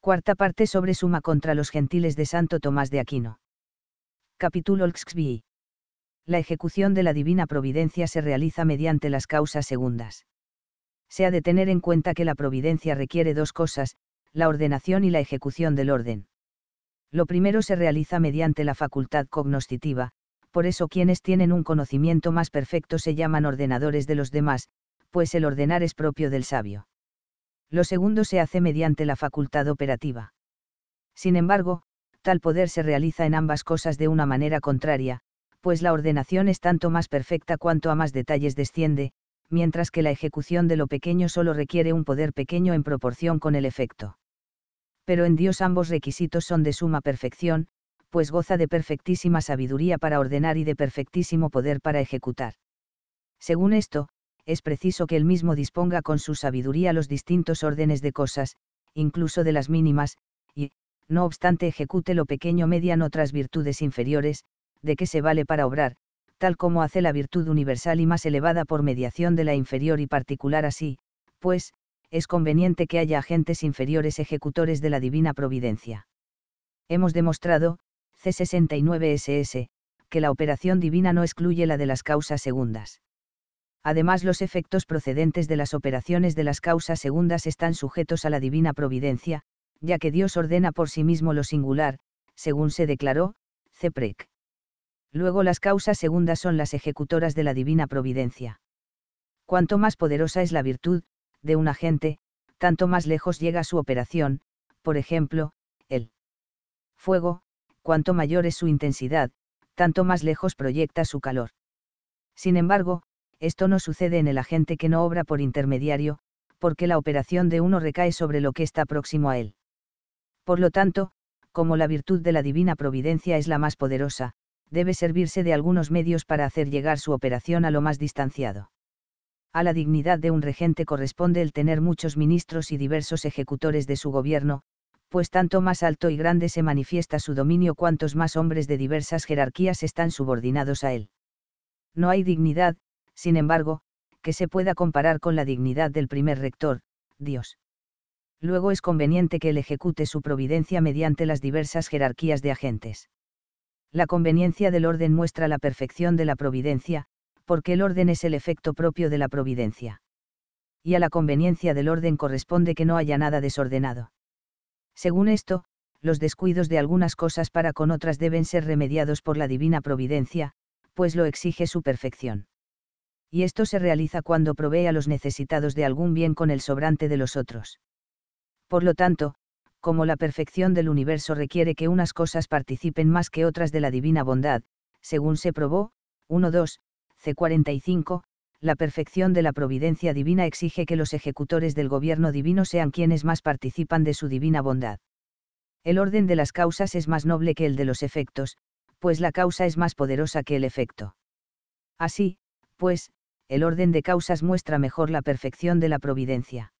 Cuarta parte sobre Suma contra los gentiles de Santo Tomás de Aquino. Capítulo XVI. La ejecución de la divina providencia se realiza mediante las causas segundas. Se ha de tener en cuenta que la providencia requiere dos cosas, la ordenación y la ejecución del orden. Lo primero se realiza mediante la facultad cognoscitiva, por eso quienes tienen un conocimiento más perfecto se llaman ordenadores de los demás, pues el ordenar es propio del sabio lo segundo se hace mediante la facultad operativa. Sin embargo, tal poder se realiza en ambas cosas de una manera contraria, pues la ordenación es tanto más perfecta cuanto a más detalles desciende, mientras que la ejecución de lo pequeño solo requiere un poder pequeño en proporción con el efecto. Pero en Dios ambos requisitos son de suma perfección, pues goza de perfectísima sabiduría para ordenar y de perfectísimo poder para ejecutar. Según esto, es preciso que él mismo disponga con su sabiduría los distintos órdenes de cosas, incluso de las mínimas, y, no obstante, ejecute lo pequeño median otras virtudes inferiores, de que se vale para obrar, tal como hace la virtud universal y más elevada por mediación de la inferior y particular así, pues, es conveniente que haya agentes inferiores ejecutores de la divina providencia. Hemos demostrado, C69SS, que la operación divina no excluye la de las causas segundas. Además, los efectos procedentes de las operaciones de las causas segundas están sujetos a la divina providencia, ya que Dios ordena por sí mismo lo singular, según se declaró, Ceprec. Luego las causas segundas son las ejecutoras de la divina providencia. Cuanto más poderosa es la virtud, de un agente, tanto más lejos llega su operación, por ejemplo, el fuego, cuanto mayor es su intensidad, tanto más lejos proyecta su calor. Sin embargo, esto no sucede en el agente que no obra por intermediario, porque la operación de uno recae sobre lo que está próximo a él. Por lo tanto, como la virtud de la divina providencia es la más poderosa, debe servirse de algunos medios para hacer llegar su operación a lo más distanciado. A la dignidad de un regente corresponde el tener muchos ministros y diversos ejecutores de su gobierno, pues tanto más alto y grande se manifiesta su dominio cuantos más hombres de diversas jerarquías están subordinados a él. No hay dignidad, sin embargo, que se pueda comparar con la dignidad del primer rector, Dios. Luego es conveniente que él ejecute su providencia mediante las diversas jerarquías de agentes. La conveniencia del orden muestra la perfección de la providencia, porque el orden es el efecto propio de la providencia. Y a la conveniencia del orden corresponde que no haya nada desordenado. Según esto, los descuidos de algunas cosas para con otras deben ser remediados por la divina providencia, pues lo exige su perfección y esto se realiza cuando provee a los necesitados de algún bien con el sobrante de los otros. Por lo tanto, como la perfección del universo requiere que unas cosas participen más que otras de la divina bondad, según se probó, 1.2, C45, la perfección de la providencia divina exige que los ejecutores del gobierno divino sean quienes más participan de su divina bondad. El orden de las causas es más noble que el de los efectos, pues la causa es más poderosa que el efecto. Así, pues, el orden de causas muestra mejor la perfección de la providencia.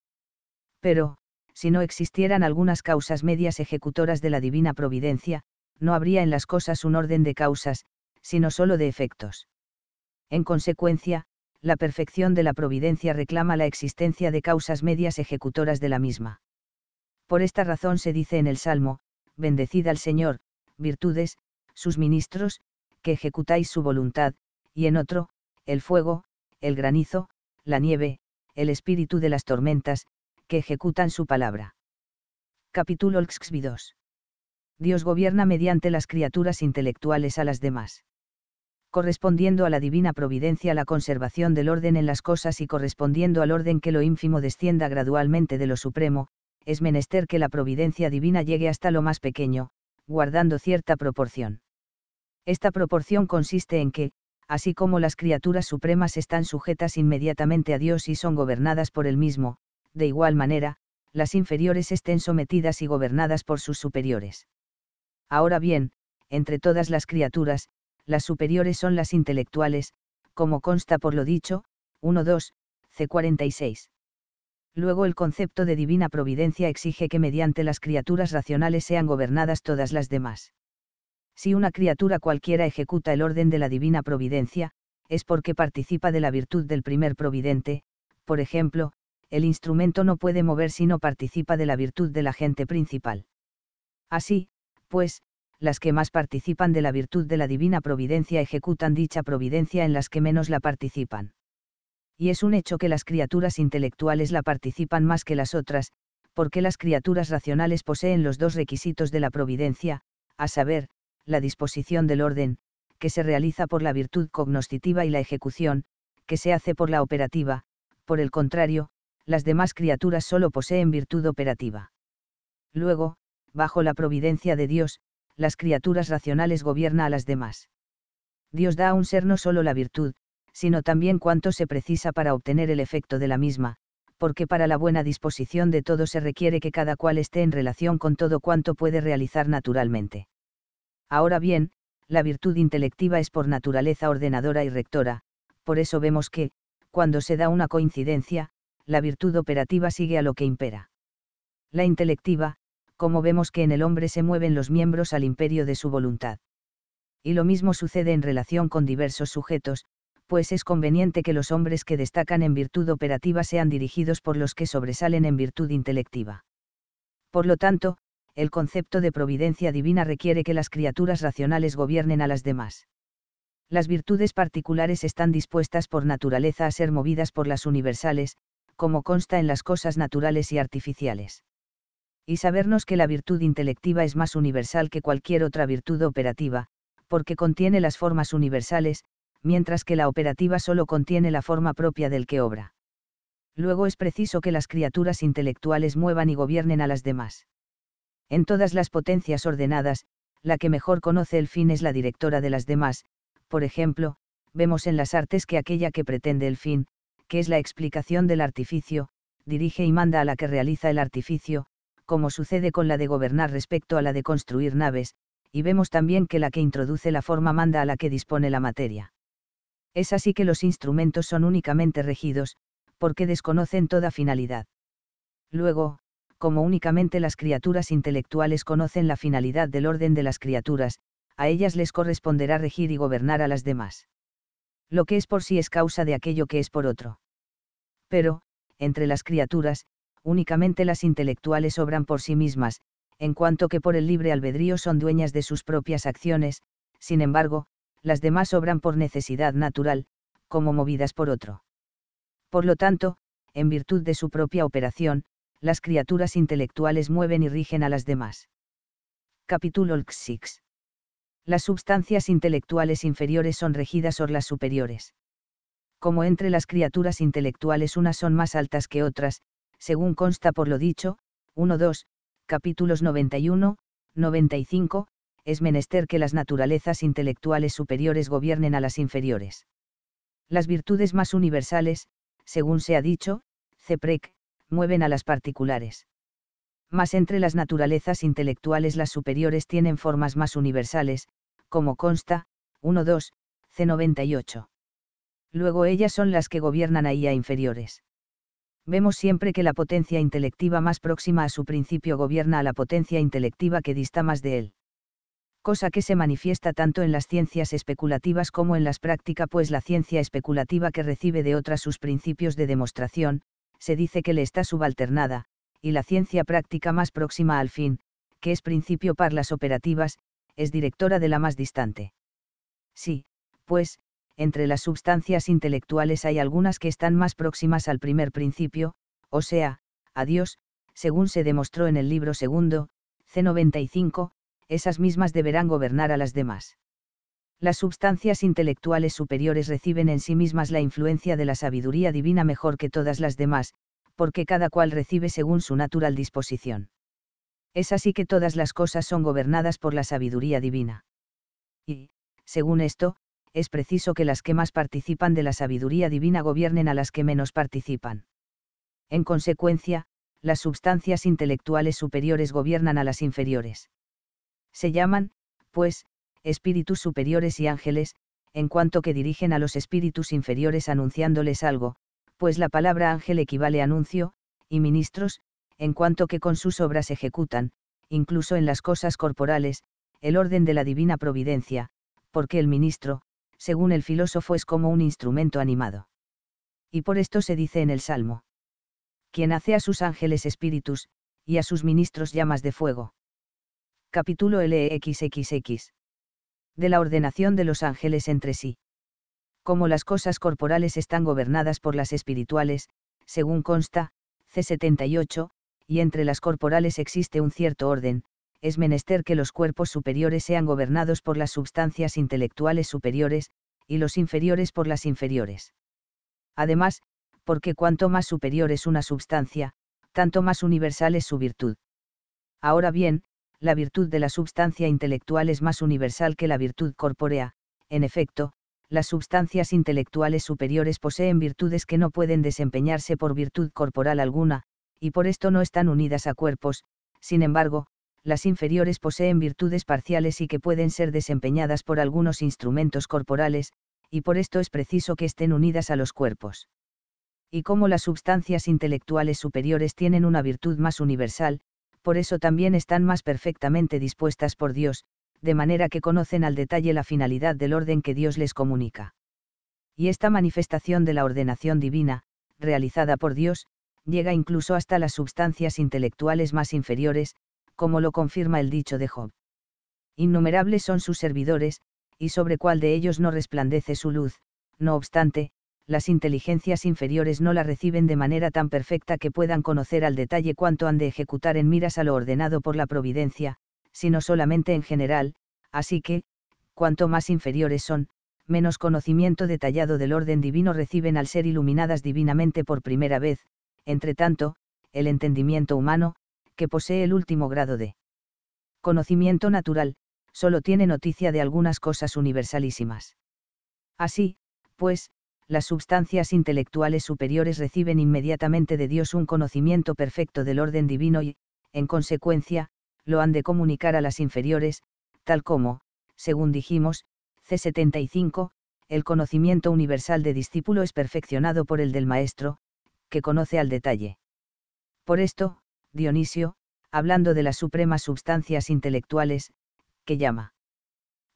Pero, si no existieran algunas causas medias ejecutoras de la divina providencia, no habría en las cosas un orden de causas, sino solo de efectos. En consecuencia, la perfección de la providencia reclama la existencia de causas medias ejecutoras de la misma. Por esta razón se dice en el Salmo, Bendecid al Señor, virtudes, sus ministros, que ejecutáis su voluntad, y en otro, el fuego, el granizo, la nieve, el espíritu de las tormentas, que ejecutan su palabra. Capítulo 2. Dios gobierna mediante las criaturas intelectuales a las demás. Correspondiendo a la divina providencia la conservación del orden en las cosas y correspondiendo al orden que lo ínfimo descienda gradualmente de lo supremo, es menester que la providencia divina llegue hasta lo más pequeño, guardando cierta proporción. Esta proporción consiste en que, así como las criaturas supremas están sujetas inmediatamente a Dios y son gobernadas por Él mismo, de igual manera, las inferiores estén sometidas y gobernadas por sus superiores. Ahora bien, entre todas las criaturas, las superiores son las intelectuales, como consta por lo dicho, 1.2, C46. Luego el concepto de divina providencia exige que mediante las criaturas racionales sean gobernadas todas las demás. Si una criatura cualquiera ejecuta el orden de la divina providencia, es porque participa de la virtud del primer providente, por ejemplo, el instrumento no puede mover si no participa de la virtud de la gente principal. Así, pues, las que más participan de la virtud de la divina providencia ejecutan dicha providencia en las que menos la participan. Y es un hecho que las criaturas intelectuales la participan más que las otras, porque las criaturas racionales poseen los dos requisitos de la providencia, a saber, la disposición del orden, que se realiza por la virtud cognoscitiva y la ejecución, que se hace por la operativa, por el contrario, las demás criaturas solo poseen virtud operativa. Luego, bajo la providencia de Dios, las criaturas racionales gobierna a las demás. Dios da a un ser no solo la virtud, sino también cuánto se precisa para obtener el efecto de la misma, porque para la buena disposición de todo se requiere que cada cual esté en relación con todo cuanto puede realizar naturalmente. Ahora bien, la virtud intelectiva es por naturaleza ordenadora y rectora, por eso vemos que, cuando se da una coincidencia, la virtud operativa sigue a lo que impera. La intelectiva, como vemos que en el hombre se mueven los miembros al imperio de su voluntad. Y lo mismo sucede en relación con diversos sujetos, pues es conveniente que los hombres que destacan en virtud operativa sean dirigidos por los que sobresalen en virtud intelectiva. Por lo tanto, el concepto de providencia divina requiere que las criaturas racionales gobiernen a las demás. Las virtudes particulares están dispuestas por naturaleza a ser movidas por las universales, como consta en las cosas naturales y artificiales. Y sabernos que la virtud intelectiva es más universal que cualquier otra virtud operativa, porque contiene las formas universales, mientras que la operativa solo contiene la forma propia del que obra. Luego es preciso que las criaturas intelectuales muevan y gobiernen a las demás. En todas las potencias ordenadas, la que mejor conoce el fin es la directora de las demás, por ejemplo, vemos en las artes que aquella que pretende el fin, que es la explicación del artificio, dirige y manda a la que realiza el artificio, como sucede con la de gobernar respecto a la de construir naves, y vemos también que la que introduce la forma manda a la que dispone la materia. Es así que los instrumentos son únicamente regidos, porque desconocen toda finalidad. Luego, como únicamente las criaturas intelectuales conocen la finalidad del orden de las criaturas, a ellas les corresponderá regir y gobernar a las demás. Lo que es por sí es causa de aquello que es por otro. Pero, entre las criaturas, únicamente las intelectuales obran por sí mismas, en cuanto que por el libre albedrío son dueñas de sus propias acciones, sin embargo, las demás obran por necesidad natural, como movidas por otro. Por lo tanto, en virtud de su propia operación, las criaturas intelectuales mueven y rigen a las demás. Capítulo 6. Las substancias intelectuales inferiores son regidas por las superiores. Como entre las criaturas intelectuales unas son más altas que otras, según consta por lo dicho, 1-2, capítulos 91, 95, es menester que las naturalezas intelectuales superiores gobiernen a las inferiores. Las virtudes más universales, según se ha dicho, Ceprec, mueven a las particulares. Mas entre las naturalezas intelectuales las superiores tienen formas más universales, como consta, 1.2, C98. Luego ellas son las que gobiernan ahí a inferiores. Vemos siempre que la potencia intelectiva más próxima a su principio gobierna a la potencia intelectiva que dista más de él cosa que se manifiesta tanto en las ciencias especulativas como en las prácticas, pues la ciencia especulativa que recibe de otras sus principios de demostración, se dice que le está subalternada, y la ciencia práctica más próxima al fin, que es principio para las operativas, es directora de la más distante. Sí, pues, entre las substancias intelectuales hay algunas que están más próximas al primer principio, o sea, a Dios, según se demostró en el libro segundo, C95, esas mismas deberán gobernar a las demás las substancias intelectuales superiores reciben en sí mismas la influencia de la sabiduría divina mejor que todas las demás, porque cada cual recibe según su natural disposición. Es así que todas las cosas son gobernadas por la sabiduría divina. Y, según esto, es preciso que las que más participan de la sabiduría divina gobiernen a las que menos participan. En consecuencia, las substancias intelectuales superiores gobiernan a las inferiores. Se llaman, pues, espíritus superiores y ángeles, en cuanto que dirigen a los espíritus inferiores anunciándoles algo, pues la palabra ángel equivale a anuncio, y ministros, en cuanto que con sus obras ejecutan, incluso en las cosas corporales, el orden de la divina providencia, porque el ministro, según el filósofo, es como un instrumento animado. Y por esto se dice en el Salmo. Quien hace a sus ángeles espíritus, y a sus ministros llamas de fuego. Capítulo LXXX. E de la ordenación de los ángeles entre sí. Como las cosas corporales están gobernadas por las espirituales, según consta, C78, y entre las corporales existe un cierto orden, es menester que los cuerpos superiores sean gobernados por las substancias intelectuales superiores, y los inferiores por las inferiores. Además, porque cuanto más superior es una substancia, tanto más universal es su virtud. Ahora bien, la virtud de la substancia intelectual es más universal que la virtud corpórea, en efecto, las substancias intelectuales superiores poseen virtudes que no pueden desempeñarse por virtud corporal alguna, y por esto no están unidas a cuerpos, sin embargo, las inferiores poseen virtudes parciales y que pueden ser desempeñadas por algunos instrumentos corporales, y por esto es preciso que estén unidas a los cuerpos. Y como las substancias intelectuales superiores tienen una virtud más universal, por eso también están más perfectamente dispuestas por Dios, de manera que conocen al detalle la finalidad del orden que Dios les comunica. Y esta manifestación de la ordenación divina, realizada por Dios, llega incluso hasta las substancias intelectuales más inferiores, como lo confirma el dicho de Job. Innumerables son sus servidores, y sobre cuál de ellos no resplandece su luz, no obstante, las inteligencias inferiores no la reciben de manera tan perfecta que puedan conocer al detalle cuánto han de ejecutar en miras a lo ordenado por la providencia, sino solamente en general, así que, cuanto más inferiores son, menos conocimiento detallado del orden divino reciben al ser iluminadas divinamente por primera vez, entre tanto, el entendimiento humano, que posee el último grado de conocimiento natural, solo tiene noticia de algunas cosas universalísimas. Así, pues, las substancias intelectuales superiores reciben inmediatamente de Dios un conocimiento perfecto del orden divino y, en consecuencia, lo han de comunicar a las inferiores, tal como, según dijimos, C75, el conocimiento universal de discípulo es perfeccionado por el del maestro, que conoce al detalle. Por esto, Dionisio, hablando de las supremas substancias intelectuales, que llama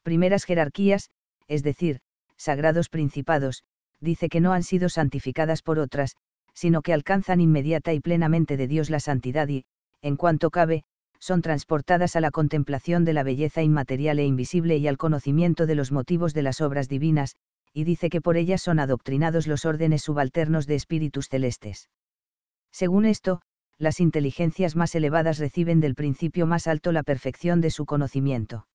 primeras jerarquías, es decir, sagrados principados, dice que no han sido santificadas por otras, sino que alcanzan inmediata y plenamente de Dios la santidad y, en cuanto cabe, son transportadas a la contemplación de la belleza inmaterial e invisible y al conocimiento de los motivos de las obras divinas, y dice que por ellas son adoctrinados los órdenes subalternos de espíritus celestes. Según esto, las inteligencias más elevadas reciben del principio más alto la perfección de su conocimiento.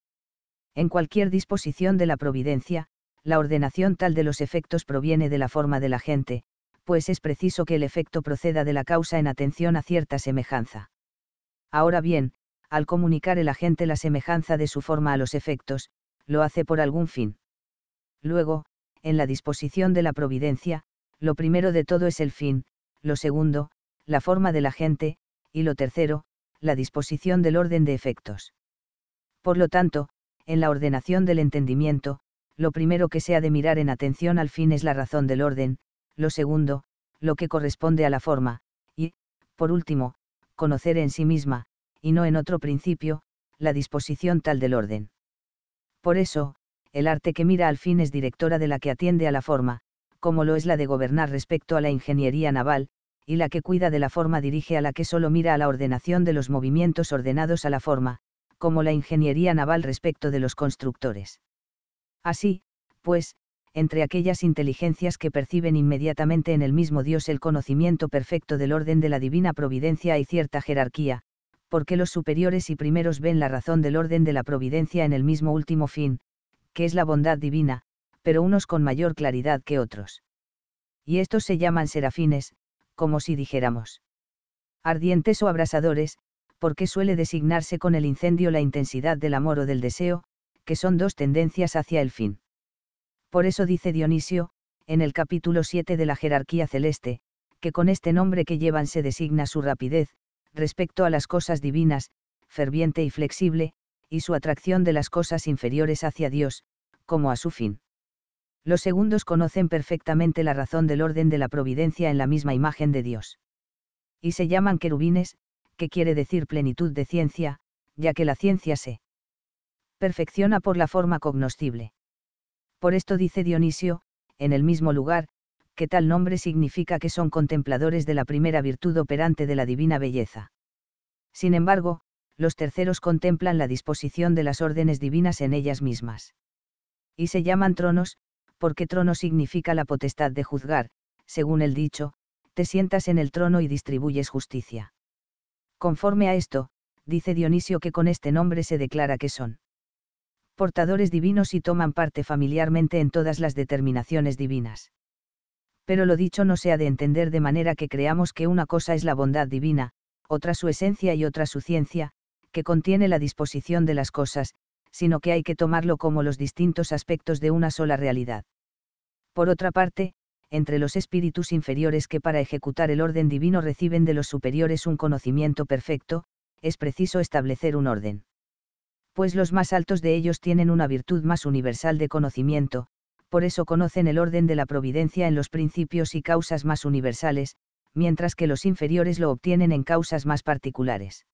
En cualquier disposición de la providencia, la ordenación tal de los efectos proviene de la forma de la gente, pues es preciso que el efecto proceda de la causa en atención a cierta semejanza. Ahora bien, al comunicar el agente la semejanza de su forma a los efectos, lo hace por algún fin. Luego, en la disposición de la providencia, lo primero de todo es el fin, lo segundo, la forma de la gente, y lo tercero, la disposición del orden de efectos. Por lo tanto, en la ordenación del entendimiento, lo primero que se ha de mirar en atención al fin es la razón del orden, lo segundo, lo que corresponde a la forma, y, por último, conocer en sí misma, y no en otro principio, la disposición tal del orden. Por eso, el arte que mira al fin es directora de la que atiende a la forma, como lo es la de gobernar respecto a la ingeniería naval, y la que cuida de la forma dirige a la que solo mira a la ordenación de los movimientos ordenados a la forma, como la ingeniería naval respecto de los constructores. Así, pues, entre aquellas inteligencias que perciben inmediatamente en el mismo Dios el conocimiento perfecto del orden de la divina providencia hay cierta jerarquía, porque los superiores y primeros ven la razón del orden de la providencia en el mismo último fin, que es la bondad divina, pero unos con mayor claridad que otros. Y estos se llaman serafines, como si dijéramos ardientes o abrasadores, porque suele designarse con el incendio la intensidad del amor o del deseo, que son dos tendencias hacia el fin. Por eso dice Dionisio, en el capítulo 7 de la jerarquía celeste, que con este nombre que llevan se designa su rapidez, respecto a las cosas divinas, ferviente y flexible, y su atracción de las cosas inferiores hacia Dios, como a su fin. Los segundos conocen perfectamente la razón del orden de la providencia en la misma imagen de Dios. Y se llaman querubines, que quiere decir plenitud de ciencia, ya que la ciencia se perfecciona por la forma cognoscible. Por esto dice Dionisio, en el mismo lugar, que tal nombre significa que son contempladores de la primera virtud operante de la divina belleza. Sin embargo, los terceros contemplan la disposición de las órdenes divinas en ellas mismas. Y se llaman tronos, porque trono significa la potestad de juzgar, según el dicho, te sientas en el trono y distribuyes justicia. Conforme a esto, dice Dionisio que con este nombre se declara que son portadores divinos y toman parte familiarmente en todas las determinaciones divinas. Pero lo dicho no se ha de entender de manera que creamos que una cosa es la bondad divina, otra su esencia y otra su ciencia, que contiene la disposición de las cosas, sino que hay que tomarlo como los distintos aspectos de una sola realidad. Por otra parte, entre los espíritus inferiores que para ejecutar el orden divino reciben de los superiores un conocimiento perfecto, es preciso establecer un orden pues los más altos de ellos tienen una virtud más universal de conocimiento, por eso conocen el orden de la providencia en los principios y causas más universales, mientras que los inferiores lo obtienen en causas más particulares.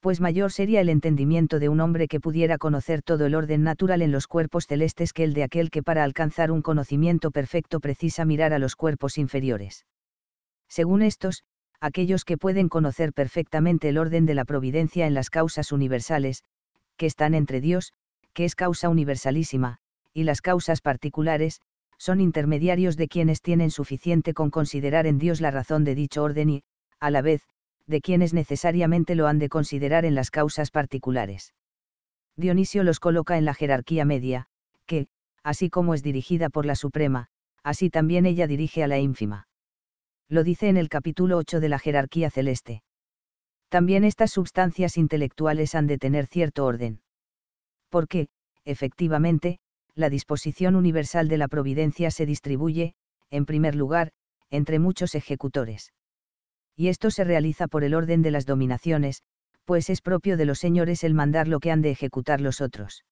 Pues mayor sería el entendimiento de un hombre que pudiera conocer todo el orden natural en los cuerpos celestes que el de aquel que para alcanzar un conocimiento perfecto precisa mirar a los cuerpos inferiores. Según estos, aquellos que pueden conocer perfectamente el orden de la providencia en las causas universales, que están entre Dios, que es causa universalísima, y las causas particulares, son intermediarios de quienes tienen suficiente con considerar en Dios la razón de dicho orden y, a la vez, de quienes necesariamente lo han de considerar en las causas particulares. Dionisio los coloca en la jerarquía media, que, así como es dirigida por la Suprema, así también ella dirige a la ínfima. Lo dice en el capítulo 8 de la jerarquía celeste también estas sustancias intelectuales han de tener cierto orden. Porque, efectivamente, la disposición universal de la providencia se distribuye, en primer lugar, entre muchos ejecutores. Y esto se realiza por el orden de las dominaciones, pues es propio de los señores el mandar lo que han de ejecutar los otros.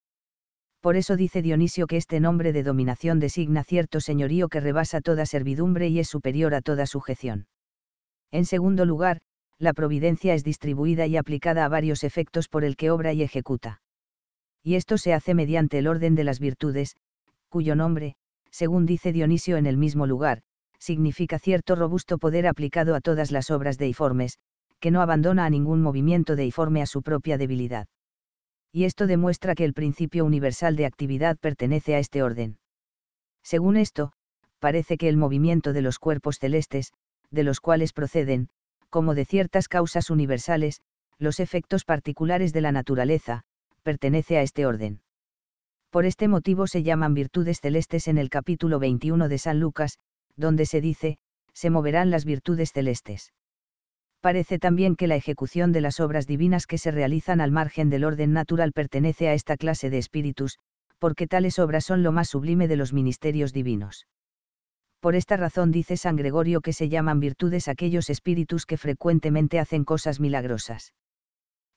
Por eso dice Dionisio que este nombre de dominación designa cierto señorío que rebasa toda servidumbre y es superior a toda sujeción. En segundo lugar, la providencia es distribuida y aplicada a varios efectos por el que obra y ejecuta. Y esto se hace mediante el orden de las virtudes, cuyo nombre, según dice Dionisio en el mismo lugar, significa cierto robusto poder aplicado a todas las obras deiformes, que no abandona a ningún movimiento deiforme a su propia debilidad. Y esto demuestra que el principio universal de actividad pertenece a este orden. Según esto, parece que el movimiento de los cuerpos celestes, de los cuales proceden, como de ciertas causas universales, los efectos particulares de la naturaleza, pertenece a este orden. Por este motivo se llaman virtudes celestes en el capítulo 21 de San Lucas, donde se dice, se moverán las virtudes celestes. Parece también que la ejecución de las obras divinas que se realizan al margen del orden natural pertenece a esta clase de espíritus, porque tales obras son lo más sublime de los ministerios divinos. Por esta razón dice San Gregorio que se llaman virtudes aquellos espíritus que frecuentemente hacen cosas milagrosas.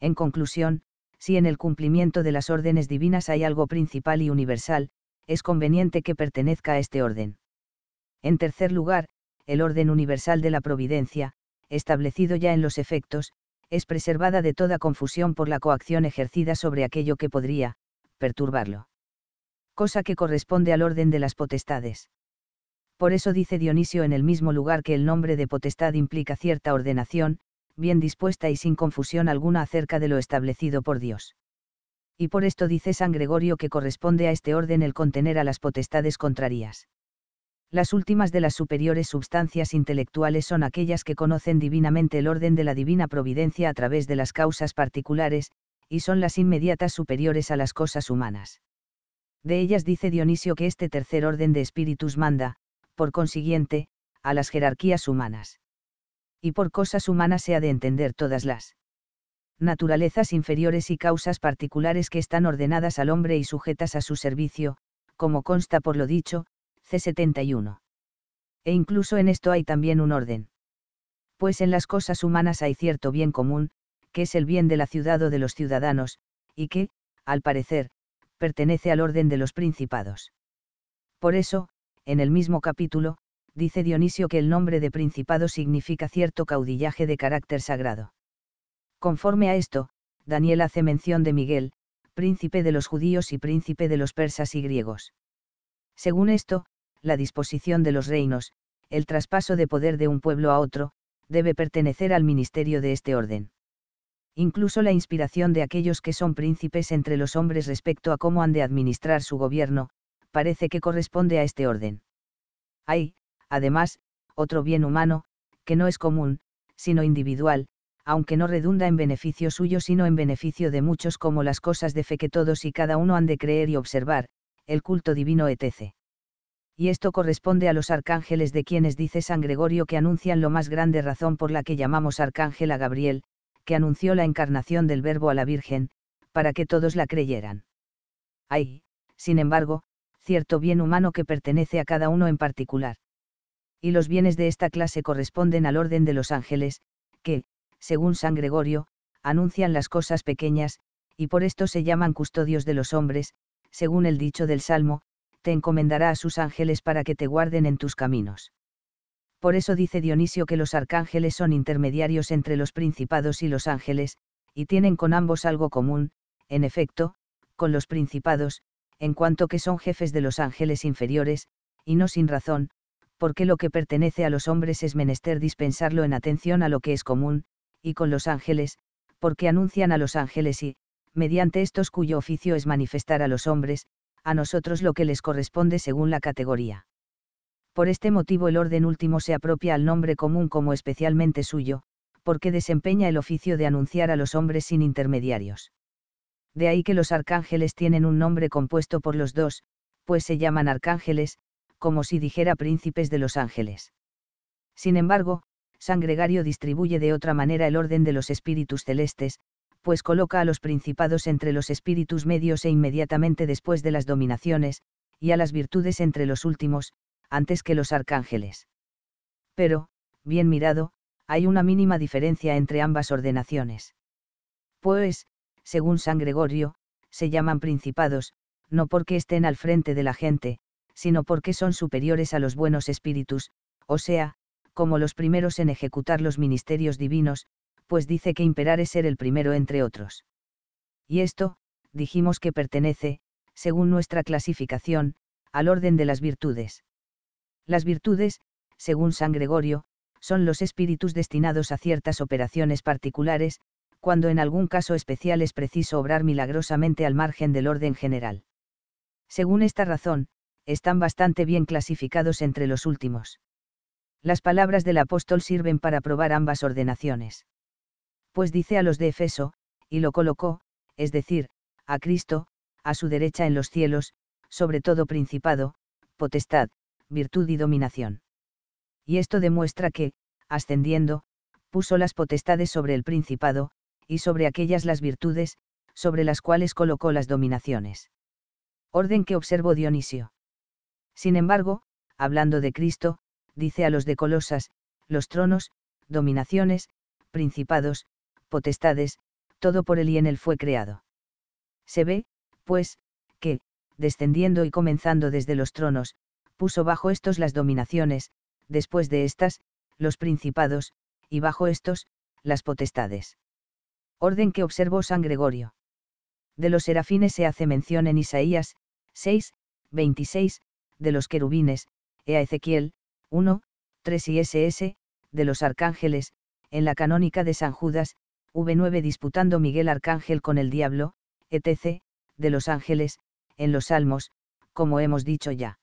En conclusión, si en el cumplimiento de las órdenes divinas hay algo principal y universal, es conveniente que pertenezca a este orden. En tercer lugar, el orden universal de la providencia, establecido ya en los efectos, es preservada de toda confusión por la coacción ejercida sobre aquello que podría, perturbarlo. Cosa que corresponde al orden de las potestades por eso dice Dionisio en el mismo lugar que el nombre de potestad implica cierta ordenación, bien dispuesta y sin confusión alguna acerca de lo establecido por Dios. Y por esto dice San Gregorio que corresponde a este orden el contener a las potestades contrarias. Las últimas de las superiores substancias intelectuales son aquellas que conocen divinamente el orden de la divina providencia a través de las causas particulares, y son las inmediatas superiores a las cosas humanas. De ellas dice Dionisio que este tercer orden de espíritus manda, por consiguiente, a las jerarquías humanas. Y por cosas humanas se ha de entender todas las naturalezas inferiores y causas particulares que están ordenadas al hombre y sujetas a su servicio, como consta por lo dicho, C71. E incluso en esto hay también un orden. Pues en las cosas humanas hay cierto bien común, que es el bien de la ciudad o de los ciudadanos, y que, al parecer, pertenece al orden de los principados. Por eso, en el mismo capítulo, dice Dionisio que el nombre de principado significa cierto caudillaje de carácter sagrado. Conforme a esto, Daniel hace mención de Miguel, príncipe de los judíos y príncipe de los persas y griegos. Según esto, la disposición de los reinos, el traspaso de poder de un pueblo a otro, debe pertenecer al ministerio de este orden. Incluso la inspiración de aquellos que son príncipes entre los hombres respecto a cómo han de administrar su gobierno, parece que corresponde a este orden. Hay, además, otro bien humano, que no es común, sino individual, aunque no redunda en beneficio suyo sino en beneficio de muchos como las cosas de fe que todos y cada uno han de creer y observar, el culto divino etc. Y esto corresponde a los arcángeles de quienes dice San Gregorio que anuncian lo más grande razón por la que llamamos arcángel a Gabriel, que anunció la encarnación del Verbo a la Virgen, para que todos la creyeran. Hay, sin embargo, cierto bien humano que pertenece a cada uno en particular. Y los bienes de esta clase corresponden al orden de los ángeles, que, según San Gregorio, anuncian las cosas pequeñas, y por esto se llaman custodios de los hombres, según el dicho del Salmo, te encomendará a sus ángeles para que te guarden en tus caminos. Por eso dice Dionisio que los arcángeles son intermediarios entre los principados y los ángeles, y tienen con ambos algo común, en efecto, con los principados, en cuanto que son jefes de los ángeles inferiores, y no sin razón, porque lo que pertenece a los hombres es menester dispensarlo en atención a lo que es común, y con los ángeles, porque anuncian a los ángeles y, mediante estos cuyo oficio es manifestar a los hombres, a nosotros lo que les corresponde según la categoría. Por este motivo el orden último se apropia al nombre común como especialmente suyo, porque desempeña el oficio de anunciar a los hombres sin intermediarios de ahí que los arcángeles tienen un nombre compuesto por los dos, pues se llaman arcángeles, como si dijera príncipes de los ángeles. Sin embargo, San Gregario distribuye de otra manera el orden de los espíritus celestes, pues coloca a los principados entre los espíritus medios e inmediatamente después de las dominaciones, y a las virtudes entre los últimos, antes que los arcángeles. Pero, bien mirado, hay una mínima diferencia entre ambas ordenaciones. Pues, según San Gregorio, se llaman principados, no porque estén al frente de la gente, sino porque son superiores a los buenos espíritus, o sea, como los primeros en ejecutar los ministerios divinos, pues dice que imperar es ser el primero entre otros. Y esto, dijimos que pertenece, según nuestra clasificación, al orden de las virtudes. Las virtudes, según San Gregorio, son los espíritus destinados a ciertas operaciones particulares, cuando en algún caso especial es preciso obrar milagrosamente al margen del orden general. Según esta razón, están bastante bien clasificados entre los últimos. Las palabras del apóstol sirven para probar ambas ordenaciones. Pues dice a los de Efeso, y lo colocó, es decir, a Cristo, a su derecha en los cielos, sobre todo principado, potestad, virtud y dominación. Y esto demuestra que, ascendiendo, puso las potestades sobre el principado, y sobre aquellas las virtudes, sobre las cuales colocó las dominaciones. Orden que observó Dionisio. Sin embargo, hablando de Cristo, dice a los de Colosas, los tronos, dominaciones, principados, potestades, todo por él y en él fue creado. Se ve, pues, que, descendiendo y comenzando desde los tronos, puso bajo estos las dominaciones, después de estas, los principados, y bajo estos, las potestades orden que observó San Gregorio. De los serafines se hace mención en Isaías 6, 26, de los querubines, e a Ezequiel 1, 3 y SS, de los arcángeles, en la canónica de San Judas, V9 disputando Miguel Arcángel con el diablo, etc., de los ángeles, en los salmos, como hemos dicho ya.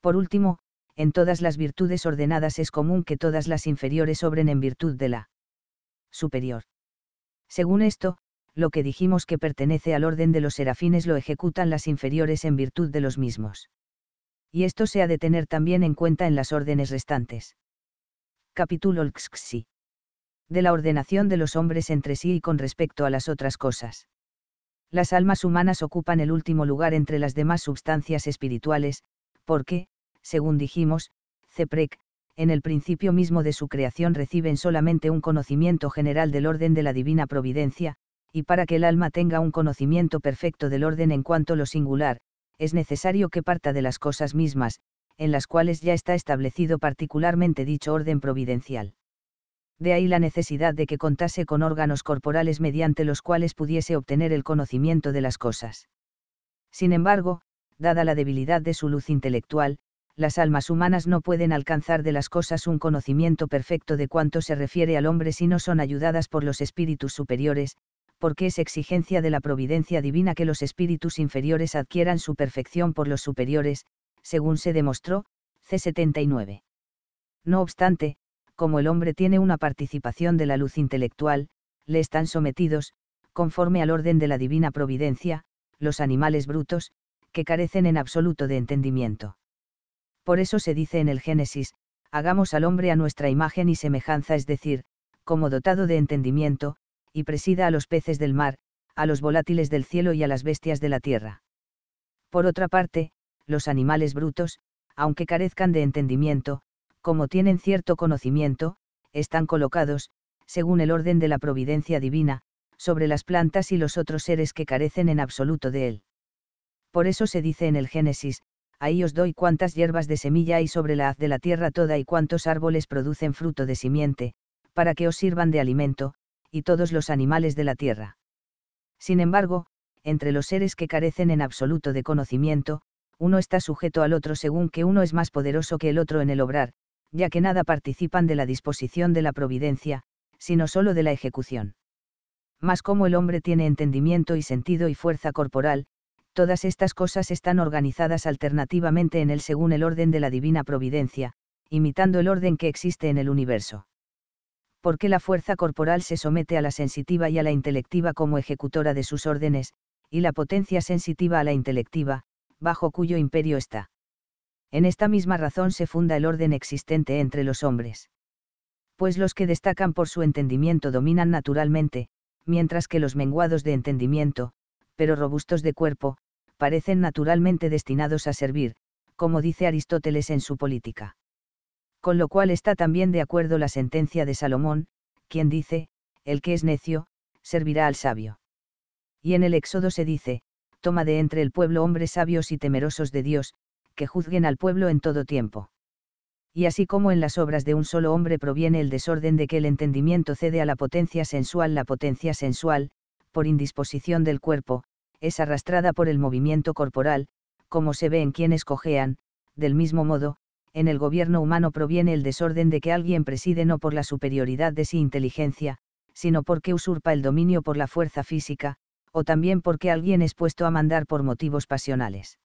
Por último, en todas las virtudes ordenadas es común que todas las inferiores obren en virtud de la superior. Según esto, lo que dijimos que pertenece al orden de los serafines lo ejecutan las inferiores en virtud de los mismos. Y esto se ha de tener también en cuenta en las órdenes restantes. Capítulo Xxi. De la ordenación de los hombres entre sí y con respecto a las otras cosas. Las almas humanas ocupan el último lugar entre las demás substancias espirituales, porque, según dijimos, Ceprec, en el principio mismo de su creación reciben solamente un conocimiento general del orden de la divina providencia, y para que el alma tenga un conocimiento perfecto del orden en cuanto lo singular, es necesario que parta de las cosas mismas, en las cuales ya está establecido particularmente dicho orden providencial. De ahí la necesidad de que contase con órganos corporales mediante los cuales pudiese obtener el conocimiento de las cosas. Sin embargo, dada la debilidad de su luz intelectual, las almas humanas no pueden alcanzar de las cosas un conocimiento perfecto de cuanto se refiere al hombre si no son ayudadas por los espíritus superiores, porque es exigencia de la providencia divina que los espíritus inferiores adquieran su perfección por los superiores, según se demostró, C79. No obstante, como el hombre tiene una participación de la luz intelectual, le están sometidos, conforme al orden de la divina providencia, los animales brutos, que carecen en absoluto de entendimiento por eso se dice en el Génesis, hagamos al hombre a nuestra imagen y semejanza, es decir, como dotado de entendimiento, y presida a los peces del mar, a los volátiles del cielo y a las bestias de la tierra. Por otra parte, los animales brutos, aunque carezcan de entendimiento, como tienen cierto conocimiento, están colocados, según el orden de la providencia divina, sobre las plantas y los otros seres que carecen en absoluto de él. Por eso se dice en el Génesis, ahí os doy cuántas hierbas de semilla hay sobre la haz de la tierra toda y cuántos árboles producen fruto de simiente, para que os sirvan de alimento, y todos los animales de la tierra. Sin embargo, entre los seres que carecen en absoluto de conocimiento, uno está sujeto al otro según que uno es más poderoso que el otro en el obrar, ya que nada participan de la disposición de la providencia, sino solo de la ejecución. Mas como el hombre tiene entendimiento y sentido y fuerza corporal, todas estas cosas están organizadas alternativamente en él según el orden de la divina providencia, imitando el orden que existe en el universo. Porque la fuerza corporal se somete a la sensitiva y a la intelectiva como ejecutora de sus órdenes, y la potencia sensitiva a la intelectiva, bajo cuyo imperio está. En esta misma razón se funda el orden existente entre los hombres. Pues los que destacan por su entendimiento dominan naturalmente, mientras que los menguados de entendimiento, pero robustos de cuerpo, parecen naturalmente destinados a servir, como dice Aristóteles en su política. Con lo cual está también de acuerdo la sentencia de Salomón, quien dice, el que es necio, servirá al sabio. Y en el Éxodo se dice, toma de entre el pueblo hombres sabios y temerosos de Dios, que juzguen al pueblo en todo tiempo. Y así como en las obras de un solo hombre proviene el desorden de que el entendimiento cede a la potencia sensual, la potencia sensual, por indisposición del cuerpo, es arrastrada por el movimiento corporal, como se ve en quienes cojean, del mismo modo, en el gobierno humano proviene el desorden de que alguien preside no por la superioridad de su inteligencia, sino porque usurpa el dominio por la fuerza física, o también porque alguien es puesto a mandar por motivos pasionales.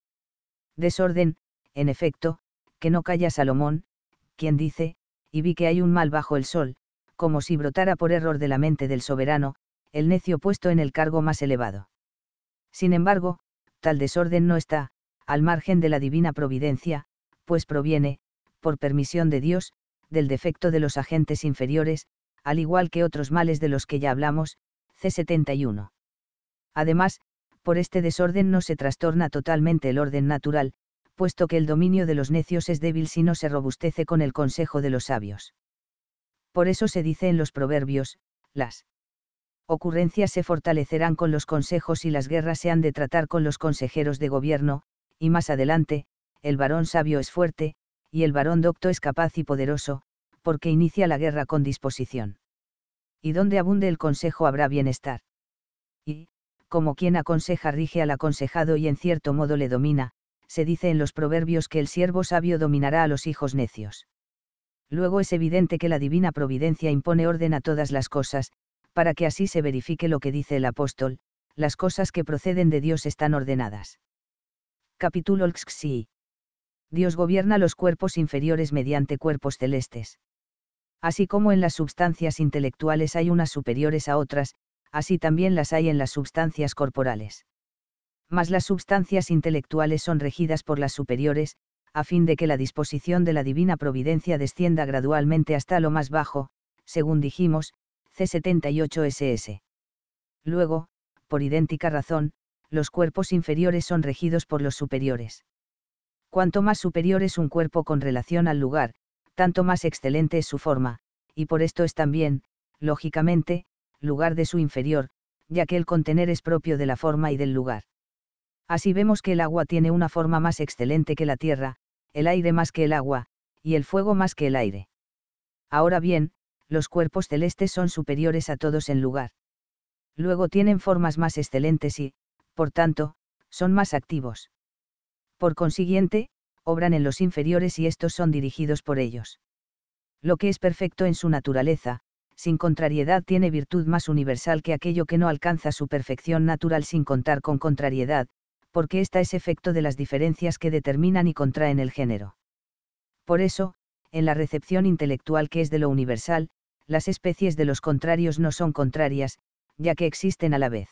Desorden, en efecto, que no calla Salomón, quien dice, y vi que hay un mal bajo el sol, como si brotara por error de la mente del soberano, el necio puesto en el cargo más elevado. Sin embargo, tal desorden no está, al margen de la divina providencia, pues proviene, por permisión de Dios, del defecto de los agentes inferiores, al igual que otros males de los que ya hablamos, C71. Además, por este desorden no se trastorna totalmente el orden natural, puesto que el dominio de los necios es débil si no se robustece con el consejo de los sabios. Por eso se dice en los proverbios, las ocurrencias se fortalecerán con los consejos y las guerras se han de tratar con los consejeros de gobierno, y más adelante, el varón sabio es fuerte, y el varón docto es capaz y poderoso, porque inicia la guerra con disposición. Y donde abunde el consejo habrá bienestar. Y, como quien aconseja rige al aconsejado y en cierto modo le domina, se dice en los proverbios que el siervo sabio dominará a los hijos necios. Luego es evidente que la divina providencia impone orden a todas las cosas, para que así se verifique lo que dice el apóstol, las cosas que proceden de Dios están ordenadas. Capítulo XXI. Dios gobierna los cuerpos inferiores mediante cuerpos celestes. Así como en las substancias intelectuales hay unas superiores a otras, así también las hay en las substancias corporales. Mas las substancias intelectuales son regidas por las superiores, a fin de que la disposición de la divina providencia descienda gradualmente hasta lo más bajo, según dijimos, 78 ss Luego, por idéntica razón, los cuerpos inferiores son regidos por los superiores. Cuanto más superior es un cuerpo con relación al lugar, tanto más excelente es su forma, y por esto es también, lógicamente, lugar de su inferior, ya que el contener es propio de la forma y del lugar. Así vemos que el agua tiene una forma más excelente que la tierra, el aire más que el agua, y el fuego más que el aire. Ahora bien, los cuerpos celestes son superiores a todos en lugar. Luego tienen formas más excelentes y, por tanto, son más activos. Por consiguiente, obran en los inferiores y estos son dirigidos por ellos. Lo que es perfecto en su naturaleza, sin contrariedad tiene virtud más universal que aquello que no alcanza su perfección natural sin contar con contrariedad, porque ésta es efecto de las diferencias que determinan y contraen el género. Por eso, en la recepción intelectual que es de lo universal, las especies de los contrarios no son contrarias, ya que existen a la vez.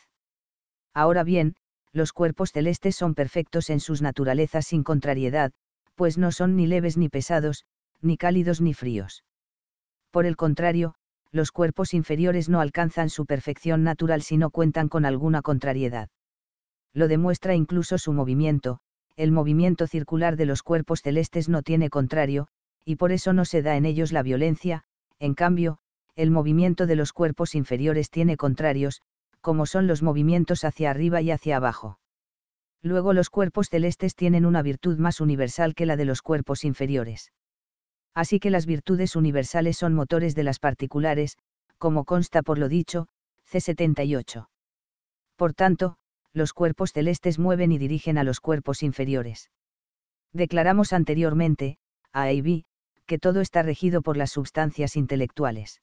Ahora bien, los cuerpos celestes son perfectos en sus naturalezas sin contrariedad, pues no son ni leves ni pesados, ni cálidos ni fríos. Por el contrario, los cuerpos inferiores no alcanzan su perfección natural si no cuentan con alguna contrariedad. Lo demuestra incluso su movimiento, el movimiento circular de los cuerpos celestes no tiene contrario, y por eso no se da en ellos la violencia, en cambio, el movimiento de los cuerpos inferiores tiene contrarios, como son los movimientos hacia arriba y hacia abajo. Luego los cuerpos celestes tienen una virtud más universal que la de los cuerpos inferiores. Así que las virtudes universales son motores de las particulares, como consta por lo dicho, C78. Por tanto, los cuerpos celestes mueven y dirigen a los cuerpos inferiores. Declaramos anteriormente, A y B, que todo está regido por las sustancias intelectuales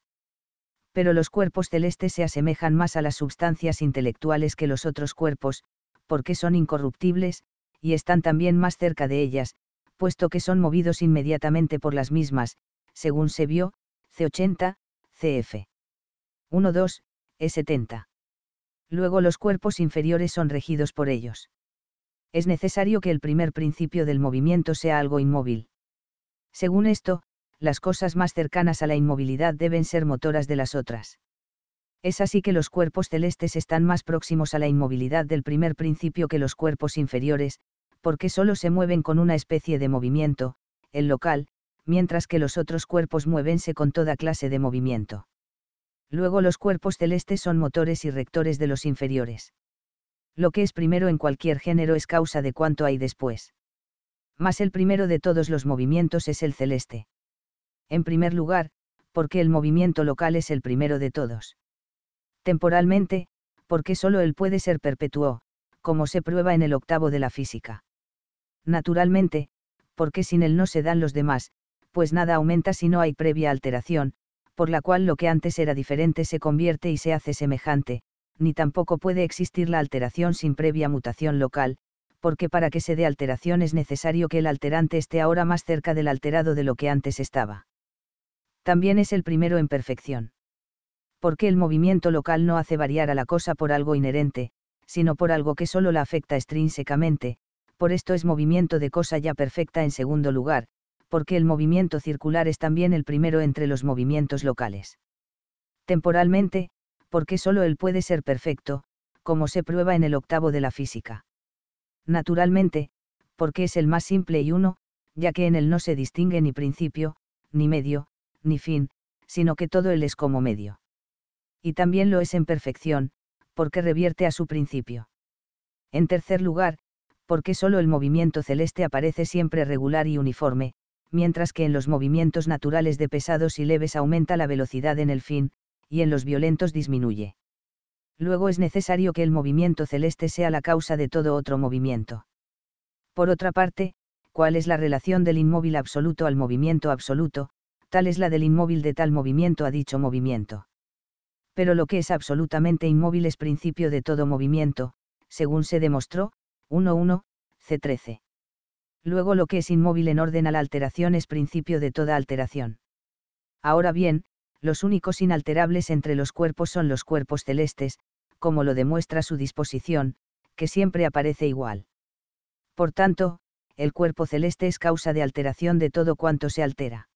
pero los cuerpos celestes se asemejan más a las sustancias intelectuales que los otros cuerpos, porque son incorruptibles, y están también más cerca de ellas, puesto que son movidos inmediatamente por las mismas, según se vio, C80, CF. 1.2, E70. Luego los cuerpos inferiores son regidos por ellos. Es necesario que el primer principio del movimiento sea algo inmóvil. Según esto, las cosas más cercanas a la inmovilidad deben ser motoras de las otras. Es así que los cuerpos celestes están más próximos a la inmovilidad del primer principio que los cuerpos inferiores, porque solo se mueven con una especie de movimiento, el local, mientras que los otros cuerpos muévense con toda clase de movimiento. Luego los cuerpos celestes son motores y rectores de los inferiores. Lo que es primero en cualquier género es causa de cuanto hay después. Mas el primero de todos los movimientos es el celeste en primer lugar, porque el movimiento local es el primero de todos. Temporalmente, porque solo él puede ser perpetuo, como se prueba en el octavo de la física. Naturalmente, porque sin él no se dan los demás, pues nada aumenta si no hay previa alteración, por la cual lo que antes era diferente se convierte y se hace semejante, ni tampoco puede existir la alteración sin previa mutación local, porque para que se dé alteración es necesario que el alterante esté ahora más cerca del alterado de lo que antes estaba también es el primero en perfección. Porque el movimiento local no hace variar a la cosa por algo inherente, sino por algo que solo la afecta extrínsecamente, por esto es movimiento de cosa ya perfecta en segundo lugar, porque el movimiento circular es también el primero entre los movimientos locales. Temporalmente, porque solo él puede ser perfecto, como se prueba en el octavo de la física. Naturalmente, porque es el más simple y uno, ya que en él no se distingue ni principio, ni medio, ni fin, sino que todo él es como medio. Y también lo es en perfección, porque revierte a su principio. En tercer lugar, porque solo el movimiento celeste aparece siempre regular y uniforme, mientras que en los movimientos naturales de pesados y leves aumenta la velocidad en el fin, y en los violentos disminuye. Luego es necesario que el movimiento celeste sea la causa de todo otro movimiento. Por otra parte, ¿cuál es la relación del inmóvil absoluto al movimiento absoluto, es la del inmóvil de tal movimiento a dicho movimiento. Pero lo que es absolutamente inmóvil es principio de todo movimiento, según se demostró, 1.1, C13. Luego lo que es inmóvil en orden a la alteración es principio de toda alteración. Ahora bien, los únicos inalterables entre los cuerpos son los cuerpos celestes, como lo demuestra su disposición, que siempre aparece igual. Por tanto, el cuerpo celeste es causa de alteración de todo cuanto se altera.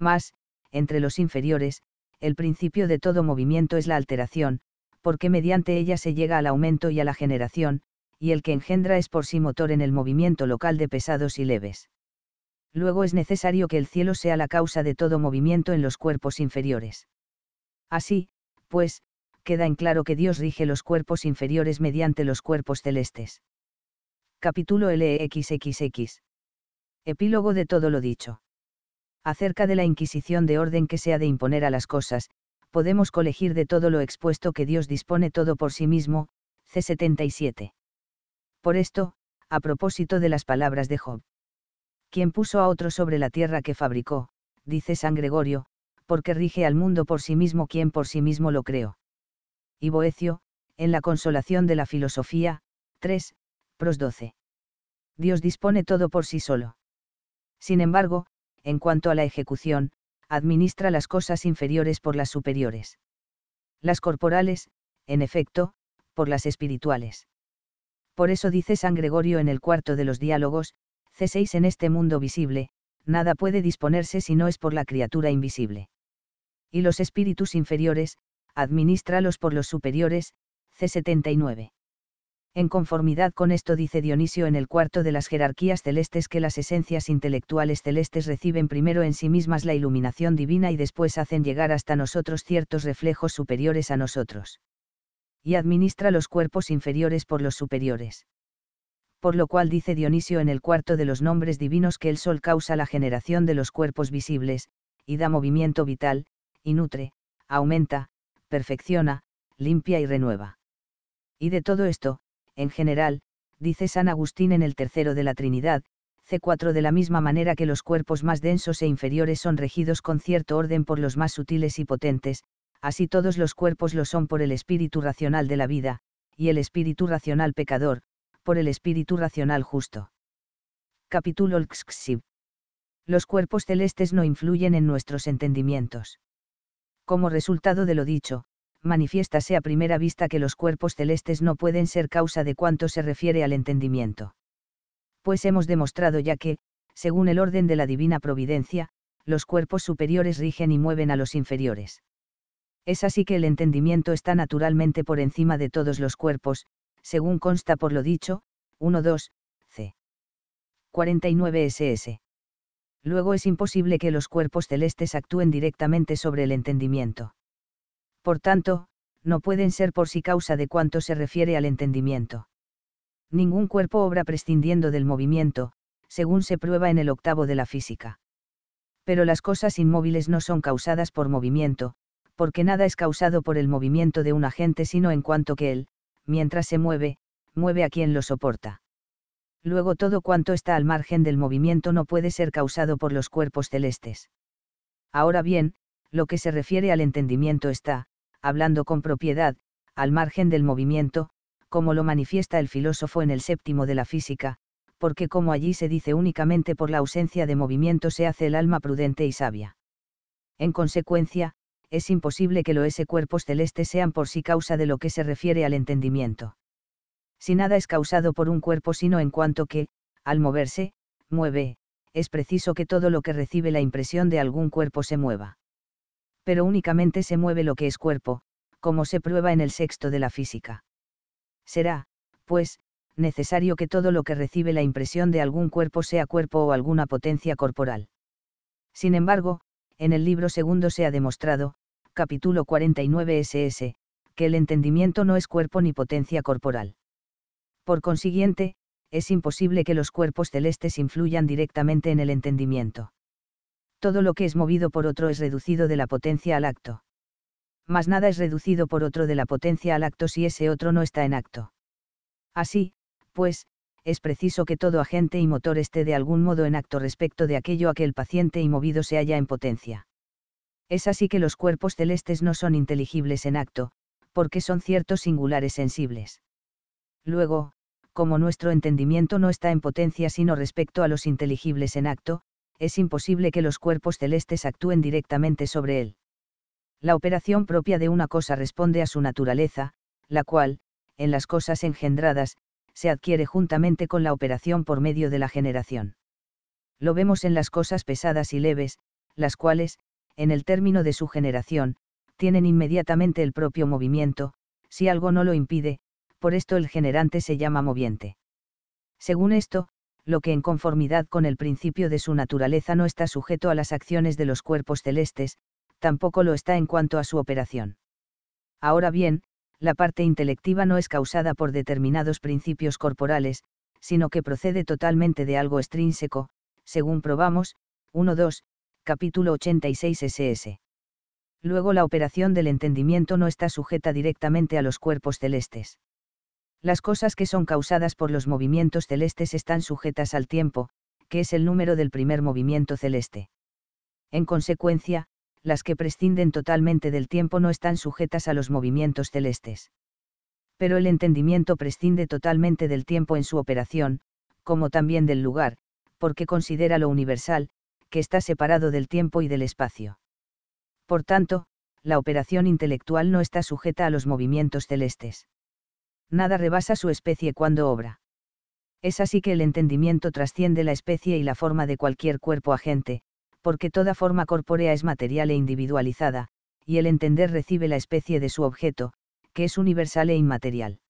Mas, entre los inferiores, el principio de todo movimiento es la alteración, porque mediante ella se llega al aumento y a la generación, y el que engendra es por sí motor en el movimiento local de pesados y leves. Luego es necesario que el cielo sea la causa de todo movimiento en los cuerpos inferiores. Así, pues, queda en claro que Dios rige los cuerpos inferiores mediante los cuerpos celestes. Capítulo LXXX. E Epílogo de todo lo dicho acerca de la Inquisición de orden que se ha de imponer a las cosas, podemos colegir de todo lo expuesto que Dios dispone todo por sí mismo, C77. Por esto, a propósito de las palabras de Job. Quien puso a otro sobre la tierra que fabricó, dice San Gregorio, porque rige al mundo por sí mismo quien por sí mismo lo creó. Y Boecio, en la consolación de la filosofía, 3, pros 12. Dios dispone todo por sí solo. Sin embargo, en cuanto a la ejecución, administra las cosas inferiores por las superiores. Las corporales, en efecto, por las espirituales. Por eso dice San Gregorio en el cuarto de los diálogos, C6 en este mundo visible, nada puede disponerse si no es por la criatura invisible. Y los espíritus inferiores, administralos por los superiores, C79. En conformidad con esto dice Dionisio en el cuarto de las jerarquías celestes que las esencias intelectuales celestes reciben primero en sí mismas la iluminación divina y después hacen llegar hasta nosotros ciertos reflejos superiores a nosotros. Y administra los cuerpos inferiores por los superiores. Por lo cual dice Dionisio en el cuarto de los nombres divinos que el sol causa la generación de los cuerpos visibles, y da movimiento vital, y nutre, aumenta, perfecciona, limpia y renueva. Y de todo esto, en general, dice San Agustín en el tercero de la Trinidad, C4 de la misma manera que los cuerpos más densos e inferiores son regidos con cierto orden por los más sutiles y potentes, así todos los cuerpos lo son por el espíritu racional de la vida, y el espíritu racional pecador, por el espíritu racional justo. Capítulo lxix Los cuerpos celestes no influyen en nuestros entendimientos. Como resultado de lo dicho, manifiéstase a primera vista que los cuerpos celestes no pueden ser causa de cuanto se refiere al entendimiento. Pues hemos demostrado ya que, según el orden de la divina providencia, los cuerpos superiores rigen y mueven a los inferiores. Es así que el entendimiento está naturalmente por encima de todos los cuerpos, según consta por lo dicho, 2, c. 49 ss luego es imposible que los cuerpos celestes actúen directamente sobre el entendimiento por tanto, no pueden ser por sí causa de cuanto se refiere al entendimiento. Ningún cuerpo obra prescindiendo del movimiento, según se prueba en el octavo de la física. Pero las cosas inmóviles no son causadas por movimiento, porque nada es causado por el movimiento de un agente sino en cuanto que él, mientras se mueve, mueve a quien lo soporta. Luego todo cuanto está al margen del movimiento no puede ser causado por los cuerpos celestes. Ahora bien, lo que se refiere al entendimiento está, hablando con propiedad, al margen del movimiento, como lo manifiesta el filósofo en el séptimo de la física, porque como allí se dice únicamente por la ausencia de movimiento se hace el alma prudente y sabia. En consecuencia, es imposible que los cuerpos celestes sean por sí causa de lo que se refiere al entendimiento. Si nada es causado por un cuerpo sino en cuanto que, al moverse, mueve, es preciso que todo lo que recibe la impresión de algún cuerpo se mueva pero únicamente se mueve lo que es cuerpo, como se prueba en el sexto de la física. Será, pues, necesario que todo lo que recibe la impresión de algún cuerpo sea cuerpo o alguna potencia corporal. Sin embargo, en el libro segundo se ha demostrado, capítulo 49 SS, que el entendimiento no es cuerpo ni potencia corporal. Por consiguiente, es imposible que los cuerpos celestes influyan directamente en el entendimiento todo lo que es movido por otro es reducido de la potencia al acto. Mas nada es reducido por otro de la potencia al acto si ese otro no está en acto. Así, pues, es preciso que todo agente y motor esté de algún modo en acto respecto de aquello a que el paciente y movido se halla en potencia. Es así que los cuerpos celestes no son inteligibles en acto, porque son ciertos singulares sensibles. Luego, como nuestro entendimiento no está en potencia sino respecto a los inteligibles en acto, es imposible que los cuerpos celestes actúen directamente sobre él. La operación propia de una cosa responde a su naturaleza, la cual, en las cosas engendradas, se adquiere juntamente con la operación por medio de la generación. Lo vemos en las cosas pesadas y leves, las cuales, en el término de su generación, tienen inmediatamente el propio movimiento, si algo no lo impide, por esto el generante se llama moviente. Según esto, lo que en conformidad con el principio de su naturaleza no está sujeto a las acciones de los cuerpos celestes, tampoco lo está en cuanto a su operación. Ahora bien, la parte intelectiva no es causada por determinados principios corporales, sino que procede totalmente de algo extrínseco, según probamos, 1.2, capítulo 86 SS. Luego la operación del entendimiento no está sujeta directamente a los cuerpos celestes. Las cosas que son causadas por los movimientos celestes están sujetas al tiempo, que es el número del primer movimiento celeste. En consecuencia, las que prescinden totalmente del tiempo no están sujetas a los movimientos celestes. Pero el entendimiento prescinde totalmente del tiempo en su operación, como también del lugar, porque considera lo universal, que está separado del tiempo y del espacio. Por tanto, la operación intelectual no está sujeta a los movimientos celestes nada rebasa su especie cuando obra. Es así que el entendimiento trasciende la especie y la forma de cualquier cuerpo agente, porque toda forma corpórea es material e individualizada, y el entender recibe la especie de su objeto, que es universal e inmaterial.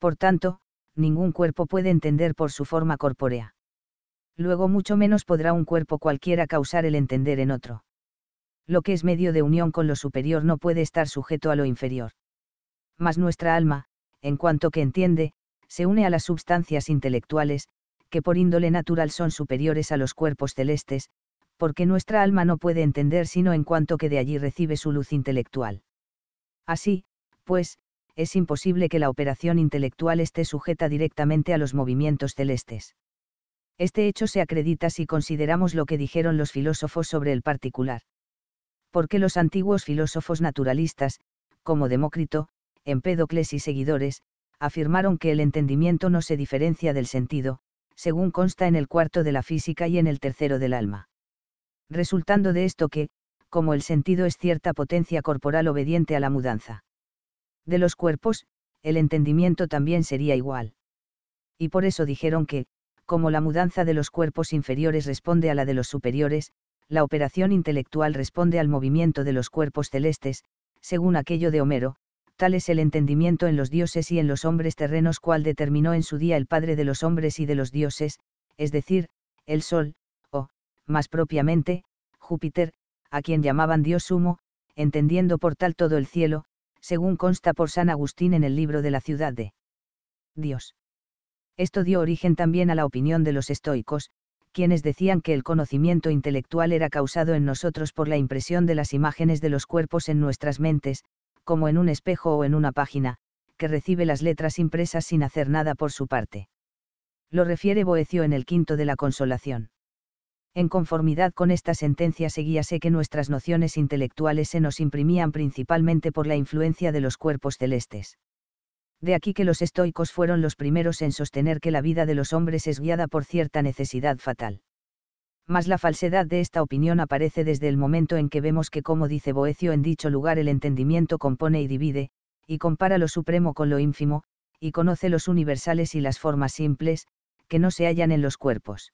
Por tanto, ningún cuerpo puede entender por su forma corpórea. Luego mucho menos podrá un cuerpo cualquiera causar el entender en otro. Lo que es medio de unión con lo superior no puede estar sujeto a lo inferior. Mas nuestra alma, en cuanto que entiende, se une a las sustancias intelectuales, que por índole natural son superiores a los cuerpos celestes, porque nuestra alma no puede entender sino en cuanto que de allí recibe su luz intelectual. Así, pues, es imposible que la operación intelectual esté sujeta directamente a los movimientos celestes. Este hecho se acredita si consideramos lo que dijeron los filósofos sobre el particular. Porque los antiguos filósofos naturalistas, como Demócrito, Empédocles y seguidores, afirmaron que el entendimiento no se diferencia del sentido, según consta en el cuarto de la física y en el tercero del alma. Resultando de esto que, como el sentido es cierta potencia corporal obediente a la mudanza de los cuerpos, el entendimiento también sería igual. Y por eso dijeron que, como la mudanza de los cuerpos inferiores responde a la de los superiores, la operación intelectual responde al movimiento de los cuerpos celestes, según aquello de Homero, tal es el entendimiento en los dioses y en los hombres terrenos cual determinó en su día el Padre de los hombres y de los dioses, es decir, el Sol, o, más propiamente, Júpiter, a quien llamaban Dios sumo, entendiendo por tal todo el cielo, según consta por San Agustín en el libro de la ciudad de Dios. Esto dio origen también a la opinión de los estoicos, quienes decían que el conocimiento intelectual era causado en nosotros por la impresión de las imágenes de los cuerpos en nuestras mentes, como en un espejo o en una página, que recibe las letras impresas sin hacer nada por su parte. Lo refiere Boecio en el quinto de la Consolación. En conformidad con esta sentencia seguíase que nuestras nociones intelectuales se nos imprimían principalmente por la influencia de los cuerpos celestes. De aquí que los estoicos fueron los primeros en sostener que la vida de los hombres es guiada por cierta necesidad fatal mas la falsedad de esta opinión aparece desde el momento en que vemos que, como dice Boecio en dicho lugar, el entendimiento compone y divide, y compara lo supremo con lo ínfimo, y conoce los universales y las formas simples, que no se hallan en los cuerpos.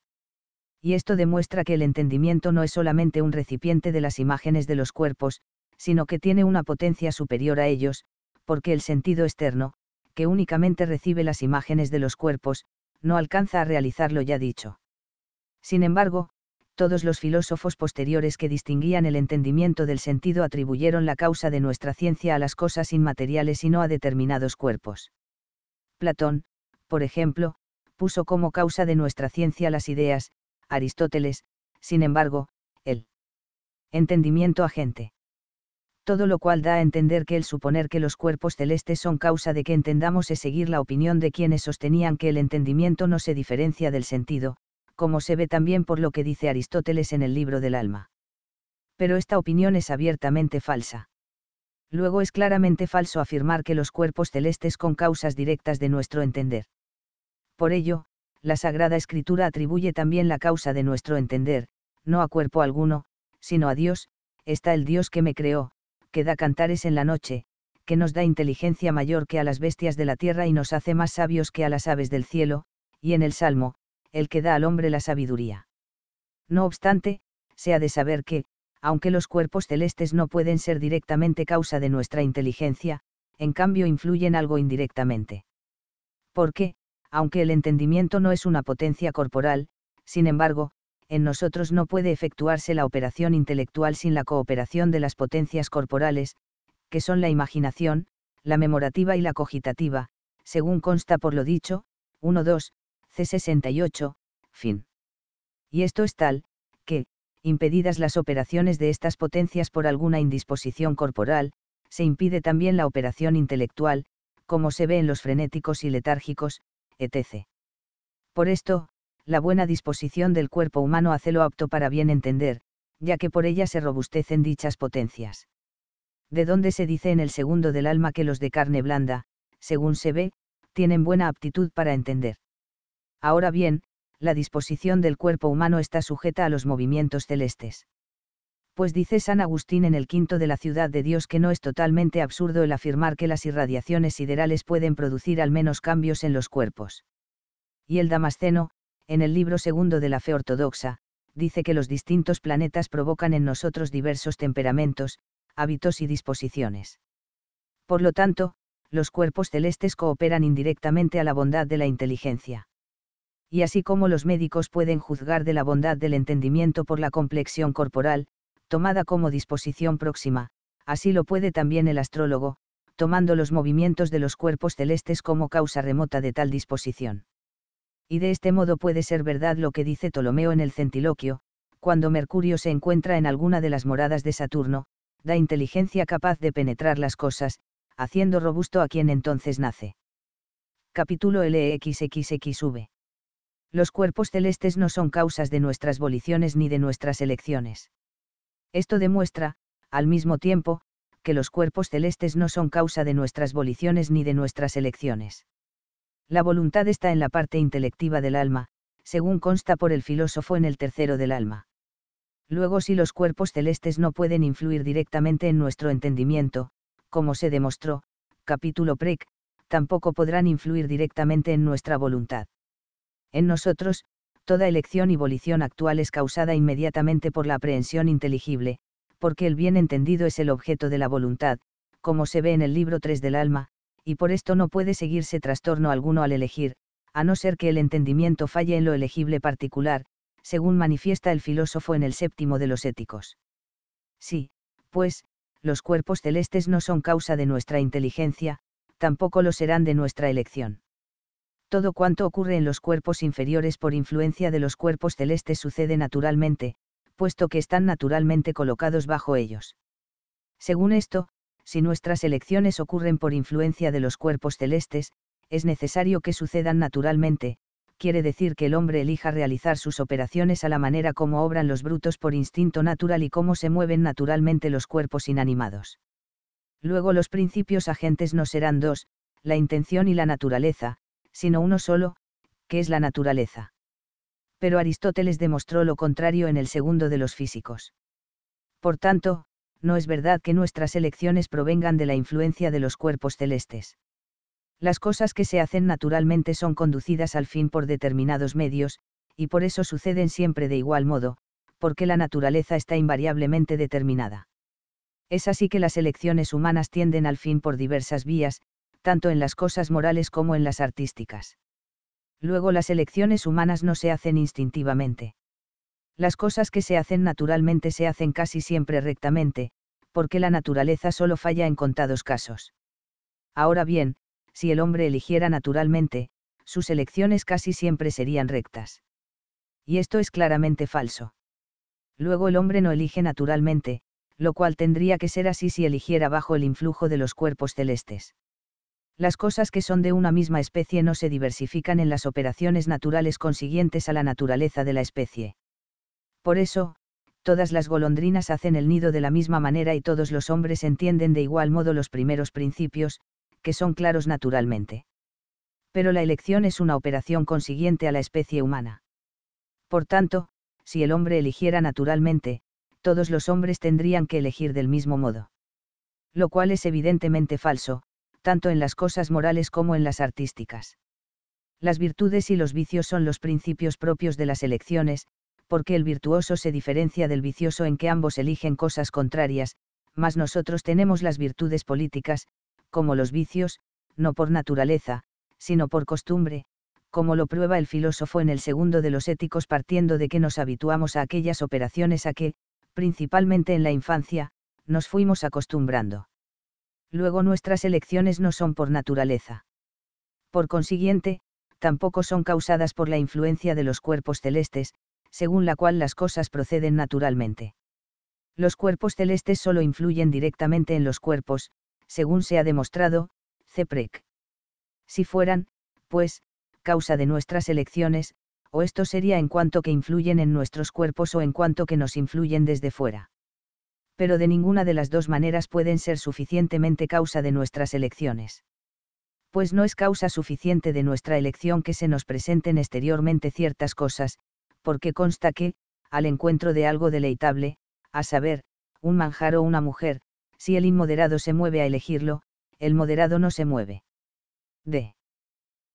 Y esto demuestra que el entendimiento no es solamente un recipiente de las imágenes de los cuerpos, sino que tiene una potencia superior a ellos, porque el sentido externo, que únicamente recibe las imágenes de los cuerpos, no alcanza a realizar lo ya dicho. Sin embargo, todos los filósofos posteriores que distinguían el entendimiento del sentido atribuyeron la causa de nuestra ciencia a las cosas inmateriales y no a determinados cuerpos. Platón, por ejemplo, puso como causa de nuestra ciencia las ideas, Aristóteles, sin embargo, el entendimiento agente. Todo lo cual da a entender que el suponer que los cuerpos celestes son causa de que entendamos es seguir la opinión de quienes sostenían que el entendimiento no se diferencia del sentido, como se ve también por lo que dice Aristóteles en el libro del alma. Pero esta opinión es abiertamente falsa. Luego es claramente falso afirmar que los cuerpos celestes con causas directas de nuestro entender. Por ello, la Sagrada Escritura atribuye también la causa de nuestro entender, no a cuerpo alguno, sino a Dios, está el Dios que me creó, que da cantares en la noche, que nos da inteligencia mayor que a las bestias de la tierra y nos hace más sabios que a las aves del cielo, y en el Salmo, el que da al hombre la sabiduría. No obstante, se ha de saber que, aunque los cuerpos celestes no pueden ser directamente causa de nuestra inteligencia, en cambio influyen algo indirectamente. Porque, aunque el entendimiento no es una potencia corporal, sin embargo, en nosotros no puede efectuarse la operación intelectual sin la cooperación de las potencias corporales, que son la imaginación, la memorativa y la cogitativa, según consta por lo dicho, 1 2. C68, fin. Y esto es tal, que, impedidas las operaciones de estas potencias por alguna indisposición corporal, se impide también la operación intelectual, como se ve en los frenéticos y letárgicos, etc. Por esto, la buena disposición del cuerpo humano hace lo apto para bien entender, ya que por ella se robustecen dichas potencias. De donde se dice en el segundo del alma que los de carne blanda, según se ve, tienen buena aptitud para entender. Ahora bien, la disposición del cuerpo humano está sujeta a los movimientos celestes. Pues dice San Agustín en el quinto de la ciudad de Dios que no es totalmente absurdo el afirmar que las irradiaciones siderales pueden producir al menos cambios en los cuerpos. Y el Damasceno, en el libro segundo de la fe ortodoxa, dice que los distintos planetas provocan en nosotros diversos temperamentos, hábitos y disposiciones. Por lo tanto, los cuerpos celestes cooperan indirectamente a la bondad de la inteligencia y así como los médicos pueden juzgar de la bondad del entendimiento por la complexión corporal, tomada como disposición próxima, así lo puede también el astrólogo, tomando los movimientos de los cuerpos celestes como causa remota de tal disposición. Y de este modo puede ser verdad lo que dice Ptolomeo en el Centiloquio, cuando Mercurio se encuentra en alguna de las moradas de Saturno, da inteligencia capaz de penetrar las cosas, haciendo robusto a quien entonces nace. Capítulo LXXXV los cuerpos celestes no son causas de nuestras voliciones ni de nuestras elecciones. Esto demuestra, al mismo tiempo, que los cuerpos celestes no son causa de nuestras voliciones ni de nuestras elecciones. La voluntad está en la parte intelectiva del alma, según consta por el filósofo en el tercero del alma. Luego si los cuerpos celestes no pueden influir directamente en nuestro entendimiento, como se demostró, capítulo PREC, tampoco podrán influir directamente en nuestra voluntad. En nosotros, toda elección y volición actual es causada inmediatamente por la aprehensión inteligible, porque el bien entendido es el objeto de la voluntad, como se ve en el libro 3 del alma, y por esto no puede seguirse trastorno alguno al elegir, a no ser que el entendimiento falle en lo elegible particular, según manifiesta el filósofo en el séptimo de los éticos. Sí, pues, los cuerpos celestes no son causa de nuestra inteligencia, tampoco lo serán de nuestra elección todo cuanto ocurre en los cuerpos inferiores por influencia de los cuerpos celestes sucede naturalmente, puesto que están naturalmente colocados bajo ellos. Según esto, si nuestras elecciones ocurren por influencia de los cuerpos celestes, es necesario que sucedan naturalmente, quiere decir que el hombre elija realizar sus operaciones a la manera como obran los brutos por instinto natural y cómo se mueven naturalmente los cuerpos inanimados. Luego los principios agentes no serán dos, la intención y la naturaleza, sino uno solo, que es la naturaleza. Pero Aristóteles demostró lo contrario en el segundo de los físicos. Por tanto, no es verdad que nuestras elecciones provengan de la influencia de los cuerpos celestes. Las cosas que se hacen naturalmente son conducidas al fin por determinados medios, y por eso suceden siempre de igual modo, porque la naturaleza está invariablemente determinada. Es así que las elecciones humanas tienden al fin por diversas vías, tanto en las cosas morales como en las artísticas. Luego las elecciones humanas no se hacen instintivamente. Las cosas que se hacen naturalmente se hacen casi siempre rectamente, porque la naturaleza solo falla en contados casos. Ahora bien, si el hombre eligiera naturalmente, sus elecciones casi siempre serían rectas. Y esto es claramente falso. Luego el hombre no elige naturalmente, lo cual tendría que ser así si eligiera bajo el influjo de los cuerpos celestes las cosas que son de una misma especie no se diversifican en las operaciones naturales consiguientes a la naturaleza de la especie. Por eso, todas las golondrinas hacen el nido de la misma manera y todos los hombres entienden de igual modo los primeros principios, que son claros naturalmente. Pero la elección es una operación consiguiente a la especie humana. Por tanto, si el hombre eligiera naturalmente, todos los hombres tendrían que elegir del mismo modo. Lo cual es evidentemente falso, tanto en las cosas morales como en las artísticas. Las virtudes y los vicios son los principios propios de las elecciones, porque el virtuoso se diferencia del vicioso en que ambos eligen cosas contrarias, mas nosotros tenemos las virtudes políticas, como los vicios, no por naturaleza, sino por costumbre, como lo prueba el filósofo en el segundo de los éticos partiendo de que nos habituamos a aquellas operaciones a que, principalmente en la infancia, nos fuimos acostumbrando luego nuestras elecciones no son por naturaleza. Por consiguiente, tampoco son causadas por la influencia de los cuerpos celestes, según la cual las cosas proceden naturalmente. Los cuerpos celestes solo influyen directamente en los cuerpos, según se ha demostrado, CEPREC. Si fueran, pues, causa de nuestras elecciones, o esto sería en cuanto que influyen en nuestros cuerpos o en cuanto que nos influyen desde fuera pero de ninguna de las dos maneras pueden ser suficientemente causa de nuestras elecciones. Pues no es causa suficiente de nuestra elección que se nos presenten exteriormente ciertas cosas, porque consta que, al encuentro de algo deleitable, a saber, un manjar o una mujer, si el inmoderado se mueve a elegirlo, el moderado no se mueve. D.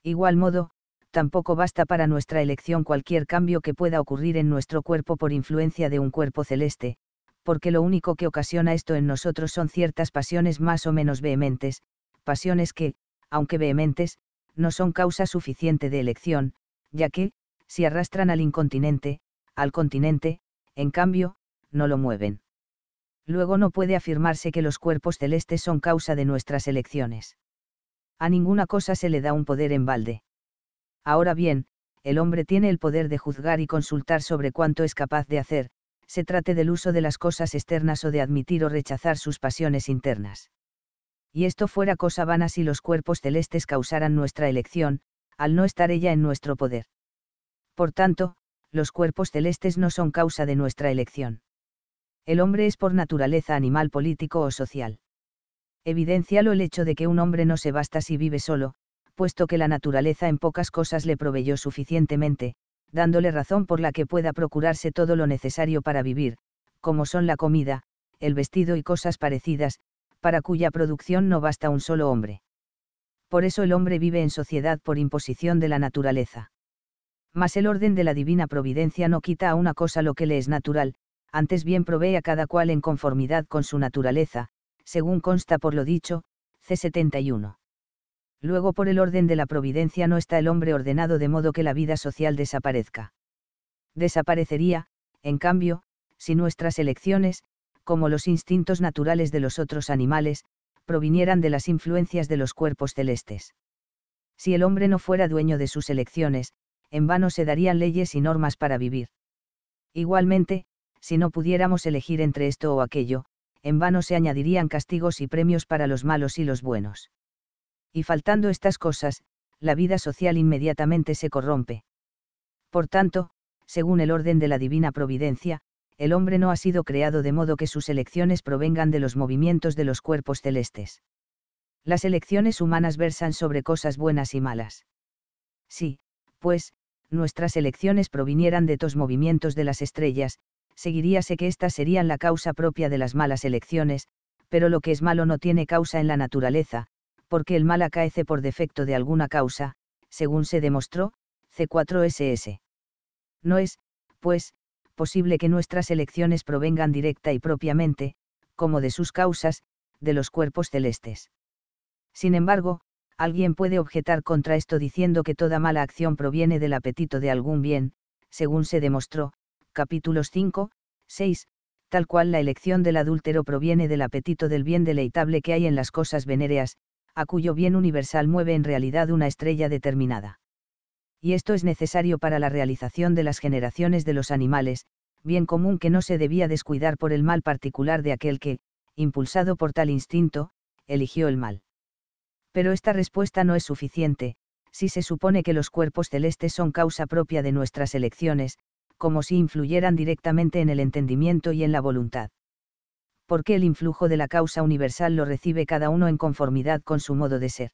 Igual modo, tampoco basta para nuestra elección cualquier cambio que pueda ocurrir en nuestro cuerpo por influencia de un cuerpo celeste, porque lo único que ocasiona esto en nosotros son ciertas pasiones más o menos vehementes, pasiones que, aunque vehementes, no son causa suficiente de elección, ya que, si arrastran al incontinente, al continente, en cambio, no lo mueven. Luego no puede afirmarse que los cuerpos celestes son causa de nuestras elecciones. A ninguna cosa se le da un poder en balde. Ahora bien, el hombre tiene el poder de juzgar y consultar sobre cuánto es capaz de hacer, se trate del uso de las cosas externas o de admitir o rechazar sus pasiones internas. Y esto fuera cosa vana si los cuerpos celestes causaran nuestra elección, al no estar ella en nuestro poder. Por tanto, los cuerpos celestes no son causa de nuestra elección. El hombre es por naturaleza animal político o social. Evidencialo el hecho de que un hombre no se basta si vive solo, puesto que la naturaleza en pocas cosas le proveyó suficientemente, dándole razón por la que pueda procurarse todo lo necesario para vivir, como son la comida, el vestido y cosas parecidas, para cuya producción no basta un solo hombre. Por eso el hombre vive en sociedad por imposición de la naturaleza. Mas el orden de la divina providencia no quita a una cosa lo que le es natural, antes bien provee a cada cual en conformidad con su naturaleza, según consta por lo dicho, C71. Luego por el orden de la providencia no está el hombre ordenado de modo que la vida social desaparezca. Desaparecería, en cambio, si nuestras elecciones, como los instintos naturales de los otros animales, provinieran de las influencias de los cuerpos celestes. Si el hombre no fuera dueño de sus elecciones, en vano se darían leyes y normas para vivir. Igualmente, si no pudiéramos elegir entre esto o aquello, en vano se añadirían castigos y premios para los malos y los buenos y faltando estas cosas, la vida social inmediatamente se corrompe. Por tanto, según el orden de la divina providencia, el hombre no ha sido creado de modo que sus elecciones provengan de los movimientos de los cuerpos celestes. Las elecciones humanas versan sobre cosas buenas y malas. Si, pues, nuestras elecciones provinieran de estos movimientos de las estrellas, seguiríase que estas serían la causa propia de las malas elecciones, pero lo que es malo no tiene causa en la naturaleza, porque el mal acaece por defecto de alguna causa, según se demostró, C4SS. No es, pues, posible que nuestras elecciones provengan directa y propiamente, como de sus causas, de los cuerpos celestes. Sin embargo, alguien puede objetar contra esto diciendo que toda mala acción proviene del apetito de algún bien, según se demostró, capítulos 5, 6, tal cual la elección del adúltero proviene del apetito del bien deleitable que hay en las cosas venéreas, a cuyo bien universal mueve en realidad una estrella determinada. Y esto es necesario para la realización de las generaciones de los animales, bien común que no se debía descuidar por el mal particular de aquel que, impulsado por tal instinto, eligió el mal. Pero esta respuesta no es suficiente, si se supone que los cuerpos celestes son causa propia de nuestras elecciones, como si influyeran directamente en el entendimiento y en la voluntad porque el influjo de la causa universal lo recibe cada uno en conformidad con su modo de ser.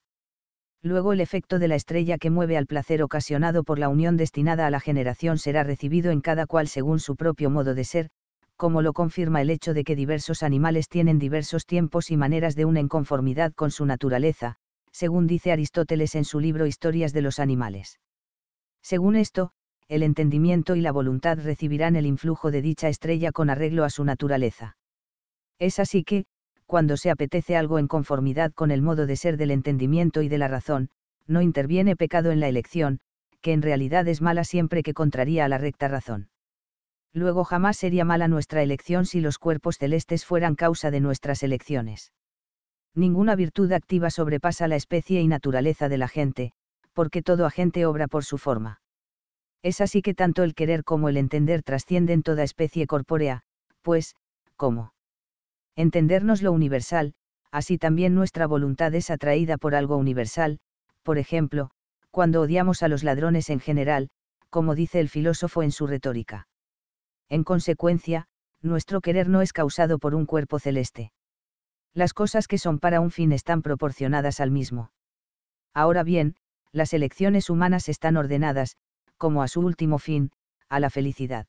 Luego el efecto de la estrella que mueve al placer ocasionado por la unión destinada a la generación será recibido en cada cual según su propio modo de ser, como lo confirma el hecho de que diversos animales tienen diversos tiempos y maneras de una en conformidad con su naturaleza, según dice Aristóteles en su libro Historias de los Animales. Según esto, el entendimiento y la voluntad recibirán el influjo de dicha estrella con arreglo a su naturaleza. Es así que, cuando se apetece algo en conformidad con el modo de ser del entendimiento y de la razón, no interviene pecado en la elección, que en realidad es mala siempre que contraría a la recta razón. Luego jamás sería mala nuestra elección si los cuerpos celestes fueran causa de nuestras elecciones. Ninguna virtud activa sobrepasa la especie y naturaleza de la gente, porque todo agente obra por su forma. Es así que tanto el querer como el entender trascienden toda especie corpórea, pues, ¿cómo? Entendernos lo universal, así también nuestra voluntad es atraída por algo universal, por ejemplo, cuando odiamos a los ladrones en general, como dice el filósofo en su retórica. En consecuencia, nuestro querer no es causado por un cuerpo celeste. Las cosas que son para un fin están proporcionadas al mismo. Ahora bien, las elecciones humanas están ordenadas, como a su último fin, a la felicidad.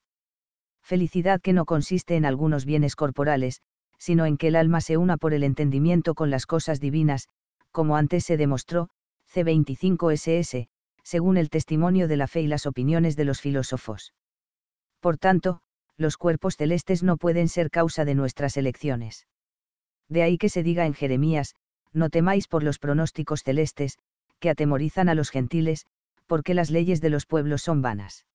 Felicidad que no consiste en algunos bienes corporales, sino en que el alma se una por el entendimiento con las cosas divinas, como antes se demostró, C25SS, según el testimonio de la fe y las opiniones de los filósofos. Por tanto, los cuerpos celestes no pueden ser causa de nuestras elecciones. De ahí que se diga en Jeremías, no temáis por los pronósticos celestes, que atemorizan a los gentiles, porque las leyes de los pueblos son vanas.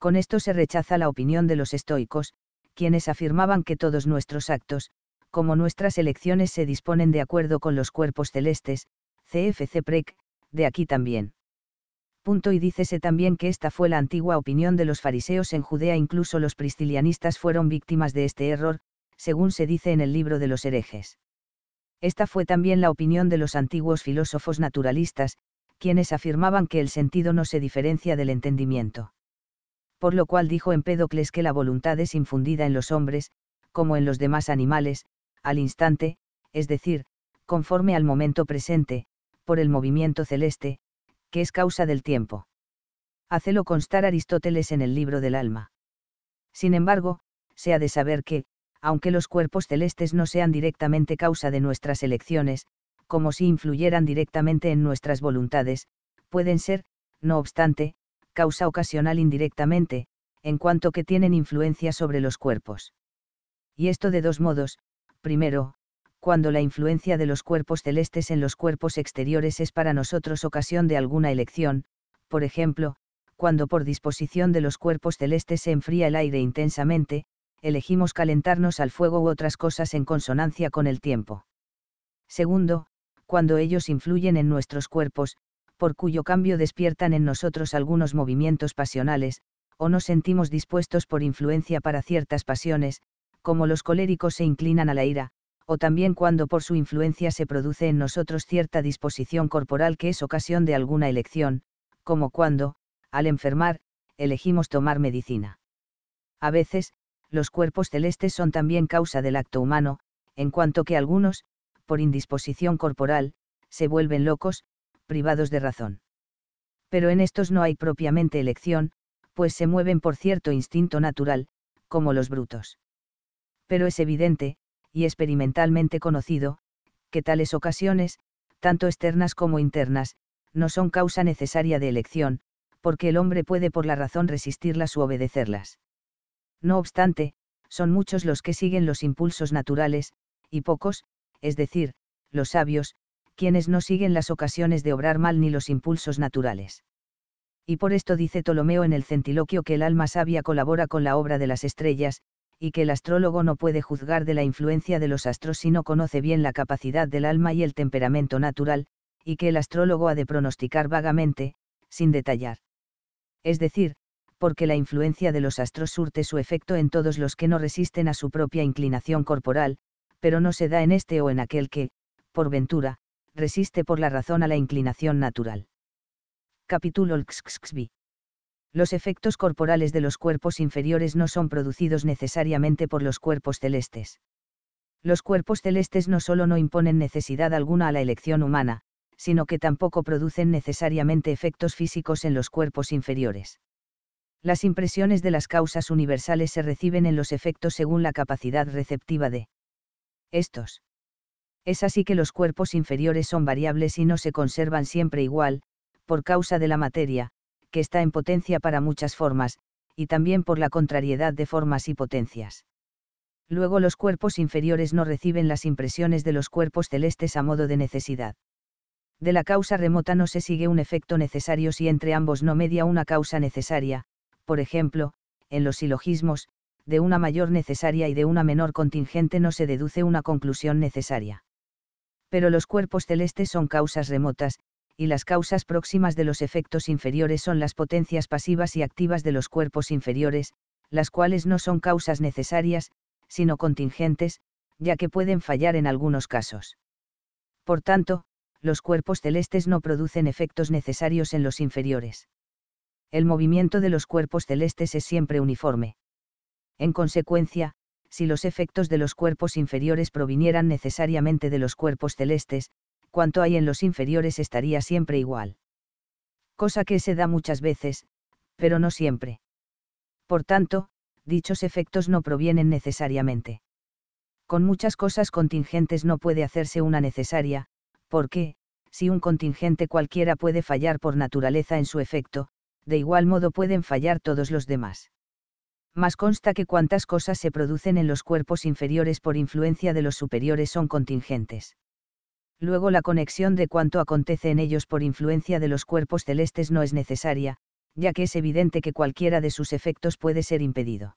Con esto se rechaza la opinión de los estoicos, quienes afirmaban que todos nuestros actos, como nuestras elecciones se disponen de acuerdo con los cuerpos celestes, CFC PREC, de aquí también. Punto y dícese también que esta fue la antigua opinión de los fariseos en Judea, incluso los priscilianistas fueron víctimas de este error, según se dice en el libro de los herejes. Esta fue también la opinión de los antiguos filósofos naturalistas, quienes afirmaban que el sentido no se diferencia del entendimiento por lo cual dijo Empédocles que la voluntad es infundida en los hombres, como en los demás animales, al instante, es decir, conforme al momento presente, por el movimiento celeste, que es causa del tiempo. Hacelo constar Aristóteles en el libro del alma. Sin embargo, se ha de saber que, aunque los cuerpos celestes no sean directamente causa de nuestras elecciones, como si influyeran directamente en nuestras voluntades, pueden ser, no obstante, causa ocasional indirectamente, en cuanto que tienen influencia sobre los cuerpos. Y esto de dos modos, primero, cuando la influencia de los cuerpos celestes en los cuerpos exteriores es para nosotros ocasión de alguna elección, por ejemplo, cuando por disposición de los cuerpos celestes se enfría el aire intensamente, elegimos calentarnos al fuego u otras cosas en consonancia con el tiempo. Segundo, cuando ellos influyen en nuestros cuerpos, por cuyo cambio despiertan en nosotros algunos movimientos pasionales, o nos sentimos dispuestos por influencia para ciertas pasiones, como los coléricos se inclinan a la ira, o también cuando por su influencia se produce en nosotros cierta disposición corporal que es ocasión de alguna elección, como cuando, al enfermar, elegimos tomar medicina. A veces, los cuerpos celestes son también causa del acto humano, en cuanto que algunos, por indisposición corporal, se vuelven locos, privados de razón. Pero en estos no hay propiamente elección, pues se mueven por cierto instinto natural, como los brutos. Pero es evidente, y experimentalmente conocido, que tales ocasiones, tanto externas como internas, no son causa necesaria de elección, porque el hombre puede por la razón resistirlas u obedecerlas. No obstante, son muchos los que siguen los impulsos naturales, y pocos, es decir, los sabios, quienes no siguen las ocasiones de obrar mal ni los impulsos naturales. Y por esto dice Ptolomeo en el centiloquio que el alma sabia colabora con la obra de las estrellas, y que el astrólogo no puede juzgar de la influencia de los astros si no conoce bien la capacidad del alma y el temperamento natural, y que el astrólogo ha de pronosticar vagamente, sin detallar. Es decir, porque la influencia de los astros surte su efecto en todos los que no resisten a su propia inclinación corporal, pero no se da en este o en aquel que, por ventura, resiste por la razón a la inclinación natural. Capítulo XXXVI Los efectos corporales de los cuerpos inferiores no son producidos necesariamente por los cuerpos celestes. Los cuerpos celestes no solo no imponen necesidad alguna a la elección humana, sino que tampoco producen necesariamente efectos físicos en los cuerpos inferiores. Las impresiones de las causas universales se reciben en los efectos según la capacidad receptiva de estos. Es así que los cuerpos inferiores son variables y no se conservan siempre igual, por causa de la materia, que está en potencia para muchas formas, y también por la contrariedad de formas y potencias. Luego los cuerpos inferiores no reciben las impresiones de los cuerpos celestes a modo de necesidad. De la causa remota no se sigue un efecto necesario si entre ambos no media una causa necesaria, por ejemplo, en los silogismos, de una mayor necesaria y de una menor contingente no se deduce una conclusión necesaria pero los cuerpos celestes son causas remotas, y las causas próximas de los efectos inferiores son las potencias pasivas y activas de los cuerpos inferiores, las cuales no son causas necesarias, sino contingentes, ya que pueden fallar en algunos casos. Por tanto, los cuerpos celestes no producen efectos necesarios en los inferiores. El movimiento de los cuerpos celestes es siempre uniforme. En consecuencia, si los efectos de los cuerpos inferiores provinieran necesariamente de los cuerpos celestes, cuanto hay en los inferiores estaría siempre igual. Cosa que se da muchas veces, pero no siempre. Por tanto, dichos efectos no provienen necesariamente. Con muchas cosas contingentes no puede hacerse una necesaria, porque, si un contingente cualquiera puede fallar por naturaleza en su efecto, de igual modo pueden fallar todos los demás más consta que cuantas cosas se producen en los cuerpos inferiores por influencia de los superiores son contingentes. Luego la conexión de cuanto acontece en ellos por influencia de los cuerpos celestes no es necesaria, ya que es evidente que cualquiera de sus efectos puede ser impedido.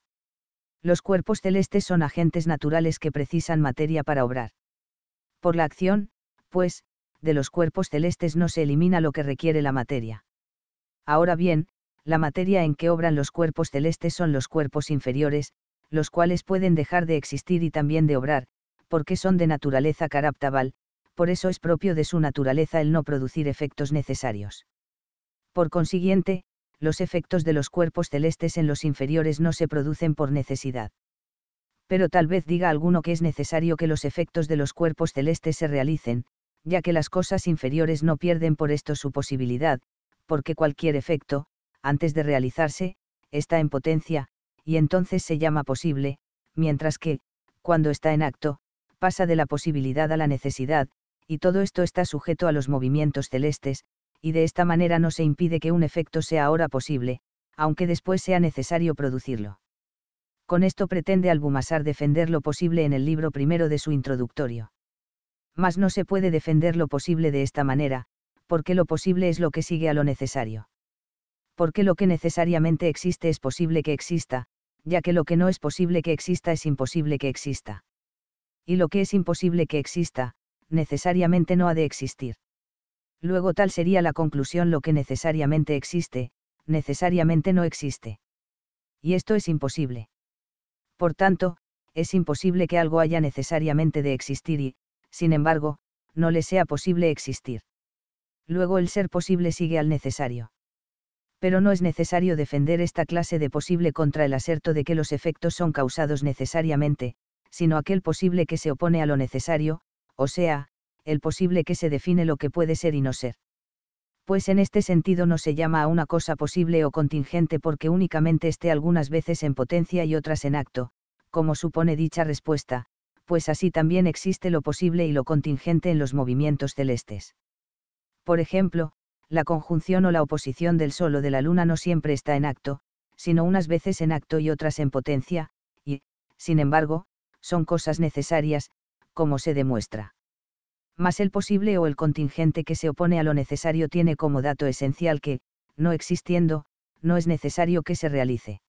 Los cuerpos celestes son agentes naturales que precisan materia para obrar. Por la acción, pues, de los cuerpos celestes no se elimina lo que requiere la materia. Ahora bien, la materia en que obran los cuerpos celestes son los cuerpos inferiores, los cuales pueden dejar de existir y también de obrar, porque son de naturaleza caraptabal, por eso es propio de su naturaleza el no producir efectos necesarios. Por consiguiente, los efectos de los cuerpos celestes en los inferiores no se producen por necesidad. Pero tal vez diga alguno que es necesario que los efectos de los cuerpos celestes se realicen, ya que las cosas inferiores no pierden por esto su posibilidad, porque cualquier efecto, antes de realizarse, está en potencia, y entonces se llama posible, mientras que, cuando está en acto, pasa de la posibilidad a la necesidad, y todo esto está sujeto a los movimientos celestes, y de esta manera no se impide que un efecto sea ahora posible, aunque después sea necesario producirlo. Con esto pretende Albumasar defender lo posible en el libro primero de su introductorio. Mas no se puede defender lo posible de esta manera, porque lo posible es lo que sigue a lo necesario porque lo que necesariamente existe es posible que exista, ya que lo que no es posible que exista es imposible que exista. Y lo que es imposible que exista, necesariamente no ha de existir. Luego tal sería la conclusión lo que necesariamente existe, necesariamente no existe. Y esto es imposible. Por tanto, es imposible que algo haya necesariamente de existir y, sin embargo, no le sea posible existir. Luego el ser posible sigue al necesario pero no es necesario defender esta clase de posible contra el aserto de que los efectos son causados necesariamente, sino aquel posible que se opone a lo necesario, o sea, el posible que se define lo que puede ser y no ser. Pues en este sentido no se llama a una cosa posible o contingente porque únicamente esté algunas veces en potencia y otras en acto, como supone dicha respuesta, pues así también existe lo posible y lo contingente en los movimientos celestes. Por ejemplo, la conjunción o la oposición del Sol o de la Luna no siempre está en acto, sino unas veces en acto y otras en potencia, y, sin embargo, son cosas necesarias, como se demuestra. Mas el posible o el contingente que se opone a lo necesario tiene como dato esencial que, no existiendo, no es necesario que se realice.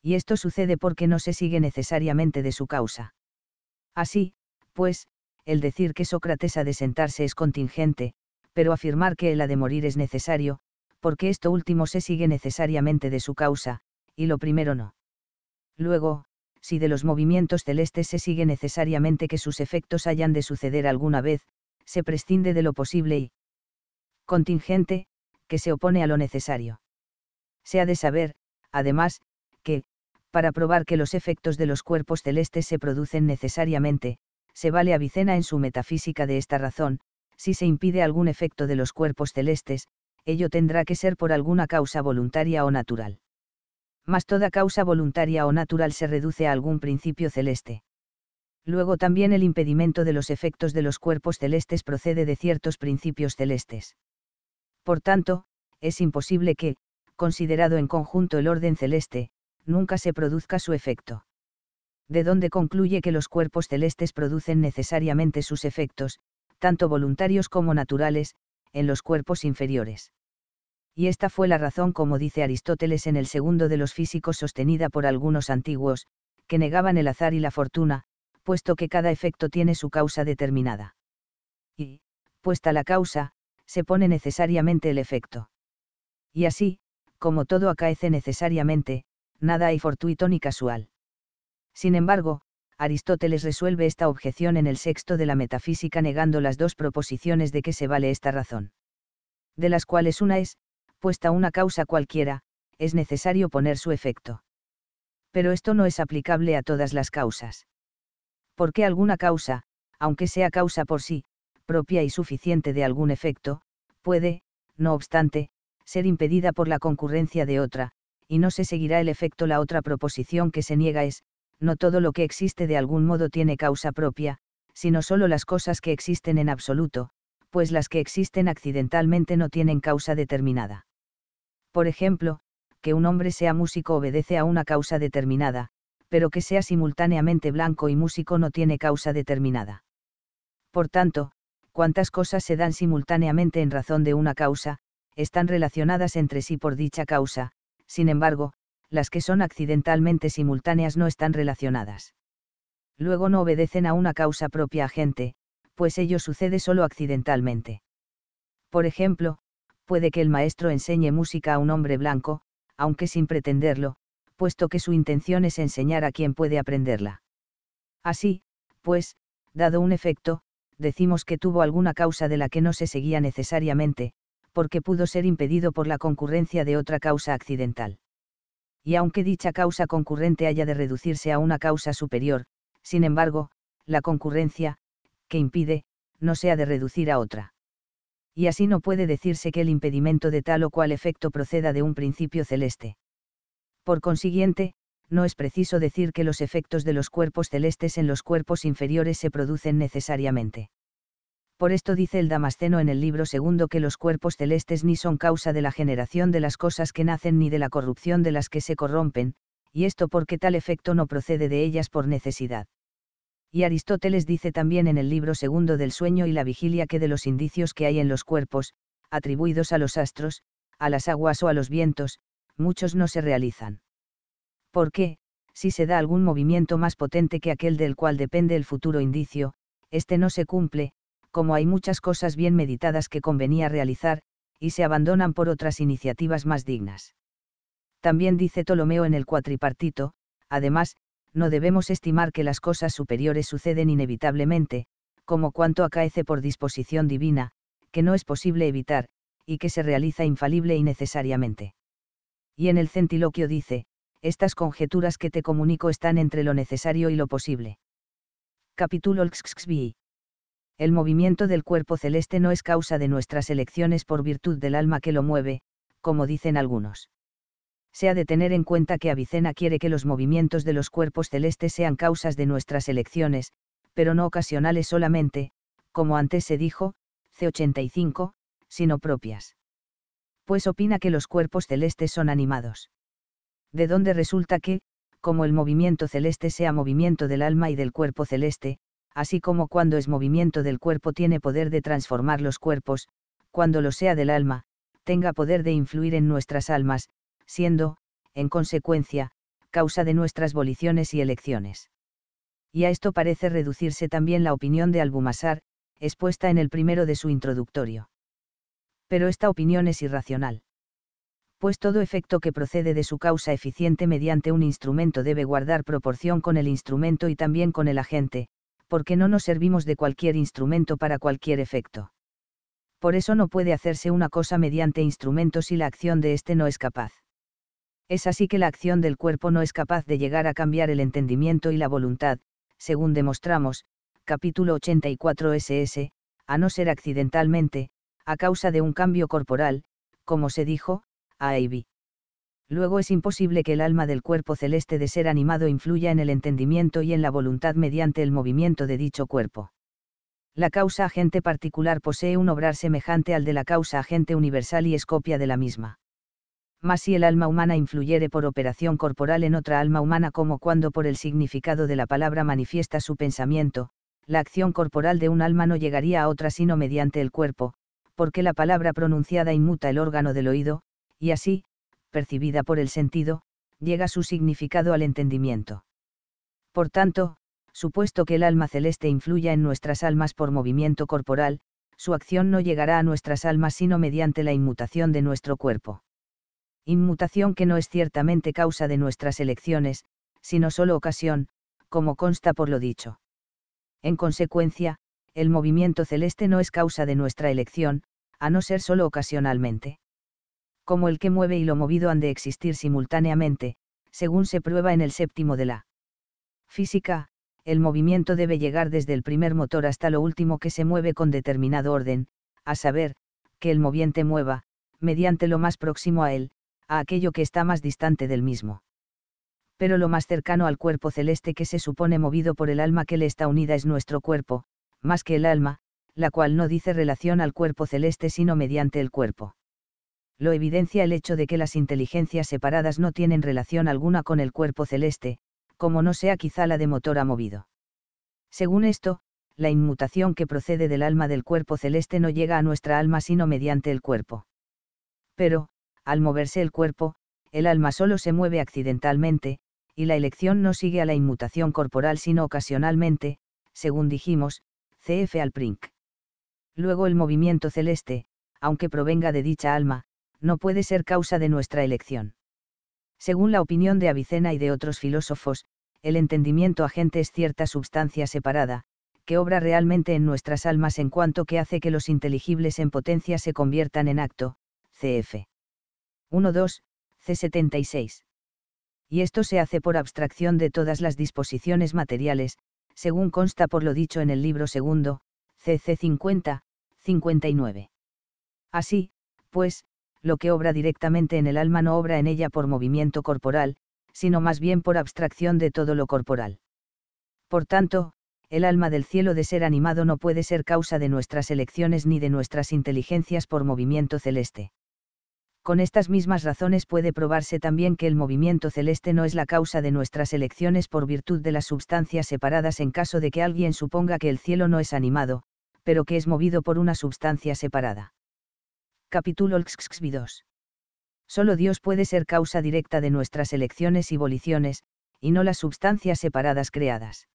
Y esto sucede porque no se sigue necesariamente de su causa. Así, pues, el decir que Sócrates ha de sentarse es contingente, pero afirmar que el ha de morir es necesario, porque esto último se sigue necesariamente de su causa, y lo primero no. Luego, si de los movimientos celestes se sigue necesariamente que sus efectos hayan de suceder alguna vez, se prescinde de lo posible y contingente, que se opone a lo necesario. Se ha de saber, además, que, para probar que los efectos de los cuerpos celestes se producen necesariamente, se vale Avicena en su metafísica de esta razón, si se impide algún efecto de los cuerpos celestes, ello tendrá que ser por alguna causa voluntaria o natural. Mas toda causa voluntaria o natural se reduce a algún principio celeste. Luego también el impedimento de los efectos de los cuerpos celestes procede de ciertos principios celestes. Por tanto, es imposible que, considerado en conjunto el orden celeste, nunca se produzca su efecto. De donde concluye que los cuerpos celestes producen necesariamente sus efectos, tanto voluntarios como naturales, en los cuerpos inferiores. Y esta fue la razón, como dice Aristóteles en el segundo de los físicos, sostenida por algunos antiguos, que negaban el azar y la fortuna, puesto que cada efecto tiene su causa determinada. Y, puesta la causa, se pone necesariamente el efecto. Y así, como todo acaece necesariamente, nada hay fortuito ni casual. Sin embargo, Aristóteles resuelve esta objeción en el sexto de la metafísica negando las dos proposiciones de que se vale esta razón. De las cuales una es, puesta una causa cualquiera, es necesario poner su efecto. Pero esto no es aplicable a todas las causas. Porque alguna causa, aunque sea causa por sí, propia y suficiente de algún efecto, puede, no obstante, ser impedida por la concurrencia de otra, y no se seguirá el efecto la otra proposición que se niega es, no todo lo que existe de algún modo tiene causa propia, sino solo las cosas que existen en absoluto, pues las que existen accidentalmente no tienen causa determinada. Por ejemplo, que un hombre sea músico obedece a una causa determinada, pero que sea simultáneamente blanco y músico no tiene causa determinada. Por tanto, cuantas cosas se dan simultáneamente en razón de una causa, están relacionadas entre sí por dicha causa, sin embargo, las que son accidentalmente simultáneas no están relacionadas. Luego no obedecen a una causa propia agente, pues ello sucede solo accidentalmente. Por ejemplo, puede que el maestro enseñe música a un hombre blanco, aunque sin pretenderlo, puesto que su intención es enseñar a quien puede aprenderla. Así, pues, dado un efecto, decimos que tuvo alguna causa de la que no se seguía necesariamente, porque pudo ser impedido por la concurrencia de otra causa accidental y aunque dicha causa concurrente haya de reducirse a una causa superior, sin embargo, la concurrencia, que impide, no sea de reducir a otra. Y así no puede decirse que el impedimento de tal o cual efecto proceda de un principio celeste. Por consiguiente, no es preciso decir que los efectos de los cuerpos celestes en los cuerpos inferiores se producen necesariamente. Por esto dice el Damasceno en el libro segundo que los cuerpos celestes ni son causa de la generación de las cosas que nacen ni de la corrupción de las que se corrompen, y esto porque tal efecto no procede de ellas por necesidad. Y Aristóteles dice también en el libro segundo del sueño y la vigilia que de los indicios que hay en los cuerpos, atribuidos a los astros, a las aguas o a los vientos, muchos no se realizan. ¿Por qué? Si se da algún movimiento más potente que aquel del cual depende el futuro indicio, este no se cumple, como hay muchas cosas bien meditadas que convenía realizar, y se abandonan por otras iniciativas más dignas. También dice Ptolomeo en el cuatripartito, además, no debemos estimar que las cosas superiores suceden inevitablemente, como cuanto acaece por disposición divina, que no es posible evitar, y que se realiza infalible y necesariamente. Y en el centiloquio dice, estas conjeturas que te comunico están entre lo necesario y lo posible. Capítulo XXXVI el movimiento del cuerpo celeste no es causa de nuestras elecciones por virtud del alma que lo mueve, como dicen algunos. Se ha de tener en cuenta que Avicena quiere que los movimientos de los cuerpos celestes sean causas de nuestras elecciones, pero no ocasionales solamente, como antes se dijo, C85, sino propias. Pues opina que los cuerpos celestes son animados. De donde resulta que, como el movimiento celeste sea movimiento del alma y del cuerpo celeste, así como cuando es movimiento del cuerpo tiene poder de transformar los cuerpos, cuando lo sea del alma, tenga poder de influir en nuestras almas, siendo, en consecuencia, causa de nuestras voliciones y elecciones. Y a esto parece reducirse también la opinión de Albumasar, expuesta en el primero de su introductorio. Pero esta opinión es irracional. Pues todo efecto que procede de su causa eficiente mediante un instrumento debe guardar proporción con el instrumento y también con el agente, porque no nos servimos de cualquier instrumento para cualquier efecto. Por eso no puede hacerse una cosa mediante instrumentos si la acción de éste no es capaz. Es así que la acción del cuerpo no es capaz de llegar a cambiar el entendimiento y la voluntad, según demostramos, capítulo 84 SS, a no ser accidentalmente, a causa de un cambio corporal, como se dijo, a Ivy luego es imposible que el alma del cuerpo celeste de ser animado influya en el entendimiento y en la voluntad mediante el movimiento de dicho cuerpo. La causa agente particular posee un obrar semejante al de la causa agente universal y es copia de la misma. Mas si el alma humana influyere por operación corporal en otra alma humana como cuando por el significado de la palabra manifiesta su pensamiento, la acción corporal de un alma no llegaría a otra sino mediante el cuerpo, porque la palabra pronunciada inmuta el órgano del oído, y así, percibida por el sentido, llega su significado al entendimiento. Por tanto, supuesto que el alma celeste influya en nuestras almas por movimiento corporal, su acción no llegará a nuestras almas sino mediante la inmutación de nuestro cuerpo. Inmutación que no es ciertamente causa de nuestras elecciones, sino solo ocasión, como consta por lo dicho. En consecuencia, el movimiento celeste no es causa de nuestra elección, a no ser solo ocasionalmente como el que mueve y lo movido han de existir simultáneamente, según se prueba en el séptimo de la física, el movimiento debe llegar desde el primer motor hasta lo último que se mueve con determinado orden, a saber, que el moviente mueva, mediante lo más próximo a él, a aquello que está más distante del mismo. Pero lo más cercano al cuerpo celeste que se supone movido por el alma que le está unida es nuestro cuerpo, más que el alma, la cual no dice relación al cuerpo celeste sino mediante el cuerpo lo evidencia el hecho de que las inteligencias separadas no tienen relación alguna con el cuerpo celeste, como no sea quizá la de motor ha movido. Según esto, la inmutación que procede del alma del cuerpo celeste no llega a nuestra alma sino mediante el cuerpo. Pero, al moverse el cuerpo, el alma solo se mueve accidentalmente, y la elección no sigue a la inmutación corporal sino ocasionalmente, según dijimos, CF al Luego el movimiento celeste, aunque provenga de dicha alma, no puede ser causa de nuestra elección. Según la opinión de Avicena y de otros filósofos, el entendimiento agente es cierta sustancia separada, que obra realmente en nuestras almas en cuanto que hace que los inteligibles en potencia se conviertan en acto, cf. 1.2, c76. Y esto se hace por abstracción de todas las disposiciones materiales, según consta por lo dicho en el libro segundo, cc 50, 59. Así, pues, lo que obra directamente en el alma no obra en ella por movimiento corporal, sino más bien por abstracción de todo lo corporal. Por tanto, el alma del cielo de ser animado no puede ser causa de nuestras elecciones ni de nuestras inteligencias por movimiento celeste. Con estas mismas razones puede probarse también que el movimiento celeste no es la causa de nuestras elecciones por virtud de las substancias separadas en caso de que alguien suponga que el cielo no es animado, pero que es movido por una substancia separada. Capítulo XXVII. Solo Dios puede ser causa directa de nuestras elecciones y voliciones, y no las substancias separadas creadas.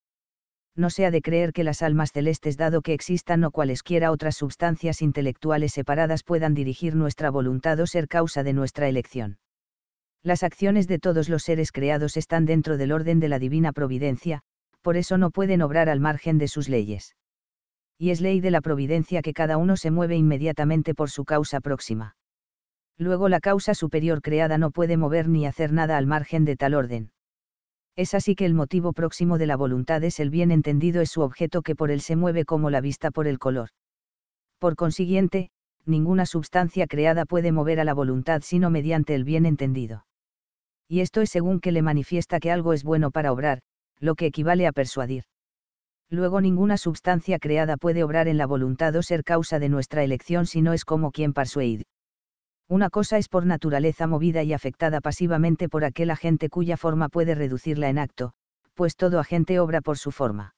No sea de creer que las almas celestes, dado que existan o cualesquiera otras substancias intelectuales separadas, puedan dirigir nuestra voluntad o ser causa de nuestra elección. Las acciones de todos los seres creados están dentro del orden de la divina providencia, por eso no pueden obrar al margen de sus leyes y es ley de la providencia que cada uno se mueve inmediatamente por su causa próxima. Luego la causa superior creada no puede mover ni hacer nada al margen de tal orden. Es así que el motivo próximo de la voluntad es el bien entendido es su objeto que por él se mueve como la vista por el color. Por consiguiente, ninguna sustancia creada puede mover a la voluntad sino mediante el bien entendido. Y esto es según que le manifiesta que algo es bueno para obrar, lo que equivale a persuadir. Luego ninguna sustancia creada puede obrar en la voluntad o ser causa de nuestra elección si no es como quien persuade. Una cosa es por naturaleza movida y afectada pasivamente por aquel agente cuya forma puede reducirla en acto, pues todo agente obra por su forma.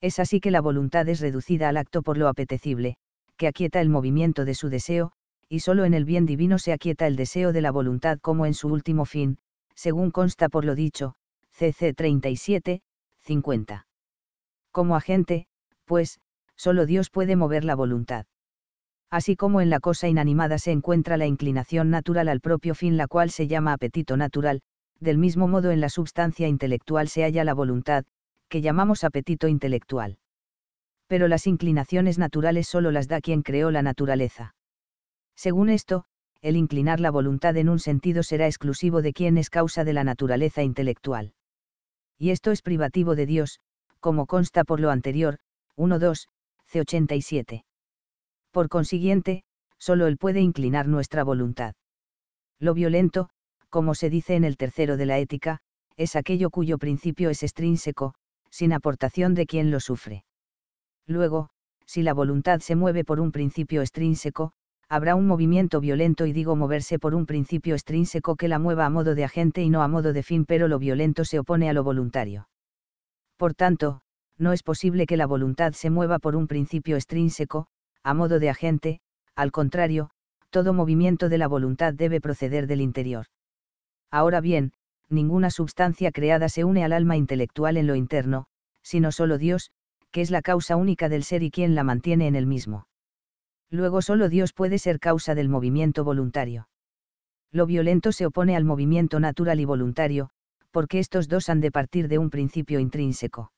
Es así que la voluntad es reducida al acto por lo apetecible, que aquieta el movimiento de su deseo, y solo en el bien divino se aquieta el deseo de la voluntad como en su último fin, según consta por lo dicho, cc 37, 50 como agente, pues, solo Dios puede mover la voluntad. Así como en la cosa inanimada se encuentra la inclinación natural al propio fin, la cual se llama apetito natural, del mismo modo en la substancia intelectual se halla la voluntad, que llamamos apetito intelectual. Pero las inclinaciones naturales solo las da quien creó la naturaleza. Según esto, el inclinar la voluntad en un sentido será exclusivo de quien es causa de la naturaleza intelectual. Y esto es privativo de Dios, como consta por lo anterior, 1.2, C87. Por consiguiente, solo Él puede inclinar nuestra voluntad. Lo violento, como se dice en el tercero de la ética, es aquello cuyo principio es extrínseco, sin aportación de quien lo sufre. Luego, si la voluntad se mueve por un principio extrínseco, habrá un movimiento violento y digo moverse por un principio extrínseco que la mueva a modo de agente y no a modo de fin, pero lo violento se opone a lo voluntario. Por tanto, no es posible que la voluntad se mueva por un principio extrínseco, a modo de agente, al contrario, todo movimiento de la voluntad debe proceder del interior. Ahora bien, ninguna substancia creada se une al alma intelectual en lo interno, sino solo Dios, que es la causa única del ser y quien la mantiene en el mismo. Luego solo Dios puede ser causa del movimiento voluntario. Lo violento se opone al movimiento natural y voluntario, porque estos dos han de partir de un principio intrínseco.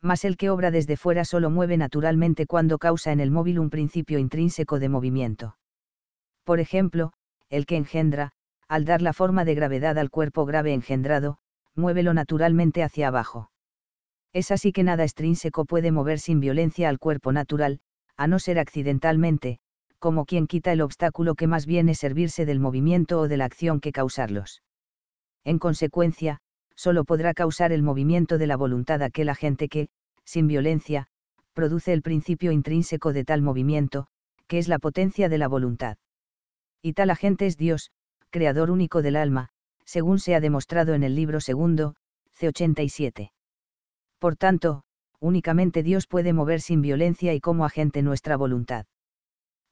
Mas el que obra desde fuera solo mueve naturalmente cuando causa en el móvil un principio intrínseco de movimiento. Por ejemplo, el que engendra, al dar la forma de gravedad al cuerpo grave engendrado, muévelo naturalmente hacia abajo. Es así que nada extrínseco puede mover sin violencia al cuerpo natural, a no ser accidentalmente, como quien quita el obstáculo que más viene es servirse del movimiento o de la acción que causarlos en consecuencia, solo podrá causar el movimiento de la voluntad aquel agente que, sin violencia, produce el principio intrínseco de tal movimiento, que es la potencia de la voluntad. Y tal agente es Dios, creador único del alma, según se ha demostrado en el libro segundo, C87. Por tanto, únicamente Dios puede mover sin violencia y como agente nuestra voluntad.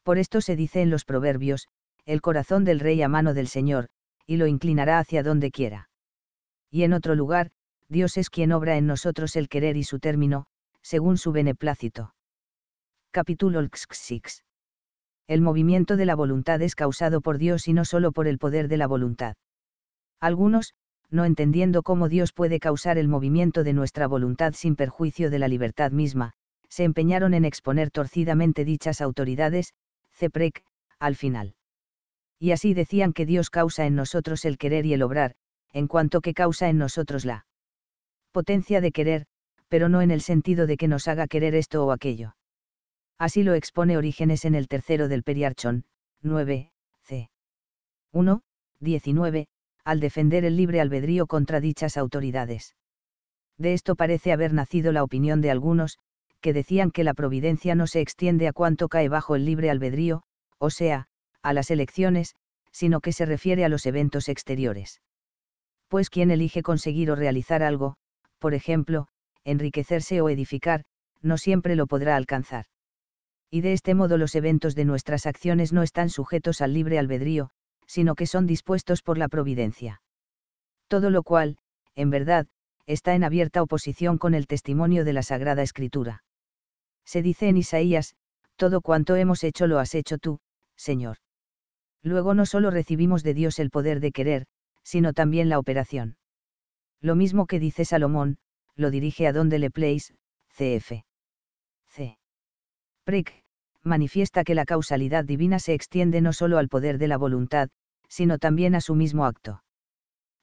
Por esto se dice en los proverbios, el corazón del rey a mano del Señor, y lo inclinará hacia donde quiera. Y en otro lugar, Dios es quien obra en nosotros el querer y su término, según su beneplácito. Capítulo 6. El movimiento de la voluntad es causado por Dios y no solo por el poder de la voluntad. Algunos, no entendiendo cómo Dios puede causar el movimiento de nuestra voluntad sin perjuicio de la libertad misma, se empeñaron en exponer torcidamente dichas autoridades, CEPREC, al final y así decían que Dios causa en nosotros el querer y el obrar, en cuanto que causa en nosotros la potencia de querer, pero no en el sentido de que nos haga querer esto o aquello. Así lo expone Orígenes en el tercero del Periarchón, 9, c. 1, 19, al defender el libre albedrío contra dichas autoridades. De esto parece haber nacido la opinión de algunos, que decían que la providencia no se extiende a cuanto cae bajo el libre albedrío, o sea, a las elecciones, sino que se refiere a los eventos exteriores. Pues quien elige conseguir o realizar algo, por ejemplo, enriquecerse o edificar, no siempre lo podrá alcanzar. Y de este modo los eventos de nuestras acciones no están sujetos al libre albedrío, sino que son dispuestos por la providencia. Todo lo cual, en verdad, está en abierta oposición con el testimonio de la Sagrada Escritura. Se dice en Isaías, todo cuanto hemos hecho lo has hecho tú, Señor. Luego no solo recibimos de Dios el poder de querer, sino también la operación. Lo mismo que dice Salomón, lo dirige a donde le place, cf. c. Prec, manifiesta que la causalidad divina se extiende no solo al poder de la voluntad, sino también a su mismo acto.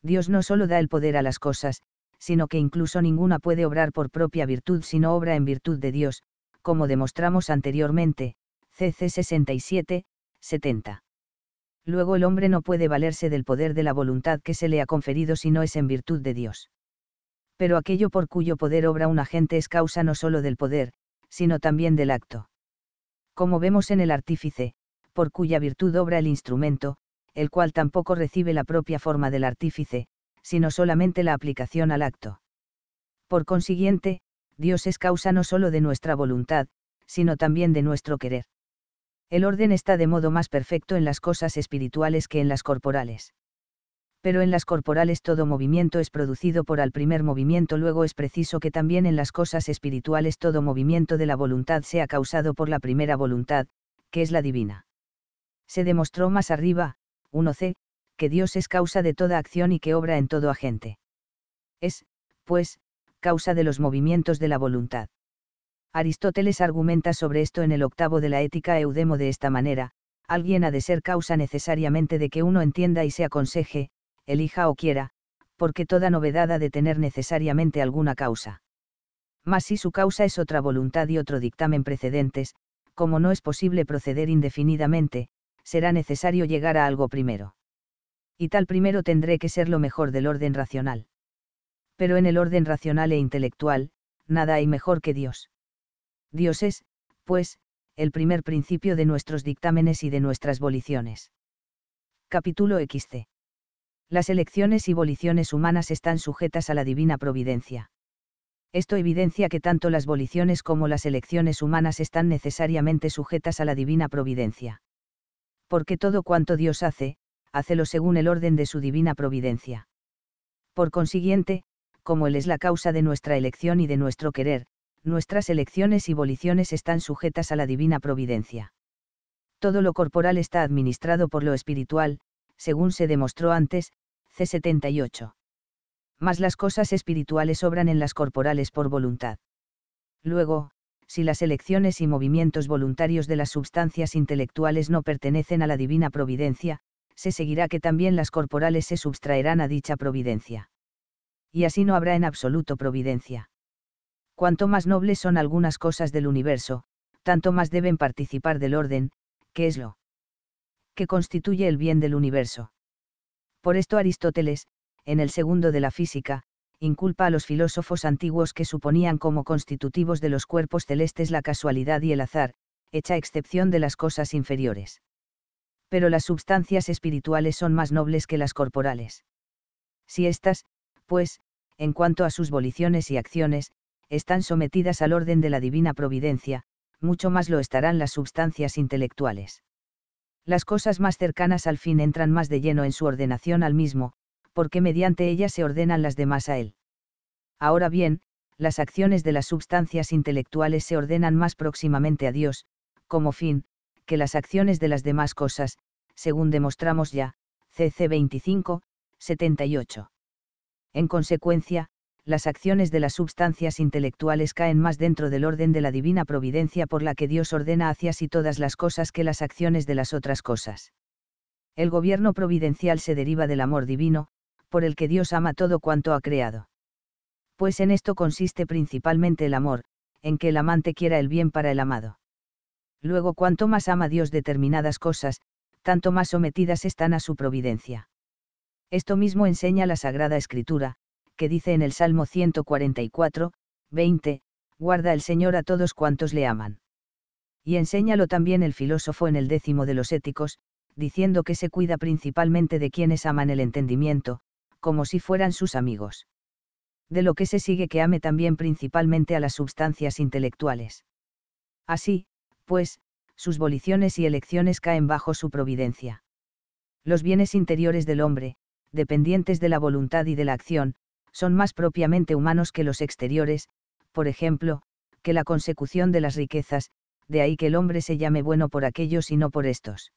Dios no solo da el poder a las cosas, sino que incluso ninguna puede obrar por propia virtud sino obra en virtud de Dios, como demostramos anteriormente, cc 67, 70. Luego el hombre no puede valerse del poder de la voluntad que se le ha conferido si no es en virtud de Dios. Pero aquello por cuyo poder obra un agente es causa no solo del poder, sino también del acto. Como vemos en el artífice, por cuya virtud obra el instrumento, el cual tampoco recibe la propia forma del artífice, sino solamente la aplicación al acto. Por consiguiente, Dios es causa no solo de nuestra voluntad, sino también de nuestro querer. El orden está de modo más perfecto en las cosas espirituales que en las corporales. Pero en las corporales todo movimiento es producido por al primer movimiento, luego es preciso que también en las cosas espirituales todo movimiento de la voluntad sea causado por la primera voluntad, que es la divina. Se demostró más arriba, 1c, que Dios es causa de toda acción y que obra en todo agente. Es, pues, causa de los movimientos de la voluntad. Aristóteles argumenta sobre esto en el octavo de la Ética Eudemo de esta manera, alguien ha de ser causa necesariamente de que uno entienda y se aconseje, elija o quiera, porque toda novedad ha de tener necesariamente alguna causa. Mas si su causa es otra voluntad y otro dictamen precedentes, como no es posible proceder indefinidamente, será necesario llegar a algo primero. Y tal primero tendré que ser lo mejor del orden racional. Pero en el orden racional e intelectual, nada hay mejor que Dios. Dios es, pues, el primer principio de nuestros dictámenes y de nuestras voliciones. Capítulo XC. Las elecciones y voliciones humanas están sujetas a la divina providencia. Esto evidencia que tanto las voliciones como las elecciones humanas están necesariamente sujetas a la divina providencia. Porque todo cuanto Dios hace, lo según el orden de su divina providencia. Por consiguiente, como Él es la causa de nuestra elección y de nuestro querer, nuestras elecciones y voliciones están sujetas a la divina providencia. Todo lo corporal está administrado por lo espiritual, según se demostró antes, C78. Mas las cosas espirituales obran en las corporales por voluntad. Luego, si las elecciones y movimientos voluntarios de las sustancias intelectuales no pertenecen a la divina providencia, se seguirá que también las corporales se subtraerán a dicha providencia. Y así no habrá en absoluto providencia cuanto más nobles son algunas cosas del universo, tanto más deben participar del orden, que es lo que constituye el bien del universo. Por esto Aristóteles, en el segundo de la física, inculpa a los filósofos antiguos que suponían como constitutivos de los cuerpos celestes la casualidad y el azar, hecha excepción de las cosas inferiores. Pero las sustancias espirituales son más nobles que las corporales. Si éstas, pues, en cuanto a sus voliciones y acciones, están sometidas al orden de la divina providencia, mucho más lo estarán las substancias intelectuales. Las cosas más cercanas al fin entran más de lleno en su ordenación al mismo, porque mediante ellas se ordenan las demás a él. Ahora bien, las acciones de las substancias intelectuales se ordenan más próximamente a Dios, como fin, que las acciones de las demás cosas, según demostramos ya, cc 25, 78. En consecuencia, las acciones de las sustancias intelectuales caen más dentro del orden de la divina providencia por la que Dios ordena hacia sí todas las cosas que las acciones de las otras cosas. El gobierno providencial se deriva del amor divino, por el que Dios ama todo cuanto ha creado. Pues en esto consiste principalmente el amor, en que el amante quiera el bien para el amado. Luego cuanto más ama Dios determinadas cosas, tanto más sometidas están a su providencia. Esto mismo enseña la Sagrada Escritura, que dice en el Salmo 144, 20, guarda el Señor a todos cuantos le aman. Y enséñalo también el filósofo en el décimo de los éticos, diciendo que se cuida principalmente de quienes aman el entendimiento, como si fueran sus amigos. De lo que se sigue que ame también principalmente a las substancias intelectuales. Así, pues, sus voliciones y elecciones caen bajo su providencia. Los bienes interiores del hombre, dependientes de la voluntad y de la acción, son más propiamente humanos que los exteriores, por ejemplo, que la consecución de las riquezas, de ahí que el hombre se llame bueno por aquellos y no por estos.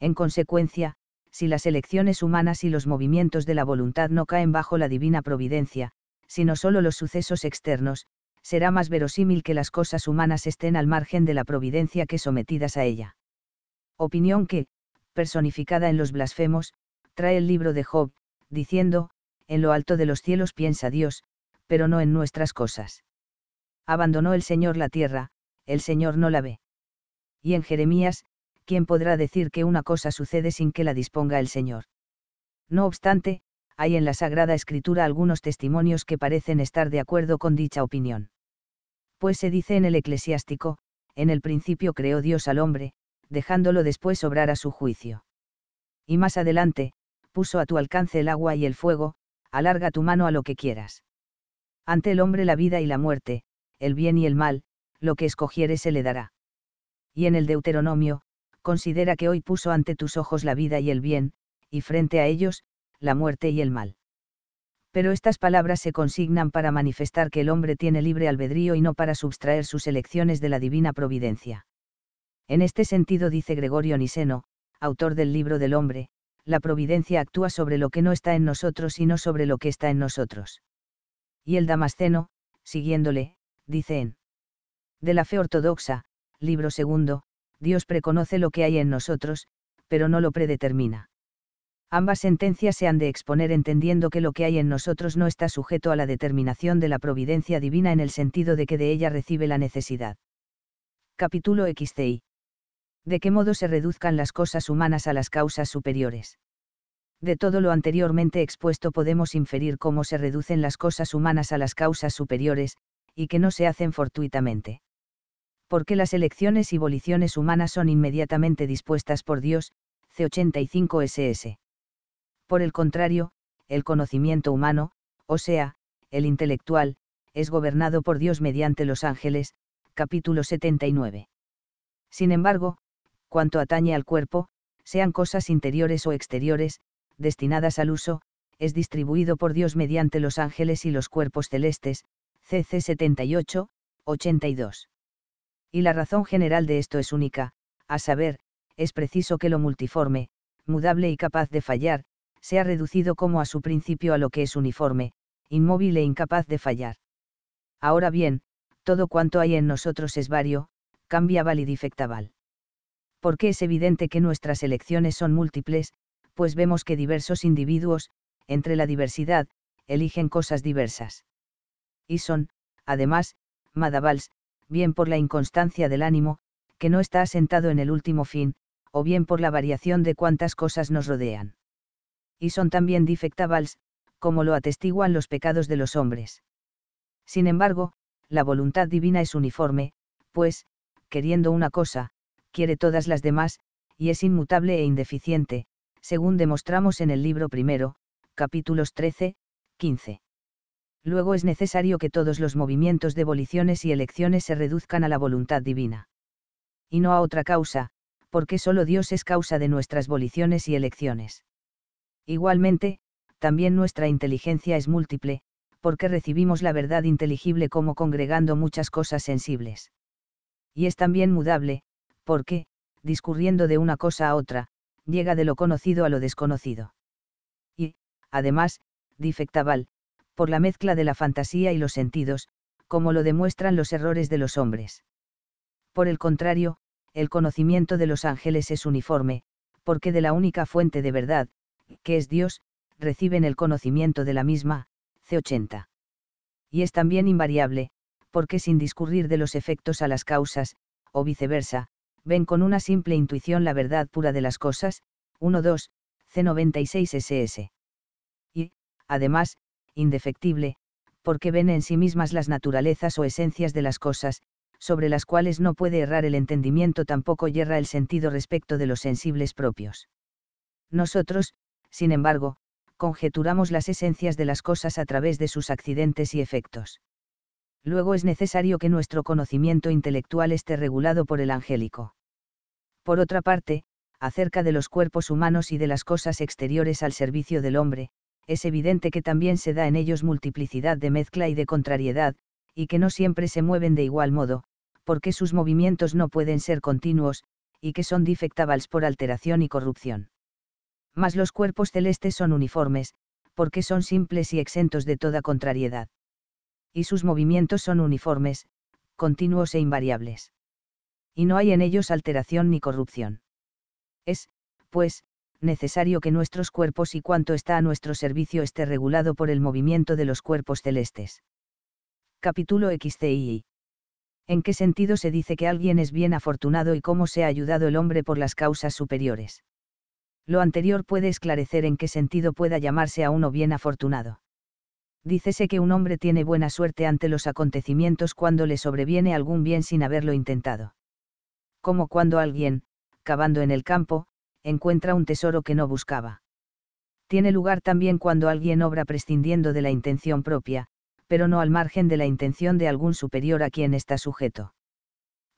En consecuencia, si las elecciones humanas y los movimientos de la voluntad no caen bajo la divina providencia, sino solo los sucesos externos, será más verosímil que las cosas humanas estén al margen de la providencia que sometidas a ella. Opinión que, personificada en los blasfemos, trae el libro de Job, diciendo, en lo alto de los cielos piensa Dios, pero no en nuestras cosas. Abandonó el Señor la tierra, el Señor no la ve. Y en Jeremías, ¿quién podrá decir que una cosa sucede sin que la disponga el Señor? No obstante, hay en la Sagrada Escritura algunos testimonios que parecen estar de acuerdo con dicha opinión. Pues se dice en el eclesiástico, en el principio creó Dios al hombre, dejándolo después obrar a su juicio. Y más adelante, puso a tu alcance el agua y el fuego, alarga tu mano a lo que quieras. Ante el hombre la vida y la muerte, el bien y el mal, lo que escogiere se le dará. Y en el Deuteronomio, considera que hoy puso ante tus ojos la vida y el bien, y frente a ellos, la muerte y el mal. Pero estas palabras se consignan para manifestar que el hombre tiene libre albedrío y no para subtraer sus elecciones de la divina providencia. En este sentido dice Gregorio Niseno, autor del libro del hombre, la providencia actúa sobre lo que no está en nosotros y no sobre lo que está en nosotros. Y el Damasceno, siguiéndole, dice en De la fe ortodoxa, libro segundo, Dios preconoce lo que hay en nosotros, pero no lo predetermina. Ambas sentencias se han de exponer entendiendo que lo que hay en nosotros no está sujeto a la determinación de la providencia divina en el sentido de que de ella recibe la necesidad. Capítulo XCI de qué modo se reduzcan las cosas humanas a las causas superiores. De todo lo anteriormente expuesto podemos inferir cómo se reducen las cosas humanas a las causas superiores, y que no se hacen fortuitamente. Porque las elecciones y voliciones humanas son inmediatamente dispuestas por Dios, C85 SS. Por el contrario, el conocimiento humano, o sea, el intelectual, es gobernado por Dios mediante los ángeles, capítulo 79. Sin embargo, cuanto atañe al cuerpo, sean cosas interiores o exteriores, destinadas al uso, es distribuido por Dios mediante los ángeles y los cuerpos celestes, CC 78, 82. Y la razón general de esto es única, a saber, es preciso que lo multiforme, mudable y capaz de fallar, sea reducido como a su principio a lo que es uniforme, inmóvil e incapaz de fallar. Ahora bien, todo cuanto hay en nosotros es vario, cambiable y defectaval porque es evidente que nuestras elecciones son múltiples, pues vemos que diversos individuos, entre la diversidad, eligen cosas diversas. Y son, además, madavals, bien por la inconstancia del ánimo, que no está asentado en el último fin, o bien por la variación de cuantas cosas nos rodean. Y son también defectavals, como lo atestiguan los pecados de los hombres. Sin embargo, la voluntad divina es uniforme, pues, queriendo una cosa, quiere todas las demás, y es inmutable e indeficiente, según demostramos en el libro primero, capítulos 13, 15. Luego es necesario que todos los movimientos de voliciones y elecciones se reduzcan a la voluntad divina. Y no a otra causa, porque solo Dios es causa de nuestras voliciones y elecciones. Igualmente, también nuestra inteligencia es múltiple, porque recibimos la verdad inteligible como congregando muchas cosas sensibles. Y es también mudable, porque, discurriendo de una cosa a otra, llega de lo conocido a lo desconocido. Y, además, difectabal, por la mezcla de la fantasía y los sentidos, como lo demuestran los errores de los hombres. Por el contrario, el conocimiento de los ángeles es uniforme, porque de la única fuente de verdad, que es Dios, reciben el conocimiento de la misma, C80. Y es también invariable, porque sin discurrir de los efectos a las causas, o viceversa, ven con una simple intuición la verdad pura de las cosas, 1-2, C96SS. Y, además, indefectible, porque ven en sí mismas las naturalezas o esencias de las cosas, sobre las cuales no puede errar el entendimiento tampoco yerra el sentido respecto de los sensibles propios. Nosotros, sin embargo, conjeturamos las esencias de las cosas a través de sus accidentes y efectos. Luego es necesario que nuestro conocimiento intelectual esté regulado por el angélico por otra parte, acerca de los cuerpos humanos y de las cosas exteriores al servicio del hombre, es evidente que también se da en ellos multiplicidad de mezcla y de contrariedad, y que no siempre se mueven de igual modo, porque sus movimientos no pueden ser continuos, y que son defectables por alteración y corrupción. Mas los cuerpos celestes son uniformes, porque son simples y exentos de toda contrariedad. Y sus movimientos son uniformes, continuos e invariables y no hay en ellos alteración ni corrupción. Es, pues, necesario que nuestros cuerpos y cuanto está a nuestro servicio esté regulado por el movimiento de los cuerpos celestes. Capítulo XCI. ¿En qué sentido se dice que alguien es bien afortunado y cómo se ha ayudado el hombre por las causas superiores? Lo anterior puede esclarecer en qué sentido pueda llamarse a uno bien afortunado. Dícese que un hombre tiene buena suerte ante los acontecimientos cuando le sobreviene algún bien sin haberlo intentado como cuando alguien, cavando en el campo, encuentra un tesoro que no buscaba. Tiene lugar también cuando alguien obra prescindiendo de la intención propia, pero no al margen de la intención de algún superior a quien está sujeto.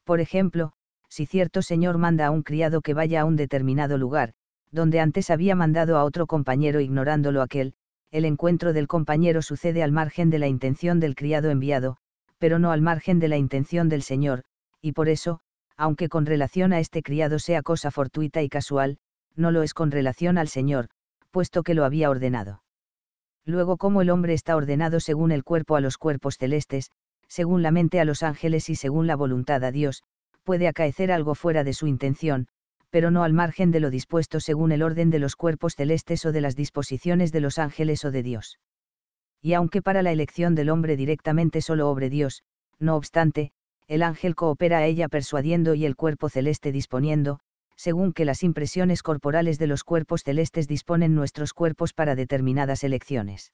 Por ejemplo, si cierto señor manda a un criado que vaya a un determinado lugar, donde antes había mandado a otro compañero ignorándolo aquel, el encuentro del compañero sucede al margen de la intención del criado enviado, pero no al margen de la intención del señor, y por eso, aunque con relación a este criado sea cosa fortuita y casual, no lo es con relación al Señor, puesto que lo había ordenado. Luego como el hombre está ordenado según el cuerpo a los cuerpos celestes, según la mente a los ángeles y según la voluntad a Dios, puede acaecer algo fuera de su intención, pero no al margen de lo dispuesto según el orden de los cuerpos celestes o de las disposiciones de los ángeles o de Dios. Y aunque para la elección del hombre directamente solo obre Dios, no obstante, el ángel coopera a ella persuadiendo y el cuerpo celeste disponiendo, según que las impresiones corporales de los cuerpos celestes disponen nuestros cuerpos para determinadas elecciones.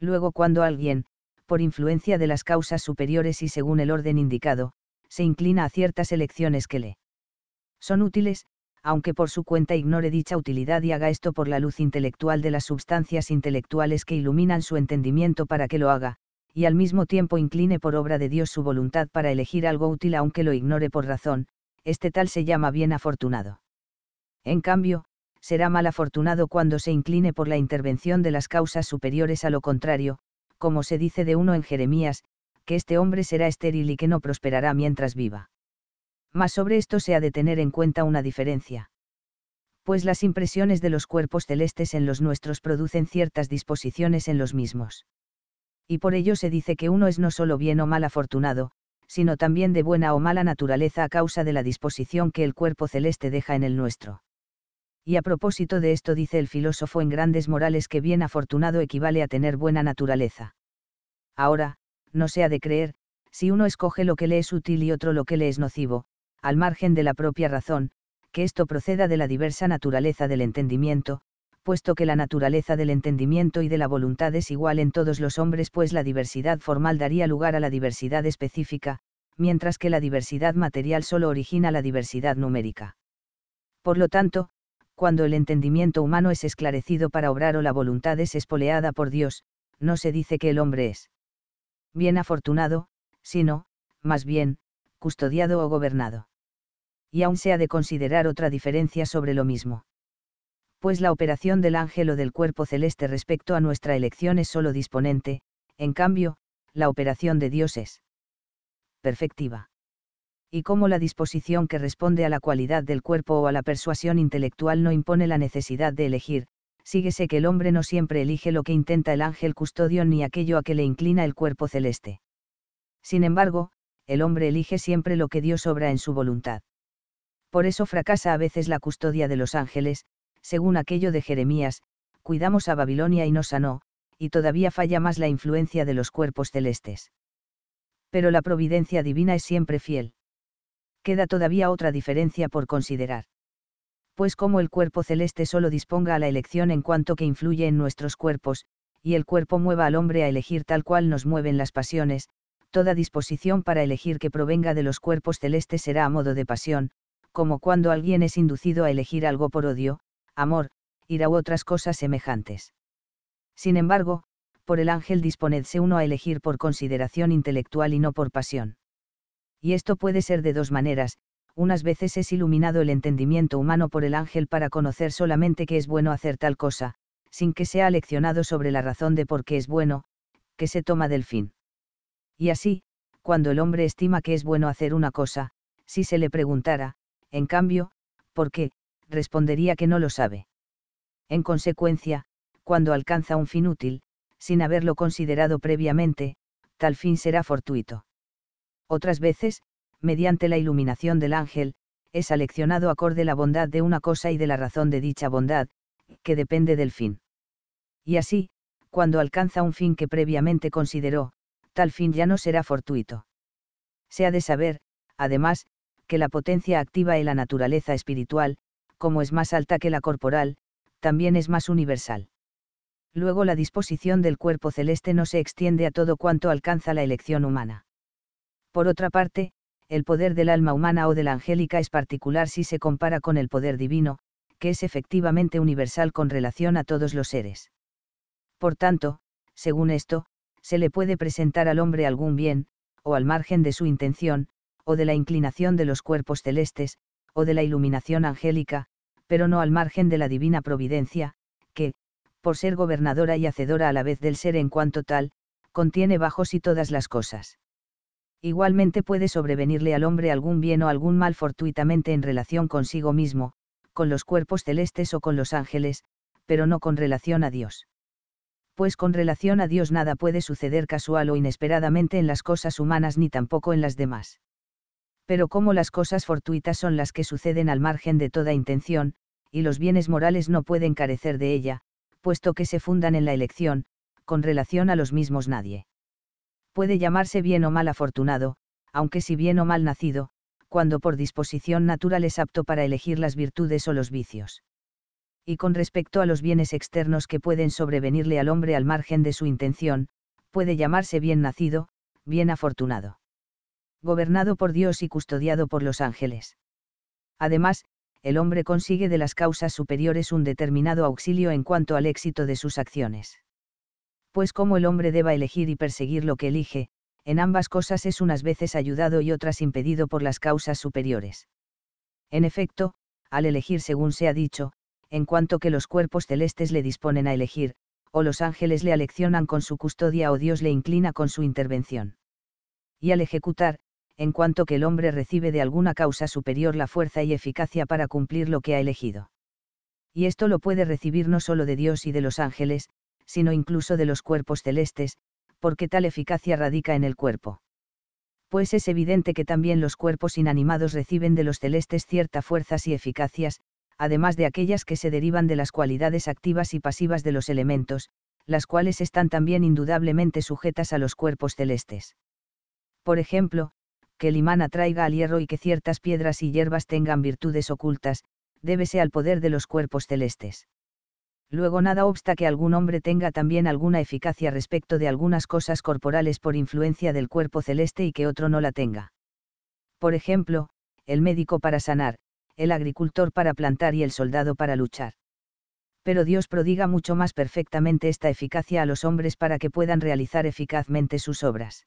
Luego cuando alguien, por influencia de las causas superiores y según el orden indicado, se inclina a ciertas elecciones que le son útiles, aunque por su cuenta ignore dicha utilidad y haga esto por la luz intelectual de las sustancias intelectuales que iluminan su entendimiento para que lo haga, y al mismo tiempo incline por obra de Dios su voluntad para elegir algo útil aunque lo ignore por razón, este tal se llama bien afortunado. En cambio, será mal afortunado cuando se incline por la intervención de las causas superiores a lo contrario, como se dice de uno en Jeremías, que este hombre será estéril y que no prosperará mientras viva. Mas sobre esto se ha de tener en cuenta una diferencia. Pues las impresiones de los cuerpos celestes en los nuestros producen ciertas disposiciones en los mismos y por ello se dice que uno es no solo bien o mal afortunado, sino también de buena o mala naturaleza a causa de la disposición que el cuerpo celeste deja en el nuestro. Y a propósito de esto dice el filósofo en Grandes Morales que bien afortunado equivale a tener buena naturaleza. Ahora, no sea de creer, si uno escoge lo que le es útil y otro lo que le es nocivo, al margen de la propia razón, que esto proceda de la diversa naturaleza del entendimiento, puesto que la naturaleza del entendimiento y de la voluntad es igual en todos los hombres, pues la diversidad formal daría lugar a la diversidad específica, mientras que la diversidad material solo origina la diversidad numérica. Por lo tanto, cuando el entendimiento humano es esclarecido para obrar o la voluntad es espoleada por Dios, no se dice que el hombre es bien afortunado, sino, más bien, custodiado o gobernado. Y aún se ha de considerar otra diferencia sobre lo mismo pues la operación del ángel o del cuerpo celeste respecto a nuestra elección es solo disponente, en cambio, la operación de Dios es perfectiva. Y como la disposición que responde a la cualidad del cuerpo o a la persuasión intelectual no impone la necesidad de elegir, síguese que el hombre no siempre elige lo que intenta el ángel custodio ni aquello a que le inclina el cuerpo celeste. Sin embargo, el hombre elige siempre lo que Dios obra en su voluntad. Por eso fracasa a veces la custodia de los ángeles, según aquello de Jeremías, cuidamos a Babilonia y no sanó, y todavía falla más la influencia de los cuerpos celestes. Pero la providencia divina es siempre fiel. Queda todavía otra diferencia por considerar. Pues como el cuerpo celeste solo disponga a la elección en cuanto que influye en nuestros cuerpos, y el cuerpo mueva al hombre a elegir tal cual nos mueven las pasiones, toda disposición para elegir que provenga de los cuerpos celestes será a modo de pasión, como cuando alguien es inducido a elegir algo por odio, amor, ira u otras cosas semejantes. Sin embargo, por el ángel disponedse uno a elegir por consideración intelectual y no por pasión. Y esto puede ser de dos maneras, unas veces es iluminado el entendimiento humano por el ángel para conocer solamente que es bueno hacer tal cosa, sin que sea leccionado sobre la razón de por qué es bueno, que se toma del fin. Y así, cuando el hombre estima que es bueno hacer una cosa, si se le preguntara, en cambio, ¿por qué? respondería que no lo sabe. En consecuencia, cuando alcanza un fin útil, sin haberlo considerado previamente, tal fin será fortuito. Otras veces, mediante la iluminación del ángel, es aleccionado acorde la bondad de una cosa y de la razón de dicha bondad, que depende del fin. Y así, cuando alcanza un fin que previamente consideró, tal fin ya no será fortuito. Se ha de saber, además, que la potencia activa y la naturaleza espiritual, como es más alta que la corporal, también es más universal. Luego la disposición del cuerpo celeste no se extiende a todo cuanto alcanza la elección humana. Por otra parte, el poder del alma humana o de la angélica es particular si se compara con el poder divino, que es efectivamente universal con relación a todos los seres. Por tanto, según esto, se le puede presentar al hombre algún bien, o al margen de su intención, o de la inclinación de los cuerpos celestes, o de la iluminación angélica, pero no al margen de la divina providencia, que, por ser gobernadora y hacedora a la vez del ser en cuanto tal, contiene bajo sí todas las cosas. Igualmente puede sobrevenirle al hombre algún bien o algún mal fortuitamente en relación consigo mismo, con los cuerpos celestes o con los ángeles, pero no con relación a Dios. Pues con relación a Dios nada puede suceder casual o inesperadamente en las cosas humanas ni tampoco en las demás pero como las cosas fortuitas son las que suceden al margen de toda intención, y los bienes morales no pueden carecer de ella, puesto que se fundan en la elección, con relación a los mismos nadie. Puede llamarse bien o mal afortunado, aunque si bien o mal nacido, cuando por disposición natural es apto para elegir las virtudes o los vicios. Y con respecto a los bienes externos que pueden sobrevenirle al hombre al margen de su intención, puede llamarse bien nacido, bien afortunado gobernado por Dios y custodiado por los ángeles. Además, el hombre consigue de las causas superiores un determinado auxilio en cuanto al éxito de sus acciones. Pues como el hombre deba elegir y perseguir lo que elige, en ambas cosas es unas veces ayudado y otras impedido por las causas superiores. En efecto, al elegir según se ha dicho, en cuanto que los cuerpos celestes le disponen a elegir, o los ángeles le aleccionan con su custodia o Dios le inclina con su intervención. Y al ejecutar, en cuanto que el hombre recibe de alguna causa superior la fuerza y eficacia para cumplir lo que ha elegido. Y esto lo puede recibir no solo de Dios y de los ángeles, sino incluso de los cuerpos celestes, porque tal eficacia radica en el cuerpo. Pues es evidente que también los cuerpos inanimados reciben de los celestes cierta fuerzas y eficacias, además de aquellas que se derivan de las cualidades activas y pasivas de los elementos, las cuales están también indudablemente sujetas a los cuerpos celestes. Por ejemplo, que el imán atraiga al hierro y que ciertas piedras y hierbas tengan virtudes ocultas, débese al poder de los cuerpos celestes. Luego nada obsta que algún hombre tenga también alguna eficacia respecto de algunas cosas corporales por influencia del cuerpo celeste y que otro no la tenga. Por ejemplo, el médico para sanar, el agricultor para plantar y el soldado para luchar. Pero Dios prodiga mucho más perfectamente esta eficacia a los hombres para que puedan realizar eficazmente sus obras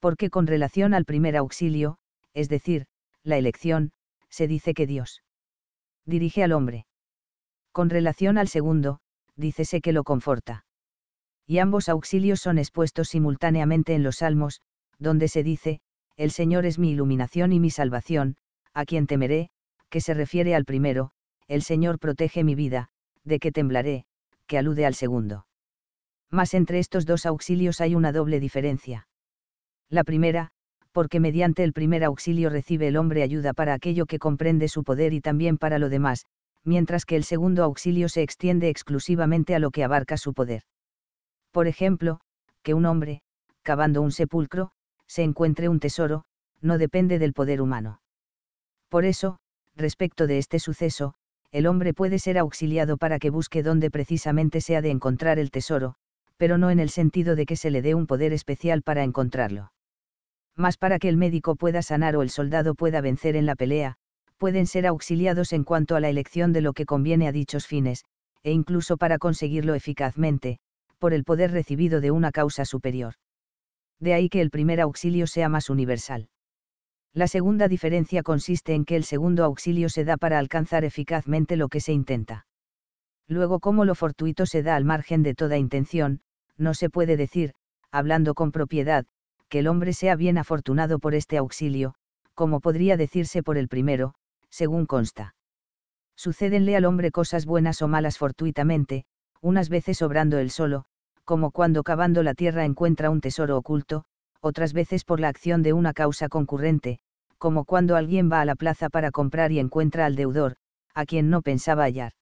porque con relación al primer auxilio, es decir, la elección, se dice que Dios dirige al hombre. Con relación al segundo, dícese que lo conforta. Y ambos auxilios son expuestos simultáneamente en los Salmos, donde se dice, El Señor es mi iluminación y mi salvación, a quien temeré, que se refiere al primero, El Señor protege mi vida, de que temblaré, que alude al segundo. Mas entre estos dos auxilios hay una doble diferencia. La primera, porque mediante el primer auxilio recibe el hombre ayuda para aquello que comprende su poder y también para lo demás, mientras que el segundo auxilio se extiende exclusivamente a lo que abarca su poder. Por ejemplo, que un hombre, cavando un sepulcro, se encuentre un tesoro, no depende del poder humano. Por eso, respecto de este suceso, el hombre puede ser auxiliado para que busque donde precisamente se ha de encontrar el tesoro, pero no en el sentido de que se le dé un poder especial para encontrarlo. Más para que el médico pueda sanar o el soldado pueda vencer en la pelea, pueden ser auxiliados en cuanto a la elección de lo que conviene a dichos fines, e incluso para conseguirlo eficazmente, por el poder recibido de una causa superior. De ahí que el primer auxilio sea más universal. La segunda diferencia consiste en que el segundo auxilio se da para alcanzar eficazmente lo que se intenta. Luego, como lo fortuito se da al margen de toda intención, no se puede decir, hablando con propiedad, que el hombre sea bien afortunado por este auxilio, como podría decirse por el primero, según consta. Sucedenle al hombre cosas buenas o malas fortuitamente, unas veces obrando él solo, como cuando cavando la tierra encuentra un tesoro oculto, otras veces por la acción de una causa concurrente, como cuando alguien va a la plaza para comprar y encuentra al deudor, a quien no pensaba hallar.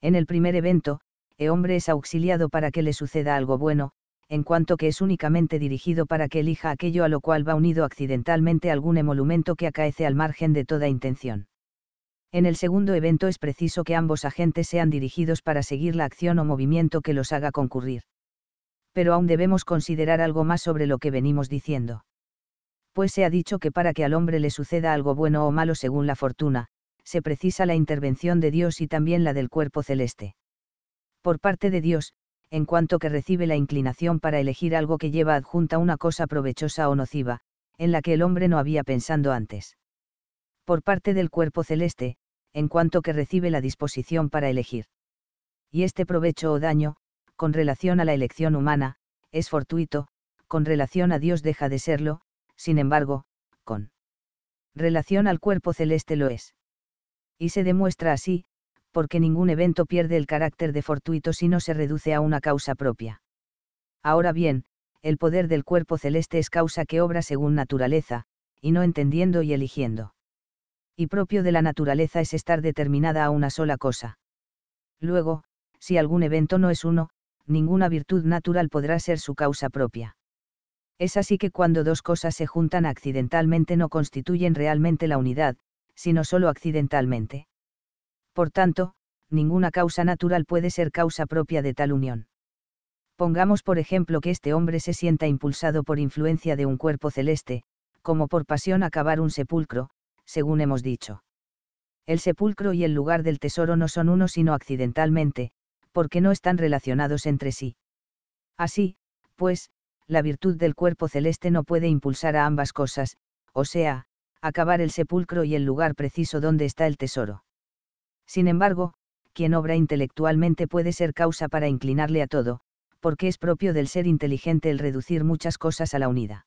En el primer evento, el hombre es auxiliado para que le suceda algo bueno, en cuanto que es únicamente dirigido para que elija aquello a lo cual va unido accidentalmente algún emolumento que acaece al margen de toda intención. En el segundo evento es preciso que ambos agentes sean dirigidos para seguir la acción o movimiento que los haga concurrir. Pero aún debemos considerar algo más sobre lo que venimos diciendo. Pues se ha dicho que para que al hombre le suceda algo bueno o malo según la fortuna, se precisa la intervención de Dios y también la del cuerpo celeste. Por parte de Dios, en cuanto que recibe la inclinación para elegir algo que lleva adjunta una cosa provechosa o nociva, en la que el hombre no había pensando antes. Por parte del cuerpo celeste, en cuanto que recibe la disposición para elegir. Y este provecho o daño, con relación a la elección humana, es fortuito, con relación a Dios deja de serlo, sin embargo, con relación al cuerpo celeste lo es. Y se demuestra así, porque ningún evento pierde el carácter de fortuito si no se reduce a una causa propia. Ahora bien, el poder del cuerpo celeste es causa que obra según naturaleza, y no entendiendo y eligiendo. Y propio de la naturaleza es estar determinada a una sola cosa. Luego, si algún evento no es uno, ninguna virtud natural podrá ser su causa propia. Es así que cuando dos cosas se juntan accidentalmente no constituyen realmente la unidad, sino solo accidentalmente. Por tanto, ninguna causa natural puede ser causa propia de tal unión. Pongamos por ejemplo que este hombre se sienta impulsado por influencia de un cuerpo celeste, como por pasión a cavar un sepulcro, según hemos dicho. El sepulcro y el lugar del tesoro no son uno sino accidentalmente, porque no están relacionados entre sí. Así, pues, la virtud del cuerpo celeste no puede impulsar a ambas cosas, o sea, acabar el sepulcro y el lugar preciso donde está el tesoro. Sin embargo, quien obra intelectualmente puede ser causa para inclinarle a todo, porque es propio del ser inteligente el reducir muchas cosas a la unidad.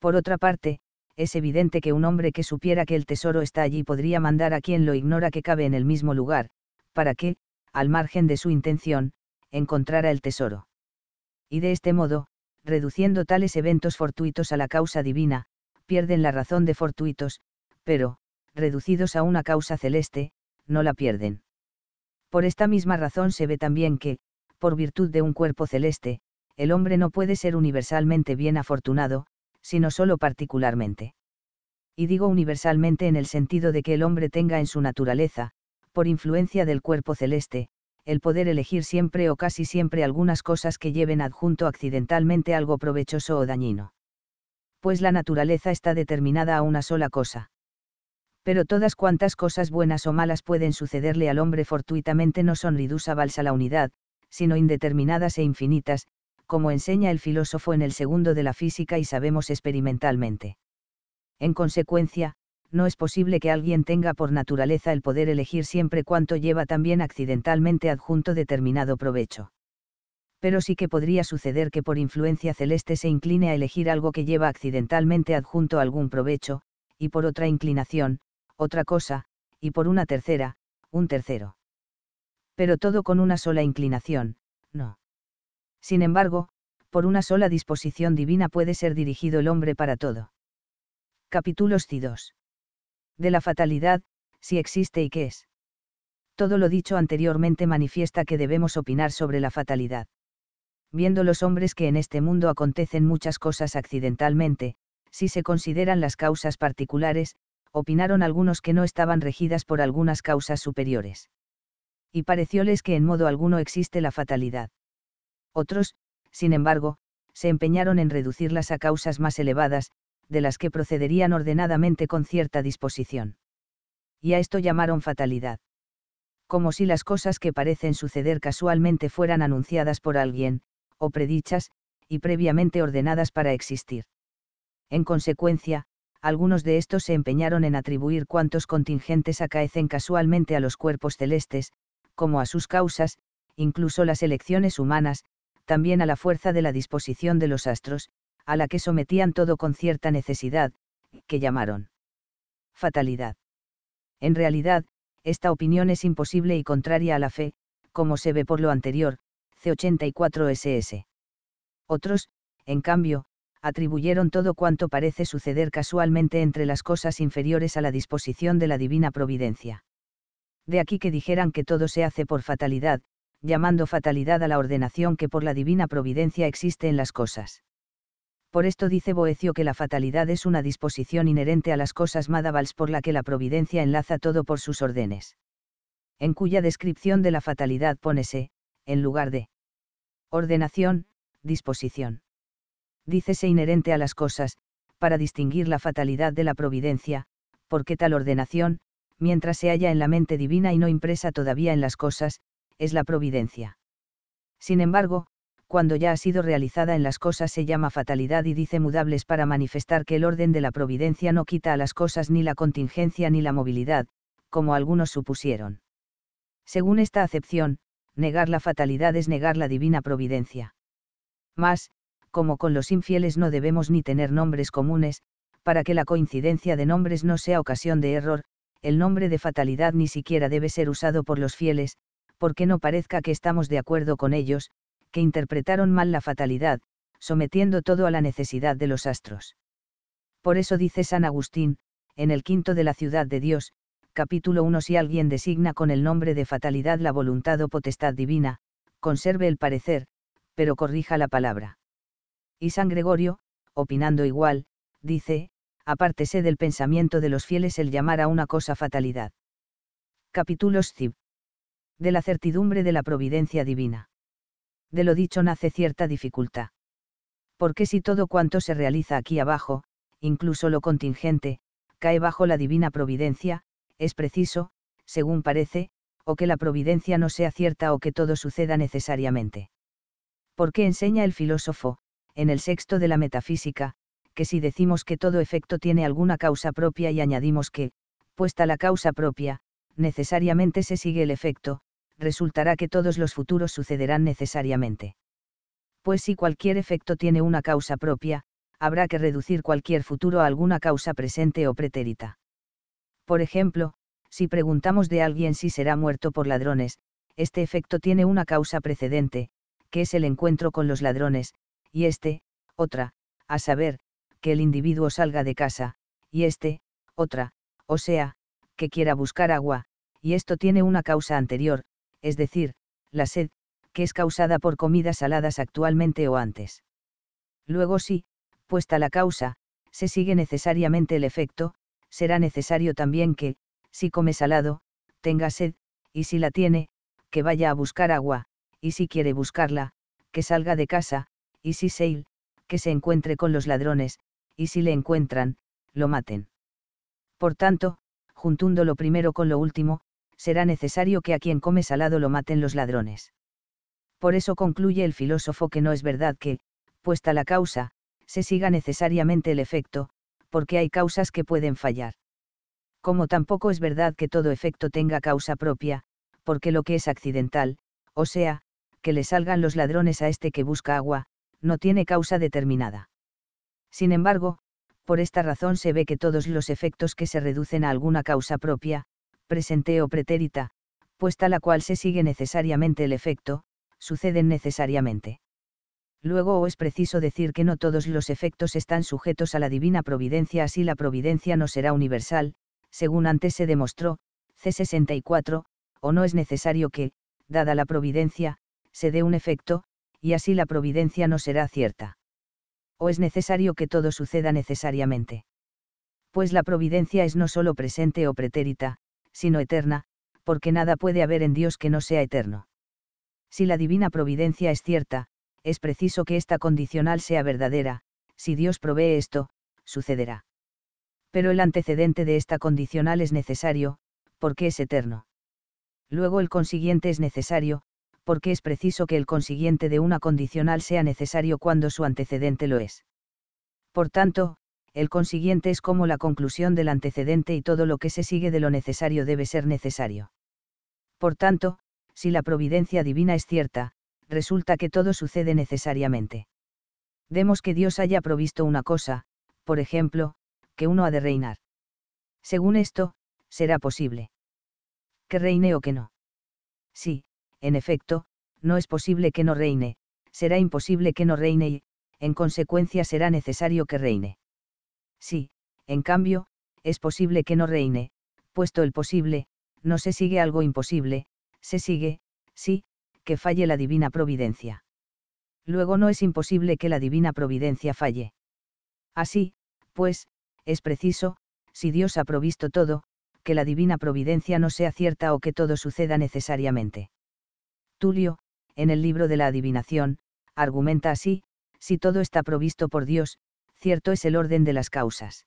Por otra parte, es evidente que un hombre que supiera que el tesoro está allí podría mandar a quien lo ignora que cabe en el mismo lugar, para que, al margen de su intención, encontrara el tesoro. Y de este modo, reduciendo tales eventos fortuitos a la causa divina, pierden la razón de fortuitos, pero, reducidos a una causa celeste, no la pierden. Por esta misma razón se ve también que, por virtud de un cuerpo celeste, el hombre no puede ser universalmente bien afortunado, sino solo particularmente. Y digo universalmente en el sentido de que el hombre tenga en su naturaleza, por influencia del cuerpo celeste, el poder elegir siempre o casi siempre algunas cosas que lleven adjunto accidentalmente algo provechoso o dañino. Pues la naturaleza está determinada a una sola cosa pero todas cuantas cosas buenas o malas pueden sucederle al hombre fortuitamente no son ridusa a la unidad, sino indeterminadas e infinitas, como enseña el filósofo en el segundo de la física y sabemos experimentalmente. En consecuencia, no es posible que alguien tenga por naturaleza el poder elegir siempre cuánto lleva también accidentalmente adjunto determinado provecho. Pero sí que podría suceder que por influencia celeste se incline a elegir algo que lleva accidentalmente adjunto algún provecho, y por otra inclinación, otra cosa, y por una tercera, un tercero. Pero todo con una sola inclinación, no. Sin embargo, por una sola disposición divina puede ser dirigido el hombre para todo. Capítulos 2. De la fatalidad, si existe y qué es. Todo lo dicho anteriormente manifiesta que debemos opinar sobre la fatalidad. Viendo los hombres que en este mundo acontecen muchas cosas accidentalmente, si se consideran las causas particulares, opinaron algunos que no estaban regidas por algunas causas superiores. Y parecióles que en modo alguno existe la fatalidad. Otros, sin embargo, se empeñaron en reducirlas a causas más elevadas, de las que procederían ordenadamente con cierta disposición. Y a esto llamaron fatalidad. Como si las cosas que parecen suceder casualmente fueran anunciadas por alguien, o predichas, y previamente ordenadas para existir. En consecuencia, algunos de estos se empeñaron en atribuir cuantos contingentes acaecen casualmente a los cuerpos celestes, como a sus causas, incluso las elecciones humanas, también a la fuerza de la disposición de los astros, a la que sometían todo con cierta necesidad, que llamaron fatalidad. En realidad, esta opinión es imposible y contraria a la fe, como se ve por lo anterior, C84SS. Otros, en cambio, atribuyeron todo cuanto parece suceder casualmente entre las cosas inferiores a la disposición de la divina providencia. De aquí que dijeran que todo se hace por fatalidad, llamando fatalidad a la ordenación que por la divina providencia existe en las cosas. Por esto dice Boecio que la fatalidad es una disposición inherente a las cosas madavals por la que la providencia enlaza todo por sus órdenes. En cuya descripción de la fatalidad pónese, en lugar de ordenación, disposición dícese inherente a las cosas, para distinguir la fatalidad de la providencia, porque tal ordenación, mientras se halla en la mente divina y no impresa todavía en las cosas, es la providencia. Sin embargo, cuando ya ha sido realizada en las cosas se llama fatalidad y dice mudables para manifestar que el orden de la providencia no quita a las cosas ni la contingencia ni la movilidad, como algunos supusieron. Según esta acepción, negar la fatalidad es negar la divina providencia. Más, como con los infieles no debemos ni tener nombres comunes, para que la coincidencia de nombres no sea ocasión de error, el nombre de fatalidad ni siquiera debe ser usado por los fieles, porque no parezca que estamos de acuerdo con ellos, que interpretaron mal la fatalidad, sometiendo todo a la necesidad de los astros. Por eso dice San Agustín, en el quinto de la ciudad de Dios, capítulo 1 si alguien designa con el nombre de fatalidad la voluntad o potestad divina, conserve el parecer, pero corrija la palabra. Y San Gregorio, opinando igual, dice, apártese del pensamiento de los fieles el llamar a una cosa fatalidad. Capítulo cib. De la certidumbre de la providencia divina. De lo dicho nace cierta dificultad. Porque si todo cuanto se realiza aquí abajo, incluso lo contingente, cae bajo la divina providencia, es preciso, según parece, o que la providencia no sea cierta o que todo suceda necesariamente. Porque enseña el filósofo, en el sexto de la metafísica, que si decimos que todo efecto tiene alguna causa propia y añadimos que, puesta la causa propia, necesariamente se sigue el efecto, resultará que todos los futuros sucederán necesariamente. Pues si cualquier efecto tiene una causa propia, habrá que reducir cualquier futuro a alguna causa presente o pretérita. Por ejemplo, si preguntamos de alguien si será muerto por ladrones, este efecto tiene una causa precedente, que es el encuentro con los ladrones, y este, otra, a saber, que el individuo salga de casa, y este, otra, o sea, que quiera buscar agua, y esto tiene una causa anterior, es decir, la sed, que es causada por comidas saladas actualmente o antes. Luego si, puesta la causa, se sigue necesariamente el efecto, será necesario también que, si come salado, tenga sed, y si la tiene, que vaya a buscar agua, y si quiere buscarla, que salga de casa, y si Sale, que se encuentre con los ladrones, y si le encuentran, lo maten. Por tanto, juntando lo primero con lo último, será necesario que a quien come salado lo maten los ladrones. Por eso concluye el filósofo que no es verdad que, puesta la causa, se siga necesariamente el efecto, porque hay causas que pueden fallar. Como tampoco es verdad que todo efecto tenga causa propia, porque lo que es accidental, o sea, que le salgan los ladrones a este que busca agua, no tiene causa determinada. Sin embargo, por esta razón se ve que todos los efectos que se reducen a alguna causa propia, presente o pretérita, puesta la cual se sigue necesariamente el efecto, suceden necesariamente. Luego o es preciso decir que no todos los efectos están sujetos a la divina providencia, así la providencia no será universal, según antes se demostró, C64, o no es necesario que, dada la providencia, se dé un efecto, y así la providencia no será cierta. ¿O es necesario que todo suceda necesariamente? Pues la providencia es no solo presente o pretérita, sino eterna, porque nada puede haber en Dios que no sea eterno. Si la divina providencia es cierta, es preciso que esta condicional sea verdadera, si Dios provee esto, sucederá. Pero el antecedente de esta condicional es necesario, porque es eterno. Luego el consiguiente es necesario, porque es preciso que el consiguiente de una condicional sea necesario cuando su antecedente lo es. Por tanto, el consiguiente es como la conclusión del antecedente y todo lo que se sigue de lo necesario debe ser necesario. Por tanto, si la providencia divina es cierta, resulta que todo sucede necesariamente. Demos que Dios haya provisto una cosa, por ejemplo, que uno ha de reinar. Según esto, será posible. Que reine o que no. Sí, en efecto, no es posible que no reine, será imposible que no reine y, en consecuencia, será necesario que reine. Sí, en cambio, es posible que no reine, puesto el posible, no se sigue algo imposible, se sigue, sí, que falle la divina providencia. Luego no es imposible que la divina providencia falle. Así, pues, es preciso, si Dios ha provisto todo, que la divina providencia no sea cierta o que todo suceda necesariamente. Tulio, en el libro de la adivinación, argumenta así, si todo está provisto por Dios, cierto es el orden de las causas.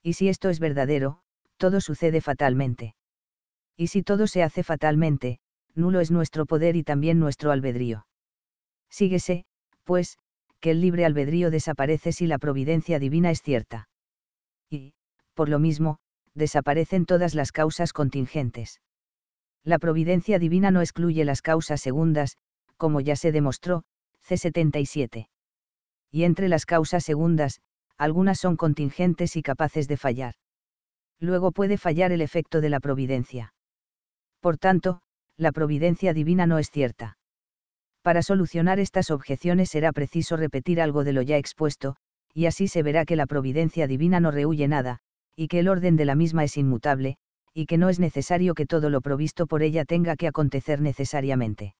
Y si esto es verdadero, todo sucede fatalmente. Y si todo se hace fatalmente, nulo es nuestro poder y también nuestro albedrío. Síguese, pues, que el libre albedrío desaparece si la providencia divina es cierta. Y, por lo mismo, desaparecen todas las causas contingentes la providencia divina no excluye las causas segundas, como ya se demostró, C77. Y entre las causas segundas, algunas son contingentes y capaces de fallar. Luego puede fallar el efecto de la providencia. Por tanto, la providencia divina no es cierta. Para solucionar estas objeciones será preciso repetir algo de lo ya expuesto, y así se verá que la providencia divina no rehuye nada, y que el orden de la misma es inmutable, y que no es necesario que todo lo provisto por ella tenga que acontecer necesariamente.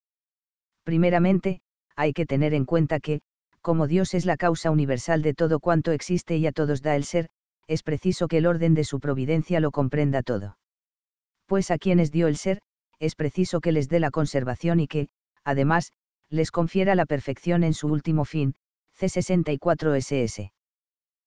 Primeramente, hay que tener en cuenta que, como Dios es la causa universal de todo cuanto existe y a todos da el ser, es preciso que el orden de su providencia lo comprenda todo. Pues a quienes dio el ser, es preciso que les dé la conservación y que, además, les confiera la perfección en su último fin, C64SS.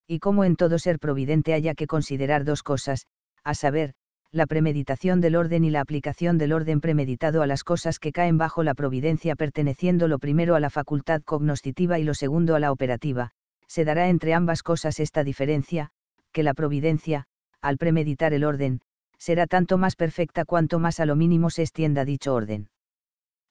Y como en todo ser providente haya que considerar dos cosas, a saber, la premeditación del orden y la aplicación del orden premeditado a las cosas que caen bajo la providencia perteneciendo lo primero a la facultad cognoscitiva y lo segundo a la operativa, se dará entre ambas cosas esta diferencia, que la providencia, al premeditar el orden, será tanto más perfecta cuanto más a lo mínimo se extienda dicho orden.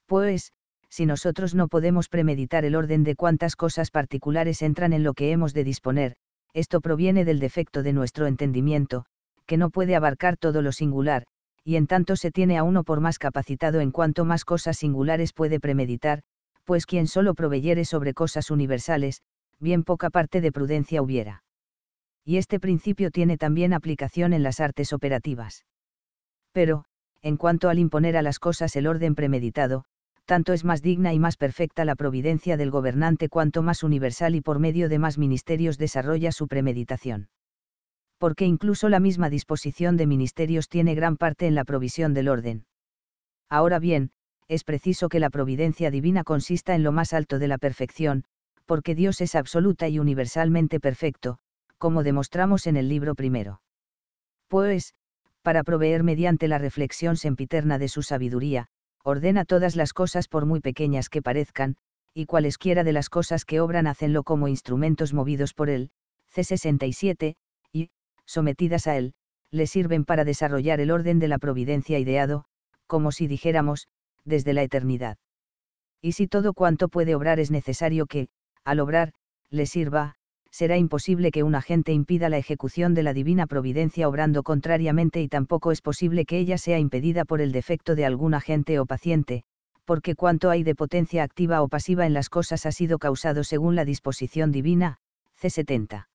Pues, si nosotros no podemos premeditar el orden de cuántas cosas particulares entran en lo que hemos de disponer, esto proviene del defecto de nuestro entendimiento, que no puede abarcar todo lo singular, y en tanto se tiene a uno por más capacitado en cuanto más cosas singulares puede premeditar, pues quien solo proveyere sobre cosas universales, bien poca parte de prudencia hubiera. Y este principio tiene también aplicación en las artes operativas. Pero, en cuanto al imponer a las cosas el orden premeditado, tanto es más digna y más perfecta la providencia del gobernante cuanto más universal y por medio de más ministerios desarrolla su premeditación porque incluso la misma disposición de ministerios tiene gran parte en la provisión del orden. Ahora bien, es preciso que la providencia divina consista en lo más alto de la perfección, porque Dios es absoluta y universalmente perfecto, como demostramos en el libro primero. Pues, para proveer mediante la reflexión sempiterna de su sabiduría, ordena todas las cosas por muy pequeñas que parezcan, y cualesquiera de las cosas que obran hacenlo como instrumentos movidos por él. C67, sometidas a él, le sirven para desarrollar el orden de la providencia ideado, como si dijéramos, desde la eternidad. Y si todo cuanto puede obrar es necesario que, al obrar, le sirva, será imposible que un agente impida la ejecución de la divina providencia obrando contrariamente y tampoco es posible que ella sea impedida por el defecto de algún agente o paciente, porque cuanto hay de potencia activa o pasiva en las cosas ha sido causado según la disposición divina, C70.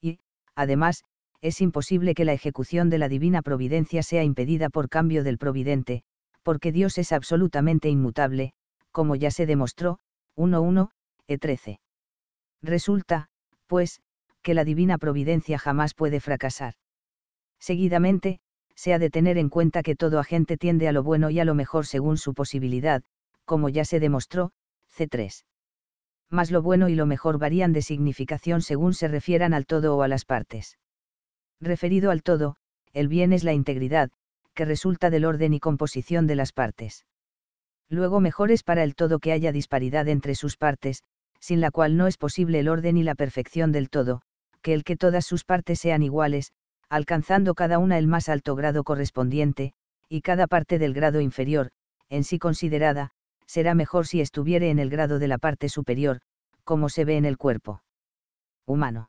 Y, además, es imposible que la ejecución de la divina providencia sea impedida por cambio del providente, porque Dios es absolutamente inmutable, como ya se demostró, 1.1, E13. Resulta, pues, que la divina providencia jamás puede fracasar. Seguidamente, se ha de tener en cuenta que todo agente tiende a lo bueno y a lo mejor según su posibilidad, como ya se demostró, C3. Más lo bueno y lo mejor varían de significación según se refieran al todo o a las partes. Referido al todo, el bien es la integridad, que resulta del orden y composición de las partes. Luego mejor es para el todo que haya disparidad entre sus partes, sin la cual no es posible el orden y la perfección del todo, que el que todas sus partes sean iguales, alcanzando cada una el más alto grado correspondiente, y cada parte del grado inferior, en sí considerada, será mejor si estuviere en el grado de la parte superior, como se ve en el cuerpo humano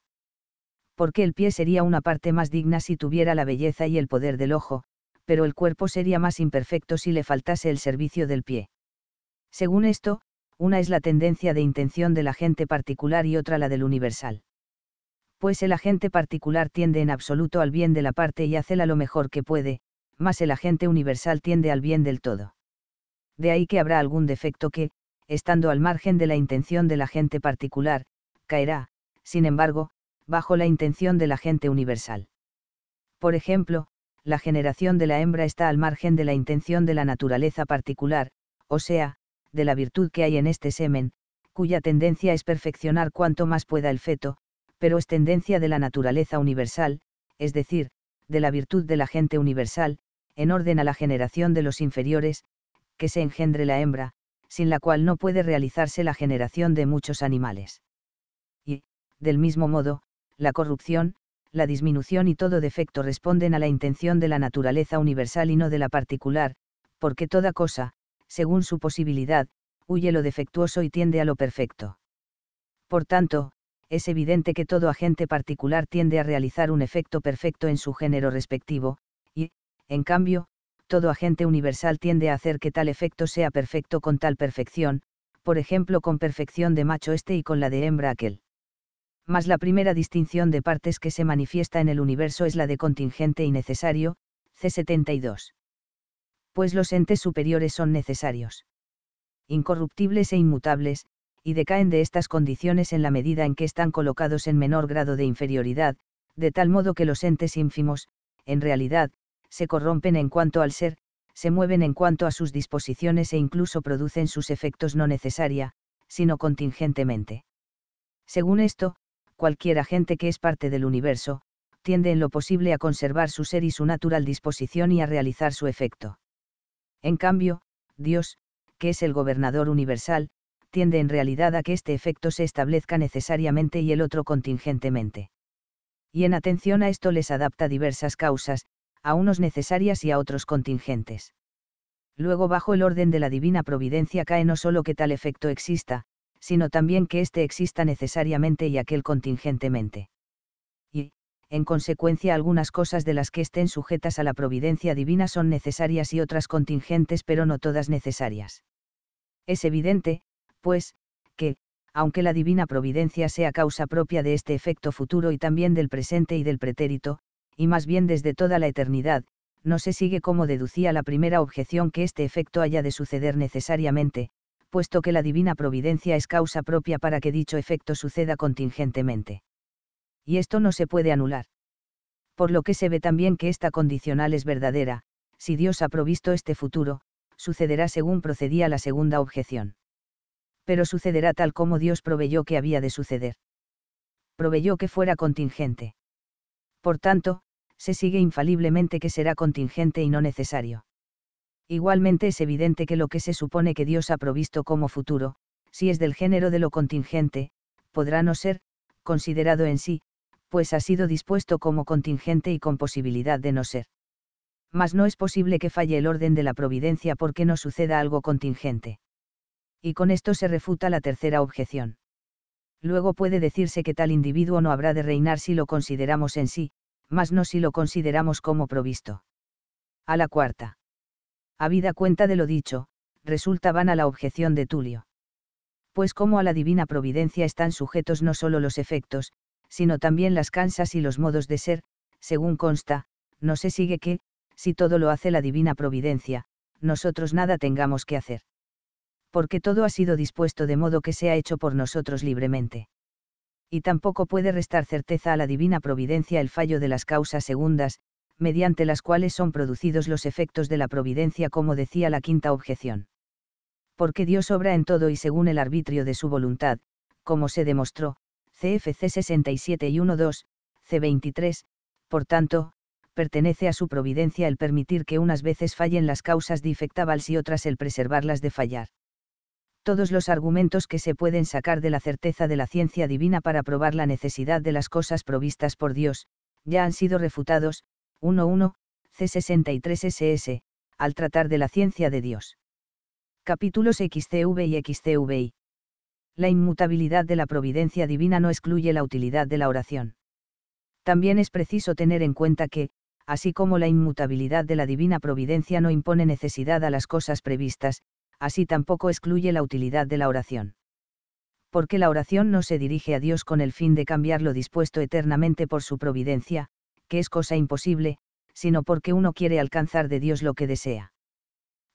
porque el pie sería una parte más digna si tuviera la belleza y el poder del ojo, pero el cuerpo sería más imperfecto si le faltase el servicio del pie. Según esto, una es la tendencia de intención de la gente particular y otra la del universal. Pues el agente particular tiende en absoluto al bien de la parte y hacela lo mejor que puede, más el agente universal tiende al bien del todo. De ahí que habrá algún defecto que, estando al margen de la intención del agente particular, caerá, sin embargo, bajo la intención de la gente universal. Por ejemplo, la generación de la hembra está al margen de la intención de la naturaleza particular, o sea, de la virtud que hay en este semen, cuya tendencia es perfeccionar cuanto más pueda el feto, pero es tendencia de la naturaleza universal, es decir, de la virtud de la gente universal, en orden a la generación de los inferiores, que se engendre la hembra, sin la cual no puede realizarse la generación de muchos animales. Y, del mismo modo, la corrupción, la disminución y todo defecto responden a la intención de la naturaleza universal y no de la particular, porque toda cosa, según su posibilidad, huye lo defectuoso y tiende a lo perfecto. Por tanto, es evidente que todo agente particular tiende a realizar un efecto perfecto en su género respectivo, y, en cambio, todo agente universal tiende a hacer que tal efecto sea perfecto con tal perfección, por ejemplo con perfección de macho este y con la de hembra aquel mas la primera distinción de partes que se manifiesta en el universo es la de contingente y necesario, C72. Pues los entes superiores son necesarios. Incorruptibles e inmutables, y decaen de estas condiciones en la medida en que están colocados en menor grado de inferioridad, de tal modo que los entes ínfimos, en realidad, se corrompen en cuanto al ser, se mueven en cuanto a sus disposiciones e incluso producen sus efectos no necesaria, sino contingentemente. Según esto, cualquier agente que es parte del universo, tiende en lo posible a conservar su ser y su natural disposición y a realizar su efecto. En cambio, Dios, que es el gobernador universal, tiende en realidad a que este efecto se establezca necesariamente y el otro contingentemente. Y en atención a esto les adapta diversas causas, a unos necesarias y a otros contingentes. Luego bajo el orden de la divina providencia cae no solo que tal efecto exista, sino también que éste exista necesariamente y aquel contingentemente. Y, en consecuencia, algunas cosas de las que estén sujetas a la providencia divina son necesarias y otras contingentes, pero no todas necesarias. Es evidente, pues, que, aunque la divina providencia sea causa propia de este efecto futuro y también del presente y del pretérito, y más bien desde toda la eternidad, no se sigue como deducía la primera objeción que este efecto haya de suceder necesariamente, puesto que la divina providencia es causa propia para que dicho efecto suceda contingentemente. Y esto no se puede anular. Por lo que se ve también que esta condicional es verdadera, si Dios ha provisto este futuro, sucederá según procedía la segunda objeción. Pero sucederá tal como Dios proveyó que había de suceder. Proveyó que fuera contingente. Por tanto, se sigue infaliblemente que será contingente y no necesario. Igualmente es evidente que lo que se supone que Dios ha provisto como futuro, si es del género de lo contingente, podrá no ser, considerado en sí, pues ha sido dispuesto como contingente y con posibilidad de no ser. Mas no es posible que falle el orden de la providencia porque no suceda algo contingente. Y con esto se refuta la tercera objeción. Luego puede decirse que tal individuo no habrá de reinar si lo consideramos en sí, mas no si lo consideramos como provisto. A la cuarta habida cuenta de lo dicho, resulta vana la objeción de Tulio. Pues como a la divina providencia están sujetos no solo los efectos, sino también las cansas y los modos de ser, según consta, no se sigue que, si todo lo hace la divina providencia, nosotros nada tengamos que hacer. Porque todo ha sido dispuesto de modo que sea hecho por nosotros libremente. Y tampoco puede restar certeza a la divina providencia el fallo de las causas segundas, mediante las cuales son producidos los efectos de la providencia como decía la quinta objeción. Porque Dios obra en todo y según el arbitrio de su voluntad, como se demostró, CFC 67 y 12, C23, por tanto, pertenece a su providencia el permitir que unas veces fallen las causas defectables y otras el preservarlas de fallar. Todos los argumentos que se pueden sacar de la certeza de la ciencia divina para probar la necesidad de las cosas provistas por Dios, ya han sido refutados, 1.1, C63SS, al tratar de la ciencia de Dios. Capítulos XCV y XCVI. La inmutabilidad de la providencia divina no excluye la utilidad de la oración. También es preciso tener en cuenta que, así como la inmutabilidad de la divina providencia no impone necesidad a las cosas previstas, así tampoco excluye la utilidad de la oración. Porque la oración no se dirige a Dios con el fin de cambiar lo dispuesto eternamente por su providencia, que es cosa imposible, sino porque uno quiere alcanzar de Dios lo que desea.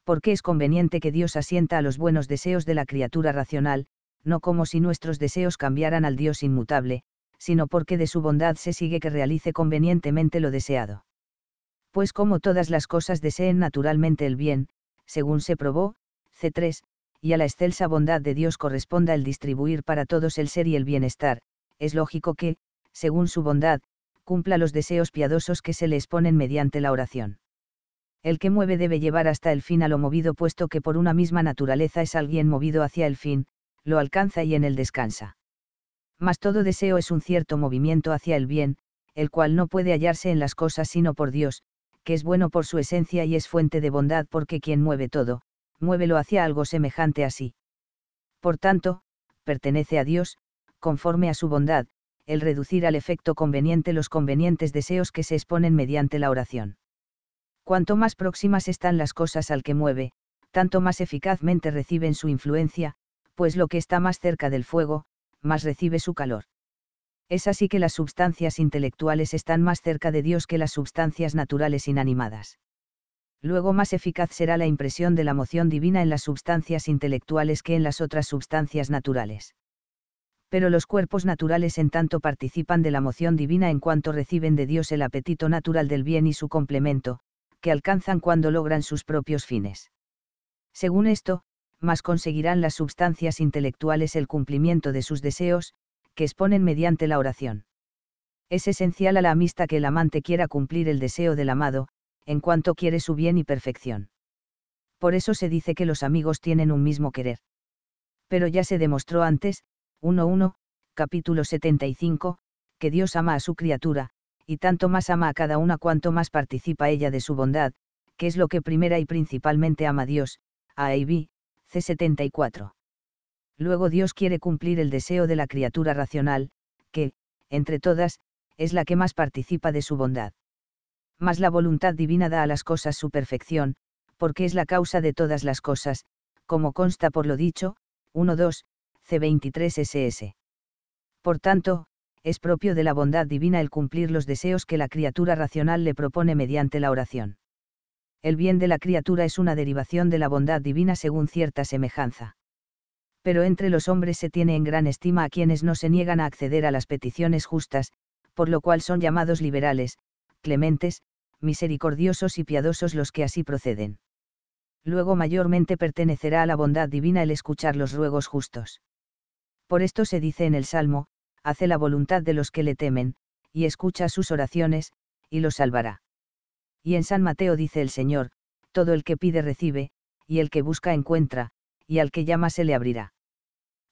Porque es conveniente que Dios asienta a los buenos deseos de la criatura racional, no como si nuestros deseos cambiaran al Dios inmutable, sino porque de su bondad se sigue que realice convenientemente lo deseado. Pues como todas las cosas deseen naturalmente el bien, según se probó, C3, y a la excelsa bondad de Dios corresponda el distribuir para todos el ser y el bienestar, es lógico que, según su bondad, cumpla los deseos piadosos que se le exponen mediante la oración. El que mueve debe llevar hasta el fin a lo movido puesto que por una misma naturaleza es alguien movido hacia el fin, lo alcanza y en él descansa. Mas todo deseo es un cierto movimiento hacia el bien, el cual no puede hallarse en las cosas sino por Dios, que es bueno por su esencia y es fuente de bondad porque quien mueve todo, muévelo hacia algo semejante a sí. Por tanto, pertenece a Dios, conforme a su bondad, el reducir al efecto conveniente los convenientes deseos que se exponen mediante la oración. Cuanto más próximas están las cosas al que mueve, tanto más eficazmente reciben su influencia, pues lo que está más cerca del fuego, más recibe su calor. Es así que las sustancias intelectuales están más cerca de Dios que las sustancias naturales inanimadas. Luego más eficaz será la impresión de la moción divina en las sustancias intelectuales que en las otras sustancias naturales pero los cuerpos naturales en tanto participan de la moción divina en cuanto reciben de Dios el apetito natural del bien y su complemento, que alcanzan cuando logran sus propios fines. Según esto, más conseguirán las substancias intelectuales el cumplimiento de sus deseos, que exponen mediante la oración. Es esencial a la amista que el amante quiera cumplir el deseo del amado, en cuanto quiere su bien y perfección. Por eso se dice que los amigos tienen un mismo querer. Pero ya se demostró antes, 1.1, capítulo 75, que Dios ama a su criatura, y tanto más ama a cada una cuanto más participa ella de su bondad, que es lo que primera y principalmente ama Dios, A y C74. Luego Dios quiere cumplir el deseo de la criatura racional, que, entre todas, es la que más participa de su bondad. Mas la voluntad divina da a las cosas su perfección, porque es la causa de todas las cosas, como consta por lo dicho, 1.2, C23SS. Por tanto, es propio de la bondad divina el cumplir los deseos que la criatura racional le propone mediante la oración. El bien de la criatura es una derivación de la bondad divina según cierta semejanza. Pero entre los hombres se tiene en gran estima a quienes no se niegan a acceder a las peticiones justas, por lo cual son llamados liberales, clementes, misericordiosos y piadosos los que así proceden. Luego mayormente pertenecerá a la bondad divina el escuchar los ruegos justos. Por esto se dice en el Salmo, hace la voluntad de los que le temen, y escucha sus oraciones, y los salvará. Y en San Mateo dice el Señor, todo el que pide recibe, y el que busca encuentra, y al que llama se le abrirá.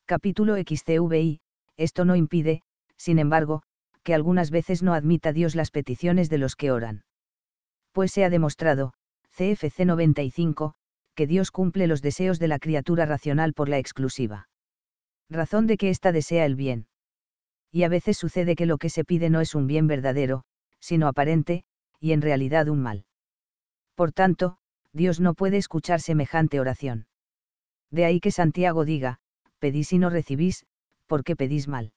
Capítulo XCVI, esto no impide, sin embargo, que algunas veces no admita Dios las peticiones de los que oran. Pues se ha demostrado, CFC 95, que Dios cumple los deseos de la criatura racional por la exclusiva razón de que ésta desea el bien. Y a veces sucede que lo que se pide no es un bien verdadero, sino aparente, y en realidad un mal. Por tanto, Dios no puede escuchar semejante oración. De ahí que Santiago diga, pedís y no recibís, porque pedís mal.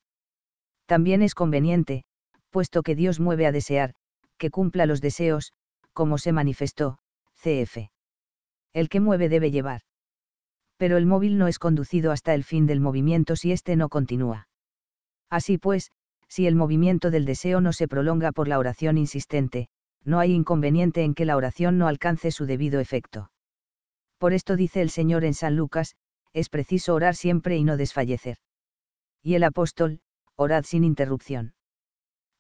También es conveniente, puesto que Dios mueve a desear, que cumpla los deseos, como se manifestó, cf. El que mueve debe llevar pero el móvil no es conducido hasta el fin del movimiento si éste no continúa. Así pues, si el movimiento del deseo no se prolonga por la oración insistente, no hay inconveniente en que la oración no alcance su debido efecto. Por esto dice el Señor en San Lucas, es preciso orar siempre y no desfallecer. Y el apóstol, orad sin interrupción.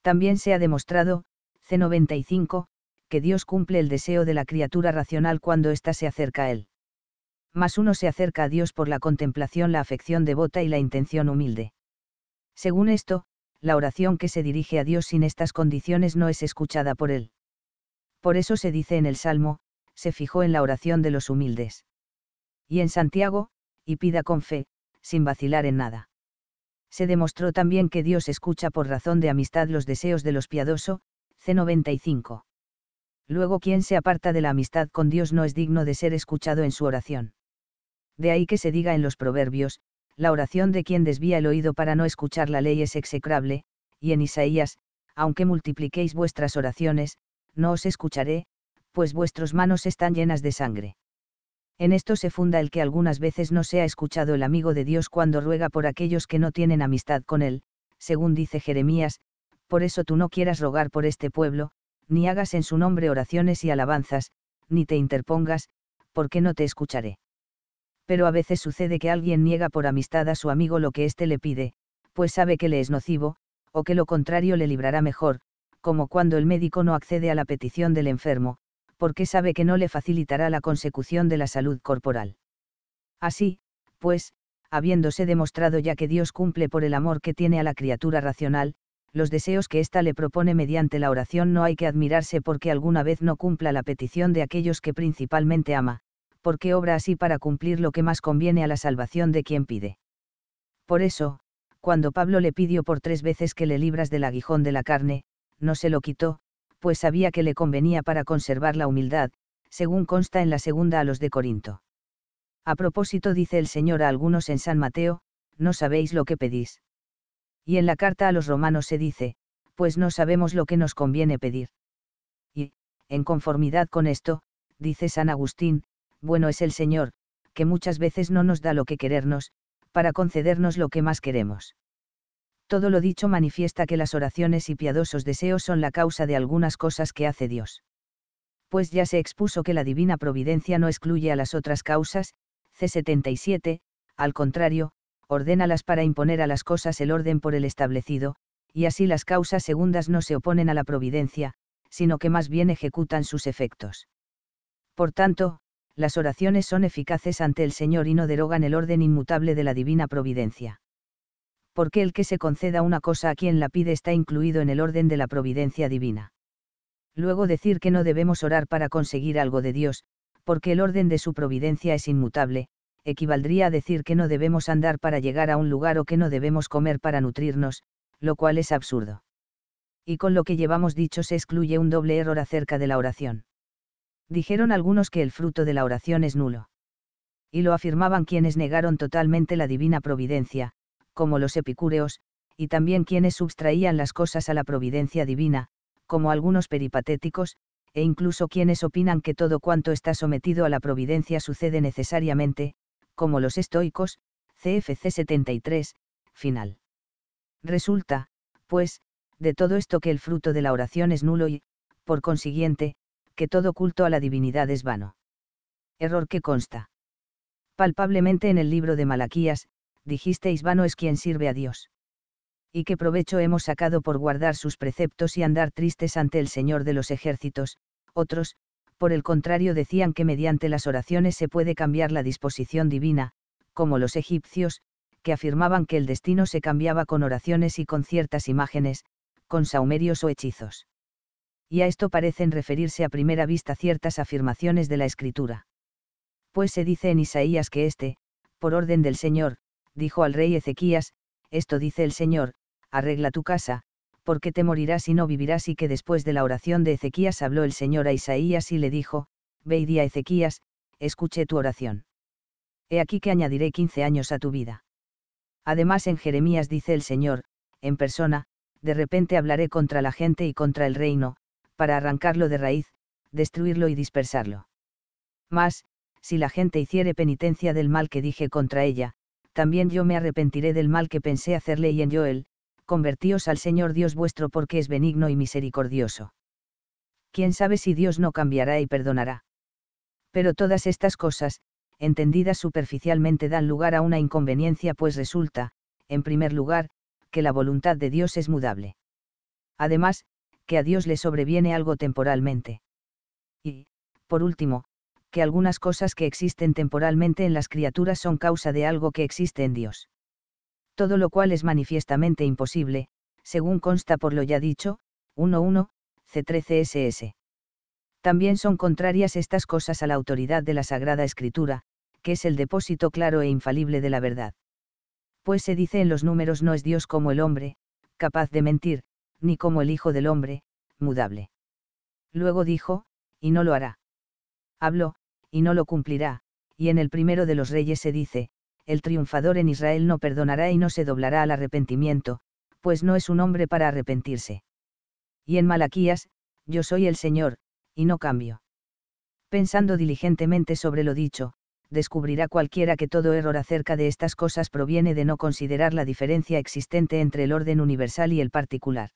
También se ha demostrado, C95, que Dios cumple el deseo de la criatura racional cuando ésta se acerca a Él más uno se acerca a Dios por la contemplación, la afección devota y la intención humilde. Según esto, la oración que se dirige a Dios sin estas condiciones no es escuchada por Él. Por eso se dice en el Salmo, se fijó en la oración de los humildes. Y en Santiago, y pida con fe, sin vacilar en nada. Se demostró también que Dios escucha por razón de amistad los deseos de los piadosos, C95. Luego quien se aparta de la amistad con Dios no es digno de ser escuchado en su oración de ahí que se diga en los proverbios, la oración de quien desvía el oído para no escuchar la ley es execrable, y en Isaías, aunque multipliquéis vuestras oraciones, no os escucharé, pues vuestras manos están llenas de sangre. En esto se funda el que algunas veces no sea escuchado el amigo de Dios cuando ruega por aquellos que no tienen amistad con él, según dice Jeremías, por eso tú no quieras rogar por este pueblo, ni hagas en su nombre oraciones y alabanzas, ni te interpongas, porque no te escucharé pero a veces sucede que alguien niega por amistad a su amigo lo que éste le pide, pues sabe que le es nocivo, o que lo contrario le librará mejor, como cuando el médico no accede a la petición del enfermo, porque sabe que no le facilitará la consecución de la salud corporal. Así, pues, habiéndose demostrado ya que Dios cumple por el amor que tiene a la criatura racional, los deseos que ésta le propone mediante la oración no hay que admirarse porque alguna vez no cumpla la petición de aquellos que principalmente ama, porque obra así para cumplir lo que más conviene a la salvación de quien pide. Por eso, cuando Pablo le pidió por tres veces que le libras del aguijón de la carne, no se lo quitó, pues sabía que le convenía para conservar la humildad, según consta en la segunda a los de Corinto. A propósito dice el Señor a algunos en San Mateo, no sabéis lo que pedís. Y en la carta a los romanos se dice, pues no sabemos lo que nos conviene pedir. Y, en conformidad con esto, dice San Agustín, bueno es el Señor, que muchas veces no nos da lo que querernos, para concedernos lo que más queremos. Todo lo dicho manifiesta que las oraciones y piadosos deseos son la causa de algunas cosas que hace Dios. Pues ya se expuso que la divina providencia no excluye a las otras causas, C77, al contrario, ordénalas para imponer a las cosas el orden por el establecido, y así las causas segundas no se oponen a la providencia, sino que más bien ejecutan sus efectos. Por tanto, las oraciones son eficaces ante el Señor y no derogan el orden inmutable de la divina providencia. Porque el que se conceda una cosa a quien la pide está incluido en el orden de la providencia divina. Luego decir que no debemos orar para conseguir algo de Dios, porque el orden de su providencia es inmutable, equivaldría a decir que no debemos andar para llegar a un lugar o que no debemos comer para nutrirnos, lo cual es absurdo. Y con lo que llevamos dicho se excluye un doble error acerca de la oración. Dijeron algunos que el fruto de la oración es nulo. Y lo afirmaban quienes negaron totalmente la divina providencia, como los epicúreos, y también quienes sustraían las cosas a la providencia divina, como algunos peripatéticos, e incluso quienes opinan que todo cuanto está sometido a la providencia sucede necesariamente, como los estoicos, CFC 73, final. Resulta, pues, de todo esto que el fruto de la oración es nulo y, por consiguiente, que todo culto a la divinidad es vano. Error que consta. Palpablemente en el libro de Malaquías, dijisteis vano es quien sirve a Dios. Y qué provecho hemos sacado por guardar sus preceptos y andar tristes ante el Señor de los ejércitos, otros, por el contrario decían que mediante las oraciones se puede cambiar la disposición divina, como los egipcios, que afirmaban que el destino se cambiaba con oraciones y con ciertas imágenes, con saumerios o hechizos y a esto parecen referirse a primera vista ciertas afirmaciones de la Escritura. Pues se dice en Isaías que éste, por orden del Señor, dijo al rey Ezequías, esto dice el Señor, arregla tu casa, porque te morirás y no vivirás y que después de la oración de Ezequías habló el Señor a Isaías y le dijo, ve y a Ezequías, escuché tu oración. He aquí que añadiré quince años a tu vida. Además en Jeremías dice el Señor, en persona, de repente hablaré contra la gente y contra el reino, para arrancarlo de raíz, destruirlo y dispersarlo. Mas, si la gente hiciere penitencia del mal que dije contra ella, también yo me arrepentiré del mal que pensé hacerle y en Joel, convertíos al Señor Dios vuestro porque es benigno y misericordioso. Quién sabe si Dios no cambiará y perdonará. Pero todas estas cosas, entendidas superficialmente, dan lugar a una inconveniencia, pues resulta, en primer lugar, que la voluntad de Dios es mudable. Además, que a Dios le sobreviene algo temporalmente. Y, por último, que algunas cosas que existen temporalmente en las criaturas son causa de algo que existe en Dios. Todo lo cual es manifiestamente imposible, según consta por lo ya dicho, 1.1, C13SS. También son contrarias estas cosas a la autoridad de la Sagrada Escritura, que es el depósito claro e infalible de la verdad. Pues se dice en los números no es Dios como el hombre, capaz de mentir, ni como el Hijo del Hombre, mudable. Luego dijo, y no lo hará. Habló, y no lo cumplirá, y en el primero de los reyes se dice, el triunfador en Israel no perdonará y no se doblará al arrepentimiento, pues no es un hombre para arrepentirse. Y en Malaquías, yo soy el Señor, y no cambio. Pensando diligentemente sobre lo dicho, descubrirá cualquiera que todo error acerca de estas cosas proviene de no considerar la diferencia existente entre el orden universal y el particular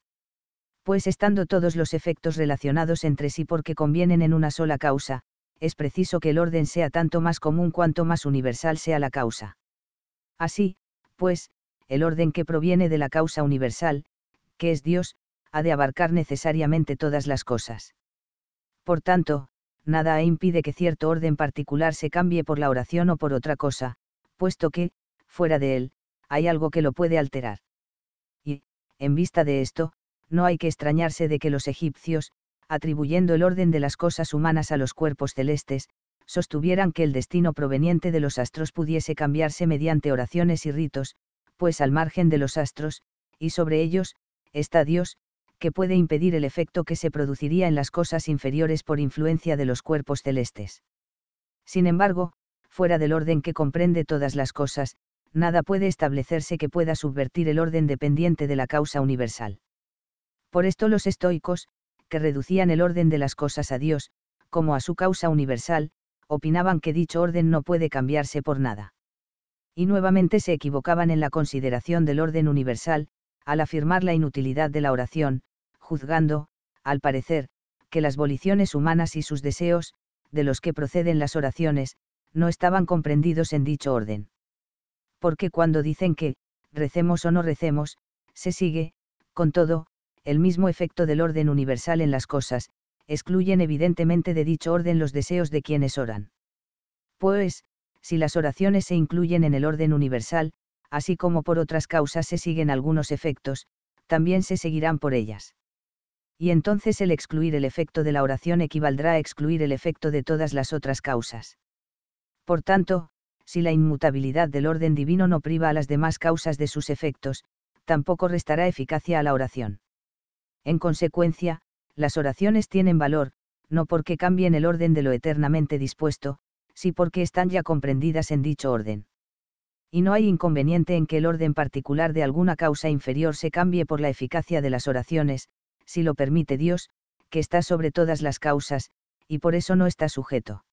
pues estando todos los efectos relacionados entre sí porque convienen en una sola causa, es preciso que el orden sea tanto más común cuanto más universal sea la causa. Así, pues, el orden que proviene de la causa universal, que es Dios, ha de abarcar necesariamente todas las cosas. Por tanto, nada impide que cierto orden particular se cambie por la oración o por otra cosa, puesto que, fuera de él, hay algo que lo puede alterar. Y, en vista de esto, no hay que extrañarse de que los egipcios, atribuyendo el orden de las cosas humanas a los cuerpos celestes, sostuvieran que el destino proveniente de los astros pudiese cambiarse mediante oraciones y ritos, pues al margen de los astros, y sobre ellos, está Dios, que puede impedir el efecto que se produciría en las cosas inferiores por influencia de los cuerpos celestes. Sin embargo, fuera del orden que comprende todas las cosas, nada puede establecerse que pueda subvertir el orden dependiente de la causa universal. Por esto los estoicos, que reducían el orden de las cosas a Dios, como a su causa universal, opinaban que dicho orden no puede cambiarse por nada. Y nuevamente se equivocaban en la consideración del orden universal, al afirmar la inutilidad de la oración, juzgando, al parecer, que las voliciones humanas y sus deseos, de los que proceden las oraciones, no estaban comprendidos en dicho orden. Porque cuando dicen que, recemos o no recemos, se sigue, con todo, el mismo efecto del orden universal en las cosas, excluyen evidentemente de dicho orden los deseos de quienes oran. Pues, si las oraciones se incluyen en el orden universal, así como por otras causas se siguen algunos efectos, también se seguirán por ellas. Y entonces el excluir el efecto de la oración equivaldrá a excluir el efecto de todas las otras causas. Por tanto, si la inmutabilidad del orden divino no priva a las demás causas de sus efectos, tampoco restará eficacia a la oración. En consecuencia, las oraciones tienen valor, no porque cambien el orden de lo eternamente dispuesto, sino porque están ya comprendidas en dicho orden. Y no hay inconveniente en que el orden particular de alguna causa inferior se cambie por la eficacia de las oraciones, si lo permite Dios, que está sobre todas las causas, y por eso no está sujeto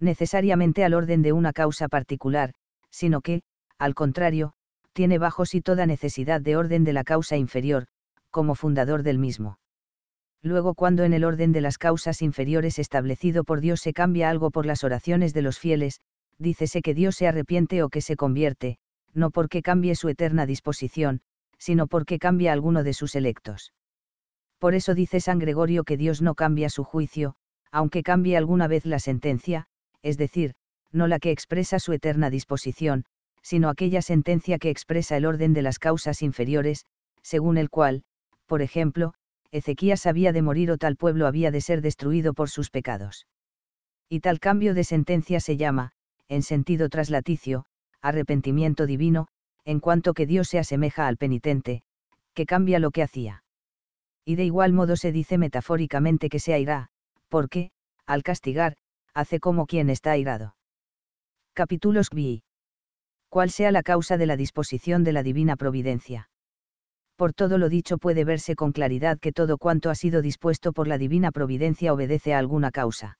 necesariamente al orden de una causa particular, sino que, al contrario, tiene bajo sí toda necesidad de orden de la causa inferior, como fundador del mismo. Luego cuando en el orden de las causas inferiores establecido por Dios se cambia algo por las oraciones de los fieles, dícese que Dios se arrepiente o que se convierte, no porque cambie su eterna disposición, sino porque cambia alguno de sus electos. Por eso dice San Gregorio que Dios no cambia su juicio, aunque cambie alguna vez la sentencia, es decir, no la que expresa su eterna disposición, sino aquella sentencia que expresa el orden de las causas inferiores, según el cual, por ejemplo, Ezequías había de morir o tal pueblo había de ser destruido por sus pecados. Y tal cambio de sentencia se llama, en sentido traslaticio, arrepentimiento divino, en cuanto que Dios se asemeja al penitente, que cambia lo que hacía. Y de igual modo se dice metafóricamente que se airá, porque, al castigar, hace como quien está airado. Capítulos VI. ¿Cuál sea la causa de la disposición de la divina providencia? por todo lo dicho puede verse con claridad que todo cuanto ha sido dispuesto por la divina providencia obedece a alguna causa.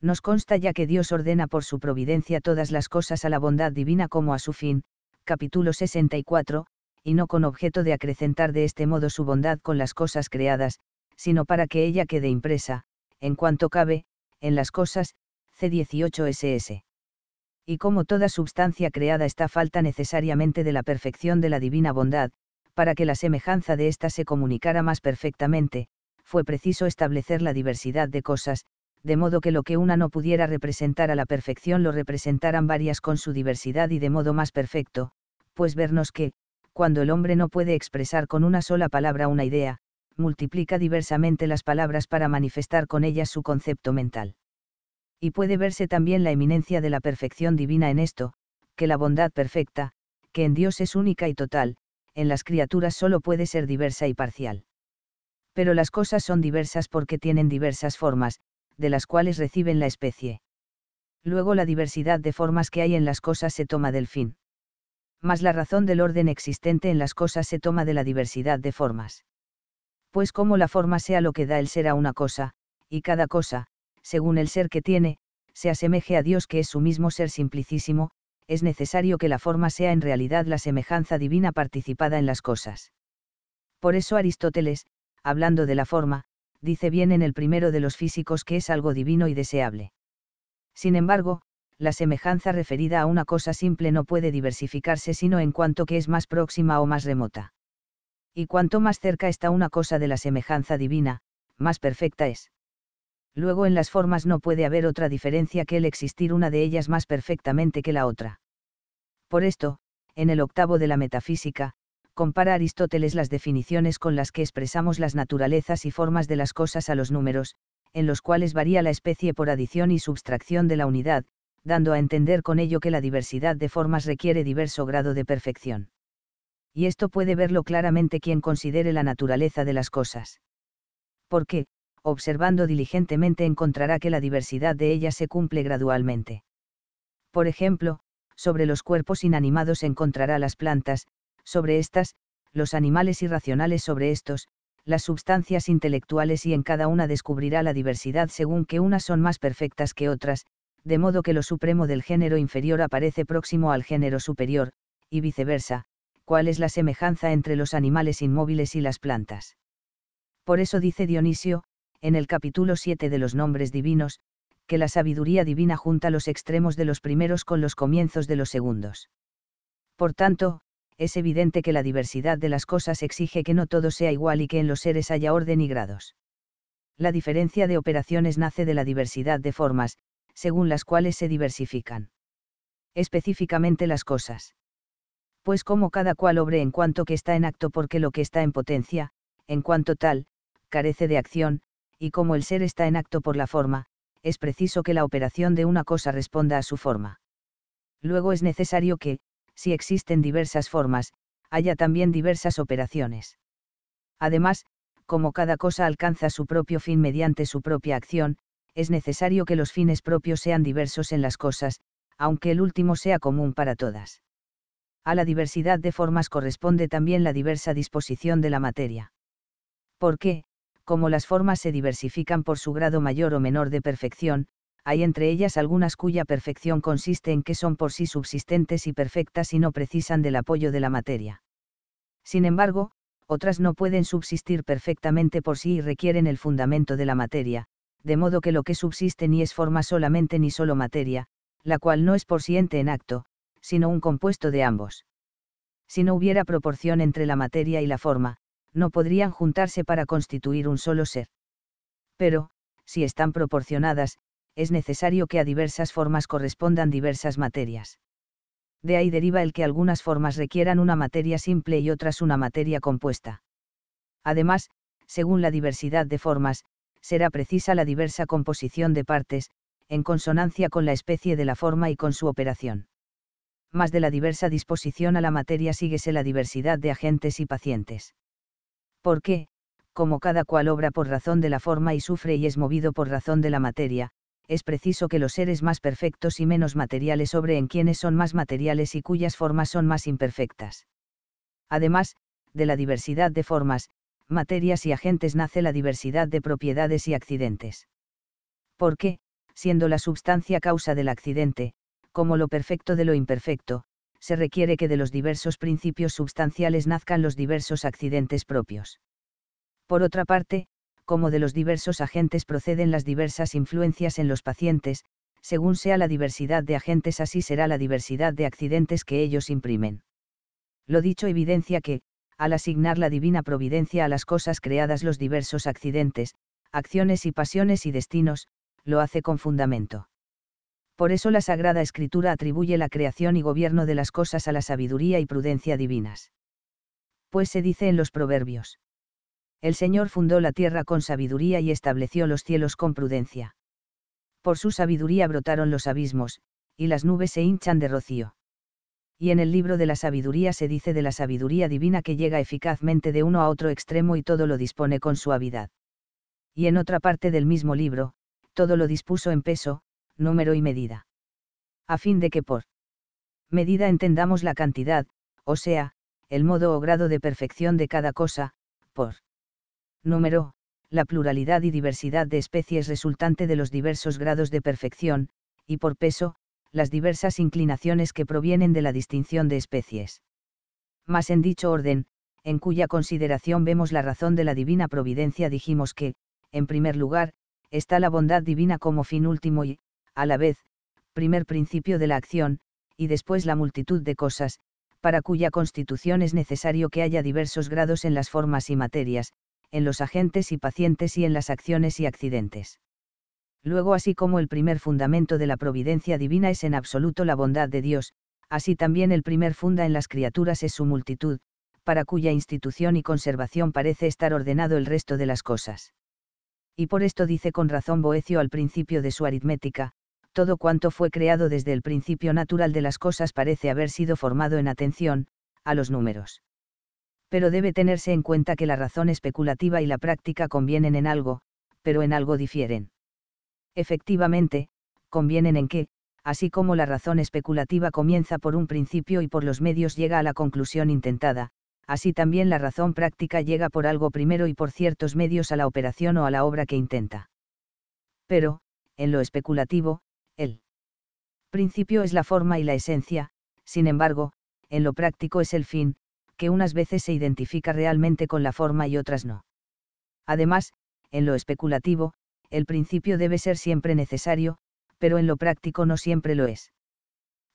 Nos consta ya que Dios ordena por su providencia todas las cosas a la bondad divina como a su fin, capítulo 64, y no con objeto de acrecentar de este modo su bondad con las cosas creadas, sino para que ella quede impresa, en cuanto cabe, en las cosas, C18SS. Y como toda substancia creada está falta necesariamente de la perfección de la divina bondad, para que la semejanza de ésta se comunicara más perfectamente, fue preciso establecer la diversidad de cosas, de modo que lo que una no pudiera representar a la perfección lo representaran varias con su diversidad y de modo más perfecto, pues vernos que, cuando el hombre no puede expresar con una sola palabra una idea, multiplica diversamente las palabras para manifestar con ellas su concepto mental. Y puede verse también la eminencia de la perfección divina en esto, que la bondad perfecta, que en Dios es única y total, en las criaturas solo puede ser diversa y parcial. Pero las cosas son diversas porque tienen diversas formas, de las cuales reciben la especie. Luego la diversidad de formas que hay en las cosas se toma del fin. Mas la razón del orden existente en las cosas se toma de la diversidad de formas. Pues como la forma sea lo que da el ser a una cosa, y cada cosa, según el ser que tiene, se asemeje a Dios que es su mismo ser simplicísimo, es necesario que la forma sea en realidad la semejanza divina participada en las cosas. Por eso Aristóteles, hablando de la forma, dice bien en el primero de los físicos que es algo divino y deseable. Sin embargo, la semejanza referida a una cosa simple no puede diversificarse sino en cuanto que es más próxima o más remota. Y cuanto más cerca está una cosa de la semejanza divina, más perfecta es. Luego en las formas no puede haber otra diferencia que el existir una de ellas más perfectamente que la otra. Por esto, en el octavo de la metafísica, compara Aristóteles las definiciones con las que expresamos las naturalezas y formas de las cosas a los números, en los cuales varía la especie por adición y sustracción de la unidad, dando a entender con ello que la diversidad de formas requiere diverso grado de perfección. Y esto puede verlo claramente quien considere la naturaleza de las cosas. ¿Por qué? observando diligentemente encontrará que la diversidad de ellas se cumple gradualmente. Por ejemplo, sobre los cuerpos inanimados encontrará las plantas, sobre estas, los animales irracionales sobre estos, las sustancias intelectuales y en cada una descubrirá la diversidad según que unas son más perfectas que otras, de modo que lo supremo del género inferior aparece próximo al género superior, y viceversa, cuál es la semejanza entre los animales inmóviles y las plantas. Por eso dice Dionisio, en el capítulo 7 de los nombres divinos, que la sabiduría divina junta los extremos de los primeros con los comienzos de los segundos. Por tanto, es evidente que la diversidad de las cosas exige que no todo sea igual y que en los seres haya orden y grados. La diferencia de operaciones nace de la diversidad de formas, según las cuales se diversifican. Específicamente las cosas. Pues como cada cual obre en cuanto que está en acto porque lo que está en potencia, en cuanto tal, carece de acción, y como el ser está en acto por la forma, es preciso que la operación de una cosa responda a su forma. Luego es necesario que, si existen diversas formas, haya también diversas operaciones. Además, como cada cosa alcanza su propio fin mediante su propia acción, es necesario que los fines propios sean diversos en las cosas, aunque el último sea común para todas. A la diversidad de formas corresponde también la diversa disposición de la materia. ¿Por qué, como las formas se diversifican por su grado mayor o menor de perfección, hay entre ellas algunas cuya perfección consiste en que son por sí subsistentes y perfectas y no precisan del apoyo de la materia. Sin embargo, otras no pueden subsistir perfectamente por sí y requieren el fundamento de la materia, de modo que lo que subsiste ni es forma solamente ni solo materia, la cual no es por sí en acto, sino un compuesto de ambos. Si no hubiera proporción entre la materia y la forma, no podrían juntarse para constituir un solo ser. Pero, si están proporcionadas, es necesario que a diversas formas correspondan diversas materias. De ahí deriva el que algunas formas requieran una materia simple y otras una materia compuesta. Además, según la diversidad de formas, será precisa la diversa composición de partes, en consonancia con la especie de la forma y con su operación. Más de la diversa disposición a la materia síguese la diversidad de agentes y pacientes porque, como cada cual obra por razón de la forma y sufre y es movido por razón de la materia, es preciso que los seres más perfectos y menos materiales sobre en quienes son más materiales y cuyas formas son más imperfectas. Además, de la diversidad de formas, materias y agentes nace la diversidad de propiedades y accidentes. Porque, siendo la substancia causa del accidente, como lo perfecto de lo imperfecto, se requiere que de los diversos principios substanciales nazcan los diversos accidentes propios. Por otra parte, como de los diversos agentes proceden las diversas influencias en los pacientes, según sea la diversidad de agentes así será la diversidad de accidentes que ellos imprimen. Lo dicho evidencia que, al asignar la divina providencia a las cosas creadas los diversos accidentes, acciones y pasiones y destinos, lo hace con fundamento por eso la Sagrada Escritura atribuye la creación y gobierno de las cosas a la sabiduría y prudencia divinas. Pues se dice en los proverbios. El Señor fundó la tierra con sabiduría y estableció los cielos con prudencia. Por su sabiduría brotaron los abismos, y las nubes se hinchan de rocío. Y en el libro de la sabiduría se dice de la sabiduría divina que llega eficazmente de uno a otro extremo y todo lo dispone con suavidad. Y en otra parte del mismo libro, todo lo dispuso en peso, número y medida. A fin de que por medida entendamos la cantidad, o sea, el modo o grado de perfección de cada cosa, por número, la pluralidad y diversidad de especies resultante de los diversos grados de perfección, y por peso, las diversas inclinaciones que provienen de la distinción de especies. Mas en dicho orden, en cuya consideración vemos la razón de la divina providencia dijimos que, en primer lugar, está la bondad divina como fin último y, a la vez, primer principio de la acción, y después la multitud de cosas, para cuya constitución es necesario que haya diversos grados en las formas y materias, en los agentes y pacientes y en las acciones y accidentes. Luego, así como el primer fundamento de la providencia divina es en absoluto la bondad de Dios, así también el primer funda en las criaturas es su multitud, para cuya institución y conservación parece estar ordenado el resto de las cosas. Y por esto dice con razón Boecio al principio de su aritmética, todo cuanto fue creado desde el principio natural de las cosas parece haber sido formado en atención, a los números. Pero debe tenerse en cuenta que la razón especulativa y la práctica convienen en algo, pero en algo difieren. Efectivamente, convienen en que, así como la razón especulativa comienza por un principio y por los medios llega a la conclusión intentada, así también la razón práctica llega por algo primero y por ciertos medios a la operación o a la obra que intenta. Pero, en lo especulativo, principio es la forma y la esencia, sin embargo, en lo práctico es el fin, que unas veces se identifica realmente con la forma y otras no. Además, en lo especulativo, el principio debe ser siempre necesario, pero en lo práctico no siempre lo es.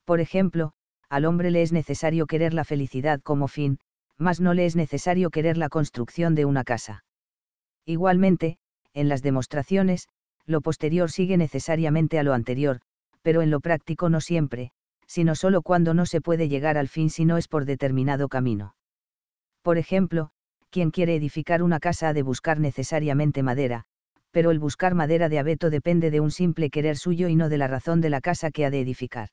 Por ejemplo, al hombre le es necesario querer la felicidad como fin, mas no le es necesario querer la construcción de una casa. Igualmente, en las demostraciones, lo posterior sigue necesariamente a lo anterior, pero en lo práctico no siempre, sino solo cuando no se puede llegar al fin si no es por determinado camino. Por ejemplo, quien quiere edificar una casa ha de buscar necesariamente madera, pero el buscar madera de abeto depende de un simple querer suyo y no de la razón de la casa que ha de edificar.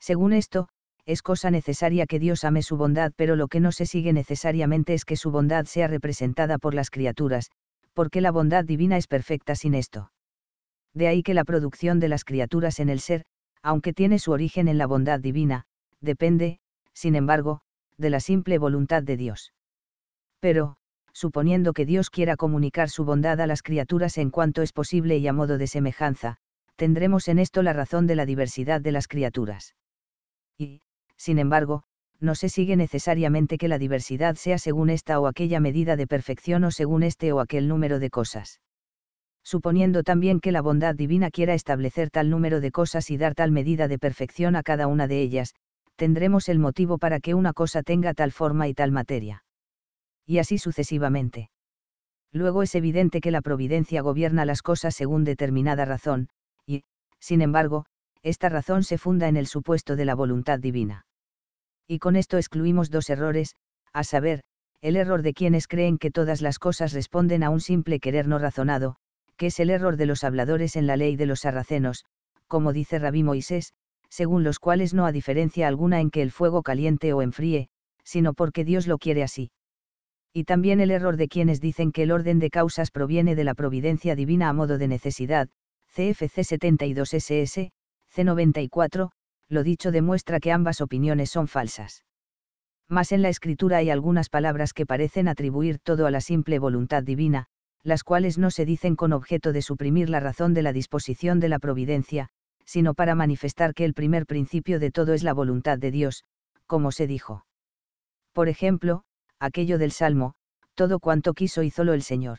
Según esto, es cosa necesaria que Dios ame su bondad, pero lo que no se sigue necesariamente es que su bondad sea representada por las criaturas, porque la bondad divina es perfecta sin esto de ahí que la producción de las criaturas en el ser, aunque tiene su origen en la bondad divina, depende, sin embargo, de la simple voluntad de Dios. Pero, suponiendo que Dios quiera comunicar su bondad a las criaturas en cuanto es posible y a modo de semejanza, tendremos en esto la razón de la diversidad de las criaturas. Y, sin embargo, no se sigue necesariamente que la diversidad sea según esta o aquella medida de perfección o según este o aquel número de cosas suponiendo también que la bondad divina quiera establecer tal número de cosas y dar tal medida de perfección a cada una de ellas, tendremos el motivo para que una cosa tenga tal forma y tal materia. Y así sucesivamente. Luego es evidente que la providencia gobierna las cosas según determinada razón, y, sin embargo, esta razón se funda en el supuesto de la voluntad divina. Y con esto excluimos dos errores, a saber, el error de quienes creen que todas las cosas responden a un simple querer no razonado, que es el error de los habladores en la ley de los sarracenos, como dice Rabí Moisés, según los cuales no hay diferencia alguna en que el fuego caliente o enfríe, sino porque Dios lo quiere así. Y también el error de quienes dicen que el orden de causas proviene de la providencia divina a modo de necesidad, CFC 72SS, C94, lo dicho demuestra que ambas opiniones son falsas. Mas en la escritura hay algunas palabras que parecen atribuir todo a la simple voluntad divina, las cuales no se dicen con objeto de suprimir la razón de la disposición de la providencia, sino para manifestar que el primer principio de todo es la voluntad de Dios, como se dijo. Por ejemplo, aquello del Salmo, todo cuanto quiso solo el Señor.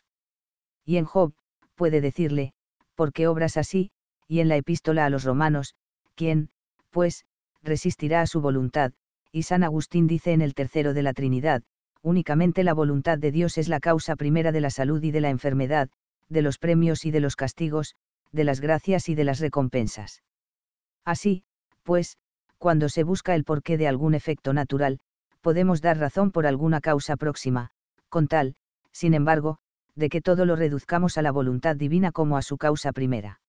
Y en Job, puede decirle, ¿por qué obras así? Y en la epístola a los romanos, ¿quién, pues, resistirá a su voluntad? Y San Agustín dice en el tercero de la Trinidad, únicamente la voluntad de Dios es la causa primera de la salud y de la enfermedad, de los premios y de los castigos, de las gracias y de las recompensas. Así, pues, cuando se busca el porqué de algún efecto natural, podemos dar razón por alguna causa próxima, con tal, sin embargo, de que todo lo reduzcamos a la voluntad divina como a su causa primera.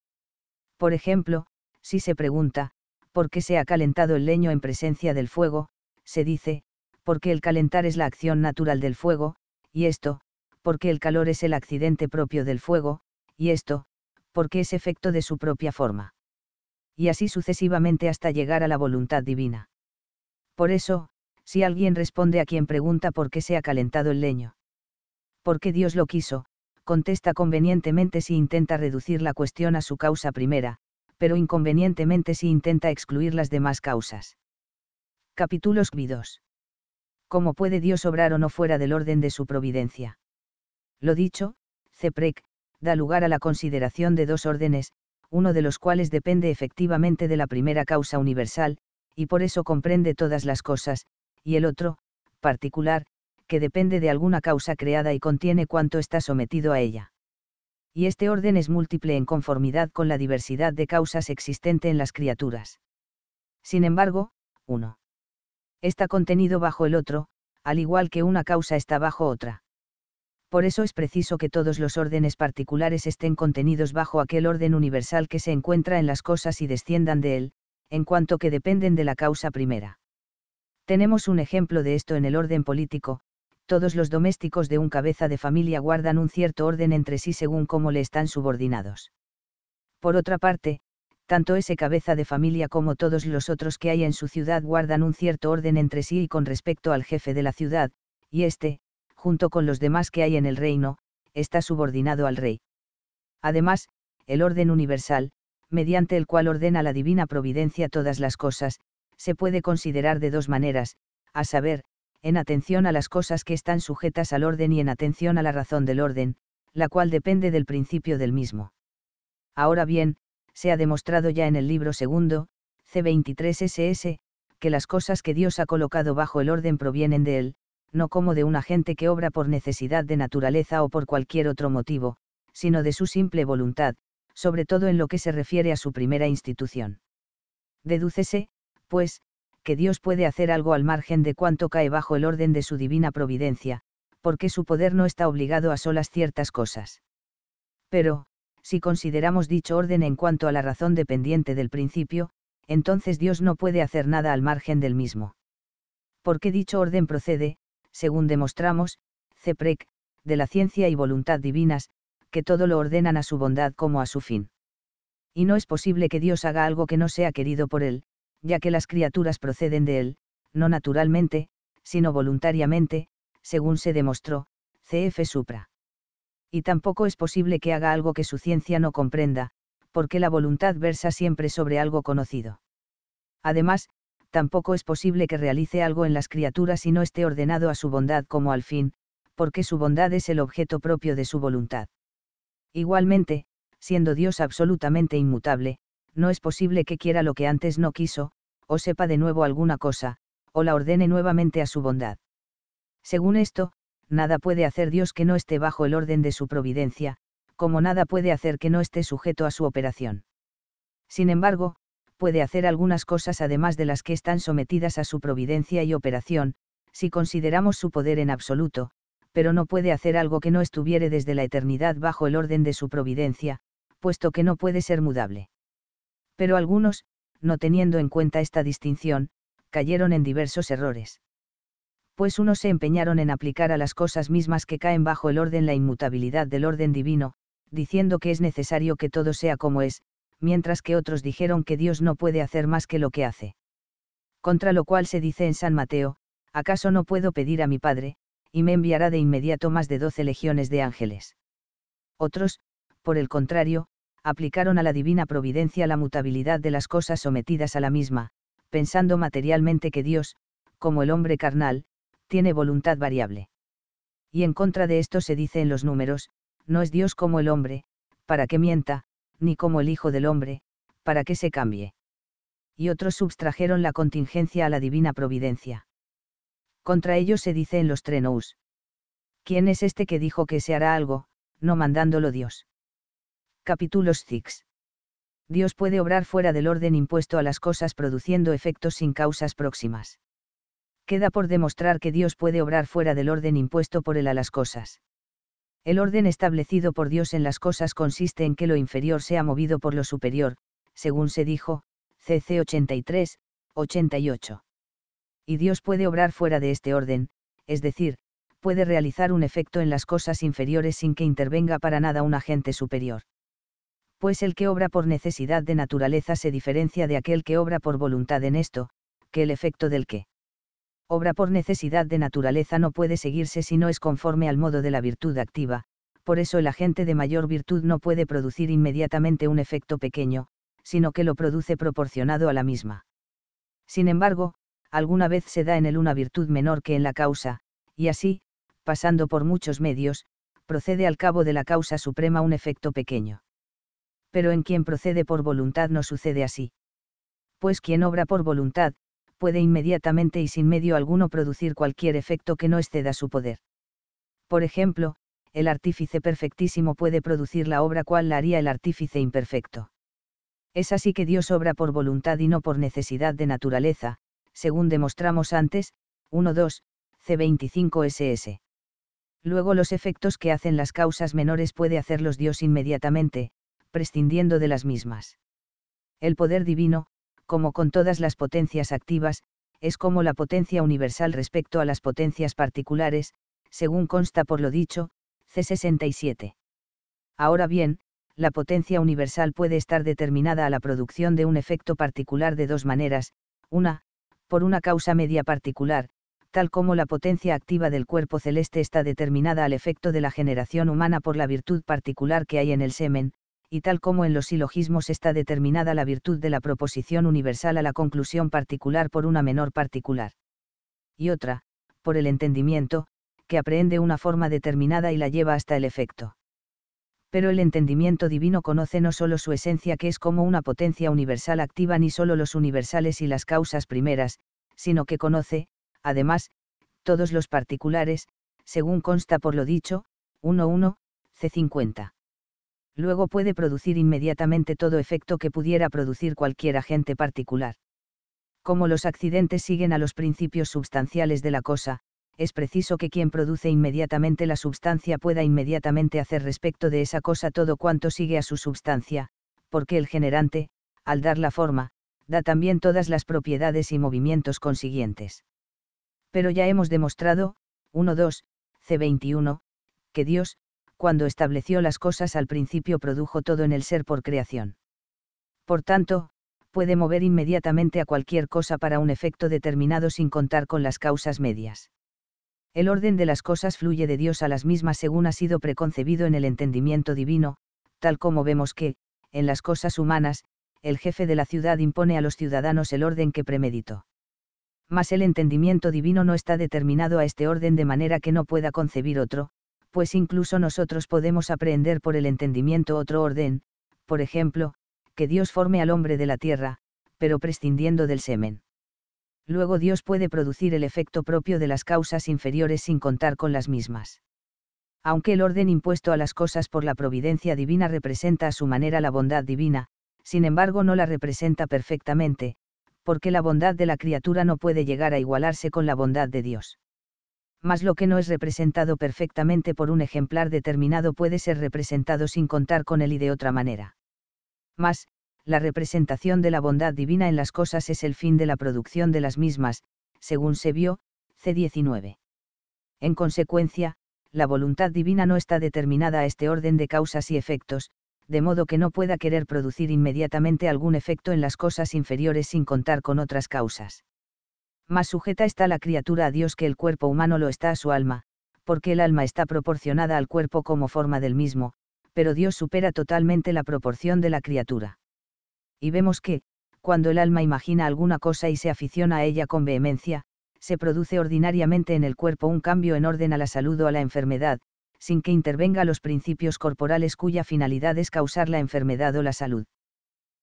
Por ejemplo, si se pregunta, ¿por qué se ha calentado el leño en presencia del fuego? se dice, porque el calentar es la acción natural del fuego, y esto, porque el calor es el accidente propio del fuego, y esto, porque es efecto de su propia forma. Y así sucesivamente hasta llegar a la voluntad divina. Por eso, si alguien responde a quien pregunta por qué se ha calentado el leño. Porque Dios lo quiso, contesta convenientemente si intenta reducir la cuestión a su causa primera, pero inconvenientemente si intenta excluir las demás causas. Capítulos 2. ¿cómo puede Dios obrar o no fuera del orden de su providencia? Lo dicho, CEPREC, da lugar a la consideración de dos órdenes, uno de los cuales depende efectivamente de la primera causa universal, y por eso comprende todas las cosas, y el otro, particular, que depende de alguna causa creada y contiene cuanto está sometido a ella. Y este orden es múltiple en conformidad con la diversidad de causas existente en las criaturas. Sin embargo, uno está contenido bajo el otro, al igual que una causa está bajo otra. Por eso es preciso que todos los órdenes particulares estén contenidos bajo aquel orden universal que se encuentra en las cosas y desciendan de él, en cuanto que dependen de la causa primera. Tenemos un ejemplo de esto en el orden político, todos los domésticos de un cabeza de familia guardan un cierto orden entre sí según cómo le están subordinados. Por otra parte, tanto ese cabeza de familia como todos los otros que hay en su ciudad guardan un cierto orden entre sí y con respecto al jefe de la ciudad, y éste, junto con los demás que hay en el reino, está subordinado al rey. Además, el orden universal, mediante el cual ordena la divina providencia todas las cosas, se puede considerar de dos maneras, a saber, en atención a las cosas que están sujetas al orden y en atención a la razón del orden, la cual depende del principio del mismo. Ahora bien, se ha demostrado ya en el libro segundo, C23SS, que las cosas que Dios ha colocado bajo el orden provienen de Él, no como de un agente que obra por necesidad de naturaleza o por cualquier otro motivo, sino de su simple voluntad, sobre todo en lo que se refiere a su primera institución. Dedúcese, pues, que Dios puede hacer algo al margen de cuanto cae bajo el orden de su divina providencia, porque su poder no está obligado a solas ciertas cosas. Pero, si consideramos dicho orden en cuanto a la razón dependiente del principio, entonces Dios no puede hacer nada al margen del mismo. Porque dicho orden procede, según demostramos, Ceprec, de la ciencia y voluntad divinas, que todo lo ordenan a su bondad como a su fin. Y no es posible que Dios haga algo que no sea querido por Él, ya que las criaturas proceden de Él, no naturalmente, sino voluntariamente, según se demostró, CF Supra y tampoco es posible que haga algo que su ciencia no comprenda, porque la voluntad versa siempre sobre algo conocido. Además, tampoco es posible que realice algo en las criaturas y no esté ordenado a su bondad como al fin, porque su bondad es el objeto propio de su voluntad. Igualmente, siendo Dios absolutamente inmutable, no es posible que quiera lo que antes no quiso, o sepa de nuevo alguna cosa, o la ordene nuevamente a su bondad. Según esto, nada puede hacer Dios que no esté bajo el orden de su providencia, como nada puede hacer que no esté sujeto a su operación. Sin embargo, puede hacer algunas cosas además de las que están sometidas a su providencia y operación, si consideramos su poder en absoluto, pero no puede hacer algo que no estuviere desde la eternidad bajo el orden de su providencia, puesto que no puede ser mudable. Pero algunos, no teniendo en cuenta esta distinción, cayeron en diversos errores pues unos se empeñaron en aplicar a las cosas mismas que caen bajo el orden la inmutabilidad del orden divino, diciendo que es necesario que todo sea como es, mientras que otros dijeron que Dios no puede hacer más que lo que hace. Contra lo cual se dice en San Mateo, ¿acaso no puedo pedir a mi Padre, y me enviará de inmediato más de doce legiones de ángeles? Otros, por el contrario, aplicaron a la divina providencia la mutabilidad de las cosas sometidas a la misma, pensando materialmente que Dios, como el hombre carnal, tiene voluntad variable. Y en contra de esto se dice en los números, no es Dios como el hombre, para que mienta, ni como el Hijo del hombre, para que se cambie. Y otros subtrajeron la contingencia a la divina providencia. Contra ellos se dice en los trenous. ¿Quién es este que dijo que se hará algo, no mandándolo Dios? Capítulos 6. Dios puede obrar fuera del orden impuesto a las cosas produciendo efectos sin causas próximas queda por demostrar que Dios puede obrar fuera del orden impuesto por Él a las cosas. El orden establecido por Dios en las cosas consiste en que lo inferior sea movido por lo superior, según se dijo, CC 83, 88. Y Dios puede obrar fuera de este orden, es decir, puede realizar un efecto en las cosas inferiores sin que intervenga para nada un agente superior. Pues el que obra por necesidad de naturaleza se diferencia de aquel que obra por voluntad en esto, que el efecto del que obra por necesidad de naturaleza no puede seguirse si no es conforme al modo de la virtud activa, por eso el agente de mayor virtud no puede producir inmediatamente un efecto pequeño, sino que lo produce proporcionado a la misma. Sin embargo, alguna vez se da en él una virtud menor que en la causa, y así, pasando por muchos medios, procede al cabo de la causa suprema un efecto pequeño. Pero en quien procede por voluntad no sucede así. Pues quien obra por voluntad, puede inmediatamente y sin medio alguno producir cualquier efecto que no exceda su poder. Por ejemplo, el artífice perfectísimo puede producir la obra cual la haría el artífice imperfecto. Es así que Dios obra por voluntad y no por necesidad de naturaleza, según demostramos antes, 1.2, C25SS. Luego los efectos que hacen las causas menores puede hacerlos Dios inmediatamente, prescindiendo de las mismas. El poder divino, como con todas las potencias activas, es como la potencia universal respecto a las potencias particulares, según consta por lo dicho, C67. Ahora bien, la potencia universal puede estar determinada a la producción de un efecto particular de dos maneras, una, por una causa media particular, tal como la potencia activa del cuerpo celeste está determinada al efecto de la generación humana por la virtud particular que hay en el semen, y tal como en los silogismos está determinada la virtud de la proposición universal a la conclusión particular por una menor particular. Y otra, por el entendimiento, que aprehende una forma determinada y la lleva hasta el efecto. Pero el entendimiento divino conoce no solo su esencia que es como una potencia universal activa ni solo los universales y las causas primeras, sino que conoce, además, todos los particulares, según consta por lo dicho, 1.1, C50 luego puede producir inmediatamente todo efecto que pudiera producir cualquier agente particular. Como los accidentes siguen a los principios sustanciales de la cosa, es preciso que quien produce inmediatamente la substancia pueda inmediatamente hacer respecto de esa cosa todo cuanto sigue a su substancia, porque el generante, al dar la forma, da también todas las propiedades y movimientos consiguientes. Pero ya hemos demostrado, 2, C21, que Dios, cuando estableció las cosas al principio produjo todo en el ser por creación. Por tanto, puede mover inmediatamente a cualquier cosa para un efecto determinado sin contar con las causas medias. El orden de las cosas fluye de Dios a las mismas según ha sido preconcebido en el entendimiento divino, tal como vemos que, en las cosas humanas, el jefe de la ciudad impone a los ciudadanos el orden que premeditó. Mas el entendimiento divino no está determinado a este orden de manera que no pueda concebir otro, pues incluso nosotros podemos aprender por el entendimiento otro orden, por ejemplo, que Dios forme al hombre de la tierra, pero prescindiendo del semen. Luego Dios puede producir el efecto propio de las causas inferiores sin contar con las mismas. Aunque el orden impuesto a las cosas por la providencia divina representa a su manera la bondad divina, sin embargo no la representa perfectamente, porque la bondad de la criatura no puede llegar a igualarse con la bondad de Dios mas lo que no es representado perfectamente por un ejemplar determinado puede ser representado sin contar con él y de otra manera. Mas, la representación de la bondad divina en las cosas es el fin de la producción de las mismas, según se vio, C19. En consecuencia, la voluntad divina no está determinada a este orden de causas y efectos, de modo que no pueda querer producir inmediatamente algún efecto en las cosas inferiores sin contar con otras causas más sujeta está la criatura a Dios que el cuerpo humano lo está a su alma, porque el alma está proporcionada al cuerpo como forma del mismo, pero Dios supera totalmente la proporción de la criatura. Y vemos que, cuando el alma imagina alguna cosa y se aficiona a ella con vehemencia, se produce ordinariamente en el cuerpo un cambio en orden a la salud o a la enfermedad, sin que intervenga los principios corporales cuya finalidad es causar la enfermedad o la salud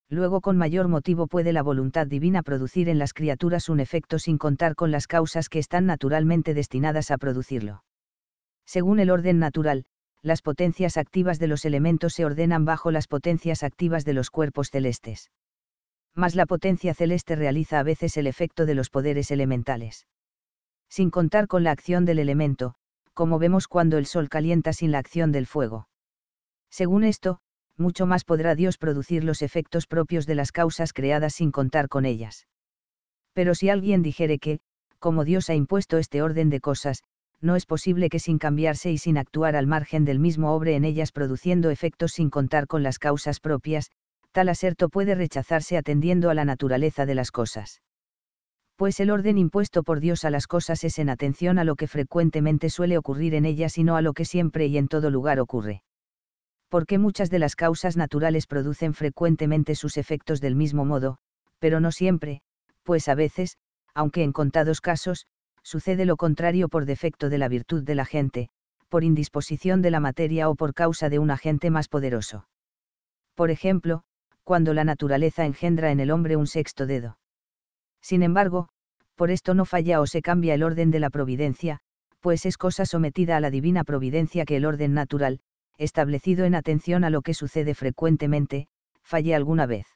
luego con mayor motivo puede la voluntad divina producir en las criaturas un efecto sin contar con las causas que están naturalmente destinadas a producirlo. Según el orden natural, las potencias activas de los elementos se ordenan bajo las potencias activas de los cuerpos celestes. Mas la potencia celeste realiza a veces el efecto de los poderes elementales. Sin contar con la acción del elemento, como vemos cuando el sol calienta sin la acción del fuego. Según esto, mucho más podrá Dios producir los efectos propios de las causas creadas sin contar con ellas. Pero si alguien dijere que, como Dios ha impuesto este orden de cosas, no es posible que sin cambiarse y sin actuar al margen del mismo obre en ellas produciendo efectos sin contar con las causas propias, tal aserto puede rechazarse atendiendo a la naturaleza de las cosas. Pues el orden impuesto por Dios a las cosas es en atención a lo que frecuentemente suele ocurrir en ellas y no a lo que siempre y en todo lugar ocurre porque muchas de las causas naturales producen frecuentemente sus efectos del mismo modo, pero no siempre, pues a veces, aunque en contados casos, sucede lo contrario por defecto de la virtud de la gente, por indisposición de la materia o por causa de un agente más poderoso. Por ejemplo, cuando la naturaleza engendra en el hombre un sexto dedo. Sin embargo, por esto no falla o se cambia el orden de la providencia, pues es cosa sometida a la divina providencia que el orden natural, establecido en atención a lo que sucede frecuentemente, falle alguna vez.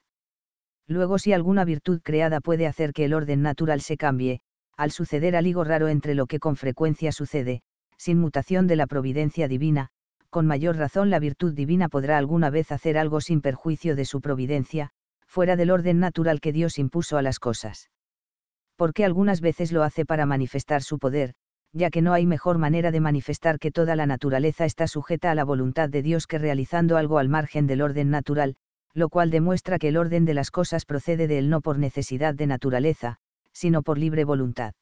Luego si alguna virtud creada puede hacer que el orden natural se cambie, al suceder algo raro entre lo que con frecuencia sucede, sin mutación de la providencia divina, con mayor razón la virtud divina podrá alguna vez hacer algo sin perjuicio de su providencia, fuera del orden natural que Dios impuso a las cosas. Porque algunas veces lo hace para manifestar su poder, ya que no hay mejor manera de manifestar que toda la naturaleza está sujeta a la voluntad de Dios que realizando algo al margen del orden natural, lo cual demuestra que el orden de las cosas procede de él no por necesidad de naturaleza, sino por libre voluntad.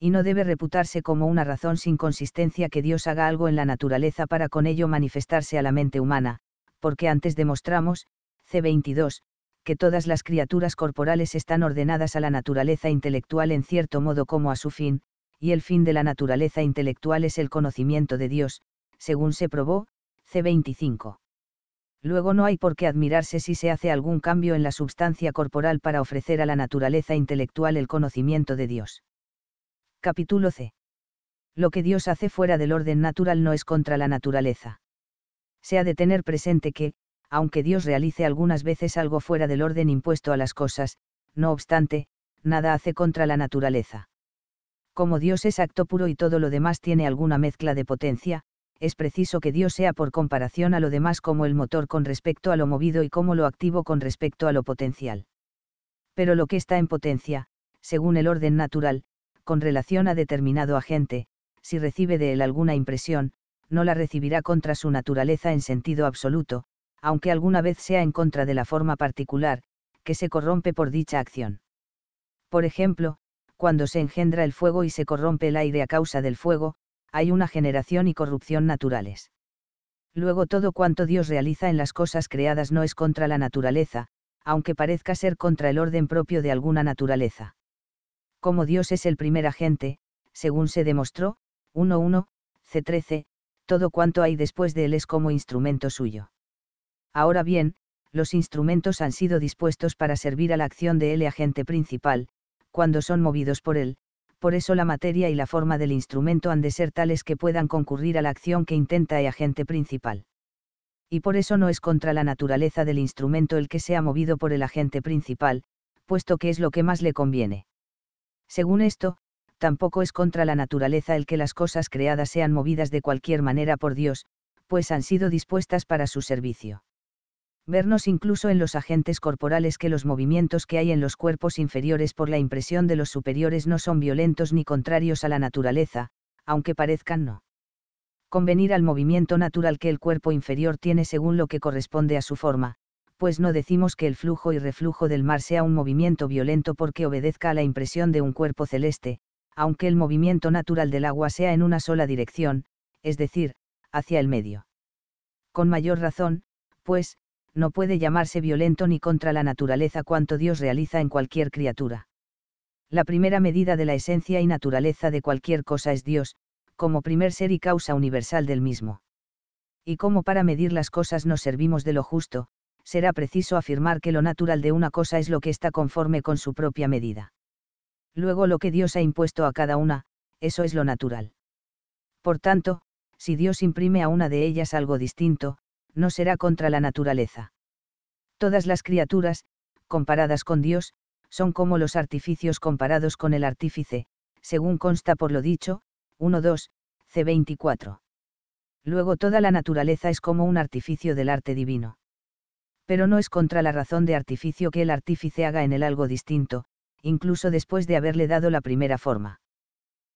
Y no debe reputarse como una razón sin consistencia que Dios haga algo en la naturaleza para con ello manifestarse a la mente humana, porque antes demostramos, C22, que todas las criaturas corporales están ordenadas a la naturaleza intelectual en cierto modo como a su fin, y el fin de la naturaleza intelectual es el conocimiento de Dios, según se probó, c. 25. Luego no hay por qué admirarse si se hace algún cambio en la substancia corporal para ofrecer a la naturaleza intelectual el conocimiento de Dios. Capítulo C. Lo que Dios hace fuera del orden natural no es contra la naturaleza. Se ha de tener presente que, aunque Dios realice algunas veces algo fuera del orden impuesto a las cosas, no obstante, nada hace contra la naturaleza. Como Dios es acto puro y todo lo demás tiene alguna mezcla de potencia, es preciso que Dios sea por comparación a lo demás como el motor con respecto a lo movido y como lo activo con respecto a lo potencial. Pero lo que está en potencia, según el orden natural, con relación a determinado agente, si recibe de él alguna impresión, no la recibirá contra su naturaleza en sentido absoluto, aunque alguna vez sea en contra de la forma particular, que se corrompe por dicha acción. Por ejemplo, cuando se engendra el fuego y se corrompe el aire a causa del fuego, hay una generación y corrupción naturales. Luego todo cuanto Dios realiza en las cosas creadas no es contra la naturaleza, aunque parezca ser contra el orden propio de alguna naturaleza. Como Dios es el primer agente, según se demostró, 1.1, C13, todo cuanto hay después de él es como instrumento suyo. Ahora bien, los instrumentos han sido dispuestos para servir a la acción de él agente principal, cuando son movidos por él, por eso la materia y la forma del instrumento han de ser tales que puedan concurrir a la acción que intenta el agente principal. Y por eso no es contra la naturaleza del instrumento el que sea movido por el agente principal, puesto que es lo que más le conviene. Según esto, tampoco es contra la naturaleza el que las cosas creadas sean movidas de cualquier manera por Dios, pues han sido dispuestas para su servicio vernos incluso en los agentes corporales que los movimientos que hay en los cuerpos inferiores por la impresión de los superiores no son violentos ni contrarios a la naturaleza, aunque parezcan no. Convenir al movimiento natural que el cuerpo inferior tiene según lo que corresponde a su forma, pues no decimos que el flujo y reflujo del mar sea un movimiento violento porque obedezca a la impresión de un cuerpo celeste, aunque el movimiento natural del agua sea en una sola dirección, es decir, hacia el medio. Con mayor razón, pues, no puede llamarse violento ni contra la naturaleza cuanto Dios realiza en cualquier criatura. La primera medida de la esencia y naturaleza de cualquier cosa es Dios, como primer ser y causa universal del mismo. Y como para medir las cosas nos servimos de lo justo, será preciso afirmar que lo natural de una cosa es lo que está conforme con su propia medida. Luego lo que Dios ha impuesto a cada una, eso es lo natural. Por tanto, si Dios imprime a una de ellas algo distinto, no será contra la naturaleza. Todas las criaturas, comparadas con Dios, son como los artificios comparados con el artífice, según consta por lo dicho, 1.2, C24. Luego toda la naturaleza es como un artificio del arte divino. Pero no es contra la razón de artificio que el artífice haga en el algo distinto, incluso después de haberle dado la primera forma.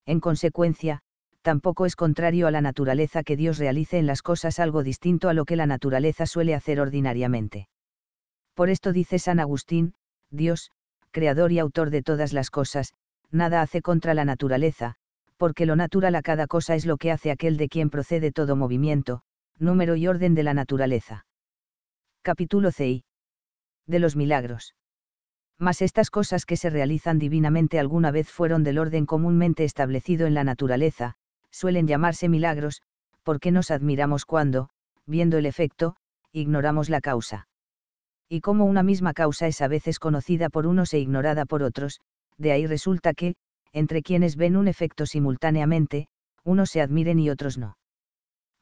En consecuencia, tampoco es contrario a la naturaleza que Dios realice en las cosas algo distinto a lo que la naturaleza suele hacer ordinariamente. Por esto dice San Agustín, Dios, creador y autor de todas las cosas, nada hace contra la naturaleza, porque lo natural a cada cosa es lo que hace aquel de quien procede todo movimiento, número y orden de la naturaleza. Capítulo CI. De los milagros. Mas estas cosas que se realizan divinamente alguna vez fueron del orden comúnmente establecido en la naturaleza, suelen llamarse milagros, porque nos admiramos cuando, viendo el efecto, ignoramos la causa. Y como una misma causa es a veces conocida por unos e ignorada por otros, de ahí resulta que, entre quienes ven un efecto simultáneamente, unos se admiren y otros no.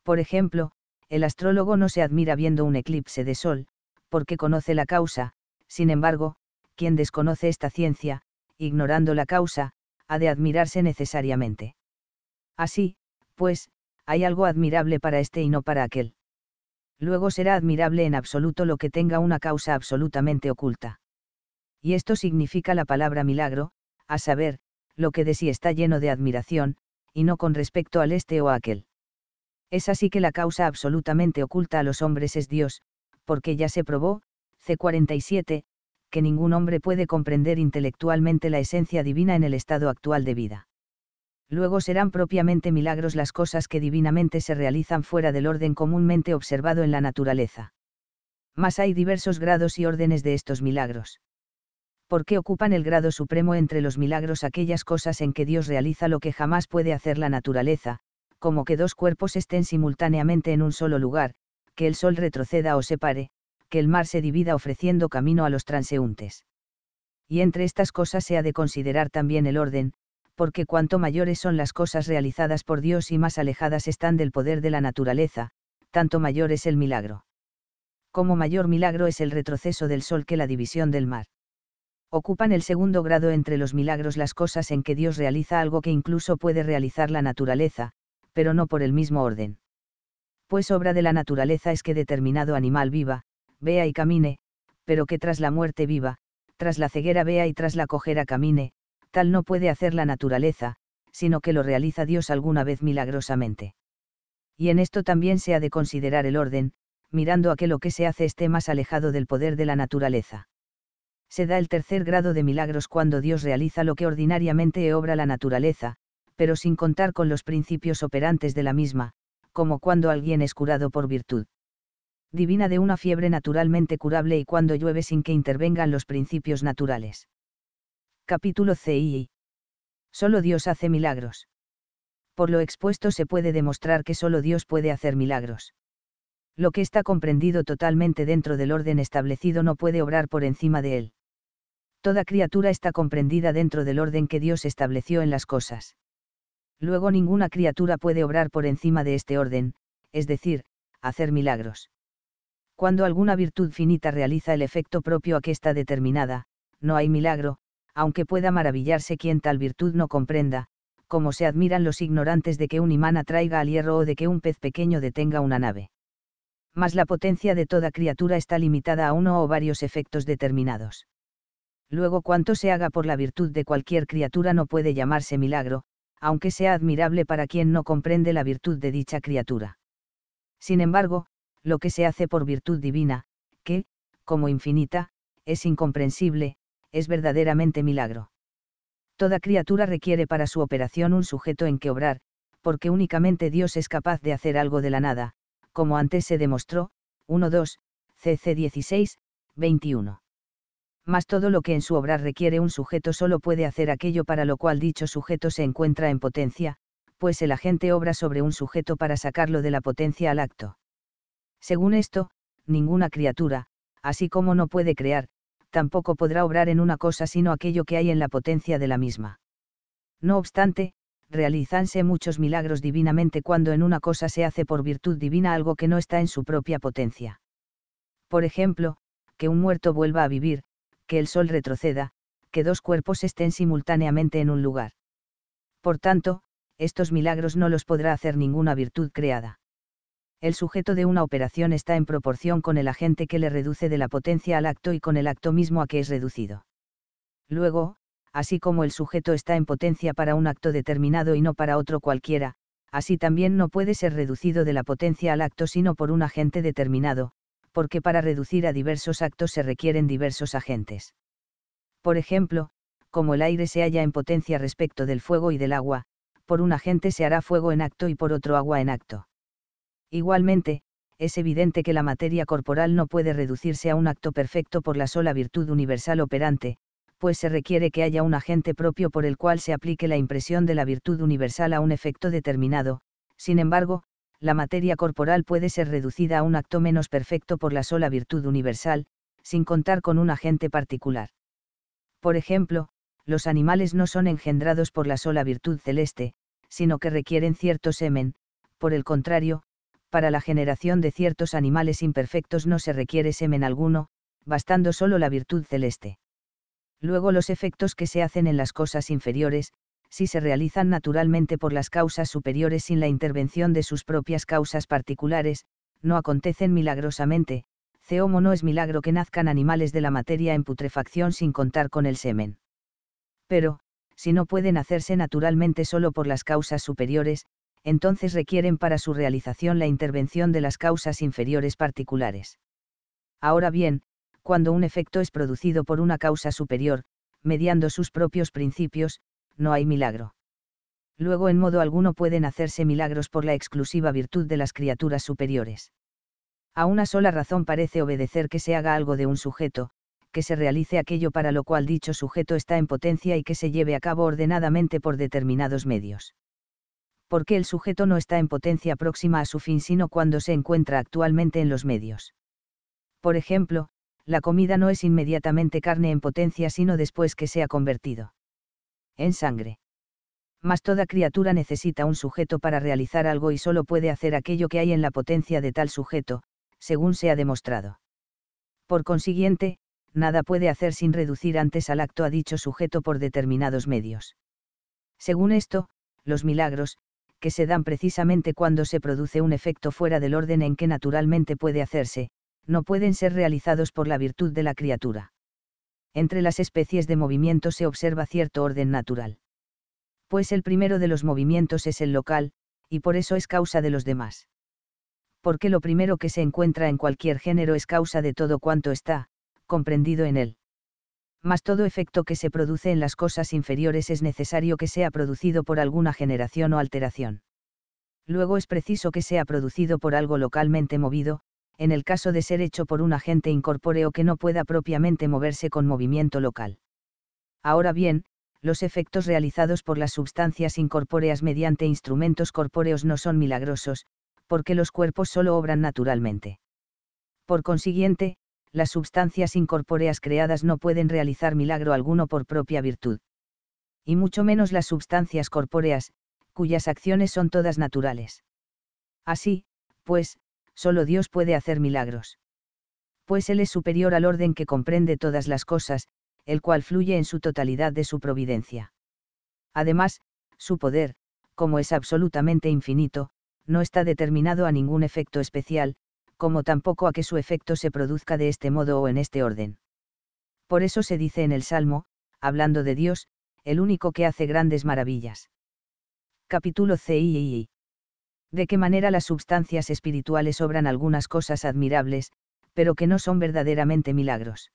Por ejemplo, el astrólogo no se admira viendo un eclipse de sol, porque conoce la causa, sin embargo, quien desconoce esta ciencia, ignorando la causa, ha de admirarse necesariamente. Así, pues, hay algo admirable para este y no para aquel. Luego será admirable en absoluto lo que tenga una causa absolutamente oculta. Y esto significa la palabra milagro, a saber, lo que de sí está lleno de admiración, y no con respecto al este o aquel. Es así que la causa absolutamente oculta a los hombres es Dios, porque ya se probó, C47, que ningún hombre puede comprender intelectualmente la esencia divina en el estado actual de vida luego serán propiamente milagros las cosas que divinamente se realizan fuera del orden comúnmente observado en la naturaleza. Mas hay diversos grados y órdenes de estos milagros. ¿Por qué ocupan el grado supremo entre los milagros aquellas cosas en que Dios realiza lo que jamás puede hacer la naturaleza, como que dos cuerpos estén simultáneamente en un solo lugar, que el sol retroceda o se pare, que el mar se divida ofreciendo camino a los transeúntes? Y entre estas cosas se ha de considerar también el orden, porque cuanto mayores son las cosas realizadas por Dios y más alejadas están del poder de la naturaleza, tanto mayor es el milagro. Como mayor milagro es el retroceso del sol que la división del mar. Ocupan el segundo grado entre los milagros las cosas en que Dios realiza algo que incluso puede realizar la naturaleza, pero no por el mismo orden. Pues obra de la naturaleza es que determinado animal viva, vea y camine, pero que tras la muerte viva, tras la ceguera vea y tras la cojera camine, tal no puede hacer la naturaleza, sino que lo realiza Dios alguna vez milagrosamente. Y en esto también se ha de considerar el orden, mirando a que lo que se hace esté más alejado del poder de la naturaleza. Se da el tercer grado de milagros cuando Dios realiza lo que ordinariamente obra la naturaleza, pero sin contar con los principios operantes de la misma, como cuando alguien es curado por virtud divina de una fiebre naturalmente curable y cuando llueve sin que intervengan los principios naturales. Capítulo CI. Solo Dios hace milagros. Por lo expuesto se puede demostrar que solo Dios puede hacer milagros. Lo que está comprendido totalmente dentro del orden establecido no puede obrar por encima de él. Toda criatura está comprendida dentro del orden que Dios estableció en las cosas. Luego ninguna criatura puede obrar por encima de este orden, es decir, hacer milagros. Cuando alguna virtud finita realiza el efecto propio a que está determinada, no hay milagro, aunque pueda maravillarse quien tal virtud no comprenda, como se admiran los ignorantes de que un imán atraiga al hierro o de que un pez pequeño detenga una nave. Mas la potencia de toda criatura está limitada a uno o varios efectos determinados. Luego cuanto se haga por la virtud de cualquier criatura no puede llamarse milagro, aunque sea admirable para quien no comprende la virtud de dicha criatura. Sin embargo, lo que se hace por virtud divina, que, como infinita, es incomprensible, es verdaderamente milagro. Toda criatura requiere para su operación un sujeto en que obrar, porque únicamente Dios es capaz de hacer algo de la nada, como antes se demostró, 1.2, cc 16, 21. Mas todo lo que en su obrar requiere un sujeto solo puede hacer aquello para lo cual dicho sujeto se encuentra en potencia, pues el agente obra sobre un sujeto para sacarlo de la potencia al acto. Según esto, ninguna criatura, así como no puede crear, tampoco podrá obrar en una cosa sino aquello que hay en la potencia de la misma. No obstante, realizanse muchos milagros divinamente cuando en una cosa se hace por virtud divina algo que no está en su propia potencia. Por ejemplo, que un muerto vuelva a vivir, que el sol retroceda, que dos cuerpos estén simultáneamente en un lugar. Por tanto, estos milagros no los podrá hacer ninguna virtud creada el sujeto de una operación está en proporción con el agente que le reduce de la potencia al acto y con el acto mismo a que es reducido. Luego, así como el sujeto está en potencia para un acto determinado y no para otro cualquiera, así también no puede ser reducido de la potencia al acto sino por un agente determinado, porque para reducir a diversos actos se requieren diversos agentes. Por ejemplo, como el aire se halla en potencia respecto del fuego y del agua, por un agente se hará fuego en acto y por otro agua en acto. Igualmente, es evidente que la materia corporal no puede reducirse a un acto perfecto por la sola virtud universal operante, pues se requiere que haya un agente propio por el cual se aplique la impresión de la virtud universal a un efecto determinado, sin embargo, la materia corporal puede ser reducida a un acto menos perfecto por la sola virtud universal, sin contar con un agente particular. Por ejemplo, los animales no son engendrados por la sola virtud celeste, sino que requieren cierto semen, por el contrario, para la generación de ciertos animales imperfectos no se requiere semen alguno, bastando solo la virtud celeste. Luego los efectos que se hacen en las cosas inferiores, si se realizan naturalmente por las causas superiores sin la intervención de sus propias causas particulares, no acontecen milagrosamente, ceomo no es milagro que nazcan animales de la materia en putrefacción sin contar con el semen. Pero, si no pueden hacerse naturalmente solo por las causas superiores, entonces requieren para su realización la intervención de las causas inferiores particulares. Ahora bien, cuando un efecto es producido por una causa superior, mediando sus propios principios, no hay milagro. Luego en modo alguno pueden hacerse milagros por la exclusiva virtud de las criaturas superiores. A una sola razón parece obedecer que se haga algo de un sujeto, que se realice aquello para lo cual dicho sujeto está en potencia y que se lleve a cabo ordenadamente por determinados medios porque el sujeto no está en potencia próxima a su fin sino cuando se encuentra actualmente en los medios. Por ejemplo, la comida no es inmediatamente carne en potencia sino después que se ha convertido en sangre. Mas toda criatura necesita un sujeto para realizar algo y solo puede hacer aquello que hay en la potencia de tal sujeto, según se ha demostrado. Por consiguiente, nada puede hacer sin reducir antes al acto a dicho sujeto por determinados medios. Según esto, los milagros, que se dan precisamente cuando se produce un efecto fuera del orden en que naturalmente puede hacerse, no pueden ser realizados por la virtud de la criatura. Entre las especies de movimiento se observa cierto orden natural. Pues el primero de los movimientos es el local, y por eso es causa de los demás. Porque lo primero que se encuentra en cualquier género es causa de todo cuanto está, comprendido en él mas todo efecto que se produce en las cosas inferiores es necesario que sea producido por alguna generación o alteración. Luego es preciso que sea producido por algo localmente movido, en el caso de ser hecho por un agente incorpóreo que no pueda propiamente moverse con movimiento local. Ahora bien, los efectos realizados por las sustancias incorpóreas mediante instrumentos corpóreos no son milagrosos, porque los cuerpos solo obran naturalmente. Por consiguiente, las sustancias incorpóreas creadas no pueden realizar milagro alguno por propia virtud. Y mucho menos las sustancias corpóreas, cuyas acciones son todas naturales. Así, pues, solo Dios puede hacer milagros. Pues Él es superior al orden que comprende todas las cosas, el cual fluye en su totalidad de su providencia. Además, su poder, como es absolutamente infinito, no está determinado a ningún efecto especial, como tampoco a que su efecto se produzca de este modo o en este orden. Por eso se dice en el Salmo, hablando de Dios, el único que hace grandes maravillas. Capítulo CII. De qué manera las sustancias espirituales obran algunas cosas admirables, pero que no son verdaderamente milagros.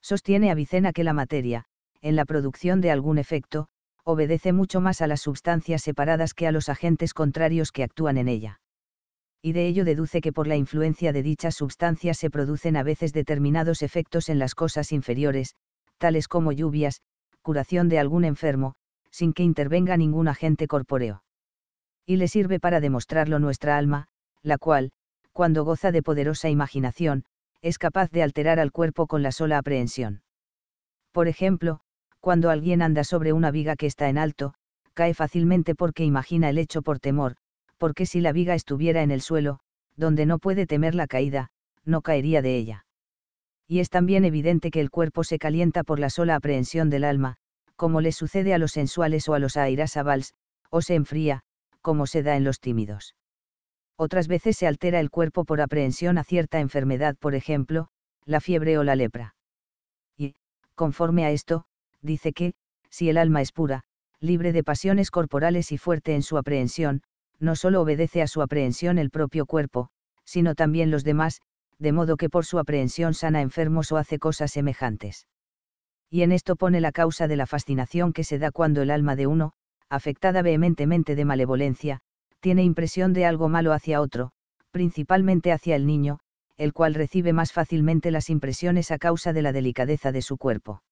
Sostiene Avicena que la materia, en la producción de algún efecto, obedece mucho más a las sustancias separadas que a los agentes contrarios que actúan en ella y de ello deduce que por la influencia de dichas sustancias se producen a veces determinados efectos en las cosas inferiores, tales como lluvias, curación de algún enfermo, sin que intervenga ningún agente corpóreo. Y le sirve para demostrarlo nuestra alma, la cual, cuando goza de poderosa imaginación, es capaz de alterar al cuerpo con la sola aprehensión. Por ejemplo, cuando alguien anda sobre una viga que está en alto, cae fácilmente porque imagina el hecho por temor, porque si la viga estuviera en el suelo, donde no puede temer la caída, no caería de ella. Y es también evidente que el cuerpo se calienta por la sola aprehensión del alma, como le sucede a los sensuales o a los airasabals, o se enfría, como se da en los tímidos. Otras veces se altera el cuerpo por aprehensión a cierta enfermedad, por ejemplo, la fiebre o la lepra. Y, conforme a esto, dice que, si el alma es pura, libre de pasiones corporales y fuerte en su aprehensión, no solo obedece a su aprehensión el propio cuerpo, sino también los demás, de modo que por su aprehensión sana enfermos o hace cosas semejantes. Y en esto pone la causa de la fascinación que se da cuando el alma de uno, afectada vehementemente de malevolencia, tiene impresión de algo malo hacia otro, principalmente hacia el niño, el cual recibe más fácilmente las impresiones a causa de la delicadeza de su cuerpo.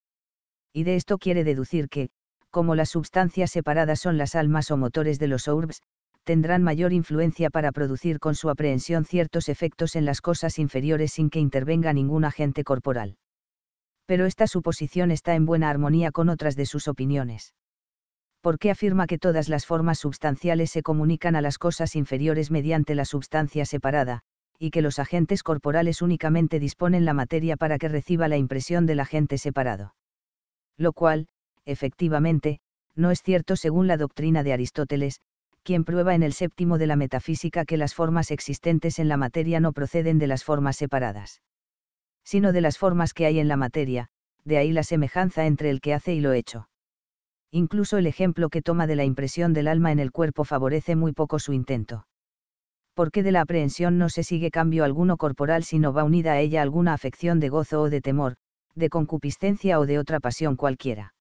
Y de esto quiere deducir que, como las substancias separadas son las almas o motores de los orbs, tendrán mayor influencia para producir con su aprehensión ciertos efectos en las cosas inferiores sin que intervenga ningún agente corporal. Pero esta suposición está en buena armonía con otras de sus opiniones. Porque afirma que todas las formas substanciales se comunican a las cosas inferiores mediante la substancia separada, y que los agentes corporales únicamente disponen la materia para que reciba la impresión del agente separado. Lo cual, efectivamente, no es cierto según la doctrina de Aristóteles, quien prueba en el séptimo de la metafísica que las formas existentes en la materia no proceden de las formas separadas, sino de las formas que hay en la materia, de ahí la semejanza entre el que hace y lo hecho. Incluso el ejemplo que toma de la impresión del alma en el cuerpo favorece muy poco su intento. Porque de la aprehensión no se sigue cambio alguno corporal sino va unida a ella alguna afección de gozo o de temor, de concupiscencia o de otra pasión cualquiera.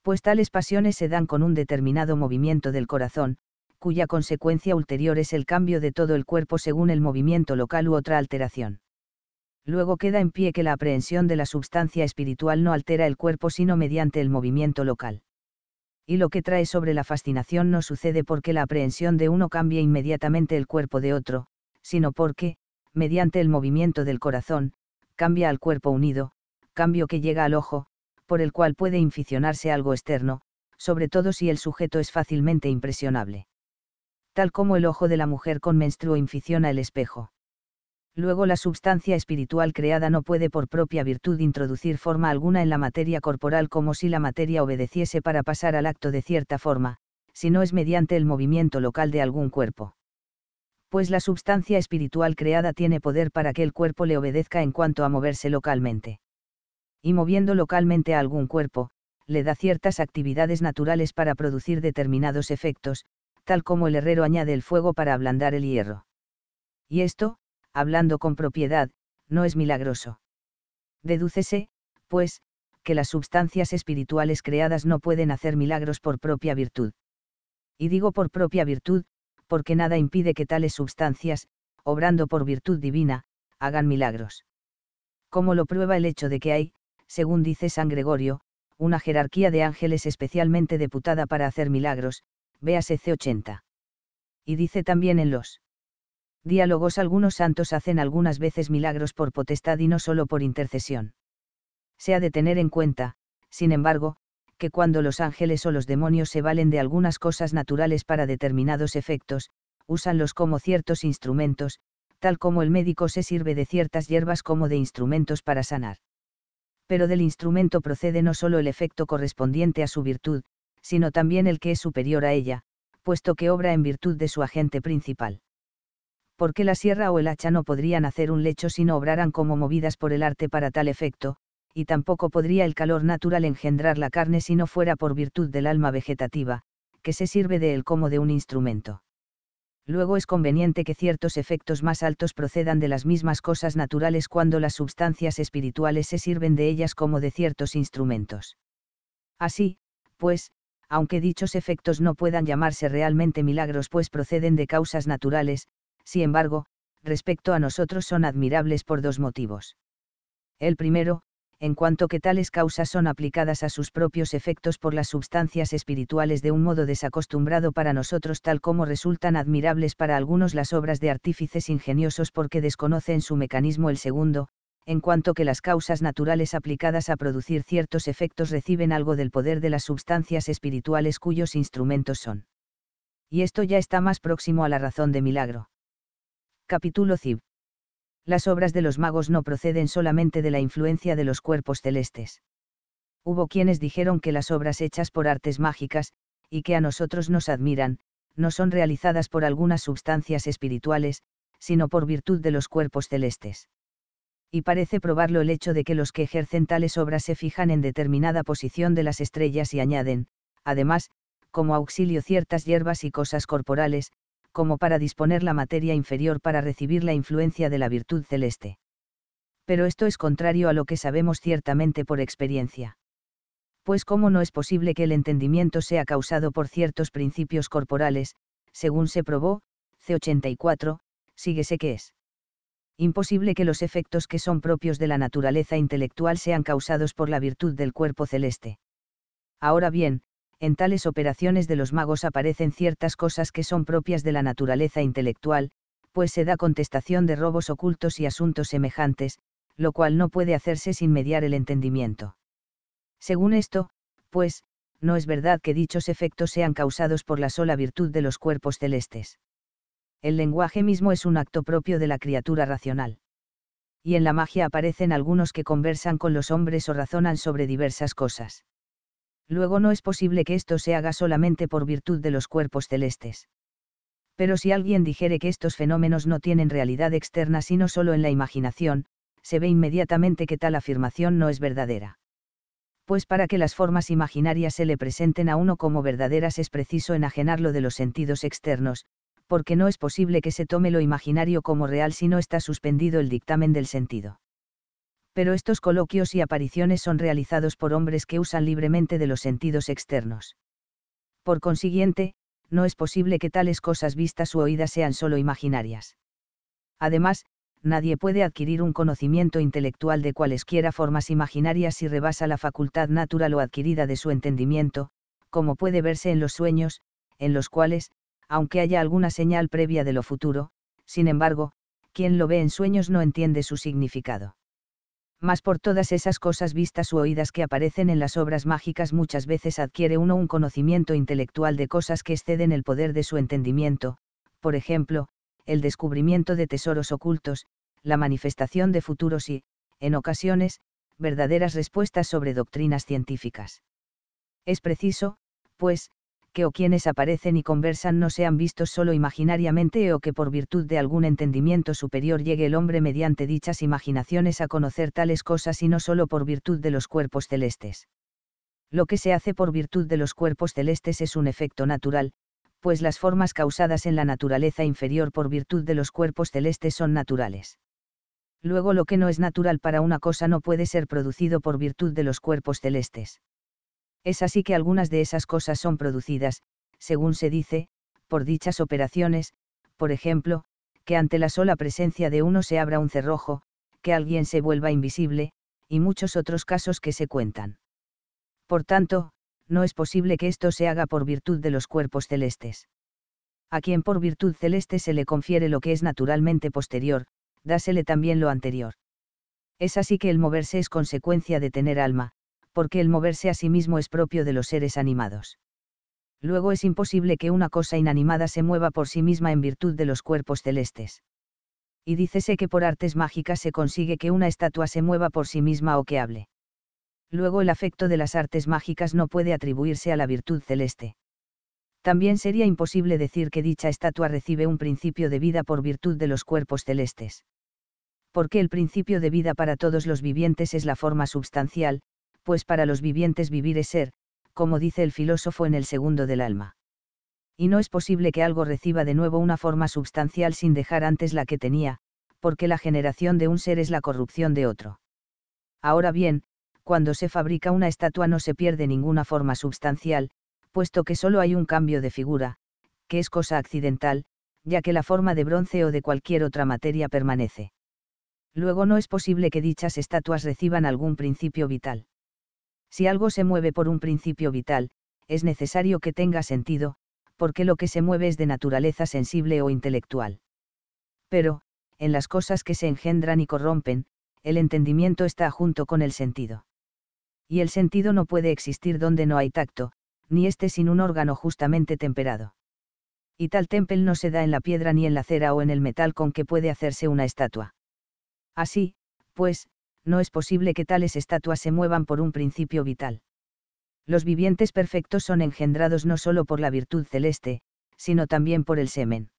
Pues tales pasiones se dan con un determinado movimiento del corazón, cuya consecuencia ulterior es el cambio de todo el cuerpo según el movimiento local u otra alteración. Luego queda en pie que la aprehensión de la substancia espiritual no altera el cuerpo sino mediante el movimiento local. Y lo que trae sobre la fascinación no sucede porque la aprehensión de uno cambie inmediatamente el cuerpo de otro, sino porque, mediante el movimiento del corazón, cambia al cuerpo unido, cambio que llega al ojo, por el cual puede inficionarse algo externo, sobre todo si el sujeto es fácilmente impresionable tal como el ojo de la mujer con menstruo inficiona el espejo. Luego la substancia espiritual creada no puede por propia virtud introducir forma alguna en la materia corporal como si la materia obedeciese para pasar al acto de cierta forma, si no es mediante el movimiento local de algún cuerpo. Pues la substancia espiritual creada tiene poder para que el cuerpo le obedezca en cuanto a moverse localmente. Y moviendo localmente a algún cuerpo, le da ciertas actividades naturales para producir determinados efectos, tal como el herrero añade el fuego para ablandar el hierro. Y esto, hablando con propiedad, no es milagroso. Dedúcese, pues, que las substancias espirituales creadas no pueden hacer milagros por propia virtud. Y digo por propia virtud, porque nada impide que tales substancias, obrando por virtud divina, hagan milagros. Como lo prueba el hecho de que hay, según dice San Gregorio, una jerarquía de ángeles especialmente deputada para hacer milagros, véase C80. Y dice también en los diálogos algunos santos hacen algunas veces milagros por potestad y no solo por intercesión. Se ha de tener en cuenta, sin embargo, que cuando los ángeles o los demonios se valen de algunas cosas naturales para determinados efectos, usanlos como ciertos instrumentos, tal como el médico se sirve de ciertas hierbas como de instrumentos para sanar. Pero del instrumento procede no solo el efecto correspondiente a su virtud, sino también el que es superior a ella, puesto que obra en virtud de su agente principal. Porque la sierra o el hacha no podrían hacer un lecho si no obraran como movidas por el arte para tal efecto, y tampoco podría el calor natural engendrar la carne si no fuera por virtud del alma vegetativa, que se sirve de él como de un instrumento. Luego es conveniente que ciertos efectos más altos procedan de las mismas cosas naturales cuando las sustancias espirituales se sirven de ellas como de ciertos instrumentos. Así, pues, aunque dichos efectos no puedan llamarse realmente milagros pues proceden de causas naturales, sin embargo, respecto a nosotros son admirables por dos motivos. El primero, en cuanto que tales causas son aplicadas a sus propios efectos por las sustancias espirituales de un modo desacostumbrado para nosotros tal como resultan admirables para algunos las obras de artífices ingeniosos porque desconocen su mecanismo. El segundo, en cuanto que las causas naturales aplicadas a producir ciertos efectos reciben algo del poder de las sustancias espirituales cuyos instrumentos son. Y esto ya está más próximo a la razón de milagro. Capítulo Cib. Las obras de los magos no proceden solamente de la influencia de los cuerpos celestes. Hubo quienes dijeron que las obras hechas por artes mágicas, y que a nosotros nos admiran, no son realizadas por algunas sustancias espirituales, sino por virtud de los cuerpos celestes y parece probarlo el hecho de que los que ejercen tales obras se fijan en determinada posición de las estrellas y añaden, además, como auxilio ciertas hierbas y cosas corporales, como para disponer la materia inferior para recibir la influencia de la virtud celeste. Pero esto es contrario a lo que sabemos ciertamente por experiencia. Pues cómo no es posible que el entendimiento sea causado por ciertos principios corporales, según se probó, C84, síguese que es imposible que los efectos que son propios de la naturaleza intelectual sean causados por la virtud del cuerpo celeste. Ahora bien, en tales operaciones de los magos aparecen ciertas cosas que son propias de la naturaleza intelectual, pues se da contestación de robos ocultos y asuntos semejantes, lo cual no puede hacerse sin mediar el entendimiento. Según esto, pues, no es verdad que dichos efectos sean causados por la sola virtud de los cuerpos celestes el lenguaje mismo es un acto propio de la criatura racional. Y en la magia aparecen algunos que conversan con los hombres o razonan sobre diversas cosas. Luego no es posible que esto se haga solamente por virtud de los cuerpos celestes. Pero si alguien dijere que estos fenómenos no tienen realidad externa sino solo en la imaginación, se ve inmediatamente que tal afirmación no es verdadera. Pues para que las formas imaginarias se le presenten a uno como verdaderas es preciso enajenarlo de los sentidos externos, porque no es posible que se tome lo imaginario como real si no está suspendido el dictamen del sentido. Pero estos coloquios y apariciones son realizados por hombres que usan libremente de los sentidos externos. Por consiguiente, no es posible que tales cosas vistas u oídas sean solo imaginarias. Además, nadie puede adquirir un conocimiento intelectual de cualesquiera formas imaginarias si rebasa la facultad natural o adquirida de su entendimiento, como puede verse en los sueños, en los cuales, aunque haya alguna señal previa de lo futuro, sin embargo, quien lo ve en sueños no entiende su significado. Mas por todas esas cosas vistas u oídas que aparecen en las obras mágicas muchas veces adquiere uno un conocimiento intelectual de cosas que exceden el poder de su entendimiento, por ejemplo, el descubrimiento de tesoros ocultos, la manifestación de futuros y, en ocasiones, verdaderas respuestas sobre doctrinas científicas. Es preciso, pues, o quienes aparecen y conversan no sean vistos solo imaginariamente o que por virtud de algún entendimiento superior llegue el hombre mediante dichas imaginaciones a conocer tales cosas y no solo por virtud de los cuerpos celestes. Lo que se hace por virtud de los cuerpos celestes es un efecto natural, pues las formas causadas en la naturaleza inferior por virtud de los cuerpos celestes son naturales. Luego lo que no es natural para una cosa no puede ser producido por virtud de los cuerpos celestes es así que algunas de esas cosas son producidas, según se dice, por dichas operaciones, por ejemplo, que ante la sola presencia de uno se abra un cerrojo, que alguien se vuelva invisible, y muchos otros casos que se cuentan. Por tanto, no es posible que esto se haga por virtud de los cuerpos celestes. A quien por virtud celeste se le confiere lo que es naturalmente posterior, dásele también lo anterior. Es así que el moverse es consecuencia de tener alma, porque el moverse a sí mismo es propio de los seres animados. Luego es imposible que una cosa inanimada se mueva por sí misma en virtud de los cuerpos celestes. Y dícese que por artes mágicas se consigue que una estatua se mueva por sí misma o que hable. Luego el afecto de las artes mágicas no puede atribuirse a la virtud celeste. También sería imposible decir que dicha estatua recibe un principio de vida por virtud de los cuerpos celestes porque el principio de vida para todos los vivientes es la forma substancial, pues para los vivientes vivir es ser, como dice el filósofo en el segundo del alma. Y no es posible que algo reciba de nuevo una forma substancial sin dejar antes la que tenía, porque la generación de un ser es la corrupción de otro. Ahora bien, cuando se fabrica una estatua no se pierde ninguna forma substancial, puesto que solo hay un cambio de figura, que es cosa accidental, ya que la forma de bronce o de cualquier otra materia permanece. Luego no es posible que dichas estatuas reciban algún principio vital. Si algo se mueve por un principio vital, es necesario que tenga sentido, porque lo que se mueve es de naturaleza sensible o intelectual. Pero, en las cosas que se engendran y corrompen, el entendimiento está junto con el sentido. Y el sentido no puede existir donde no hay tacto, ni este sin un órgano justamente temperado. Y tal tempel no se da en la piedra ni en la cera o en el metal con que puede hacerse una estatua. Así, pues, no es posible que tales estatuas se muevan por un principio vital. Los vivientes perfectos son engendrados no solo por la virtud celeste, sino también por el semen.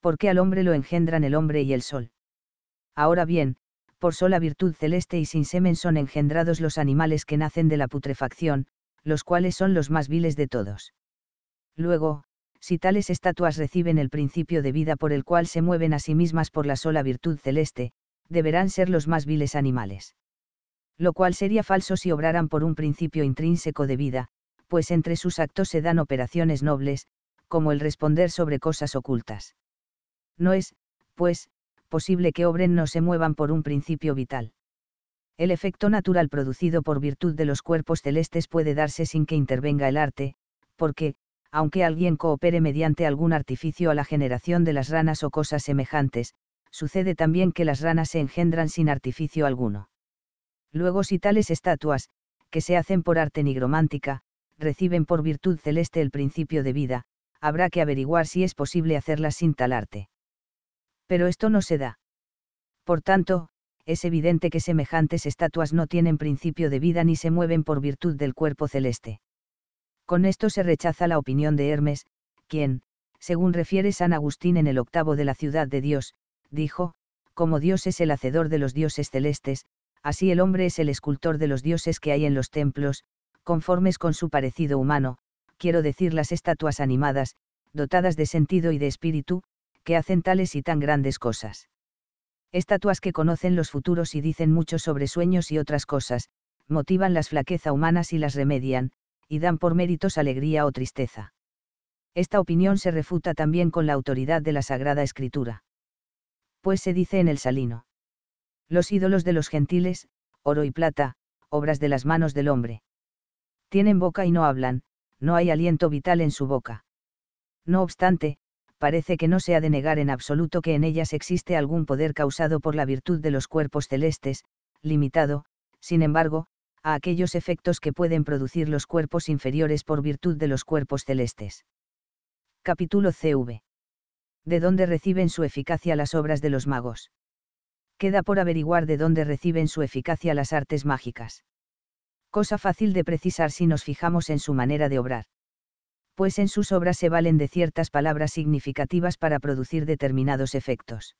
Porque al hombre lo engendran el hombre y el sol. Ahora bien, por sola virtud celeste y sin semen son engendrados los animales que nacen de la putrefacción, los cuales son los más viles de todos. Luego, si tales estatuas reciben el principio de vida por el cual se mueven a sí mismas por la sola virtud celeste, deberán ser los más viles animales. Lo cual sería falso si obraran por un principio intrínseco de vida, pues entre sus actos se dan operaciones nobles, como el responder sobre cosas ocultas. No es, pues, posible que obren no se muevan por un principio vital. El efecto natural producido por virtud de los cuerpos celestes puede darse sin que intervenga el arte, porque, aunque alguien coopere mediante algún artificio a la generación de las ranas o cosas semejantes, sucede también que las ranas se engendran sin artificio alguno. Luego si tales estatuas, que se hacen por arte nigromántica, reciben por virtud celeste el principio de vida, habrá que averiguar si es posible hacerlas sin tal arte. Pero esto no se da. Por tanto, es evidente que semejantes estatuas no tienen principio de vida ni se mueven por virtud del cuerpo celeste. Con esto se rechaza la opinión de Hermes, quien, según refiere San Agustín en el octavo de la ciudad de Dios, dijo, como Dios es el hacedor de los dioses celestes, así el hombre es el escultor de los dioses que hay en los templos, conformes con su parecido humano, quiero decir las estatuas animadas, dotadas de sentido y de espíritu, que hacen tales y tan grandes cosas. Estatuas que conocen los futuros y dicen mucho sobre sueños y otras cosas, motivan las flaquezas humanas y las remedian, y dan por méritos alegría o tristeza. Esta opinión se refuta también con la autoridad de la Sagrada Escritura pues se dice en el Salino. Los ídolos de los gentiles, oro y plata, obras de las manos del hombre. Tienen boca y no hablan, no hay aliento vital en su boca. No obstante, parece que no se ha de negar en absoluto que en ellas existe algún poder causado por la virtud de los cuerpos celestes, limitado, sin embargo, a aquellos efectos que pueden producir los cuerpos inferiores por virtud de los cuerpos celestes. Capítulo CV de dónde reciben su eficacia las obras de los magos. Queda por averiguar de dónde reciben su eficacia las artes mágicas. Cosa fácil de precisar si nos fijamos en su manera de obrar. Pues en sus obras se valen de ciertas palabras significativas para producir determinados efectos.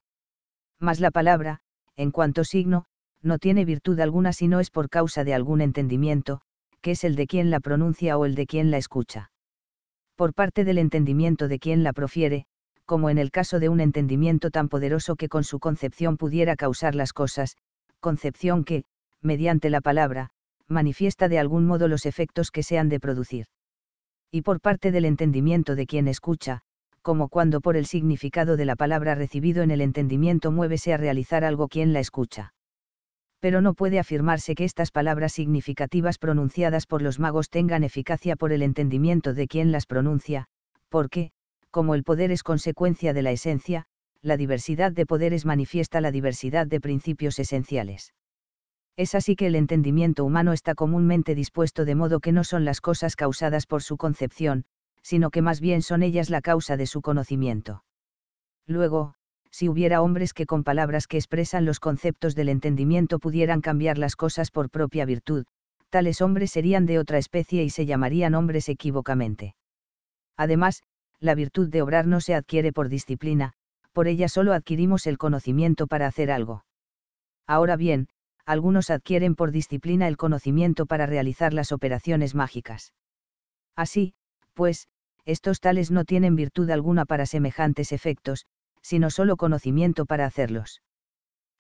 Mas la palabra, en cuanto signo, no tiene virtud alguna si no es por causa de algún entendimiento, que es el de quien la pronuncia o el de quien la escucha. Por parte del entendimiento de quien la profiere, como en el caso de un entendimiento tan poderoso que con su concepción pudiera causar las cosas, concepción que, mediante la palabra, manifiesta de algún modo los efectos que se han de producir. Y por parte del entendimiento de quien escucha, como cuando por el significado de la palabra recibido en el entendimiento muévese a realizar algo quien la escucha. Pero no puede afirmarse que estas palabras significativas pronunciadas por los magos tengan eficacia por el entendimiento de quien las pronuncia, porque, como el poder es consecuencia de la esencia, la diversidad de poderes manifiesta la diversidad de principios esenciales. Es así que el entendimiento humano está comúnmente dispuesto de modo que no son las cosas causadas por su concepción, sino que más bien son ellas la causa de su conocimiento. Luego, si hubiera hombres que con palabras que expresan los conceptos del entendimiento pudieran cambiar las cosas por propia virtud, tales hombres serían de otra especie y se llamarían hombres equivocamente. Además, la virtud de obrar no se adquiere por disciplina, por ella solo adquirimos el conocimiento para hacer algo. Ahora bien, algunos adquieren por disciplina el conocimiento para realizar las operaciones mágicas. Así, pues, estos tales no tienen virtud alguna para semejantes efectos, sino solo conocimiento para hacerlos.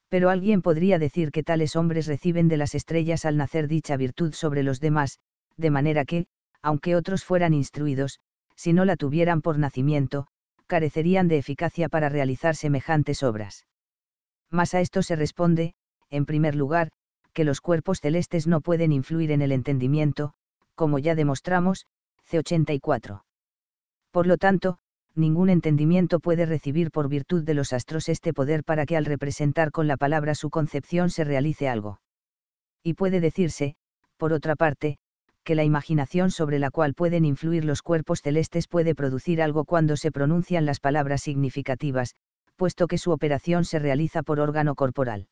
Pero alguien podría decir que tales hombres reciben de las estrellas al nacer dicha virtud sobre los demás, de manera que, aunque otros fueran instruidos, si no la tuvieran por nacimiento, carecerían de eficacia para realizar semejantes obras. Mas a esto se responde, en primer lugar, que los cuerpos celestes no pueden influir en el entendimiento, como ya demostramos, C84. Por lo tanto, ningún entendimiento puede recibir por virtud de los astros este poder para que al representar con la palabra su concepción se realice algo. Y puede decirse, por otra parte, que la imaginación sobre la cual pueden influir los cuerpos celestes puede producir algo cuando se pronuncian las palabras significativas, puesto que su operación se realiza por órgano corporal.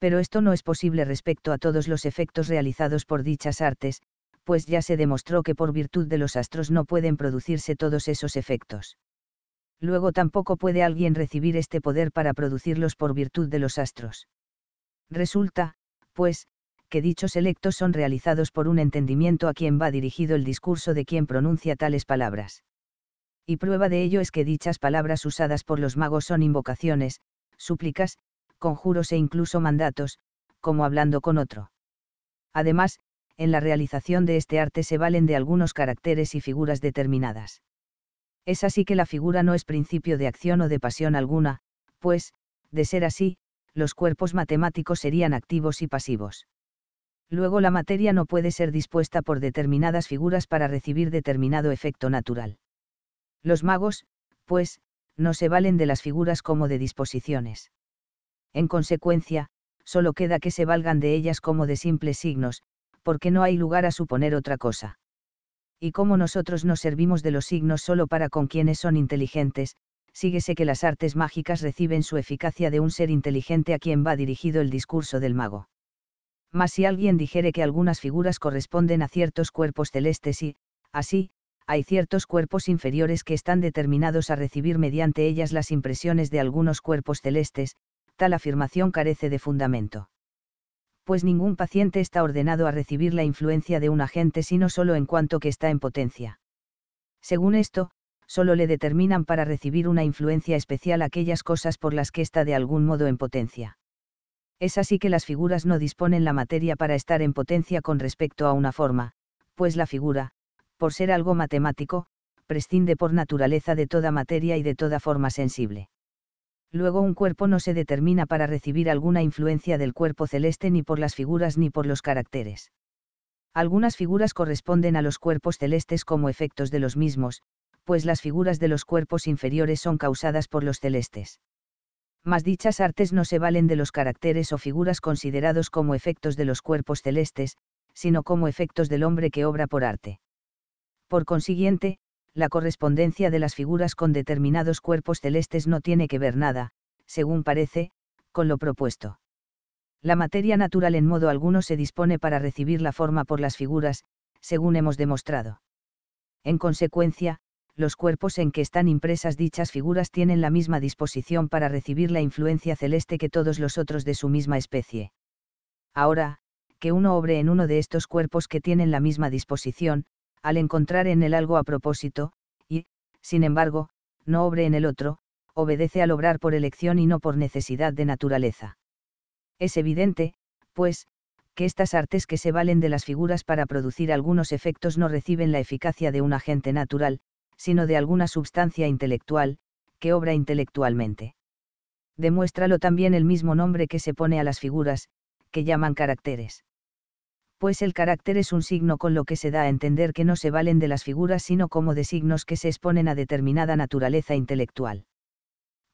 Pero esto no es posible respecto a todos los efectos realizados por dichas artes, pues ya se demostró que por virtud de los astros no pueden producirse todos esos efectos. Luego tampoco puede alguien recibir este poder para producirlos por virtud de los astros. Resulta, pues, que dichos electos son realizados por un entendimiento a quien va dirigido el discurso de quien pronuncia tales palabras. Y prueba de ello es que dichas palabras usadas por los magos son invocaciones, súplicas, conjuros e incluso mandatos, como hablando con otro. Además, en la realización de este arte se valen de algunos caracteres y figuras determinadas. Es así que la figura no es principio de acción o de pasión alguna, pues, de ser así, los cuerpos matemáticos serían activos y pasivos. Luego la materia no puede ser dispuesta por determinadas figuras para recibir determinado efecto natural. Los magos, pues, no se valen de las figuras como de disposiciones. En consecuencia, solo queda que se valgan de ellas como de simples signos, porque no hay lugar a suponer otra cosa. Y como nosotros nos servimos de los signos solo para con quienes son inteligentes, síguese que las artes mágicas reciben su eficacia de un ser inteligente a quien va dirigido el discurso del mago mas si alguien dijere que algunas figuras corresponden a ciertos cuerpos celestes y, así, hay ciertos cuerpos inferiores que están determinados a recibir mediante ellas las impresiones de algunos cuerpos celestes, tal afirmación carece de fundamento. Pues ningún paciente está ordenado a recibir la influencia de un agente sino solo en cuanto que está en potencia. Según esto, solo le determinan para recibir una influencia especial aquellas cosas por las que está de algún modo en potencia. Es así que las figuras no disponen la materia para estar en potencia con respecto a una forma, pues la figura, por ser algo matemático, prescinde por naturaleza de toda materia y de toda forma sensible. Luego un cuerpo no se determina para recibir alguna influencia del cuerpo celeste ni por las figuras ni por los caracteres. Algunas figuras corresponden a los cuerpos celestes como efectos de los mismos, pues las figuras de los cuerpos inferiores son causadas por los celestes mas dichas artes no se valen de los caracteres o figuras considerados como efectos de los cuerpos celestes, sino como efectos del hombre que obra por arte. Por consiguiente, la correspondencia de las figuras con determinados cuerpos celestes no tiene que ver nada, según parece, con lo propuesto. La materia natural en modo alguno se dispone para recibir la forma por las figuras, según hemos demostrado. En consecuencia, los cuerpos en que están impresas dichas figuras tienen la misma disposición para recibir la influencia celeste que todos los otros de su misma especie. Ahora, que uno obre en uno de estos cuerpos que tienen la misma disposición, al encontrar en él algo a propósito, y, sin embargo, no obre en el otro, obedece al obrar por elección y no por necesidad de naturaleza. Es evidente, pues, que estas artes que se valen de las figuras para producir algunos efectos no reciben la eficacia de un agente natural, sino de alguna substancia intelectual, que obra intelectualmente. Demuéstralo también el mismo nombre que se pone a las figuras, que llaman caracteres. Pues el carácter es un signo con lo que se da a entender que no se valen de las figuras sino como de signos que se exponen a determinada naturaleza intelectual.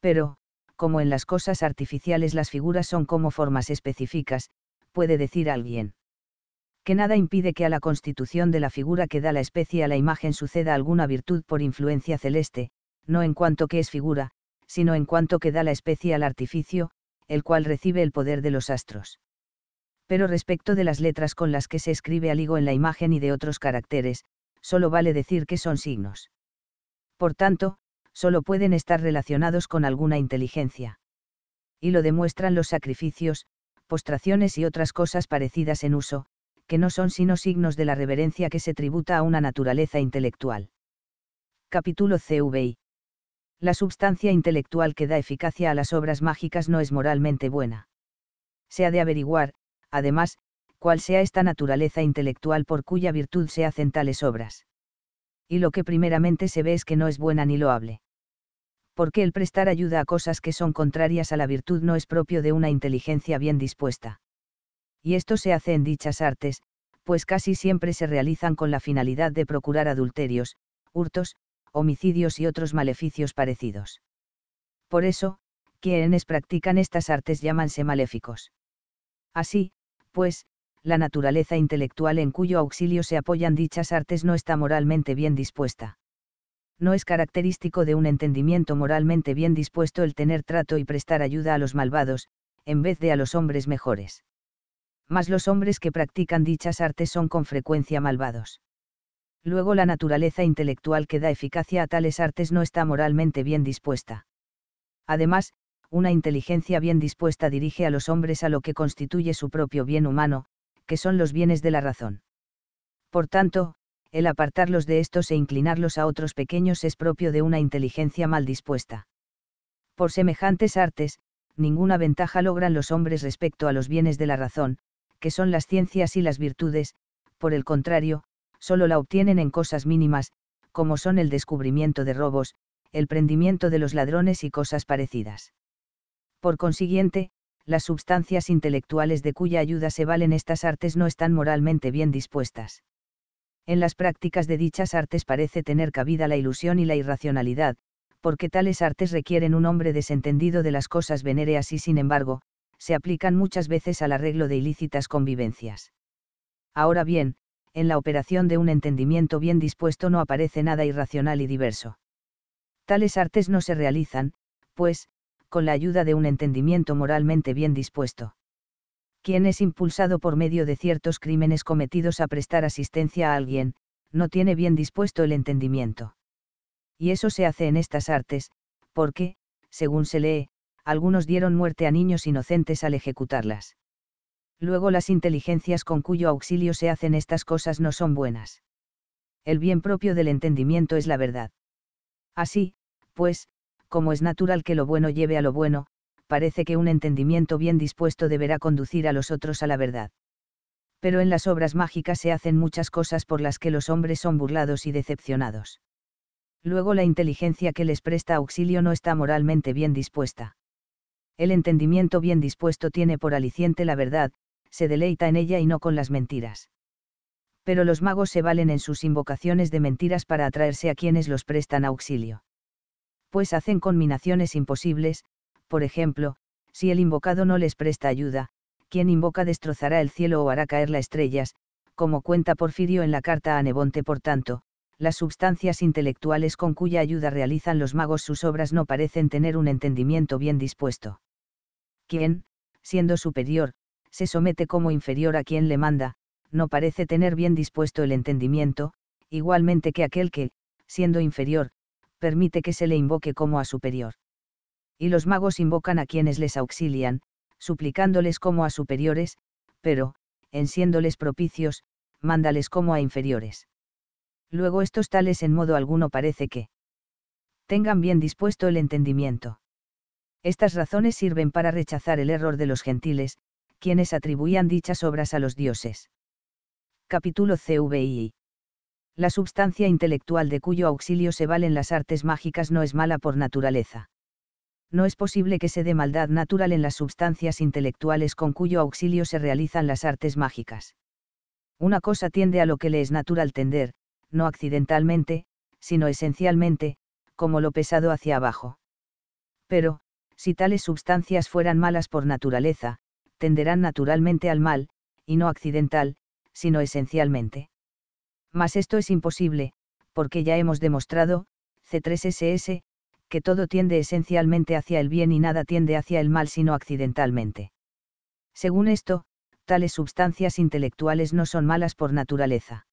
Pero, como en las cosas artificiales las figuras son como formas específicas, puede decir alguien que nada impide que a la constitución de la figura que da la especie a la imagen suceda alguna virtud por influencia celeste, no en cuanto que es figura, sino en cuanto que da la especie al artificio, el cual recibe el poder de los astros. Pero respecto de las letras con las que se escribe al higo en la imagen y de otros caracteres, solo vale decir que son signos. Por tanto, solo pueden estar relacionados con alguna inteligencia. Y lo demuestran los sacrificios, postraciones y otras cosas parecidas en uso, que no son sino signos de la reverencia que se tributa a una naturaleza intelectual. Capítulo CVI. La substancia intelectual que da eficacia a las obras mágicas no es moralmente buena. Se ha de averiguar, además, cuál sea esta naturaleza intelectual por cuya virtud se hacen tales obras. Y lo que primeramente se ve es que no es buena ni loable. Porque el prestar ayuda a cosas que son contrarias a la virtud no es propio de una inteligencia bien dispuesta y esto se hace en dichas artes, pues casi siempre se realizan con la finalidad de procurar adulterios, hurtos, homicidios y otros maleficios parecidos. Por eso, quienes practican estas artes llámanse maléficos. Así, pues, la naturaleza intelectual en cuyo auxilio se apoyan dichas artes no está moralmente bien dispuesta. No es característico de un entendimiento moralmente bien dispuesto el tener trato y prestar ayuda a los malvados, en vez de a los hombres mejores mas los hombres que practican dichas artes son con frecuencia malvados. Luego la naturaleza intelectual que da eficacia a tales artes no está moralmente bien dispuesta. Además, una inteligencia bien dispuesta dirige a los hombres a lo que constituye su propio bien humano, que son los bienes de la razón. Por tanto, el apartarlos de estos e inclinarlos a otros pequeños es propio de una inteligencia mal dispuesta. Por semejantes artes, ninguna ventaja logran los hombres respecto a los bienes de la razón, que son las ciencias y las virtudes, por el contrario, solo la obtienen en cosas mínimas, como son el descubrimiento de robos, el prendimiento de los ladrones y cosas parecidas. Por consiguiente, las substancias intelectuales de cuya ayuda se valen estas artes no están moralmente bien dispuestas. En las prácticas de dichas artes parece tener cabida la ilusión y la irracionalidad, porque tales artes requieren un hombre desentendido de las cosas venéreas y sin embargo, se aplican muchas veces al arreglo de ilícitas convivencias. Ahora bien, en la operación de un entendimiento bien dispuesto no aparece nada irracional y diverso. Tales artes no se realizan, pues, con la ayuda de un entendimiento moralmente bien dispuesto. Quien es impulsado por medio de ciertos crímenes cometidos a prestar asistencia a alguien, no tiene bien dispuesto el entendimiento. Y eso se hace en estas artes, porque, según se lee, algunos dieron muerte a niños inocentes al ejecutarlas. Luego las inteligencias con cuyo auxilio se hacen estas cosas no son buenas. El bien propio del entendimiento es la verdad. Así, pues, como es natural que lo bueno lleve a lo bueno, parece que un entendimiento bien dispuesto deberá conducir a los otros a la verdad. Pero en las obras mágicas se hacen muchas cosas por las que los hombres son burlados y decepcionados. Luego la inteligencia que les presta auxilio no está moralmente bien dispuesta el entendimiento bien dispuesto tiene por aliciente la verdad, se deleita en ella y no con las mentiras. Pero los magos se valen en sus invocaciones de mentiras para atraerse a quienes los prestan auxilio. Pues hacen combinaciones imposibles, por ejemplo, si el invocado no les presta ayuda, quien invoca destrozará el cielo o hará caer las estrellas, como cuenta Porfirio en la carta a Nebonte. Por tanto, las sustancias intelectuales con cuya ayuda realizan los magos sus obras no parecen tener un entendimiento bien dispuesto quien, siendo superior, se somete como inferior a quien le manda, no parece tener bien dispuesto el entendimiento, igualmente que aquel que, siendo inferior, permite que se le invoque como a superior. Y los magos invocan a quienes les auxilian, suplicándoles como a superiores, pero, en siéndoles propicios, mándales como a inferiores. Luego estos tales en modo alguno parece que tengan bien dispuesto el entendimiento. Estas razones sirven para rechazar el error de los gentiles, quienes atribuían dichas obras a los dioses. Capítulo CVI. La substancia intelectual de cuyo auxilio se valen las artes mágicas no es mala por naturaleza. No es posible que se dé maldad natural en las substancias intelectuales con cuyo auxilio se realizan las artes mágicas. Una cosa tiende a lo que le es natural tender, no accidentalmente, sino esencialmente, como lo pesado hacia abajo. Pero, si tales sustancias fueran malas por naturaleza, tenderán naturalmente al mal, y no accidental, sino esencialmente. Mas esto es imposible, porque ya hemos demostrado, C3SS, que todo tiende esencialmente hacia el bien y nada tiende hacia el mal sino accidentalmente. Según esto, tales sustancias intelectuales no son malas por naturaleza.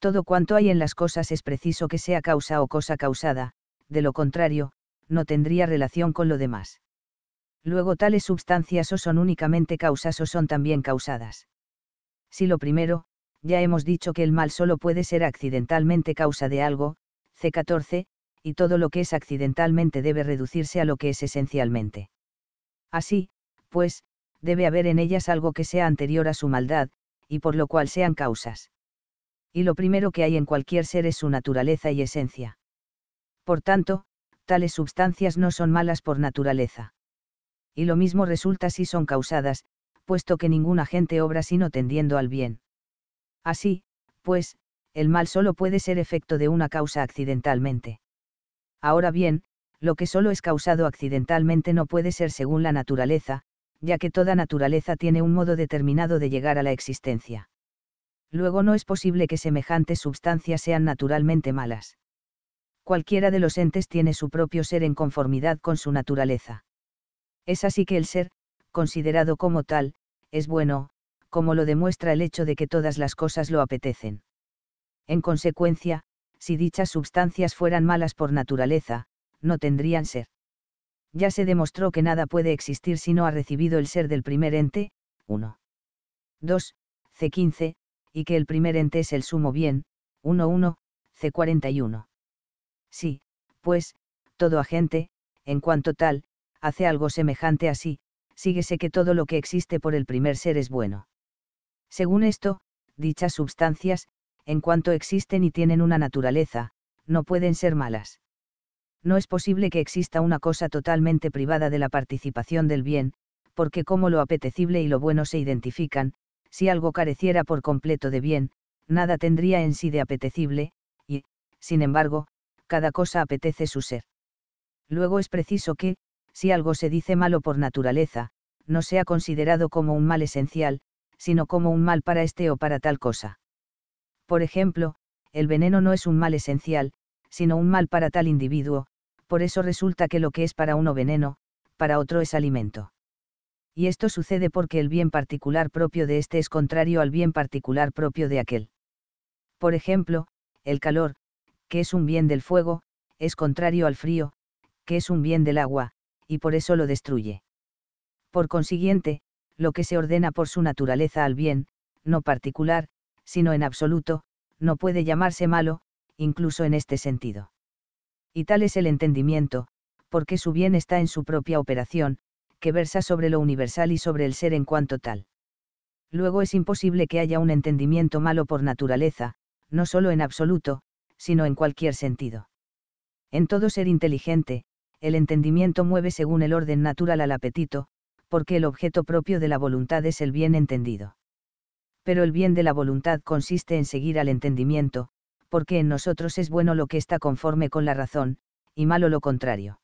Todo cuanto hay en las cosas es preciso que sea causa o cosa causada, de lo contrario, no tendría relación con lo demás. Luego tales sustancias o son únicamente causas o son también causadas. Si lo primero, ya hemos dicho que el mal solo puede ser accidentalmente causa de algo, C14, y todo lo que es accidentalmente debe reducirse a lo que es esencialmente. Así, pues, debe haber en ellas algo que sea anterior a su maldad, y por lo cual sean causas. Y lo primero que hay en cualquier ser es su naturaleza y esencia. Por tanto, tales sustancias no son malas por naturaleza. Y lo mismo resulta si son causadas, puesto que ningún agente obra sino tendiendo al bien. Así, pues, el mal solo puede ser efecto de una causa accidentalmente. Ahora bien, lo que solo es causado accidentalmente no puede ser según la naturaleza, ya que toda naturaleza tiene un modo determinado de llegar a la existencia. Luego no es posible que semejantes sustancias sean naturalmente malas cualquiera de los entes tiene su propio ser en conformidad con su naturaleza. Es así que el ser, considerado como tal, es bueno, como lo demuestra el hecho de que todas las cosas lo apetecen. En consecuencia, si dichas sustancias fueran malas por naturaleza, no tendrían ser. Ya se demostró que nada puede existir si no ha recibido el ser del primer ente, 1. 2, C15, y que el primer ente es el sumo bien, 1.1, C41. Sí, pues, todo agente, en cuanto tal, hace algo semejante a sí, síguese que todo lo que existe por el primer ser es bueno. Según esto, dichas substancias, en cuanto existen y tienen una naturaleza, no pueden ser malas. No es posible que exista una cosa totalmente privada de la participación del bien, porque como lo apetecible y lo bueno se identifican, si algo careciera por completo de bien, nada tendría en sí de apetecible, y, sin embargo, cada cosa apetece su ser. Luego es preciso que, si algo se dice malo por naturaleza, no sea considerado como un mal esencial, sino como un mal para este o para tal cosa. Por ejemplo, el veneno no es un mal esencial, sino un mal para tal individuo, por eso resulta que lo que es para uno veneno, para otro es alimento. Y esto sucede porque el bien particular propio de este es contrario al bien particular propio de aquel. Por ejemplo, el calor, que es un bien del fuego, es contrario al frío, que es un bien del agua, y por eso lo destruye. Por consiguiente, lo que se ordena por su naturaleza al bien, no particular, sino en absoluto, no puede llamarse malo, incluso en este sentido. Y tal es el entendimiento, porque su bien está en su propia operación, que versa sobre lo universal y sobre el ser en cuanto tal. Luego es imposible que haya un entendimiento malo por naturaleza, no solo en absoluto, sino en cualquier sentido. En todo ser inteligente, el entendimiento mueve según el orden natural al apetito, porque el objeto propio de la voluntad es el bien entendido. Pero el bien de la voluntad consiste en seguir al entendimiento, porque en nosotros es bueno lo que está conforme con la razón, y malo lo contrario.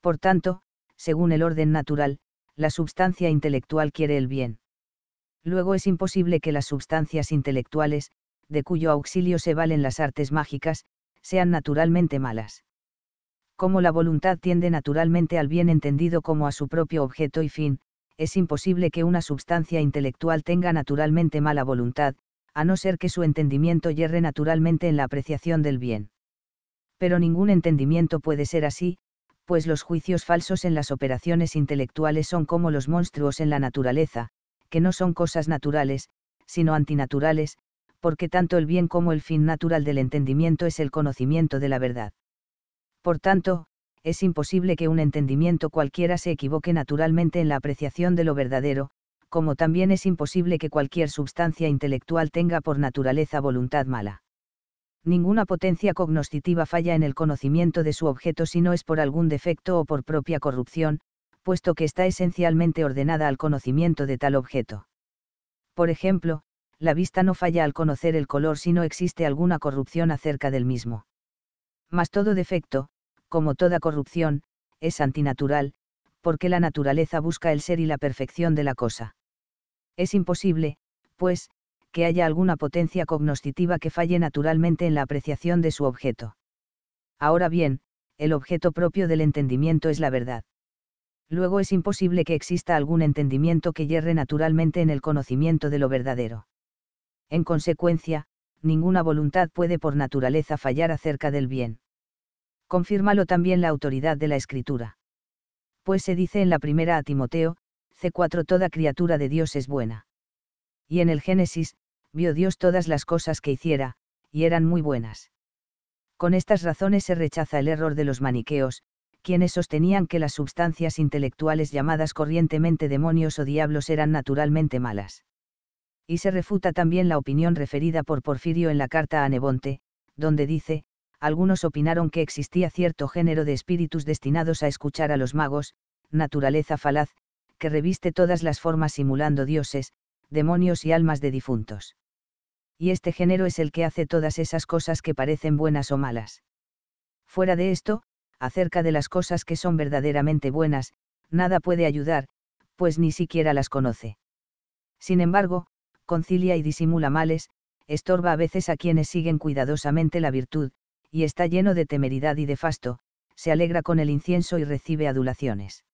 Por tanto, según el orden natural, la substancia intelectual quiere el bien. Luego es imposible que las substancias intelectuales, de cuyo auxilio se valen las artes mágicas, sean naturalmente malas. Como la voluntad tiende naturalmente al bien entendido como a su propio objeto y fin, es imposible que una substancia intelectual tenga naturalmente mala voluntad, a no ser que su entendimiento yerre naturalmente en la apreciación del bien. Pero ningún entendimiento puede ser así, pues los juicios falsos en las operaciones intelectuales son como los monstruos en la naturaleza, que no son cosas naturales, sino antinaturales, porque tanto el bien como el fin natural del entendimiento es el conocimiento de la verdad. Por tanto, es imposible que un entendimiento cualquiera se equivoque naturalmente en la apreciación de lo verdadero, como también es imposible que cualquier substancia intelectual tenga por naturaleza voluntad mala. Ninguna potencia cognoscitiva falla en el conocimiento de su objeto si no es por algún defecto o por propia corrupción, puesto que está esencialmente ordenada al conocimiento de tal objeto. Por ejemplo, la vista no falla al conocer el color si no existe alguna corrupción acerca del mismo. Mas todo defecto, como toda corrupción, es antinatural, porque la naturaleza busca el ser y la perfección de la cosa. Es imposible, pues, que haya alguna potencia cognoscitiva que falle naturalmente en la apreciación de su objeto. Ahora bien, el objeto propio del entendimiento es la verdad. Luego es imposible que exista algún entendimiento que yerre naturalmente en el conocimiento de lo verdadero. En consecuencia, ninguna voluntad puede por naturaleza fallar acerca del bien. Confírmalo también la autoridad de la Escritura. Pues se dice en la primera a Timoteo, C4 Toda criatura de Dios es buena. Y en el Génesis, vio Dios todas las cosas que hiciera, y eran muy buenas. Con estas razones se rechaza el error de los maniqueos, quienes sostenían que las sustancias intelectuales llamadas corrientemente demonios o diablos eran naturalmente malas y se refuta también la opinión referida por Porfirio en la carta a Nebonte, donde dice, algunos opinaron que existía cierto género de espíritus destinados a escuchar a los magos, naturaleza falaz, que reviste todas las formas simulando dioses, demonios y almas de difuntos. Y este género es el que hace todas esas cosas que parecen buenas o malas. Fuera de esto, acerca de las cosas que son verdaderamente buenas, nada puede ayudar, pues ni siquiera las conoce. Sin embargo, concilia y disimula males, estorba a veces a quienes siguen cuidadosamente la virtud, y está lleno de temeridad y de fasto, se alegra con el incienso y recibe adulaciones.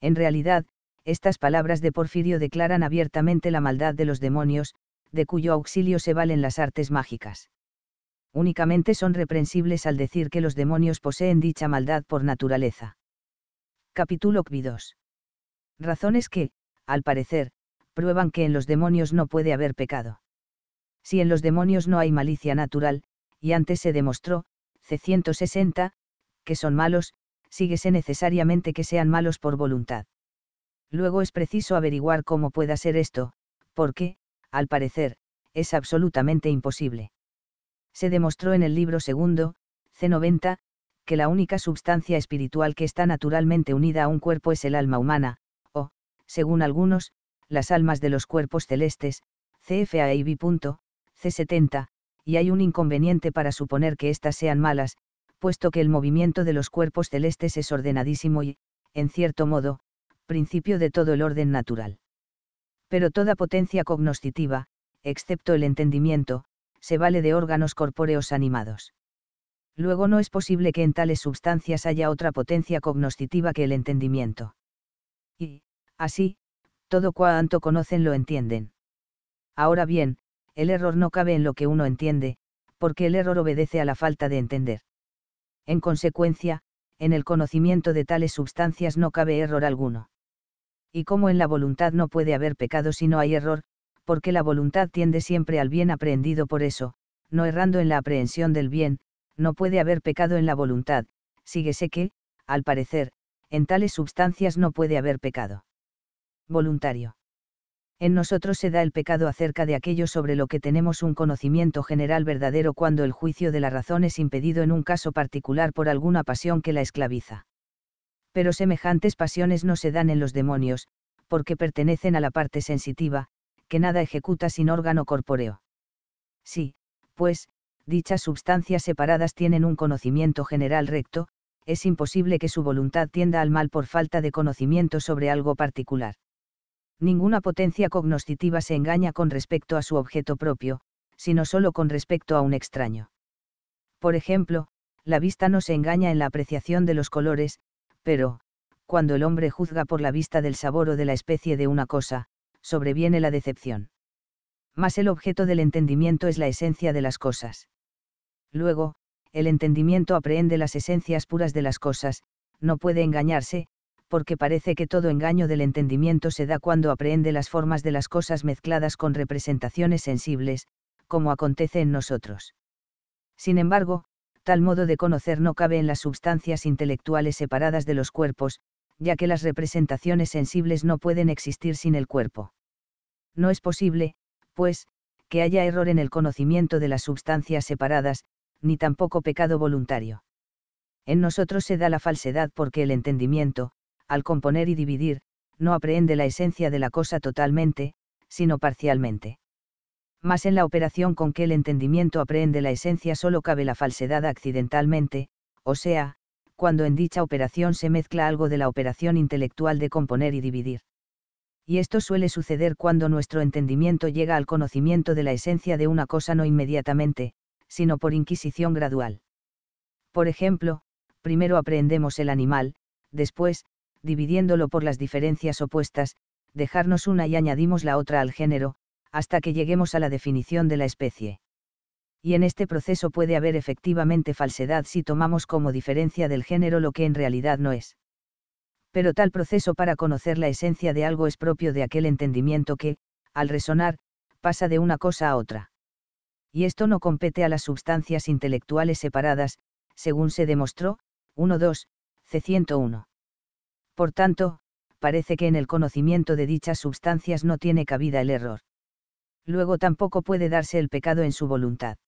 En realidad, estas palabras de Porfirio declaran abiertamente la maldad de los demonios, de cuyo auxilio se valen las artes mágicas. Únicamente son reprensibles al decir que los demonios poseen dicha maldad por naturaleza. Capítulo 2. Razones que, al parecer, prueban que en los demonios no puede haber pecado. Si en los demonios no hay malicia natural, y antes se demostró, C160, que son malos, síguese necesariamente que sean malos por voluntad. Luego es preciso averiguar cómo pueda ser esto, porque, al parecer, es absolutamente imposible. Se demostró en el libro segundo, C90, que la única substancia espiritual que está naturalmente unida a un cuerpo es el alma humana, o, según algunos, las almas de los cuerpos celestes, CFAIB. C70, y hay un inconveniente para suponer que éstas sean malas, puesto que el movimiento de los cuerpos celestes es ordenadísimo y, en cierto modo, principio de todo el orden natural. Pero toda potencia cognoscitiva, excepto el entendimiento, se vale de órganos corpóreos animados. Luego no es posible que en tales sustancias haya otra potencia cognoscitiva que el entendimiento. Y, así, todo cuanto conocen lo entienden. Ahora bien, el error no cabe en lo que uno entiende, porque el error obedece a la falta de entender. En consecuencia, en el conocimiento de tales sustancias no cabe error alguno. Y como en la voluntad no puede haber pecado si no hay error, porque la voluntad tiende siempre al bien aprendido por eso, no errando en la aprehensión del bien, no puede haber pecado en la voluntad, síguese que, al parecer, en tales sustancias no puede haber pecado voluntario. En nosotros se da el pecado acerca de aquello sobre lo que tenemos un conocimiento general verdadero cuando el juicio de la razón es impedido en un caso particular por alguna pasión que la esclaviza. Pero semejantes pasiones no se dan en los demonios, porque pertenecen a la parte sensitiva, que nada ejecuta sin órgano corpóreo. Sí, pues, dichas sustancias separadas tienen un conocimiento general recto, es imposible que su voluntad tienda al mal por falta de conocimiento sobre algo particular. Ninguna potencia cognoscitiva se engaña con respecto a su objeto propio, sino solo con respecto a un extraño. Por ejemplo, la vista no se engaña en la apreciación de los colores, pero, cuando el hombre juzga por la vista del sabor o de la especie de una cosa, sobreviene la decepción. Mas el objeto del entendimiento es la esencia de las cosas. Luego, el entendimiento aprehende las esencias puras de las cosas, no puede engañarse, porque parece que todo engaño del entendimiento se da cuando aprehende las formas de las cosas mezcladas con representaciones sensibles, como acontece en nosotros. Sin embargo, tal modo de conocer no cabe en las substancias intelectuales separadas de los cuerpos, ya que las representaciones sensibles no pueden existir sin el cuerpo. No es posible, pues, que haya error en el conocimiento de las substancias separadas, ni tampoco pecado voluntario. En nosotros se da la falsedad porque el entendimiento, al componer y dividir, no aprende la esencia de la cosa totalmente, sino parcialmente. Mas en la operación con que el entendimiento aprehende la esencia solo cabe la falsedad accidentalmente, o sea, cuando en dicha operación se mezcla algo de la operación intelectual de componer y dividir. Y esto suele suceder cuando nuestro entendimiento llega al conocimiento de la esencia de una cosa no inmediatamente, sino por inquisición gradual. Por ejemplo, primero aprendemos el animal, después, dividiéndolo por las diferencias opuestas, dejarnos una y añadimos la otra al género, hasta que lleguemos a la definición de la especie. Y en este proceso puede haber efectivamente falsedad si tomamos como diferencia del género lo que en realidad no es. Pero tal proceso para conocer la esencia de algo es propio de aquel entendimiento que, al resonar, pasa de una cosa a otra. Y esto no compete a las sustancias intelectuales separadas, según se demostró, 1.2, C101. Por tanto, parece que en el conocimiento de dichas sustancias no tiene cabida el error. Luego tampoco puede darse el pecado en su voluntad.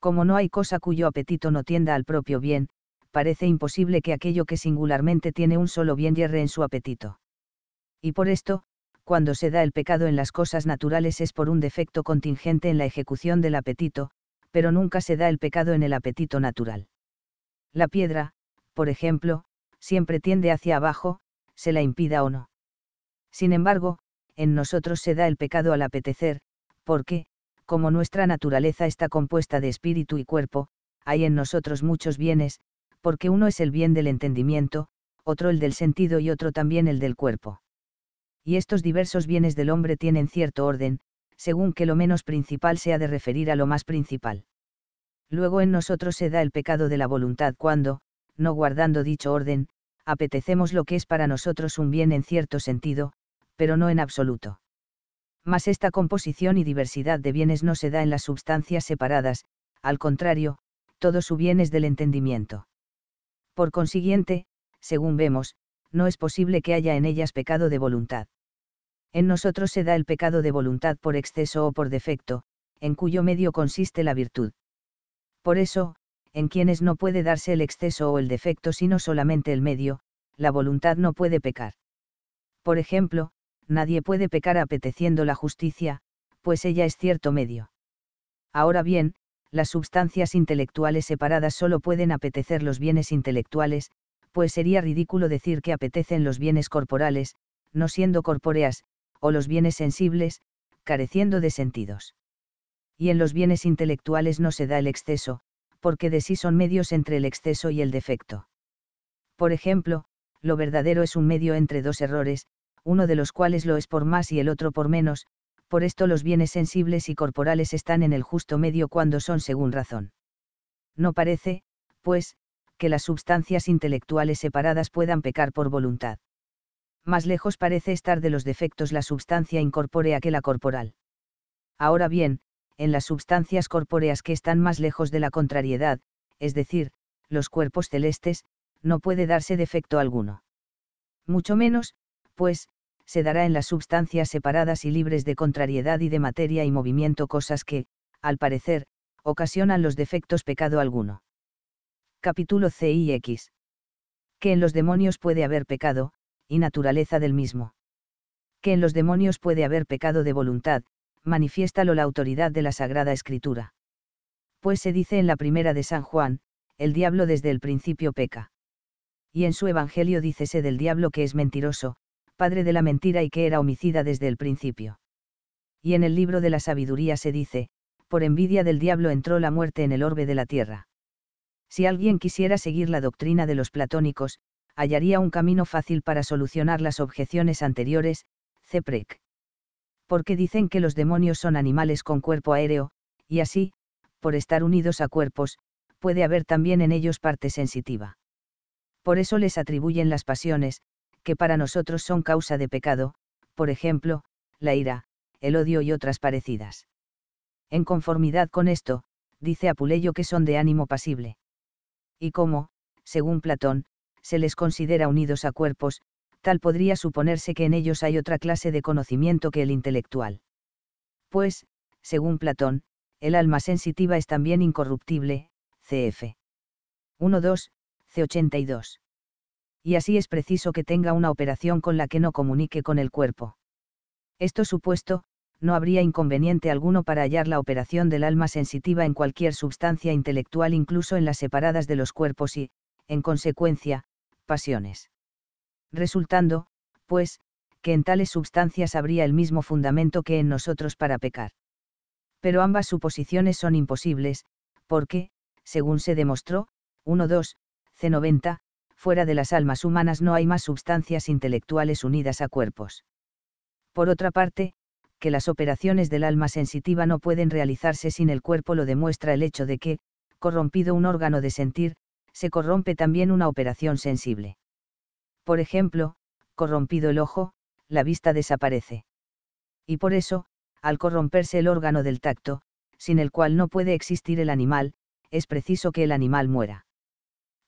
Como no hay cosa cuyo apetito no tienda al propio bien, parece imposible que aquello que singularmente tiene un solo bien yerre en su apetito. Y por esto, cuando se da el pecado en las cosas naturales es por un defecto contingente en la ejecución del apetito, pero nunca se da el pecado en el apetito natural. La piedra, por ejemplo, siempre tiende hacia abajo, se la impida o no. Sin embargo, en nosotros se da el pecado al apetecer, porque, como nuestra naturaleza está compuesta de espíritu y cuerpo, hay en nosotros muchos bienes, porque uno es el bien del entendimiento, otro el del sentido y otro también el del cuerpo. Y estos diversos bienes del hombre tienen cierto orden, según que lo menos principal sea de referir a lo más principal. Luego en nosotros se da el pecado de la voluntad cuando, no guardando dicho orden, apetecemos lo que es para nosotros un bien en cierto sentido, pero no en absoluto. Mas esta composición y diversidad de bienes no se da en las sustancias separadas, al contrario, todo su bien es del entendimiento. Por consiguiente, según vemos, no es posible que haya en ellas pecado de voluntad. En nosotros se da el pecado de voluntad por exceso o por defecto, en cuyo medio consiste la virtud. Por eso, en quienes no puede darse el exceso o el defecto sino solamente el medio, la voluntad no puede pecar. Por ejemplo, nadie puede pecar apeteciendo la justicia, pues ella es cierto medio. Ahora bien, las substancias intelectuales separadas solo pueden apetecer los bienes intelectuales, pues sería ridículo decir que apetecen los bienes corporales, no siendo corpóreas, o los bienes sensibles, careciendo de sentidos. Y en los bienes intelectuales no se da el exceso, porque de sí son medios entre el exceso y el defecto. Por ejemplo, lo verdadero es un medio entre dos errores, uno de los cuales lo es por más y el otro por menos, por esto los bienes sensibles y corporales están en el justo medio cuando son según razón. No parece, pues, que las substancias intelectuales separadas puedan pecar por voluntad. Más lejos parece estar de los defectos la substancia incorpórea que la corporal. Ahora bien, en las sustancias corpóreas que están más lejos de la contrariedad, es decir, los cuerpos celestes, no puede darse defecto alguno. Mucho menos, pues, se dará en las sustancias separadas y libres de contrariedad y de materia y movimiento cosas que, al parecer, ocasionan los defectos pecado alguno. Capítulo C y Que en los demonios puede haber pecado, y naturaleza del mismo. Que en los demonios puede haber pecado de voluntad, manifiéstalo la autoridad de la Sagrada Escritura. Pues se dice en la primera de San Juan, el diablo desde el principio peca. Y en su Evangelio dícese del diablo que es mentiroso, padre de la mentira y que era homicida desde el principio. Y en el libro de la sabiduría se dice, por envidia del diablo entró la muerte en el orbe de la tierra. Si alguien quisiera seguir la doctrina de los platónicos, hallaría un camino fácil para solucionar las objeciones anteriores, Ceprec porque dicen que los demonios son animales con cuerpo aéreo, y así, por estar unidos a cuerpos, puede haber también en ellos parte sensitiva. Por eso les atribuyen las pasiones, que para nosotros son causa de pecado, por ejemplo, la ira, el odio y otras parecidas. En conformidad con esto, dice Apuleyo que son de ánimo pasible. Y como, según Platón, se les considera unidos a cuerpos, tal podría suponerse que en ellos hay otra clase de conocimiento que el intelectual. Pues, según Platón, el alma sensitiva es también incorruptible, cf. 1.2, c82. Y así es preciso que tenga una operación con la que no comunique con el cuerpo. Esto supuesto, no habría inconveniente alguno para hallar la operación del alma sensitiva en cualquier sustancia intelectual, incluso en las separadas de los cuerpos y, en consecuencia, pasiones resultando, pues, que en tales sustancias habría el mismo fundamento que en nosotros para pecar. Pero ambas suposiciones son imposibles, porque, según se demostró, 2, C90, fuera de las almas humanas no hay más sustancias intelectuales unidas a cuerpos. Por otra parte, que las operaciones del alma sensitiva no pueden realizarse sin el cuerpo lo demuestra el hecho de que, corrompido un órgano de sentir, se corrompe también una operación sensible por ejemplo, corrompido el ojo, la vista desaparece. Y por eso, al corromperse el órgano del tacto, sin el cual no puede existir el animal, es preciso que el animal muera.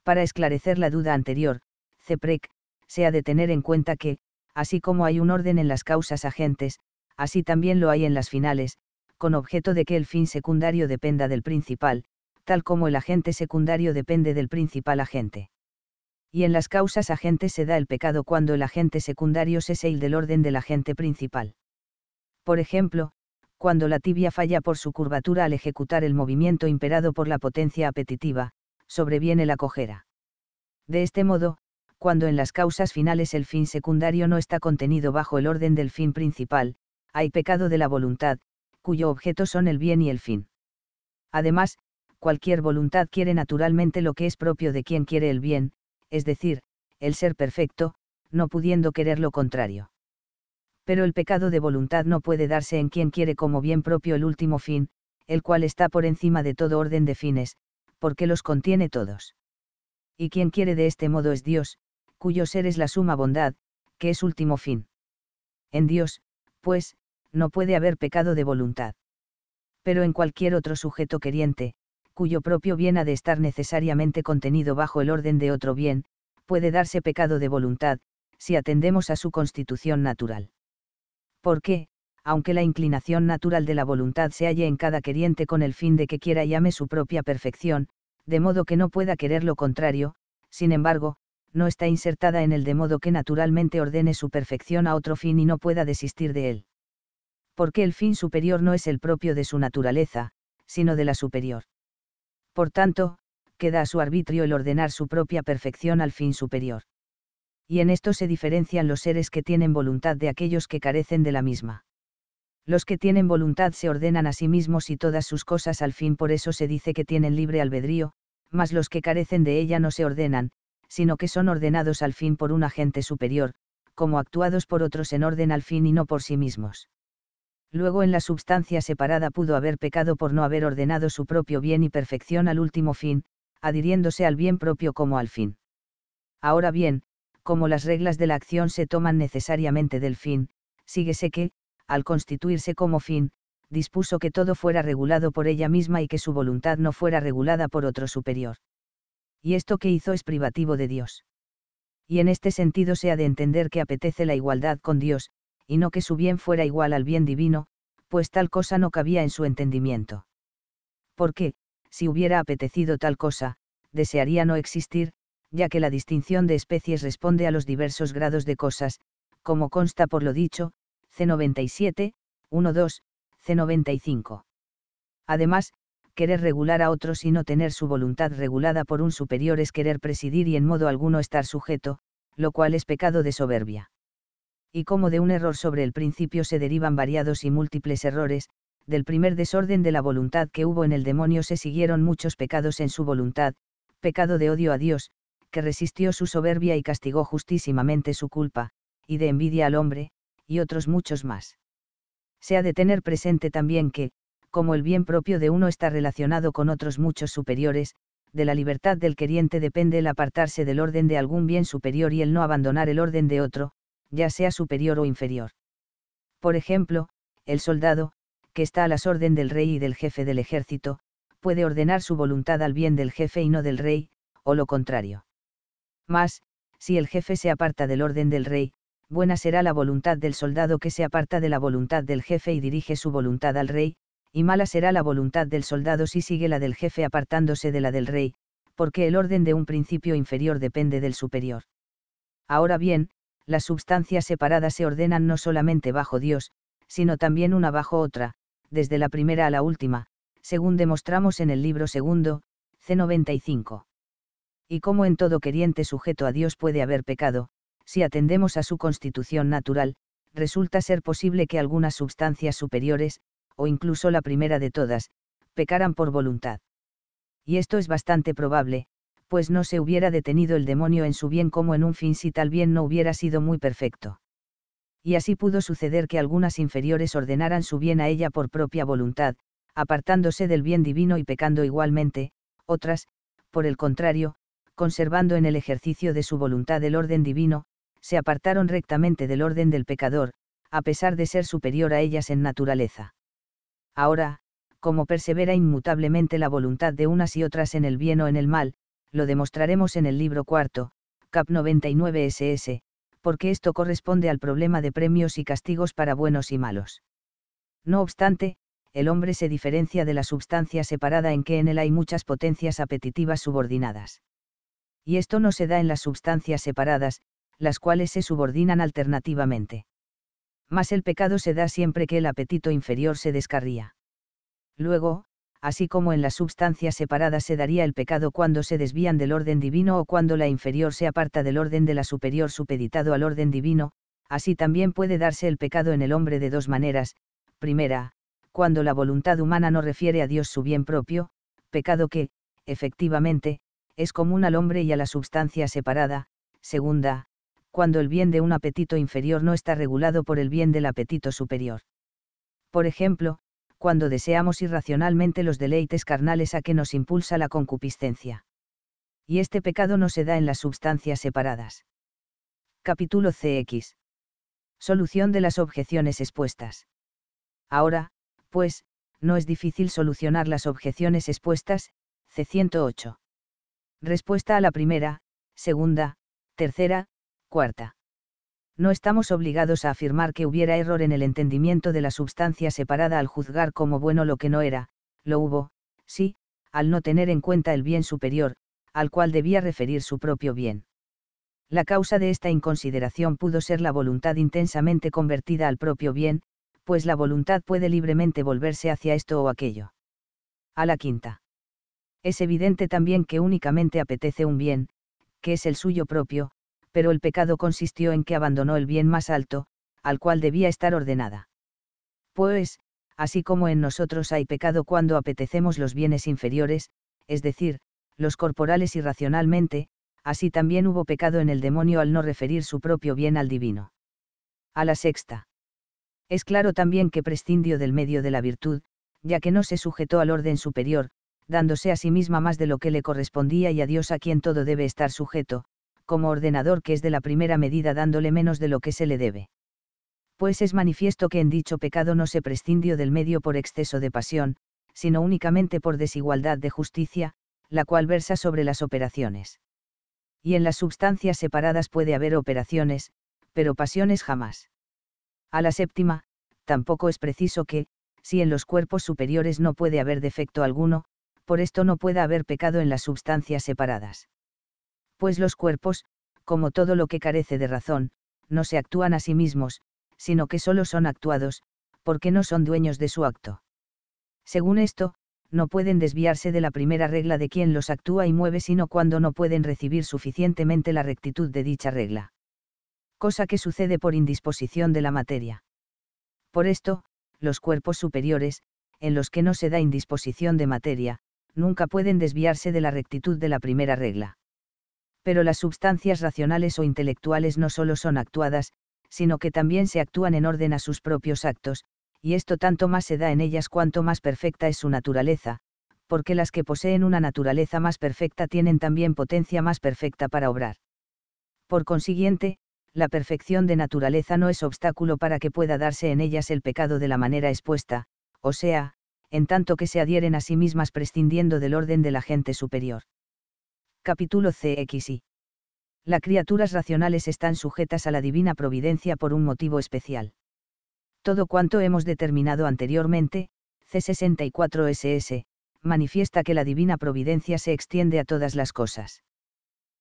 Para esclarecer la duda anterior, CEPREC, se ha de tener en cuenta que, así como hay un orden en las causas agentes, así también lo hay en las finales, con objeto de que el fin secundario dependa del principal, tal como el agente secundario depende del principal agente y en las causas agentes se da el pecado cuando el agente secundario es el del orden del agente principal. Por ejemplo, cuando la tibia falla por su curvatura al ejecutar el movimiento imperado por la potencia apetitiva, sobreviene la cojera. De este modo, cuando en las causas finales el fin secundario no está contenido bajo el orden del fin principal, hay pecado de la voluntad, cuyo objeto son el bien y el fin. Además, cualquier voluntad quiere naturalmente lo que es propio de quien quiere el bien, es decir, el ser perfecto, no pudiendo querer lo contrario. Pero el pecado de voluntad no puede darse en quien quiere como bien propio el último fin, el cual está por encima de todo orden de fines, porque los contiene todos. Y quien quiere de este modo es Dios, cuyo ser es la suma bondad, que es último fin. En Dios, pues, no puede haber pecado de voluntad. Pero en cualquier otro sujeto queriente, cuyo propio bien ha de estar necesariamente contenido bajo el orden de otro bien, puede darse pecado de voluntad, si atendemos a su constitución natural. Porque, aunque la inclinación natural de la voluntad se halle en cada queriente con el fin de que quiera y ame su propia perfección, de modo que no pueda querer lo contrario, sin embargo, no está insertada en él de modo que naturalmente ordene su perfección a otro fin y no pueda desistir de él. Porque el fin superior no es el propio de su naturaleza, sino de la superior. Por tanto, queda a su arbitrio el ordenar su propia perfección al fin superior. Y en esto se diferencian los seres que tienen voluntad de aquellos que carecen de la misma. Los que tienen voluntad se ordenan a sí mismos y todas sus cosas al fin por eso se dice que tienen libre albedrío, mas los que carecen de ella no se ordenan, sino que son ordenados al fin por un agente superior, como actuados por otros en orden al fin y no por sí mismos luego en la substancia separada pudo haber pecado por no haber ordenado su propio bien y perfección al último fin, adhiriéndose al bien propio como al fin. Ahora bien, como las reglas de la acción se toman necesariamente del fin, síguese que, al constituirse como fin, dispuso que todo fuera regulado por ella misma y que su voluntad no fuera regulada por otro superior. Y esto que hizo es privativo de Dios. Y en este sentido se ha de entender que apetece la igualdad con Dios, y no que su bien fuera igual al bien divino, pues tal cosa no cabía en su entendimiento. Porque, si hubiera apetecido tal cosa, desearía no existir, ya que la distinción de especies responde a los diversos grados de cosas, como consta por lo dicho, C97, 1-2, C95. Además, querer regular a otros y no tener su voluntad regulada por un superior es querer presidir y en modo alguno estar sujeto, lo cual es pecado de soberbia y como de un error sobre el principio se derivan variados y múltiples errores, del primer desorden de la voluntad que hubo en el demonio se siguieron muchos pecados en su voluntad, pecado de odio a Dios, que resistió su soberbia y castigó justísimamente su culpa, y de envidia al hombre, y otros muchos más. Se ha de tener presente también que, como el bien propio de uno está relacionado con otros muchos superiores, de la libertad del queriente depende el apartarse del orden de algún bien superior y el no abandonar el orden de otro, ya sea superior o inferior. Por ejemplo, el soldado, que está a las órdenes del rey y del jefe del ejército, puede ordenar su voluntad al bien del jefe y no del rey, o lo contrario. Mas, si el jefe se aparta del orden del rey, buena será la voluntad del soldado que se aparta de la voluntad del jefe y dirige su voluntad al rey, y mala será la voluntad del soldado si sigue la del jefe apartándose de la del rey, porque el orden de un principio inferior depende del superior. Ahora bien, las substancias separadas se ordenan no solamente bajo Dios, sino también una bajo otra, desde la primera a la última, según demostramos en el libro segundo, C95. Y como en todo queriente sujeto a Dios puede haber pecado, si atendemos a su constitución natural, resulta ser posible que algunas substancias superiores, o incluso la primera de todas, pecaran por voluntad. Y esto es bastante probable, pues no se hubiera detenido el demonio en su bien como en un fin si tal bien no hubiera sido muy perfecto. Y así pudo suceder que algunas inferiores ordenaran su bien a ella por propia voluntad, apartándose del bien divino y pecando igualmente, otras, por el contrario, conservando en el ejercicio de su voluntad el orden divino, se apartaron rectamente del orden del pecador, a pesar de ser superior a ellas en naturaleza. Ahora, como persevera inmutablemente la voluntad de unas y otras en el bien o en el mal, lo demostraremos en el libro cuarto, CAP 99 SS, porque esto corresponde al problema de premios y castigos para buenos y malos. No obstante, el hombre se diferencia de la substancia separada en que en él hay muchas potencias apetitivas subordinadas. Y esto no se da en las substancias separadas, las cuales se subordinan alternativamente. Mas el pecado se da siempre que el apetito inferior se descarría. Luego, así como en la substancia separada se daría el pecado cuando se desvían del orden divino o cuando la inferior se aparta del orden de la superior supeditado al orden divino, así también puede darse el pecado en el hombre de dos maneras, primera, cuando la voluntad humana no refiere a Dios su bien propio, pecado que, efectivamente, es común al hombre y a la substancia separada, segunda, cuando el bien de un apetito inferior no está regulado por el bien del apetito superior. Por ejemplo, cuando deseamos irracionalmente los deleites carnales a que nos impulsa la concupiscencia. Y este pecado no se da en las substancias separadas. Capítulo CX. Solución de las objeciones expuestas. Ahora, pues, no es difícil solucionar las objeciones expuestas, C108. Respuesta a la primera, segunda, tercera, cuarta no estamos obligados a afirmar que hubiera error en el entendimiento de la sustancia separada al juzgar como bueno lo que no era, lo hubo, sí, al no tener en cuenta el bien superior, al cual debía referir su propio bien. La causa de esta inconsideración pudo ser la voluntad intensamente convertida al propio bien, pues la voluntad puede libremente volverse hacia esto o aquello. A la quinta. Es evidente también que únicamente apetece un bien, que es el suyo propio, pero el pecado consistió en que abandonó el bien más alto, al cual debía estar ordenada. Pues, así como en nosotros hay pecado cuando apetecemos los bienes inferiores, es decir, los corporales irracionalmente, así también hubo pecado en el demonio al no referir su propio bien al divino. A la sexta. Es claro también que prescindió del medio de la virtud, ya que no se sujetó al orden superior, dándose a sí misma más de lo que le correspondía y a Dios a quien todo debe estar sujeto, como ordenador que es de la primera medida dándole menos de lo que se le debe. Pues es manifiesto que en dicho pecado no se prescindió del medio por exceso de pasión, sino únicamente por desigualdad de justicia, la cual versa sobre las operaciones. Y en las substancias separadas puede haber operaciones, pero pasiones jamás. A la séptima, tampoco es preciso que, si en los cuerpos superiores no puede haber defecto alguno, por esto no pueda haber pecado en las substancias separadas pues los cuerpos, como todo lo que carece de razón, no se actúan a sí mismos, sino que solo son actuados, porque no son dueños de su acto. Según esto, no pueden desviarse de la primera regla de quien los actúa y mueve sino cuando no pueden recibir suficientemente la rectitud de dicha regla. Cosa que sucede por indisposición de la materia. Por esto, los cuerpos superiores, en los que no se da indisposición de materia, nunca pueden desviarse de la rectitud de la primera regla pero las sustancias racionales o intelectuales no solo son actuadas, sino que también se actúan en orden a sus propios actos, y esto tanto más se da en ellas cuanto más perfecta es su naturaleza, porque las que poseen una naturaleza más perfecta tienen también potencia más perfecta para obrar. Por consiguiente, la perfección de naturaleza no es obstáculo para que pueda darse en ellas el pecado de la manera expuesta, o sea, en tanto que se adhieren a sí mismas prescindiendo del orden de la gente superior. Capítulo CXI. Las criaturas racionales están sujetas a la divina providencia por un motivo especial. Todo cuanto hemos determinado anteriormente, C64SS, manifiesta que la divina providencia se extiende a todas las cosas.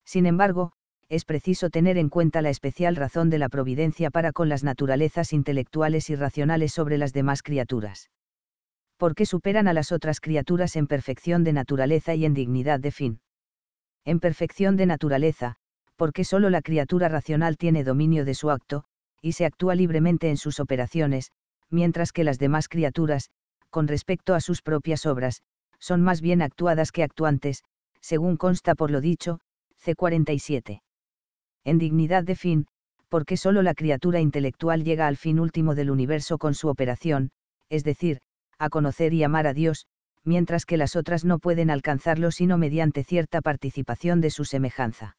Sin embargo, es preciso tener en cuenta la especial razón de la providencia para con las naturalezas intelectuales y racionales sobre las demás criaturas. Porque superan a las otras criaturas en perfección de naturaleza y en dignidad de fin en perfección de naturaleza, porque sólo la criatura racional tiene dominio de su acto, y se actúa libremente en sus operaciones, mientras que las demás criaturas, con respecto a sus propias obras, son más bien actuadas que actuantes, según consta por lo dicho, C47. En dignidad de fin, porque sólo la criatura intelectual llega al fin último del universo con su operación, es decir, a conocer y amar a Dios, mientras que las otras no pueden alcanzarlo sino mediante cierta participación de su semejanza.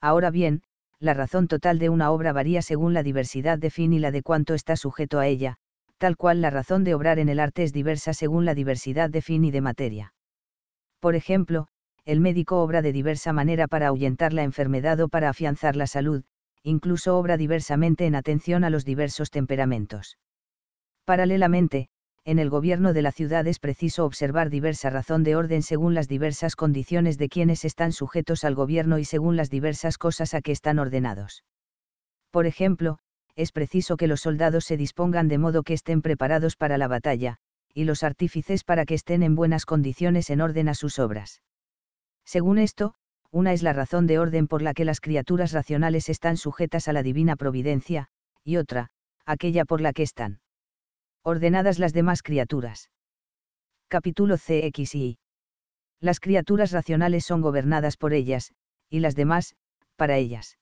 Ahora bien, la razón total de una obra varía según la diversidad de fin y la de cuánto está sujeto a ella, tal cual la razón de obrar en el arte es diversa según la diversidad de fin y de materia. Por ejemplo, el médico obra de diversa manera para ahuyentar la enfermedad o para afianzar la salud, incluso obra diversamente en atención a los diversos temperamentos. Paralelamente, en el gobierno de la ciudad es preciso observar diversa razón de orden según las diversas condiciones de quienes están sujetos al gobierno y según las diversas cosas a que están ordenados. Por ejemplo, es preciso que los soldados se dispongan de modo que estén preparados para la batalla, y los artífices para que estén en buenas condiciones en orden a sus obras. Según esto, una es la razón de orden por la que las criaturas racionales están sujetas a la divina providencia, y otra, aquella por la que están ordenadas las demás criaturas. Capítulo CXI. Las criaturas racionales son gobernadas por ellas, y las demás, para ellas.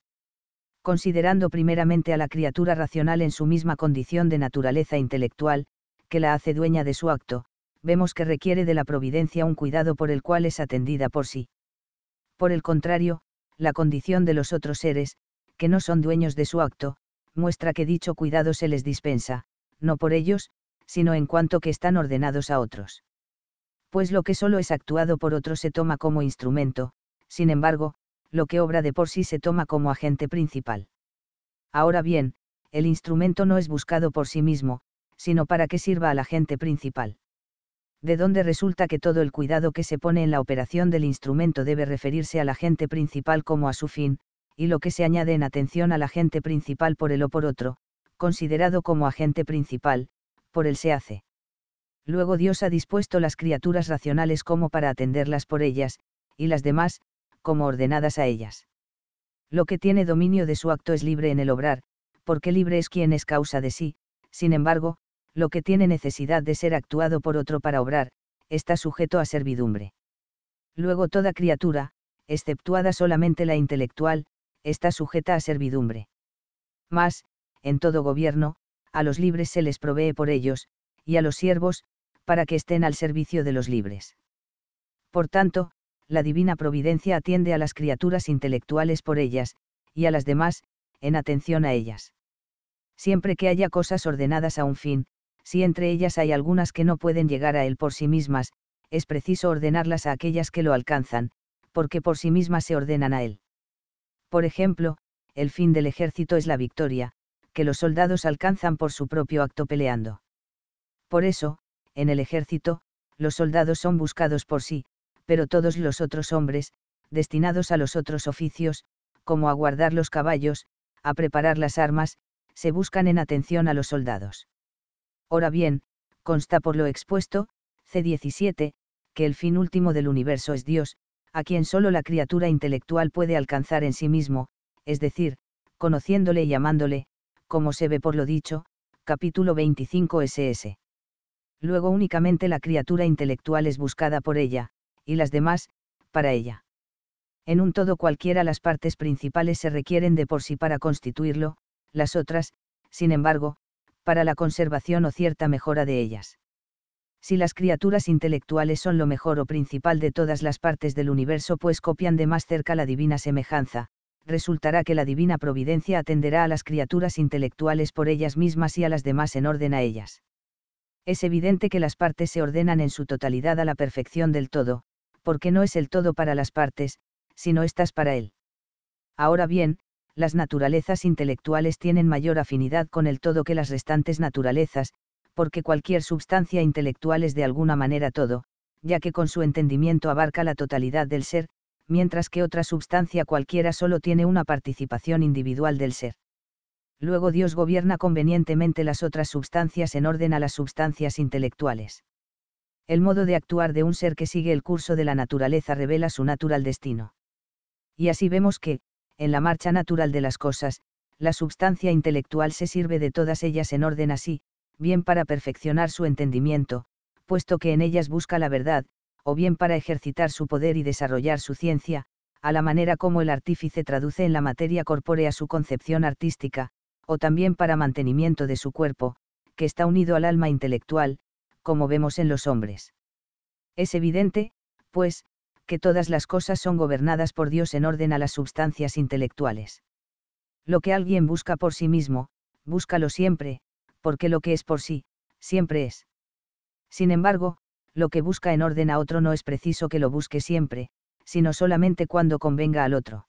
Considerando primeramente a la criatura racional en su misma condición de naturaleza intelectual, que la hace dueña de su acto, vemos que requiere de la providencia un cuidado por el cual es atendida por sí. Por el contrario, la condición de los otros seres, que no son dueños de su acto, muestra que dicho cuidado se les dispensa, no por ellos, sino en cuanto que están ordenados a otros. Pues lo que solo es actuado por otro se toma como instrumento, sin embargo, lo que obra de por sí se toma como agente principal. Ahora bien, el instrumento no es buscado por sí mismo, sino para que sirva al agente principal. De donde resulta que todo el cuidado que se pone en la operación del instrumento debe referirse al agente principal como a su fin, y lo que se añade en atención al agente principal por el o por otro, considerado como agente principal, por él se hace. Luego Dios ha dispuesto las criaturas racionales como para atenderlas por ellas, y las demás, como ordenadas a ellas. Lo que tiene dominio de su acto es libre en el obrar, porque libre es quien es causa de sí, sin embargo, lo que tiene necesidad de ser actuado por otro para obrar, está sujeto a servidumbre. Luego toda criatura, exceptuada solamente la intelectual, está sujeta a servidumbre. Mas, en todo gobierno, a los libres se les provee por ellos, y a los siervos, para que estén al servicio de los libres. Por tanto, la divina providencia atiende a las criaturas intelectuales por ellas, y a las demás, en atención a ellas. Siempre que haya cosas ordenadas a un fin, si entre ellas hay algunas que no pueden llegar a él por sí mismas, es preciso ordenarlas a aquellas que lo alcanzan, porque por sí mismas se ordenan a él. Por ejemplo, el fin del ejército es la victoria, que los soldados alcanzan por su propio acto peleando. Por eso, en el ejército, los soldados son buscados por sí, pero todos los otros hombres, destinados a los otros oficios, como a guardar los caballos, a preparar las armas, se buscan en atención a los soldados. Ahora bien, consta por lo expuesto, C17, que el fin último del universo es Dios, a quien solo la criatura intelectual puede alcanzar en sí mismo, es decir, conociéndole y amándole, como se ve por lo dicho, capítulo 25 SS. Luego únicamente la criatura intelectual es buscada por ella, y las demás, para ella. En un todo cualquiera las partes principales se requieren de por sí para constituirlo, las otras, sin embargo, para la conservación o cierta mejora de ellas. Si las criaturas intelectuales son lo mejor o principal de todas las partes del universo, pues copian de más cerca la divina semejanza, resultará que la divina providencia atenderá a las criaturas intelectuales por ellas mismas y a las demás en orden a ellas. Es evidente que las partes se ordenan en su totalidad a la perfección del todo, porque no es el todo para las partes, sino estas para él. Ahora bien, las naturalezas intelectuales tienen mayor afinidad con el todo que las restantes naturalezas, porque cualquier substancia intelectual es de alguna manera todo, ya que con su entendimiento abarca la totalidad del ser, mientras que otra sustancia cualquiera solo tiene una participación individual del ser. Luego Dios gobierna convenientemente las otras sustancias en orden a las sustancias intelectuales. El modo de actuar de un ser que sigue el curso de la naturaleza revela su natural destino. Y así vemos que, en la marcha natural de las cosas, la sustancia intelectual se sirve de todas ellas en orden así, bien para perfeccionar su entendimiento, puesto que en ellas busca la verdad, o bien para ejercitar su poder y desarrollar su ciencia, a la manera como el artífice traduce en la materia corpórea su concepción artística, o también para mantenimiento de su cuerpo, que está unido al alma intelectual, como vemos en los hombres. Es evidente, pues, que todas las cosas son gobernadas por Dios en orden a las sustancias intelectuales. Lo que alguien busca por sí mismo, búscalo siempre, porque lo que es por sí, siempre es. Sin embargo, lo que busca en orden a otro no es preciso que lo busque siempre, sino solamente cuando convenga al otro.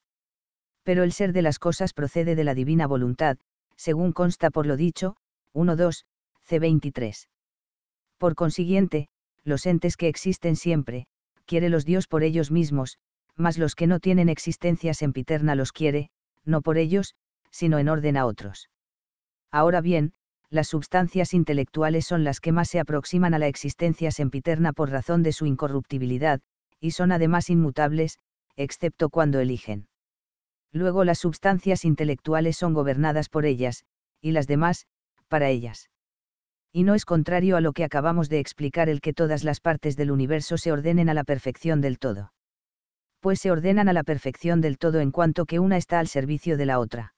Pero el ser de las cosas procede de la divina voluntad, según consta por lo dicho, 1.2, C23. Por consiguiente, los entes que existen siempre, quiere los Dios por ellos mismos, mas los que no tienen existencia sempiterna los quiere, no por ellos, sino en orden a otros. Ahora bien, las sustancias intelectuales son las que más se aproximan a la existencia sempiterna por razón de su incorruptibilidad, y son además inmutables, excepto cuando eligen. Luego las sustancias intelectuales son gobernadas por ellas, y las demás, para ellas. Y no es contrario a lo que acabamos de explicar el que todas las partes del universo se ordenen a la perfección del todo. Pues se ordenan a la perfección del todo en cuanto que una está al servicio de la otra.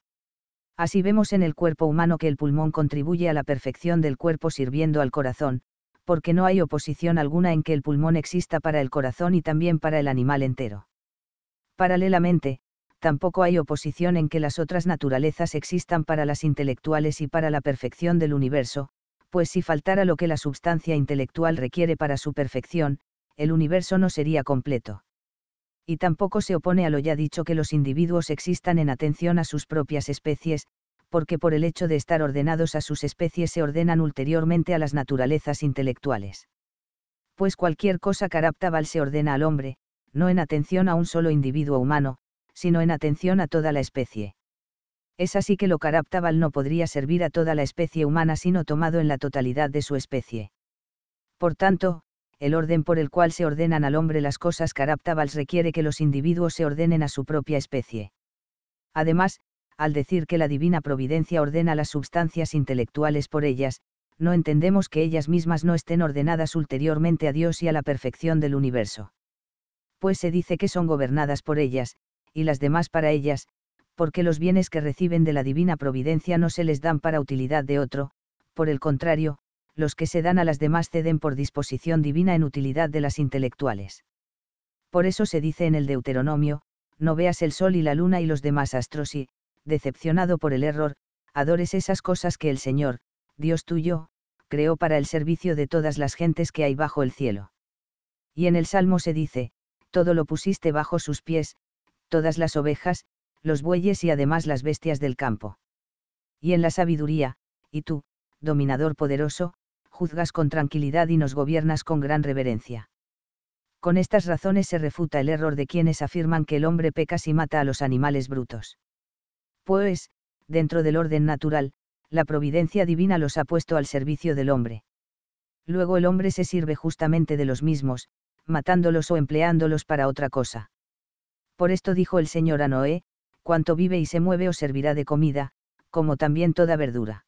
Así vemos en el cuerpo humano que el pulmón contribuye a la perfección del cuerpo sirviendo al corazón, porque no hay oposición alguna en que el pulmón exista para el corazón y también para el animal entero. Paralelamente, tampoco hay oposición en que las otras naturalezas existan para las intelectuales y para la perfección del universo, pues si faltara lo que la substancia intelectual requiere para su perfección, el universo no sería completo y tampoco se opone a lo ya dicho que los individuos existan en atención a sus propias especies, porque por el hecho de estar ordenados a sus especies se ordenan ulteriormente a las naturalezas intelectuales. Pues cualquier cosa caraptaval se ordena al hombre, no en atención a un solo individuo humano, sino en atención a toda la especie. Es así que lo Caraptabal no podría servir a toda la especie humana sino tomado en la totalidad de su especie. Por tanto, el orden por el cual se ordenan al hombre las cosas Caraptavals requiere que los individuos se ordenen a su propia especie. Además, al decir que la divina providencia ordena las substancias intelectuales por ellas, no entendemos que ellas mismas no estén ordenadas ulteriormente a Dios y a la perfección del universo. Pues se dice que son gobernadas por ellas, y las demás para ellas, porque los bienes que reciben de la divina providencia no se les dan para utilidad de otro, por el contrario, los que se dan a las demás ceden por disposición divina en utilidad de las intelectuales. Por eso se dice en el Deuteronomio, no veas el sol y la luna y los demás astros y, decepcionado por el error, adores esas cosas que el Señor, Dios tuyo, creó para el servicio de todas las gentes que hay bajo el cielo. Y en el Salmo se dice, todo lo pusiste bajo sus pies, todas las ovejas, los bueyes y además las bestias del campo. Y en la sabiduría, y tú, dominador poderoso, juzgas con tranquilidad y nos gobiernas con gran reverencia. Con estas razones se refuta el error de quienes afirman que el hombre peca si mata a los animales brutos. Pues, dentro del orden natural, la providencia divina los ha puesto al servicio del hombre. Luego el hombre se sirve justamente de los mismos, matándolos o empleándolos para otra cosa. Por esto dijo el Señor a Noé, cuanto vive y se mueve os servirá de comida, como también toda verdura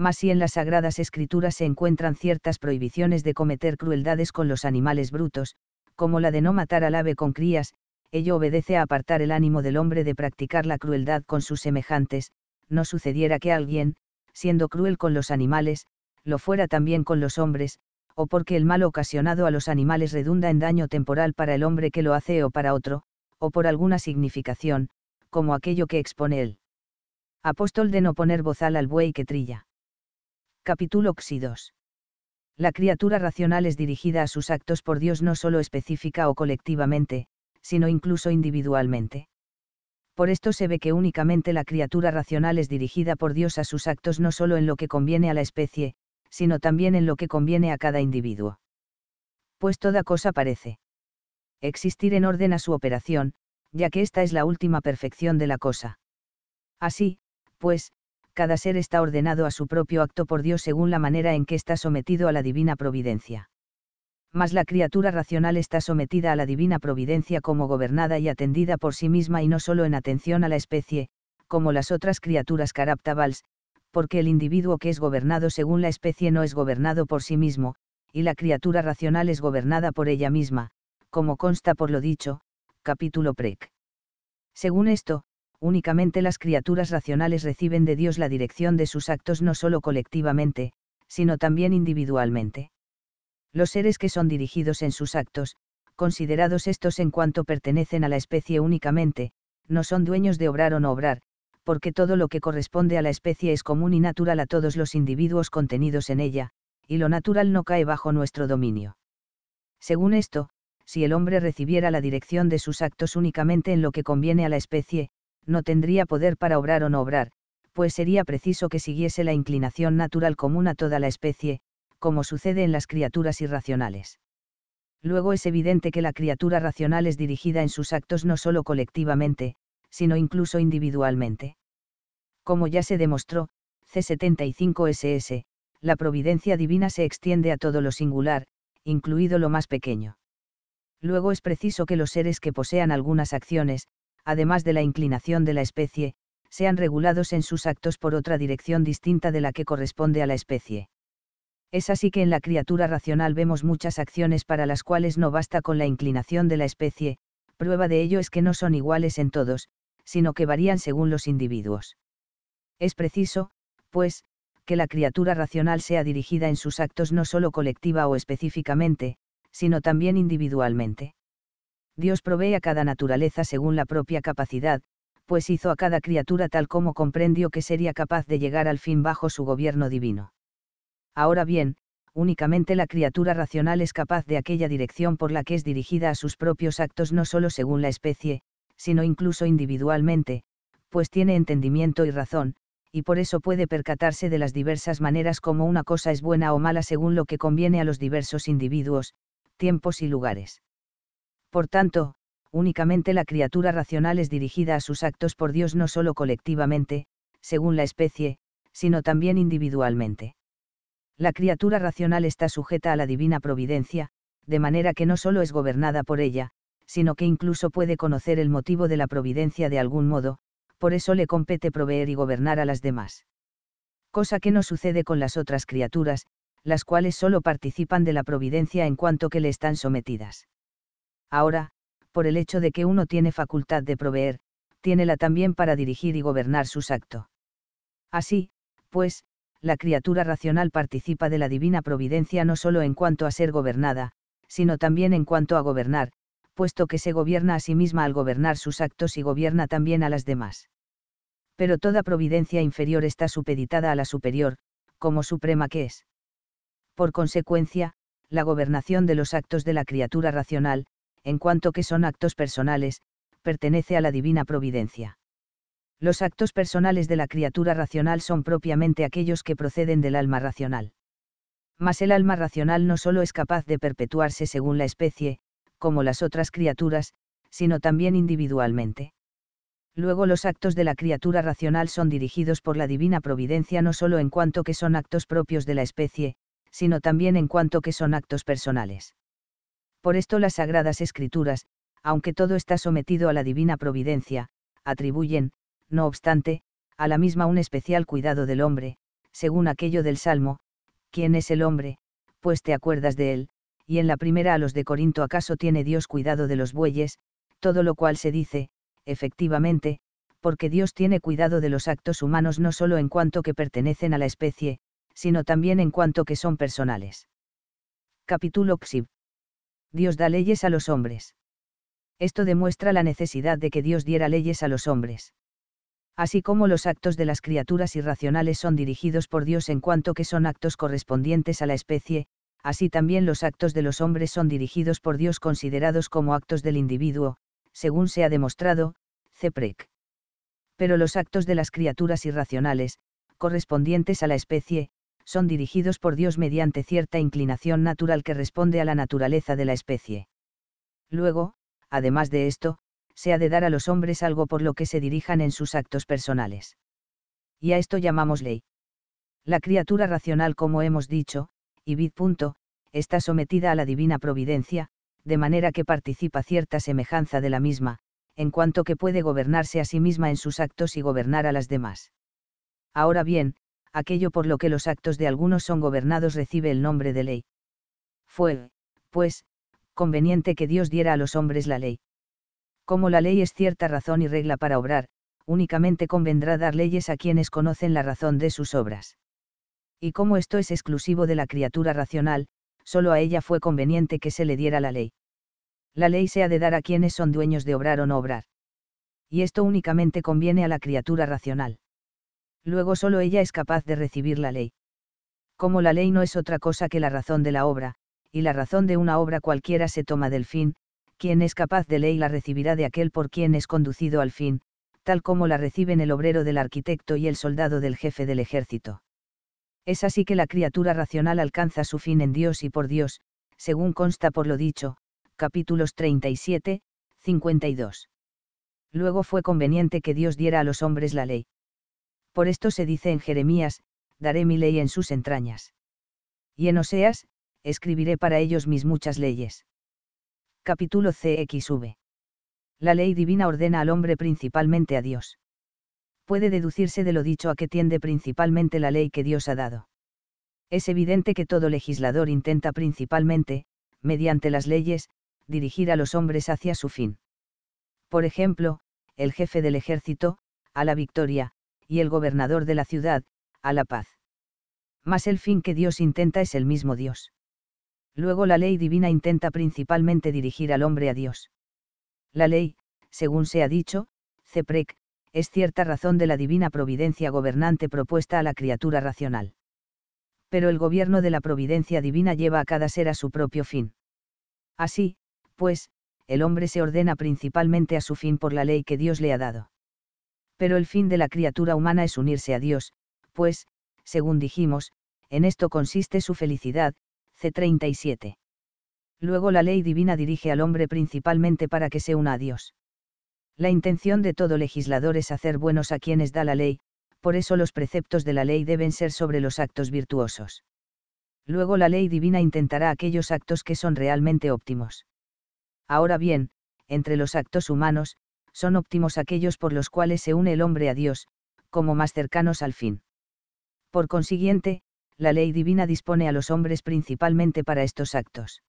mas si en las sagradas escrituras se encuentran ciertas prohibiciones de cometer crueldades con los animales brutos, como la de no matar al ave con crías, ello obedece a apartar el ánimo del hombre de practicar la crueldad con sus semejantes, no sucediera que alguien, siendo cruel con los animales, lo fuera también con los hombres, o porque el mal ocasionado a los animales redunda en daño temporal para el hombre que lo hace o para otro, o por alguna significación, como aquello que expone el apóstol de no poner bozal al buey que trilla. Capítulo Oxidos. La criatura racional es dirigida a sus actos por Dios no solo específica o colectivamente, sino incluso individualmente. Por esto se ve que únicamente la criatura racional es dirigida por Dios a sus actos no solo en lo que conviene a la especie, sino también en lo que conviene a cada individuo. Pues toda cosa parece existir en orden a su operación, ya que esta es la última perfección de la cosa. Así, pues, cada ser está ordenado a su propio acto por Dios según la manera en que está sometido a la divina providencia. Mas la criatura racional está sometida a la divina providencia como gobernada y atendida por sí misma y no solo en atención a la especie, como las otras criaturas caraptavals, porque el individuo que es gobernado según la especie no es gobernado por sí mismo, y la criatura racional es gobernada por ella misma, como consta por lo dicho, capítulo prec. Según esto, únicamente las criaturas racionales reciben de Dios la dirección de sus actos no solo colectivamente, sino también individualmente. Los seres que son dirigidos en sus actos, considerados estos en cuanto pertenecen a la especie únicamente, no son dueños de obrar o no obrar, porque todo lo que corresponde a la especie es común y natural a todos los individuos contenidos en ella, y lo natural no cae bajo nuestro dominio. Según esto, si el hombre recibiera la dirección de sus actos únicamente en lo que conviene a la especie, no tendría poder para obrar o no obrar, pues sería preciso que siguiese la inclinación natural común a toda la especie, como sucede en las criaturas irracionales. Luego es evidente que la criatura racional es dirigida en sus actos no solo colectivamente, sino incluso individualmente. Como ya se demostró, C75SS, la providencia divina se extiende a todo lo singular, incluido lo más pequeño. Luego es preciso que los seres que posean algunas acciones, además de la inclinación de la especie, sean regulados en sus actos por otra dirección distinta de la que corresponde a la especie. Es así que en la criatura racional vemos muchas acciones para las cuales no basta con la inclinación de la especie, prueba de ello es que no son iguales en todos, sino que varían según los individuos. Es preciso, pues, que la criatura racional sea dirigida en sus actos no solo colectiva o específicamente, sino también individualmente. Dios provee a cada naturaleza según la propia capacidad, pues hizo a cada criatura tal como comprendió que sería capaz de llegar al fin bajo su gobierno divino. Ahora bien, únicamente la criatura racional es capaz de aquella dirección por la que es dirigida a sus propios actos no solo según la especie, sino incluso individualmente, pues tiene entendimiento y razón, y por eso puede percatarse de las diversas maneras como una cosa es buena o mala según lo que conviene a los diversos individuos, tiempos y lugares. Por tanto, únicamente la criatura racional es dirigida a sus actos por Dios no solo colectivamente, según la especie, sino también individualmente. La criatura racional está sujeta a la divina providencia, de manera que no solo es gobernada por ella, sino que incluso puede conocer el motivo de la providencia de algún modo, por eso le compete proveer y gobernar a las demás. Cosa que no sucede con las otras criaturas, las cuales solo participan de la providencia en cuanto que le están sometidas. Ahora, por el hecho de que uno tiene facultad de proveer, tiene la también para dirigir y gobernar sus actos. Así, pues, la criatura racional participa de la divina providencia no solo en cuanto a ser gobernada, sino también en cuanto a gobernar, puesto que se gobierna a sí misma al gobernar sus actos y gobierna también a las demás. Pero toda providencia inferior está supeditada a la superior, como suprema que es. Por consecuencia, la gobernación de los actos de la criatura racional, en cuanto que son actos personales, pertenece a la divina providencia. Los actos personales de la criatura racional son propiamente aquellos que proceden del alma racional. Mas el alma racional no solo es capaz de perpetuarse según la especie, como las otras criaturas, sino también individualmente. Luego los actos de la criatura racional son dirigidos por la divina providencia no solo en cuanto que son actos propios de la especie, sino también en cuanto que son actos personales. Por esto las sagradas escrituras, aunque todo está sometido a la divina providencia, atribuyen, no obstante, a la misma un especial cuidado del hombre, según aquello del Salmo, ¿quién es el hombre? Pues te acuerdas de él, y en la primera a los de Corinto acaso tiene Dios cuidado de los bueyes, todo lo cual se dice, efectivamente, porque Dios tiene cuidado de los actos humanos no solo en cuanto que pertenecen a la especie, sino también en cuanto que son personales. Capítulo XIV Dios da leyes a los hombres. Esto demuestra la necesidad de que Dios diera leyes a los hombres. Así como los actos de las criaturas irracionales son dirigidos por Dios en cuanto que son actos correspondientes a la especie, así también los actos de los hombres son dirigidos por Dios considerados como actos del individuo, según se ha demostrado, Ceprec. Pero los actos de las criaturas irracionales, correspondientes a la especie, son dirigidos por Dios mediante cierta inclinación natural que responde a la naturaleza de la especie. Luego, además de esto, se ha de dar a los hombres algo por lo que se dirijan en sus actos personales. Y a esto llamamos ley. La criatura racional, como hemos dicho, y vid. Punto, está sometida a la divina providencia, de manera que participa cierta semejanza de la misma, en cuanto que puede gobernarse a sí misma en sus actos y gobernar a las demás. Ahora bien, aquello por lo que los actos de algunos son gobernados recibe el nombre de ley. Fue, pues, conveniente que Dios diera a los hombres la ley. Como la ley es cierta razón y regla para obrar, únicamente convendrá dar leyes a quienes conocen la razón de sus obras. Y como esto es exclusivo de la criatura racional, solo a ella fue conveniente que se le diera la ley. La ley se ha de dar a quienes son dueños de obrar o no obrar. Y esto únicamente conviene a la criatura racional luego solo ella es capaz de recibir la ley. Como la ley no es otra cosa que la razón de la obra, y la razón de una obra cualquiera se toma del fin, quien es capaz de ley la recibirá de aquel por quien es conducido al fin, tal como la reciben el obrero del arquitecto y el soldado del jefe del ejército. Es así que la criatura racional alcanza su fin en Dios y por Dios, según consta por lo dicho, capítulos 37, 52. Luego fue conveniente que Dios diera a los hombres la ley. Por esto se dice en Jeremías, daré mi ley en sus entrañas. Y en Oseas, escribiré para ellos mis muchas leyes. Capítulo CXV. La ley divina ordena al hombre principalmente a Dios. Puede deducirse de lo dicho a que tiende principalmente la ley que Dios ha dado. Es evidente que todo legislador intenta principalmente, mediante las leyes, dirigir a los hombres hacia su fin. Por ejemplo, el jefe del ejército, a la victoria, y el gobernador de la ciudad, a la paz. Mas el fin que Dios intenta es el mismo Dios. Luego la ley divina intenta principalmente dirigir al hombre a Dios. La ley, según se ha dicho, Ceprec, es cierta razón de la divina providencia gobernante propuesta a la criatura racional. Pero el gobierno de la providencia divina lleva a cada ser a su propio fin. Así, pues, el hombre se ordena principalmente a su fin por la ley que Dios le ha dado pero el fin de la criatura humana es unirse a Dios, pues, según dijimos, en esto consiste su felicidad, C37. Luego la ley divina dirige al hombre principalmente para que se una a Dios. La intención de todo legislador es hacer buenos a quienes da la ley, por eso los preceptos de la ley deben ser sobre los actos virtuosos. Luego la ley divina intentará aquellos actos que son realmente óptimos. Ahora bien, entre los actos humanos, son óptimos aquellos por los cuales se une el hombre a Dios, como más cercanos al fin. Por consiguiente, la ley divina dispone a los hombres principalmente para estos actos.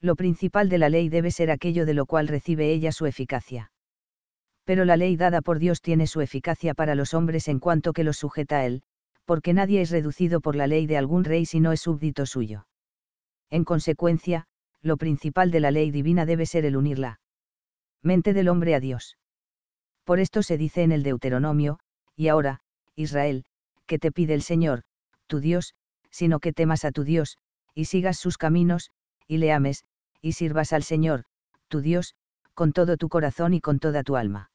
Lo principal de la ley debe ser aquello de lo cual recibe ella su eficacia. Pero la ley dada por Dios tiene su eficacia para los hombres en cuanto que los sujeta a él, porque nadie es reducido por la ley de algún rey si no es súbdito suyo. En consecuencia, lo principal de la ley divina debe ser el unirla, mente del hombre a Dios. Por esto se dice en el Deuteronomio, y ahora, Israel, que te pide el Señor, tu Dios, sino que temas a tu Dios, y sigas sus caminos, y le ames, y sirvas al Señor, tu Dios, con todo tu corazón y con toda tu alma.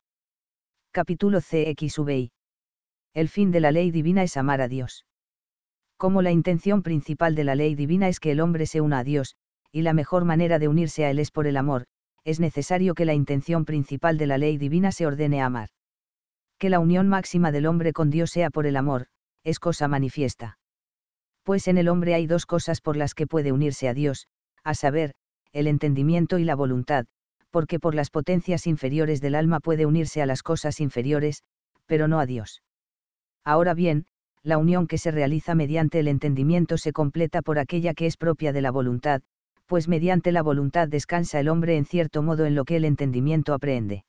Capítulo CXVI. El fin de la ley divina es amar a Dios. Como la intención principal de la ley divina es que el hombre se una a Dios, y la mejor manera de unirse a Él es por el amor, es necesario que la intención principal de la ley divina se ordene amar. Que la unión máxima del hombre con Dios sea por el amor, es cosa manifiesta. Pues en el hombre hay dos cosas por las que puede unirse a Dios, a saber, el entendimiento y la voluntad, porque por las potencias inferiores del alma puede unirse a las cosas inferiores, pero no a Dios. Ahora bien, la unión que se realiza mediante el entendimiento se completa por aquella que es propia de la voluntad, pues mediante la voluntad descansa el hombre en cierto modo en lo que el entendimiento aprende.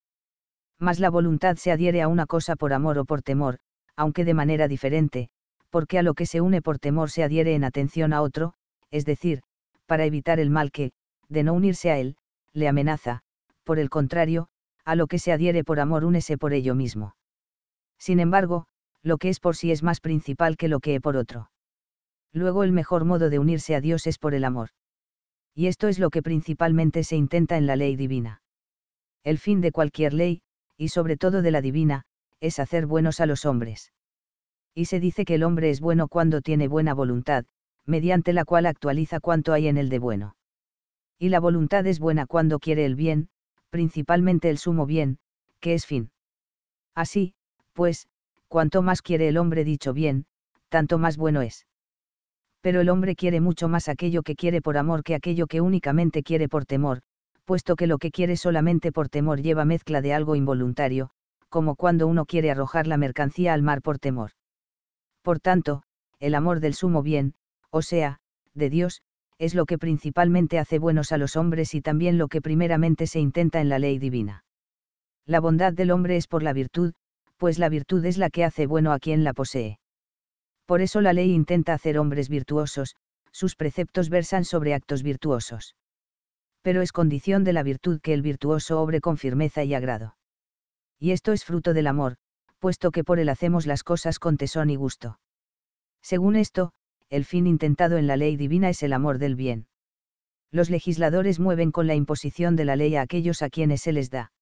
Mas la voluntad se adhiere a una cosa por amor o por temor, aunque de manera diferente, porque a lo que se une por temor se adhiere en atención a otro, es decir, para evitar el mal que, de no unirse a él, le amenaza, por el contrario, a lo que se adhiere por amor únese por ello mismo. Sin embargo, lo que es por sí es más principal que lo que es por otro. Luego el mejor modo de unirse a Dios es por el amor y esto es lo que principalmente se intenta en la ley divina. El fin de cualquier ley, y sobre todo de la divina, es hacer buenos a los hombres. Y se dice que el hombre es bueno cuando tiene buena voluntad, mediante la cual actualiza cuanto hay en él de bueno. Y la voluntad es buena cuando quiere el bien, principalmente el sumo bien, que es fin. Así, pues, cuanto más quiere el hombre dicho bien, tanto más bueno es pero el hombre quiere mucho más aquello que quiere por amor que aquello que únicamente quiere por temor, puesto que lo que quiere solamente por temor lleva mezcla de algo involuntario, como cuando uno quiere arrojar la mercancía al mar por temor. Por tanto, el amor del sumo bien, o sea, de Dios, es lo que principalmente hace buenos a los hombres y también lo que primeramente se intenta en la ley divina. La bondad del hombre es por la virtud, pues la virtud es la que hace bueno a quien la posee. Por eso la ley intenta hacer hombres virtuosos, sus preceptos versan sobre actos virtuosos. Pero es condición de la virtud que el virtuoso obre con firmeza y agrado. Y esto es fruto del amor, puesto que por él hacemos las cosas con tesón y gusto. Según esto, el fin intentado en la ley divina es el amor del bien. Los legisladores mueven con la imposición de la ley a aquellos a quienes se les da.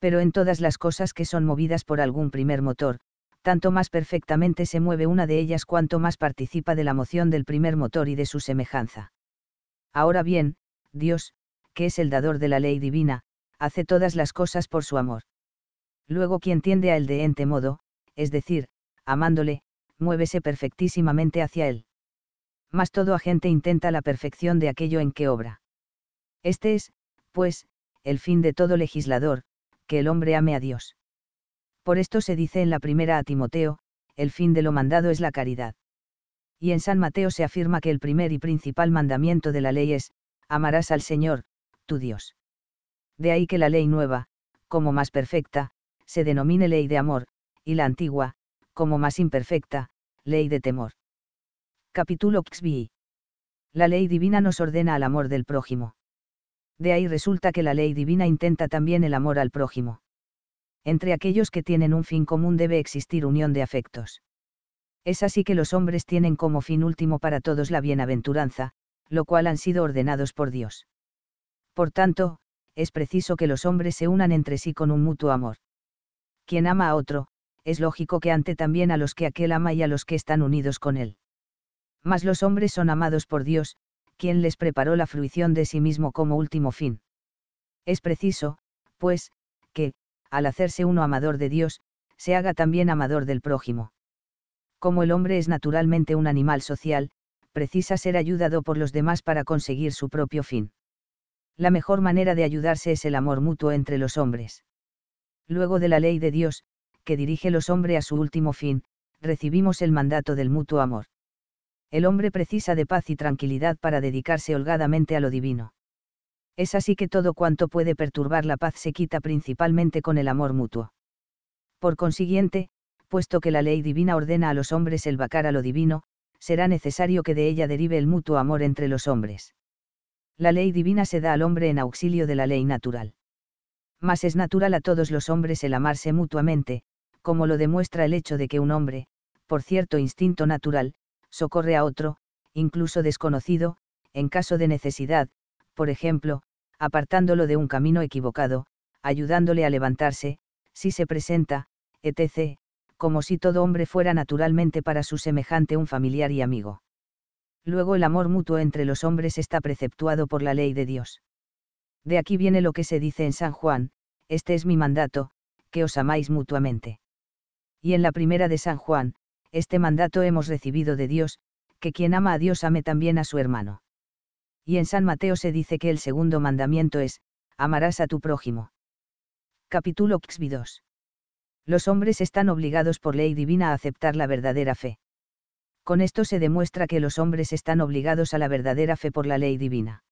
Pero en todas las cosas que son movidas por algún primer motor, tanto más perfectamente se mueve una de ellas cuanto más participa de la moción del primer motor y de su semejanza. Ahora bien, Dios, que es el dador de la ley divina, hace todas las cosas por su amor. Luego quien tiende a él de ente modo, es decir, amándole, muévese perfectísimamente hacia él. Mas todo agente intenta la perfección de aquello en que obra. Este es, pues, el fin de todo legislador, que el hombre ame a Dios. Por esto se dice en la primera a Timoteo, el fin de lo mandado es la caridad. Y en San Mateo se afirma que el primer y principal mandamiento de la ley es, amarás al Señor, tu Dios. De ahí que la ley nueva, como más perfecta, se denomine ley de amor, y la antigua, como más imperfecta, ley de temor. Capítulo XVI. La ley divina nos ordena al amor del prójimo. De ahí resulta que la ley divina intenta también el amor al prójimo entre aquellos que tienen un fin común debe existir unión de afectos. Es así que los hombres tienen como fin último para todos la bienaventuranza, lo cual han sido ordenados por Dios. Por tanto, es preciso que los hombres se unan entre sí con un mutuo amor. Quien ama a otro, es lógico que ante también a los que aquel ama y a los que están unidos con él. Mas los hombres son amados por Dios, quien les preparó la fruición de sí mismo como último fin. Es preciso, pues, que, al hacerse uno amador de Dios, se haga también amador del prójimo. Como el hombre es naturalmente un animal social, precisa ser ayudado por los demás para conseguir su propio fin. La mejor manera de ayudarse es el amor mutuo entre los hombres. Luego de la ley de Dios, que dirige los hombres a su último fin, recibimos el mandato del mutuo amor. El hombre precisa de paz y tranquilidad para dedicarse holgadamente a lo divino. Es así que todo cuanto puede perturbar la paz se quita principalmente con el amor mutuo. Por consiguiente, puesto que la ley divina ordena a los hombres el vacar a lo divino, será necesario que de ella derive el mutuo amor entre los hombres. La ley divina se da al hombre en auxilio de la ley natural. Mas es natural a todos los hombres el amarse mutuamente, como lo demuestra el hecho de que un hombre, por cierto instinto natural, socorre a otro, incluso desconocido, en caso de necesidad, por ejemplo, apartándolo de un camino equivocado, ayudándole a levantarse, si se presenta, etc., como si todo hombre fuera naturalmente para su semejante un familiar y amigo. Luego el amor mutuo entre los hombres está preceptuado por la ley de Dios. De aquí viene lo que se dice en San Juan, este es mi mandato, que os amáis mutuamente. Y en la primera de San Juan, este mandato hemos recibido de Dios, que quien ama a Dios ame también a su hermano y en San Mateo se dice que el segundo mandamiento es, amarás a tu prójimo. Capítulo xv Los hombres están obligados por ley divina a aceptar la verdadera fe. Con esto se demuestra que los hombres están obligados a la verdadera fe por la ley divina.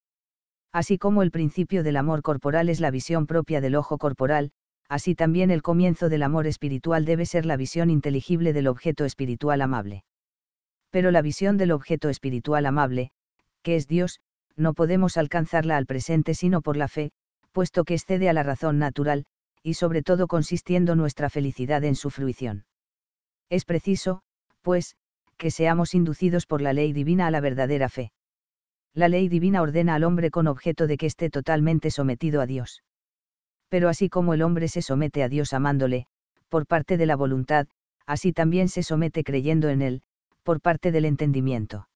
Así como el principio del amor corporal es la visión propia del ojo corporal, así también el comienzo del amor espiritual debe ser la visión inteligible del objeto espiritual amable. Pero la visión del objeto espiritual amable, que es Dios, no podemos alcanzarla al presente sino por la fe, puesto que excede a la razón natural, y sobre todo consistiendo nuestra felicidad en su fruición. Es preciso, pues, que seamos inducidos por la ley divina a la verdadera fe. La ley divina ordena al hombre con objeto de que esté totalmente sometido a Dios. Pero así como el hombre se somete a Dios amándole, por parte de la voluntad, así también se somete creyendo en él, por parte del entendimiento.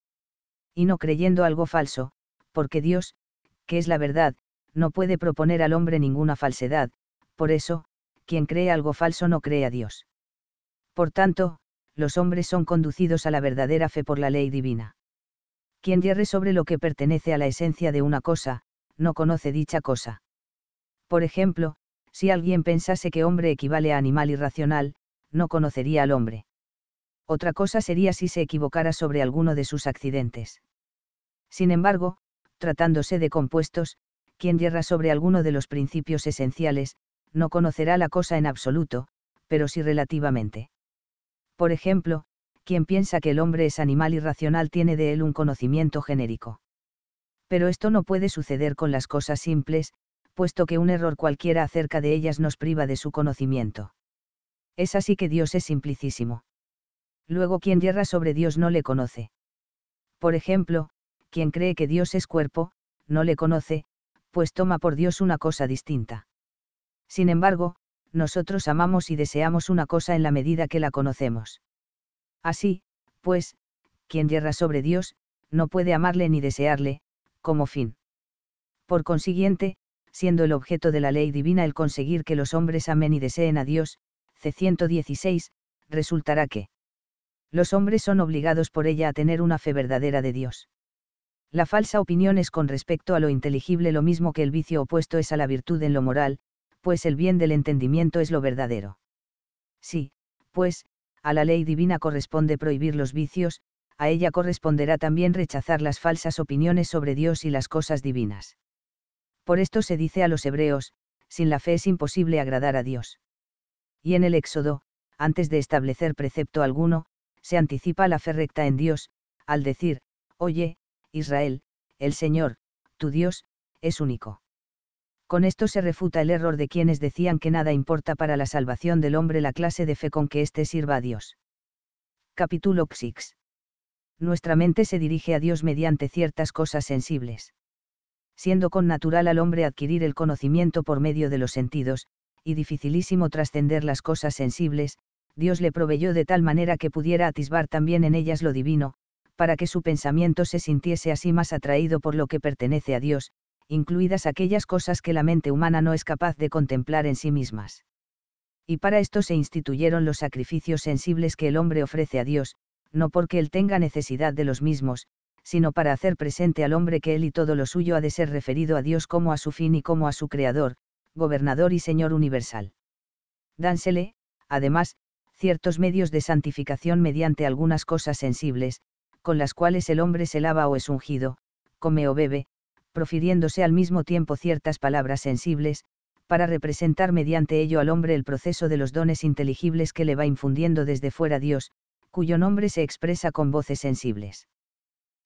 Y no creyendo algo falso, porque Dios, que es la verdad, no puede proponer al hombre ninguna falsedad, por eso, quien cree algo falso no cree a Dios. Por tanto, los hombres son conducidos a la verdadera fe por la ley divina. Quien hierre sobre lo que pertenece a la esencia de una cosa, no conoce dicha cosa. Por ejemplo, si alguien pensase que hombre equivale a animal irracional, no conocería al hombre. Otra cosa sería si se equivocara sobre alguno de sus accidentes. Sin embargo, tratándose de compuestos, quien yerra sobre alguno de los principios esenciales, no conocerá la cosa en absoluto, pero sí relativamente. Por ejemplo, quien piensa que el hombre es animal irracional tiene de él un conocimiento genérico. Pero esto no puede suceder con las cosas simples, puesto que un error cualquiera acerca de ellas nos priva de su conocimiento. Es así que Dios es simplicísimo. Luego quien yerra sobre Dios no le conoce. Por ejemplo, quien cree que Dios es cuerpo, no le conoce, pues toma por Dios una cosa distinta. Sin embargo, nosotros amamos y deseamos una cosa en la medida que la conocemos. Así, pues, quien yerra sobre Dios, no puede amarle ni desearle, como fin. Por consiguiente, siendo el objeto de la ley divina el conseguir que los hombres amen y deseen a Dios, C116, resultará que los hombres son obligados por ella a tener una fe verdadera de Dios. La falsa opinión es con respecto a lo inteligible lo mismo que el vicio opuesto es a la virtud en lo moral, pues el bien del entendimiento es lo verdadero. Sí, pues, a la ley divina corresponde prohibir los vicios, a ella corresponderá también rechazar las falsas opiniones sobre Dios y las cosas divinas. Por esto se dice a los hebreos, sin la fe es imposible agradar a Dios. Y en el Éxodo, antes de establecer precepto alguno, se anticipa la fe recta en Dios, al decir, oye, Israel, el Señor, tu Dios, es único. Con esto se refuta el error de quienes decían que nada importa para la salvación del hombre la clase de fe con que éste sirva a Dios. Capítulo 6. Nuestra mente se dirige a Dios mediante ciertas cosas sensibles. Siendo con natural al hombre adquirir el conocimiento por medio de los sentidos, y dificilísimo trascender las cosas sensibles, Dios le proveyó de tal manera que pudiera atisbar también en ellas lo divino, para que su pensamiento se sintiese así más atraído por lo que pertenece a Dios, incluidas aquellas cosas que la mente humana no es capaz de contemplar en sí mismas. Y para esto se instituyeron los sacrificios sensibles que el hombre ofrece a Dios, no porque él tenga necesidad de los mismos, sino para hacer presente al hombre que él y todo lo suyo ha de ser referido a Dios como a su fin y como a su Creador, Gobernador y Señor Universal. Dánsele, además, ciertos medios de santificación mediante algunas cosas sensibles, con las cuales el hombre se lava o es ungido, come o bebe, profiriéndose al mismo tiempo ciertas palabras sensibles, para representar mediante ello al hombre el proceso de los dones inteligibles que le va infundiendo desde fuera Dios, cuyo nombre se expresa con voces sensibles.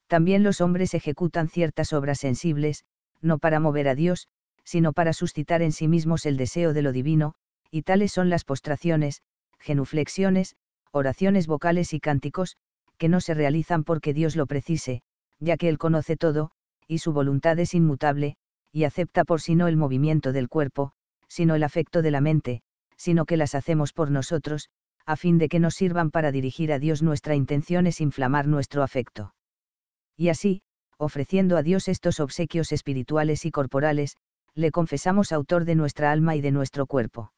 También los hombres ejecutan ciertas obras sensibles, no para mover a Dios, sino para suscitar en sí mismos el deseo de lo divino, y tales son las postraciones, genuflexiones, oraciones vocales y cánticos, que no se realizan porque Dios lo precise, ya que Él conoce todo, y su voluntad es inmutable, y acepta por sí no el movimiento del cuerpo, sino el afecto de la mente, sino que las hacemos por nosotros, a fin de que nos sirvan para dirigir a Dios nuestra intención es inflamar nuestro afecto. Y así, ofreciendo a Dios estos obsequios espirituales y corporales, le confesamos autor de nuestra alma y de nuestro cuerpo.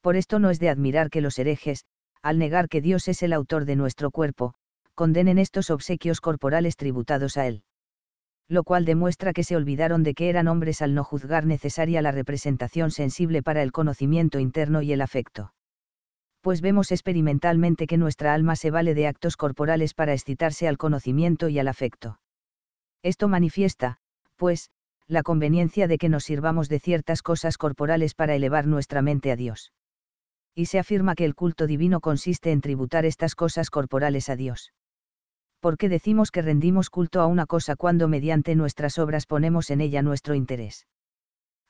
Por esto no es de admirar que los herejes, al negar que Dios es el autor de nuestro cuerpo, condenen estos obsequios corporales tributados a él. Lo cual demuestra que se olvidaron de que eran hombres al no juzgar necesaria la representación sensible para el conocimiento interno y el afecto. Pues vemos experimentalmente que nuestra alma se vale de actos corporales para excitarse al conocimiento y al afecto. Esto manifiesta, pues, la conveniencia de que nos sirvamos de ciertas cosas corporales para elevar nuestra mente a Dios. Y se afirma que el culto divino consiste en tributar estas cosas corporales a Dios. ¿por qué decimos que rendimos culto a una cosa cuando mediante nuestras obras ponemos en ella nuestro interés?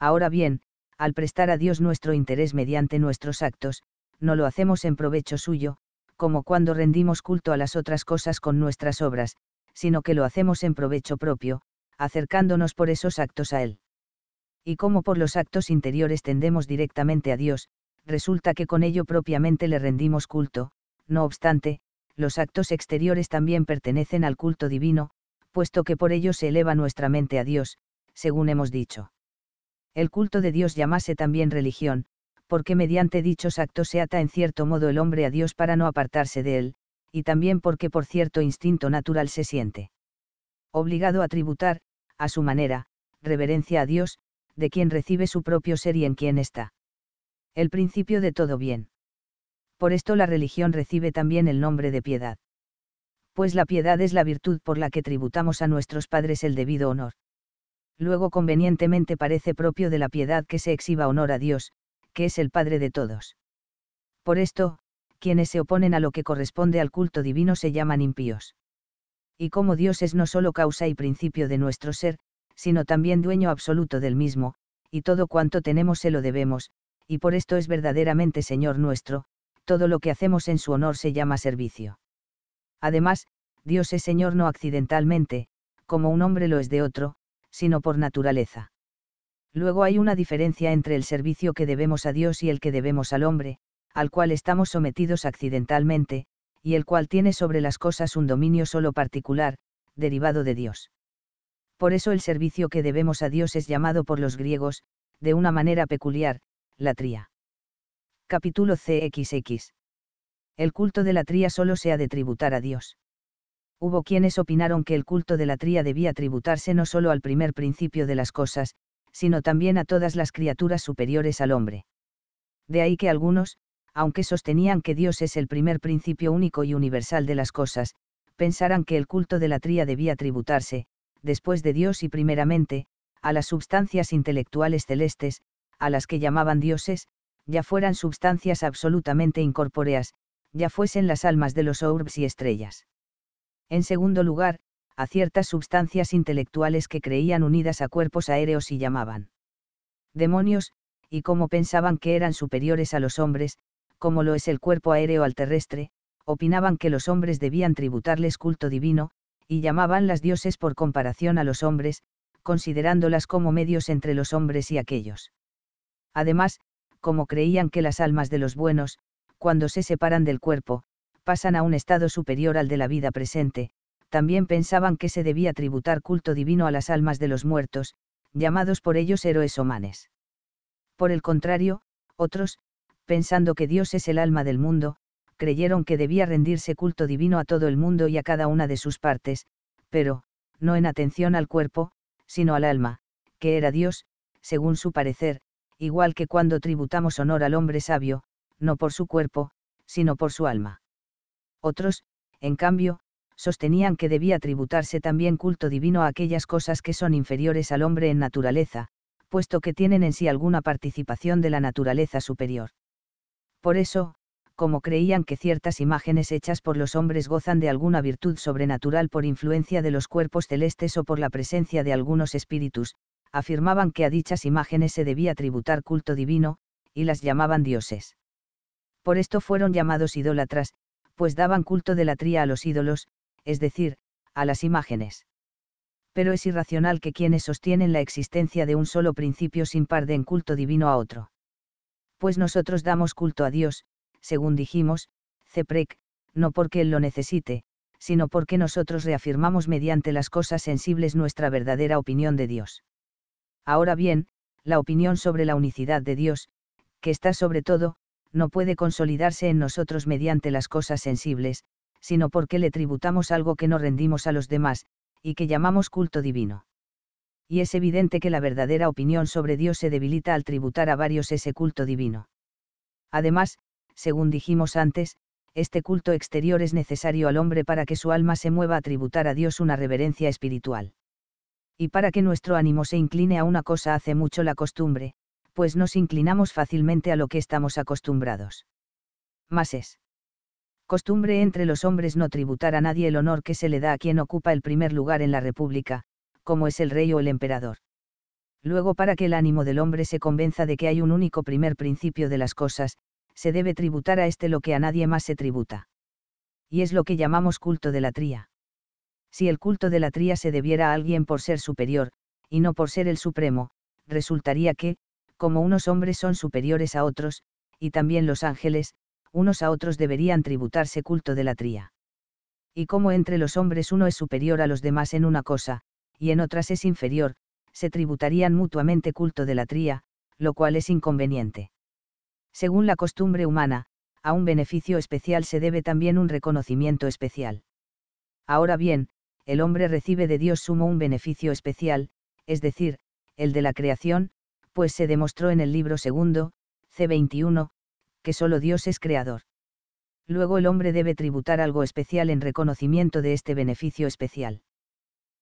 Ahora bien, al prestar a Dios nuestro interés mediante nuestros actos, no lo hacemos en provecho suyo, como cuando rendimos culto a las otras cosas con nuestras obras, sino que lo hacemos en provecho propio, acercándonos por esos actos a Él. Y como por los actos interiores tendemos directamente a Dios, resulta que con ello propiamente le rendimos culto, no obstante, los actos exteriores también pertenecen al culto divino, puesto que por ello se eleva nuestra mente a Dios, según hemos dicho. El culto de Dios llamase también religión, porque mediante dichos actos se ata en cierto modo el hombre a Dios para no apartarse de él, y también porque por cierto instinto natural se siente obligado a tributar, a su manera, reverencia a Dios, de quien recibe su propio ser y en quien está. El principio de todo bien. Por esto la religión recibe también el nombre de piedad. Pues la piedad es la virtud por la que tributamos a nuestros padres el debido honor. Luego convenientemente parece propio de la piedad que se exhiba honor a Dios, que es el Padre de todos. Por esto, quienes se oponen a lo que corresponde al culto divino se llaman impíos. Y como Dios es no solo causa y principio de nuestro ser, sino también dueño absoluto del mismo, y todo cuanto tenemos se lo debemos, y por esto es verdaderamente Señor nuestro, todo lo que hacemos en su honor se llama servicio. Además, Dios es Señor no accidentalmente, como un hombre lo es de otro, sino por naturaleza. Luego hay una diferencia entre el servicio que debemos a Dios y el que debemos al hombre, al cual estamos sometidos accidentalmente, y el cual tiene sobre las cosas un dominio solo particular, derivado de Dios. Por eso el servicio que debemos a Dios es llamado por los griegos, de una manera peculiar, la tría. Capítulo CXX. El culto de la tría solo se ha de tributar a Dios. Hubo quienes opinaron que el culto de la tría debía tributarse no solo al primer principio de las cosas, sino también a todas las criaturas superiores al hombre. De ahí que algunos, aunque sostenían que Dios es el primer principio único y universal de las cosas, pensaran que el culto de la tría debía tributarse, después de Dios y primeramente, a las substancias intelectuales celestes, a las que llamaban dioses, ya fueran sustancias absolutamente incorpóreas, ya fuesen las almas de los orbs y estrellas. En segundo lugar, a ciertas substancias intelectuales que creían unidas a cuerpos aéreos y llamaban demonios, y como pensaban que eran superiores a los hombres, como lo es el cuerpo aéreo al terrestre, opinaban que los hombres debían tributarles culto divino, y llamaban las dioses por comparación a los hombres, considerándolas como medios entre los hombres y aquellos. Además, como creían que las almas de los buenos, cuando se separan del cuerpo, pasan a un estado superior al de la vida presente, también pensaban que se debía tributar culto divino a las almas de los muertos, llamados por ellos héroes o Por el contrario, otros, pensando que Dios es el alma del mundo, creyeron que debía rendirse culto divino a todo el mundo y a cada una de sus partes, pero, no en atención al cuerpo, sino al alma, que era Dios, según su parecer, igual que cuando tributamos honor al hombre sabio, no por su cuerpo, sino por su alma. Otros, en cambio, sostenían que debía tributarse también culto divino a aquellas cosas que son inferiores al hombre en naturaleza, puesto que tienen en sí alguna participación de la naturaleza superior. Por eso, como creían que ciertas imágenes hechas por los hombres gozan de alguna virtud sobrenatural por influencia de los cuerpos celestes o por la presencia de algunos espíritus, afirmaban que a dichas imágenes se debía tributar culto divino, y las llamaban dioses. Por esto fueron llamados idólatras, pues daban culto de la tría a los ídolos, es decir, a las imágenes. Pero es irracional que quienes sostienen la existencia de un solo principio sin par den culto divino a otro. Pues nosotros damos culto a Dios, según dijimos, Ceprec, no porque Él lo necesite, sino porque nosotros reafirmamos mediante las cosas sensibles nuestra verdadera opinión de Dios. Ahora bien, la opinión sobre la unicidad de Dios, que está sobre todo, no puede consolidarse en nosotros mediante las cosas sensibles, sino porque le tributamos algo que no rendimos a los demás, y que llamamos culto divino. Y es evidente que la verdadera opinión sobre Dios se debilita al tributar a varios ese culto divino. Además, según dijimos antes, este culto exterior es necesario al hombre para que su alma se mueva a tributar a Dios una reverencia espiritual y para que nuestro ánimo se incline a una cosa hace mucho la costumbre, pues nos inclinamos fácilmente a lo que estamos acostumbrados. Más es costumbre entre los hombres no tributar a nadie el honor que se le da a quien ocupa el primer lugar en la República, como es el rey o el emperador. Luego para que el ánimo del hombre se convenza de que hay un único primer principio de las cosas, se debe tributar a este lo que a nadie más se tributa. Y es lo que llamamos culto de la tría si el culto de la tría se debiera a alguien por ser superior, y no por ser el supremo, resultaría que, como unos hombres son superiores a otros, y también los ángeles, unos a otros deberían tributarse culto de la tría. Y como entre los hombres uno es superior a los demás en una cosa, y en otras es inferior, se tributarían mutuamente culto de la tría, lo cual es inconveniente. Según la costumbre humana, a un beneficio especial se debe también un reconocimiento especial. Ahora bien, el hombre recibe de Dios sumo un beneficio especial, es decir, el de la creación, pues se demostró en el libro segundo, C21, que solo Dios es creador. Luego el hombre debe tributar algo especial en reconocimiento de este beneficio especial.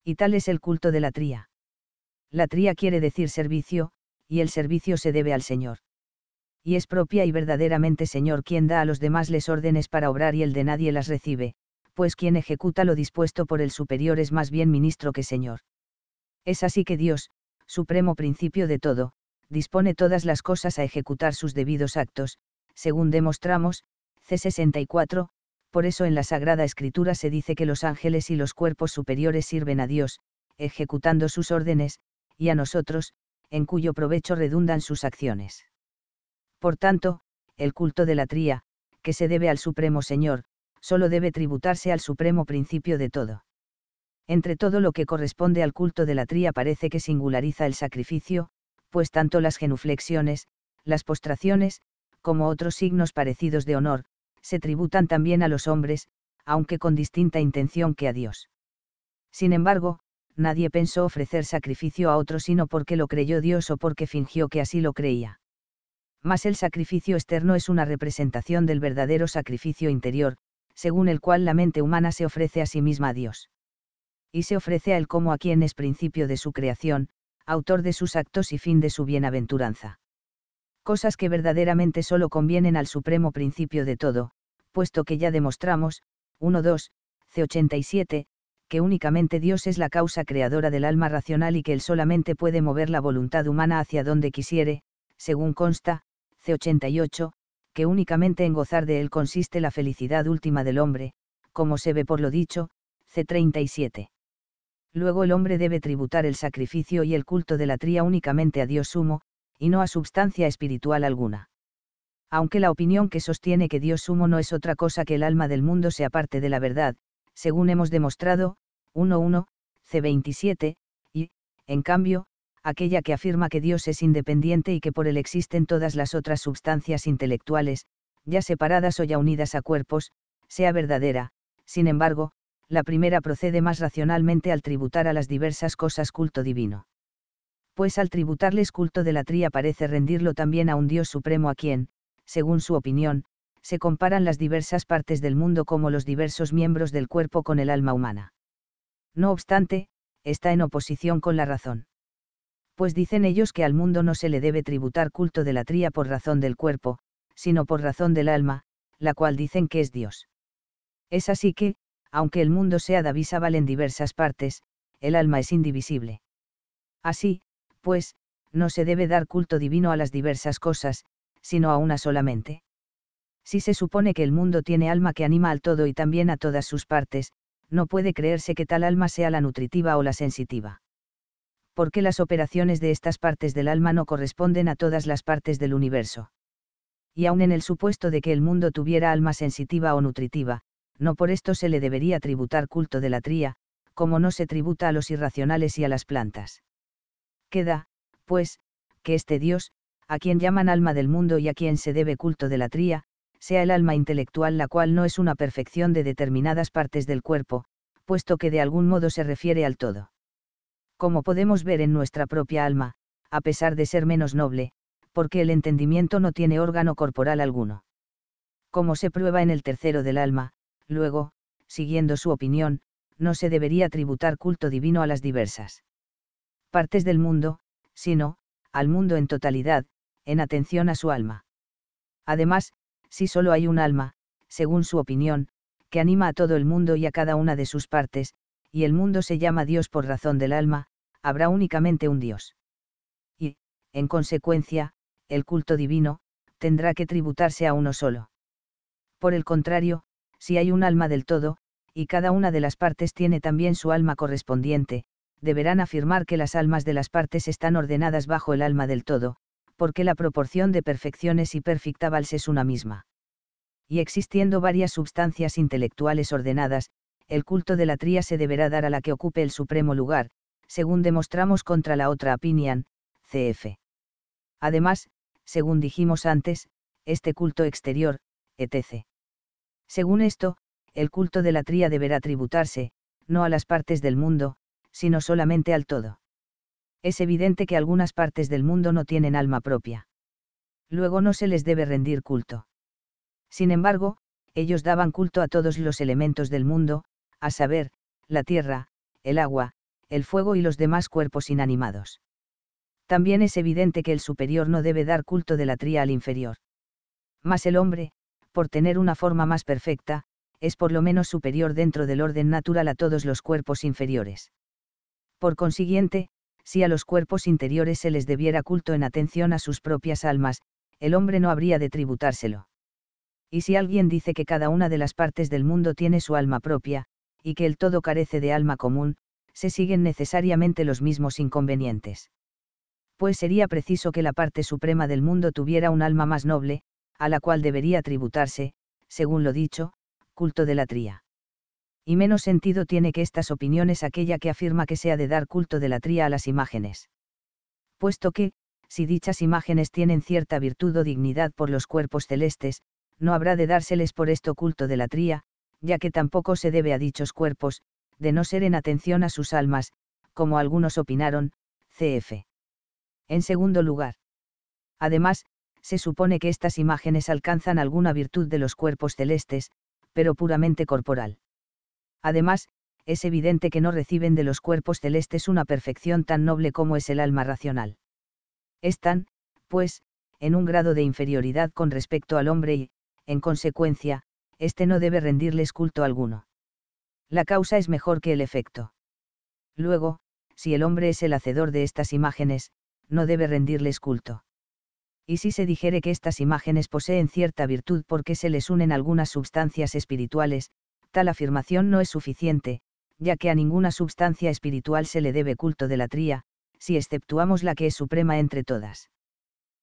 Y tal es el culto de la tría. La tría quiere decir servicio, y el servicio se debe al Señor. Y es propia y verdaderamente Señor quien da a los demás les órdenes para obrar y el de nadie las recibe, pues quien ejecuta lo dispuesto por el superior es más bien ministro que señor. Es así que Dios, supremo principio de todo, dispone todas las cosas a ejecutar sus debidos actos, según demostramos, C64, por eso en la Sagrada Escritura se dice que los ángeles y los cuerpos superiores sirven a Dios, ejecutando sus órdenes, y a nosotros, en cuyo provecho redundan sus acciones. Por tanto, el culto de la tría, que se debe al Supremo Señor, sólo debe tributarse al supremo principio de todo. Entre todo lo que corresponde al culto de la tría parece que singulariza el sacrificio, pues tanto las genuflexiones, las postraciones, como otros signos parecidos de honor, se tributan también a los hombres, aunque con distinta intención que a Dios. Sin embargo, nadie pensó ofrecer sacrificio a otro sino porque lo creyó Dios o porque fingió que así lo creía. Mas el sacrificio externo es una representación del verdadero sacrificio interior, según el cual la mente humana se ofrece a sí misma a Dios. Y se ofrece a Él como a quien es principio de su creación, autor de sus actos y fin de su bienaventuranza. Cosas que verdaderamente solo convienen al supremo principio de todo, puesto que ya demostramos, 1.2, C87, que únicamente Dios es la causa creadora del alma racional y que Él solamente puede mover la voluntad humana hacia donde quisiere, según consta, C88, únicamente en gozar de él consiste la felicidad última del hombre, como se ve por lo dicho, C37. Luego el hombre debe tributar el sacrificio y el culto de la tría únicamente a Dios sumo, y no a substancia espiritual alguna. Aunque la opinión que sostiene que Dios sumo no es otra cosa que el alma del mundo sea parte de la verdad, según hemos demostrado, 1.1, C27, y, en cambio, aquella que afirma que Dios es independiente y que por él existen todas las otras sustancias intelectuales, ya separadas o ya unidas a cuerpos, sea verdadera, sin embargo, la primera procede más racionalmente al tributar a las diversas cosas culto divino. Pues al tributarles culto de la tría parece rendirlo también a un Dios supremo a quien, según su opinión, se comparan las diversas partes del mundo como los diversos miembros del cuerpo con el alma humana. No obstante, está en oposición con la razón pues dicen ellos que al mundo no se le debe tributar culto de la tría por razón del cuerpo, sino por razón del alma, la cual dicen que es Dios. Es así que, aunque el mundo sea divisable en diversas partes, el alma es indivisible. Así, pues, no se debe dar culto divino a las diversas cosas, sino a una solamente. Si se supone que el mundo tiene alma que anima al todo y también a todas sus partes, no puede creerse que tal alma sea la nutritiva o la sensitiva porque las operaciones de estas partes del alma no corresponden a todas las partes del universo. Y aun en el supuesto de que el mundo tuviera alma sensitiva o nutritiva, no por esto se le debería tributar culto de la tría, como no se tributa a los irracionales y a las plantas. Queda, pues, que este Dios, a quien llaman alma del mundo y a quien se debe culto de la tría, sea el alma intelectual la cual no es una perfección de determinadas partes del cuerpo, puesto que de algún modo se refiere al todo como podemos ver en nuestra propia alma, a pesar de ser menos noble, porque el entendimiento no tiene órgano corporal alguno. Como se prueba en el tercero del alma, luego, siguiendo su opinión, no se debería tributar culto divino a las diversas partes del mundo, sino, al mundo en totalidad, en atención a su alma. Además, si solo hay un alma, según su opinión, que anima a todo el mundo y a cada una de sus partes, y el mundo se llama Dios por razón del alma, habrá únicamente un Dios. Y, en consecuencia, el culto divino, tendrá que tributarse a uno solo. Por el contrario, si hay un alma del todo, y cada una de las partes tiene también su alma correspondiente, deberán afirmar que las almas de las partes están ordenadas bajo el alma del todo, porque la proporción de perfecciones y perfectabals es una misma. Y existiendo varias substancias intelectuales ordenadas, el culto de la tría se deberá dar a la que ocupe el supremo lugar, según demostramos contra la otra opinión, cf. Además, según dijimos antes, este culto exterior, etc. Según esto, el culto de la tría deberá tributarse, no a las partes del mundo, sino solamente al todo. Es evidente que algunas partes del mundo no tienen alma propia. Luego no se les debe rendir culto. Sin embargo, ellos daban culto a todos los elementos del mundo, a saber, la tierra, el agua, el fuego y los demás cuerpos inanimados. También es evidente que el superior no debe dar culto de la tría al inferior. Mas el hombre, por tener una forma más perfecta, es por lo menos superior dentro del orden natural a todos los cuerpos inferiores. Por consiguiente, si a los cuerpos interiores se les debiera culto en atención a sus propias almas, el hombre no habría de tributárselo. Y si alguien dice que cada una de las partes del mundo tiene su alma propia, y que el todo carece de alma común, se siguen necesariamente los mismos inconvenientes. Pues sería preciso que la parte suprema del mundo tuviera un alma más noble, a la cual debería tributarse, según lo dicho, culto de la tría. Y menos sentido tiene que estas opiniones aquella que afirma que sea de dar culto de la tría a las imágenes. Puesto que, si dichas imágenes tienen cierta virtud o dignidad por los cuerpos celestes, no habrá de dárseles por esto culto de la tría, ya que tampoco se debe a dichos cuerpos, de no ser en atención a sus almas, como algunos opinaron, cf. En segundo lugar. Además, se supone que estas imágenes alcanzan alguna virtud de los cuerpos celestes, pero puramente corporal. Además, es evidente que no reciben de los cuerpos celestes una perfección tan noble como es el alma racional. Están, pues, en un grado de inferioridad con respecto al hombre y, en consecuencia, este no debe rendirles culto alguno. La causa es mejor que el efecto. Luego, si el hombre es el hacedor de estas imágenes, no debe rendirles culto. Y si se dijere que estas imágenes poseen cierta virtud porque se les unen algunas sustancias espirituales, tal afirmación no es suficiente, ya que a ninguna sustancia espiritual se le debe culto de la tría, si exceptuamos la que es suprema entre todas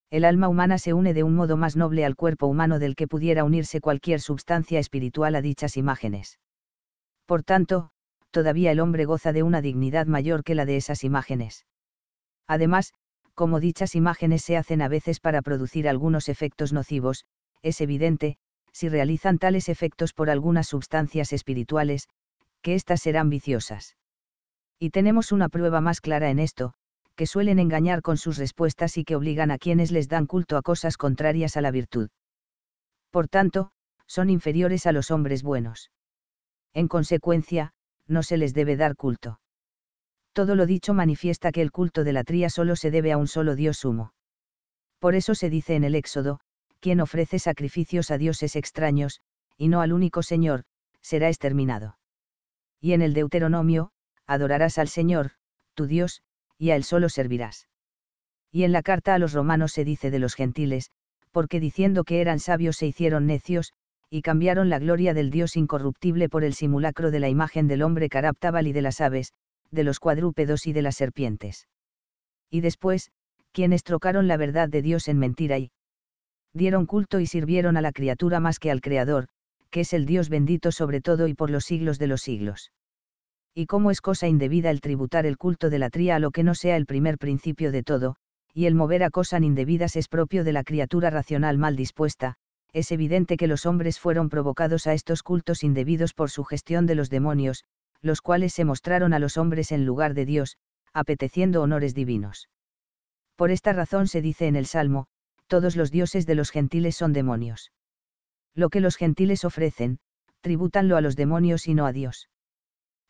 el alma humana se une de un modo más noble al cuerpo humano del que pudiera unirse cualquier substancia espiritual a dichas imágenes. Por tanto, todavía el hombre goza de una dignidad mayor que la de esas imágenes. Además, como dichas imágenes se hacen a veces para producir algunos efectos nocivos, es evidente, si realizan tales efectos por algunas sustancias espirituales, que éstas serán viciosas. Y tenemos una prueba más clara en esto, que suelen engañar con sus respuestas y que obligan a quienes les dan culto a cosas contrarias a la virtud. Por tanto, son inferiores a los hombres buenos. En consecuencia, no se les debe dar culto. Todo lo dicho manifiesta que el culto de la tría solo se debe a un solo Dios sumo. Por eso se dice en el Éxodo, quien ofrece sacrificios a dioses extraños, y no al único Señor, será exterminado. Y en el Deuteronomio, adorarás al Señor, tu Dios, y a él solo servirás. Y en la carta a los romanos se dice de los gentiles, porque diciendo que eran sabios se hicieron necios, y cambiaron la gloria del Dios incorruptible por el simulacro de la imagen del hombre Caraptábal y de las aves, de los cuadrúpedos y de las serpientes. Y después, quienes trocaron la verdad de Dios en mentira y dieron culto y sirvieron a la criatura más que al Creador, que es el Dios bendito sobre todo y por los siglos de los siglos y cómo es cosa indebida el tributar el culto de la tría a lo que no sea el primer principio de todo, y el mover a cosas indebidas es propio de la criatura racional mal dispuesta, es evidente que los hombres fueron provocados a estos cultos indebidos por su gestión de los demonios, los cuales se mostraron a los hombres en lugar de Dios, apeteciendo honores divinos. Por esta razón se dice en el Salmo, todos los dioses de los gentiles son demonios. Lo que los gentiles ofrecen, tributanlo a los demonios y no a Dios.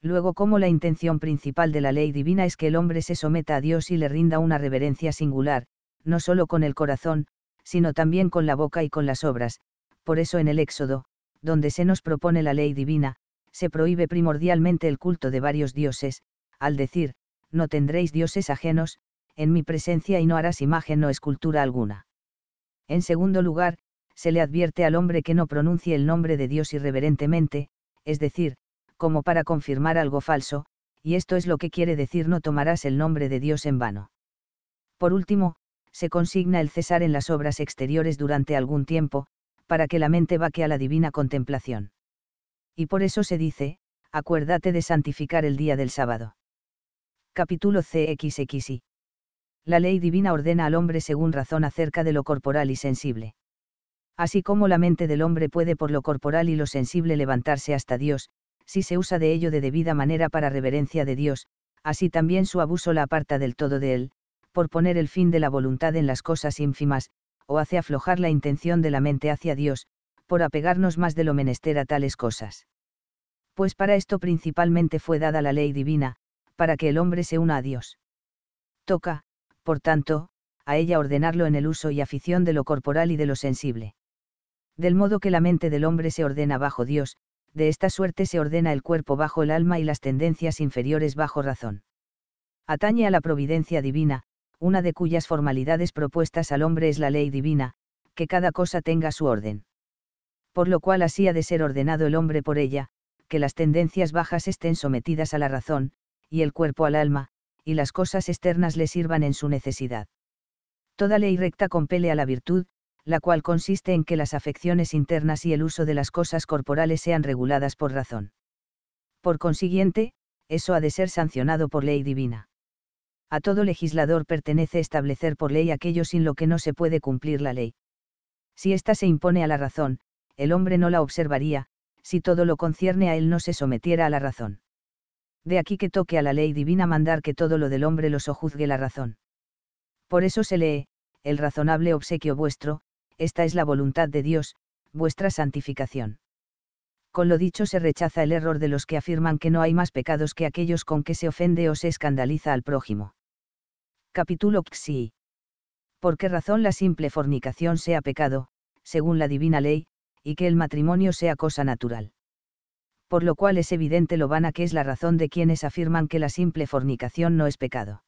Luego, como la intención principal de la ley divina es que el hombre se someta a Dios y le rinda una reverencia singular, no solo con el corazón, sino también con la boca y con las obras, por eso en el Éxodo, donde se nos propone la ley divina, se prohíbe primordialmente el culto de varios dioses, al decir, no tendréis dioses ajenos, en mi presencia y no harás imagen o escultura alguna. En segundo lugar, se le advierte al hombre que no pronuncie el nombre de Dios irreverentemente, es decir, como para confirmar algo falso, y esto es lo que quiere decir no tomarás el nombre de Dios en vano. Por último, se consigna el cesar en las obras exteriores durante algún tiempo, para que la mente vaque a la divina contemplación. Y por eso se dice, acuérdate de santificar el día del sábado. Capítulo CXXI. La ley divina ordena al hombre según razón acerca de lo corporal y sensible. Así como la mente del hombre puede por lo corporal y lo sensible levantarse hasta Dios, si se usa de ello de debida manera para reverencia de Dios, así también su abuso la aparta del todo de él, por poner el fin de la voluntad en las cosas ínfimas, o hace aflojar la intención de la mente hacia Dios, por apegarnos más de lo menester a tales cosas. Pues para esto principalmente fue dada la ley divina, para que el hombre se una a Dios. Toca, por tanto, a ella ordenarlo en el uso y afición de lo corporal y de lo sensible. Del modo que la mente del hombre se ordena bajo Dios, de esta suerte se ordena el cuerpo bajo el alma y las tendencias inferiores bajo razón. Atañe a la providencia divina, una de cuyas formalidades propuestas al hombre es la ley divina, que cada cosa tenga su orden. Por lo cual así ha de ser ordenado el hombre por ella, que las tendencias bajas estén sometidas a la razón, y el cuerpo al alma, y las cosas externas le sirvan en su necesidad. Toda ley recta compele a la virtud, la cual consiste en que las afecciones internas y el uso de las cosas corporales sean reguladas por razón. Por consiguiente, eso ha de ser sancionado por ley divina. A todo legislador pertenece establecer por ley aquello sin lo que no se puede cumplir la ley. Si ésta se impone a la razón, el hombre no la observaría, si todo lo concierne a él no se sometiera a la razón. De aquí que toque a la ley divina mandar que todo lo del hombre lo sojuzgue la razón. Por eso se lee, el razonable obsequio vuestro, esta es la voluntad de Dios, vuestra santificación. Con lo dicho se rechaza el error de los que afirman que no hay más pecados que aquellos con que se ofende o se escandaliza al prójimo. Capítulo XI. ¿Por qué razón la simple fornicación sea pecado, según la divina ley, y que el matrimonio sea cosa natural? Por lo cual es evidente lo vana que es la razón de quienes afirman que la simple fornicación no es pecado.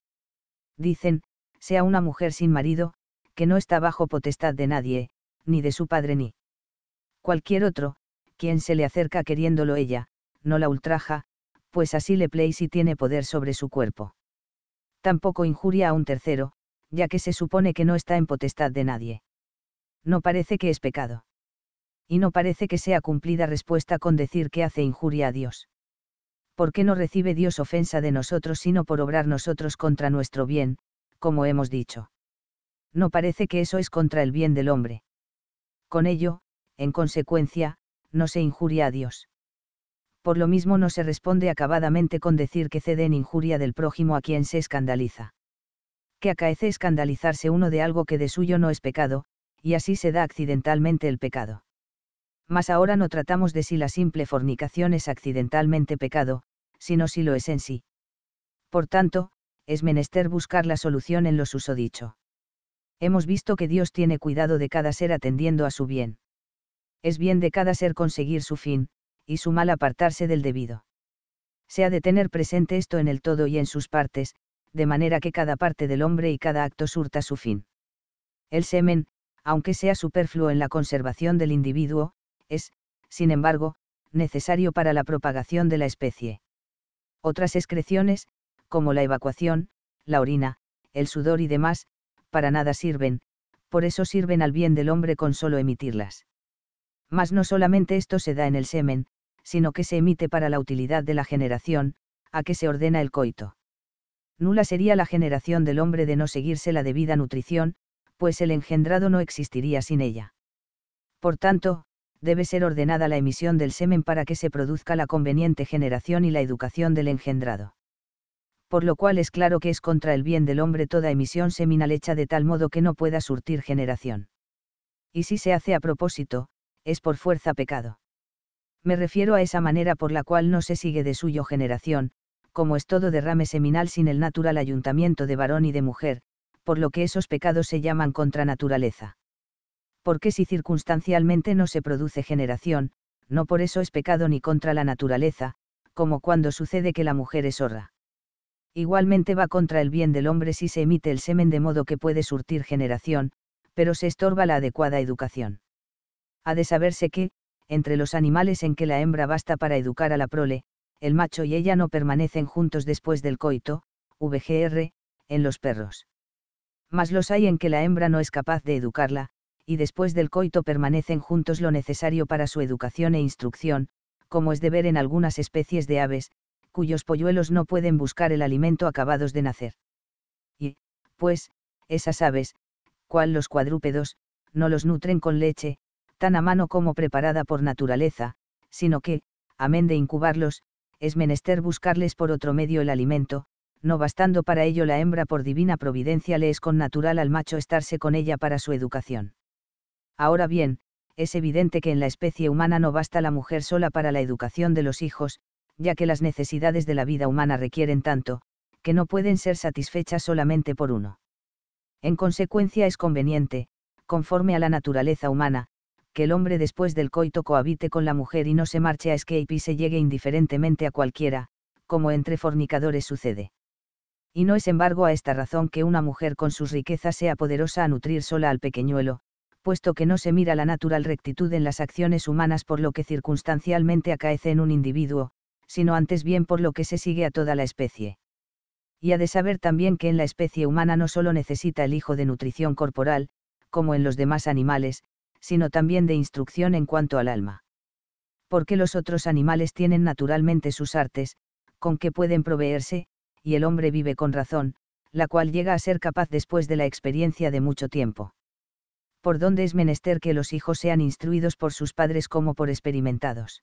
Dicen, sea una mujer sin marido, que no está bajo potestad de nadie, ni de su padre ni cualquier otro, quien se le acerca queriéndolo ella, no la ultraja, pues así le place y tiene poder sobre su cuerpo. Tampoco injuria a un tercero, ya que se supone que no está en potestad de nadie. No parece que es pecado. Y no parece que sea cumplida respuesta con decir que hace injuria a Dios. ¿Por qué no recibe Dios ofensa de nosotros sino por obrar nosotros contra nuestro bien, como hemos dicho no parece que eso es contra el bien del hombre. Con ello, en consecuencia, no se injuria a Dios. Por lo mismo no se responde acabadamente con decir que cede en injuria del prójimo a quien se escandaliza. Que acaece escandalizarse uno de algo que de suyo no es pecado, y así se da accidentalmente el pecado. Mas ahora no tratamos de si la simple fornicación es accidentalmente pecado, sino si lo es en sí. Por tanto, es menester buscar la solución en lo dicho hemos visto que Dios tiene cuidado de cada ser atendiendo a su bien. Es bien de cada ser conseguir su fin, y su mal apartarse del debido. Se ha de tener presente esto en el todo y en sus partes, de manera que cada parte del hombre y cada acto surta su fin. El semen, aunque sea superfluo en la conservación del individuo, es, sin embargo, necesario para la propagación de la especie. Otras excreciones, como la evacuación, la orina, el sudor y demás, para nada sirven, por eso sirven al bien del hombre con solo emitirlas. Mas no solamente esto se da en el semen, sino que se emite para la utilidad de la generación, a que se ordena el coito. Nula sería la generación del hombre de no seguirse la debida nutrición, pues el engendrado no existiría sin ella. Por tanto, debe ser ordenada la emisión del semen para que se produzca la conveniente generación y la educación del engendrado por lo cual es claro que es contra el bien del hombre toda emisión seminal hecha de tal modo que no pueda surtir generación. Y si se hace a propósito, es por fuerza pecado. Me refiero a esa manera por la cual no se sigue de suyo generación, como es todo derrame seminal sin el natural ayuntamiento de varón y de mujer, por lo que esos pecados se llaman contra naturaleza. Porque si circunstancialmente no se produce generación, no por eso es pecado ni contra la naturaleza, como cuando sucede que la mujer es horra igualmente va contra el bien del hombre si se emite el semen de modo que puede surtir generación, pero se estorba la adecuada educación. Ha de saberse que, entre los animales en que la hembra basta para educar a la prole, el macho y ella no permanecen juntos después del coito, VGR, en los perros. Mas los hay en que la hembra no es capaz de educarla, y después del coito permanecen juntos lo necesario para su educación e instrucción, como es de ver en algunas especies de aves, cuyos polluelos no pueden buscar el alimento acabados de nacer. Y, pues, esas aves, cual los cuadrúpedos, no los nutren con leche, tan a mano como preparada por naturaleza, sino que, amén de incubarlos, es menester buscarles por otro medio el alimento, no bastando para ello la hembra por divina providencia le es con natural al macho estarse con ella para su educación. Ahora bien, es evidente que en la especie humana no basta la mujer sola para la educación de los hijos, ya que las necesidades de la vida humana requieren tanto, que no pueden ser satisfechas solamente por uno. En consecuencia es conveniente, conforme a la naturaleza humana, que el hombre después del coito cohabite con la mujer y no se marche a escape y se llegue indiferentemente a cualquiera, como entre fornicadores sucede. Y no es embargo a esta razón que una mujer con sus riquezas sea poderosa a nutrir sola al pequeñuelo, puesto que no se mira la natural rectitud en las acciones humanas por lo que circunstancialmente acaece en un individuo, sino antes bien por lo que se sigue a toda la especie. Y ha de saber también que en la especie humana no solo necesita el hijo de nutrición corporal, como en los demás animales, sino también de instrucción en cuanto al alma. Porque los otros animales tienen naturalmente sus artes, con que pueden proveerse, y el hombre vive con razón, la cual llega a ser capaz después de la experiencia de mucho tiempo. Por donde es menester que los hijos sean instruidos por sus padres como por experimentados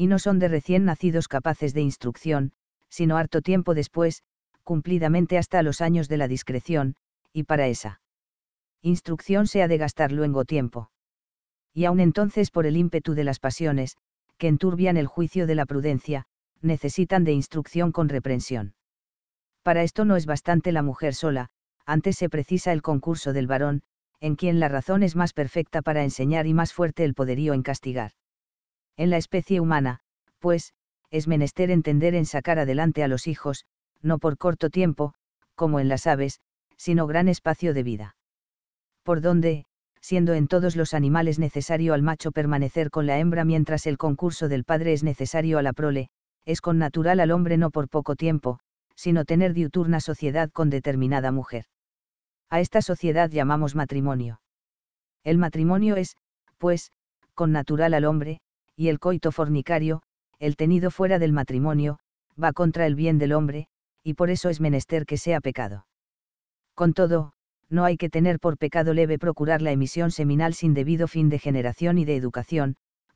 y no son de recién nacidos capaces de instrucción, sino harto tiempo después, cumplidamente hasta los años de la discreción, y para esa instrucción se ha de gastar luego tiempo. Y aun entonces por el ímpetu de las pasiones, que enturbian el juicio de la prudencia, necesitan de instrucción con reprensión. Para esto no es bastante la mujer sola, antes se precisa el concurso del varón, en quien la razón es más perfecta para enseñar y más fuerte el poderío en castigar en la especie humana, pues, es menester entender en sacar adelante a los hijos, no por corto tiempo, como en las aves, sino gran espacio de vida. Por donde, siendo en todos los animales necesario al macho permanecer con la hembra mientras el concurso del padre es necesario a la prole, es con natural al hombre no por poco tiempo, sino tener diuturna sociedad con determinada mujer. A esta sociedad llamamos matrimonio. El matrimonio es, pues, con natural al hombre, y el coito fornicario, el tenido fuera del matrimonio, va contra el bien del hombre, y por eso es menester que sea pecado. Con todo, no hay que tener por pecado leve procurar la emisión seminal sin debido fin de generación y de educación,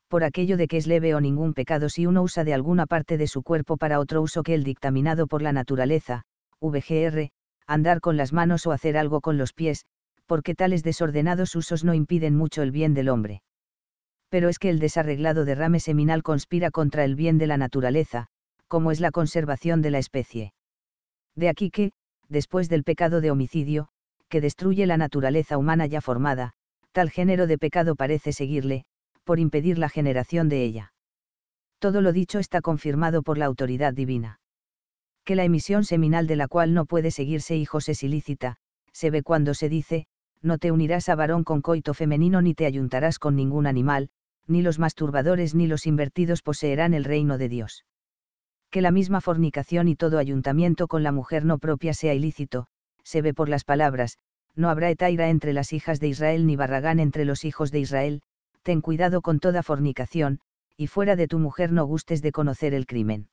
por aquello de que es leve o ningún pecado si uno usa de alguna parte de su cuerpo para otro uso que el dictaminado por la naturaleza, VGR, andar con las manos o hacer algo con los pies, porque tales desordenados usos no impiden mucho el bien del hombre pero es que el desarreglado derrame seminal conspira contra el bien de la naturaleza, como es la conservación de la especie. De aquí que, después del pecado de homicidio, que destruye la naturaleza humana ya formada, tal género de pecado parece seguirle, por impedir la generación de ella. Todo lo dicho está confirmado por la autoridad divina. Que la emisión seminal de la cual no puede seguirse hijos es ilícita, se ve cuando se dice, no te unirás a varón con coito femenino ni te ayuntarás con ningún animal, ni los masturbadores ni los invertidos poseerán el reino de Dios. Que la misma fornicación y todo ayuntamiento con la mujer no propia sea ilícito, se ve por las palabras, no habrá etaira entre las hijas de Israel ni barragán entre los hijos de Israel, ten cuidado con toda fornicación, y fuera de tu mujer no gustes de conocer el crimen.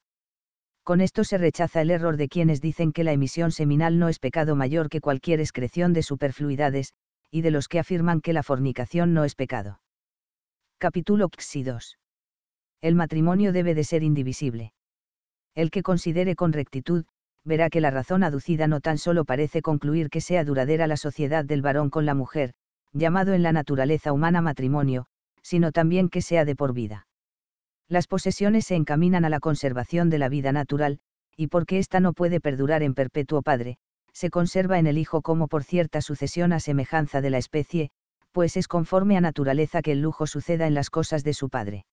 Con esto se rechaza el error de quienes dicen que la emisión seminal no es pecado mayor que cualquier excreción de superfluidades, y de los que afirman que la fornicación no es pecado. Capítulo xi El matrimonio debe de ser indivisible. El que considere con rectitud, verá que la razón aducida no tan solo parece concluir que sea duradera la sociedad del varón con la mujer, llamado en la naturaleza humana matrimonio, sino también que sea de por vida. Las posesiones se encaminan a la conservación de la vida natural, y porque ésta no puede perdurar en perpetuo padre, se conserva en el hijo como por cierta sucesión a semejanza de la especie, pues es conforme a naturaleza que el lujo suceda en las cosas de su padre.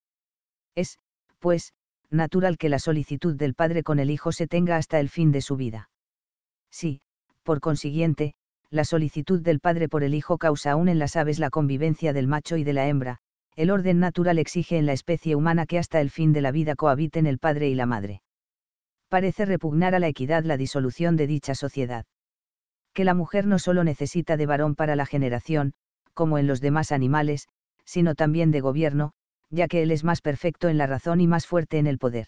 Es, pues, natural que la solicitud del padre con el hijo se tenga hasta el fin de su vida. Si, por consiguiente, la solicitud del padre por el hijo causa aún en las aves la convivencia del macho y de la hembra, el orden natural exige en la especie humana que hasta el fin de la vida cohabiten el padre y la madre. Parece repugnar a la equidad la disolución de dicha sociedad. Que la mujer no solo necesita de varón para la generación, como en los demás animales, sino también de gobierno, ya que él es más perfecto en la razón y más fuerte en el poder.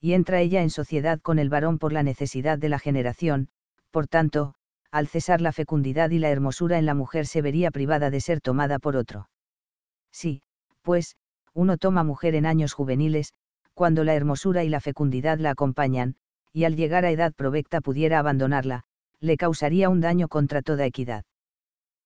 Y entra ella en sociedad con el varón por la necesidad de la generación, por tanto, al cesar la fecundidad y la hermosura en la mujer se vería privada de ser tomada por otro. Sí, pues, uno toma mujer en años juveniles, cuando la hermosura y la fecundidad la acompañan, y al llegar a edad provecta pudiera abandonarla, le causaría un daño contra toda equidad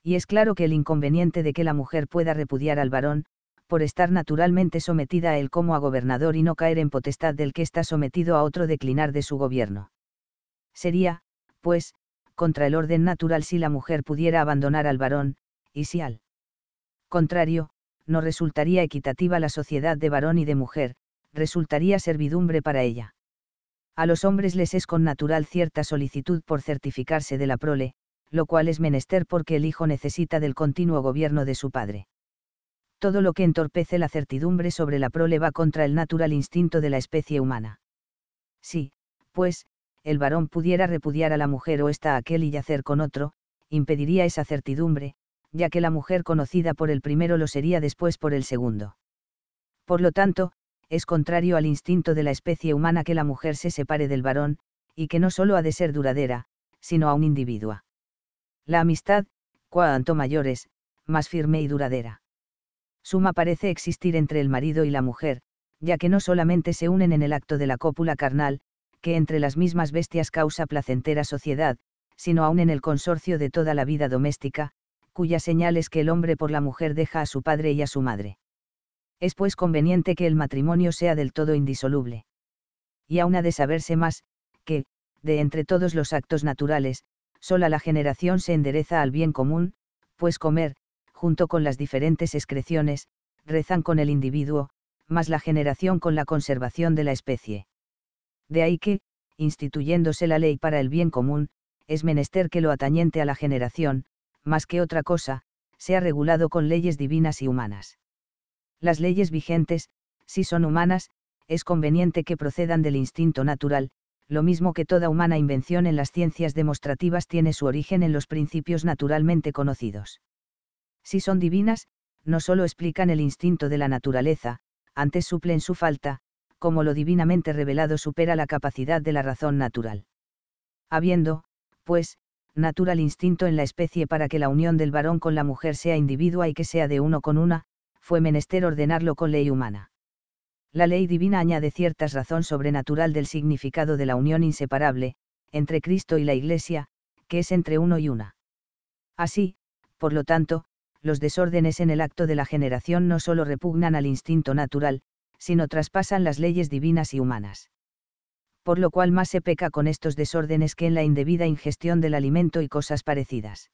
y es claro que el inconveniente de que la mujer pueda repudiar al varón, por estar naturalmente sometida a él como a gobernador y no caer en potestad del que está sometido a otro declinar de su gobierno. Sería, pues, contra el orden natural si la mujer pudiera abandonar al varón, y si al contrario, no resultaría equitativa la sociedad de varón y de mujer, resultaría servidumbre para ella. A los hombres les es con natural cierta solicitud por certificarse de la prole, lo cual es menester porque el hijo necesita del continuo gobierno de su padre. Todo lo que entorpece la certidumbre sobre la prole va contra el natural instinto de la especie humana. Sí, pues, el varón pudiera repudiar a la mujer o esta a aquel y yacer con otro, impediría esa certidumbre, ya que la mujer conocida por el primero lo sería después por el segundo. Por lo tanto, es contrario al instinto de la especie humana que la mujer se separe del varón, y que no solo ha de ser duradera, sino a un individua. La amistad, cuanto mayor es, más firme y duradera. Suma parece existir entre el marido y la mujer, ya que no solamente se unen en el acto de la cópula carnal, que entre las mismas bestias causa placentera sociedad, sino aún en el consorcio de toda la vida doméstica, cuya señal es que el hombre por la mujer deja a su padre y a su madre. Es pues conveniente que el matrimonio sea del todo indisoluble. Y aún ha de saberse más, que, de entre todos los actos naturales, sola la generación se endereza al bien común, pues comer, junto con las diferentes excreciones, rezan con el individuo, más la generación con la conservación de la especie. De ahí que, instituyéndose la ley para el bien común, es menester que lo atañente a la generación, más que otra cosa, sea regulado con leyes divinas y humanas. Las leyes vigentes, si son humanas, es conveniente que procedan del instinto natural, lo mismo que toda humana invención en las ciencias demostrativas tiene su origen en los principios naturalmente conocidos. Si son divinas, no solo explican el instinto de la naturaleza, antes suplen su falta, como lo divinamente revelado supera la capacidad de la razón natural. Habiendo, pues, natural instinto en la especie para que la unión del varón con la mujer sea individua y que sea de uno con una, fue menester ordenarlo con ley humana la ley divina añade ciertas razón sobrenatural del significado de la unión inseparable, entre Cristo y la Iglesia, que es entre uno y una. Así, por lo tanto, los desórdenes en el acto de la generación no solo repugnan al instinto natural, sino traspasan las leyes divinas y humanas. Por lo cual más se peca con estos desórdenes que en la indebida ingestión del alimento y cosas parecidas.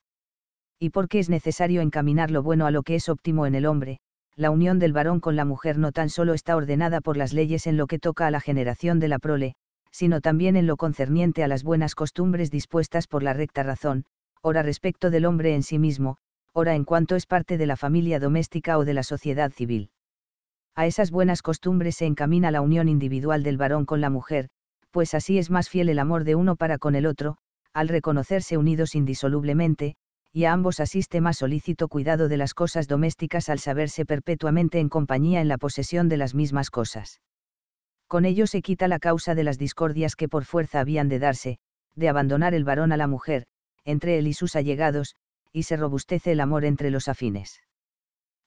Y porque es necesario encaminar lo bueno a lo que es óptimo en el hombre, la unión del varón con la mujer no tan solo está ordenada por las leyes en lo que toca a la generación de la prole, sino también en lo concerniente a las buenas costumbres dispuestas por la recta razón, ora respecto del hombre en sí mismo, ora en cuanto es parte de la familia doméstica o de la sociedad civil. A esas buenas costumbres se encamina la unión individual del varón con la mujer, pues así es más fiel el amor de uno para con el otro, al reconocerse unidos indisolublemente, y a ambos asiste más solícito cuidado de las cosas domésticas al saberse perpetuamente en compañía en la posesión de las mismas cosas. Con ello se quita la causa de las discordias que por fuerza habían de darse, de abandonar el varón a la mujer, entre él y sus allegados, y se robustece el amor entre los afines.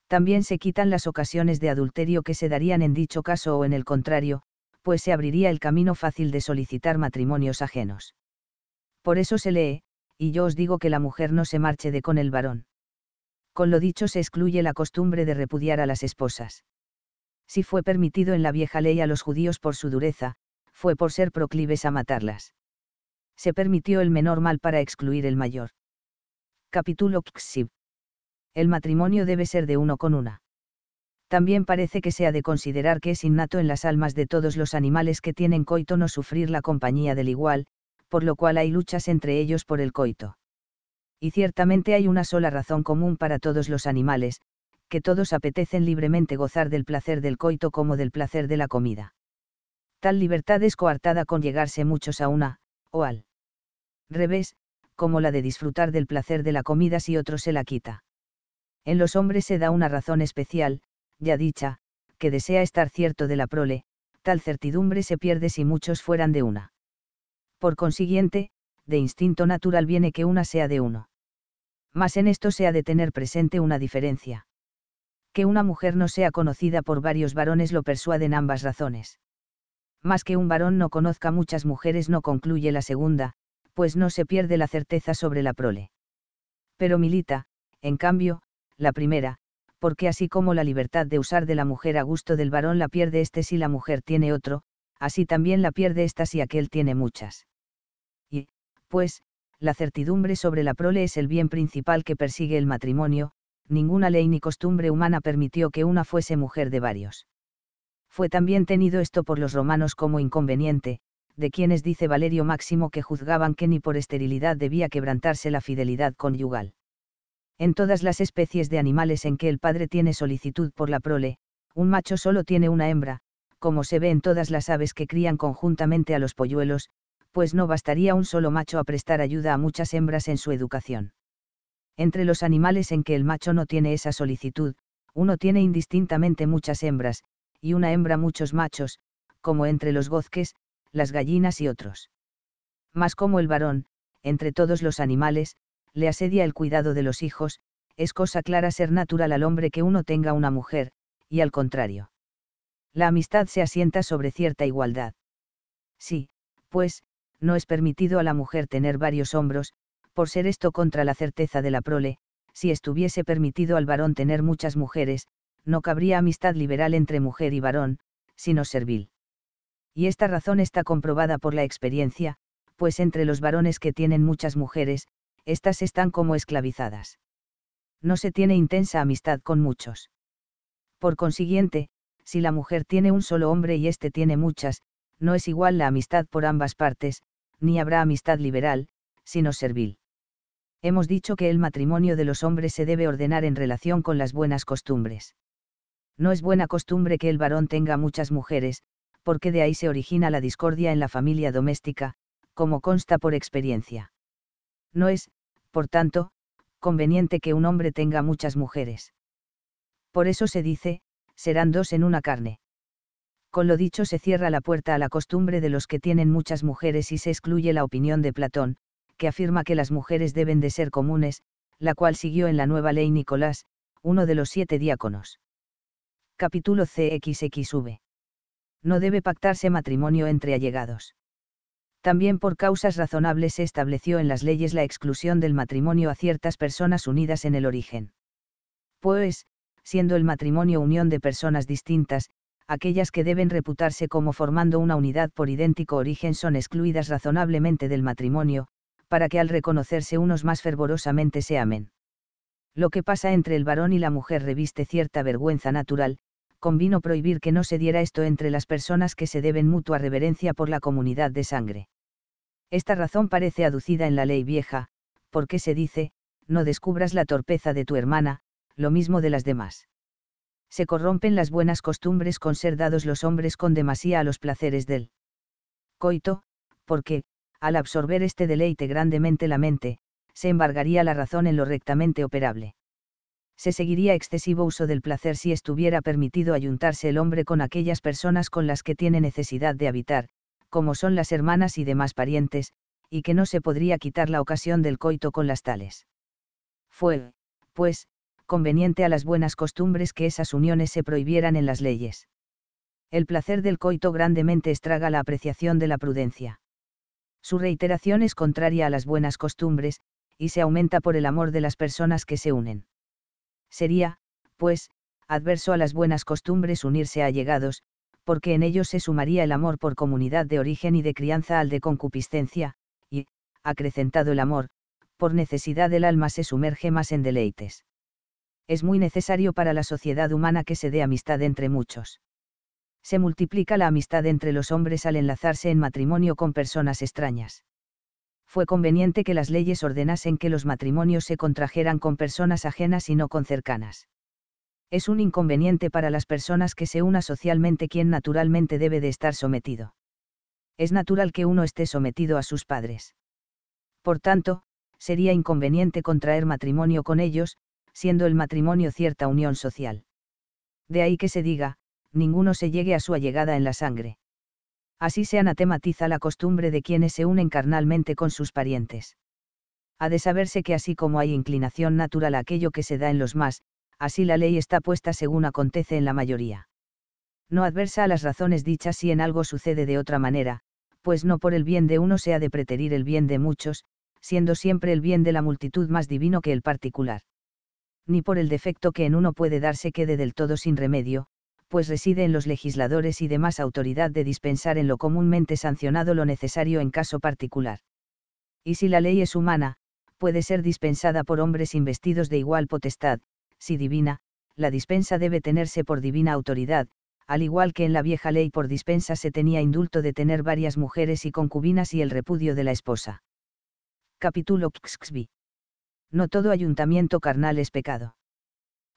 También se quitan las ocasiones de adulterio que se darían en dicho caso o en el contrario, pues se abriría el camino fácil de solicitar matrimonios ajenos. Por eso se lee, y yo os digo que la mujer no se marche de con el varón. Con lo dicho se excluye la costumbre de repudiar a las esposas. Si fue permitido en la vieja ley a los judíos por su dureza, fue por ser proclives a matarlas. Se permitió el menor mal para excluir el mayor. Capítulo XIV. El matrimonio debe ser de uno con una. También parece que se ha de considerar que es innato en las almas de todos los animales que tienen coito no sufrir la compañía del igual, por lo cual hay luchas entre ellos por el coito. Y ciertamente hay una sola razón común para todos los animales, que todos apetecen libremente gozar del placer del coito como del placer de la comida. Tal libertad es coartada con llegarse muchos a una, o al revés, como la de disfrutar del placer de la comida si otro se la quita. En los hombres se da una razón especial, ya dicha, que desea estar cierto de la prole, tal certidumbre se pierde si muchos fueran de una por consiguiente, de instinto natural viene que una sea de uno. Mas en esto se ha de tener presente una diferencia. Que una mujer no sea conocida por varios varones lo persuaden ambas razones. Más que un varón no conozca muchas mujeres no concluye la segunda, pues no se pierde la certeza sobre la prole. Pero milita, en cambio, la primera, porque así como la libertad de usar de la mujer a gusto del varón la pierde éste si la mujer tiene otro, así también la pierde ésta si aquel tiene muchas pues, la certidumbre sobre la prole es el bien principal que persigue el matrimonio, ninguna ley ni costumbre humana permitió que una fuese mujer de varios. Fue también tenido esto por los romanos como inconveniente, de quienes dice Valerio Máximo que juzgaban que ni por esterilidad debía quebrantarse la fidelidad conyugal. En todas las especies de animales en que el padre tiene solicitud por la prole, un macho solo tiene una hembra, como se ve en todas las aves que crían conjuntamente a los polluelos, pues no bastaría un solo macho a prestar ayuda a muchas hembras en su educación. Entre los animales en que el macho no tiene esa solicitud, uno tiene indistintamente muchas hembras, y una hembra muchos machos, como entre los gozques, las gallinas y otros. Mas como el varón, entre todos los animales, le asedia el cuidado de los hijos, es cosa clara ser natural al hombre que uno tenga una mujer, y al contrario. La amistad se asienta sobre cierta igualdad. Sí, pues, no es permitido a la mujer tener varios hombros, por ser esto contra la certeza de la prole, si estuviese permitido al varón tener muchas mujeres, no cabría amistad liberal entre mujer y varón, sino servil. Y esta razón está comprobada por la experiencia, pues entre los varones que tienen muchas mujeres, éstas están como esclavizadas. No se tiene intensa amistad con muchos. Por consiguiente, si la mujer tiene un solo hombre y éste tiene muchas, no es igual la amistad por ambas partes, ni habrá amistad liberal, sino servil. Hemos dicho que el matrimonio de los hombres se debe ordenar en relación con las buenas costumbres. No es buena costumbre que el varón tenga muchas mujeres, porque de ahí se origina la discordia en la familia doméstica, como consta por experiencia. No es, por tanto, conveniente que un hombre tenga muchas mujeres. Por eso se dice, serán dos en una carne. Con lo dicho se cierra la puerta a la costumbre de los que tienen muchas mujeres y se excluye la opinión de Platón, que afirma que las mujeres deben de ser comunes, la cual siguió en la nueva ley Nicolás, uno de los siete diáconos. Capítulo CXXV. No debe pactarse matrimonio entre allegados. También por causas razonables se estableció en las leyes la exclusión del matrimonio a ciertas personas unidas en el origen. Pues, siendo el matrimonio unión de personas distintas, aquellas que deben reputarse como formando una unidad por idéntico origen son excluidas razonablemente del matrimonio, para que al reconocerse unos más fervorosamente se amen. Lo que pasa entre el varón y la mujer reviste cierta vergüenza natural, convino prohibir que no se diera esto entre las personas que se deben mutua reverencia por la comunidad de sangre. Esta razón parece aducida en la ley vieja, porque se dice, no descubras la torpeza de tu hermana, lo mismo de las demás se corrompen las buenas costumbres con ser dados los hombres con demasía a los placeres del coito, porque, al absorber este deleite grandemente la mente, se embargaría la razón en lo rectamente operable. Se seguiría excesivo uso del placer si estuviera permitido ayuntarse el hombre con aquellas personas con las que tiene necesidad de habitar, como son las hermanas y demás parientes, y que no se podría quitar la ocasión del coito con las tales. Fue, pues, conveniente a las buenas costumbres que esas uniones se prohibieran en las leyes. El placer del coito grandemente estraga la apreciación de la prudencia. Su reiteración es contraria a las buenas costumbres, y se aumenta por el amor de las personas que se unen. Sería, pues, adverso a las buenas costumbres unirse a allegados, porque en ellos se sumaría el amor por comunidad de origen y de crianza al de concupiscencia, y, acrecentado el amor, por necesidad el alma se sumerge más en deleites es muy necesario para la sociedad humana que se dé amistad entre muchos. Se multiplica la amistad entre los hombres al enlazarse en matrimonio con personas extrañas. Fue conveniente que las leyes ordenasen que los matrimonios se contrajeran con personas ajenas y no con cercanas. Es un inconveniente para las personas que se una socialmente quien naturalmente debe de estar sometido. Es natural que uno esté sometido a sus padres. Por tanto, sería inconveniente contraer matrimonio con ellos, siendo el matrimonio cierta unión social. De ahí que se diga, ninguno se llegue a su allegada en la sangre. Así se anatematiza la costumbre de quienes se unen carnalmente con sus parientes. Ha de saberse que así como hay inclinación natural a aquello que se da en los más, así la ley está puesta según acontece en la mayoría. No adversa a las razones dichas si en algo sucede de otra manera, pues no por el bien de uno se ha de preterir el bien de muchos, siendo siempre el bien de la multitud más divino que el particular ni por el defecto que en uno puede darse quede del todo sin remedio, pues reside en los legisladores y demás autoridad de dispensar en lo comúnmente sancionado lo necesario en caso particular. Y si la ley es humana, puede ser dispensada por hombres investidos de igual potestad, si divina, la dispensa debe tenerse por divina autoridad, al igual que en la vieja ley por dispensa se tenía indulto de tener varias mujeres y concubinas y el repudio de la esposa. Capítulo no todo ayuntamiento carnal es pecado.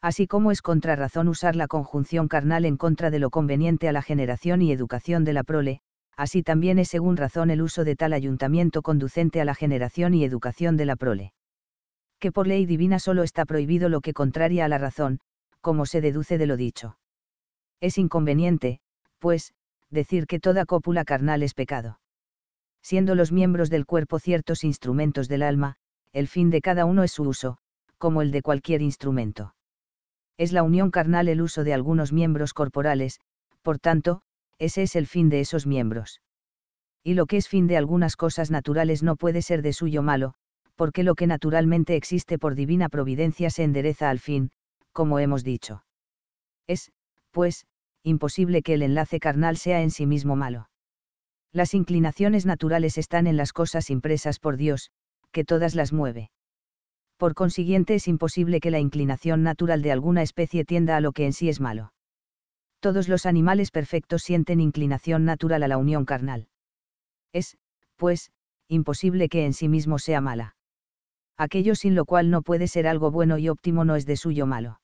Así como es contrarrazón usar la conjunción carnal en contra de lo conveniente a la generación y educación de la prole, así también es según razón el uso de tal ayuntamiento conducente a la generación y educación de la prole. Que por ley divina solo está prohibido lo que contraria a la razón, como se deduce de lo dicho. Es inconveniente, pues, decir que toda cópula carnal es pecado. Siendo los miembros del cuerpo ciertos instrumentos del alma, el fin de cada uno es su uso, como el de cualquier instrumento. Es la unión carnal el uso de algunos miembros corporales, por tanto, ese es el fin de esos miembros. Y lo que es fin de algunas cosas naturales no puede ser de suyo malo, porque lo que naturalmente existe por divina providencia se endereza al fin, como hemos dicho. Es, pues, imposible que el enlace carnal sea en sí mismo malo. Las inclinaciones naturales están en las cosas impresas por Dios, que todas las mueve. Por consiguiente es imposible que la inclinación natural de alguna especie tienda a lo que en sí es malo. Todos los animales perfectos sienten inclinación natural a la unión carnal. Es, pues, imposible que en sí mismo sea mala. Aquello sin lo cual no puede ser algo bueno y óptimo no es de suyo malo.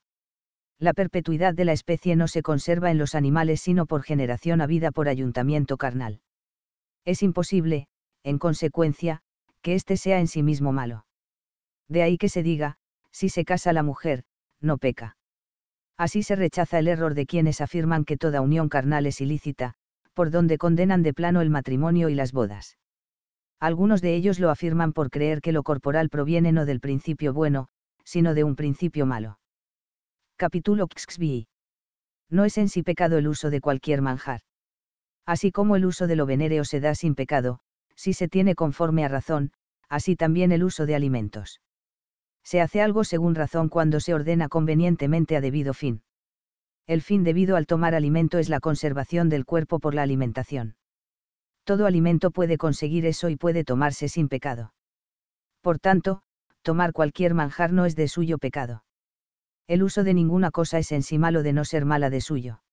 La perpetuidad de la especie no se conserva en los animales sino por generación a vida por ayuntamiento carnal. Es imposible, en consecuencia, que éste sea en sí mismo malo. De ahí que se diga, si se casa la mujer, no peca. Así se rechaza el error de quienes afirman que toda unión carnal es ilícita, por donde condenan de plano el matrimonio y las bodas. Algunos de ellos lo afirman por creer que lo corporal proviene no del principio bueno, sino de un principio malo. Capítulo XXVI. No es en sí pecado el uso de cualquier manjar. Así como el uso de lo venéreo se da sin pecado, si se tiene conforme a razón, así también el uso de alimentos. Se hace algo según razón cuando se ordena convenientemente a debido fin. El fin debido al tomar alimento es la conservación del cuerpo por la alimentación. Todo alimento puede conseguir eso y puede tomarse sin pecado. Por tanto, tomar cualquier manjar no es de suyo pecado. El uso de ninguna cosa es en sí malo de no ser mala de suyo.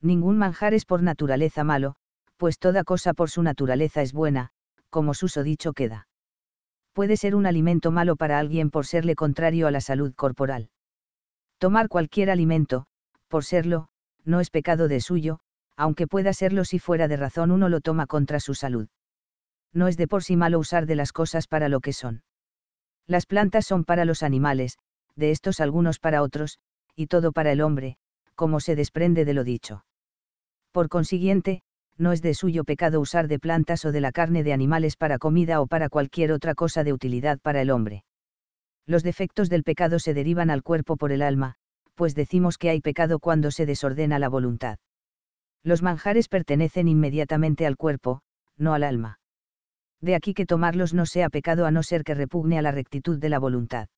Ningún manjar es por naturaleza malo, pues toda cosa por su naturaleza es buena, como suso dicho queda. Puede ser un alimento malo para alguien por serle contrario a la salud corporal. Tomar cualquier alimento, por serlo, no es pecado de suyo, aunque pueda serlo si fuera de razón uno lo toma contra su salud. No es de por sí malo usar de las cosas para lo que son. Las plantas son para los animales, de estos algunos para otros, y todo para el hombre, como se desprende de lo dicho. Por consiguiente, no es de suyo pecado usar de plantas o de la carne de animales para comida o para cualquier otra cosa de utilidad para el hombre. Los defectos del pecado se derivan al cuerpo por el alma, pues decimos que hay pecado cuando se desordena la voluntad. Los manjares pertenecen inmediatamente al cuerpo, no al alma. De aquí que tomarlos no sea pecado a no ser que repugne a la rectitud de la voluntad.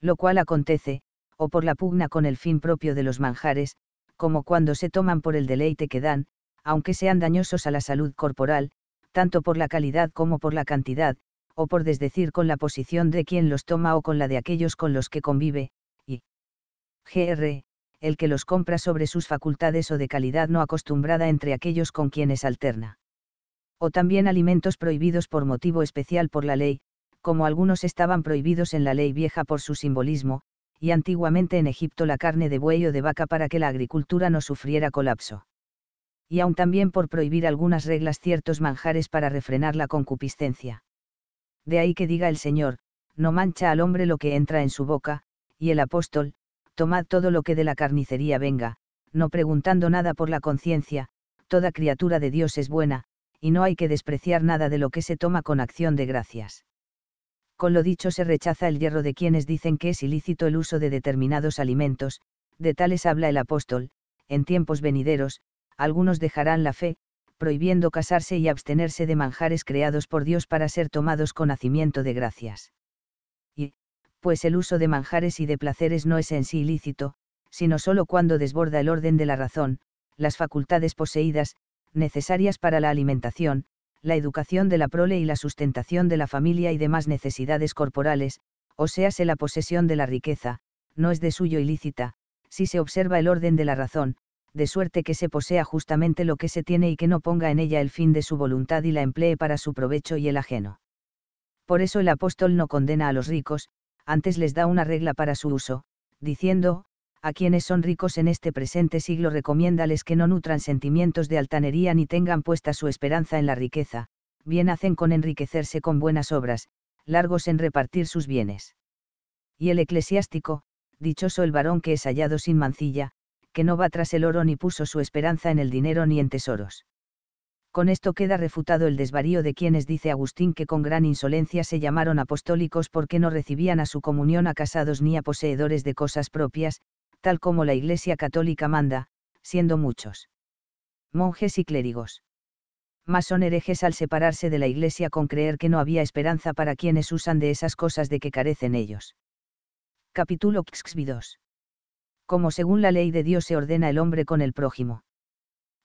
Lo cual acontece, o por la pugna con el fin propio de los manjares, como cuando se toman por el deleite que dan, aunque sean dañosos a la salud corporal, tanto por la calidad como por la cantidad, o por desdecir con la posición de quien los toma o con la de aquellos con los que convive, y gr. el que los compra sobre sus facultades o de calidad no acostumbrada entre aquellos con quienes alterna. O también alimentos prohibidos por motivo especial por la ley, como algunos estaban prohibidos en la ley vieja por su simbolismo, y antiguamente en Egipto la carne de buey o de vaca para que la agricultura no sufriera colapso y aun también por prohibir algunas reglas ciertos manjares para refrenar la concupiscencia. De ahí que diga el Señor, no mancha al hombre lo que entra en su boca, y el apóstol, tomad todo lo que de la carnicería venga, no preguntando nada por la conciencia, toda criatura de Dios es buena, y no hay que despreciar nada de lo que se toma con acción de gracias. Con lo dicho se rechaza el hierro de quienes dicen que es ilícito el uso de determinados alimentos, de tales habla el apóstol, en tiempos venideros, algunos dejarán la fe, prohibiendo casarse y abstenerse de manjares creados por Dios para ser tomados con nacimiento de gracias. Y, pues el uso de manjares y de placeres no es en sí ilícito, sino sólo cuando desborda el orden de la razón, las facultades poseídas, necesarias para la alimentación, la educación de la prole y la sustentación de la familia y demás necesidades corporales, o sea, la posesión de la riqueza, no es de suyo ilícita, si se observa el orden de la razón, de suerte que se posea justamente lo que se tiene y que no ponga en ella el fin de su voluntad y la emplee para su provecho y el ajeno. Por eso el apóstol no condena a los ricos, antes les da una regla para su uso, diciendo, a quienes son ricos en este presente siglo recomiéndales que no nutran sentimientos de altanería ni tengan puesta su esperanza en la riqueza, bien hacen con enriquecerse con buenas obras, largos en repartir sus bienes. Y el eclesiástico, dichoso el varón que es hallado sin mancilla, que no va tras el oro ni puso su esperanza en el dinero ni en tesoros. Con esto queda refutado el desvarío de quienes dice Agustín que con gran insolencia se llamaron apostólicos porque no recibían a su comunión a casados ni a poseedores de cosas propias, tal como la Iglesia católica manda, siendo muchos monjes y clérigos. Mas son herejes al separarse de la Iglesia con creer que no había esperanza para quienes usan de esas cosas de que carecen ellos. Capítulo 2 como según la ley de Dios se ordena el hombre con el prójimo.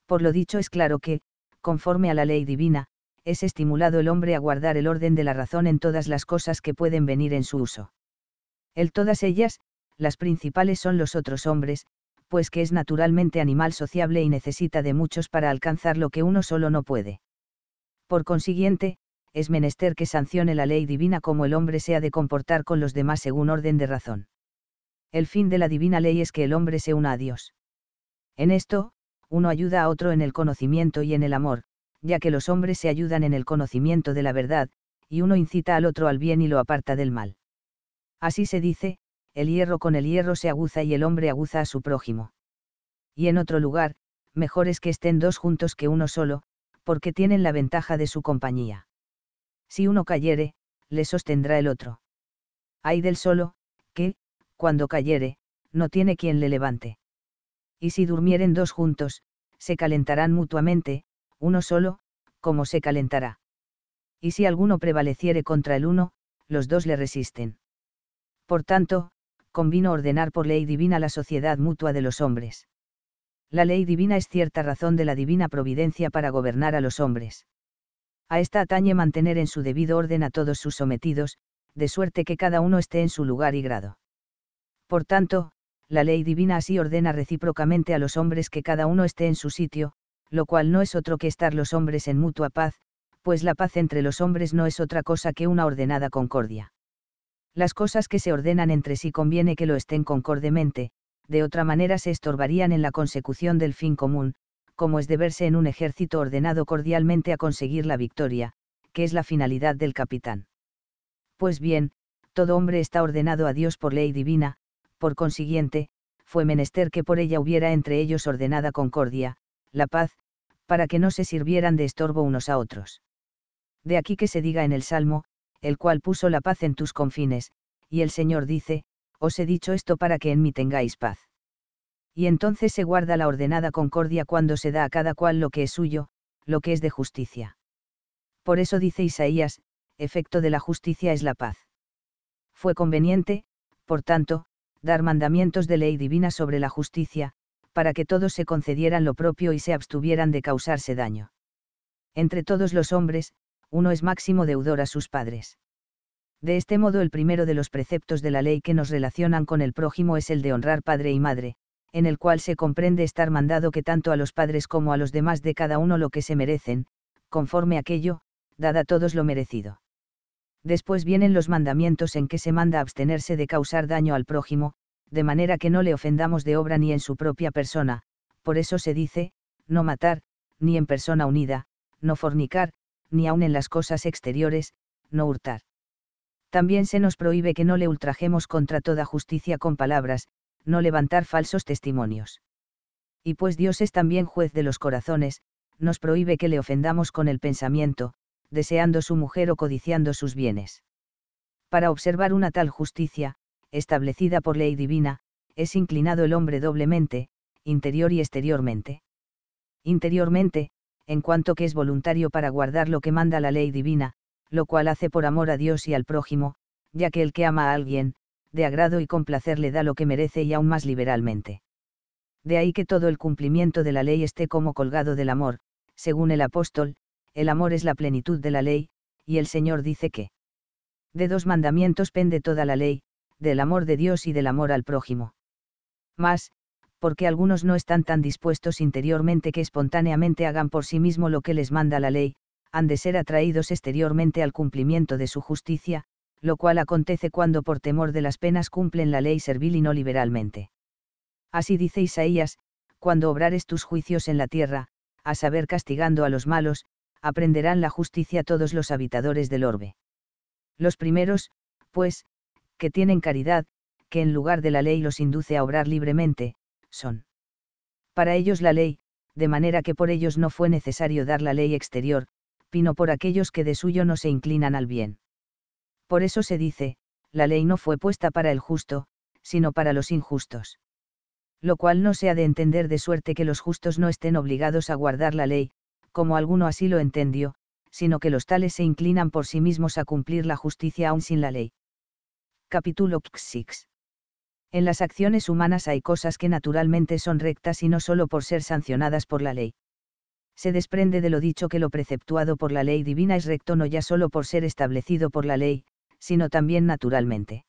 Por lo dicho es claro que, conforme a la ley divina, es estimulado el hombre a guardar el orden de la razón en todas las cosas que pueden venir en su uso. El todas ellas, las principales son los otros hombres, pues que es naturalmente animal sociable y necesita de muchos para alcanzar lo que uno solo no puede. Por consiguiente, es menester que sancione la ley divina como el hombre sea de comportar con los demás según orden de razón. El fin de la divina ley es que el hombre se una a Dios. En esto, uno ayuda a otro en el conocimiento y en el amor, ya que los hombres se ayudan en el conocimiento de la verdad, y uno incita al otro al bien y lo aparta del mal. Así se dice, el hierro con el hierro se aguza y el hombre aguza a su prójimo. Y en otro lugar, mejor es que estén dos juntos que uno solo, porque tienen la ventaja de su compañía. Si uno cayere, le sostendrá el otro. Hay del solo, cuando cayere, no tiene quien le levante. Y si durmieren dos juntos, se calentarán mutuamente, uno solo, como se calentará. Y si alguno prevaleciere contra el uno, los dos le resisten. Por tanto, convino ordenar por ley divina la sociedad mutua de los hombres. La ley divina es cierta razón de la divina providencia para gobernar a los hombres. A esta atañe mantener en su debido orden a todos sus sometidos, de suerte que cada uno esté en su lugar y grado. Por tanto, la ley divina así ordena recíprocamente a los hombres que cada uno esté en su sitio, lo cual no es otro que estar los hombres en mutua paz, pues la paz entre los hombres no es otra cosa que una ordenada concordia. Las cosas que se ordenan entre sí conviene que lo estén concordemente, de otra manera se estorbarían en la consecución del fin común, como es de verse en un ejército ordenado cordialmente a conseguir la victoria, que es la finalidad del capitán. Pues bien, todo hombre está ordenado a Dios por ley divina, por consiguiente, fue menester que por ella hubiera entre ellos ordenada concordia, la paz, para que no se sirvieran de estorbo unos a otros. De aquí que se diga en el Salmo, el cual puso la paz en tus confines, y el Señor dice, os he dicho esto para que en mí tengáis paz. Y entonces se guarda la ordenada concordia cuando se da a cada cual lo que es suyo, lo que es de justicia. Por eso dice Isaías, efecto de la justicia es la paz. Fue conveniente, por tanto, dar mandamientos de ley divina sobre la justicia, para que todos se concedieran lo propio y se abstuvieran de causarse daño. Entre todos los hombres, uno es máximo deudor a sus padres. De este modo el primero de los preceptos de la ley que nos relacionan con el prójimo es el de honrar padre y madre, en el cual se comprende estar mandado que tanto a los padres como a los demás de cada uno lo que se merecen, conforme aquello, dada a todos lo merecido. Después vienen los mandamientos en que se manda abstenerse de causar daño al prójimo, de manera que no le ofendamos de obra ni en su propia persona, por eso se dice, no matar, ni en persona unida, no fornicar, ni aun en las cosas exteriores, no hurtar. También se nos prohíbe que no le ultrajemos contra toda justicia con palabras, no levantar falsos testimonios. Y pues Dios es también juez de los corazones, nos prohíbe que le ofendamos con el pensamiento, deseando su mujer o codiciando sus bienes. Para observar una tal justicia, establecida por ley divina, es inclinado el hombre doblemente, interior y exteriormente. Interiormente, en cuanto que es voluntario para guardar lo que manda la ley divina, lo cual hace por amor a Dios y al prójimo, ya que el que ama a alguien, de agrado y complacer le da lo que merece y aún más liberalmente. De ahí que todo el cumplimiento de la ley esté como colgado del amor, según el apóstol, el amor es la plenitud de la ley, y el Señor dice que de dos mandamientos pende toda la ley, del amor de Dios y del amor al prójimo. Mas, porque algunos no están tan dispuestos interiormente que espontáneamente hagan por sí mismo lo que les manda la ley, han de ser atraídos exteriormente al cumplimiento de su justicia, lo cual acontece cuando por temor de las penas cumplen la ley servil y no liberalmente. Así dice Isaías, cuando obrares tus juicios en la tierra, a saber castigando a los malos, aprenderán la justicia todos los habitadores del orbe. Los primeros, pues, que tienen caridad, que en lugar de la ley los induce a obrar libremente, son para ellos la ley, de manera que por ellos no fue necesario dar la ley exterior, sino por aquellos que de suyo no se inclinan al bien. Por eso se dice, la ley no fue puesta para el justo, sino para los injustos. Lo cual no se ha de entender de suerte que los justos no estén obligados a guardar la ley, como alguno así lo entendió, sino que los tales se inclinan por sí mismos a cumplir la justicia aún sin la ley. Capítulo 6. En las acciones humanas hay cosas que naturalmente son rectas y no solo por ser sancionadas por la ley. Se desprende de lo dicho que lo preceptuado por la ley divina es recto no ya solo por ser establecido por la ley, sino también naturalmente.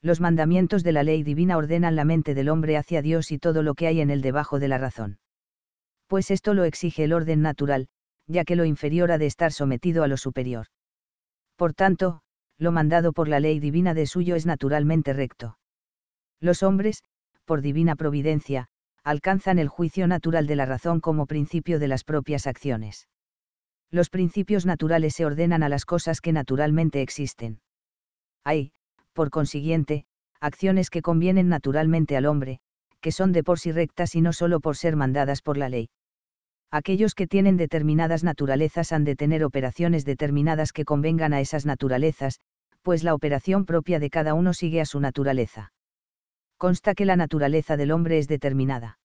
Los mandamientos de la ley divina ordenan la mente del hombre hacia Dios y todo lo que hay en el debajo de la razón pues esto lo exige el orden natural, ya que lo inferior ha de estar sometido a lo superior. Por tanto, lo mandado por la ley divina de suyo es naturalmente recto. Los hombres, por divina providencia, alcanzan el juicio natural de la razón como principio de las propias acciones. Los principios naturales se ordenan a las cosas que naturalmente existen. Hay, por consiguiente, acciones que convienen naturalmente al hombre, que son de por sí rectas y no solo por ser mandadas por la ley. Aquellos que tienen determinadas naturalezas han de tener operaciones determinadas que convengan a esas naturalezas, pues la operación propia de cada uno sigue a su naturaleza. Consta que la naturaleza del hombre es determinada.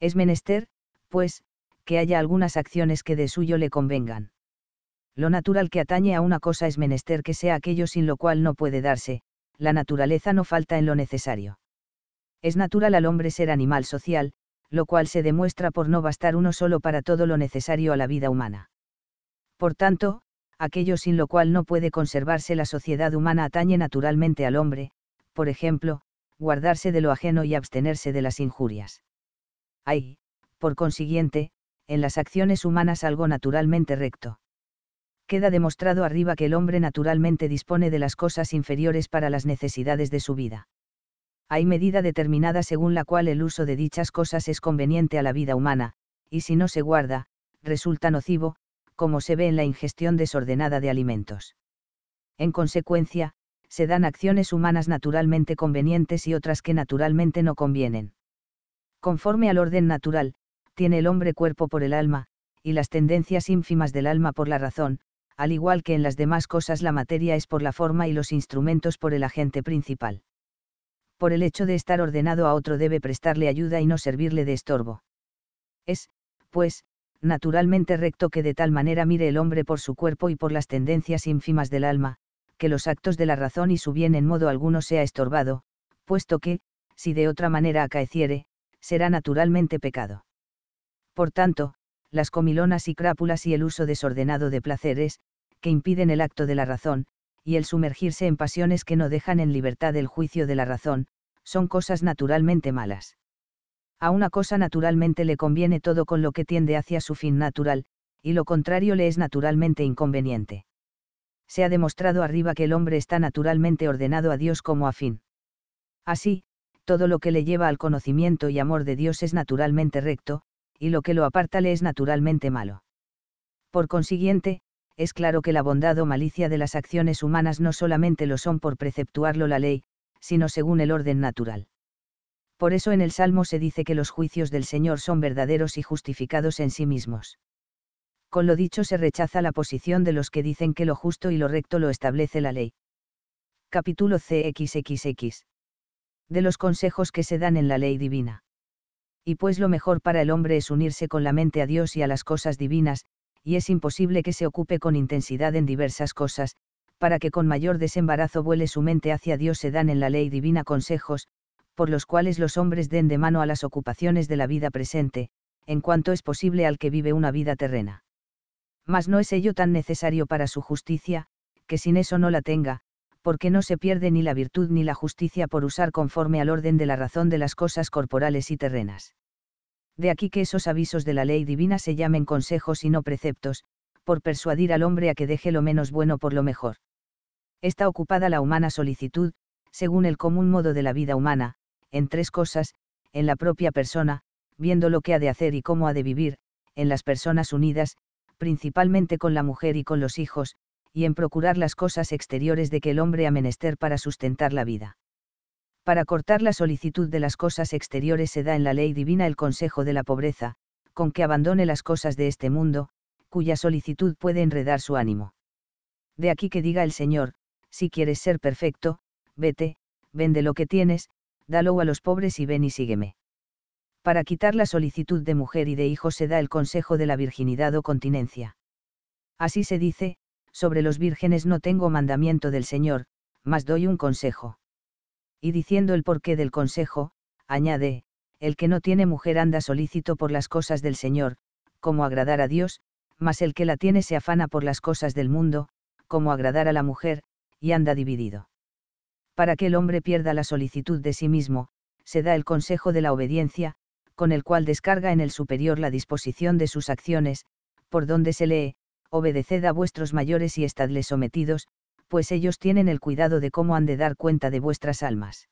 Es menester, pues, que haya algunas acciones que de suyo le convengan. Lo natural que atañe a una cosa es menester que sea aquello sin lo cual no puede darse, la naturaleza no falta en lo necesario. Es natural al hombre ser animal social, lo cual se demuestra por no bastar uno solo para todo lo necesario a la vida humana. Por tanto, aquello sin lo cual no puede conservarse la sociedad humana atañe naturalmente al hombre, por ejemplo, guardarse de lo ajeno y abstenerse de las injurias. Hay, por consiguiente, en las acciones humanas algo naturalmente recto. Queda demostrado arriba que el hombre naturalmente dispone de las cosas inferiores para las necesidades de su vida hay medida determinada según la cual el uso de dichas cosas es conveniente a la vida humana, y si no se guarda, resulta nocivo, como se ve en la ingestión desordenada de alimentos. En consecuencia, se dan acciones humanas naturalmente convenientes y otras que naturalmente no convienen. Conforme al orden natural, tiene el hombre cuerpo por el alma, y las tendencias ínfimas del alma por la razón, al igual que en las demás cosas la materia es por la forma y los instrumentos por el agente principal por el hecho de estar ordenado a otro debe prestarle ayuda y no servirle de estorbo. Es, pues, naturalmente recto que de tal manera mire el hombre por su cuerpo y por las tendencias ínfimas del alma, que los actos de la razón y su bien en modo alguno sea estorbado, puesto que, si de otra manera acaeciere, será naturalmente pecado. Por tanto, las comilonas y crápulas y el uso desordenado de placeres, que impiden el acto de la razón, y el sumergirse en pasiones que no dejan en libertad el juicio de la razón, son cosas naturalmente malas. A una cosa naturalmente le conviene todo con lo que tiende hacia su fin natural, y lo contrario le es naturalmente inconveniente. Se ha demostrado arriba que el hombre está naturalmente ordenado a Dios como a fin. Así, todo lo que le lleva al conocimiento y amor de Dios es naturalmente recto, y lo que lo aparta le es naturalmente malo. Por consiguiente, es claro que la bondad o malicia de las acciones humanas no solamente lo son por preceptuarlo la ley, sino según el orden natural. Por eso en el Salmo se dice que los juicios del Señor son verdaderos y justificados en sí mismos. Con lo dicho se rechaza la posición de los que dicen que lo justo y lo recto lo establece la ley. Capítulo CXXX. De los consejos que se dan en la ley divina. Y pues lo mejor para el hombre es unirse con la mente a Dios y a las cosas divinas, y es imposible que se ocupe con intensidad en diversas cosas, para que con mayor desembarazo vuele su mente hacia Dios se dan en la ley divina consejos, por los cuales los hombres den de mano a las ocupaciones de la vida presente, en cuanto es posible al que vive una vida terrena. Mas no es ello tan necesario para su justicia, que sin eso no la tenga, porque no se pierde ni la virtud ni la justicia por usar conforme al orden de la razón de las cosas corporales y terrenas. De aquí que esos avisos de la ley divina se llamen consejos y no preceptos, por persuadir al hombre a que deje lo menos bueno por lo mejor. Está ocupada la humana solicitud, según el común modo de la vida humana, en tres cosas, en la propia persona, viendo lo que ha de hacer y cómo ha de vivir, en las personas unidas, principalmente con la mujer y con los hijos, y en procurar las cosas exteriores de que el hombre ha menester para sustentar la vida. Para cortar la solicitud de las cosas exteriores se da en la ley divina el consejo de la pobreza, con que abandone las cosas de este mundo, cuya solicitud puede enredar su ánimo. De aquí que diga el Señor, si quieres ser perfecto, vete, vende lo que tienes, dalo a los pobres y ven y sígueme. Para quitar la solicitud de mujer y de hijo se da el consejo de la virginidad o continencia. Así se dice, sobre los vírgenes no tengo mandamiento del Señor, mas doy un consejo. Y diciendo el porqué del consejo, añade, el que no tiene mujer anda solícito por las cosas del Señor, como agradar a Dios, mas el que la tiene se afana por las cosas del mundo, como agradar a la mujer, y anda dividido. Para que el hombre pierda la solicitud de sí mismo, se da el consejo de la obediencia, con el cual descarga en el superior la disposición de sus acciones, por donde se lee, obedeced a vuestros mayores y estadles sometidos, pues ellos tienen el cuidado de cómo han de dar cuenta de vuestras almas.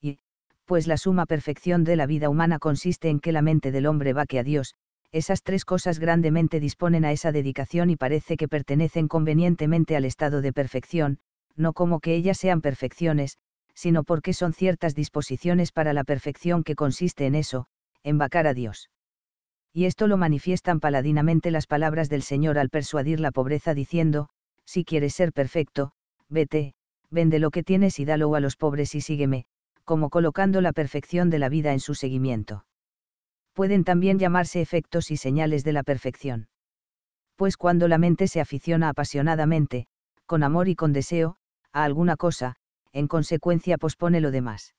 Y, pues la suma perfección de la vida humana consiste en que la mente del hombre va que a Dios, esas tres cosas grandemente disponen a esa dedicación y parece que pertenecen convenientemente al estado de perfección, no como que ellas sean perfecciones, sino porque son ciertas disposiciones para la perfección que consiste en eso, en vacar a Dios. Y esto lo manifiestan paladinamente las palabras del Señor al persuadir la pobreza diciendo, si quieres ser perfecto, vete, vende lo que tienes y dalo a los pobres y sígueme, como colocando la perfección de la vida en su seguimiento pueden también llamarse efectos y señales de la perfección. Pues cuando la mente se aficiona apasionadamente, con amor y con deseo, a alguna cosa, en consecuencia pospone lo demás.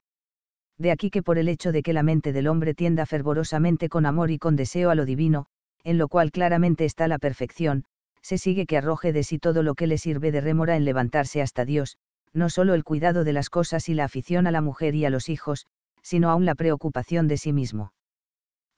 De aquí que por el hecho de que la mente del hombre tienda fervorosamente con amor y con deseo a lo divino, en lo cual claramente está la perfección, se sigue que arroje de sí todo lo que le sirve de rémora en levantarse hasta Dios, no solo el cuidado de las cosas y la afición a la mujer y a los hijos, sino aún la preocupación de sí mismo.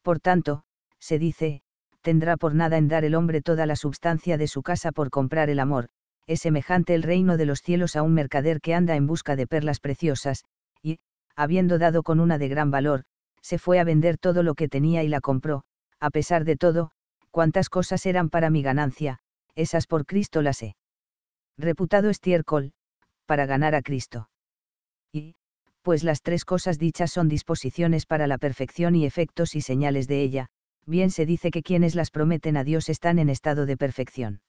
Por tanto, se dice, tendrá por nada en dar el hombre toda la substancia de su casa por comprar el amor, es semejante el reino de los cielos a un mercader que anda en busca de perlas preciosas, y, habiendo dado con una de gran valor, se fue a vender todo lo que tenía y la compró, a pesar de todo, cuantas cosas eran para mi ganancia, esas por Cristo las he reputado estiércol, para ganar a Cristo. Y, pues las tres cosas dichas son disposiciones para la perfección y efectos y señales de ella, bien se dice que quienes las prometen a Dios están en estado de perfección.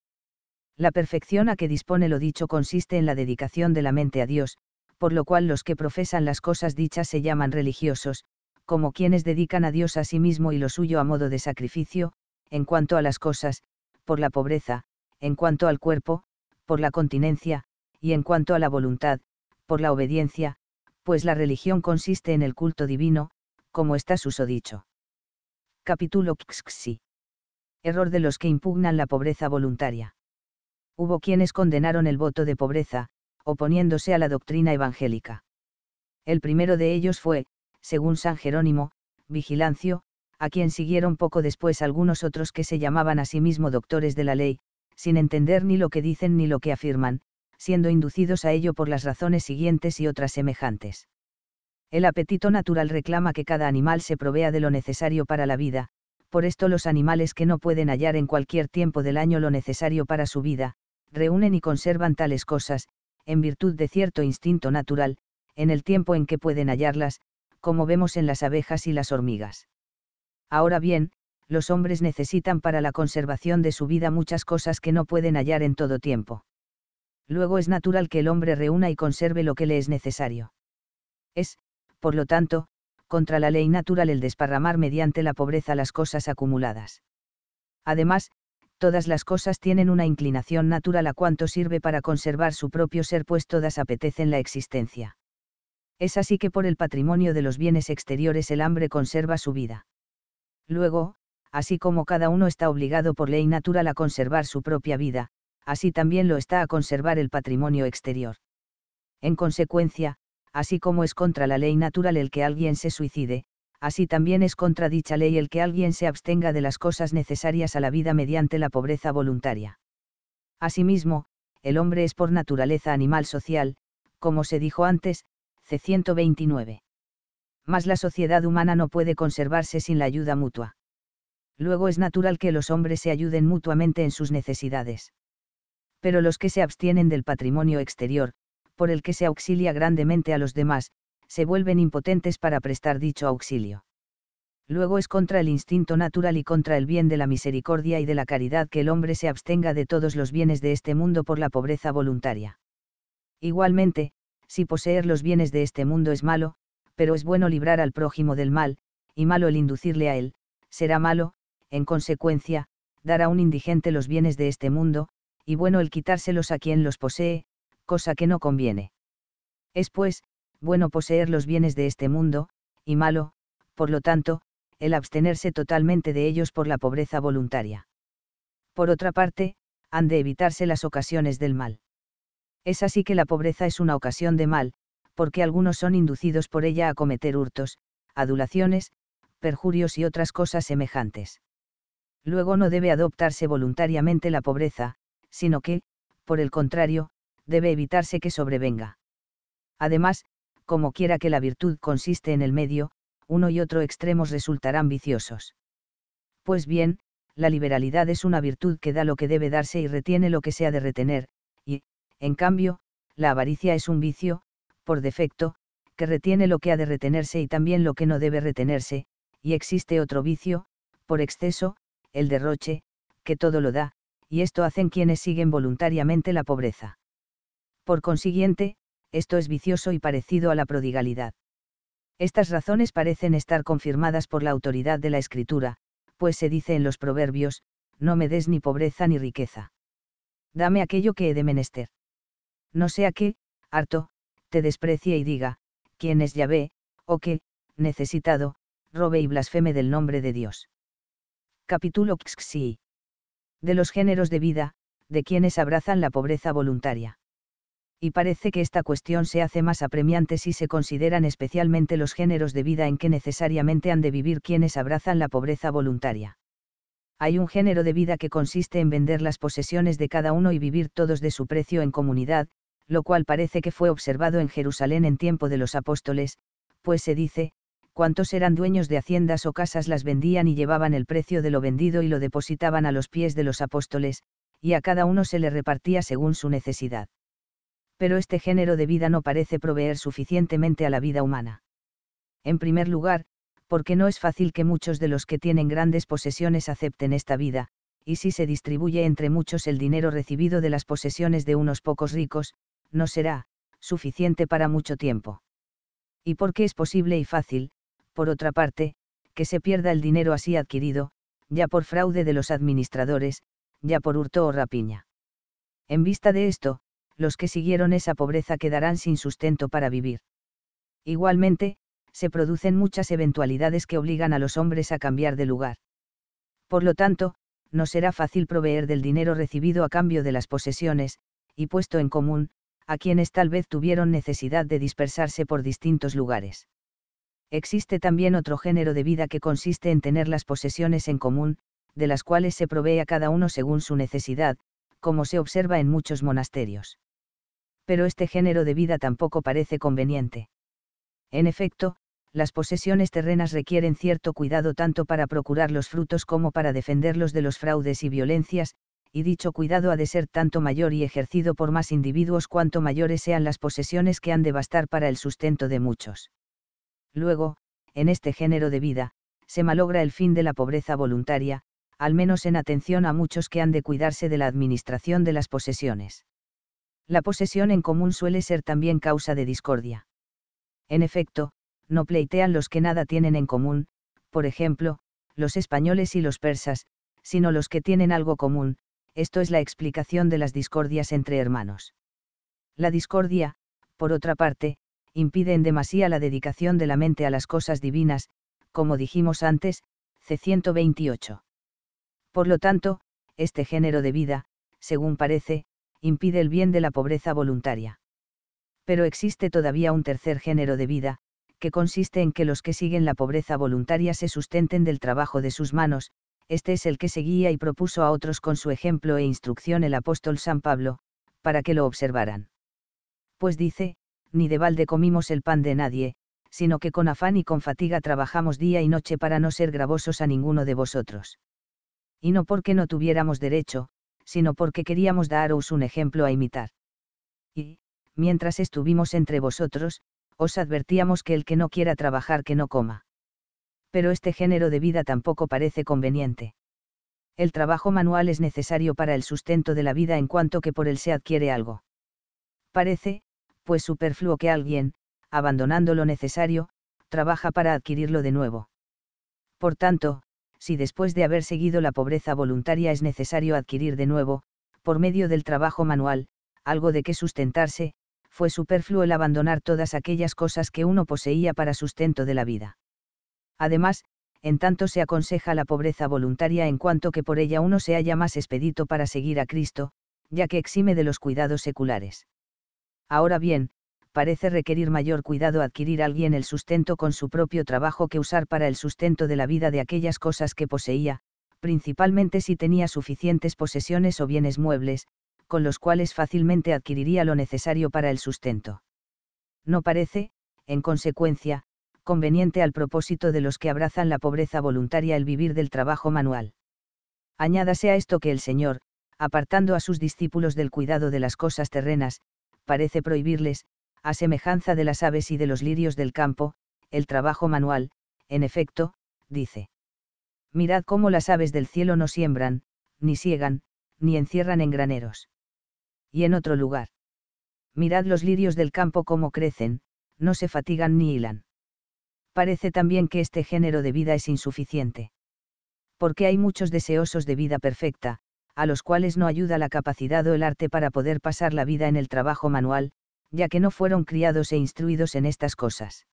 La perfección a que dispone lo dicho consiste en la dedicación de la mente a Dios, por lo cual los que profesan las cosas dichas se llaman religiosos, como quienes dedican a Dios a sí mismo y lo suyo a modo de sacrificio, en cuanto a las cosas, por la pobreza, en cuanto al cuerpo, por la continencia, y en cuanto a la voluntad, por la obediencia, pues la religión consiste en el culto divino, como está susodicho. Capítulo XXI. Error de los que impugnan la pobreza voluntaria. Hubo quienes condenaron el voto de pobreza, oponiéndose a la doctrina evangélica. El primero de ellos fue, según San Jerónimo, Vigilancio, a quien siguieron poco después algunos otros que se llamaban a sí mismo doctores de la ley, sin entender ni lo que dicen ni lo que afirman, siendo inducidos a ello por las razones siguientes y otras semejantes. El apetito natural reclama que cada animal se provea de lo necesario para la vida, por esto los animales que no pueden hallar en cualquier tiempo del año lo necesario para su vida, reúnen y conservan tales cosas, en virtud de cierto instinto natural, en el tiempo en que pueden hallarlas, como vemos en las abejas y las hormigas. Ahora bien, los hombres necesitan para la conservación de su vida muchas cosas que no pueden hallar en todo tiempo luego es natural que el hombre reúna y conserve lo que le es necesario. Es, por lo tanto, contra la ley natural el desparramar mediante la pobreza las cosas acumuladas. Además, todas las cosas tienen una inclinación natural a cuanto sirve para conservar su propio ser, pues todas apetecen la existencia. Es así que por el patrimonio de los bienes exteriores el hambre conserva su vida. Luego, así como cada uno está obligado por ley natural a conservar su propia vida, así también lo está a conservar el patrimonio exterior. En consecuencia, así como es contra la ley natural el que alguien se suicide, así también es contra dicha ley el que alguien se abstenga de las cosas necesarias a la vida mediante la pobreza voluntaria. Asimismo, el hombre es por naturaleza animal social, como se dijo antes, C129. Mas la sociedad humana no puede conservarse sin la ayuda mutua. Luego es natural que los hombres se ayuden mutuamente en sus necesidades pero los que se abstienen del patrimonio exterior, por el que se auxilia grandemente a los demás, se vuelven impotentes para prestar dicho auxilio. Luego es contra el instinto natural y contra el bien de la misericordia y de la caridad que el hombre se abstenga de todos los bienes de este mundo por la pobreza voluntaria. Igualmente, si poseer los bienes de este mundo es malo, pero es bueno librar al prójimo del mal, y malo el inducirle a él, será malo, en consecuencia, dar a un indigente los bienes de este mundo, y bueno el quitárselos a quien los posee, cosa que no conviene. Es pues, bueno poseer los bienes de este mundo, y malo, por lo tanto, el abstenerse totalmente de ellos por la pobreza voluntaria. Por otra parte, han de evitarse las ocasiones del mal. Es así que la pobreza es una ocasión de mal, porque algunos son inducidos por ella a cometer hurtos, adulaciones, perjurios y otras cosas semejantes. Luego no debe adoptarse voluntariamente la pobreza, sino que, por el contrario, debe evitarse que sobrevenga. Además, como quiera que la virtud consiste en el medio, uno y otro extremos resultarán viciosos. Pues bien, la liberalidad es una virtud que da lo que debe darse y retiene lo que se ha de retener, y, en cambio, la avaricia es un vicio, por defecto, que retiene lo que ha de retenerse y también lo que no debe retenerse, y existe otro vicio, por exceso, el derroche, que todo lo da, y esto hacen quienes siguen voluntariamente la pobreza. Por consiguiente, esto es vicioso y parecido a la prodigalidad. Estas razones parecen estar confirmadas por la autoridad de la escritura, pues se dice en los proverbios, no me des ni pobreza ni riqueza. Dame aquello que he de menester. No sea que, harto, te desprecie y diga, ¿quién es Yahvé? o que, necesitado, robe y blasfeme del nombre de Dios. Capítulo XXI de los géneros de vida, de quienes abrazan la pobreza voluntaria. Y parece que esta cuestión se hace más apremiante si se consideran especialmente los géneros de vida en que necesariamente han de vivir quienes abrazan la pobreza voluntaria. Hay un género de vida que consiste en vender las posesiones de cada uno y vivir todos de su precio en comunidad, lo cual parece que fue observado en Jerusalén en tiempo de los apóstoles, pues se dice, cuantos eran dueños de haciendas o casas las vendían y llevaban el precio de lo vendido y lo depositaban a los pies de los apóstoles, y a cada uno se le repartía según su necesidad. Pero este género de vida no parece proveer suficientemente a la vida humana. En primer lugar, porque no es fácil que muchos de los que tienen grandes posesiones acepten esta vida, y si se distribuye entre muchos el dinero recibido de las posesiones de unos pocos ricos, no será, suficiente para mucho tiempo. Y porque es posible y fácil, por otra parte, que se pierda el dinero así adquirido, ya por fraude de los administradores, ya por hurto o rapiña. En vista de esto, los que siguieron esa pobreza quedarán sin sustento para vivir. Igualmente, se producen muchas eventualidades que obligan a los hombres a cambiar de lugar. Por lo tanto, no será fácil proveer del dinero recibido a cambio de las posesiones, y puesto en común, a quienes tal vez tuvieron necesidad de dispersarse por distintos lugares. Existe también otro género de vida que consiste en tener las posesiones en común, de las cuales se provee a cada uno según su necesidad, como se observa en muchos monasterios. Pero este género de vida tampoco parece conveniente. En efecto, las posesiones terrenas requieren cierto cuidado tanto para procurar los frutos como para defenderlos de los fraudes y violencias, y dicho cuidado ha de ser tanto mayor y ejercido por más individuos cuanto mayores sean las posesiones que han de bastar para el sustento de muchos. Luego, en este género de vida, se malogra el fin de la pobreza voluntaria, al menos en atención a muchos que han de cuidarse de la administración de las posesiones. La posesión en común suele ser también causa de discordia. En efecto, no pleitean los que nada tienen en común, por ejemplo, los españoles y los persas, sino los que tienen algo común, esto es la explicación de las discordias entre hermanos. La discordia, por otra parte, impide en demasía la dedicación de la mente a las cosas divinas, como dijimos antes, C128. Por lo tanto, este género de vida, según parece, impide el bien de la pobreza voluntaria. Pero existe todavía un tercer género de vida, que consiste en que los que siguen la pobreza voluntaria se sustenten del trabajo de sus manos, este es el que seguía y propuso a otros con su ejemplo e instrucción el apóstol San Pablo, para que lo observaran. Pues dice, ni de balde comimos el pan de nadie, sino que con afán y con fatiga trabajamos día y noche para no ser gravosos a ninguno de vosotros. Y no porque no tuviéramos derecho, sino porque queríamos daros un ejemplo a imitar. Y, mientras estuvimos entre vosotros, os advertíamos que el que no quiera trabajar que no coma. Pero este género de vida tampoco parece conveniente. El trabajo manual es necesario para el sustento de la vida en cuanto que por él se adquiere algo. Parece, pues superfluo que alguien, abandonando lo necesario, trabaja para adquirirlo de nuevo. Por tanto, si después de haber seguido la pobreza voluntaria es necesario adquirir de nuevo, por medio del trabajo manual, algo de que sustentarse, fue superfluo el abandonar todas aquellas cosas que uno poseía para sustento de la vida. Además, en tanto se aconseja la pobreza voluntaria en cuanto que por ella uno se halla más expedito para seguir a Cristo, ya que exime de los cuidados seculares. Ahora bien, parece requerir mayor cuidado adquirir alguien el sustento con su propio trabajo que usar para el sustento de la vida de aquellas cosas que poseía, principalmente si tenía suficientes posesiones o bienes muebles, con los cuales fácilmente adquiriría lo necesario para el sustento. No parece, en consecuencia, conveniente al propósito de los que abrazan la pobreza voluntaria el vivir del trabajo manual. Añádase a esto que el Señor, apartando a sus discípulos del cuidado de las cosas terrenas, parece prohibirles, a semejanza de las aves y de los lirios del campo, el trabajo manual, en efecto, dice. Mirad cómo las aves del cielo no siembran, ni siegan, ni encierran en graneros. Y en otro lugar. Mirad los lirios del campo cómo crecen, no se fatigan ni hilan. Parece también que este género de vida es insuficiente. Porque hay muchos deseosos de vida perfecta, a los cuales no ayuda la capacidad o el arte para poder pasar la vida en el trabajo manual, ya que no fueron criados e instruidos en estas cosas.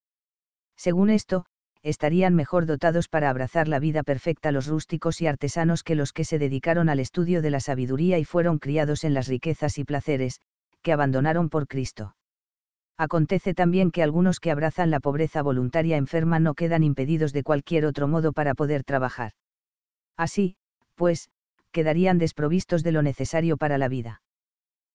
Según esto, estarían mejor dotados para abrazar la vida perfecta los rústicos y artesanos que los que se dedicaron al estudio de la sabiduría y fueron criados en las riquezas y placeres, que abandonaron por Cristo. Acontece también que algunos que abrazan la pobreza voluntaria enferma no quedan impedidos de cualquier otro modo para poder trabajar. Así, pues, quedarían desprovistos de lo necesario para la vida.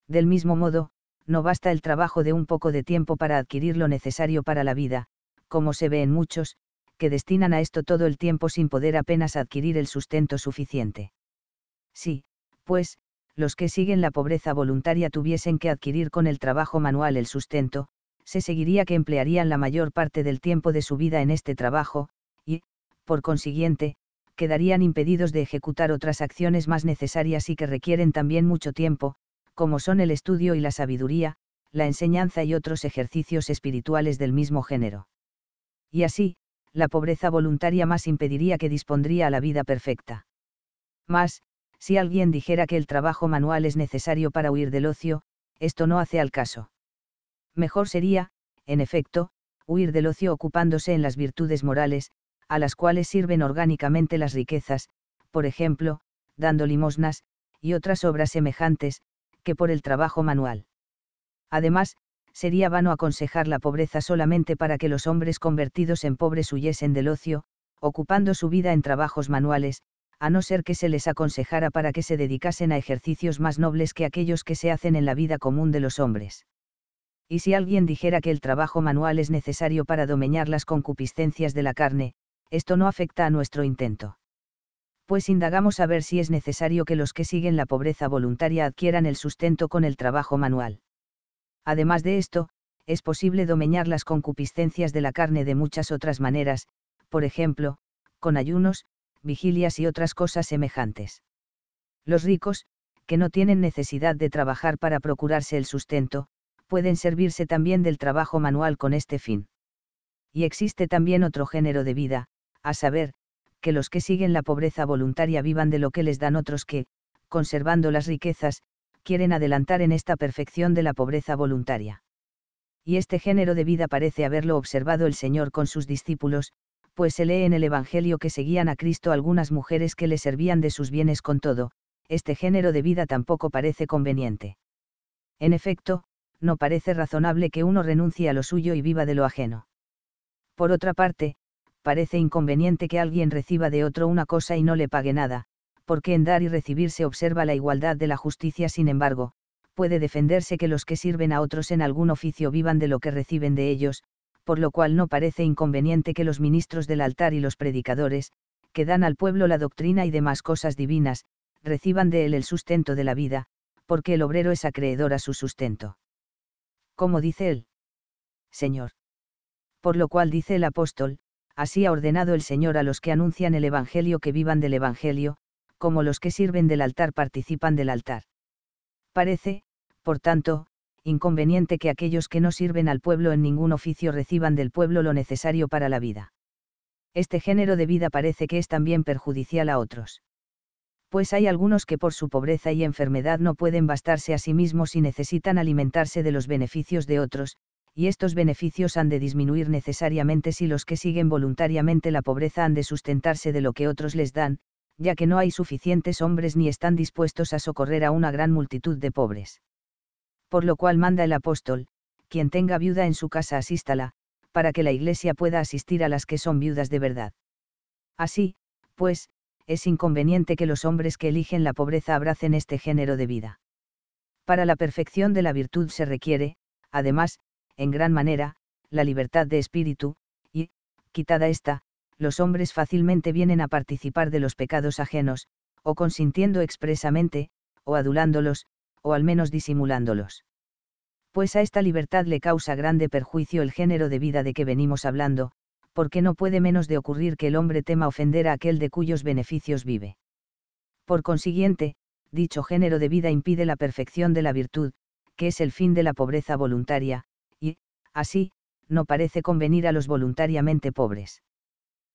Del mismo modo, no basta el trabajo de un poco de tiempo para adquirir lo necesario para la vida, como se ve en muchos, que destinan a esto todo el tiempo sin poder apenas adquirir el sustento suficiente. Sí, pues, los que siguen la pobreza voluntaria tuviesen que adquirir con el trabajo manual el sustento, se seguiría que emplearían la mayor parte del tiempo de su vida en este trabajo, y, por consiguiente, quedarían impedidos de ejecutar otras acciones más necesarias y que requieren también mucho tiempo, como son el estudio y la sabiduría, la enseñanza y otros ejercicios espirituales del mismo género. Y así, la pobreza voluntaria más impediría que dispondría a la vida perfecta. Mas, si alguien dijera que el trabajo manual es necesario para huir del ocio, esto no hace al caso. Mejor sería, en efecto, huir del ocio ocupándose en las virtudes morales, a las cuales sirven orgánicamente las riquezas, por ejemplo, dando limosnas, y otras obras semejantes, que por el trabajo manual. Además, sería vano aconsejar la pobreza solamente para que los hombres convertidos en pobres huyesen del ocio, ocupando su vida en trabajos manuales, a no ser que se les aconsejara para que se dedicasen a ejercicios más nobles que aquellos que se hacen en la vida común de los hombres. Y si alguien dijera que el trabajo manual es necesario para domeñar las concupiscencias de la carne, esto no afecta a nuestro intento. Pues indagamos a ver si es necesario que los que siguen la pobreza voluntaria adquieran el sustento con el trabajo manual. Además de esto, es posible domeñar las concupiscencias de la carne de muchas otras maneras, por ejemplo, con ayunos, vigilias y otras cosas semejantes. Los ricos, que no tienen necesidad de trabajar para procurarse el sustento, pueden servirse también del trabajo manual con este fin. Y existe también otro género de vida, a saber, que los que siguen la pobreza voluntaria vivan de lo que les dan otros que, conservando las riquezas, quieren adelantar en esta perfección de la pobreza voluntaria. Y este género de vida parece haberlo observado el Señor con sus discípulos, pues se lee en el Evangelio que seguían a Cristo algunas mujeres que le servían de sus bienes con todo, este género de vida tampoco parece conveniente. En efecto, no parece razonable que uno renuncie a lo suyo y viva de lo ajeno. Por otra parte, parece inconveniente que alguien reciba de otro una cosa y no le pague nada, porque en dar y recibir se observa la igualdad de la justicia, sin embargo, puede defenderse que los que sirven a otros en algún oficio vivan de lo que reciben de ellos, por lo cual no parece inconveniente que los ministros del altar y los predicadores, que dan al pueblo la doctrina y demás cosas divinas, reciban de él el sustento de la vida, porque el obrero es acreedor a su sustento. Como dice él? Señor. Por lo cual dice el apóstol, así ha ordenado el Señor a los que anuncian el Evangelio que vivan del Evangelio, como los que sirven del altar participan del altar. Parece, por tanto, inconveniente que aquellos que no sirven al pueblo en ningún oficio reciban del pueblo lo necesario para la vida. Este género de vida parece que es también perjudicial a otros. Pues hay algunos que por su pobreza y enfermedad no pueden bastarse a sí mismos y necesitan alimentarse de los beneficios de otros, y estos beneficios han de disminuir necesariamente si los que siguen voluntariamente la pobreza han de sustentarse de lo que otros les dan, ya que no hay suficientes hombres ni están dispuestos a socorrer a una gran multitud de pobres. Por lo cual manda el apóstol, quien tenga viuda en su casa asístala, para que la iglesia pueda asistir a las que son viudas de verdad. Así, pues, es inconveniente que los hombres que eligen la pobreza abracen este género de vida. Para la perfección de la virtud se requiere, además, en gran manera, la libertad de espíritu, y, quitada esta, los hombres fácilmente vienen a participar de los pecados ajenos, o consintiendo expresamente, o adulándolos, o al menos disimulándolos. Pues a esta libertad le causa grande perjuicio el género de vida de que venimos hablando, porque no puede menos de ocurrir que el hombre tema ofender a aquel de cuyos beneficios vive. Por consiguiente, dicho género de vida impide la perfección de la virtud, que es el fin de la pobreza voluntaria, así, no parece convenir a los voluntariamente pobres.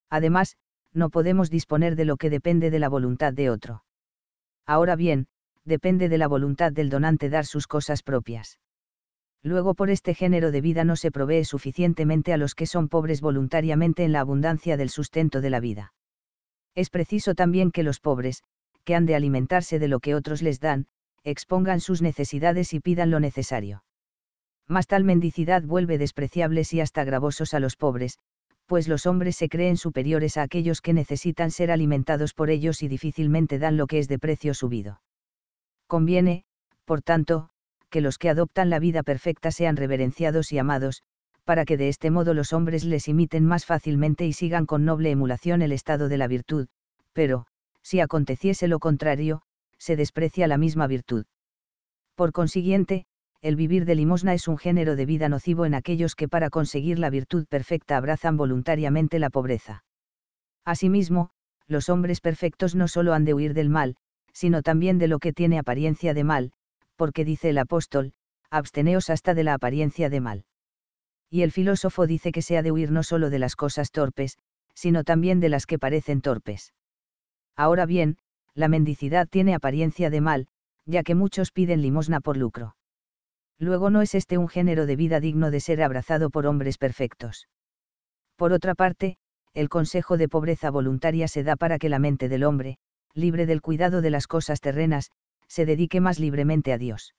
Además, no podemos disponer de lo que depende de la voluntad de otro. Ahora bien, depende de la voluntad del donante dar sus cosas propias. Luego por este género de vida no se provee suficientemente a los que son pobres voluntariamente en la abundancia del sustento de la vida. Es preciso también que los pobres, que han de alimentarse de lo que otros les dan, expongan sus necesidades y pidan lo necesario más tal mendicidad vuelve despreciables y hasta gravosos a los pobres, pues los hombres se creen superiores a aquellos que necesitan ser alimentados por ellos y difícilmente dan lo que es de precio subido. Conviene, por tanto, que los que adoptan la vida perfecta sean reverenciados y amados, para que de este modo los hombres les imiten más fácilmente y sigan con noble emulación el estado de la virtud, pero, si aconteciese lo contrario, se desprecia la misma virtud. Por consiguiente, el vivir de limosna es un género de vida nocivo en aquellos que para conseguir la virtud perfecta abrazan voluntariamente la pobreza. Asimismo, los hombres perfectos no solo han de huir del mal, sino también de lo que tiene apariencia de mal, porque dice el apóstol, absteneos hasta de la apariencia de mal. Y el filósofo dice que se ha de huir no solo de las cosas torpes, sino también de las que parecen torpes. Ahora bien, la mendicidad tiene apariencia de mal, ya que muchos piden limosna por lucro luego no es este un género de vida digno de ser abrazado por hombres perfectos. Por otra parte, el consejo de pobreza voluntaria se da para que la mente del hombre, libre del cuidado de las cosas terrenas, se dedique más libremente a Dios.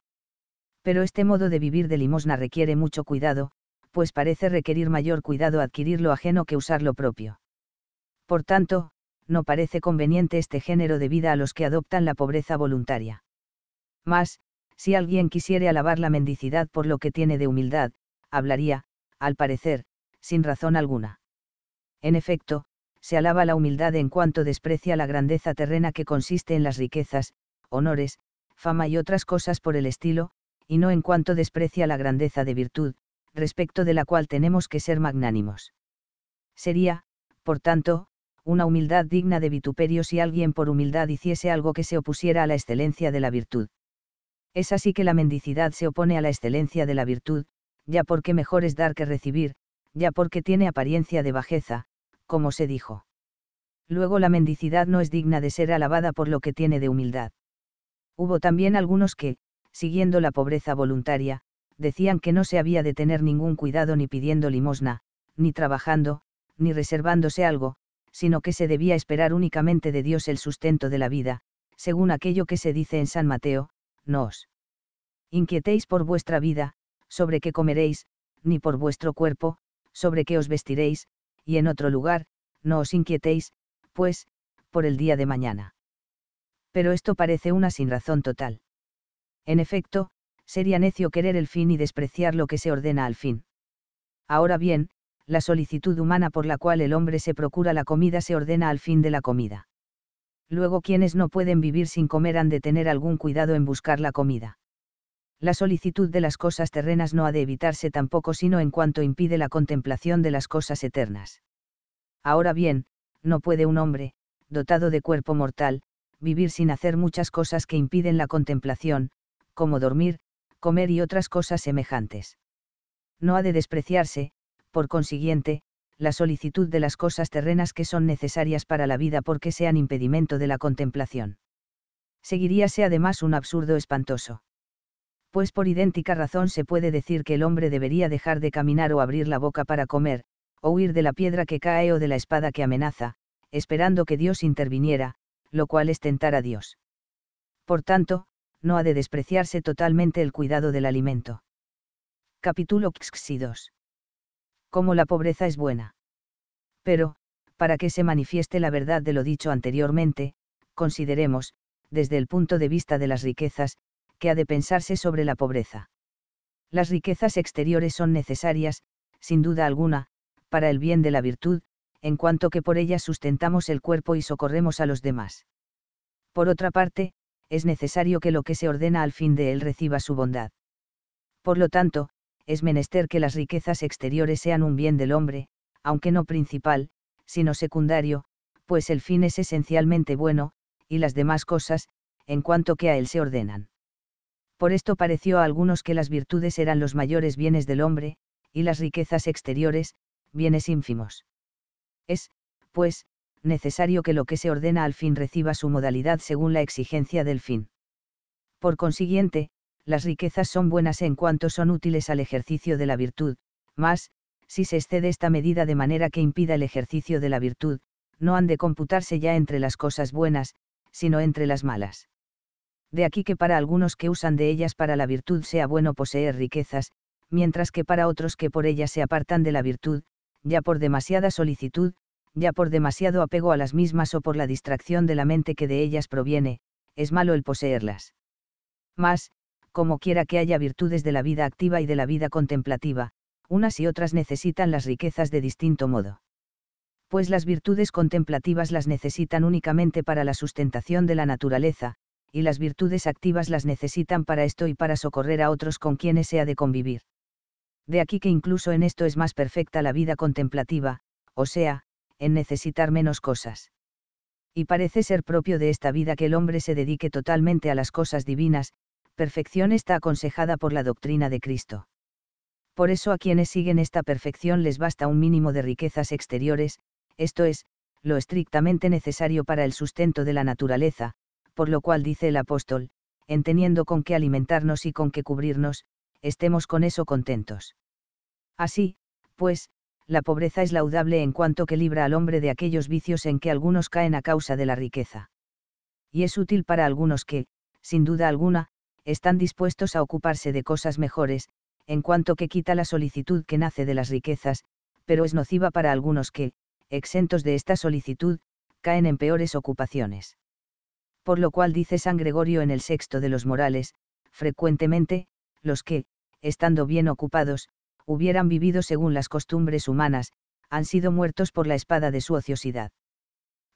Pero este modo de vivir de limosna requiere mucho cuidado, pues parece requerir mayor cuidado adquirir lo ajeno que usar lo propio. Por tanto, no parece conveniente este género de vida a los que adoptan la pobreza voluntaria. Más, si alguien quisiere alabar la mendicidad por lo que tiene de humildad, hablaría, al parecer, sin razón alguna. En efecto, se alaba la humildad en cuanto desprecia la grandeza terrena que consiste en las riquezas, honores, fama y otras cosas por el estilo, y no en cuanto desprecia la grandeza de virtud, respecto de la cual tenemos que ser magnánimos. Sería, por tanto, una humildad digna de vituperio si alguien por humildad hiciese algo que se opusiera a la excelencia de la virtud. Es así que la mendicidad se opone a la excelencia de la virtud, ya porque mejor es dar que recibir, ya porque tiene apariencia de bajeza, como se dijo. Luego la mendicidad no es digna de ser alabada por lo que tiene de humildad. Hubo también algunos que, siguiendo la pobreza voluntaria, decían que no se había de tener ningún cuidado ni pidiendo limosna, ni trabajando, ni reservándose algo, sino que se debía esperar únicamente de Dios el sustento de la vida, según aquello que se dice en San Mateo, no os inquietéis por vuestra vida, sobre qué comeréis, ni por vuestro cuerpo, sobre qué os vestiréis, y en otro lugar, no os inquietéis, pues, por el día de mañana. Pero esto parece una sinrazón total. En efecto, sería necio querer el fin y despreciar lo que se ordena al fin. Ahora bien, la solicitud humana por la cual el hombre se procura la comida se ordena al fin de la comida luego quienes no pueden vivir sin comer han de tener algún cuidado en buscar la comida. La solicitud de las cosas terrenas no ha de evitarse tampoco sino en cuanto impide la contemplación de las cosas eternas. Ahora bien, no puede un hombre, dotado de cuerpo mortal, vivir sin hacer muchas cosas que impiden la contemplación, como dormir, comer y otras cosas semejantes. No ha de despreciarse, por consiguiente, la solicitud de las cosas terrenas que son necesarias para la vida porque sean impedimento de la contemplación. Seguiríase además un absurdo espantoso. Pues por idéntica razón se puede decir que el hombre debería dejar de caminar o abrir la boca para comer, o huir de la piedra que cae o de la espada que amenaza, esperando que Dios interviniera, lo cual es tentar a Dios. Por tanto, no ha de despreciarse totalmente el cuidado del alimento. Capítulo 2 cómo la pobreza es buena. Pero, para que se manifieste la verdad de lo dicho anteriormente, consideremos, desde el punto de vista de las riquezas, que ha de pensarse sobre la pobreza. Las riquezas exteriores son necesarias, sin duda alguna, para el bien de la virtud, en cuanto que por ellas sustentamos el cuerpo y socorremos a los demás. Por otra parte, es necesario que lo que se ordena al fin de él reciba su bondad. Por lo tanto, es menester que las riquezas exteriores sean un bien del hombre, aunque no principal, sino secundario, pues el fin es esencialmente bueno, y las demás cosas, en cuanto que a él se ordenan. Por esto pareció a algunos que las virtudes eran los mayores bienes del hombre, y las riquezas exteriores, bienes ínfimos. Es, pues, necesario que lo que se ordena al fin reciba su modalidad según la exigencia del fin. Por consiguiente, las riquezas son buenas en cuanto son útiles al ejercicio de la virtud, mas, si se excede esta medida de manera que impida el ejercicio de la virtud, no han de computarse ya entre las cosas buenas, sino entre las malas. De aquí que para algunos que usan de ellas para la virtud sea bueno poseer riquezas, mientras que para otros que por ellas se apartan de la virtud, ya por demasiada solicitud, ya por demasiado apego a las mismas o por la distracción de la mente que de ellas proviene, es malo el poseerlas. Mas, como quiera que haya virtudes de la vida activa y de la vida contemplativa, unas y otras necesitan las riquezas de distinto modo. Pues las virtudes contemplativas las necesitan únicamente para la sustentación de la naturaleza, y las virtudes activas las necesitan para esto y para socorrer a otros con quienes sea de convivir. De aquí que incluso en esto es más perfecta la vida contemplativa, o sea, en necesitar menos cosas. Y parece ser propio de esta vida que el hombre se dedique totalmente a las cosas divinas, perfección está aconsejada por la doctrina de Cristo. Por eso a quienes siguen esta perfección les basta un mínimo de riquezas exteriores, esto es, lo estrictamente necesario para el sustento de la naturaleza, por lo cual dice el apóstol, en teniendo con qué alimentarnos y con qué cubrirnos, estemos con eso contentos. Así, pues, la pobreza es laudable en cuanto que libra al hombre de aquellos vicios en que algunos caen a causa de la riqueza. Y es útil para algunos que, sin duda alguna, están dispuestos a ocuparse de cosas mejores, en cuanto que quita la solicitud que nace de las riquezas, pero es nociva para algunos que, exentos de esta solicitud, caen en peores ocupaciones. Por lo cual dice San Gregorio en el sexto de los Morales, frecuentemente, los que, estando bien ocupados, hubieran vivido según las costumbres humanas, han sido muertos por la espada de su ociosidad.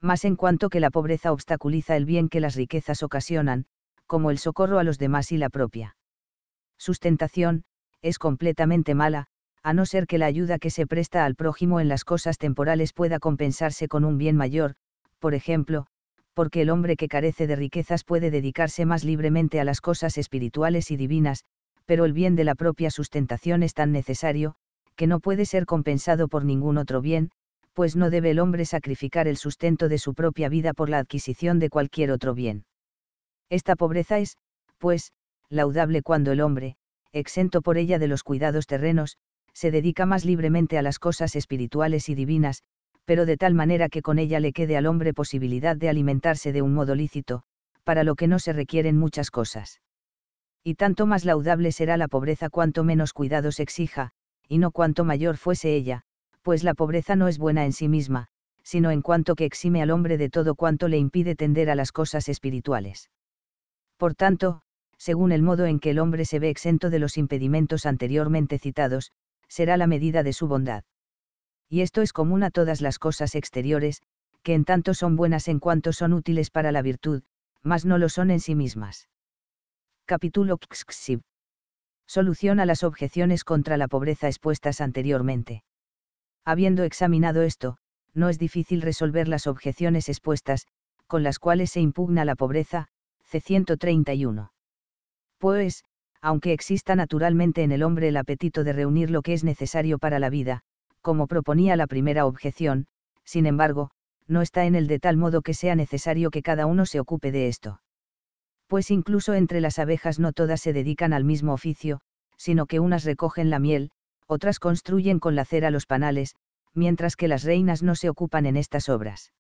Mas en cuanto que la pobreza obstaculiza el bien que las riquezas ocasionan, como el socorro a los demás y la propia. Sustentación, es completamente mala, a no ser que la ayuda que se presta al prójimo en las cosas temporales pueda compensarse con un bien mayor, por ejemplo, porque el hombre que carece de riquezas puede dedicarse más libremente a las cosas espirituales y divinas, pero el bien de la propia sustentación es tan necesario, que no puede ser compensado por ningún otro bien, pues no debe el hombre sacrificar el sustento de su propia vida por la adquisición de cualquier otro bien. Esta pobreza es, pues, laudable cuando el hombre, exento por ella de los cuidados terrenos, se dedica más libremente a las cosas espirituales y divinas, pero de tal manera que con ella le quede al hombre posibilidad de alimentarse de un modo lícito, para lo que no se requieren muchas cosas. Y tanto más laudable será la pobreza cuanto menos cuidados exija, y no cuanto mayor fuese ella, pues la pobreza no es buena en sí misma, sino en cuanto que exime al hombre de todo cuanto le impide tender a las cosas espirituales. Por tanto, según el modo en que el hombre se ve exento de los impedimentos anteriormente citados, será la medida de su bondad. Y esto es común a todas las cosas exteriores, que en tanto son buenas en cuanto son útiles para la virtud, mas no lo son en sí mismas. Capítulo XXIV. Solución a las objeciones contra la pobreza expuestas anteriormente. Habiendo examinado esto, no es difícil resolver las objeciones expuestas, con las cuales se impugna la pobreza, 131 Pues, aunque exista naturalmente en el hombre el apetito de reunir lo que es necesario para la vida, como proponía la primera objeción, sin embargo, no está en el de tal modo que sea necesario que cada uno se ocupe de esto. Pues incluso entre las abejas no todas se dedican al mismo oficio, sino que unas recogen la miel, otras construyen con la cera los panales, mientras que las reinas no se ocupan en estas obras.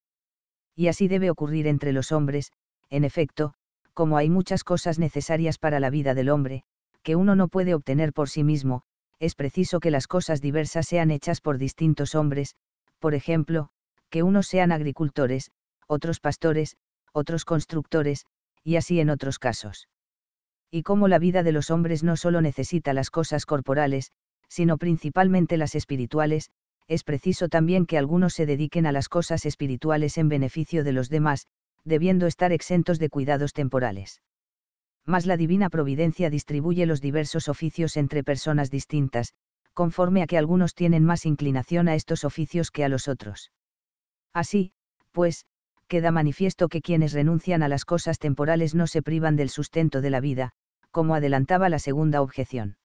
Y así debe ocurrir entre los hombres, en efecto, como hay muchas cosas necesarias para la vida del hombre, que uno no puede obtener por sí mismo, es preciso que las cosas diversas sean hechas por distintos hombres, por ejemplo, que unos sean agricultores, otros pastores, otros constructores, y así en otros casos. Y como la vida de los hombres no solo necesita las cosas corporales, sino principalmente las espirituales, es preciso también que algunos se dediquen a las cosas espirituales en beneficio de los demás, debiendo estar exentos de cuidados temporales. Mas la divina providencia distribuye los diversos oficios entre personas distintas, conforme a que algunos tienen más inclinación a estos oficios que a los otros. Así, pues, queda manifiesto que quienes renuncian a las cosas temporales no se privan del sustento de la vida, como adelantaba la segunda objeción.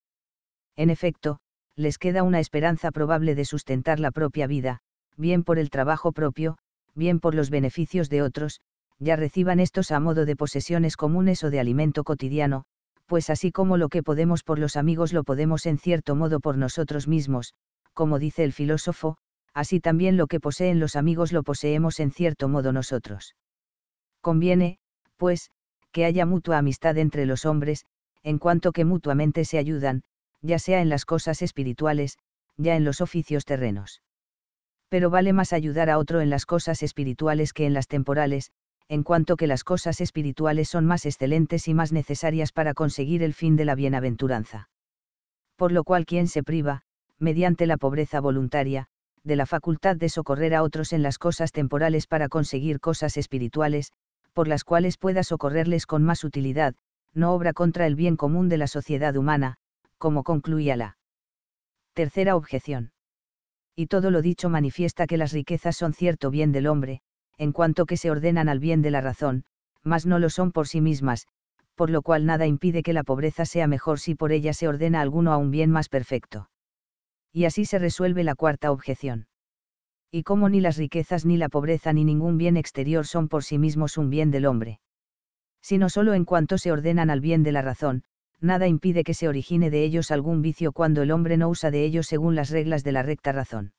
En efecto, les queda una esperanza probable de sustentar la propia vida, bien por el trabajo propio, bien por los beneficios de otros, ya reciban estos a modo de posesiones comunes o de alimento cotidiano, pues así como lo que podemos por los amigos lo podemos en cierto modo por nosotros mismos, como dice el filósofo, así también lo que poseen los amigos lo poseemos en cierto modo nosotros. Conviene, pues, que haya mutua amistad entre los hombres, en cuanto que mutuamente se ayudan, ya sea en las cosas espirituales, ya en los oficios terrenos. Pero vale más ayudar a otro en las cosas espirituales que en las temporales, en cuanto que las cosas espirituales son más excelentes y más necesarias para conseguir el fin de la bienaventuranza. Por lo cual quien se priva, mediante la pobreza voluntaria, de la facultad de socorrer a otros en las cosas temporales para conseguir cosas espirituales, por las cuales pueda socorrerles con más utilidad, no obra contra el bien común de la sociedad humana, como concluía la tercera objeción. Y todo lo dicho manifiesta que las riquezas son cierto bien del hombre, en cuanto que se ordenan al bien de la razón, mas no lo son por sí mismas, por lo cual nada impide que la pobreza sea mejor si por ella se ordena alguno a un bien más perfecto. Y así se resuelve la cuarta objeción. Y como ni las riquezas ni la pobreza ni ningún bien exterior son por sí mismos un bien del hombre. Sino solo en cuanto se ordenan al bien de la razón, nada impide que se origine de ellos algún vicio cuando el hombre no usa de ellos según las reglas de la recta razón.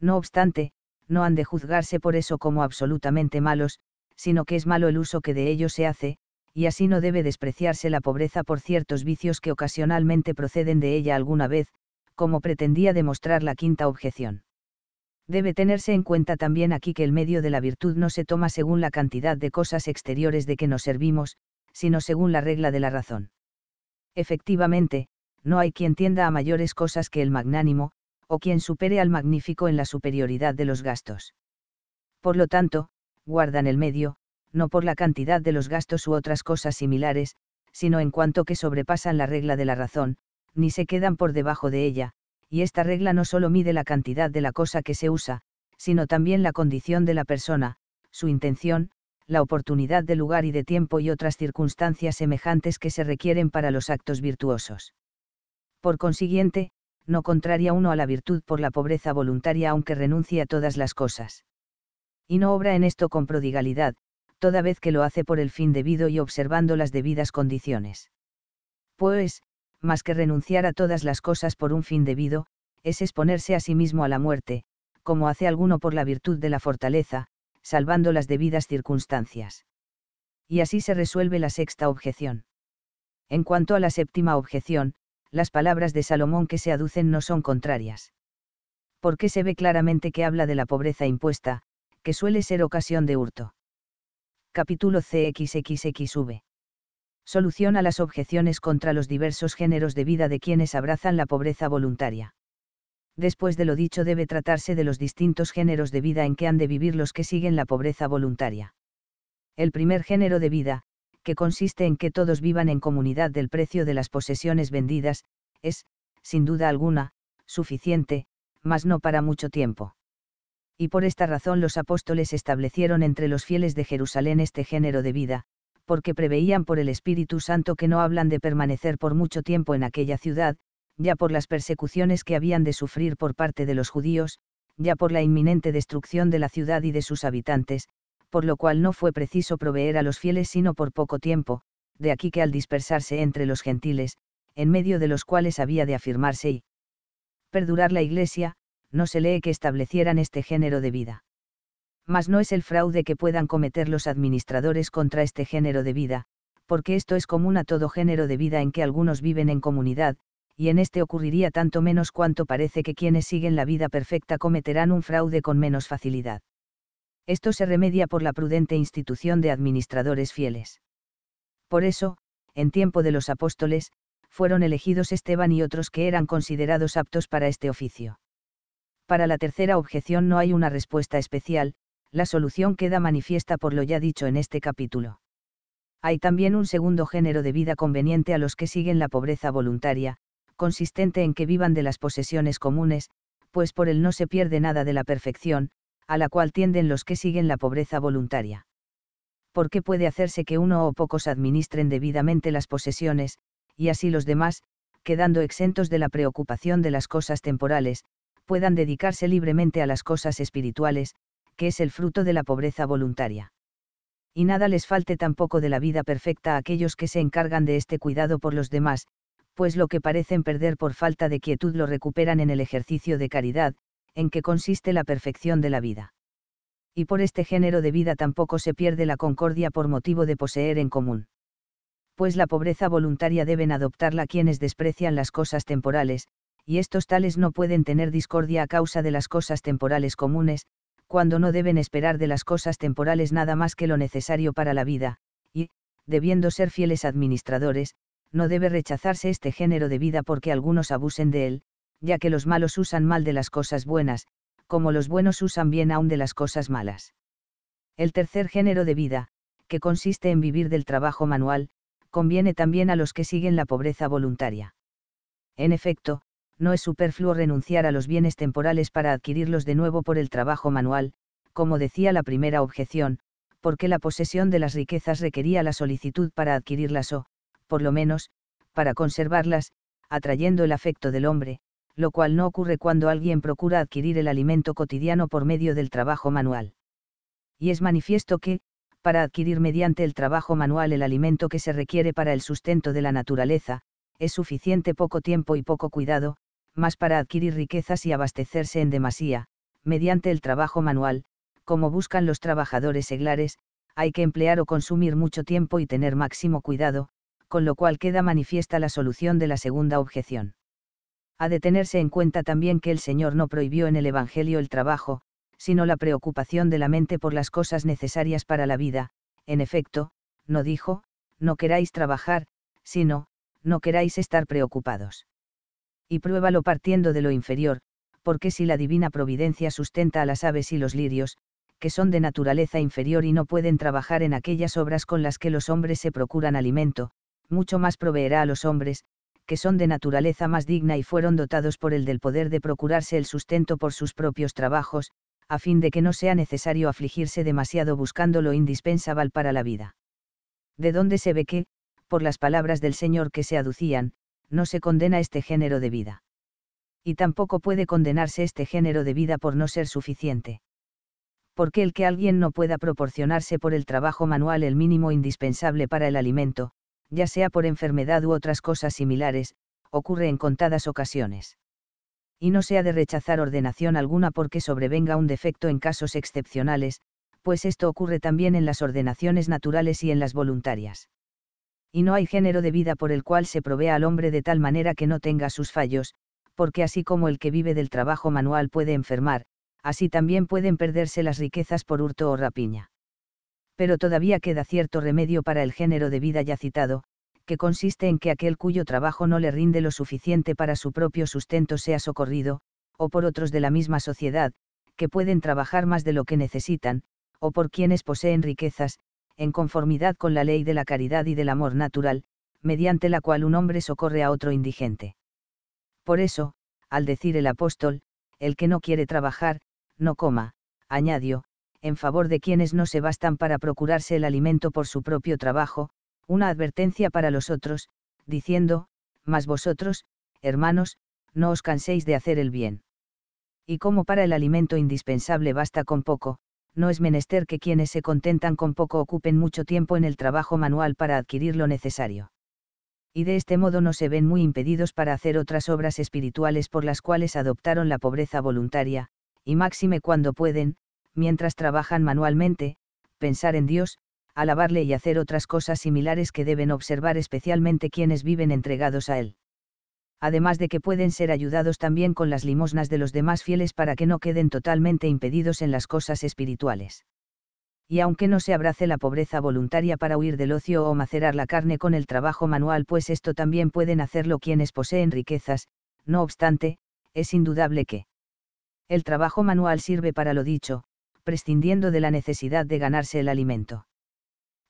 No obstante, no han de juzgarse por eso como absolutamente malos, sino que es malo el uso que de ellos se hace, y así no debe despreciarse la pobreza por ciertos vicios que ocasionalmente proceden de ella alguna vez, como pretendía demostrar la quinta objeción. Debe tenerse en cuenta también aquí que el medio de la virtud no se toma según la cantidad de cosas exteriores de que nos servimos, sino según la regla de la razón. Efectivamente, no hay quien tienda a mayores cosas que el magnánimo, o quien supere al magnífico en la superioridad de los gastos. Por lo tanto, guardan el medio, no por la cantidad de los gastos u otras cosas similares, sino en cuanto que sobrepasan la regla de la razón, ni se quedan por debajo de ella, y esta regla no solo mide la cantidad de la cosa que se usa, sino también la condición de la persona, su intención, la oportunidad de lugar y de tiempo y otras circunstancias semejantes que se requieren para los actos virtuosos. Por consiguiente, no contraria uno a la virtud por la pobreza voluntaria aunque renuncie a todas las cosas. Y no obra en esto con prodigalidad, toda vez que lo hace por el fin debido y observando las debidas condiciones. Pues, más que renunciar a todas las cosas por un fin debido, es exponerse a sí mismo a la muerte, como hace alguno por la virtud de la fortaleza, salvando las debidas circunstancias. Y así se resuelve la sexta objeción. En cuanto a la séptima objeción, las palabras de Salomón que se aducen no son contrarias. Porque se ve claramente que habla de la pobreza impuesta, que suele ser ocasión de hurto. Capítulo CXXXV. Solución a las objeciones contra los diversos géneros de vida de quienes abrazan la pobreza voluntaria. Después de lo dicho debe tratarse de los distintos géneros de vida en que han de vivir los que siguen la pobreza voluntaria. El primer género de vida, que consiste en que todos vivan en comunidad del precio de las posesiones vendidas, es, sin duda alguna, suficiente, mas no para mucho tiempo. Y por esta razón los apóstoles establecieron entre los fieles de Jerusalén este género de vida, porque preveían por el Espíritu Santo que no hablan de permanecer por mucho tiempo en aquella ciudad, ya por las persecuciones que habían de sufrir por parte de los judíos, ya por la inminente destrucción de la ciudad y de sus habitantes, por lo cual no fue preciso proveer a los fieles sino por poco tiempo, de aquí que al dispersarse entre los gentiles, en medio de los cuales había de afirmarse y perdurar la Iglesia, no se lee que establecieran este género de vida. Mas no es el fraude que puedan cometer los administradores contra este género de vida, porque esto es común a todo género de vida en que algunos viven en comunidad, y en este ocurriría tanto menos cuanto parece que quienes siguen la vida perfecta cometerán un fraude con menos facilidad. Esto se remedia por la prudente institución de administradores fieles. Por eso, en tiempo de los apóstoles, fueron elegidos Esteban y otros que eran considerados aptos para este oficio. Para la tercera objeción no hay una respuesta especial, la solución queda manifiesta por lo ya dicho en este capítulo. Hay también un segundo género de vida conveniente a los que siguen la pobreza voluntaria, consistente en que vivan de las posesiones comunes, pues por él no se pierde nada de la perfección, a la cual tienden los que siguen la pobreza voluntaria. Porque puede hacerse que uno o pocos administren debidamente las posesiones, y así los demás, quedando exentos de la preocupación de las cosas temporales, puedan dedicarse libremente a las cosas espirituales, que es el fruto de la pobreza voluntaria. Y nada les falte tampoco de la vida perfecta a aquellos que se encargan de este cuidado por los demás, pues lo que parecen perder por falta de quietud lo recuperan en el ejercicio de caridad, en que consiste la perfección de la vida. Y por este género de vida tampoco se pierde la concordia por motivo de poseer en común. Pues la pobreza voluntaria deben adoptarla quienes desprecian las cosas temporales, y estos tales no pueden tener discordia a causa de las cosas temporales comunes, cuando no deben esperar de las cosas temporales nada más que lo necesario para la vida, y, debiendo ser fieles administradores, no debe rechazarse este género de vida porque algunos abusen de él, ya que los malos usan mal de las cosas buenas, como los buenos usan bien aún de las cosas malas. El tercer género de vida, que consiste en vivir del trabajo manual, conviene también a los que siguen la pobreza voluntaria. En efecto, no es superfluo renunciar a los bienes temporales para adquirirlos de nuevo por el trabajo manual, como decía la primera objeción, porque la posesión de las riquezas requería la solicitud para adquirirlas o, por lo menos, para conservarlas, atrayendo el afecto del hombre, lo cual no ocurre cuando alguien procura adquirir el alimento cotidiano por medio del trabajo manual. Y es manifiesto que, para adquirir mediante el trabajo manual el alimento que se requiere para el sustento de la naturaleza, es suficiente poco tiempo y poco cuidado, más para adquirir riquezas y abastecerse en demasía, mediante el trabajo manual, como buscan los trabajadores seglares, hay que emplear o consumir mucho tiempo y tener máximo cuidado, con lo cual queda manifiesta la solución de la segunda objeción ha de tenerse en cuenta también que el Señor no prohibió en el Evangelio el trabajo, sino la preocupación de la mente por las cosas necesarias para la vida, en efecto, no dijo, no queráis trabajar, sino, no queráis estar preocupados. Y pruébalo partiendo de lo inferior, porque si la divina providencia sustenta a las aves y los lirios, que son de naturaleza inferior y no pueden trabajar en aquellas obras con las que los hombres se procuran alimento, mucho más proveerá a los hombres, que son de naturaleza más digna y fueron dotados por el del poder de procurarse el sustento por sus propios trabajos, a fin de que no sea necesario afligirse demasiado buscando lo indispensable para la vida. De dónde se ve que, por las palabras del Señor que se aducían, no se condena este género de vida. Y tampoco puede condenarse este género de vida por no ser suficiente. Porque el que alguien no pueda proporcionarse por el trabajo manual el mínimo indispensable para el alimento, ya sea por enfermedad u otras cosas similares, ocurre en contadas ocasiones. Y no se ha de rechazar ordenación alguna porque sobrevenga un defecto en casos excepcionales, pues esto ocurre también en las ordenaciones naturales y en las voluntarias. Y no hay género de vida por el cual se provea al hombre de tal manera que no tenga sus fallos, porque así como el que vive del trabajo manual puede enfermar, así también pueden perderse las riquezas por hurto o rapiña pero todavía queda cierto remedio para el género de vida ya citado, que consiste en que aquel cuyo trabajo no le rinde lo suficiente para su propio sustento sea socorrido, o por otros de la misma sociedad, que pueden trabajar más de lo que necesitan, o por quienes poseen riquezas, en conformidad con la ley de la caridad y del amor natural, mediante la cual un hombre socorre a otro indigente. Por eso, al decir el apóstol, el que no quiere trabajar, no coma, añadió, en favor de quienes no se bastan para procurarse el alimento por su propio trabajo, una advertencia para los otros, diciendo, mas vosotros, hermanos, no os canséis de hacer el bien. Y como para el alimento indispensable basta con poco, no es menester que quienes se contentan con poco ocupen mucho tiempo en el trabajo manual para adquirir lo necesario. Y de este modo no se ven muy impedidos para hacer otras obras espirituales por las cuales adoptaron la pobreza voluntaria, y máxime cuando pueden, mientras trabajan manualmente, pensar en Dios, alabarle y hacer otras cosas similares que deben observar especialmente quienes viven entregados a Él. Además de que pueden ser ayudados también con las limosnas de los demás fieles para que no queden totalmente impedidos en las cosas espirituales. Y aunque no se abrace la pobreza voluntaria para huir del ocio o macerar la carne con el trabajo manual, pues esto también pueden hacerlo quienes poseen riquezas, no obstante, es indudable que el trabajo manual sirve para lo dicho, prescindiendo de la necesidad de ganarse el alimento.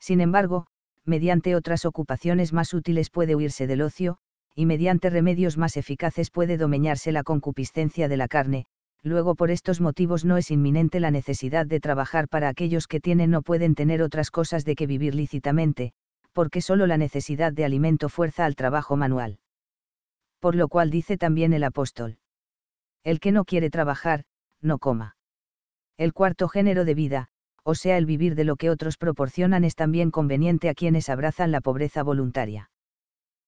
Sin embargo, mediante otras ocupaciones más útiles puede huirse del ocio, y mediante remedios más eficaces puede domeñarse la concupiscencia de la carne, luego por estos motivos no es inminente la necesidad de trabajar para aquellos que tienen no pueden tener otras cosas de que vivir lícitamente, porque solo la necesidad de alimento fuerza al trabajo manual. Por lo cual dice también el apóstol. El que no quiere trabajar, no coma. El cuarto género de vida, o sea el vivir de lo que otros proporcionan es también conveniente a quienes abrazan la pobreza voluntaria.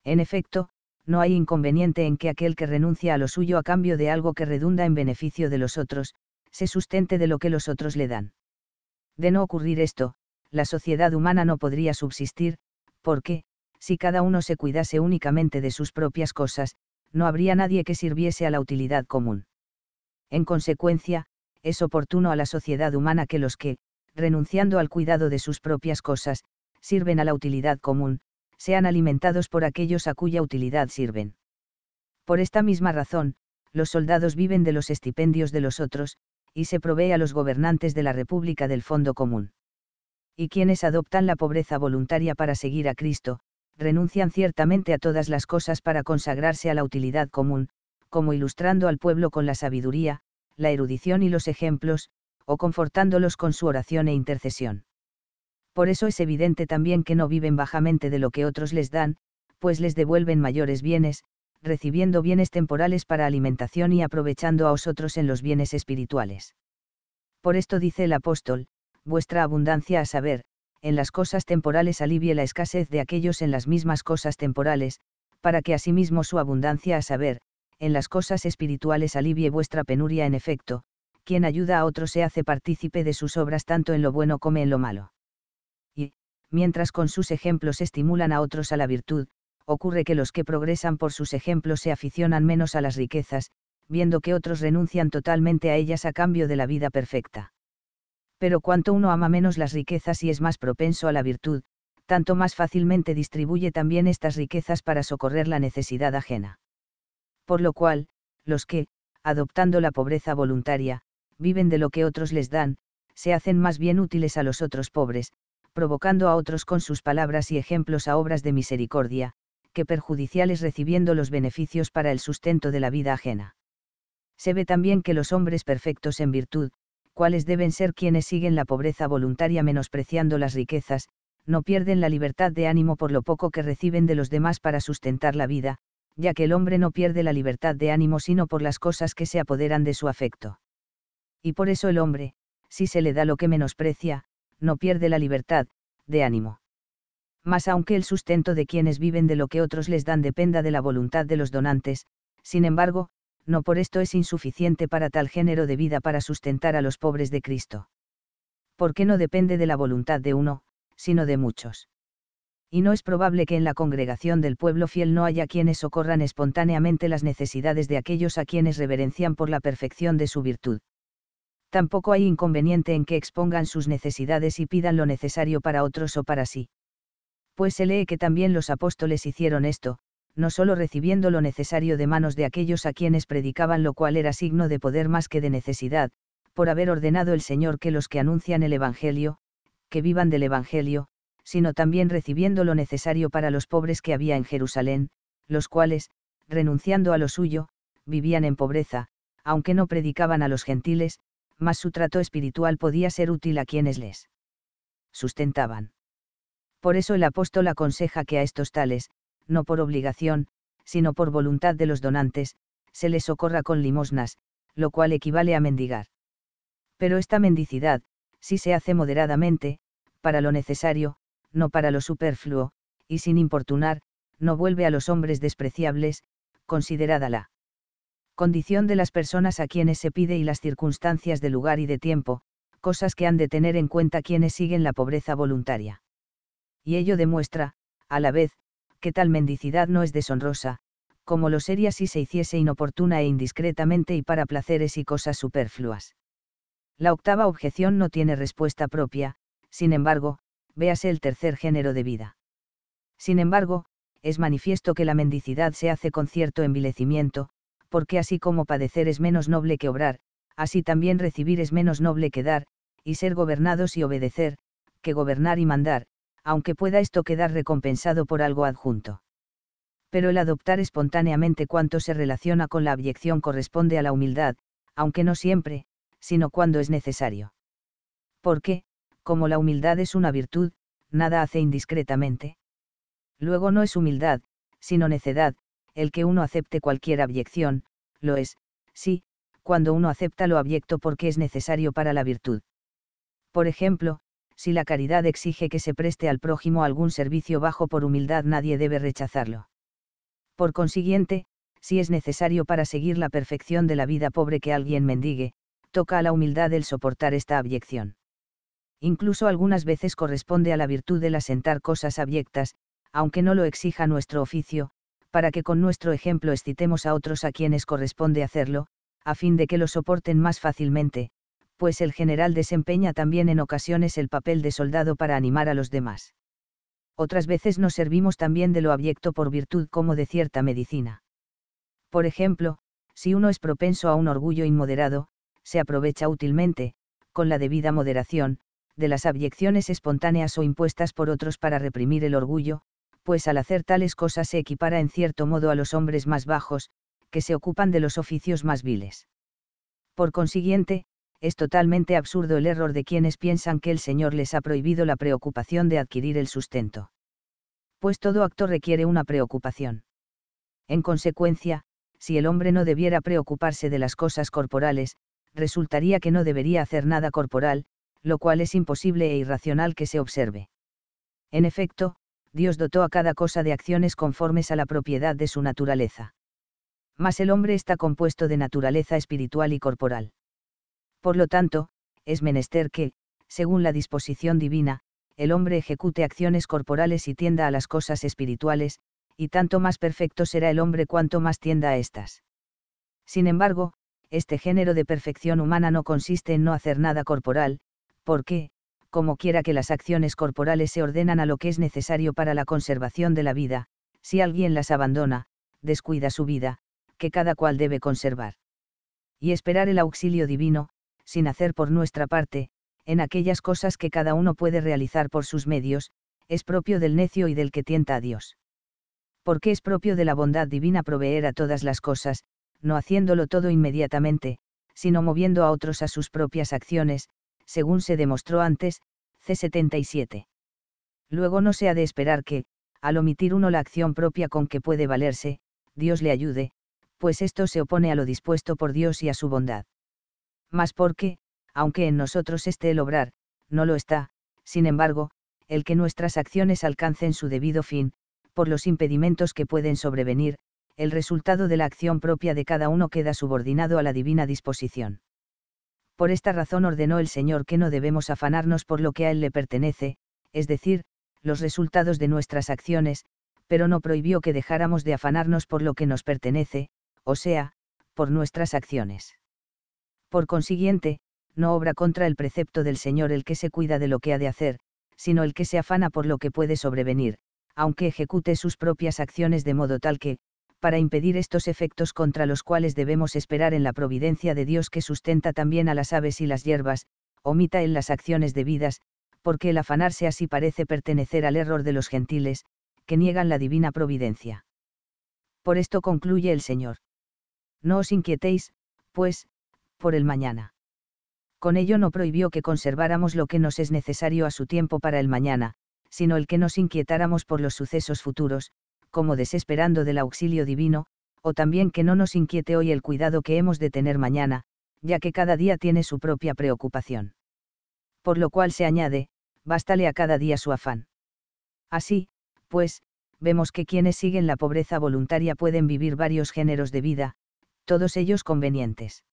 En efecto, no hay inconveniente en que aquel que renuncia a lo suyo a cambio de algo que redunda en beneficio de los otros, se sustente de lo que los otros le dan. De no ocurrir esto, la sociedad humana no podría subsistir, porque, si cada uno se cuidase únicamente de sus propias cosas, no habría nadie que sirviese a la utilidad común. En consecuencia, es oportuno a la sociedad humana que los que, renunciando al cuidado de sus propias cosas, sirven a la utilidad común, sean alimentados por aquellos a cuya utilidad sirven. Por esta misma razón, los soldados viven de los estipendios de los otros, y se provee a los gobernantes de la República del Fondo Común. Y quienes adoptan la pobreza voluntaria para seguir a Cristo, renuncian ciertamente a todas las cosas para consagrarse a la utilidad común, como ilustrando al pueblo con la sabiduría, la erudición y los ejemplos, o confortándolos con su oración e intercesión. Por eso es evidente también que no viven bajamente de lo que otros les dan, pues les devuelven mayores bienes, recibiendo bienes temporales para alimentación y aprovechando a vosotros en los bienes espirituales. Por esto dice el apóstol, vuestra abundancia a saber, en las cosas temporales alivie la escasez de aquellos en las mismas cosas temporales, para que asimismo su abundancia a saber, en las cosas espirituales alivie vuestra penuria en efecto, quien ayuda a otro se hace partícipe de sus obras tanto en lo bueno como en lo malo. Y, mientras con sus ejemplos estimulan a otros a la virtud, ocurre que los que progresan por sus ejemplos se aficionan menos a las riquezas, viendo que otros renuncian totalmente a ellas a cambio de la vida perfecta. Pero cuanto uno ama menos las riquezas y es más propenso a la virtud, tanto más fácilmente distribuye también estas riquezas para socorrer la necesidad ajena por lo cual, los que, adoptando la pobreza voluntaria, viven de lo que otros les dan, se hacen más bien útiles a los otros pobres, provocando a otros con sus palabras y ejemplos a obras de misericordia, que perjudiciales recibiendo los beneficios para el sustento de la vida ajena. Se ve también que los hombres perfectos en virtud, cuales deben ser quienes siguen la pobreza voluntaria menospreciando las riquezas, no pierden la libertad de ánimo por lo poco que reciben de los demás para sustentar la vida, ya que el hombre no pierde la libertad de ánimo sino por las cosas que se apoderan de su afecto. Y por eso el hombre, si se le da lo que menosprecia, no pierde la libertad, de ánimo. Mas aunque el sustento de quienes viven de lo que otros les dan dependa de la voluntad de los donantes, sin embargo, no por esto es insuficiente para tal género de vida para sustentar a los pobres de Cristo. Porque no depende de la voluntad de uno, sino de muchos y no es probable que en la congregación del pueblo fiel no haya quienes socorran espontáneamente las necesidades de aquellos a quienes reverencian por la perfección de su virtud. Tampoco hay inconveniente en que expongan sus necesidades y pidan lo necesario para otros o para sí. Pues se lee que también los apóstoles hicieron esto, no solo recibiendo lo necesario de manos de aquellos a quienes predicaban, lo cual era signo de poder más que de necesidad, por haber ordenado el Señor que los que anuncian el Evangelio, que vivan del Evangelio, sino también recibiendo lo necesario para los pobres que había en Jerusalén, los cuales, renunciando a lo suyo, vivían en pobreza, aunque no predicaban a los gentiles, mas su trato espiritual podía ser útil a quienes les sustentaban. Por eso el apóstol aconseja que a estos tales, no por obligación, sino por voluntad de los donantes, se les socorra con limosnas, lo cual equivale a mendigar. Pero esta mendicidad, si se hace moderadamente, para lo necesario, no para lo superfluo, y sin importunar, no vuelve a los hombres despreciables, considerada la condición de las personas a quienes se pide y las circunstancias de lugar y de tiempo, cosas que han de tener en cuenta quienes siguen la pobreza voluntaria. Y ello demuestra, a la vez, que tal mendicidad no es deshonrosa, como lo sería si se hiciese inoportuna e indiscretamente y para placeres y cosas superfluas. La octava objeción no tiene respuesta propia, sin embargo, véase el tercer género de vida. Sin embargo, es manifiesto que la mendicidad se hace con cierto envilecimiento, porque así como padecer es menos noble que obrar, así también recibir es menos noble que dar, y ser gobernados y obedecer, que gobernar y mandar, aunque pueda esto quedar recompensado por algo adjunto. Pero el adoptar espontáneamente cuanto se relaciona con la abyección corresponde a la humildad, aunque no siempre, sino cuando es necesario. ¿Por qué? como la humildad es una virtud, nada hace indiscretamente. Luego no es humildad, sino necedad, el que uno acepte cualquier abyección, lo es, sí, cuando uno acepta lo abyecto porque es necesario para la virtud. Por ejemplo, si la caridad exige que se preste al prójimo algún servicio bajo por humildad nadie debe rechazarlo. Por consiguiente, si es necesario para seguir la perfección de la vida pobre que alguien mendigue, toca a la humildad el soportar esta abyección incluso algunas veces corresponde a la virtud del asentar cosas abyectas, aunque no lo exija nuestro oficio, para que con nuestro ejemplo excitemos a otros a quienes corresponde hacerlo, a fin de que lo soporten más fácilmente, pues el general desempeña también en ocasiones el papel de soldado para animar a los demás. Otras veces nos servimos también de lo abyecto por virtud como de cierta medicina. Por ejemplo, si uno es propenso a un orgullo inmoderado, se aprovecha útilmente, con la debida moderación, de las abyecciones espontáneas o impuestas por otros para reprimir el orgullo, pues al hacer tales cosas se equipara en cierto modo a los hombres más bajos, que se ocupan de los oficios más viles. Por consiguiente, es totalmente absurdo el error de quienes piensan que el Señor les ha prohibido la preocupación de adquirir el sustento. Pues todo acto requiere una preocupación. En consecuencia, si el hombre no debiera preocuparse de las cosas corporales, resultaría que no debería hacer nada corporal, lo cual es imposible e irracional que se observe. En efecto, Dios dotó a cada cosa de acciones conformes a la propiedad de su naturaleza. Mas el hombre está compuesto de naturaleza espiritual y corporal. Por lo tanto, es menester que, según la disposición divina, el hombre ejecute acciones corporales y tienda a las cosas espirituales, y tanto más perfecto será el hombre cuanto más tienda a estas. Sin embargo, este género de perfección humana no consiste en no hacer nada corporal, porque, como quiera que las acciones corporales se ordenan a lo que es necesario para la conservación de la vida, si alguien las abandona, descuida su vida, que cada cual debe conservar. Y esperar el auxilio divino, sin hacer por nuestra parte, en aquellas cosas que cada uno puede realizar por sus medios, es propio del necio y del que tienta a Dios. Porque es propio de la bondad divina proveer a todas las cosas, no haciéndolo todo inmediatamente, sino moviendo a otros a sus propias acciones, según se demostró antes, C77. Luego no se ha de esperar que, al omitir uno la acción propia con que puede valerse, Dios le ayude, pues esto se opone a lo dispuesto por Dios y a su bondad. Mas porque, aunque en nosotros esté el obrar, no lo está, sin embargo, el que nuestras acciones alcancen su debido fin, por los impedimentos que pueden sobrevenir, el resultado de la acción propia de cada uno queda subordinado a la divina disposición. Por esta razón ordenó el Señor que no debemos afanarnos por lo que a Él le pertenece, es decir, los resultados de nuestras acciones, pero no prohibió que dejáramos de afanarnos por lo que nos pertenece, o sea, por nuestras acciones. Por consiguiente, no obra contra el precepto del Señor el que se cuida de lo que ha de hacer, sino el que se afana por lo que puede sobrevenir, aunque ejecute sus propias acciones de modo tal que, para impedir estos efectos contra los cuales debemos esperar en la providencia de Dios que sustenta también a las aves y las hierbas, omita en las acciones debidas, porque el afanarse así parece pertenecer al error de los gentiles, que niegan la divina providencia. Por esto concluye el Señor. No os inquietéis, pues, por el mañana. Con ello no prohibió que conserváramos lo que nos es necesario a su tiempo para el mañana, sino el que nos inquietáramos por los sucesos futuros, como desesperando del auxilio divino, o también que no nos inquiete hoy el cuidado que hemos de tener mañana, ya que cada día tiene su propia preocupación. Por lo cual se añade, bástale a cada día su afán. Así, pues, vemos que quienes siguen la pobreza voluntaria pueden vivir varios géneros de vida, todos ellos convenientes.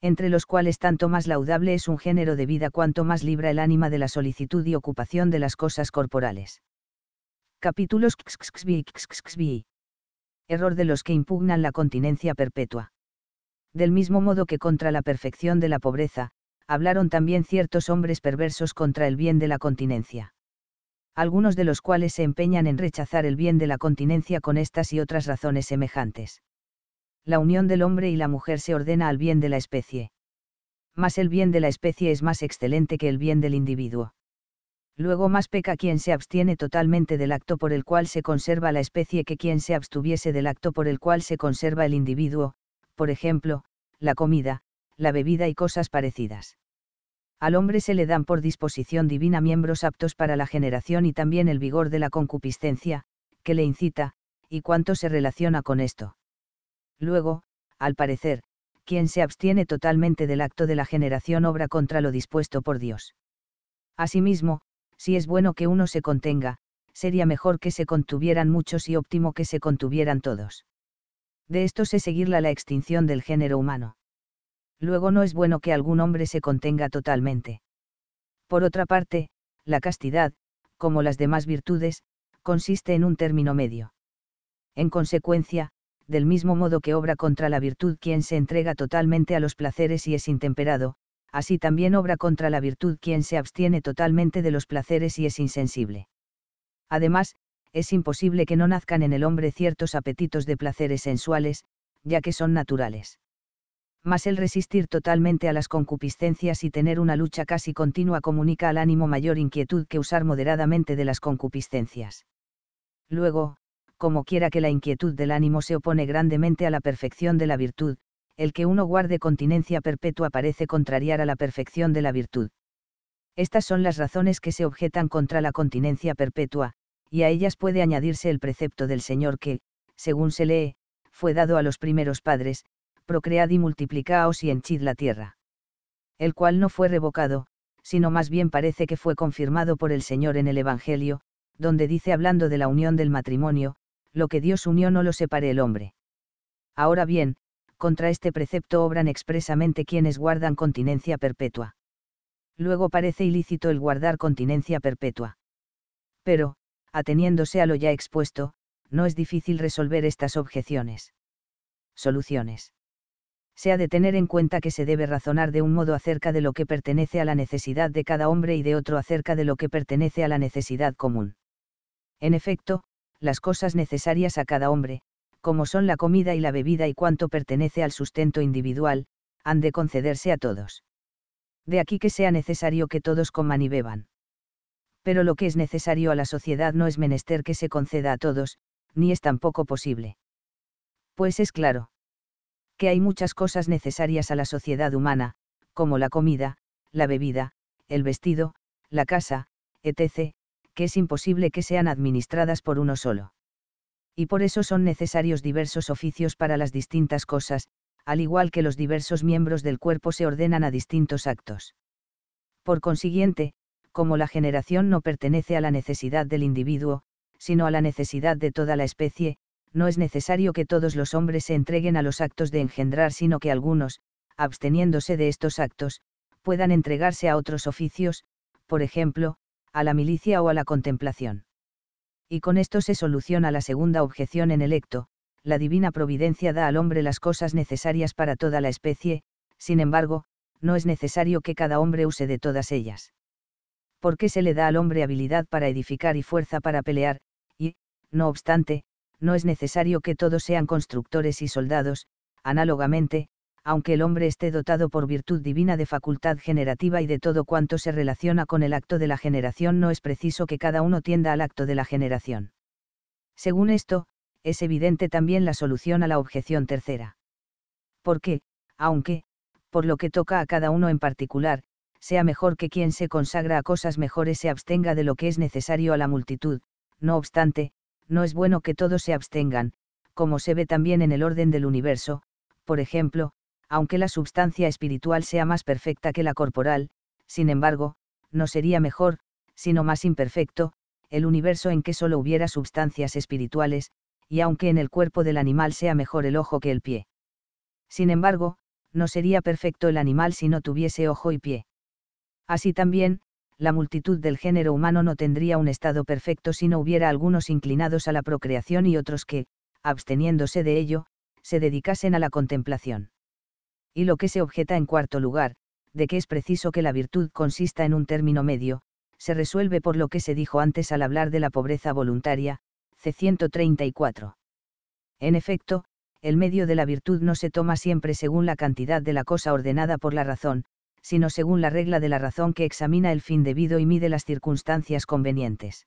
Entre los cuales tanto más laudable es un género de vida cuanto más libra el ánima de la solicitud y ocupación de las cosas corporales. Capítulos XXXVI. Error de los que impugnan la continencia perpetua. Del mismo modo que contra la perfección de la pobreza, hablaron también ciertos hombres perversos contra el bien de la continencia. Algunos de los cuales se empeñan en rechazar el bien de la continencia con estas y otras razones semejantes. La unión del hombre y la mujer se ordena al bien de la especie. Mas el bien de la especie es más excelente que el bien del individuo. Luego más peca quien se abstiene totalmente del acto por el cual se conserva la especie que quien se abstuviese del acto por el cual se conserva el individuo, por ejemplo, la comida, la bebida y cosas parecidas. Al hombre se le dan por disposición divina miembros aptos para la generación y también el vigor de la concupiscencia, que le incita, y cuánto se relaciona con esto. Luego, al parecer, quien se abstiene totalmente del acto de la generación obra contra lo dispuesto por Dios. Asimismo, si es bueno que uno se contenga, sería mejor que se contuvieran muchos y óptimo que se contuvieran todos. De esto se seguirla la extinción del género humano. Luego no es bueno que algún hombre se contenga totalmente. Por otra parte, la castidad, como las demás virtudes, consiste en un término medio. En consecuencia, del mismo modo que obra contra la virtud quien se entrega totalmente a los placeres y es intemperado, así también obra contra la virtud quien se abstiene totalmente de los placeres y es insensible. Además, es imposible que no nazcan en el hombre ciertos apetitos de placeres sensuales, ya que son naturales. Mas el resistir totalmente a las concupiscencias y tener una lucha casi continua comunica al ánimo mayor inquietud que usar moderadamente de las concupiscencias. Luego, como quiera que la inquietud del ánimo se opone grandemente a la perfección de la virtud, el que uno guarde continencia perpetua parece contrariar a la perfección de la virtud. Estas son las razones que se objetan contra la continencia perpetua, y a ellas puede añadirse el precepto del Señor que, según se lee, fue dado a los primeros padres, procread y multiplicaos y henchid la tierra. El cual no fue revocado, sino más bien parece que fue confirmado por el Señor en el Evangelio, donde dice hablando de la unión del matrimonio, lo que Dios unió no lo separe el hombre. Ahora bien, contra este precepto obran expresamente quienes guardan continencia perpetua. Luego parece ilícito el guardar continencia perpetua. Pero, ateniéndose a lo ya expuesto, no es difícil resolver estas objeciones. Soluciones. Se ha de tener en cuenta que se debe razonar de un modo acerca de lo que pertenece a la necesidad de cada hombre y de otro acerca de lo que pertenece a la necesidad común. En efecto, las cosas necesarias a cada hombre, como son la comida y la bebida y cuánto pertenece al sustento individual, han de concederse a todos. De aquí que sea necesario que todos coman y beban. Pero lo que es necesario a la sociedad no es menester que se conceda a todos, ni es tampoco posible. Pues es claro. Que hay muchas cosas necesarias a la sociedad humana, como la comida, la bebida, el vestido, la casa, etc., que es imposible que sean administradas por uno solo y por eso son necesarios diversos oficios para las distintas cosas, al igual que los diversos miembros del cuerpo se ordenan a distintos actos. Por consiguiente, como la generación no pertenece a la necesidad del individuo, sino a la necesidad de toda la especie, no es necesario que todos los hombres se entreguen a los actos de engendrar, sino que algunos, absteniéndose de estos actos, puedan entregarse a otros oficios, por ejemplo, a la milicia o a la contemplación y con esto se soluciona la segunda objeción en electo, la divina providencia da al hombre las cosas necesarias para toda la especie, sin embargo, no es necesario que cada hombre use de todas ellas. Porque se le da al hombre habilidad para edificar y fuerza para pelear, y, no obstante, no es necesario que todos sean constructores y soldados, análogamente, aunque el hombre esté dotado por virtud divina de facultad generativa y de todo cuanto se relaciona con el acto de la generación, no es preciso que cada uno tienda al acto de la generación. Según esto, es evidente también la solución a la objeción tercera. Porque, aunque, por lo que toca a cada uno en particular, sea mejor que quien se consagra a cosas mejores se abstenga de lo que es necesario a la multitud, no obstante, no es bueno que todos se abstengan, como se ve también en el orden del universo, por ejemplo, aunque la substancia espiritual sea más perfecta que la corporal, sin embargo, no sería mejor, sino más imperfecto, el universo en que solo hubiera sustancias espirituales, y aunque en el cuerpo del animal sea mejor el ojo que el pie. Sin embargo, no sería perfecto el animal si no tuviese ojo y pie. Así también, la multitud del género humano no tendría un estado perfecto si no hubiera algunos inclinados a la procreación y otros que, absteniéndose de ello, se dedicasen a la contemplación y lo que se objeta en cuarto lugar, de que es preciso que la virtud consista en un término medio, se resuelve por lo que se dijo antes al hablar de la pobreza voluntaria, C134. En efecto, el medio de la virtud no se toma siempre según la cantidad de la cosa ordenada por la razón, sino según la regla de la razón que examina el fin debido y mide las circunstancias convenientes.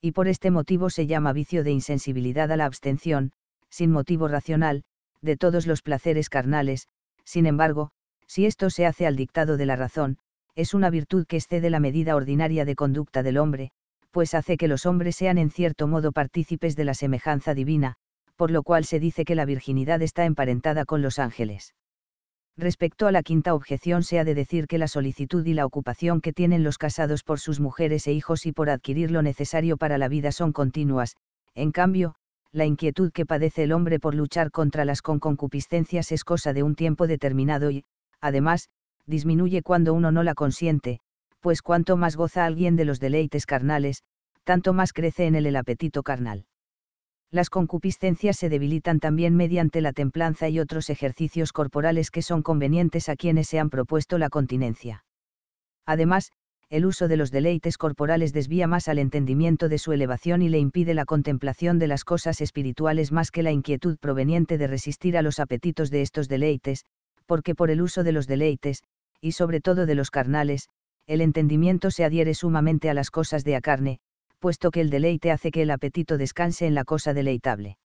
Y por este motivo se llama vicio de insensibilidad a la abstención, sin motivo racional, de todos los placeres carnales, sin embargo, si esto se hace al dictado de la razón, es una virtud que excede la medida ordinaria de conducta del hombre, pues hace que los hombres sean en cierto modo partícipes de la semejanza divina, por lo cual se dice que la virginidad está emparentada con los ángeles. Respecto a la quinta objeción se ha de decir que la solicitud y la ocupación que tienen los casados por sus mujeres e hijos y por adquirir lo necesario para la vida son continuas, en cambio, la inquietud que padece el hombre por luchar contra las concupiscencias es cosa de un tiempo determinado y, además, disminuye cuando uno no la consiente, pues cuanto más goza alguien de los deleites carnales, tanto más crece en él el apetito carnal. Las concupiscencias se debilitan también mediante la templanza y otros ejercicios corporales que son convenientes a quienes se han propuesto la continencia. Además, el uso de los deleites corporales desvía más al entendimiento de su elevación y le impide la contemplación de las cosas espirituales más que la inquietud proveniente de resistir a los apetitos de estos deleites, porque por el uso de los deleites, y sobre todo de los carnales, el entendimiento se adhiere sumamente a las cosas de a carne, puesto que el deleite hace que el apetito descanse en la cosa deleitable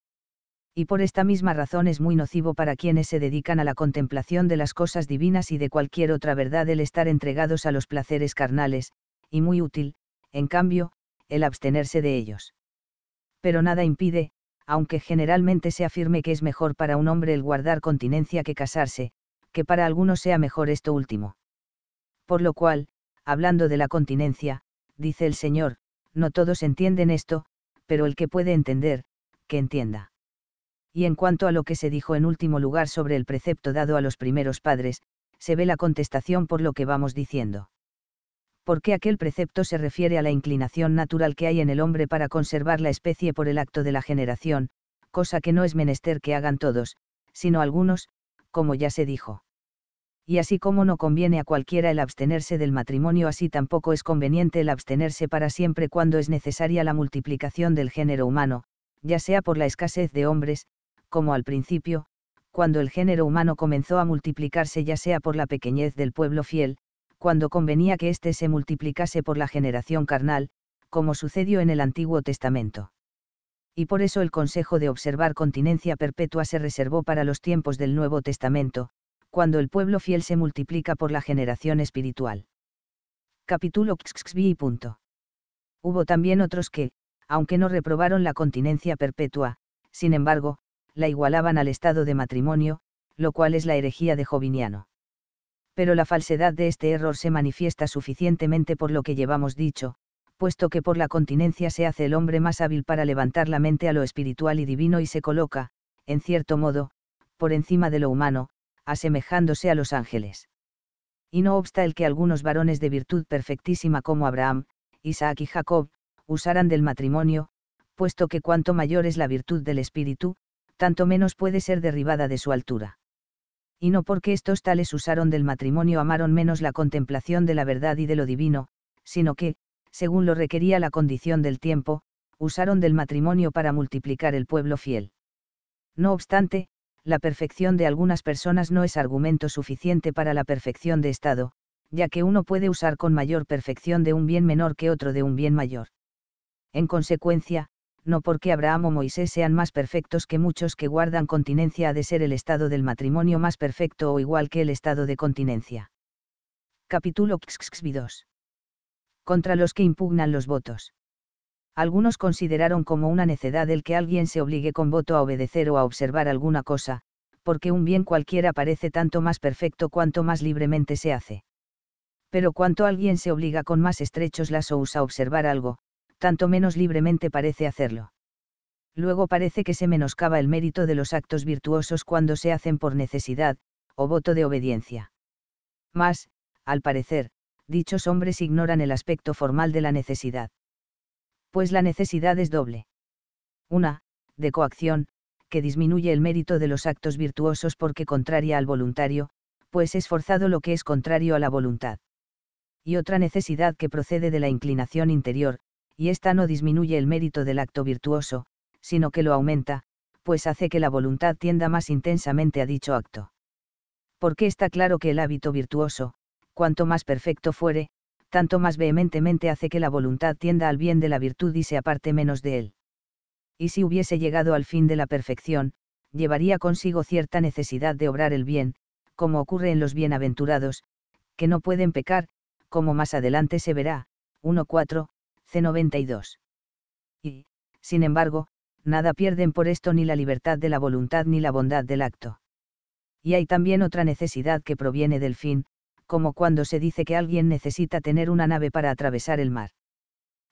y por esta misma razón es muy nocivo para quienes se dedican a la contemplación de las cosas divinas y de cualquier otra verdad el estar entregados a los placeres carnales, y muy útil, en cambio, el abstenerse de ellos. Pero nada impide, aunque generalmente se afirme que es mejor para un hombre el guardar continencia que casarse, que para algunos sea mejor esto último. Por lo cual, hablando de la continencia, dice el Señor, no todos entienden esto, pero el que puede entender, que entienda y en cuanto a lo que se dijo en último lugar sobre el precepto dado a los primeros padres, se ve la contestación por lo que vamos diciendo. Porque aquel precepto se refiere a la inclinación natural que hay en el hombre para conservar la especie por el acto de la generación, cosa que no es menester que hagan todos, sino algunos, como ya se dijo. Y así como no conviene a cualquiera el abstenerse del matrimonio, así tampoco es conveniente el abstenerse para siempre cuando es necesaria la multiplicación del género humano, ya sea por la escasez de hombres, como al principio, cuando el género humano comenzó a multiplicarse ya sea por la pequeñez del pueblo fiel, cuando convenía que éste se multiplicase por la generación carnal, como sucedió en el Antiguo Testamento. Y por eso el consejo de observar continencia perpetua se reservó para los tiempos del Nuevo Testamento, cuando el pueblo fiel se multiplica por la generación espiritual. Capítulo XXVI. Hubo también otros que, aunque no reprobaron la continencia perpetua, sin embargo, la igualaban al estado de matrimonio, lo cual es la herejía de Joviniano. Pero la falsedad de este error se manifiesta suficientemente por lo que llevamos dicho, puesto que por la continencia se hace el hombre más hábil para levantar la mente a lo espiritual y divino y se coloca, en cierto modo, por encima de lo humano, asemejándose a los ángeles. Y no obsta el que algunos varones de virtud perfectísima como Abraham, Isaac y Jacob, usaran del matrimonio, puesto que cuanto mayor es la virtud del espíritu, tanto menos puede ser derribada de su altura. Y no porque estos tales usaron del matrimonio amaron menos la contemplación de la verdad y de lo divino, sino que, según lo requería la condición del tiempo, usaron del matrimonio para multiplicar el pueblo fiel. No obstante, la perfección de algunas personas no es argumento suficiente para la perfección de Estado, ya que uno puede usar con mayor perfección de un bien menor que otro de un bien mayor. En consecuencia, no porque Abraham o Moisés sean más perfectos que muchos que guardan continencia ha de ser el estado del matrimonio más perfecto o igual que el estado de continencia. Capítulo 2. Contra los que impugnan los votos. Algunos consideraron como una necedad el que alguien se obligue con voto a obedecer o a observar alguna cosa, porque un bien cualquiera parece tanto más perfecto cuanto más libremente se hace. Pero cuanto alguien se obliga con más estrechos lazos a observar algo, tanto menos libremente parece hacerlo. Luego parece que se menoscaba el mérito de los actos virtuosos cuando se hacen por necesidad, o voto de obediencia. Mas, al parecer, dichos hombres ignoran el aspecto formal de la necesidad. Pues la necesidad es doble. Una, de coacción, que disminuye el mérito de los actos virtuosos porque contraria al voluntario, pues es forzado lo que es contrario a la voluntad. Y otra necesidad que procede de la inclinación interior, y ésta no disminuye el mérito del acto virtuoso, sino que lo aumenta, pues hace que la voluntad tienda más intensamente a dicho acto. Porque está claro que el hábito virtuoso, cuanto más perfecto fuere, tanto más vehementemente hace que la voluntad tienda al bien de la virtud y se aparte menos de él. Y si hubiese llegado al fin de la perfección, llevaría consigo cierta necesidad de obrar el bien, como ocurre en los bienaventurados, que no pueden pecar, como más adelante se verá, 1.4, C92. Y, sin embargo, nada pierden por esto ni la libertad de la voluntad ni la bondad del acto. Y hay también otra necesidad que proviene del fin, como cuando se dice que alguien necesita tener una nave para atravesar el mar.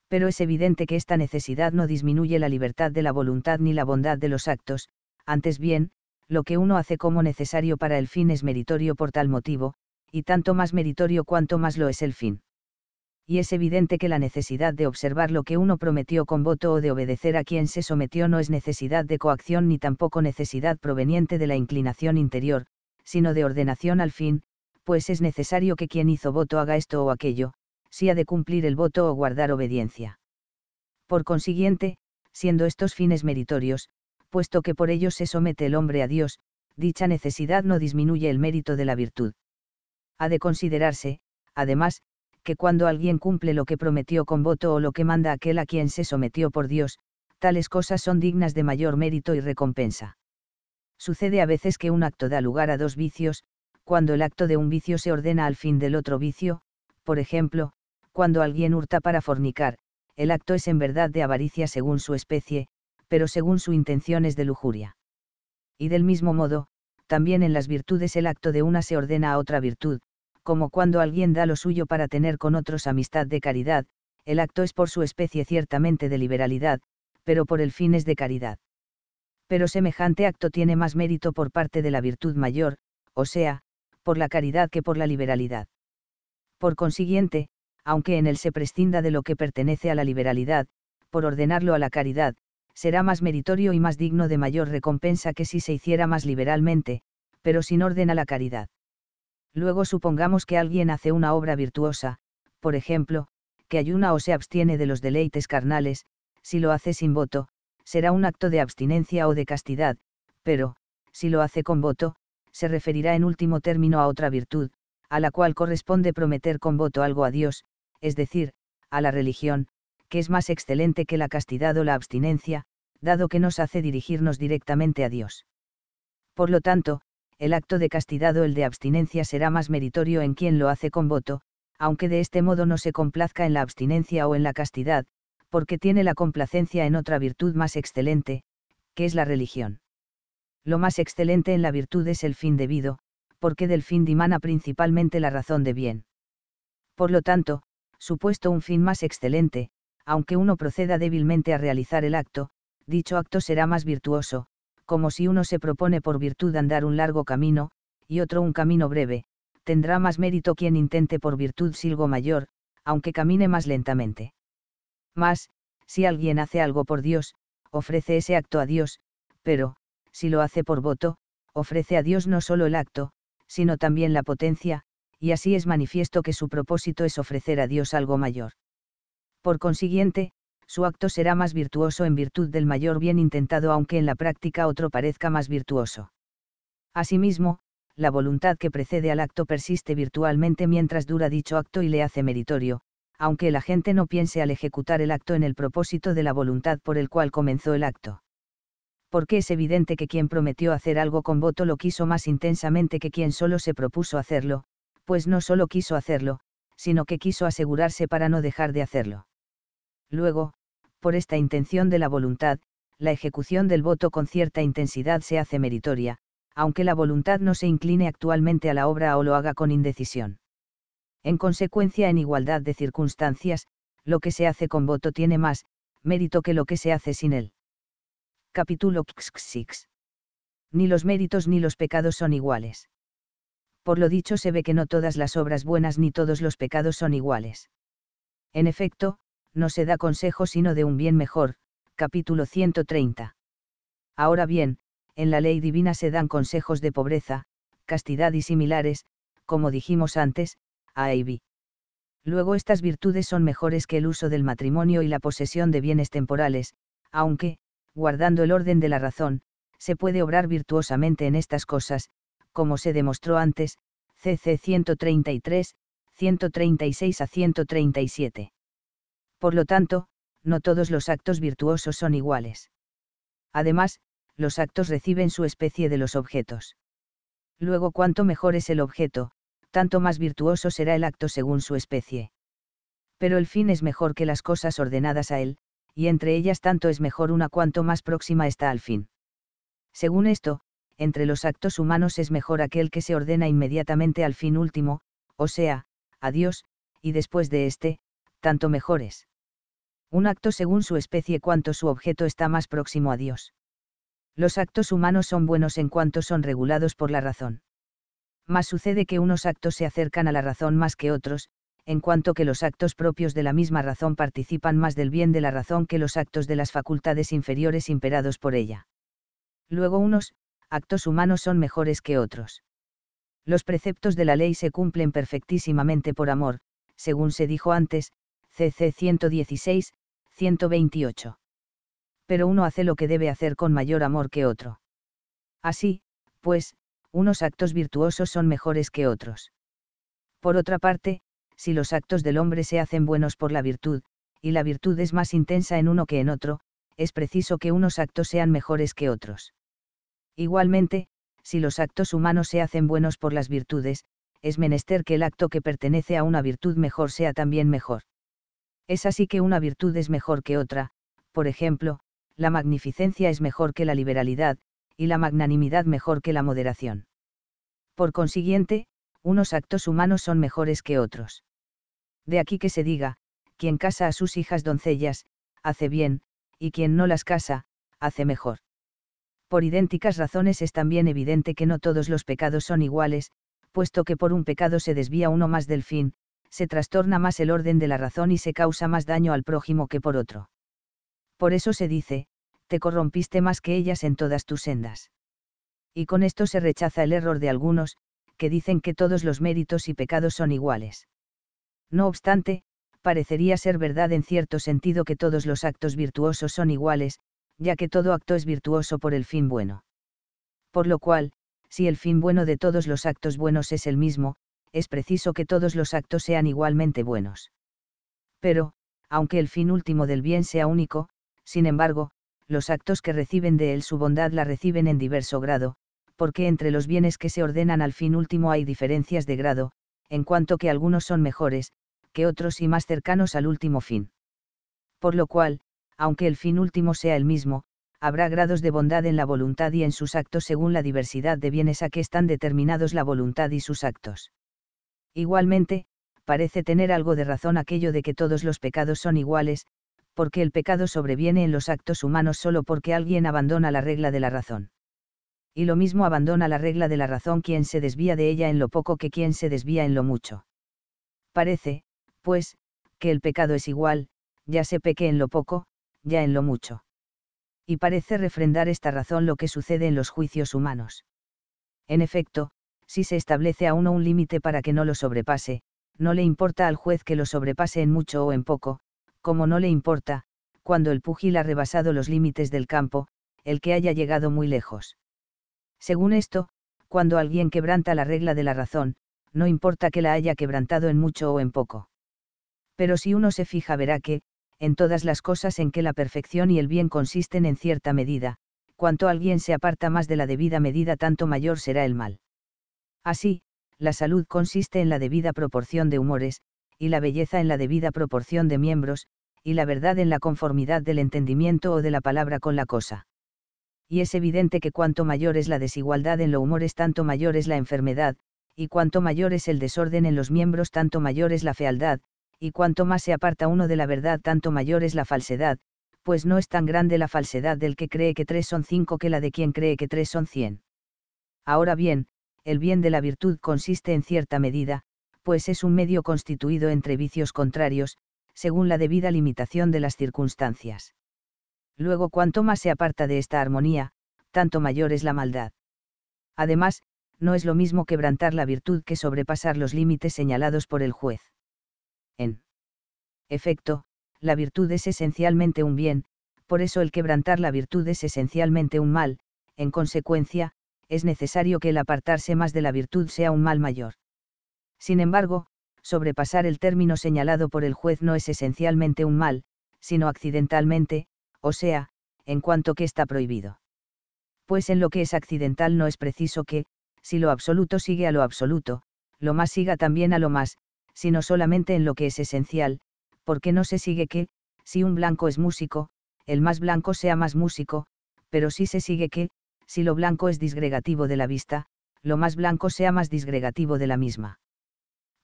Pero es evidente que esta necesidad no disminuye la libertad de la voluntad ni la bondad de los actos, antes bien, lo que uno hace como necesario para el fin es meritorio por tal motivo, y tanto más meritorio cuanto más lo es el fin y es evidente que la necesidad de observar lo que uno prometió con voto o de obedecer a quien se sometió no es necesidad de coacción ni tampoco necesidad proveniente de la inclinación interior, sino de ordenación al fin, pues es necesario que quien hizo voto haga esto o aquello, si ha de cumplir el voto o guardar obediencia. Por consiguiente, siendo estos fines meritorios, puesto que por ellos se somete el hombre a Dios, dicha necesidad no disminuye el mérito de la virtud. Ha de considerarse, además, que cuando alguien cumple lo que prometió con voto o lo que manda aquel a quien se sometió por Dios, tales cosas son dignas de mayor mérito y recompensa. Sucede a veces que un acto da lugar a dos vicios, cuando el acto de un vicio se ordena al fin del otro vicio, por ejemplo, cuando alguien hurta para fornicar, el acto es en verdad de avaricia según su especie, pero según su intención es de lujuria. Y del mismo modo, también en las virtudes el acto de una se ordena a otra virtud, como cuando alguien da lo suyo para tener con otros amistad de caridad, el acto es por su especie ciertamente de liberalidad, pero por el fin es de caridad. Pero semejante acto tiene más mérito por parte de la virtud mayor, o sea, por la caridad que por la liberalidad. Por consiguiente, aunque en él se prescinda de lo que pertenece a la liberalidad, por ordenarlo a la caridad, será más meritorio y más digno de mayor recompensa que si se hiciera más liberalmente, pero sin orden a la caridad. Luego supongamos que alguien hace una obra virtuosa, por ejemplo, que ayuna o se abstiene de los deleites carnales, si lo hace sin voto, será un acto de abstinencia o de castidad, pero, si lo hace con voto, se referirá en último término a otra virtud, a la cual corresponde prometer con voto algo a Dios, es decir, a la religión, que es más excelente que la castidad o la abstinencia, dado que nos hace dirigirnos directamente a Dios. Por lo tanto, el acto de castidad o el de abstinencia será más meritorio en quien lo hace con voto, aunque de este modo no se complazca en la abstinencia o en la castidad, porque tiene la complacencia en otra virtud más excelente, que es la religión. Lo más excelente en la virtud es el fin debido, porque del fin dimana principalmente la razón de bien. Por lo tanto, supuesto un fin más excelente, aunque uno proceda débilmente a realizar el acto, dicho acto será más virtuoso, como si uno se propone por virtud andar un largo camino, y otro un camino breve, tendrá más mérito quien intente por virtud silgo mayor, aunque camine más lentamente. Mas, si alguien hace algo por Dios, ofrece ese acto a Dios, pero, si lo hace por voto, ofrece a Dios no solo el acto, sino también la potencia, y así es manifiesto que su propósito es ofrecer a Dios algo mayor. Por consiguiente, su acto será más virtuoso en virtud del mayor bien intentado aunque en la práctica otro parezca más virtuoso. Asimismo, la voluntad que precede al acto persiste virtualmente mientras dura dicho acto y le hace meritorio, aunque el agente no piense al ejecutar el acto en el propósito de la voluntad por el cual comenzó el acto. Porque es evidente que quien prometió hacer algo con voto lo quiso más intensamente que quien solo se propuso hacerlo, pues no solo quiso hacerlo, sino que quiso asegurarse para no dejar de hacerlo. Luego, por esta intención de la voluntad, la ejecución del voto con cierta intensidad se hace meritoria, aunque la voluntad no se incline actualmente a la obra o lo haga con indecisión. En consecuencia, en igualdad de circunstancias, lo que se hace con voto tiene más mérito que lo que se hace sin él. Capítulo 6. Ni los méritos ni los pecados son iguales. Por lo dicho se ve que no todas las obras buenas ni todos los pecados son iguales. En efecto, no se da consejo sino de un bien mejor, capítulo 130. Ahora bien, en la ley divina se dan consejos de pobreza, castidad y similares, como dijimos antes, A y Luego estas virtudes son mejores que el uso del matrimonio y la posesión de bienes temporales, aunque, guardando el orden de la razón, se puede obrar virtuosamente en estas cosas, como se demostró antes, CC 133, 136 a 137 por lo tanto, no todos los actos virtuosos son iguales. Además, los actos reciben su especie de los objetos. Luego, cuanto mejor es el objeto, tanto más virtuoso será el acto según su especie. Pero el fin es mejor que las cosas ordenadas a él, y entre ellas tanto es mejor una cuanto más próxima está al fin. Según esto, entre los actos humanos es mejor aquel que se ordena inmediatamente al fin último, o sea, a Dios, y después de éste, tanto mejores un acto según su especie cuanto su objeto está más próximo a Dios. Los actos humanos son buenos en cuanto son regulados por la razón. Mas sucede que unos actos se acercan a la razón más que otros, en cuanto que los actos propios de la misma razón participan más del bien de la razón que los actos de las facultades inferiores imperados por ella. Luego unos, actos humanos son mejores que otros. Los preceptos de la ley se cumplen perfectísimamente por amor, según se dijo antes, CC 116, 128. Pero uno hace lo que debe hacer con mayor amor que otro. Así, pues, unos actos virtuosos son mejores que otros. Por otra parte, si los actos del hombre se hacen buenos por la virtud, y la virtud es más intensa en uno que en otro, es preciso que unos actos sean mejores que otros. Igualmente, si los actos humanos se hacen buenos por las virtudes, es menester que el acto que pertenece a una virtud mejor sea también mejor. Es así que una virtud es mejor que otra, por ejemplo, la magnificencia es mejor que la liberalidad, y la magnanimidad mejor que la moderación. Por consiguiente, unos actos humanos son mejores que otros. De aquí que se diga, quien casa a sus hijas doncellas, hace bien, y quien no las casa, hace mejor. Por idénticas razones es también evidente que no todos los pecados son iguales, puesto que por un pecado se desvía uno más del fin, se trastorna más el orden de la razón y se causa más daño al prójimo que por otro. Por eso se dice, te corrompiste más que ellas en todas tus sendas. Y con esto se rechaza el error de algunos, que dicen que todos los méritos y pecados son iguales. No obstante, parecería ser verdad en cierto sentido que todos los actos virtuosos son iguales, ya que todo acto es virtuoso por el fin bueno. Por lo cual, si el fin bueno de todos los actos buenos es el mismo, es preciso que todos los actos sean igualmente buenos. Pero, aunque el fin último del bien sea único, sin embargo, los actos que reciben de él su bondad la reciben en diverso grado, porque entre los bienes que se ordenan al fin último hay diferencias de grado, en cuanto que algunos son mejores, que otros y más cercanos al último fin. Por lo cual, aunque el fin último sea el mismo, habrá grados de bondad en la voluntad y en sus actos según la diversidad de bienes a que están determinados la voluntad y sus actos. Igualmente, parece tener algo de razón aquello de que todos los pecados son iguales, porque el pecado sobreviene en los actos humanos solo porque alguien abandona la regla de la razón. Y lo mismo abandona la regla de la razón quien se desvía de ella en lo poco que quien se desvía en lo mucho. Parece, pues, que el pecado es igual, ya se peque en lo poco, ya en lo mucho. Y parece refrendar esta razón lo que sucede en los juicios humanos. En efecto, si se establece a uno un límite para que no lo sobrepase, no le importa al juez que lo sobrepase en mucho o en poco, como no le importa, cuando el pugil ha rebasado los límites del campo, el que haya llegado muy lejos. Según esto, cuando alguien quebranta la regla de la razón, no importa que la haya quebrantado en mucho o en poco. Pero si uno se fija verá que, en todas las cosas en que la perfección y el bien consisten en cierta medida, cuanto alguien se aparta más de la debida medida tanto mayor será el mal. Así, la salud consiste en la debida proporción de humores, y la belleza en la debida proporción de miembros, y la verdad en la conformidad del entendimiento o de la palabra con la cosa. Y es evidente que cuanto mayor es la desigualdad en los humores, tanto mayor es la enfermedad, y cuanto mayor es el desorden en los miembros, tanto mayor es la fealdad, y cuanto más se aparta uno de la verdad, tanto mayor es la falsedad, pues no es tan grande la falsedad del que cree que tres son cinco que la de quien cree que tres son cien. Ahora bien, el bien de la virtud consiste en cierta medida, pues es un medio constituido entre vicios contrarios, según la debida limitación de las circunstancias. Luego cuanto más se aparta de esta armonía, tanto mayor es la maldad. Además, no es lo mismo quebrantar la virtud que sobrepasar los límites señalados por el juez. En efecto, la virtud es esencialmente un bien, por eso el quebrantar la virtud es esencialmente un mal, en consecuencia, es necesario que el apartarse más de la virtud sea un mal mayor. Sin embargo, sobrepasar el término señalado por el juez no es esencialmente un mal, sino accidentalmente, o sea, en cuanto que está prohibido. Pues en lo que es accidental no es preciso que, si lo absoluto sigue a lo absoluto, lo más siga también a lo más, sino solamente en lo que es esencial, porque no se sigue que, si un blanco es músico, el más blanco sea más músico, pero sí se sigue que, si lo blanco es disgregativo de la vista, lo más blanco sea más disgregativo de la misma.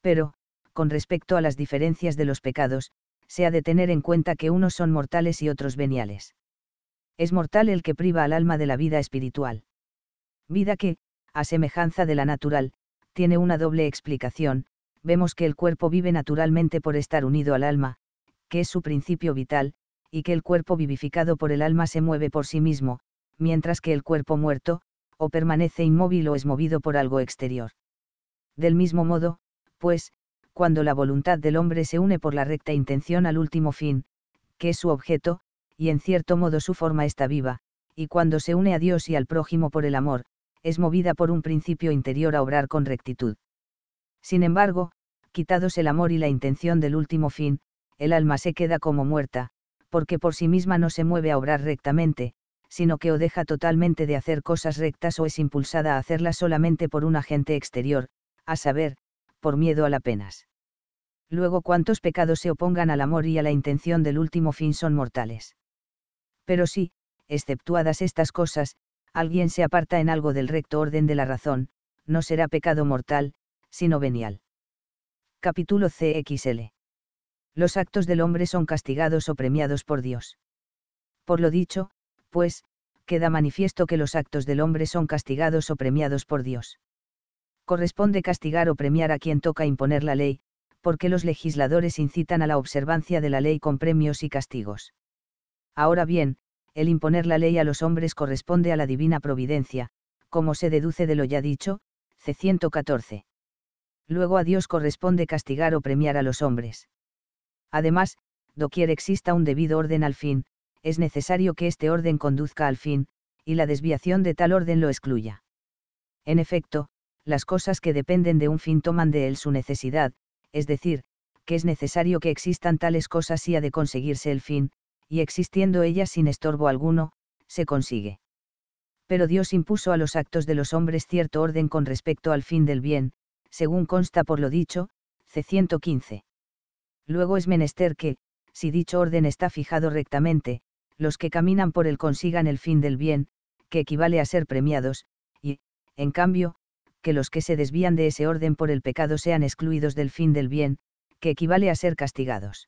Pero, con respecto a las diferencias de los pecados, se ha de tener en cuenta que unos son mortales y otros veniales. Es mortal el que priva al alma de la vida espiritual. Vida que, a semejanza de la natural, tiene una doble explicación, vemos que el cuerpo vive naturalmente por estar unido al alma, que es su principio vital, y que el cuerpo vivificado por el alma se mueve por sí mismo, mientras que el cuerpo muerto, o permanece inmóvil o es movido por algo exterior. Del mismo modo, pues, cuando la voluntad del hombre se une por la recta intención al último fin, que es su objeto, y en cierto modo su forma está viva, y cuando se une a Dios y al prójimo por el amor, es movida por un principio interior a obrar con rectitud. Sin embargo, quitados el amor y la intención del último fin, el alma se queda como muerta, porque por sí misma no se mueve a obrar rectamente, sino que o deja totalmente de hacer cosas rectas o es impulsada a hacerlas solamente por un agente exterior, a saber, por miedo a la penas. Luego cuantos pecados se opongan al amor y a la intención del último fin son mortales. Pero si, exceptuadas estas cosas, alguien se aparta en algo del recto orden de la razón, no será pecado mortal, sino venial. Capítulo CXL. Los actos del hombre son castigados o premiados por Dios. Por lo dicho, pues, queda manifiesto que los actos del hombre son castigados o premiados por Dios. Corresponde castigar o premiar a quien toca imponer la ley, porque los legisladores incitan a la observancia de la ley con premios y castigos. Ahora bien, el imponer la ley a los hombres corresponde a la divina providencia, como se deduce de lo ya dicho, C. 114. Luego a Dios corresponde castigar o premiar a los hombres. Además, doquier exista un debido orden al fin, es necesario que este orden conduzca al fin, y la desviación de tal orden lo excluya. En efecto, las cosas que dependen de un fin toman de él su necesidad, es decir, que es necesario que existan tales cosas y ha de conseguirse el fin, y existiendo ellas sin estorbo alguno, se consigue. Pero Dios impuso a los actos de los hombres cierto orden con respecto al fin del bien, según consta por lo dicho, C. 115. Luego es menester que, si dicho orden está fijado rectamente, los que caminan por él consigan el fin del bien, que equivale a ser premiados, y, en cambio, que los que se desvían de ese orden por el pecado sean excluidos del fin del bien, que equivale a ser castigados.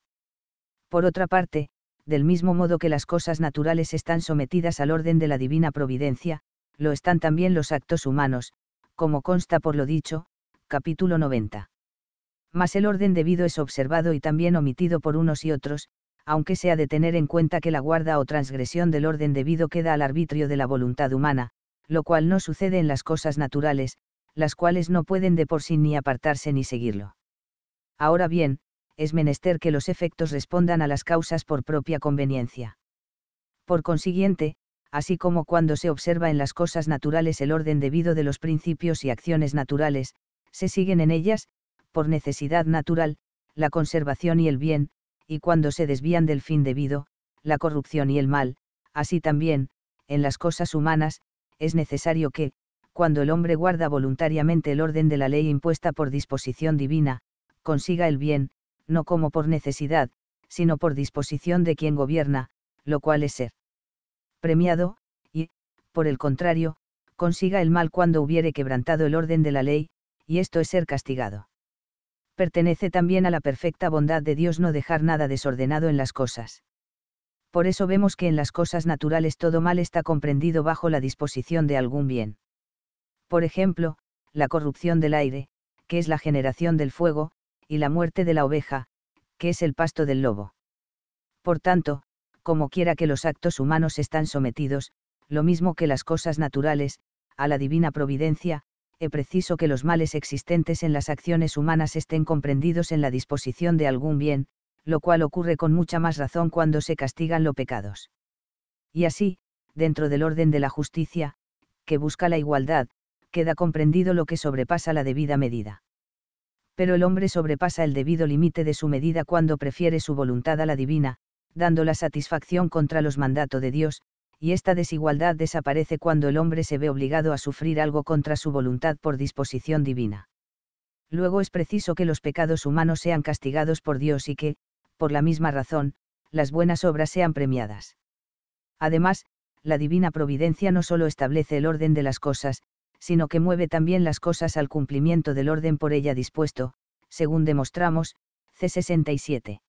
Por otra parte, del mismo modo que las cosas naturales están sometidas al orden de la divina providencia, lo están también los actos humanos, como consta por lo dicho, capítulo 90. Mas el orden debido es observado y también omitido por unos y otros, aunque sea de tener en cuenta que la guarda o transgresión del orden debido queda al arbitrio de la voluntad humana, lo cual no sucede en las cosas naturales, las cuales no pueden de por sí ni apartarse ni seguirlo. Ahora bien, es menester que los efectos respondan a las causas por propia conveniencia. Por consiguiente, así como cuando se observa en las cosas naturales el orden debido de los principios y acciones naturales, se siguen en ellas, por necesidad natural, la conservación y el bien, y cuando se desvían del fin debido, la corrupción y el mal, así también, en las cosas humanas, es necesario que, cuando el hombre guarda voluntariamente el orden de la ley impuesta por disposición divina, consiga el bien, no como por necesidad, sino por disposición de quien gobierna, lo cual es ser premiado, y, por el contrario, consiga el mal cuando hubiere quebrantado el orden de la ley, y esto es ser castigado pertenece también a la perfecta bondad de Dios no dejar nada desordenado en las cosas. Por eso vemos que en las cosas naturales todo mal está comprendido bajo la disposición de algún bien. Por ejemplo, la corrupción del aire, que es la generación del fuego, y la muerte de la oveja, que es el pasto del lobo. Por tanto, como quiera que los actos humanos están sometidos, lo mismo que las cosas naturales, a la divina providencia, es preciso que los males existentes en las acciones humanas estén comprendidos en la disposición de algún bien, lo cual ocurre con mucha más razón cuando se castigan los pecados. Y así, dentro del orden de la justicia, que busca la igualdad, queda comprendido lo que sobrepasa la debida medida. Pero el hombre sobrepasa el debido límite de su medida cuando prefiere su voluntad a la divina, dando la satisfacción contra los mandatos de Dios, y esta desigualdad desaparece cuando el hombre se ve obligado a sufrir algo contra su voluntad por disposición divina. Luego es preciso que los pecados humanos sean castigados por Dios y que, por la misma razón, las buenas obras sean premiadas. Además, la divina providencia no solo establece el orden de las cosas, sino que mueve también las cosas al cumplimiento del orden por ella dispuesto, según demostramos, C67.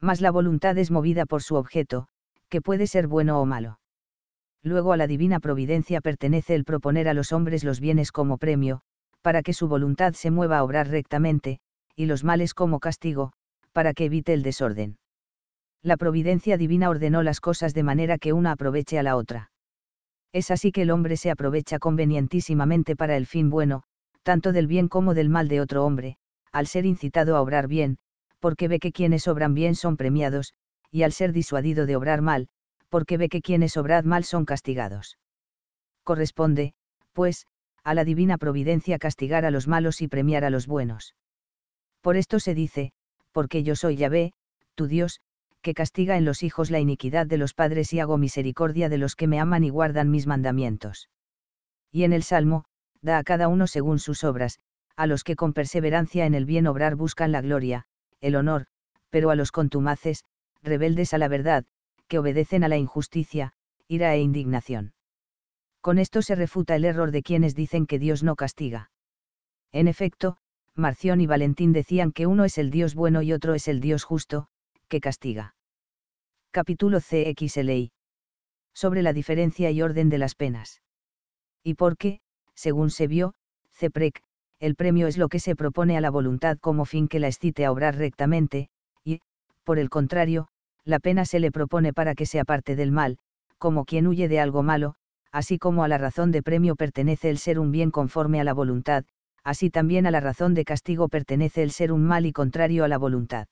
Mas la voluntad es movida por su objeto, que puede ser bueno o malo luego a la divina providencia pertenece el proponer a los hombres los bienes como premio, para que su voluntad se mueva a obrar rectamente, y los males como castigo, para que evite el desorden. La providencia divina ordenó las cosas de manera que una aproveche a la otra. Es así que el hombre se aprovecha convenientísimamente para el fin bueno, tanto del bien como del mal de otro hombre, al ser incitado a obrar bien, porque ve que quienes obran bien son premiados, y al ser disuadido de obrar mal, porque ve que quienes obrad mal son castigados. Corresponde, pues, a la divina providencia castigar a los malos y premiar a los buenos. Por esto se dice, porque yo soy Yahvé, tu Dios, que castiga en los hijos la iniquidad de los padres y hago misericordia de los que me aman y guardan mis mandamientos. Y en el Salmo, da a cada uno según sus obras, a los que con perseverancia en el bien obrar buscan la gloria, el honor, pero a los contumaces, rebeldes a la verdad, obedecen a la injusticia, ira e indignación. Con esto se refuta el error de quienes dicen que Dios no castiga. En efecto, Marción y Valentín decían que uno es el Dios bueno y otro es el Dios justo, que castiga. Capítulo CXLI. Sobre la diferencia y orden de las penas. Y porque, según se vio, CEPREC, el premio es lo que se propone a la voluntad como fin que la excite a obrar rectamente, y, por el contrario, la pena se le propone para que se aparte del mal, como quien huye de algo malo, así como a la razón de premio pertenece el ser un bien conforme a la voluntad, así también a la razón de castigo pertenece el ser un mal y contrario a la voluntad.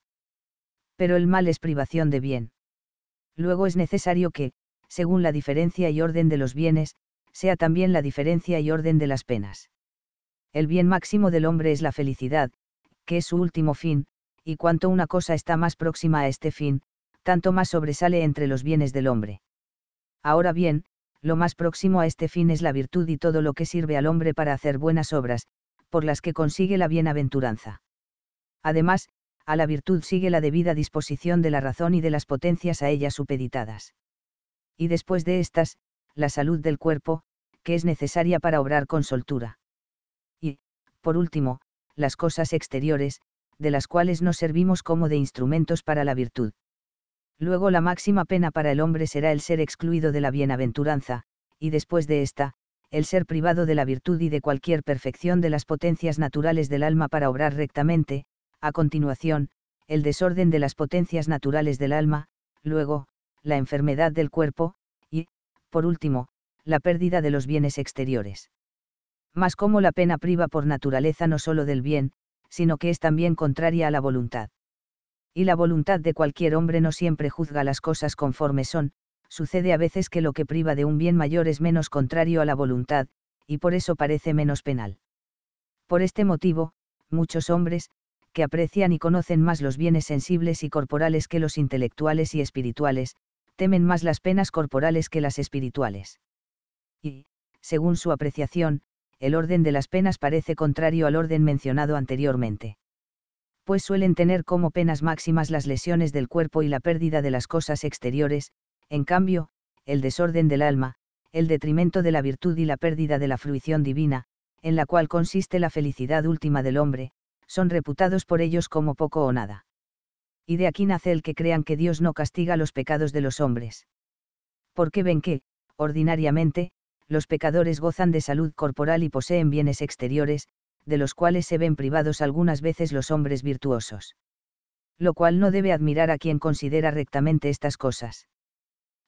Pero el mal es privación de bien. Luego es necesario que, según la diferencia y orden de los bienes, sea también la diferencia y orden de las penas. El bien máximo del hombre es la felicidad, que es su último fin, y cuanto una cosa está más próxima a este fin, tanto más sobresale entre los bienes del hombre. Ahora bien, lo más próximo a este fin es la virtud y todo lo que sirve al hombre para hacer buenas obras, por las que consigue la bienaventuranza. Además, a la virtud sigue la debida disposición de la razón y de las potencias a ella supeditadas. Y después de estas, la salud del cuerpo, que es necesaria para obrar con soltura. Y, por último, las cosas exteriores, de las cuales nos servimos como de instrumentos para la virtud. Luego la máxima pena para el hombre será el ser excluido de la bienaventuranza, y después de esta, el ser privado de la virtud y de cualquier perfección de las potencias naturales del alma para obrar rectamente, a continuación, el desorden de las potencias naturales del alma, luego, la enfermedad del cuerpo, y, por último, la pérdida de los bienes exteriores. Mas como la pena priva por naturaleza no solo del bien, sino que es también contraria a la voluntad y la voluntad de cualquier hombre no siempre juzga las cosas conforme son, sucede a veces que lo que priva de un bien mayor es menos contrario a la voluntad, y por eso parece menos penal. Por este motivo, muchos hombres, que aprecian y conocen más los bienes sensibles y corporales que los intelectuales y espirituales, temen más las penas corporales que las espirituales. Y, según su apreciación, el orden de las penas parece contrario al orden mencionado anteriormente pues suelen tener como penas máximas las lesiones del cuerpo y la pérdida de las cosas exteriores, en cambio, el desorden del alma, el detrimento de la virtud y la pérdida de la fruición divina, en la cual consiste la felicidad última del hombre, son reputados por ellos como poco o nada. Y de aquí nace el que crean que Dios no castiga los pecados de los hombres. Porque ven que, ordinariamente, los pecadores gozan de salud corporal y poseen bienes exteriores, de los cuales se ven privados algunas veces los hombres virtuosos. Lo cual no debe admirar a quien considera rectamente estas cosas.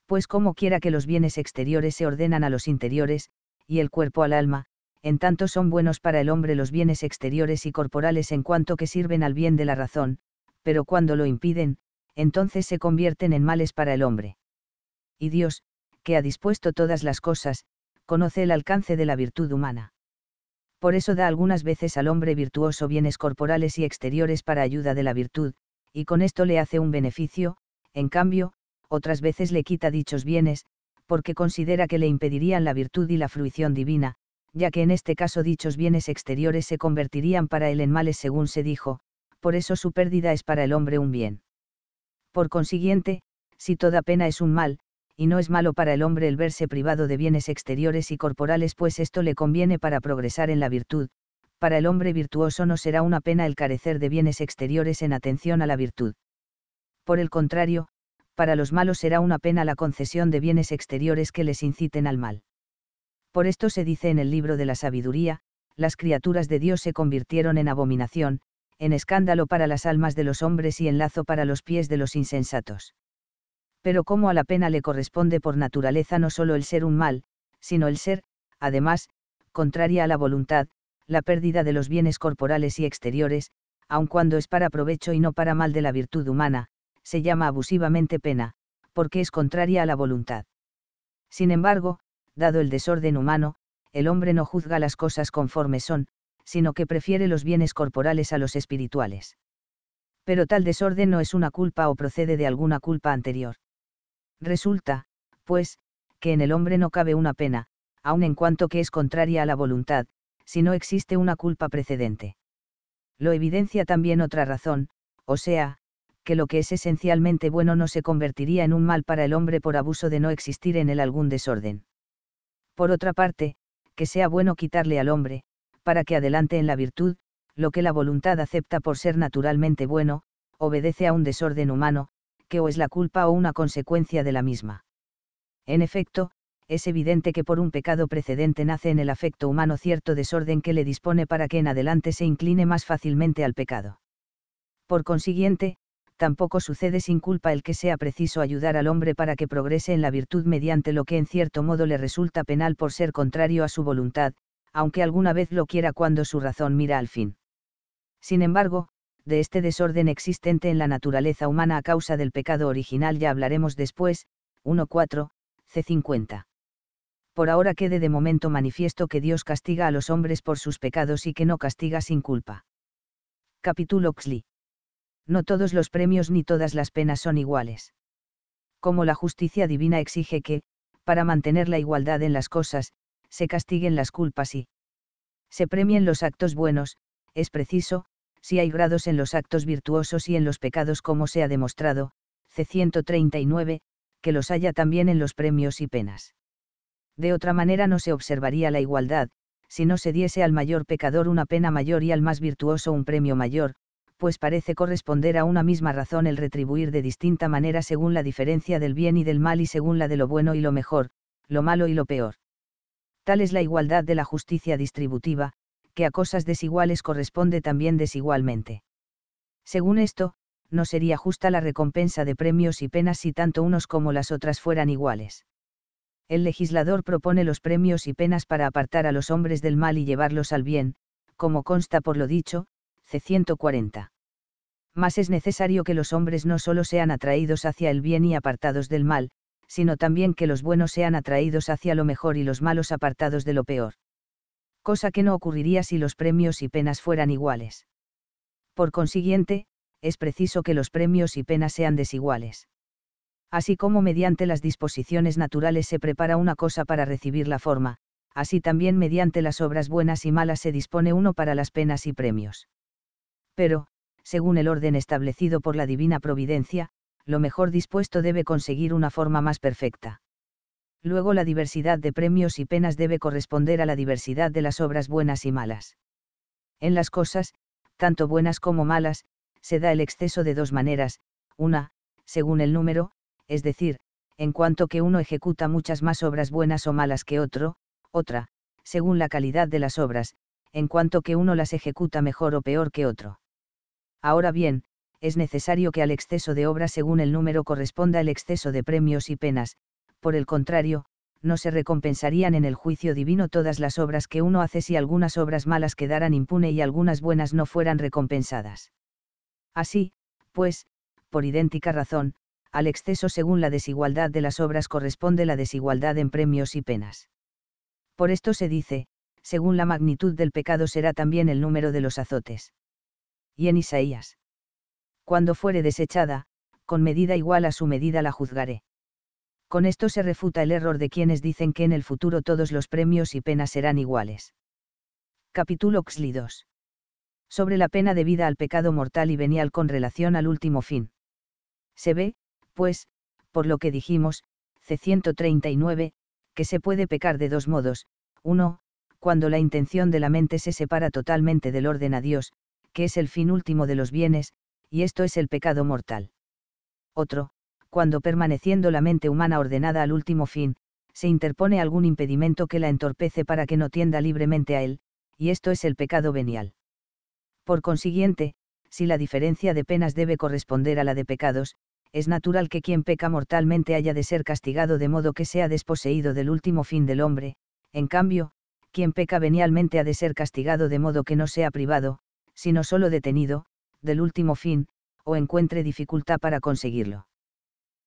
Pues como quiera que los bienes exteriores se ordenan a los interiores, y el cuerpo al alma, en tanto son buenos para el hombre los bienes exteriores y corporales en cuanto que sirven al bien de la razón, pero cuando lo impiden, entonces se convierten en males para el hombre. Y Dios, que ha dispuesto todas las cosas, conoce el alcance de la virtud humana por eso da algunas veces al hombre virtuoso bienes corporales y exteriores para ayuda de la virtud, y con esto le hace un beneficio, en cambio, otras veces le quita dichos bienes, porque considera que le impedirían la virtud y la fruición divina, ya que en este caso dichos bienes exteriores se convertirían para él en males según se dijo, por eso su pérdida es para el hombre un bien. Por consiguiente, si toda pena es un mal, y no es malo para el hombre el verse privado de bienes exteriores y corporales, pues esto le conviene para progresar en la virtud, para el hombre virtuoso no será una pena el carecer de bienes exteriores en atención a la virtud. Por el contrario, para los malos será una pena la concesión de bienes exteriores que les inciten al mal. Por esto se dice en el libro de la sabiduría, las criaturas de Dios se convirtieron en abominación, en escándalo para las almas de los hombres y en lazo para los pies de los insensatos pero como a la pena le corresponde por naturaleza no solo el ser un mal, sino el ser, además, contraria a la voluntad, la pérdida de los bienes corporales y exteriores, aun cuando es para provecho y no para mal de la virtud humana, se llama abusivamente pena, porque es contraria a la voluntad. Sin embargo, dado el desorden humano, el hombre no juzga las cosas conforme son, sino que prefiere los bienes corporales a los espirituales. Pero tal desorden no es una culpa o procede de alguna culpa anterior. Resulta, pues, que en el hombre no cabe una pena, aun en cuanto que es contraria a la voluntad, si no existe una culpa precedente. Lo evidencia también otra razón, o sea, que lo que es esencialmente bueno no se convertiría en un mal para el hombre por abuso de no existir en él algún desorden. Por otra parte, que sea bueno quitarle al hombre, para que adelante en la virtud, lo que la voluntad acepta por ser naturalmente bueno, obedece a un desorden humano, que o es la culpa o una consecuencia de la misma. En efecto, es evidente que por un pecado precedente nace en el afecto humano cierto desorden que le dispone para que en adelante se incline más fácilmente al pecado. Por consiguiente, tampoco sucede sin culpa el que sea preciso ayudar al hombre para que progrese en la virtud mediante lo que en cierto modo le resulta penal por ser contrario a su voluntad, aunque alguna vez lo quiera cuando su razón mira al fin. Sin embargo, de este desorden existente en la naturaleza humana a causa del pecado original ya hablaremos después, 1.4, C50. Por ahora quede de momento manifiesto que Dios castiga a los hombres por sus pecados y que no castiga sin culpa. Capítulo XLI. No todos los premios ni todas las penas son iguales. Como la justicia divina exige que, para mantener la igualdad en las cosas, se castiguen las culpas y se premien los actos buenos, es preciso, si hay grados en los actos virtuosos y en los pecados como se ha demostrado, C. 139, que los haya también en los premios y penas. De otra manera no se observaría la igualdad, si no se diese al mayor pecador una pena mayor y al más virtuoso un premio mayor, pues parece corresponder a una misma razón el retribuir de distinta manera según la diferencia del bien y del mal y según la de lo bueno y lo mejor, lo malo y lo peor. Tal es la igualdad de la justicia distributiva, que a cosas desiguales corresponde también desigualmente. Según esto, no sería justa la recompensa de premios y penas si tanto unos como las otras fueran iguales. El legislador propone los premios y penas para apartar a los hombres del mal y llevarlos al bien, como consta por lo dicho, C. 140. Mas es necesario que los hombres no solo sean atraídos hacia el bien y apartados del mal, sino también que los buenos sean atraídos hacia lo mejor y los malos apartados de lo peor cosa que no ocurriría si los premios y penas fueran iguales. Por consiguiente, es preciso que los premios y penas sean desiguales. Así como mediante las disposiciones naturales se prepara una cosa para recibir la forma, así también mediante las obras buenas y malas se dispone uno para las penas y premios. Pero, según el orden establecido por la divina providencia, lo mejor dispuesto debe conseguir una forma más perfecta luego la diversidad de premios y penas debe corresponder a la diversidad de las obras buenas y malas. En las cosas, tanto buenas como malas, se da el exceso de dos maneras, una, según el número, es decir, en cuanto que uno ejecuta muchas más obras buenas o malas que otro, otra, según la calidad de las obras, en cuanto que uno las ejecuta mejor o peor que otro. Ahora bien, es necesario que al exceso de obras según el número corresponda el exceso de premios y penas, por el contrario, no se recompensarían en el juicio divino todas las obras que uno hace si algunas obras malas quedaran impune y algunas buenas no fueran recompensadas. Así, pues, por idéntica razón, al exceso según la desigualdad de las obras corresponde la desigualdad en premios y penas. Por esto se dice, según la magnitud del pecado será también el número de los azotes. Y en Isaías. Cuando fuere desechada, con medida igual a su medida la juzgaré. Con esto se refuta el error de quienes dicen que en el futuro todos los premios y penas serán iguales. Capítulo XLI. Sobre la pena debida al pecado mortal y venial con relación al último fin. Se ve, pues, por lo que dijimos, C139, que se puede pecar de dos modos, uno, cuando la intención de la mente se separa totalmente del orden a Dios, que es el fin último de los bienes, y esto es el pecado mortal. Otro, cuando permaneciendo la mente humana ordenada al último fin, se interpone algún impedimento que la entorpece para que no tienda libremente a él, y esto es el pecado venial. Por consiguiente, si la diferencia de penas debe corresponder a la de pecados, es natural que quien peca mortalmente haya de ser castigado de modo que sea desposeído del último fin del hombre, en cambio, quien peca venialmente ha de ser castigado de modo que no sea privado, sino solo detenido, del último fin, o encuentre dificultad para conseguirlo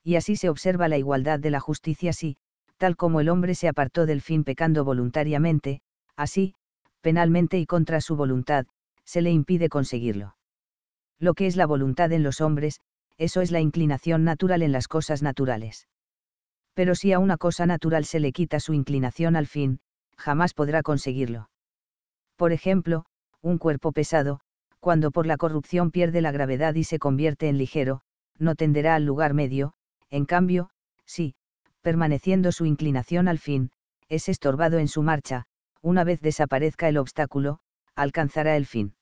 y así se observa la igualdad de la justicia si, tal como el hombre se apartó del fin pecando voluntariamente, así, penalmente y contra su voluntad, se le impide conseguirlo. Lo que es la voluntad en los hombres, eso es la inclinación natural en las cosas naturales. Pero si a una cosa natural se le quita su inclinación al fin, jamás podrá conseguirlo. Por ejemplo, un cuerpo pesado, cuando por la corrupción pierde la gravedad y se convierte en ligero, no tenderá al lugar medio, en cambio, si, permaneciendo su inclinación al fin, es estorbado en su marcha, una vez desaparezca el obstáculo, alcanzará el fin.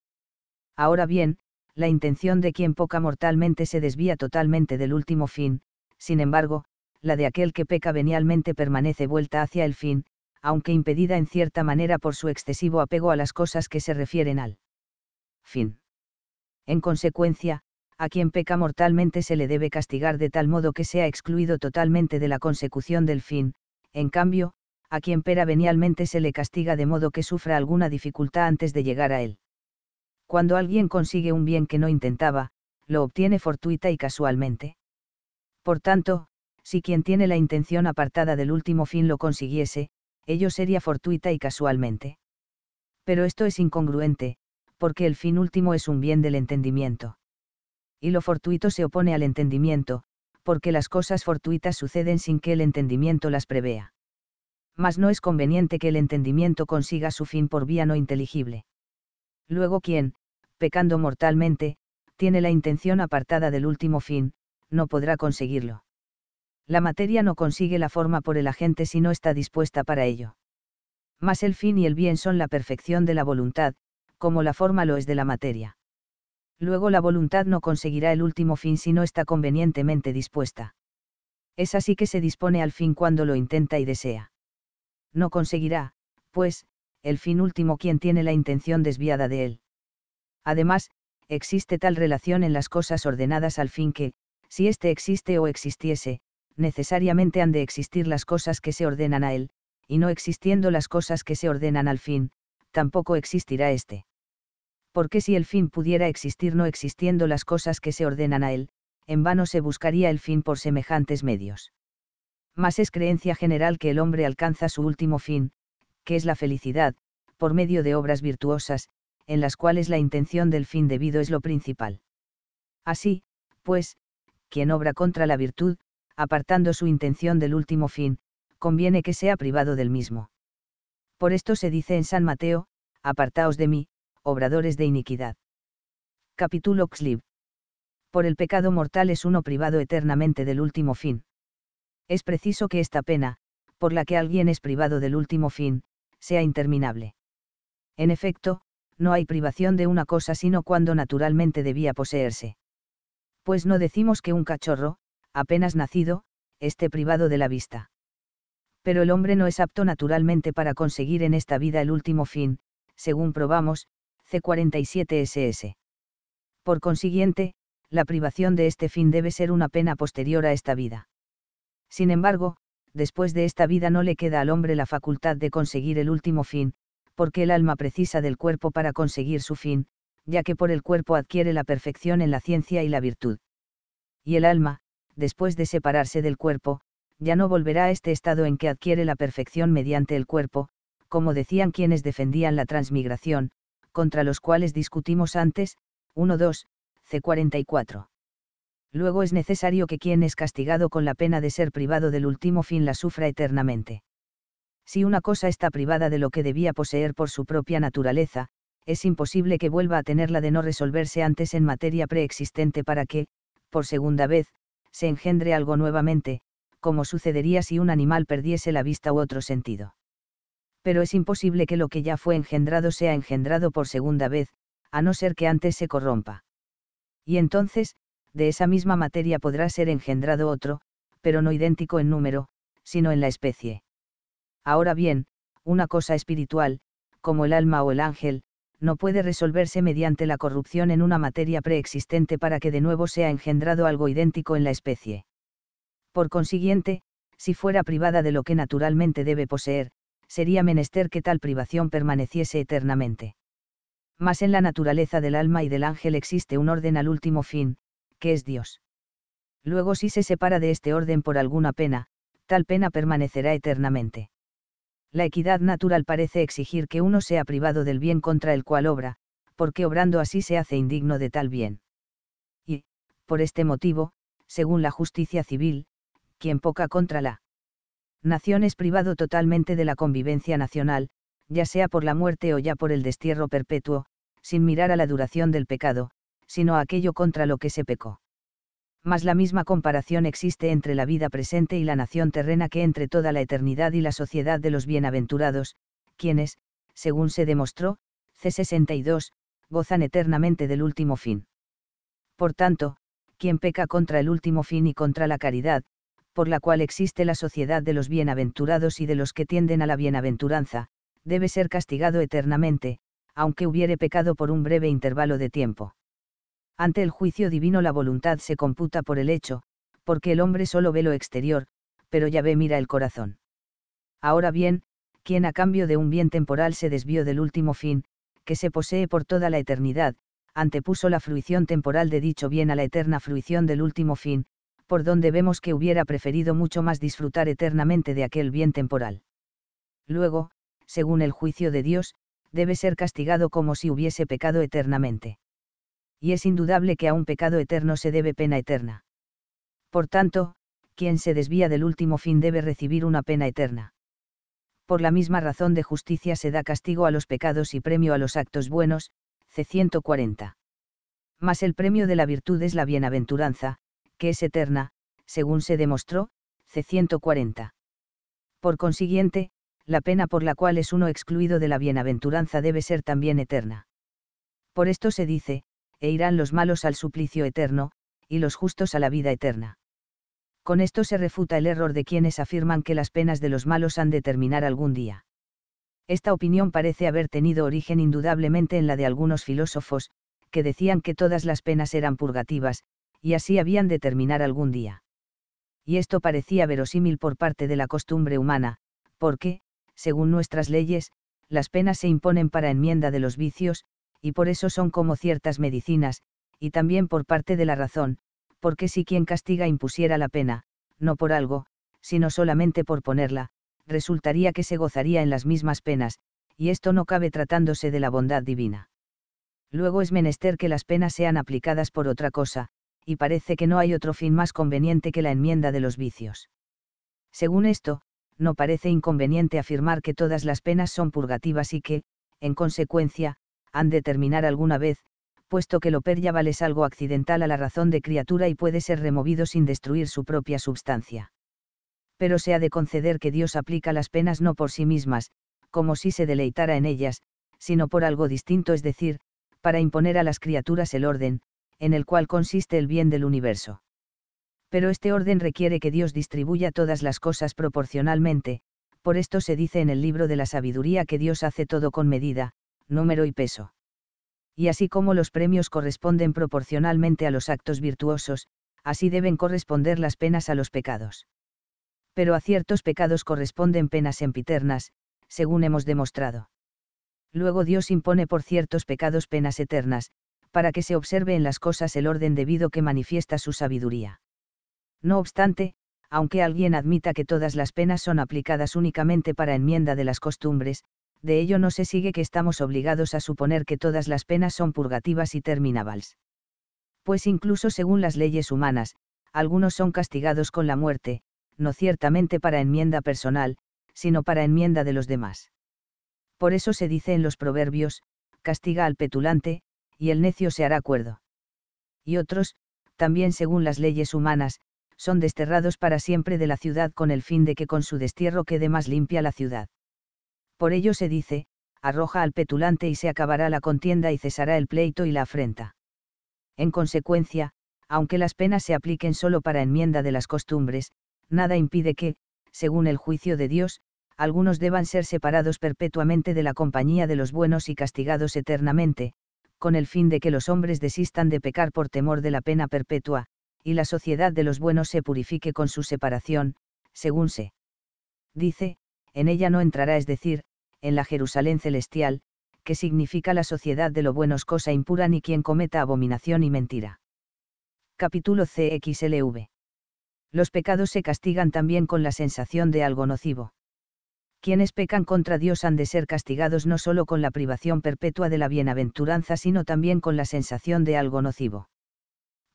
Ahora bien, la intención de quien poca mortalmente se desvía totalmente del último fin, sin embargo, la de aquel que peca venialmente permanece vuelta hacia el fin, aunque impedida en cierta manera por su excesivo apego a las cosas que se refieren al fin. En consecuencia, a quien peca mortalmente se le debe castigar de tal modo que sea excluido totalmente de la consecución del fin, en cambio, a quien pera venialmente se le castiga de modo que sufra alguna dificultad antes de llegar a él. Cuando alguien consigue un bien que no intentaba, lo obtiene fortuita y casualmente. Por tanto, si quien tiene la intención apartada del último fin lo consiguiese, ello sería fortuita y casualmente. Pero esto es incongruente, porque el fin último es un bien del entendimiento y lo fortuito se opone al entendimiento, porque las cosas fortuitas suceden sin que el entendimiento las prevea. Mas no es conveniente que el entendimiento consiga su fin por vía no inteligible. Luego quien, pecando mortalmente, tiene la intención apartada del último fin, no podrá conseguirlo. La materia no consigue la forma por el agente si no está dispuesta para ello. Mas el fin y el bien son la perfección de la voluntad, como la forma lo es de la materia luego la voluntad no conseguirá el último fin si no está convenientemente dispuesta. Es así que se dispone al fin cuando lo intenta y desea. No conseguirá, pues, el fin último quien tiene la intención desviada de él. Además, existe tal relación en las cosas ordenadas al fin que, si éste existe o existiese, necesariamente han de existir las cosas que se ordenan a él, y no existiendo las cosas que se ordenan al fin, tampoco existirá éste porque si el fin pudiera existir no existiendo las cosas que se ordenan a él, en vano se buscaría el fin por semejantes medios. Mas es creencia general que el hombre alcanza su último fin, que es la felicidad, por medio de obras virtuosas, en las cuales la intención del fin debido es lo principal. Así, pues, quien obra contra la virtud, apartando su intención del último fin, conviene que sea privado del mismo. Por esto se dice en San Mateo, apartaos de mí, obradores de iniquidad. Capítulo Xlib. Por el pecado mortal es uno privado eternamente del último fin. Es preciso que esta pena, por la que alguien es privado del último fin, sea interminable. En efecto, no hay privación de una cosa sino cuando naturalmente debía poseerse. Pues no decimos que un cachorro, apenas nacido, esté privado de la vista. Pero el hombre no es apto naturalmente para conseguir en esta vida el último fin, según probamos, 47 ss Por consiguiente, la privación de este fin debe ser una pena posterior a esta vida. Sin embargo, después de esta vida no le queda al hombre la facultad de conseguir el último fin, porque el alma precisa del cuerpo para conseguir su fin, ya que por el cuerpo adquiere la perfección en la ciencia y la virtud. Y el alma, después de separarse del cuerpo, ya no volverá a este estado en que adquiere la perfección mediante el cuerpo, como decían quienes defendían la transmigración, contra los cuales discutimos antes, 2, C44. Luego es necesario que quien es castigado con la pena de ser privado del último fin la sufra eternamente. Si una cosa está privada de lo que debía poseer por su propia naturaleza, es imposible que vuelva a tenerla de no resolverse antes en materia preexistente para que, por segunda vez, se engendre algo nuevamente, como sucedería si un animal perdiese la vista u otro sentido pero es imposible que lo que ya fue engendrado sea engendrado por segunda vez, a no ser que antes se corrompa. Y entonces, de esa misma materia podrá ser engendrado otro, pero no idéntico en número, sino en la especie. Ahora bien, una cosa espiritual, como el alma o el ángel, no puede resolverse mediante la corrupción en una materia preexistente para que de nuevo sea engendrado algo idéntico en la especie. Por consiguiente, si fuera privada de lo que naturalmente debe poseer, sería menester que tal privación permaneciese eternamente. Mas en la naturaleza del alma y del ángel existe un orden al último fin, que es Dios. Luego si se separa de este orden por alguna pena, tal pena permanecerá eternamente. La equidad natural parece exigir que uno sea privado del bien contra el cual obra, porque obrando así se hace indigno de tal bien. Y, por este motivo, según la justicia civil, quien poca contra la nación es privado totalmente de la convivencia nacional, ya sea por la muerte o ya por el destierro perpetuo, sin mirar a la duración del pecado, sino a aquello contra lo que se pecó. Mas la misma comparación existe entre la vida presente y la nación terrena que entre toda la eternidad y la sociedad de los bienaventurados, quienes, según se demostró, C62, gozan eternamente del último fin. Por tanto, quien peca contra el último fin y contra la caridad, por la cual existe la sociedad de los bienaventurados y de los que tienden a la bienaventuranza, debe ser castigado eternamente, aunque hubiere pecado por un breve intervalo de tiempo. Ante el juicio divino la voluntad se computa por el hecho, porque el hombre solo ve lo exterior, pero ya ve mira el corazón. Ahora bien, quien a cambio de un bien temporal se desvió del último fin, que se posee por toda la eternidad, antepuso la fruición temporal de dicho bien a la eterna fruición del último fin, por donde vemos que hubiera preferido mucho más disfrutar eternamente de aquel bien temporal. Luego, según el juicio de Dios, debe ser castigado como si hubiese pecado eternamente. Y es indudable que a un pecado eterno se debe pena eterna. Por tanto, quien se desvía del último fin debe recibir una pena eterna. Por la misma razón de justicia se da castigo a los pecados y premio a los actos buenos, C140. Mas el premio de la virtud es la bienaventuranza, es eterna, según se demostró, C140. Por consiguiente, la pena por la cual es uno excluido de la bienaventuranza debe ser también eterna. Por esto se dice, e irán los malos al suplicio eterno, y los justos a la vida eterna. Con esto se refuta el error de quienes afirman que las penas de los malos han de terminar algún día. Esta opinión parece haber tenido origen indudablemente en la de algunos filósofos, que decían que todas las penas eran purgativas, y así habían de terminar algún día. Y esto parecía verosímil por parte de la costumbre humana, porque, según nuestras leyes, las penas se imponen para enmienda de los vicios, y por eso son como ciertas medicinas, y también por parte de la razón, porque si quien castiga impusiera la pena, no por algo, sino solamente por ponerla, resultaría que se gozaría en las mismas penas, y esto no cabe tratándose de la bondad divina. Luego es menester que las penas sean aplicadas por otra cosa, y parece que no hay otro fin más conveniente que la enmienda de los vicios. Según esto, no parece inconveniente afirmar que todas las penas son purgativas y que, en consecuencia, han de terminar alguna vez, puesto que lo peryaval es algo accidental a la razón de criatura y puede ser removido sin destruir su propia substancia. Pero se ha de conceder que Dios aplica las penas no por sí mismas, como si se deleitara en ellas, sino por algo distinto, es decir, para imponer a las criaturas el orden, en el cual consiste el bien del universo. Pero este orden requiere que Dios distribuya todas las cosas proporcionalmente, por esto se dice en el libro de la sabiduría que Dios hace todo con medida, número y peso. Y así como los premios corresponden proporcionalmente a los actos virtuosos, así deben corresponder las penas a los pecados. Pero a ciertos pecados corresponden penas sempiternas, según hemos demostrado. Luego Dios impone por ciertos pecados penas eternas, para que se observe en las cosas el orden debido que manifiesta su sabiduría. No obstante, aunque alguien admita que todas las penas son aplicadas únicamente para enmienda de las costumbres, de ello no se sigue que estamos obligados a suponer que todas las penas son purgativas y terminables. Pues incluso según las leyes humanas, algunos son castigados con la muerte, no ciertamente para enmienda personal, sino para enmienda de los demás. Por eso se dice en los proverbios, castiga al petulante, y el necio se hará cuerdo. Y otros, también según las leyes humanas, son desterrados para siempre de la ciudad con el fin de que con su destierro quede más limpia la ciudad. Por ello se dice, arroja al petulante y se acabará la contienda y cesará el pleito y la afrenta. En consecuencia, aunque las penas se apliquen solo para enmienda de las costumbres, nada impide que, según el juicio de Dios, algunos deban ser separados perpetuamente de la compañía de los buenos y castigados eternamente, con el fin de que los hombres desistan de pecar por temor de la pena perpetua, y la sociedad de los buenos se purifique con su separación, según se dice, en ella no entrará, es decir, en la Jerusalén celestial, que significa la sociedad de lo buenos cosa impura ni quien cometa abominación y mentira. Capítulo CXLV. Los pecados se castigan también con la sensación de algo nocivo quienes pecan contra Dios han de ser castigados no solo con la privación perpetua de la bienaventuranza, sino también con la sensación de algo nocivo.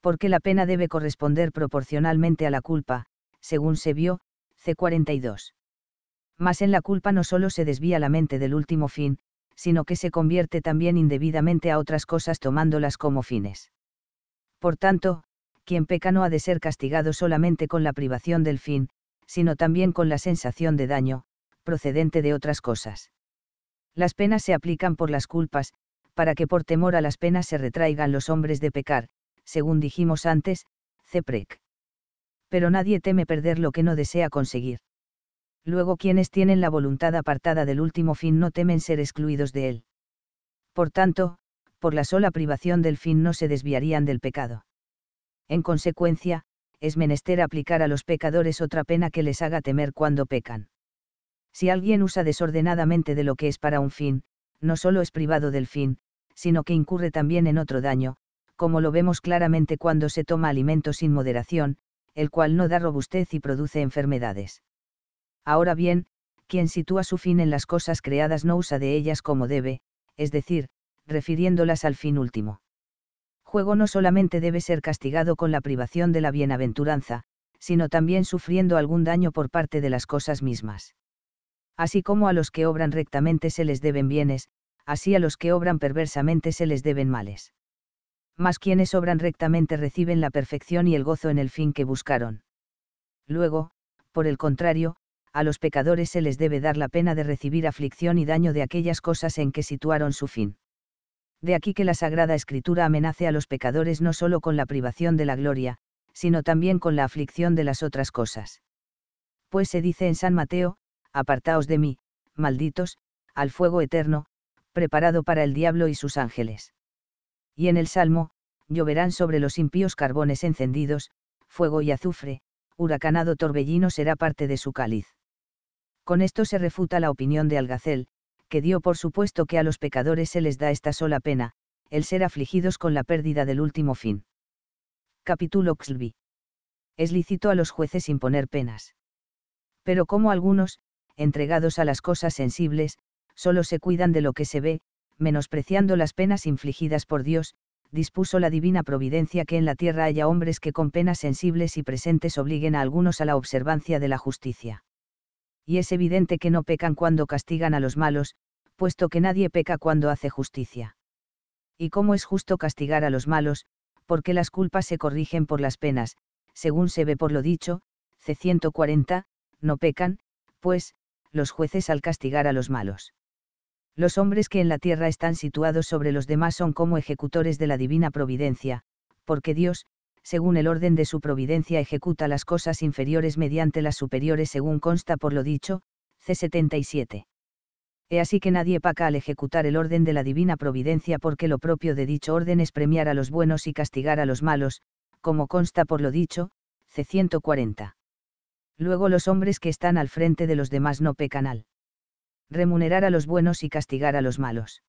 Porque la pena debe corresponder proporcionalmente a la culpa, según se vio, C42. Mas en la culpa no solo se desvía la mente del último fin, sino que se convierte también indebidamente a otras cosas tomándolas como fines. Por tanto, quien peca no ha de ser castigado solamente con la privación del fin, sino también con la sensación de daño, procedente de otras cosas. Las penas se aplican por las culpas, para que por temor a las penas se retraigan los hombres de pecar, según dijimos antes, Ceprec. Pero nadie teme perder lo que no desea conseguir. Luego quienes tienen la voluntad apartada del último fin no temen ser excluidos de él. Por tanto, por la sola privación del fin no se desviarían del pecado. En consecuencia, es menester aplicar a los pecadores otra pena que les haga temer cuando pecan. Si alguien usa desordenadamente de lo que es para un fin, no solo es privado del fin, sino que incurre también en otro daño, como lo vemos claramente cuando se toma alimento sin moderación, el cual no da robustez y produce enfermedades. Ahora bien, quien sitúa su fin en las cosas creadas no usa de ellas como debe, es decir, refiriéndolas al fin último. Juego no solamente debe ser castigado con la privación de la bienaventuranza, sino también sufriendo algún daño por parte de las cosas mismas así como a los que obran rectamente se les deben bienes, así a los que obran perversamente se les deben males. Mas quienes obran rectamente reciben la perfección y el gozo en el fin que buscaron. Luego, por el contrario, a los pecadores se les debe dar la pena de recibir aflicción y daño de aquellas cosas en que situaron su fin. De aquí que la Sagrada Escritura amenace a los pecadores no solo con la privación de la gloria, sino también con la aflicción de las otras cosas. Pues se dice en San Mateo, apartaos de mí, malditos, al fuego eterno, preparado para el diablo y sus ángeles. Y en el Salmo, lloverán sobre los impíos carbones encendidos, fuego y azufre, huracanado torbellino será parte de su cáliz. Con esto se refuta la opinión de Algacel, que dio por supuesto que a los pecadores se les da esta sola pena, el ser afligidos con la pérdida del último fin. Capítulo XLV. Es lícito a los jueces imponer penas. Pero como algunos, entregados a las cosas sensibles, solo se cuidan de lo que se ve, menospreciando las penas infligidas por Dios, dispuso la divina providencia que en la tierra haya hombres que con penas sensibles y presentes obliguen a algunos a la observancia de la justicia. Y es evidente que no pecan cuando castigan a los malos, puesto que nadie peca cuando hace justicia. Y cómo es justo castigar a los malos, porque las culpas se corrigen por las penas, según se ve por lo dicho, C140, no pecan, pues, los jueces al castigar a los malos. Los hombres que en la tierra están situados sobre los demás son como ejecutores de la divina providencia, porque Dios, según el orden de su providencia, ejecuta las cosas inferiores mediante las superiores, según consta por lo dicho, C77. He así que nadie paca al ejecutar el orden de la divina providencia, porque lo propio de dicho orden es premiar a los buenos y castigar a los malos, como consta por lo dicho, C140. Luego los hombres que están al frente de los demás no pecan al remunerar a los buenos y castigar a los malos.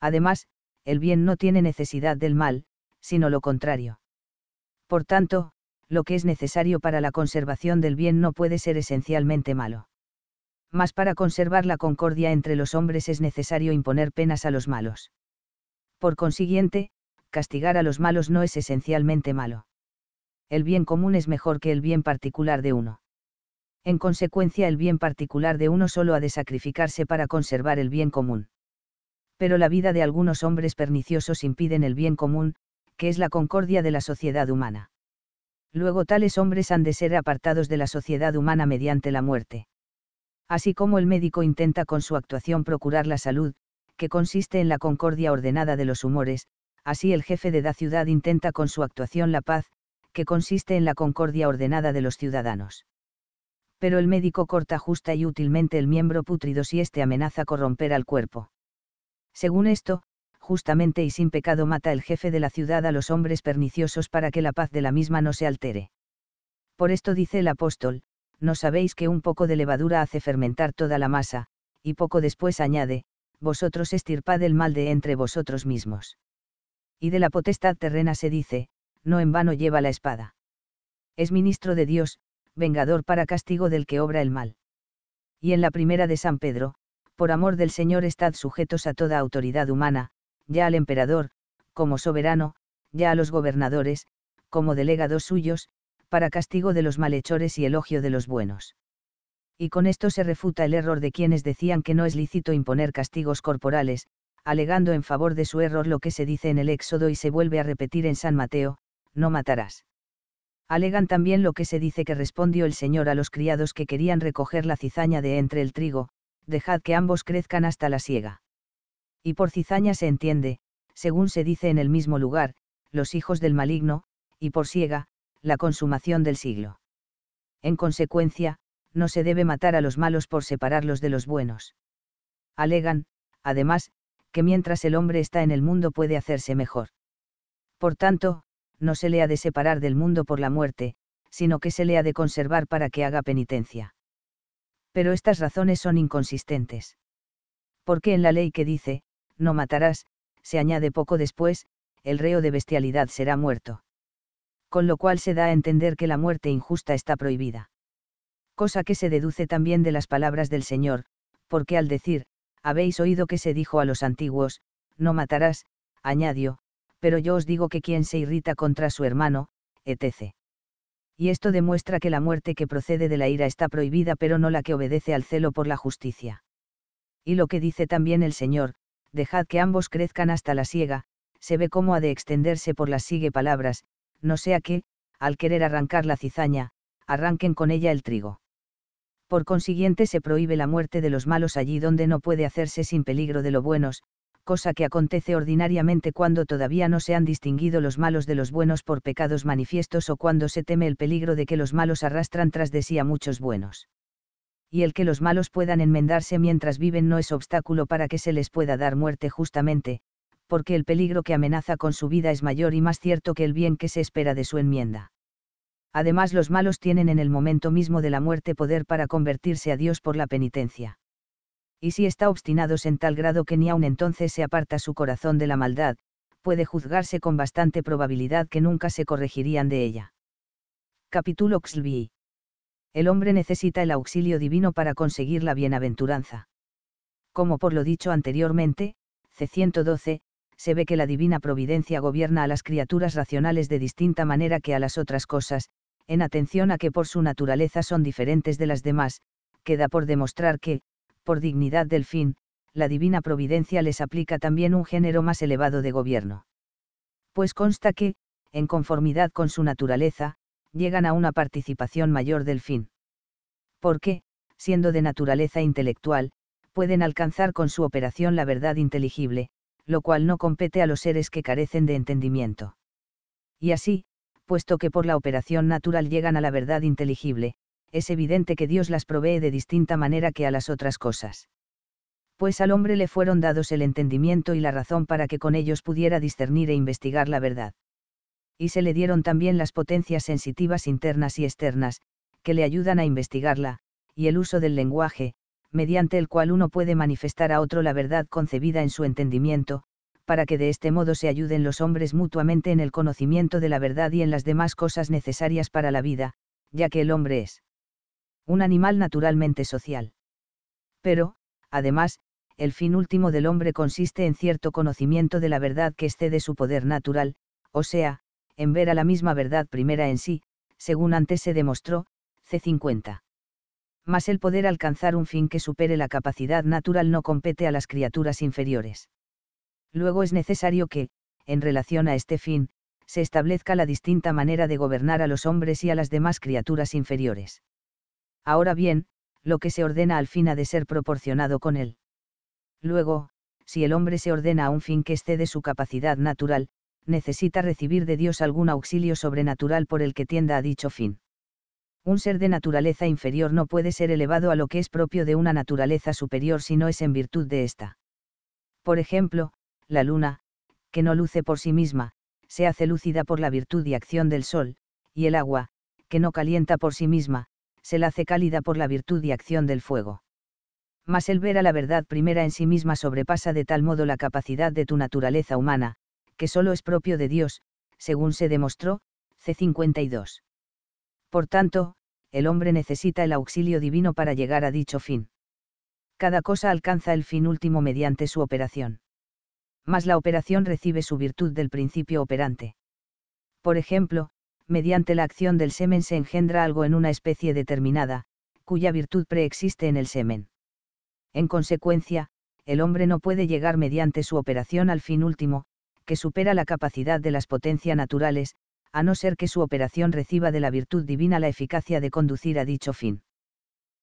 Además, el bien no tiene necesidad del mal, sino lo contrario. Por tanto, lo que es necesario para la conservación del bien no puede ser esencialmente malo. Mas para conservar la concordia entre los hombres es necesario imponer penas a los malos. Por consiguiente, castigar a los malos no es esencialmente malo. El bien común es mejor que el bien particular de uno en consecuencia el bien particular de uno solo ha de sacrificarse para conservar el bien común. Pero la vida de algunos hombres perniciosos impiden el bien común, que es la concordia de la sociedad humana. Luego tales hombres han de ser apartados de la sociedad humana mediante la muerte. Así como el médico intenta con su actuación procurar la salud, que consiste en la concordia ordenada de los humores, así el jefe de la ciudad intenta con su actuación la paz, que consiste en la concordia ordenada de los ciudadanos pero el médico corta justa y útilmente el miembro pútrido si éste amenaza corromper al cuerpo. Según esto, justamente y sin pecado mata el jefe de la ciudad a los hombres perniciosos para que la paz de la misma no se altere. Por esto dice el apóstol, no sabéis que un poco de levadura hace fermentar toda la masa, y poco después añade, vosotros estirpad el mal de entre vosotros mismos. Y de la potestad terrena se dice, no en vano lleva la espada. Es ministro de Dios, vengador para castigo del que obra el mal. Y en la primera de San Pedro, por amor del Señor estad sujetos a toda autoridad humana, ya al emperador, como soberano, ya a los gobernadores, como delegados suyos, para castigo de los malhechores y elogio de los buenos. Y con esto se refuta el error de quienes decían que no es lícito imponer castigos corporales, alegando en favor de su error lo que se dice en el Éxodo y se vuelve a repetir en San Mateo, no matarás. Alegan también lo que se dice que respondió el Señor a los criados que querían recoger la cizaña de entre el trigo, dejad que ambos crezcan hasta la siega. Y por cizaña se entiende, según se dice en el mismo lugar, los hijos del maligno, y por siega, la consumación del siglo. En consecuencia, no se debe matar a los malos por separarlos de los buenos. Alegan, además, que mientras el hombre está en el mundo puede hacerse mejor. Por tanto, no se le ha de separar del mundo por la muerte, sino que se le ha de conservar para que haga penitencia. Pero estas razones son inconsistentes. Porque en la ley que dice, no matarás, se añade poco después, el reo de bestialidad será muerto. Con lo cual se da a entender que la muerte injusta está prohibida. Cosa que se deduce también de las palabras del Señor, porque al decir, habéis oído que se dijo a los antiguos, no matarás, añadió, pero yo os digo que quien se irrita contra su hermano, etc. Y esto demuestra que la muerte que procede de la ira está prohibida, pero no la que obedece al celo por la justicia. Y lo que dice también el Señor, dejad que ambos crezcan hasta la siega, se ve cómo ha de extenderse por las sigue palabras, no sea que, al querer arrancar la cizaña, arranquen con ella el trigo. Por consiguiente se prohíbe la muerte de los malos allí donde no puede hacerse sin peligro de los buenos, cosa que acontece ordinariamente cuando todavía no se han distinguido los malos de los buenos por pecados manifiestos o cuando se teme el peligro de que los malos arrastran tras de sí a muchos buenos. Y el que los malos puedan enmendarse mientras viven no es obstáculo para que se les pueda dar muerte justamente, porque el peligro que amenaza con su vida es mayor y más cierto que el bien que se espera de su enmienda. Además los malos tienen en el momento mismo de la muerte poder para convertirse a Dios por la penitencia y si está obstinados en tal grado que ni aun entonces se aparta su corazón de la maldad, puede juzgarse con bastante probabilidad que nunca se corregirían de ella. Capítulo XVI. El hombre necesita el auxilio divino para conseguir la bienaventuranza. Como por lo dicho anteriormente, C112, se ve que la divina providencia gobierna a las criaturas racionales de distinta manera que a las otras cosas, en atención a que por su naturaleza son diferentes de las demás, queda por demostrar que, por dignidad del fin, la divina providencia les aplica también un género más elevado de gobierno. Pues consta que, en conformidad con su naturaleza, llegan a una participación mayor del fin. Porque, siendo de naturaleza intelectual, pueden alcanzar con su operación la verdad inteligible, lo cual no compete a los seres que carecen de entendimiento. Y así, puesto que por la operación natural llegan a la verdad inteligible, es evidente que Dios las provee de distinta manera que a las otras cosas. Pues al hombre le fueron dados el entendimiento y la razón para que con ellos pudiera discernir e investigar la verdad. Y se le dieron también las potencias sensitivas internas y externas, que le ayudan a investigarla, y el uso del lenguaje, mediante el cual uno puede manifestar a otro la verdad concebida en su entendimiento, para que de este modo se ayuden los hombres mutuamente en el conocimiento de la verdad y en las demás cosas necesarias para la vida, ya que el hombre es un animal naturalmente social. Pero, además, el fin último del hombre consiste en cierto conocimiento de la verdad que excede de su poder natural, o sea, en ver a la misma verdad primera en sí, según antes se demostró, C50. Mas el poder alcanzar un fin que supere la capacidad natural no compete a las criaturas inferiores. Luego es necesario que, en relación a este fin, se establezca la distinta manera de gobernar a los hombres y a las demás criaturas inferiores ahora bien, lo que se ordena al fin ha de ser proporcionado con él. Luego, si el hombre se ordena a un fin que esté de su capacidad natural, necesita recibir de Dios algún auxilio sobrenatural por el que tienda a dicho fin. Un ser de naturaleza inferior no puede ser elevado a lo que es propio de una naturaleza superior si no es en virtud de ésta. Por ejemplo, la luna, que no luce por sí misma, se hace lúcida por la virtud y acción del sol, y el agua, que no calienta por sí misma, se la hace cálida por la virtud y acción del fuego. Mas el ver a la verdad primera en sí misma sobrepasa de tal modo la capacidad de tu naturaleza humana, que solo es propio de Dios, según se demostró, C52. Por tanto, el hombre necesita el auxilio divino para llegar a dicho fin. Cada cosa alcanza el fin último mediante su operación. Mas la operación recibe su virtud del principio operante. Por ejemplo, mediante la acción del semen se engendra algo en una especie determinada, cuya virtud preexiste en el semen. En consecuencia, el hombre no puede llegar mediante su operación al fin último, que supera la capacidad de las potencias naturales, a no ser que su operación reciba de la virtud divina la eficacia de conducir a dicho fin.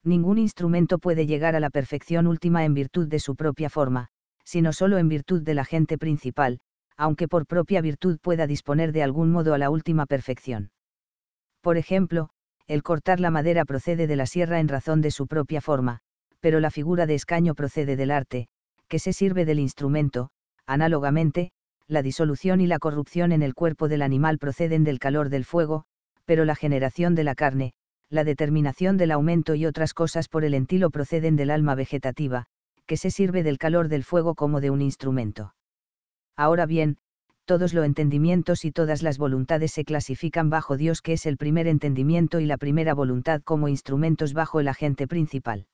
Ningún instrumento puede llegar a la perfección última en virtud de su propia forma, sino solo en virtud del agente principal, aunque por propia virtud pueda disponer de algún modo a la última perfección. Por ejemplo, el cortar la madera procede de la sierra en razón de su propia forma, pero la figura de escaño procede del arte, que se sirve del instrumento, análogamente, la disolución y la corrupción en el cuerpo del animal proceden del calor del fuego, pero la generación de la carne, la determinación del aumento y otras cosas por el entilo proceden del alma vegetativa, que se sirve del calor del fuego como de un instrumento. Ahora bien, todos los entendimientos y todas las voluntades se clasifican bajo Dios que es el primer entendimiento y la primera voluntad como instrumentos bajo el agente principal.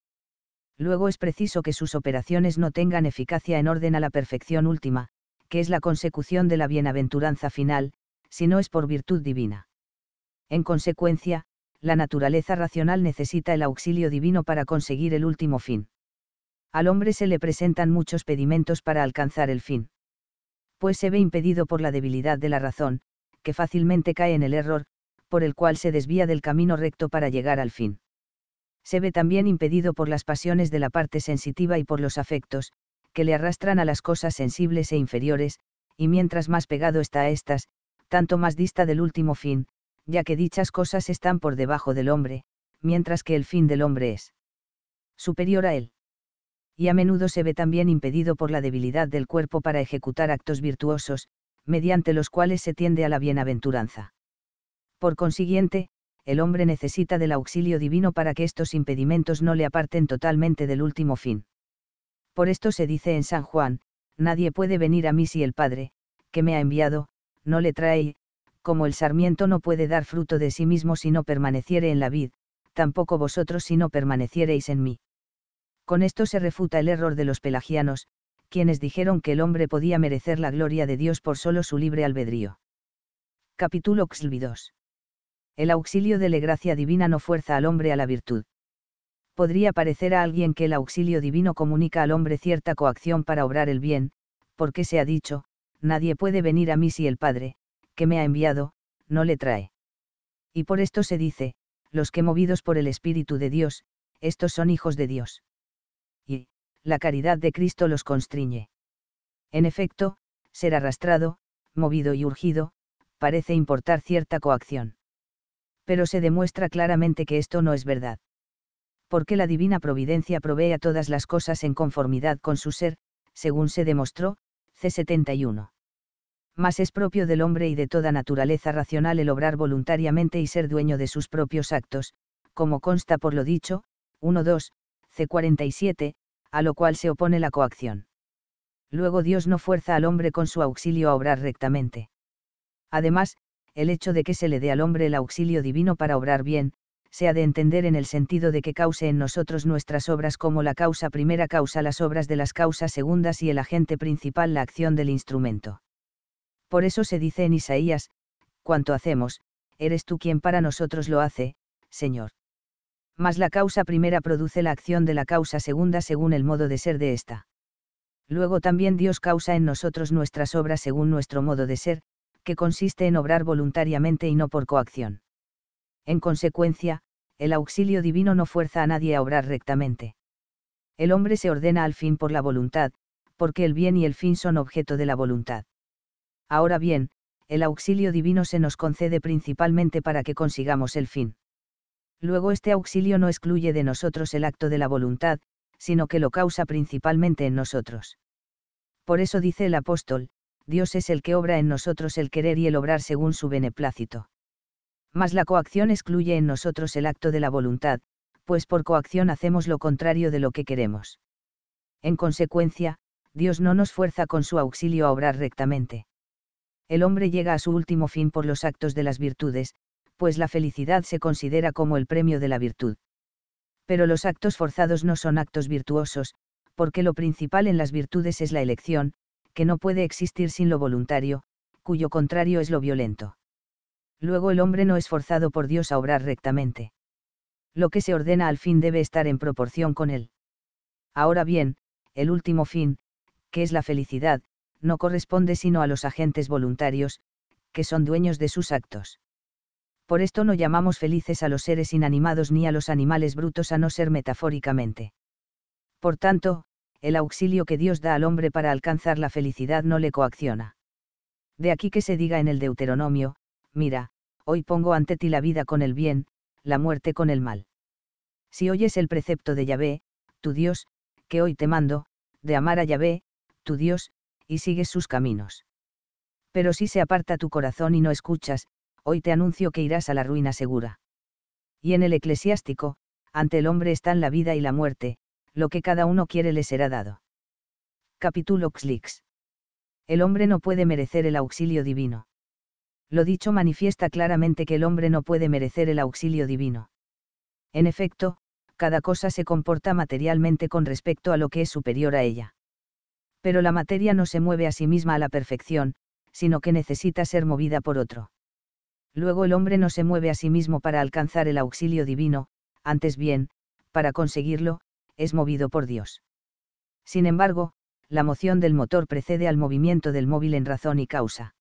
Luego es preciso que sus operaciones no tengan eficacia en orden a la perfección última, que es la consecución de la bienaventuranza final, si no es por virtud divina. En consecuencia, la naturaleza racional necesita el auxilio divino para conseguir el último fin. Al hombre se le presentan muchos pedimentos para alcanzar el fin pues se ve impedido por la debilidad de la razón, que fácilmente cae en el error, por el cual se desvía del camino recto para llegar al fin. Se ve también impedido por las pasiones de la parte sensitiva y por los afectos, que le arrastran a las cosas sensibles e inferiores, y mientras más pegado está a estas, tanto más dista del último fin, ya que dichas cosas están por debajo del hombre, mientras que el fin del hombre es superior a él y a menudo se ve también impedido por la debilidad del cuerpo para ejecutar actos virtuosos, mediante los cuales se tiende a la bienaventuranza. Por consiguiente, el hombre necesita del auxilio divino para que estos impedimentos no le aparten totalmente del último fin. Por esto se dice en San Juan, Nadie puede venir a mí si el Padre, que me ha enviado, no le trae, como el sarmiento no puede dar fruto de sí mismo si no permaneciere en la vid, tampoco vosotros si no permaneciereis en mí. Con esto se refuta el error de los pelagianos, quienes dijeron que el hombre podía merecer la gloria de Dios por solo su libre albedrío. Capítulo El auxilio de la gracia divina no fuerza al hombre a la virtud. Podría parecer a alguien que el auxilio divino comunica al hombre cierta coacción para obrar el bien, porque se ha dicho, nadie puede venir a mí si el Padre, que me ha enviado, no le trae. Y por esto se dice, los que movidos por el Espíritu de Dios, estos son hijos de Dios la caridad de Cristo los constriñe. En efecto, ser arrastrado, movido y urgido, parece importar cierta coacción. Pero se demuestra claramente que esto no es verdad. Porque la divina providencia provee a todas las cosas en conformidad con su ser, según se demostró, C71. Mas es propio del hombre y de toda naturaleza racional el obrar voluntariamente y ser dueño de sus propios actos, como consta por lo dicho, 1.2, C47, a lo cual se opone la coacción. Luego Dios no fuerza al hombre con su auxilio a obrar rectamente. Además, el hecho de que se le dé al hombre el auxilio divino para obrar bien, se ha de entender en el sentido de que cause en nosotros nuestras obras como la causa primera causa las obras de las causas segundas y el agente principal la acción del instrumento. Por eso se dice en Isaías, cuanto hacemos, eres tú quien para nosotros lo hace, Señor mas la causa primera produce la acción de la causa segunda según el modo de ser de ésta. Luego también Dios causa en nosotros nuestras obras según nuestro modo de ser, que consiste en obrar voluntariamente y no por coacción. En consecuencia, el auxilio divino no fuerza a nadie a obrar rectamente. El hombre se ordena al fin por la voluntad, porque el bien y el fin son objeto de la voluntad. Ahora bien, el auxilio divino se nos concede principalmente para que consigamos el fin luego este auxilio no excluye de nosotros el acto de la voluntad, sino que lo causa principalmente en nosotros. Por eso dice el apóstol, Dios es el que obra en nosotros el querer y el obrar según su beneplácito. Mas la coacción excluye en nosotros el acto de la voluntad, pues por coacción hacemos lo contrario de lo que queremos. En consecuencia, Dios no nos fuerza con su auxilio a obrar rectamente. El hombre llega a su último fin por los actos de las virtudes, pues la felicidad se considera como el premio de la virtud. Pero los actos forzados no son actos virtuosos, porque lo principal en las virtudes es la elección, que no puede existir sin lo voluntario, cuyo contrario es lo violento. Luego el hombre no es forzado por Dios a obrar rectamente. Lo que se ordena al fin debe estar en proporción con él. Ahora bien, el último fin, que es la felicidad, no corresponde sino a los agentes voluntarios, que son dueños de sus actos por esto no llamamos felices a los seres inanimados ni a los animales brutos a no ser metafóricamente. Por tanto, el auxilio que Dios da al hombre para alcanzar la felicidad no le coacciona. De aquí que se diga en el Deuteronomio, mira, hoy pongo ante ti la vida con el bien, la muerte con el mal. Si oyes el precepto de Yahvé, tu Dios, que hoy te mando, de amar a Yahvé, tu Dios, y sigues sus caminos. Pero si se aparta tu corazón y no escuchas, hoy te anuncio que irás a la ruina segura. Y en el eclesiástico, ante el hombre están la vida y la muerte, lo que cada uno quiere le será dado. Capítulo Xlix. El hombre no puede merecer el auxilio divino. Lo dicho manifiesta claramente que el hombre no puede merecer el auxilio divino. En efecto, cada cosa se comporta materialmente con respecto a lo que es superior a ella. Pero la materia no se mueve a sí misma a la perfección, sino que necesita ser movida por otro. Luego el hombre no se mueve a sí mismo para alcanzar el auxilio divino, antes bien, para conseguirlo, es movido por Dios. Sin embargo, la moción del motor precede al movimiento del móvil en razón y causa.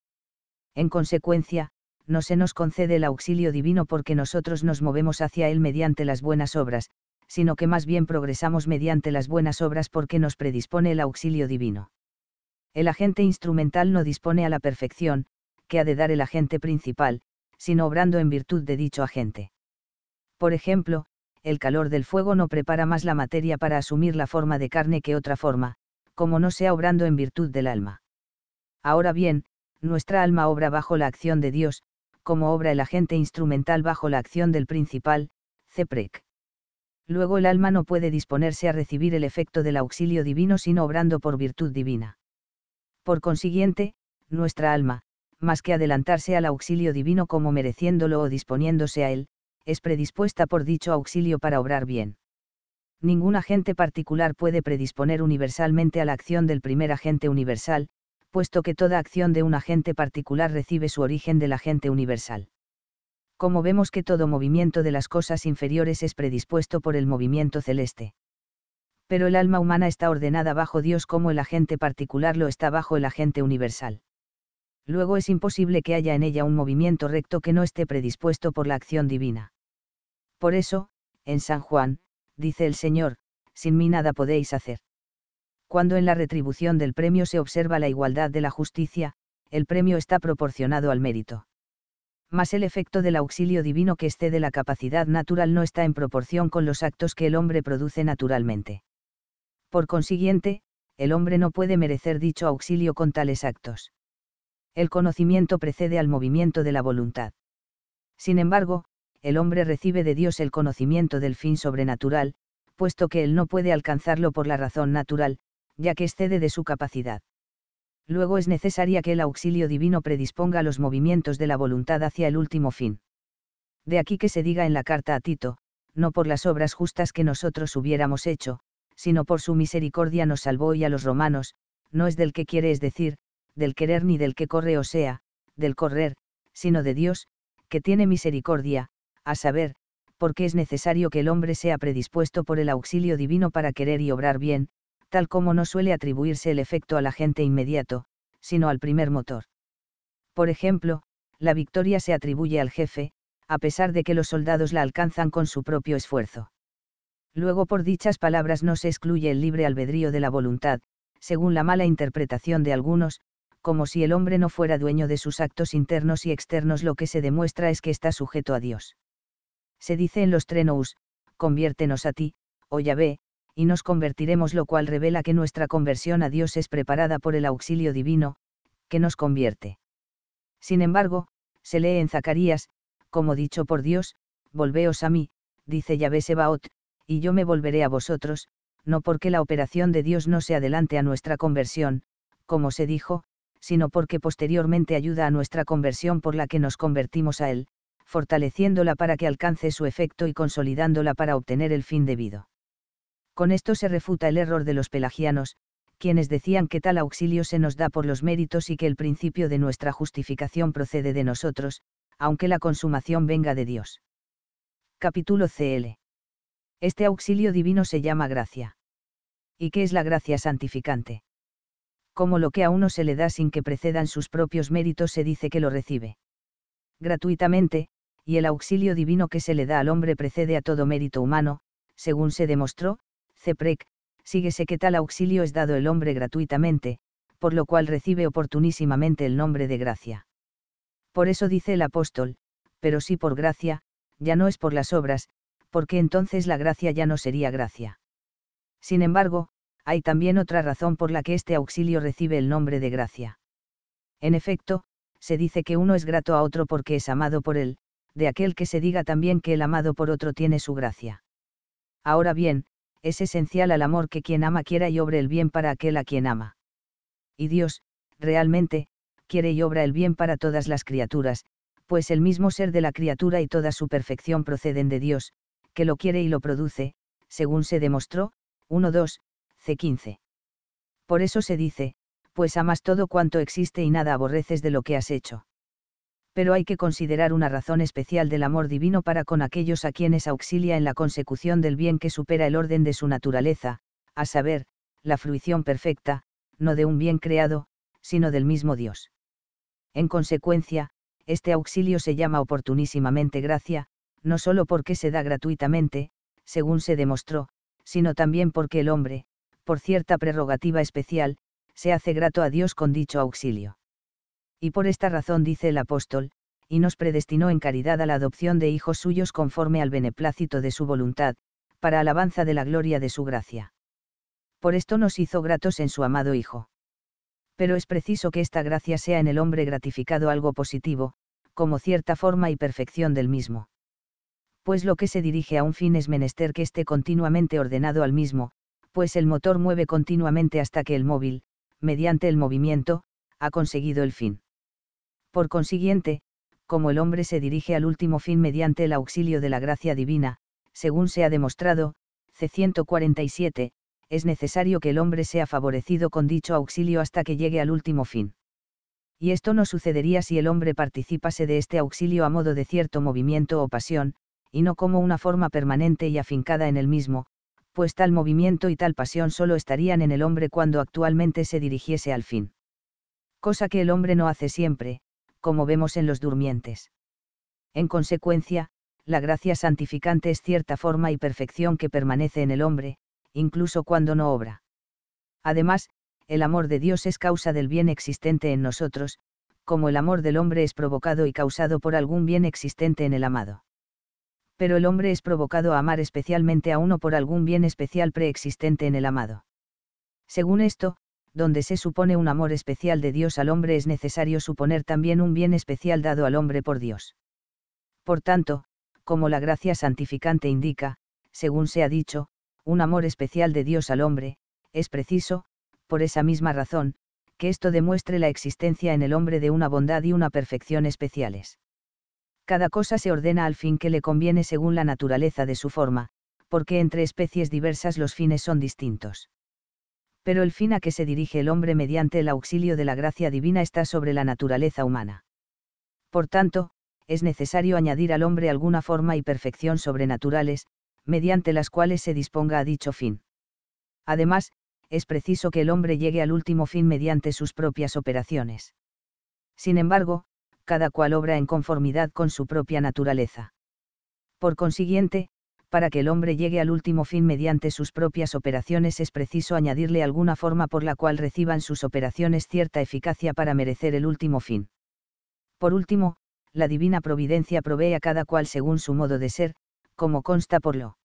En consecuencia, no se nos concede el auxilio divino porque nosotros nos movemos hacia él mediante las buenas obras, sino que más bien progresamos mediante las buenas obras porque nos predispone el auxilio divino. El agente instrumental no dispone a la perfección, que ha de dar el agente principal, sino obrando en virtud de dicho agente. Por ejemplo, el calor del fuego no prepara más la materia para asumir la forma de carne que otra forma, como no sea obrando en virtud del alma. Ahora bien, nuestra alma obra bajo la acción de Dios, como obra el agente instrumental bajo la acción del principal, Ceprec. Luego el alma no puede disponerse a recibir el efecto del auxilio divino sino obrando por virtud divina. Por consiguiente, nuestra alma, más que adelantarse al auxilio divino como mereciéndolo o disponiéndose a él, es predispuesta por dicho auxilio para obrar bien. Ningún agente particular puede predisponer universalmente a la acción del primer agente universal, puesto que toda acción de un agente particular recibe su origen del agente universal. Como vemos que todo movimiento de las cosas inferiores es predispuesto por el movimiento celeste. Pero el alma humana está ordenada bajo Dios como el agente particular lo está bajo el agente universal luego es imposible que haya en ella un movimiento recto que no esté predispuesto por la acción divina. Por eso, en San Juan, dice el Señor, sin mí nada podéis hacer. Cuando en la retribución del premio se observa la igualdad de la justicia, el premio está proporcionado al mérito. Mas el efecto del auxilio divino que excede la capacidad natural no está en proporción con los actos que el hombre produce naturalmente. Por consiguiente, el hombre no puede merecer dicho auxilio con tales actos. El conocimiento precede al movimiento de la voluntad. Sin embargo, el hombre recibe de Dios el conocimiento del fin sobrenatural, puesto que él no puede alcanzarlo por la razón natural, ya que excede de su capacidad. Luego es necesaria que el auxilio divino predisponga los movimientos de la voluntad hacia el último fin. De aquí que se diga en la carta a Tito, no por las obras justas que nosotros hubiéramos hecho, sino por su misericordia nos salvó y a los romanos, no es del que quiere es decir, del querer ni del que corre o sea, del correr, sino de Dios, que tiene misericordia, a saber, porque es necesario que el hombre sea predispuesto por el auxilio divino para querer y obrar bien, tal como no suele atribuirse el efecto al agente inmediato, sino al primer motor. Por ejemplo, la victoria se atribuye al jefe, a pesar de que los soldados la alcanzan con su propio esfuerzo. Luego por dichas palabras no se excluye el libre albedrío de la voluntad, según la mala interpretación de algunos, como si el hombre no fuera dueño de sus actos internos y externos, lo que se demuestra es que está sujeto a Dios. Se dice en los trenous, conviértenos a ti, o oh Yahvé, y nos convertiremos, lo cual revela que nuestra conversión a Dios es preparada por el auxilio divino, que nos convierte. Sin embargo, se lee en Zacarías, como dicho por Dios, volveos a mí, dice Yahvé Sebaot, y yo me volveré a vosotros, no porque la operación de Dios no se adelante a nuestra conversión, como se dijo, sino porque posteriormente ayuda a nuestra conversión por la que nos convertimos a Él, fortaleciéndola para que alcance su efecto y consolidándola para obtener el fin debido. Con esto se refuta el error de los pelagianos, quienes decían que tal auxilio se nos da por los méritos y que el principio de nuestra justificación procede de nosotros, aunque la consumación venga de Dios. Capítulo CL. Este auxilio divino se llama gracia. ¿Y qué es la gracia santificante? como lo que a uno se le da sin que precedan sus propios méritos se dice que lo recibe. Gratuitamente, y el auxilio divino que se le da al hombre precede a todo mérito humano, según se demostró, Ceprec, síguese que tal auxilio es dado el hombre gratuitamente, por lo cual recibe oportunísimamente el nombre de gracia. Por eso dice el apóstol, pero si por gracia, ya no es por las obras, porque entonces la gracia ya no sería gracia. Sin embargo, hay también otra razón por la que este auxilio recibe el nombre de gracia. En efecto, se dice que uno es grato a otro porque es amado por él, de aquel que se diga también que el amado por otro tiene su gracia. Ahora bien, es esencial al amor que quien ama quiera y obre el bien para aquel a quien ama. Y Dios, realmente, quiere y obra el bien para todas las criaturas, pues el mismo ser de la criatura y toda su perfección proceden de Dios, que lo quiere y lo produce, según se demostró, 2. 15 Por eso se dice, pues amas todo cuanto existe y nada aborreces de lo que has hecho. Pero hay que considerar una razón especial del amor divino para con aquellos a quienes auxilia en la consecución del bien que supera el orden de su naturaleza, a saber, la fruición perfecta, no de un bien creado, sino del mismo Dios. En consecuencia, este auxilio se llama oportunísimamente gracia, no solo porque se da gratuitamente, según se demostró, sino también porque el hombre, por cierta prerrogativa especial, se hace grato a Dios con dicho auxilio. Y por esta razón dice el apóstol, y nos predestinó en caridad a la adopción de hijos suyos conforme al beneplácito de su voluntad, para alabanza de la gloria de su gracia. Por esto nos hizo gratos en su amado Hijo. Pero es preciso que esta gracia sea en el hombre gratificado algo positivo, como cierta forma y perfección del mismo. Pues lo que se dirige a un fin es menester que esté continuamente ordenado al mismo, pues el motor mueve continuamente hasta que el móvil, mediante el movimiento, ha conseguido el fin. Por consiguiente, como el hombre se dirige al último fin mediante el auxilio de la gracia divina, según se ha demostrado, C147, es necesario que el hombre sea favorecido con dicho auxilio hasta que llegue al último fin. Y esto no sucedería si el hombre participase de este auxilio a modo de cierto movimiento o pasión, y no como una forma permanente y afincada en el mismo, pues tal movimiento y tal pasión solo estarían en el hombre cuando actualmente se dirigiese al fin. Cosa que el hombre no hace siempre, como vemos en los durmientes. En consecuencia, la gracia santificante es cierta forma y perfección que permanece en el hombre, incluso cuando no obra. Además, el amor de Dios es causa del bien existente en nosotros, como el amor del hombre es provocado y causado por algún bien existente en el amado pero el hombre es provocado a amar especialmente a uno por algún bien especial preexistente en el amado. Según esto, donde se supone un amor especial de Dios al hombre es necesario suponer también un bien especial dado al hombre por Dios. Por tanto, como la gracia santificante indica, según se ha dicho, un amor especial de Dios al hombre, es preciso, por esa misma razón, que esto demuestre la existencia en el hombre de una bondad y una perfección especiales cada cosa se ordena al fin que le conviene según la naturaleza de su forma, porque entre especies diversas los fines son distintos. Pero el fin a que se dirige el hombre mediante el auxilio de la gracia divina está sobre la naturaleza humana. Por tanto, es necesario añadir al hombre alguna forma y perfección sobrenaturales, mediante las cuales se disponga a dicho fin. Además, es preciso que el hombre llegue al último fin mediante sus propias operaciones. Sin embargo, cada cual obra en conformidad con su propia naturaleza. Por consiguiente, para que el hombre llegue al último fin mediante sus propias operaciones es preciso añadirle alguna forma por la cual reciban sus operaciones cierta eficacia para merecer el último fin. Por último, la divina providencia provee a cada cual según su modo de ser, como consta por lo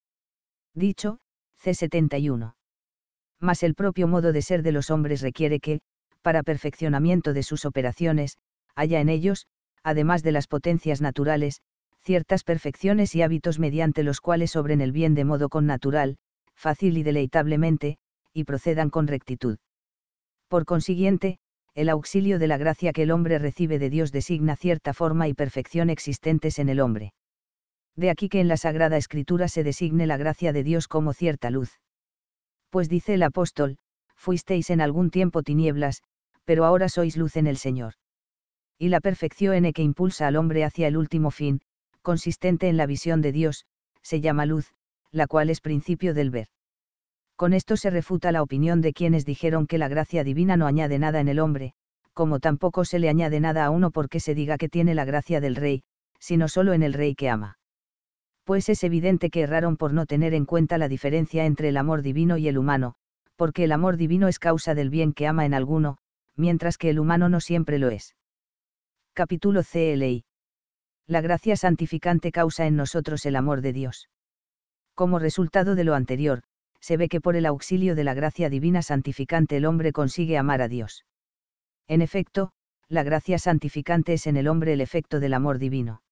dicho, C71. Mas el propio modo de ser de los hombres requiere que, para perfeccionamiento de sus operaciones, haya en ellos, además de las potencias naturales, ciertas perfecciones y hábitos mediante los cuales obren el bien de modo connatural, fácil y deleitablemente, y procedan con rectitud. Por consiguiente, el auxilio de la gracia que el hombre recibe de Dios designa cierta forma y perfección existentes en el hombre. De aquí que en la Sagrada Escritura se designe la gracia de Dios como cierta luz. Pues dice el apóstol, fuisteis en algún tiempo tinieblas, pero ahora sois luz en el Señor y la perfección en que impulsa al hombre hacia el último fin, consistente en la visión de Dios, se llama luz, la cual es principio del ver. Con esto se refuta la opinión de quienes dijeron que la gracia divina no añade nada en el hombre, como tampoco se le añade nada a uno porque se diga que tiene la gracia del rey, sino solo en el rey que ama. Pues es evidente que erraron por no tener en cuenta la diferencia entre el amor divino y el humano, porque el amor divino es causa del bien que ama en alguno, mientras que el humano no siempre lo es capítulo CLI. La gracia santificante causa en nosotros el amor de Dios. Como resultado de lo anterior, se ve que por el auxilio de la gracia divina santificante el hombre consigue amar a Dios. En efecto, la gracia santificante es en el hombre el efecto del amor divino.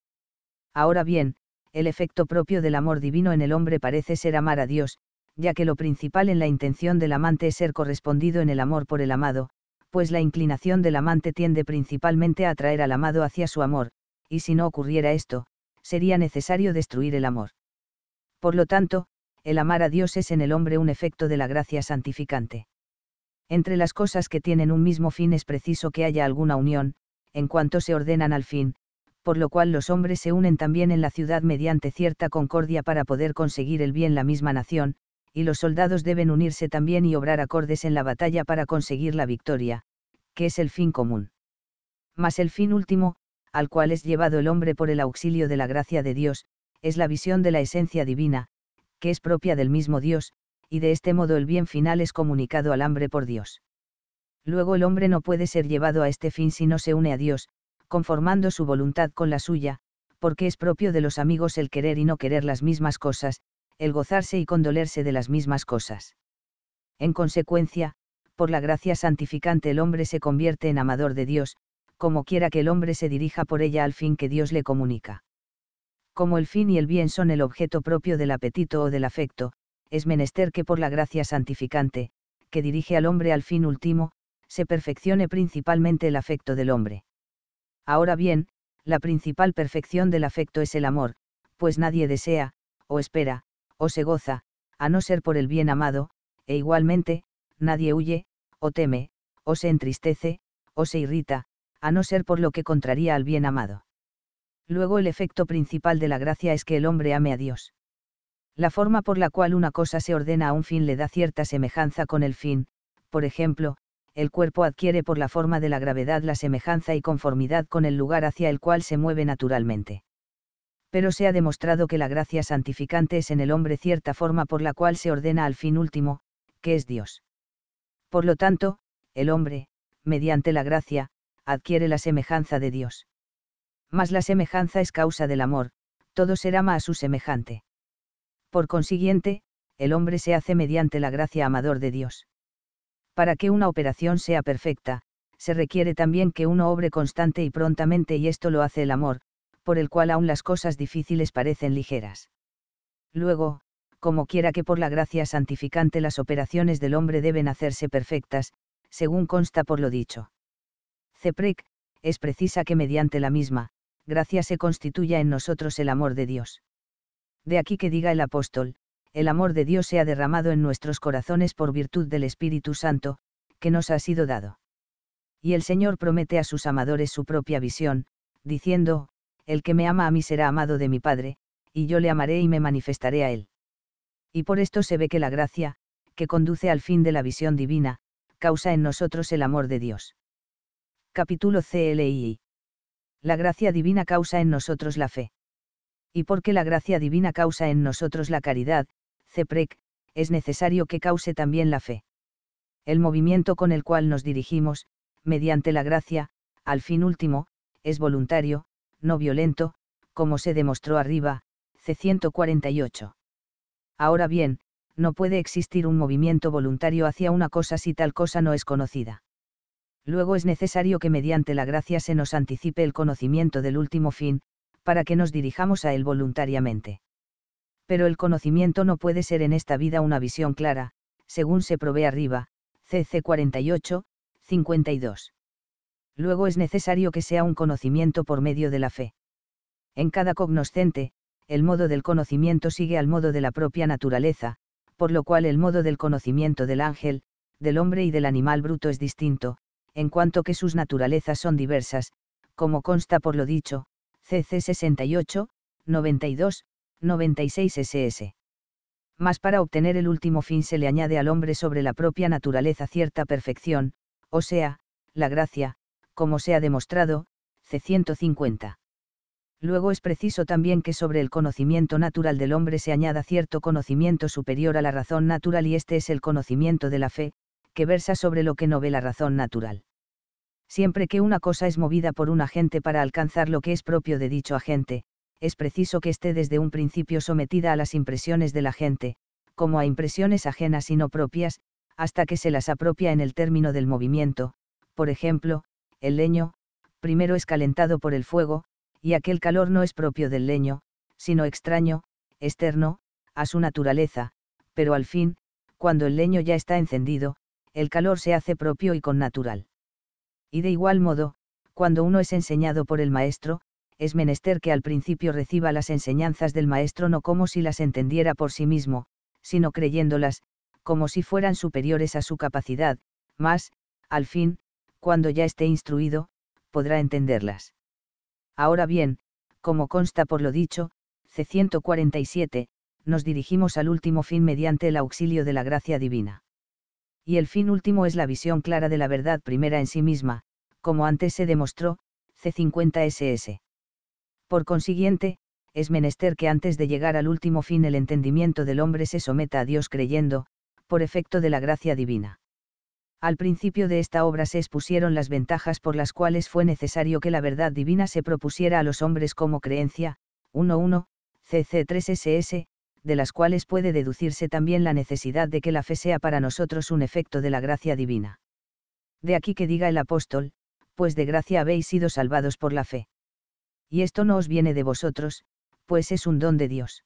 Ahora bien, el efecto propio del amor divino en el hombre parece ser amar a Dios, ya que lo principal en la intención del amante es ser correspondido en el amor por el amado, pues la inclinación del amante tiende principalmente a atraer al amado hacia su amor, y si no ocurriera esto, sería necesario destruir el amor. Por lo tanto, el amar a Dios es en el hombre un efecto de la gracia santificante. Entre las cosas que tienen un mismo fin es preciso que haya alguna unión, en cuanto se ordenan al fin, por lo cual los hombres se unen también en la ciudad mediante cierta concordia para poder conseguir el bien la misma nación, y los soldados deben unirse también y obrar acordes en la batalla para conseguir la victoria, que es el fin común. Mas el fin último, al cual es llevado el hombre por el auxilio de la gracia de Dios, es la visión de la esencia divina, que es propia del mismo Dios, y de este modo el bien final es comunicado al hambre por Dios. Luego el hombre no puede ser llevado a este fin si no se une a Dios, conformando su voluntad con la suya, porque es propio de los amigos el querer y no querer las mismas cosas, el gozarse y condolerse de las mismas cosas. En consecuencia, por la gracia santificante el hombre se convierte en amador de Dios, como quiera que el hombre se dirija por ella al fin que Dios le comunica. Como el fin y el bien son el objeto propio del apetito o del afecto, es menester que por la gracia santificante, que dirige al hombre al fin último, se perfeccione principalmente el afecto del hombre. Ahora bien, la principal perfección del afecto es el amor, pues nadie desea, o espera, o se goza, a no ser por el bien amado, e igualmente, nadie huye, o teme, o se entristece, o se irrita, a no ser por lo que contraría al bien amado. Luego el efecto principal de la gracia es que el hombre ame a Dios. La forma por la cual una cosa se ordena a un fin le da cierta semejanza con el fin, por ejemplo, el cuerpo adquiere por la forma de la gravedad la semejanza y conformidad con el lugar hacia el cual se mueve naturalmente pero se ha demostrado que la gracia santificante es en el hombre cierta forma por la cual se ordena al fin último, que es Dios. Por lo tanto, el hombre, mediante la gracia, adquiere la semejanza de Dios. Mas la semejanza es causa del amor, todo ser ama a su semejante. Por consiguiente, el hombre se hace mediante la gracia amador de Dios. Para que una operación sea perfecta, se requiere también que uno obre constante y prontamente y esto lo hace el amor, por el cual aún las cosas difíciles parecen ligeras. Luego, como quiera que por la gracia santificante las operaciones del hombre deben hacerse perfectas, según consta por lo dicho. Ceprec, es precisa que mediante la misma, gracia se constituya en nosotros el amor de Dios. De aquí que diga el apóstol, el amor de Dios se ha derramado en nuestros corazones por virtud del Espíritu Santo, que nos ha sido dado. Y el Señor promete a sus amadores su propia visión, diciendo, el que me ama a mí será amado de mi Padre, y yo le amaré y me manifestaré a él. Y por esto se ve que la gracia, que conduce al fin de la visión divina, causa en nosotros el amor de Dios. Capítulo CLI. La gracia divina causa en nosotros la fe. Y porque la gracia divina causa en nosotros la caridad, CEPREC, es necesario que cause también la fe. El movimiento con el cual nos dirigimos, mediante la gracia, al fin último, es voluntario, no violento, como se demostró arriba, C148. Ahora bien, no puede existir un movimiento voluntario hacia una cosa si tal cosa no es conocida. Luego es necesario que mediante la gracia se nos anticipe el conocimiento del último fin, para que nos dirijamos a él voluntariamente. Pero el conocimiento no puede ser en esta vida una visión clara, según se provee arriba, CC 48, 52 luego es necesario que sea un conocimiento por medio de la fe. En cada cognoscente, el modo del conocimiento sigue al modo de la propia naturaleza, por lo cual el modo del conocimiento del ángel, del hombre y del animal bruto es distinto, en cuanto que sus naturalezas son diversas, como consta por lo dicho, CC 68, 92, 96 SS. Mas para obtener el último fin se le añade al hombre sobre la propia naturaleza cierta perfección, o sea, la gracia, como se ha demostrado, C150. Luego es preciso también que sobre el conocimiento natural del hombre se añada cierto conocimiento superior a la razón natural y este es el conocimiento de la fe, que versa sobre lo que no ve la razón natural. Siempre que una cosa es movida por un agente para alcanzar lo que es propio de dicho agente, es preciso que esté desde un principio sometida a las impresiones de la gente, como a impresiones ajenas y no propias, hasta que se las apropia en el término del movimiento, por ejemplo, el leño, primero es calentado por el fuego, y aquel calor no es propio del leño, sino extraño, externo, a su naturaleza, pero al fin, cuando el leño ya está encendido, el calor se hace propio y con natural. Y de igual modo, cuando uno es enseñado por el maestro, es menester que al principio reciba las enseñanzas del maestro no como si las entendiera por sí mismo, sino creyéndolas, como si fueran superiores a su capacidad, mas, al fin, cuando ya esté instruido, podrá entenderlas. Ahora bien, como consta por lo dicho, C147, nos dirigimos al último fin mediante el auxilio de la gracia divina. Y el fin último es la visión clara de la verdad primera en sí misma, como antes se demostró, C50SS. Por consiguiente, es menester que antes de llegar al último fin el entendimiento del hombre se someta a Dios creyendo, por efecto de la gracia divina. Al principio de esta obra se expusieron las ventajas por las cuales fue necesario que la verdad divina se propusiera a los hombres como creencia, 1.1, CC3SS, de las cuales puede deducirse también la necesidad de que la fe sea para nosotros un efecto de la gracia divina. De aquí que diga el apóstol, pues de gracia habéis sido salvados por la fe. Y esto no os viene de vosotros, pues es un don de Dios.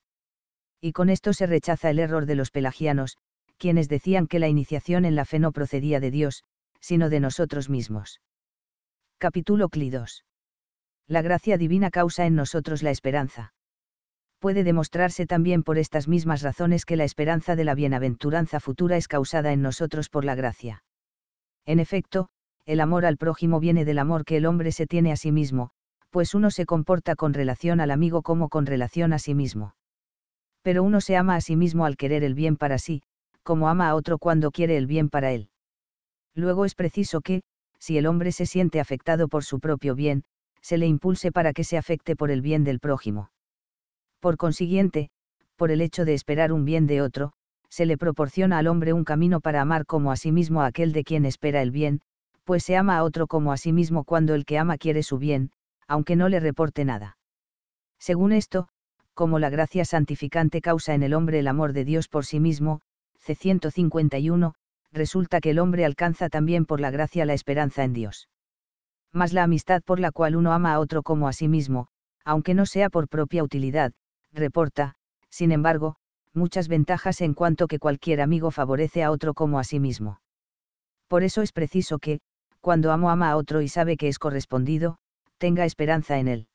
Y con esto se rechaza el error de los pelagianos, quienes decían que la iniciación en la fe no procedía de Dios, sino de nosotros mismos. Capítulo 2. La gracia divina causa en nosotros la esperanza. Puede demostrarse también por estas mismas razones que la esperanza de la bienaventuranza futura es causada en nosotros por la gracia. En efecto, el amor al prójimo viene del amor que el hombre se tiene a sí mismo, pues uno se comporta con relación al amigo como con relación a sí mismo. Pero uno se ama a sí mismo al querer el bien para sí, como ama a otro cuando quiere el bien para él. Luego es preciso que, si el hombre se siente afectado por su propio bien, se le impulse para que se afecte por el bien del prójimo. Por consiguiente, por el hecho de esperar un bien de otro, se le proporciona al hombre un camino para amar como a sí mismo a aquel de quien espera el bien, pues se ama a otro como a sí mismo cuando el que ama quiere su bien, aunque no le reporte nada. Según esto, como la gracia santificante causa en el hombre el amor de Dios por sí mismo, 151 resulta que el hombre alcanza también por la gracia la esperanza en Dios. Mas la amistad por la cual uno ama a otro como a sí mismo, aunque no sea por propia utilidad, reporta, sin embargo, muchas ventajas en cuanto que cualquier amigo favorece a otro como a sí mismo. Por eso es preciso que, cuando amo ama a otro y sabe que es correspondido, tenga esperanza en él.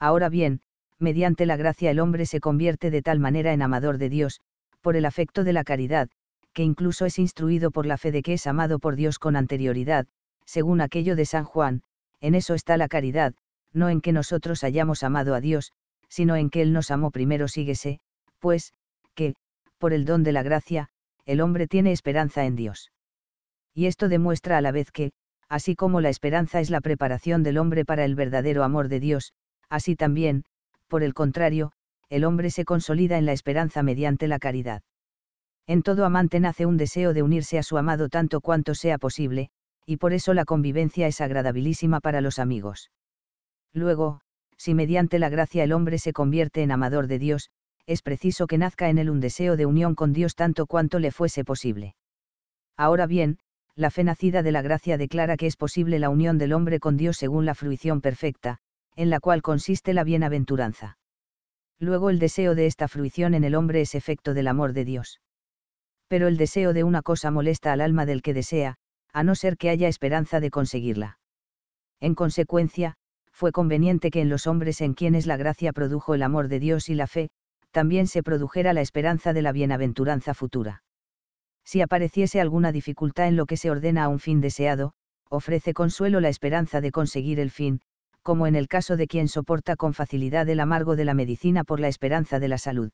Ahora bien, mediante la gracia el hombre se convierte de tal manera en amador de Dios, por el afecto de la caridad, que incluso es instruido por la fe de que es amado por Dios con anterioridad, según aquello de San Juan, en eso está la caridad, no en que nosotros hayamos amado a Dios, sino en que Él nos amó primero síguese, pues, que, por el don de la gracia, el hombre tiene esperanza en Dios. Y esto demuestra a la vez que, así como la esperanza es la preparación del hombre para el verdadero amor de Dios, así también, por el contrario, el hombre se consolida en la esperanza mediante la caridad. En todo amante nace un deseo de unirse a su amado tanto cuanto sea posible, y por eso la convivencia es agradabilísima para los amigos. Luego, si mediante la gracia el hombre se convierte en amador de Dios, es preciso que nazca en él un deseo de unión con Dios tanto cuanto le fuese posible. Ahora bien, la fe nacida de la gracia declara que es posible la unión del hombre con Dios según la fruición perfecta, en la cual consiste la bienaventuranza luego el deseo de esta fruición en el hombre es efecto del amor de Dios. Pero el deseo de una cosa molesta al alma del que desea, a no ser que haya esperanza de conseguirla. En consecuencia, fue conveniente que en los hombres en quienes la gracia produjo el amor de Dios y la fe, también se produjera la esperanza de la bienaventuranza futura. Si apareciese alguna dificultad en lo que se ordena a un fin deseado, ofrece consuelo la esperanza de conseguir el fin, como en el caso de quien soporta con facilidad el amargo de la medicina por la esperanza de la salud.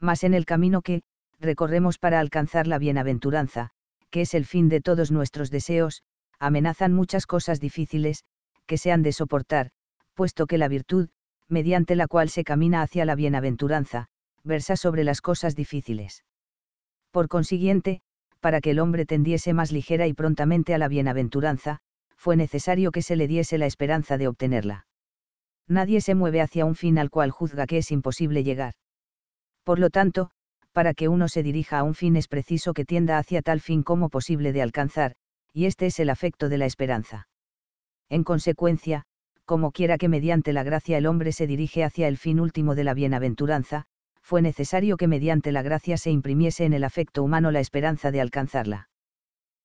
Mas en el camino que, recorremos para alcanzar la bienaventuranza, que es el fin de todos nuestros deseos, amenazan muchas cosas difíciles, que se han de soportar, puesto que la virtud, mediante la cual se camina hacia la bienaventuranza, versa sobre las cosas difíciles. Por consiguiente, para que el hombre tendiese más ligera y prontamente a la bienaventuranza, fue necesario que se le diese la esperanza de obtenerla. Nadie se mueve hacia un fin al cual juzga que es imposible llegar. Por lo tanto, para que uno se dirija a un fin es preciso que tienda hacia tal fin como posible de alcanzar, y este es el afecto de la esperanza. En consecuencia, como quiera que mediante la gracia el hombre se dirige hacia el fin último de la bienaventuranza, fue necesario que mediante la gracia se imprimiese en el afecto humano la esperanza de alcanzarla.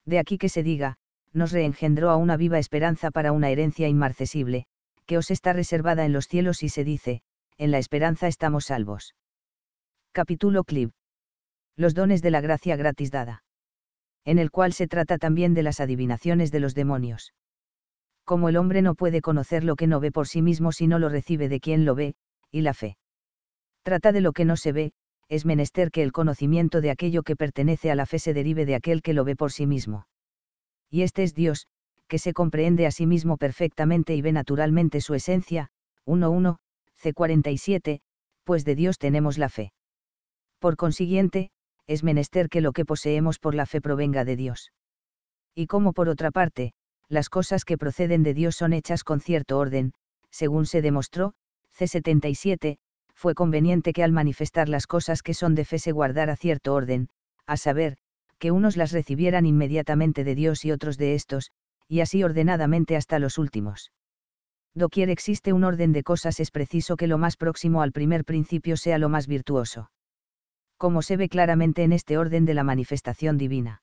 De aquí que se diga, nos reengendró a una viva esperanza para una herencia inmarcesible, que os está reservada en los cielos y se dice, en la esperanza estamos salvos. Capítulo Clip. Los dones de la gracia gratis dada. En el cual se trata también de las adivinaciones de los demonios. Como el hombre no puede conocer lo que no ve por sí mismo si no lo recibe de quien lo ve, y la fe. Trata de lo que no se ve, es menester que el conocimiento de aquello que pertenece a la fe se derive de aquel que lo ve por sí mismo y este es Dios, que se comprende a sí mismo perfectamente y ve naturalmente su esencia, 1.1, C47, pues de Dios tenemos la fe. Por consiguiente, es menester que lo que poseemos por la fe provenga de Dios. Y como por otra parte, las cosas que proceden de Dios son hechas con cierto orden, según se demostró, C77, fue conveniente que al manifestar las cosas que son de fe se guardara cierto orden, a saber, que unos las recibieran inmediatamente de Dios y otros de estos, y así ordenadamente hasta los últimos. Doquier existe un orden de cosas es preciso que lo más próximo al primer principio sea lo más virtuoso. Como se ve claramente en este orden de la manifestación divina.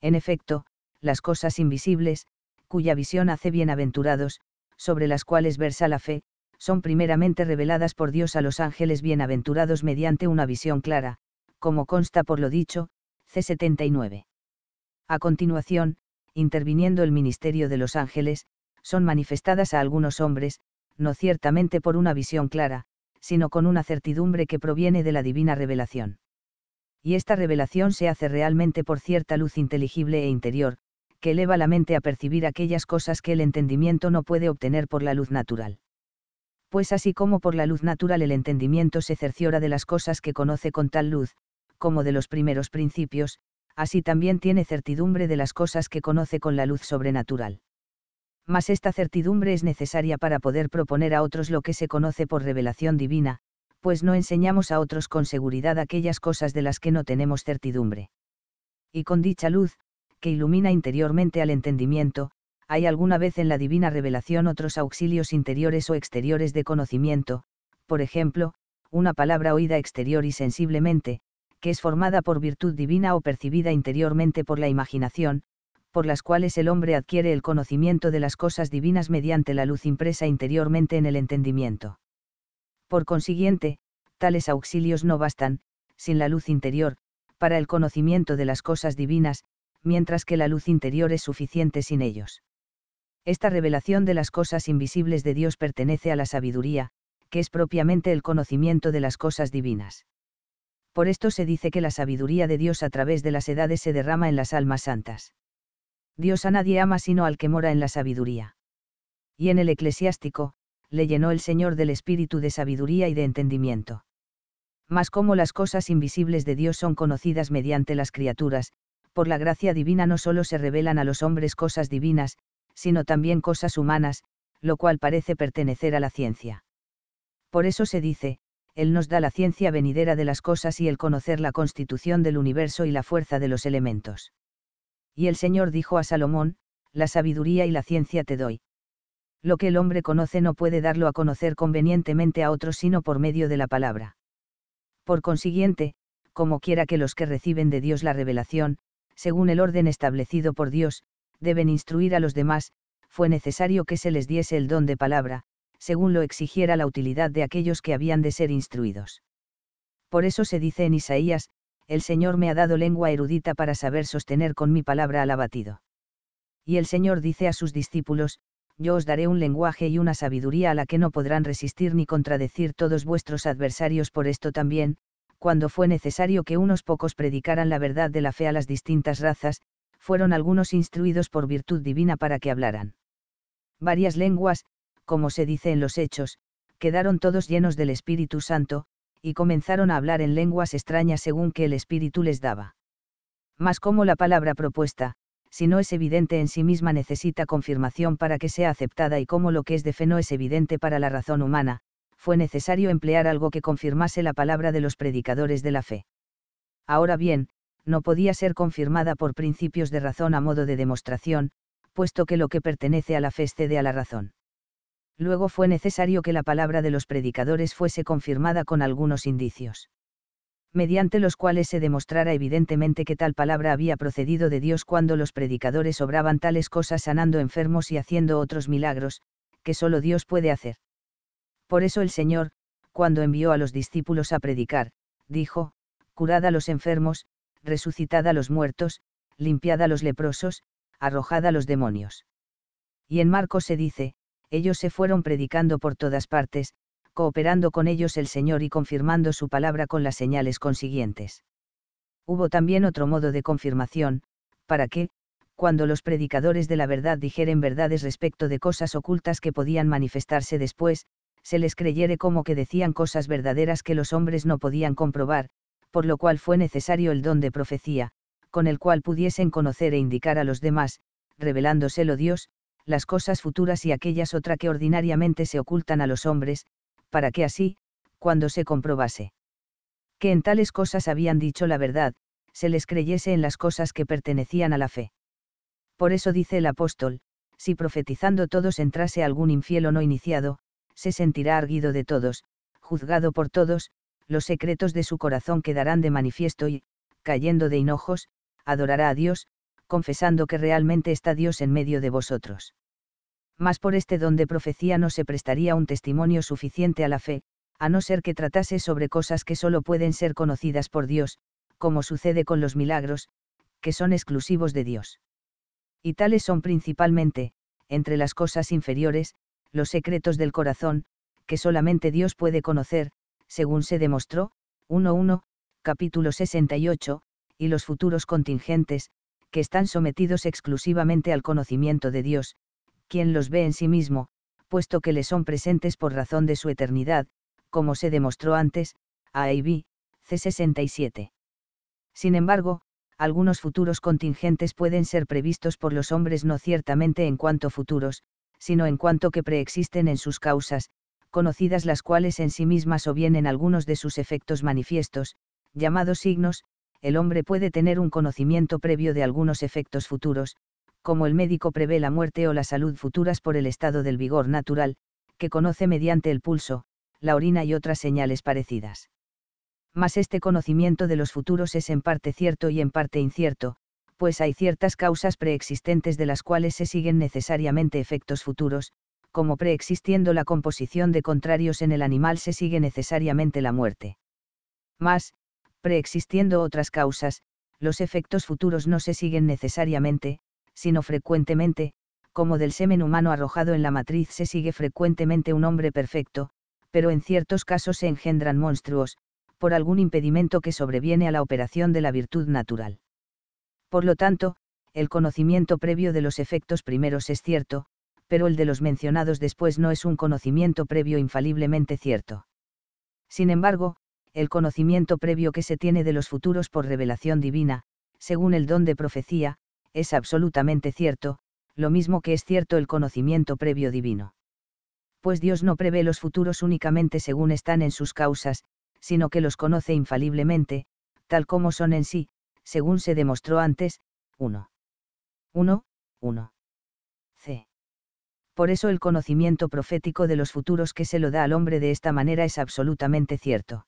En efecto, las cosas invisibles, cuya visión hace bienaventurados, sobre las cuales versa la fe, son primeramente reveladas por Dios a los ángeles bienaventurados mediante una visión clara, como consta por lo dicho, 79 A continuación, interviniendo el Ministerio de los Ángeles, son manifestadas a algunos hombres, no ciertamente por una visión clara, sino con una certidumbre que proviene de la divina revelación. Y esta revelación se hace realmente por cierta luz inteligible e interior, que eleva la mente a percibir aquellas cosas que el entendimiento no puede obtener por la luz natural. Pues así como por la luz natural el entendimiento se cerciora de las cosas que conoce con tal luz, como de los primeros principios, así también tiene certidumbre de las cosas que conoce con la luz sobrenatural. Mas esta certidumbre es necesaria para poder proponer a otros lo que se conoce por revelación divina, pues no enseñamos a otros con seguridad aquellas cosas de las que no tenemos certidumbre. Y con dicha luz, que ilumina interiormente al entendimiento, hay alguna vez en la divina revelación otros auxilios interiores o exteriores de conocimiento, por ejemplo, una palabra oída exterior y sensiblemente, que es formada por virtud divina o percibida interiormente por la imaginación, por las cuales el hombre adquiere el conocimiento de las cosas divinas mediante la luz impresa interiormente en el entendimiento. Por consiguiente, tales auxilios no bastan, sin la luz interior, para el conocimiento de las cosas divinas, mientras que la luz interior es suficiente sin ellos. Esta revelación de las cosas invisibles de Dios pertenece a la sabiduría, que es propiamente el conocimiento de las cosas divinas por esto se dice que la sabiduría de Dios a través de las edades se derrama en las almas santas. Dios a nadie ama sino al que mora en la sabiduría. Y en el eclesiástico, le llenó el Señor del espíritu de sabiduría y de entendimiento. Mas como las cosas invisibles de Dios son conocidas mediante las criaturas, por la gracia divina no solo se revelan a los hombres cosas divinas, sino también cosas humanas, lo cual parece pertenecer a la ciencia. Por eso se dice, él nos da la ciencia venidera de las cosas y el conocer la constitución del universo y la fuerza de los elementos. Y el Señor dijo a Salomón, la sabiduría y la ciencia te doy. Lo que el hombre conoce no puede darlo a conocer convenientemente a otros sino por medio de la palabra. Por consiguiente, como quiera que los que reciben de Dios la revelación, según el orden establecido por Dios, deben instruir a los demás, fue necesario que se les diese el don de palabra, según lo exigiera la utilidad de aquellos que habían de ser instruidos. Por eso se dice en Isaías, el Señor me ha dado lengua erudita para saber sostener con mi palabra al abatido. Y el Señor dice a sus discípulos, yo os daré un lenguaje y una sabiduría a la que no podrán resistir ni contradecir todos vuestros adversarios por esto también, cuando fue necesario que unos pocos predicaran la verdad de la fe a las distintas razas, fueron algunos instruidos por virtud divina para que hablaran varias lenguas, como se dice en los hechos, quedaron todos llenos del Espíritu Santo, y comenzaron a hablar en lenguas extrañas según que el Espíritu les daba. Mas como la palabra propuesta, si no es evidente en sí misma necesita confirmación para que sea aceptada y como lo que es de fe no es evidente para la razón humana, fue necesario emplear algo que confirmase la palabra de los predicadores de la fe. Ahora bien, no podía ser confirmada por principios de razón a modo de demostración, puesto que lo que pertenece a la fe cede a la razón luego fue necesario que la palabra de los predicadores fuese confirmada con algunos indicios mediante los cuales se demostrara evidentemente que tal palabra había procedido de Dios cuando los predicadores obraban tales cosas sanando enfermos y haciendo otros milagros, que solo Dios puede hacer. Por eso el Señor, cuando envió a los discípulos a predicar, dijo, curad a los enfermos, resucitad a los muertos, limpiad a los leprosos, arrojad a los demonios. Y en Marcos se dice, ellos se fueron predicando por todas partes, cooperando con ellos el Señor y confirmando su palabra con las señales consiguientes. Hubo también otro modo de confirmación, para que, cuando los predicadores de la verdad dijeren verdades respecto de cosas ocultas que podían manifestarse después, se les creyere como que decían cosas verdaderas que los hombres no podían comprobar, por lo cual fue necesario el don de profecía, con el cual pudiesen conocer e indicar a los demás, revelándoselo Dios, las cosas futuras y aquellas otra que ordinariamente se ocultan a los hombres, para que así, cuando se comprobase que en tales cosas habían dicho la verdad, se les creyese en las cosas que pertenecían a la fe. Por eso dice el apóstol, si profetizando todos entrase algún infiel o no iniciado, se sentirá arguido de todos, juzgado por todos, los secretos de su corazón quedarán de manifiesto y, cayendo de hinojos, adorará a Dios, confesando que realmente está Dios en medio de vosotros. Mas por este don de profecía no se prestaría un testimonio suficiente a la fe, a no ser que tratase sobre cosas que solo pueden ser conocidas por Dios, como sucede con los milagros, que son exclusivos de Dios. Y tales son principalmente, entre las cosas inferiores, los secretos del corazón, que solamente Dios puede conocer, según se demostró, 1.1, capítulo 68, y los futuros contingentes, que están sometidos exclusivamente al conocimiento de Dios, quien los ve en sí mismo, puesto que le son presentes por razón de su eternidad, como se demostró antes, a B, C67. Sin embargo, algunos futuros contingentes pueden ser previstos por los hombres no ciertamente en cuanto futuros, sino en cuanto que preexisten en sus causas, conocidas las cuales en sí mismas o bien en algunos de sus efectos manifiestos, llamados signos, el hombre puede tener un conocimiento previo de algunos efectos futuros, como el médico prevé la muerte o la salud futuras por el estado del vigor natural, que conoce mediante el pulso, la orina y otras señales parecidas. Mas este conocimiento de los futuros es en parte cierto y en parte incierto, pues hay ciertas causas preexistentes de las cuales se siguen necesariamente efectos futuros, como preexistiendo la composición de contrarios en el animal se sigue necesariamente la muerte. Mas, preexistiendo otras causas, los efectos futuros no se siguen necesariamente, sino frecuentemente, como del semen humano arrojado en la matriz se sigue frecuentemente un hombre perfecto, pero en ciertos casos se engendran monstruos, por algún impedimento que sobreviene a la operación de la virtud natural. Por lo tanto, el conocimiento previo de los efectos primeros es cierto, pero el de los mencionados después no es un conocimiento previo infaliblemente cierto. Sin embargo, el conocimiento previo que se tiene de los futuros por revelación divina, según el don de profecía, es absolutamente cierto, lo mismo que es cierto el conocimiento previo divino. Pues Dios no prevé los futuros únicamente según están en sus causas, sino que los conoce infaliblemente, tal como son en sí, según se demostró antes, 1. 1. 1. C. Por eso el conocimiento profético de los futuros que se lo da al hombre de esta manera es absolutamente cierto.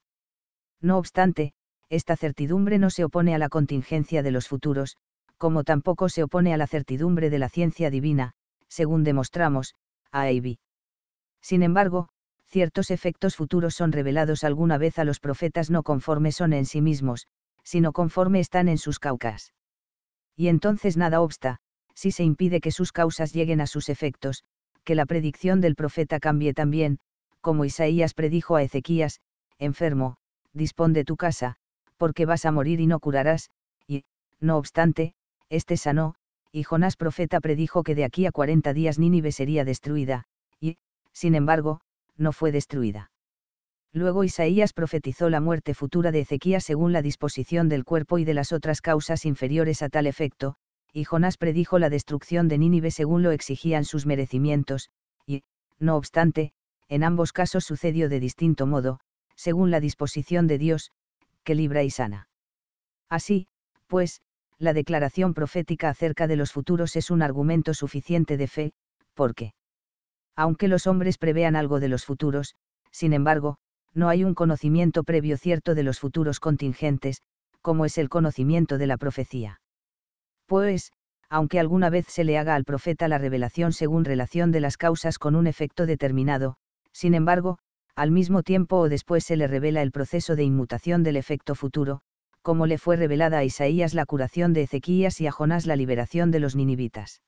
No obstante, esta certidumbre no se opone a la contingencia de los futuros, como tampoco se opone a la certidumbre de la ciencia divina, según demostramos, A y Sin embargo, ciertos efectos futuros son revelados alguna vez a los profetas no conforme son en sí mismos, sino conforme están en sus caucas. Y entonces nada obsta, si se impide que sus causas lleguen a sus efectos, que la predicción del profeta cambie también, como Isaías predijo a Ezequías, enfermo, dispón de tu casa, porque vas a morir y no curarás, y, no obstante, este sanó, y Jonás profeta predijo que de aquí a cuarenta días Nínive sería destruida, y, sin embargo, no fue destruida. Luego Isaías profetizó la muerte futura de Ezequías según la disposición del cuerpo y de las otras causas inferiores a tal efecto, y Jonás predijo la destrucción de Nínive según lo exigían sus merecimientos, y, no obstante, en ambos casos sucedió de distinto modo, según la disposición de Dios, que libra y sana. Así, pues, la declaración profética acerca de los futuros es un argumento suficiente de fe, porque, aunque los hombres prevean algo de los futuros, sin embargo, no hay un conocimiento previo cierto de los futuros contingentes, como es el conocimiento de la profecía. Pues, aunque alguna vez se le haga al profeta la revelación según relación de las causas con un efecto determinado, sin embargo, al mismo tiempo o después se le revela el proceso de inmutación del efecto futuro, como le fue revelada a Isaías la curación de Ezequías y a Jonás la liberación de los ninivitas.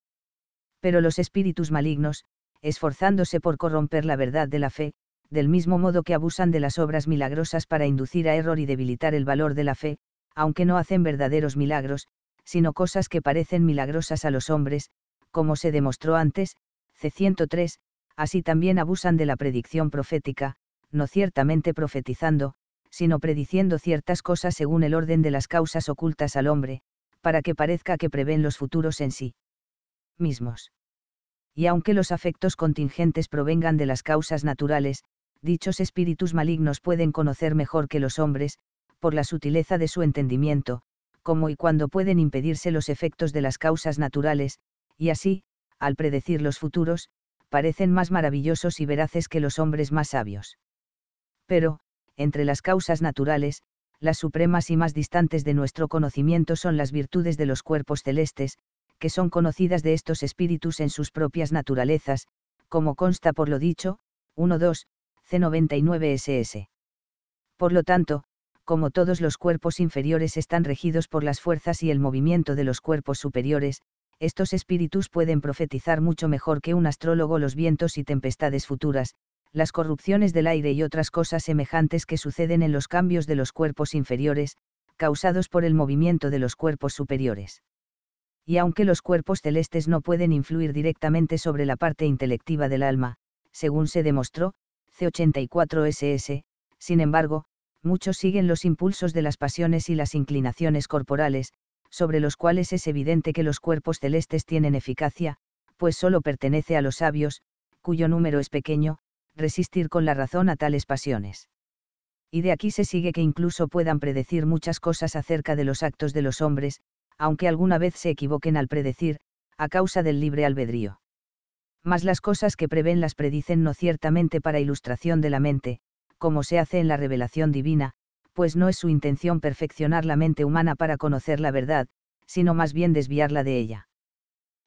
Pero los espíritus malignos, esforzándose por corromper la verdad de la fe, del mismo modo que abusan de las obras milagrosas para inducir a error y debilitar el valor de la fe, aunque no hacen verdaderos milagros, sino cosas que parecen milagrosas a los hombres, como se demostró antes, C103, así también abusan de la predicción profética, no ciertamente profetizando, sino prediciendo ciertas cosas según el orden de las causas ocultas al hombre, para que parezca que prevén los futuros en sí mismos. Y aunque los afectos contingentes provengan de las causas naturales, dichos espíritus malignos pueden conocer mejor que los hombres, por la sutileza de su entendimiento, cómo y cuando pueden impedirse los efectos de las causas naturales, y así, al predecir los futuros, parecen más maravillosos y veraces que los hombres más sabios. Pero, entre las causas naturales, las supremas y más distantes de nuestro conocimiento son las virtudes de los cuerpos celestes, que son conocidas de estos espíritus en sus propias naturalezas, como consta por lo dicho, 1.2, C99SS. Por lo tanto, como todos los cuerpos inferiores están regidos por las fuerzas y el movimiento de los cuerpos superiores, estos espíritus pueden profetizar mucho mejor que un astrólogo los vientos y tempestades futuras, las corrupciones del aire y otras cosas semejantes que suceden en los cambios de los cuerpos inferiores, causados por el movimiento de los cuerpos superiores. Y aunque los cuerpos celestes no pueden influir directamente sobre la parte intelectiva del alma, según se demostró, C84SS, sin embargo, muchos siguen los impulsos de las pasiones y las inclinaciones corporales, sobre los cuales es evidente que los cuerpos celestes tienen eficacia, pues solo pertenece a los sabios, cuyo número es pequeño, resistir con la razón a tales pasiones. Y de aquí se sigue que incluso puedan predecir muchas cosas acerca de los actos de los hombres, aunque alguna vez se equivoquen al predecir, a causa del libre albedrío. Mas las cosas que prevén las predicen no ciertamente para ilustración de la mente, como se hace en la revelación divina, pues no es su intención perfeccionar la mente humana para conocer la verdad, sino más bien desviarla de ella.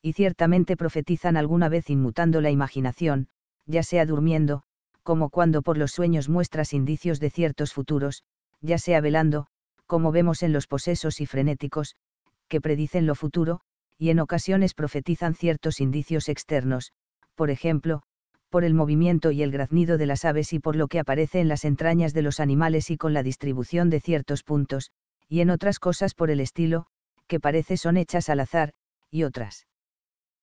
Y ciertamente profetizan alguna vez inmutando la imaginación, ya sea durmiendo, como cuando por los sueños muestras indicios de ciertos futuros, ya sea velando, como vemos en los posesos y frenéticos, que predicen lo futuro, y en ocasiones profetizan ciertos indicios externos, por ejemplo, por el movimiento y el graznido de las aves y por lo que aparece en las entrañas de los animales y con la distribución de ciertos puntos, y en otras cosas por el estilo, que parece son hechas al azar, y otras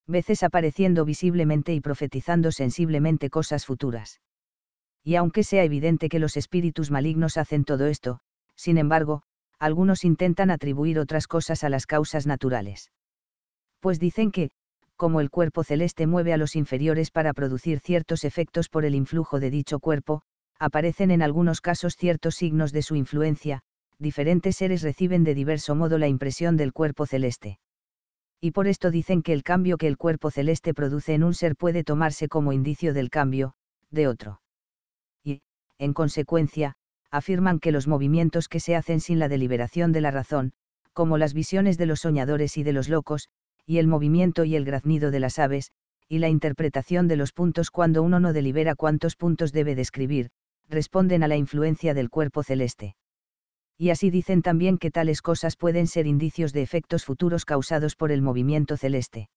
veces apareciendo visiblemente y profetizando sensiblemente cosas futuras. Y aunque sea evidente que los espíritus malignos hacen todo esto, sin embargo, algunos intentan atribuir otras cosas a las causas naturales. Pues dicen que, como el cuerpo celeste mueve a los inferiores para producir ciertos efectos por el influjo de dicho cuerpo, aparecen en algunos casos ciertos signos de su influencia, diferentes seres reciben de diverso modo la impresión del cuerpo celeste. Y por esto dicen que el cambio que el cuerpo celeste produce en un ser puede tomarse como indicio del cambio, de otro. Y, en consecuencia, afirman que los movimientos que se hacen sin la deliberación de la razón, como las visiones de los soñadores y de los locos, y el movimiento y el graznido de las aves, y la interpretación de los puntos cuando uno no delibera cuántos puntos debe describir, responden a la influencia del cuerpo celeste. Y así dicen también que tales cosas pueden ser indicios de efectos futuros causados por el movimiento celeste.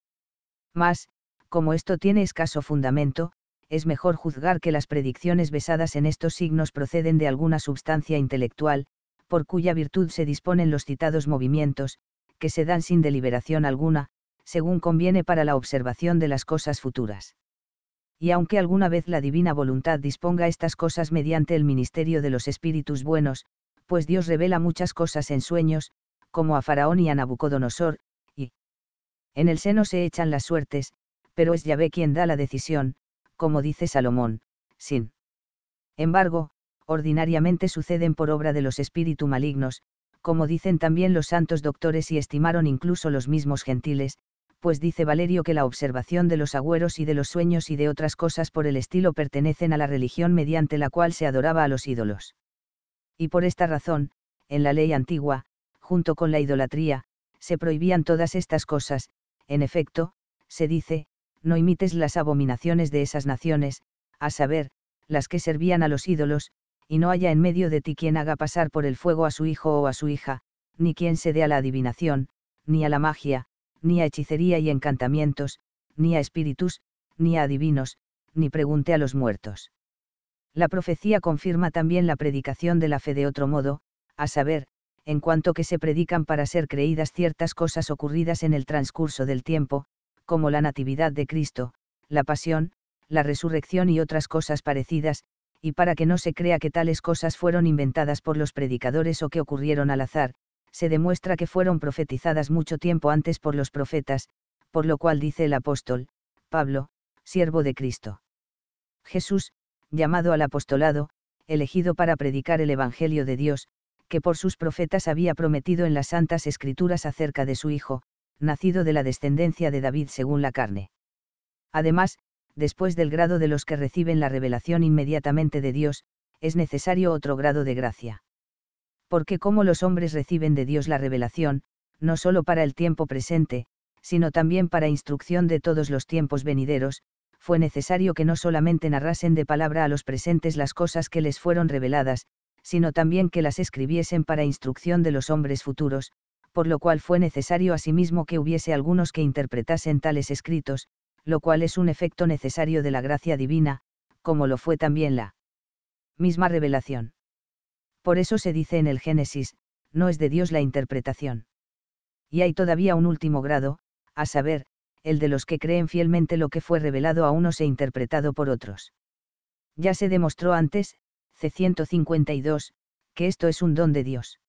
Mas, como esto tiene escaso fundamento, es mejor juzgar que las predicciones basadas en estos signos proceden de alguna substancia intelectual, por cuya virtud se disponen los citados movimientos, que se dan sin deliberación alguna, según conviene para la observación de las cosas futuras. Y aunque alguna vez la divina voluntad disponga estas cosas mediante el ministerio de los espíritus buenos, pues Dios revela muchas cosas en sueños, como a Faraón y a Nabucodonosor, y en el seno se echan las suertes, pero es Yahvé quien da la decisión, como dice Salomón, sin embargo, ordinariamente suceden por obra de los espíritus malignos, como dicen también los santos doctores y estimaron incluso los mismos gentiles, pues dice Valerio que la observación de los agüeros y de los sueños y de otras cosas por el estilo pertenecen a la religión mediante la cual se adoraba a los ídolos. Y por esta razón, en la ley antigua, junto con la idolatría, se prohibían todas estas cosas, en efecto, se dice, no imites las abominaciones de esas naciones, a saber, las que servían a los ídolos, y no haya en medio de ti quien haga pasar por el fuego a su hijo o a su hija, ni quien se dé a la adivinación, ni a la magia, ni a hechicería y encantamientos, ni a espíritus, ni a adivinos, ni pregunté a los muertos. La profecía confirma también la predicación de la fe de otro modo, a saber, en cuanto que se predican para ser creídas ciertas cosas ocurridas en el transcurso del tiempo, como la natividad de Cristo, la pasión, la resurrección y otras cosas parecidas, y para que no se crea que tales cosas fueron inventadas por los predicadores o que ocurrieron al azar, se demuestra que fueron profetizadas mucho tiempo antes por los profetas, por lo cual dice el apóstol, Pablo, siervo de Cristo. Jesús, llamado al apostolado, elegido para predicar el Evangelio de Dios, que por sus profetas había prometido en las santas escrituras acerca de su Hijo, nacido de la descendencia de David según la carne. Además, después del grado de los que reciben la revelación inmediatamente de Dios, es necesario otro grado de gracia porque como los hombres reciben de Dios la revelación, no solo para el tiempo presente, sino también para instrucción de todos los tiempos venideros, fue necesario que no solamente narrasen de palabra a los presentes las cosas que les fueron reveladas, sino también que las escribiesen para instrucción de los hombres futuros, por lo cual fue necesario asimismo que hubiese algunos que interpretasen tales escritos, lo cual es un efecto necesario de la gracia divina, como lo fue también la misma revelación por eso se dice en el Génesis, no es de Dios la interpretación. Y hay todavía un último grado, a saber, el de los que creen fielmente lo que fue revelado a unos e interpretado por otros. Ya se demostró antes, C152, que esto es un don de Dios.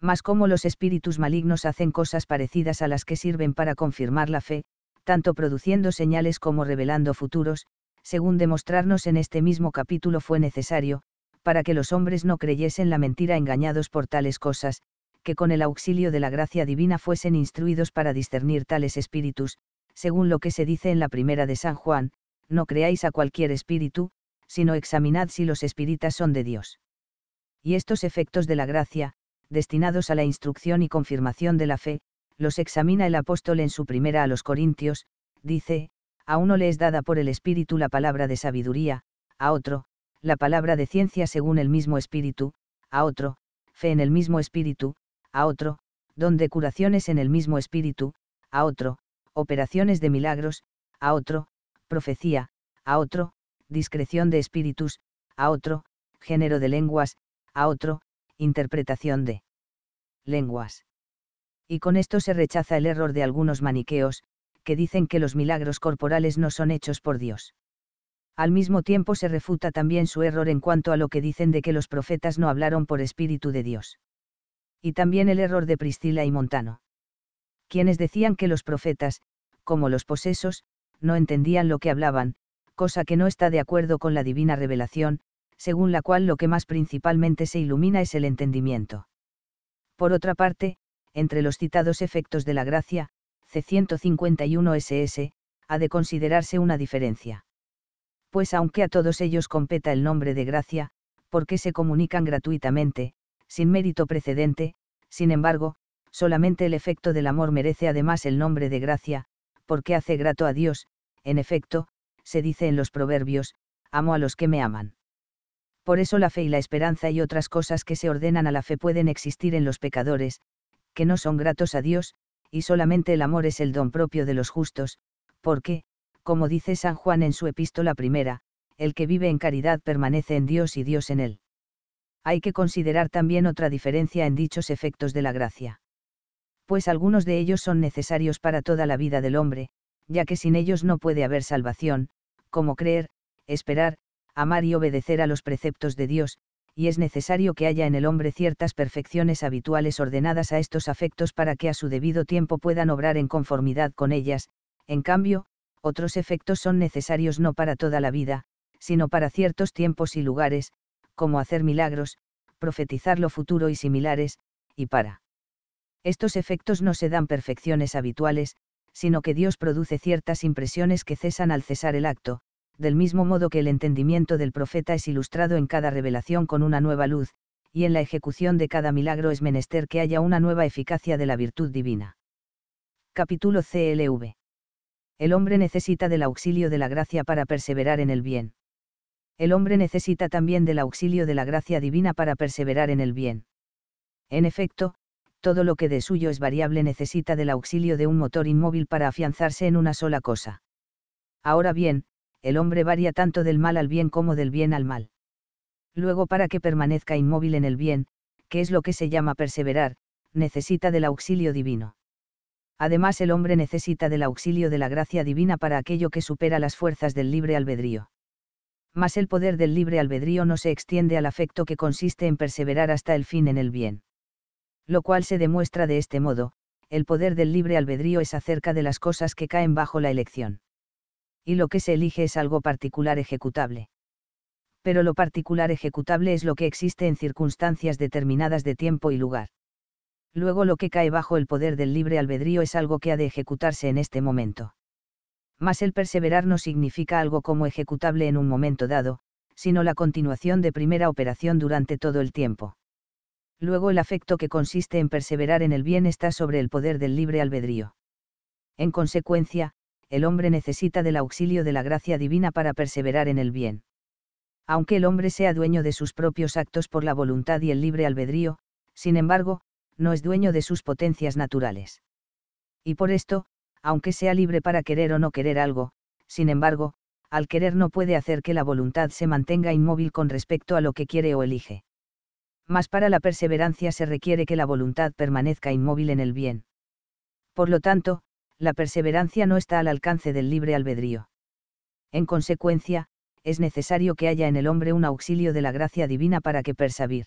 Mas como los espíritus malignos hacen cosas parecidas a las que sirven para confirmar la fe, tanto produciendo señales como revelando futuros, según demostrarnos en este mismo capítulo fue necesario, para que los hombres no creyesen la mentira engañados por tales cosas, que con el auxilio de la gracia divina fuesen instruidos para discernir tales espíritus, según lo que se dice en la primera de San Juan, no creáis a cualquier espíritu, sino examinad si los espíritas son de Dios. Y estos efectos de la gracia, destinados a la instrucción y confirmación de la fe, los examina el apóstol en su primera a los Corintios, dice, a uno le es dada por el Espíritu la palabra de sabiduría, a otro, la palabra de ciencia según el mismo espíritu, a otro, fe en el mismo espíritu, a otro, don de curaciones en el mismo espíritu, a otro, operaciones de milagros, a otro, profecía, a otro, discreción de espíritus, a otro, género de lenguas, a otro, interpretación de lenguas. Y con esto se rechaza el error de algunos maniqueos, que dicen que los milagros corporales no son hechos por Dios al mismo tiempo se refuta también su error en cuanto a lo que dicen de que los profetas no hablaron por Espíritu de Dios. Y también el error de Priscila y Montano. Quienes decían que los profetas, como los posesos, no entendían lo que hablaban, cosa que no está de acuerdo con la divina revelación, según la cual lo que más principalmente se ilumina es el entendimiento. Por otra parte, entre los citados efectos de la gracia, C151 SS, ha de considerarse una diferencia pues aunque a todos ellos competa el nombre de gracia, porque se comunican gratuitamente, sin mérito precedente, sin embargo, solamente el efecto del amor merece además el nombre de gracia, porque hace grato a Dios, en efecto, se dice en los proverbios, amo a los que me aman. Por eso la fe y la esperanza y otras cosas que se ordenan a la fe pueden existir en los pecadores, que no son gratos a Dios, y solamente el amor es el don propio de los justos, porque, como dice San Juan en su epístola primera, el que vive en caridad permanece en Dios y Dios en él. Hay que considerar también otra diferencia en dichos efectos de la gracia. Pues algunos de ellos son necesarios para toda la vida del hombre, ya que sin ellos no puede haber salvación, como creer, esperar, amar y obedecer a los preceptos de Dios, y es necesario que haya en el hombre ciertas perfecciones habituales ordenadas a estos afectos para que a su debido tiempo puedan obrar en conformidad con ellas, en cambio, otros efectos son necesarios no para toda la vida, sino para ciertos tiempos y lugares, como hacer milagros, profetizar lo futuro y similares, y para. Estos efectos no se dan perfecciones habituales, sino que Dios produce ciertas impresiones que cesan al cesar el acto, del mismo modo que el entendimiento del profeta es ilustrado en cada revelación con una nueva luz, y en la ejecución de cada milagro es menester que haya una nueva eficacia de la virtud divina. Capítulo CLV el hombre necesita del auxilio de la gracia para perseverar en el bien. El hombre necesita también del auxilio de la gracia divina para perseverar en el bien. En efecto, todo lo que de suyo es variable necesita del auxilio de un motor inmóvil para afianzarse en una sola cosa. Ahora bien, el hombre varía tanto del mal al bien como del bien al mal. Luego para que permanezca inmóvil en el bien, que es lo que se llama perseverar, necesita del auxilio divino además el hombre necesita del auxilio de la gracia divina para aquello que supera las fuerzas del libre albedrío. Mas el poder del libre albedrío no se extiende al afecto que consiste en perseverar hasta el fin en el bien. Lo cual se demuestra de este modo, el poder del libre albedrío es acerca de las cosas que caen bajo la elección. Y lo que se elige es algo particular ejecutable. Pero lo particular ejecutable es lo que existe en circunstancias determinadas de tiempo y lugar luego lo que cae bajo el poder del libre albedrío es algo que ha de ejecutarse en este momento. Mas el perseverar no significa algo como ejecutable en un momento dado, sino la continuación de primera operación durante todo el tiempo. Luego el afecto que consiste en perseverar en el bien está sobre el poder del libre albedrío. En consecuencia, el hombre necesita del auxilio de la gracia divina para perseverar en el bien. Aunque el hombre sea dueño de sus propios actos por la voluntad y el libre albedrío, sin embargo, no es dueño de sus potencias naturales. Y por esto, aunque sea libre para querer o no querer algo, sin embargo, al querer no puede hacer que la voluntad se mantenga inmóvil con respecto a lo que quiere o elige. Mas para la perseverancia se requiere que la voluntad permanezca inmóvil en el bien. Por lo tanto, la perseverancia no está al alcance del libre albedrío. En consecuencia, es necesario que haya en el hombre un auxilio de la gracia divina para que persabir.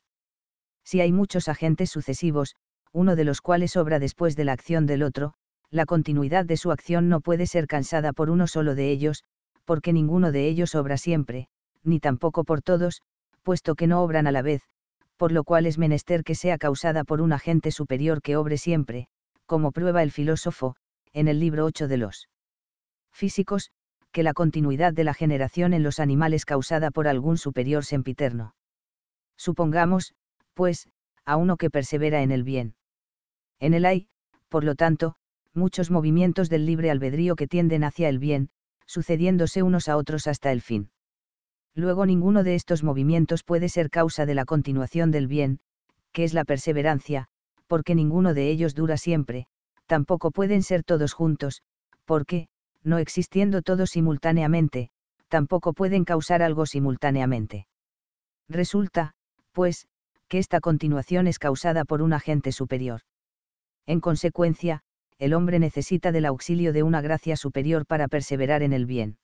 Si hay muchos agentes sucesivos, uno de los cuales obra después de la acción del otro, la continuidad de su acción no puede ser cansada por uno solo de ellos, porque ninguno de ellos obra siempre, ni tampoco por todos, puesto que no obran a la vez, por lo cual es menester que sea causada por un agente superior que obre siempre, como prueba el filósofo, en el libro 8 de los físicos, que la continuidad de la generación en los animales causada por algún superior sempiterno. Supongamos, pues, a uno que persevera en el bien. En él hay, por lo tanto, muchos movimientos del libre albedrío que tienden hacia el bien, sucediéndose unos a otros hasta el fin. Luego ninguno de estos movimientos puede ser causa de la continuación del bien, que es la perseverancia, porque ninguno de ellos dura siempre, tampoco pueden ser todos juntos, porque, no existiendo todos simultáneamente, tampoco pueden causar algo simultáneamente. Resulta, pues, que esta continuación es causada por un agente superior. En consecuencia, el hombre necesita del auxilio de una gracia superior para perseverar en el bien.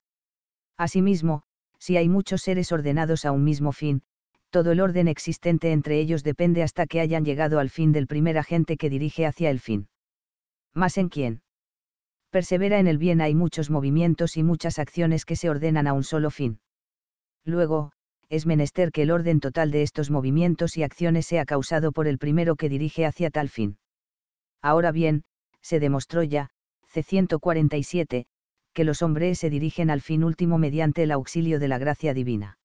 Asimismo, si hay muchos seres ordenados a un mismo fin, todo el orden existente entre ellos depende hasta que hayan llegado al fin del primer agente que dirige hacia el fin. Más en quién. Persevera en el bien hay muchos movimientos y muchas acciones que se ordenan a un solo fin. Luego, es menester que el orden total de estos movimientos y acciones sea causado por el primero que dirige hacia tal fin. Ahora bien, se demostró ya, C147, que los hombres se dirigen al fin último mediante el auxilio de la gracia divina.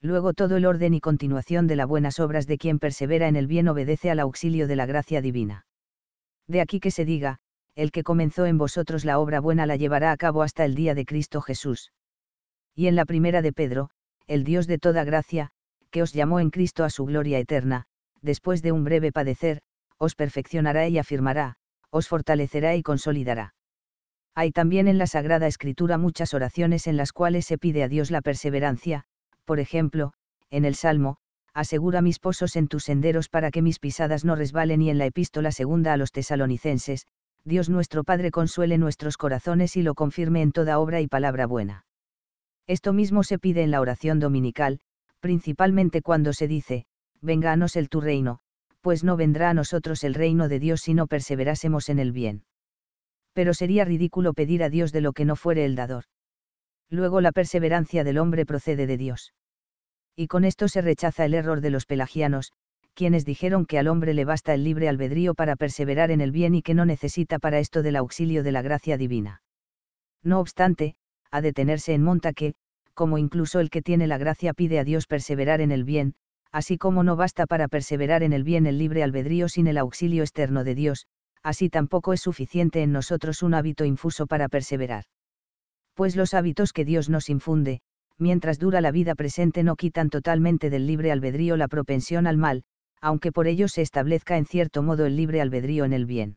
Luego todo el orden y continuación de las buenas obras de quien persevera en el bien obedece al auxilio de la gracia divina. De aquí que se diga, el que comenzó en vosotros la obra buena la llevará a cabo hasta el día de Cristo Jesús. Y en la primera de Pedro, el Dios de toda gracia, que os llamó en Cristo a su gloria eterna, después de un breve padecer, os perfeccionará y afirmará, os fortalecerá y consolidará. Hay también en la Sagrada Escritura muchas oraciones en las cuales se pide a Dios la perseverancia, por ejemplo, en el Salmo, asegura mis pozos en tus senderos para que mis pisadas no resbalen y en la epístola segunda a los tesalonicenses, Dios nuestro Padre consuele nuestros corazones y lo confirme en toda obra y palabra buena. Esto mismo se pide en la oración dominical, principalmente cuando se dice, venga el tu reino, pues no vendrá a nosotros el reino de Dios si no perseverásemos en el bien. Pero sería ridículo pedir a Dios de lo que no fuere el dador. Luego la perseverancia del hombre procede de Dios. Y con esto se rechaza el error de los pelagianos, quienes dijeron que al hombre le basta el libre albedrío para perseverar en el bien y que no necesita para esto del auxilio de la gracia divina. No obstante, de detenerse en monta que, como incluso el que tiene la gracia pide a Dios perseverar en el bien, así como no basta para perseverar en el bien el libre albedrío sin el auxilio externo de Dios, así tampoco es suficiente en nosotros un hábito infuso para perseverar. Pues los hábitos que Dios nos infunde, mientras dura la vida presente no quitan totalmente del libre albedrío la propensión al mal, aunque por ello se establezca en cierto modo el libre albedrío en el bien.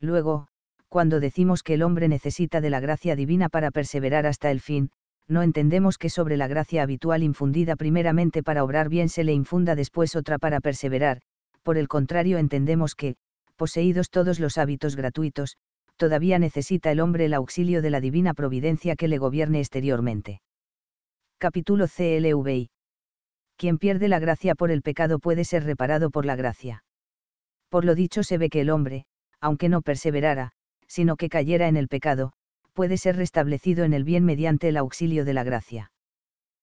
Luego, cuando decimos que el hombre necesita de la gracia divina para perseverar hasta el fin, no entendemos que sobre la gracia habitual infundida primeramente para obrar bien se le infunda después otra para perseverar, por el contrario entendemos que, poseídos todos los hábitos gratuitos, todavía necesita el hombre el auxilio de la divina providencia que le gobierne exteriormente. Capítulo CLVI. Quien pierde la gracia por el pecado puede ser reparado por la gracia. Por lo dicho se ve que el hombre, aunque no perseverara, sino que cayera en el pecado, puede ser restablecido en el bien mediante el auxilio de la gracia.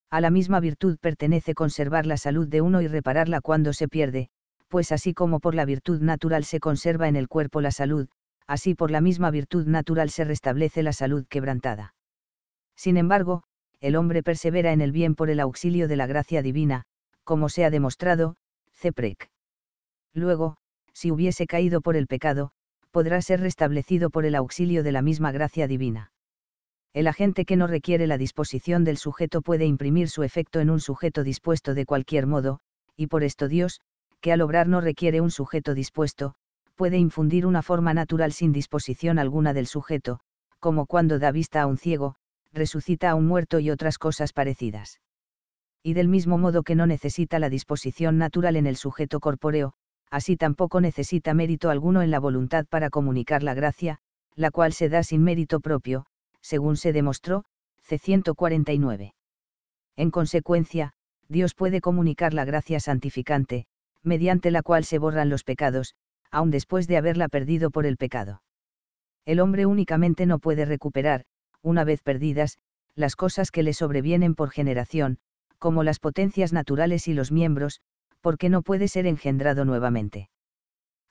A la misma virtud pertenece conservar la salud de uno y repararla cuando se pierde, pues así como por la virtud natural se conserva en el cuerpo la salud, así por la misma virtud natural se restablece la salud quebrantada. Sin embargo, el hombre persevera en el bien por el auxilio de la gracia divina, como se ha demostrado, Ceprec. Luego, si hubiese caído por el pecado, podrá ser restablecido por el auxilio de la misma gracia divina. El agente que no requiere la disposición del sujeto puede imprimir su efecto en un sujeto dispuesto de cualquier modo, y por esto Dios, que al obrar no requiere un sujeto dispuesto, puede infundir una forma natural sin disposición alguna del sujeto, como cuando da vista a un ciego, resucita a un muerto y otras cosas parecidas. Y del mismo modo que no necesita la disposición natural en el sujeto corpóreo, así tampoco necesita mérito alguno en la voluntad para comunicar la gracia, la cual se da sin mérito propio, según se demostró, C. 149. En consecuencia, Dios puede comunicar la gracia santificante, mediante la cual se borran los pecados, aun después de haberla perdido por el pecado. El hombre únicamente no puede recuperar, una vez perdidas, las cosas que le sobrevienen por generación, como las potencias naturales y los miembros, porque no puede ser engendrado nuevamente.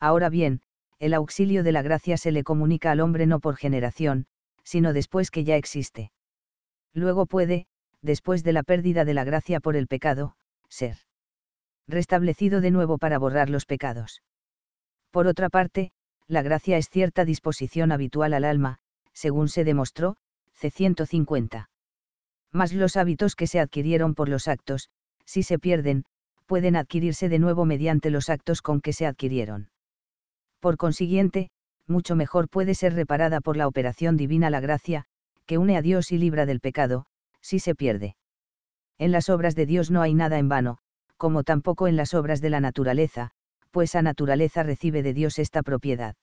Ahora bien, el auxilio de la gracia se le comunica al hombre no por generación, sino después que ya existe. Luego puede, después de la pérdida de la gracia por el pecado, ser restablecido de nuevo para borrar los pecados. Por otra parte, la gracia es cierta disposición habitual al alma, según se demostró, C150. Más los hábitos que se adquirieron por los actos, si se pierden, pueden adquirirse de nuevo mediante los actos con que se adquirieron. Por consiguiente, mucho mejor puede ser reparada por la operación divina la gracia, que une a Dios y libra del pecado, si se pierde. En las obras de Dios no hay nada en vano, como tampoco en las obras de la naturaleza, pues a naturaleza recibe de Dios esta propiedad.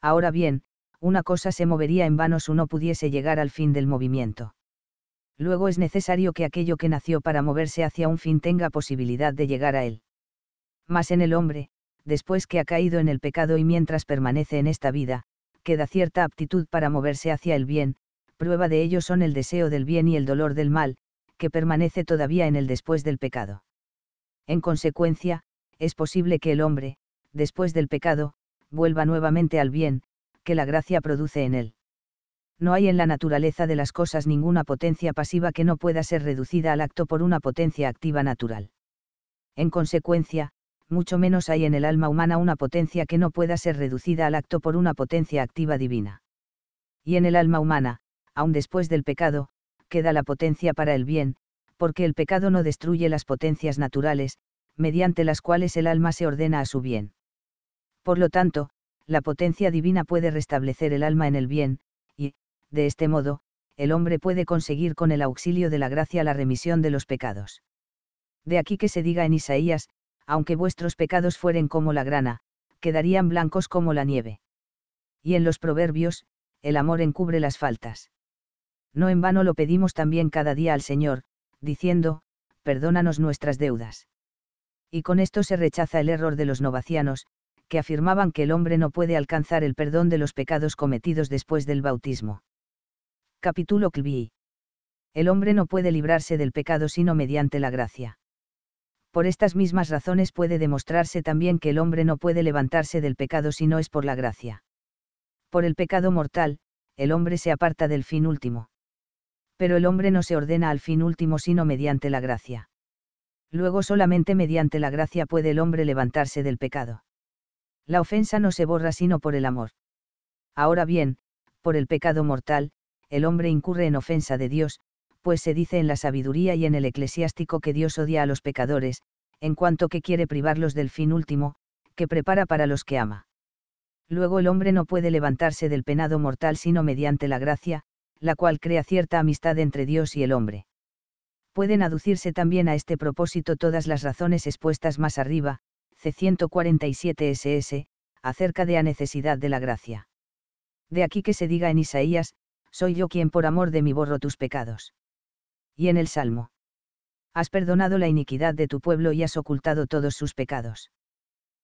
Ahora bien, una cosa se movería en vano si no pudiese llegar al fin del movimiento luego es necesario que aquello que nació para moverse hacia un fin tenga posibilidad de llegar a él. Mas en el hombre, después que ha caído en el pecado y mientras permanece en esta vida, queda cierta aptitud para moverse hacia el bien, prueba de ello son el deseo del bien y el dolor del mal, que permanece todavía en el después del pecado. En consecuencia, es posible que el hombre, después del pecado, vuelva nuevamente al bien, que la gracia produce en él no hay en la naturaleza de las cosas ninguna potencia pasiva que no pueda ser reducida al acto por una potencia activa natural. En consecuencia, mucho menos hay en el alma humana una potencia que no pueda ser reducida al acto por una potencia activa divina. Y en el alma humana, aun después del pecado, queda la potencia para el bien, porque el pecado no destruye las potencias naturales, mediante las cuales el alma se ordena a su bien. Por lo tanto, la potencia divina puede restablecer el alma en el bien, de este modo, el hombre puede conseguir con el auxilio de la gracia la remisión de los pecados. De aquí que se diga en Isaías, aunque vuestros pecados fueren como la grana, quedarían blancos como la nieve. Y en los proverbios, el amor encubre las faltas. No en vano lo pedimos también cada día al Señor, diciendo, perdónanos nuestras deudas. Y con esto se rechaza el error de los novacianos, que afirmaban que el hombre no puede alcanzar el perdón de los pecados cometidos después del bautismo. Capítulo Clivi. El hombre no puede librarse del pecado sino mediante la gracia. Por estas mismas razones puede demostrarse también que el hombre no puede levantarse del pecado si no es por la gracia. Por el pecado mortal, el hombre se aparta del fin último. Pero el hombre no se ordena al fin último sino mediante la gracia. Luego solamente mediante la gracia puede el hombre levantarse del pecado. La ofensa no se borra sino por el amor. Ahora bien, por el pecado mortal, el hombre incurre en ofensa de Dios, pues se dice en la sabiduría y en el eclesiástico que Dios odia a los pecadores, en cuanto que quiere privarlos del fin último, que prepara para los que ama. Luego el hombre no puede levantarse del penado mortal sino mediante la gracia, la cual crea cierta amistad entre Dios y el hombre. Pueden aducirse también a este propósito todas las razones expuestas más arriba, C147 SS, acerca de la necesidad de la gracia. De aquí que se diga en Isaías, soy yo quien por amor de mí borro tus pecados. Y en el Salmo. Has perdonado la iniquidad de tu pueblo y has ocultado todos sus pecados.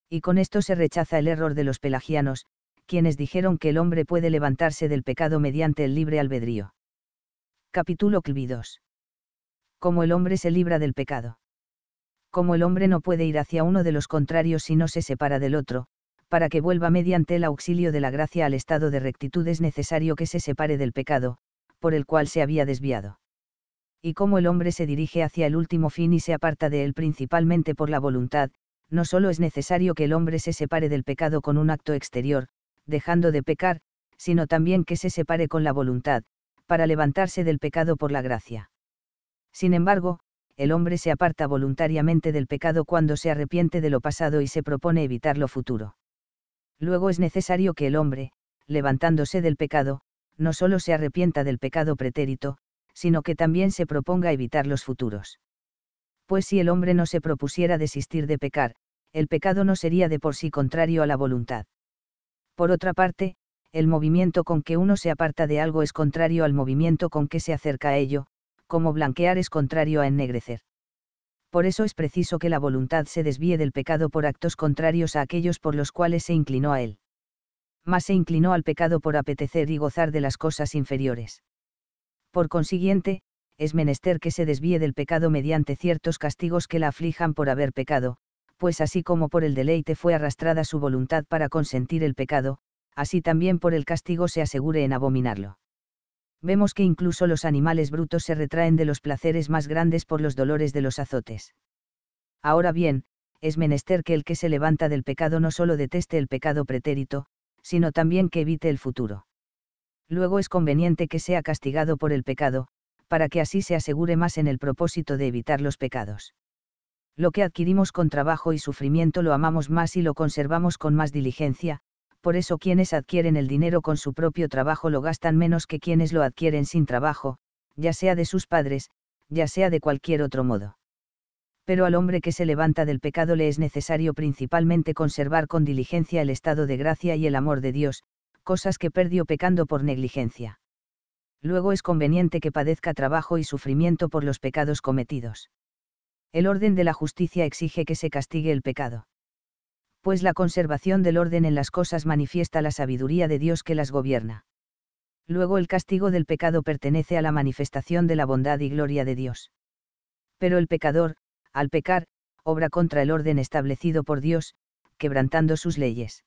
Y con esto se rechaza el error de los pelagianos, quienes dijeron que el hombre puede levantarse del pecado mediante el libre albedrío. Capítulo 2. Cómo el hombre se libra del pecado. Como el hombre no puede ir hacia uno de los contrarios si no se separa del otro, para que vuelva mediante el auxilio de la gracia al estado de rectitud es necesario que se separe del pecado, por el cual se había desviado. Y como el hombre se dirige hacia el último fin y se aparta de él principalmente por la voluntad, no solo es necesario que el hombre se separe del pecado con un acto exterior, dejando de pecar, sino también que se separe con la voluntad, para levantarse del pecado por la gracia. Sin embargo, el hombre se aparta voluntariamente del pecado cuando se arrepiente de lo pasado y se propone evitar lo futuro. Luego es necesario que el hombre, levantándose del pecado, no solo se arrepienta del pecado pretérito, sino que también se proponga evitar los futuros. Pues si el hombre no se propusiera desistir de pecar, el pecado no sería de por sí contrario a la voluntad. Por otra parte, el movimiento con que uno se aparta de algo es contrario al movimiento con que se acerca a ello, como blanquear es contrario a ennegrecer por eso es preciso que la voluntad se desvíe del pecado por actos contrarios a aquellos por los cuales se inclinó a él. Mas se inclinó al pecado por apetecer y gozar de las cosas inferiores. Por consiguiente, es menester que se desvíe del pecado mediante ciertos castigos que la aflijan por haber pecado, pues así como por el deleite fue arrastrada su voluntad para consentir el pecado, así también por el castigo se asegure en abominarlo vemos que incluso los animales brutos se retraen de los placeres más grandes por los dolores de los azotes. Ahora bien, es menester que el que se levanta del pecado no solo deteste el pecado pretérito, sino también que evite el futuro. Luego es conveniente que sea castigado por el pecado, para que así se asegure más en el propósito de evitar los pecados. Lo que adquirimos con trabajo y sufrimiento lo amamos más y lo conservamos con más diligencia, por eso quienes adquieren el dinero con su propio trabajo lo gastan menos que quienes lo adquieren sin trabajo, ya sea de sus padres, ya sea de cualquier otro modo. Pero al hombre que se levanta del pecado le es necesario principalmente conservar con diligencia el estado de gracia y el amor de Dios, cosas que perdió pecando por negligencia. Luego es conveniente que padezca trabajo y sufrimiento por los pecados cometidos. El orden de la justicia exige que se castigue el pecado pues la conservación del orden en las cosas manifiesta la sabiduría de Dios que las gobierna. Luego el castigo del pecado pertenece a la manifestación de la bondad y gloria de Dios. Pero el pecador, al pecar, obra contra el orden establecido por Dios, quebrantando sus leyes.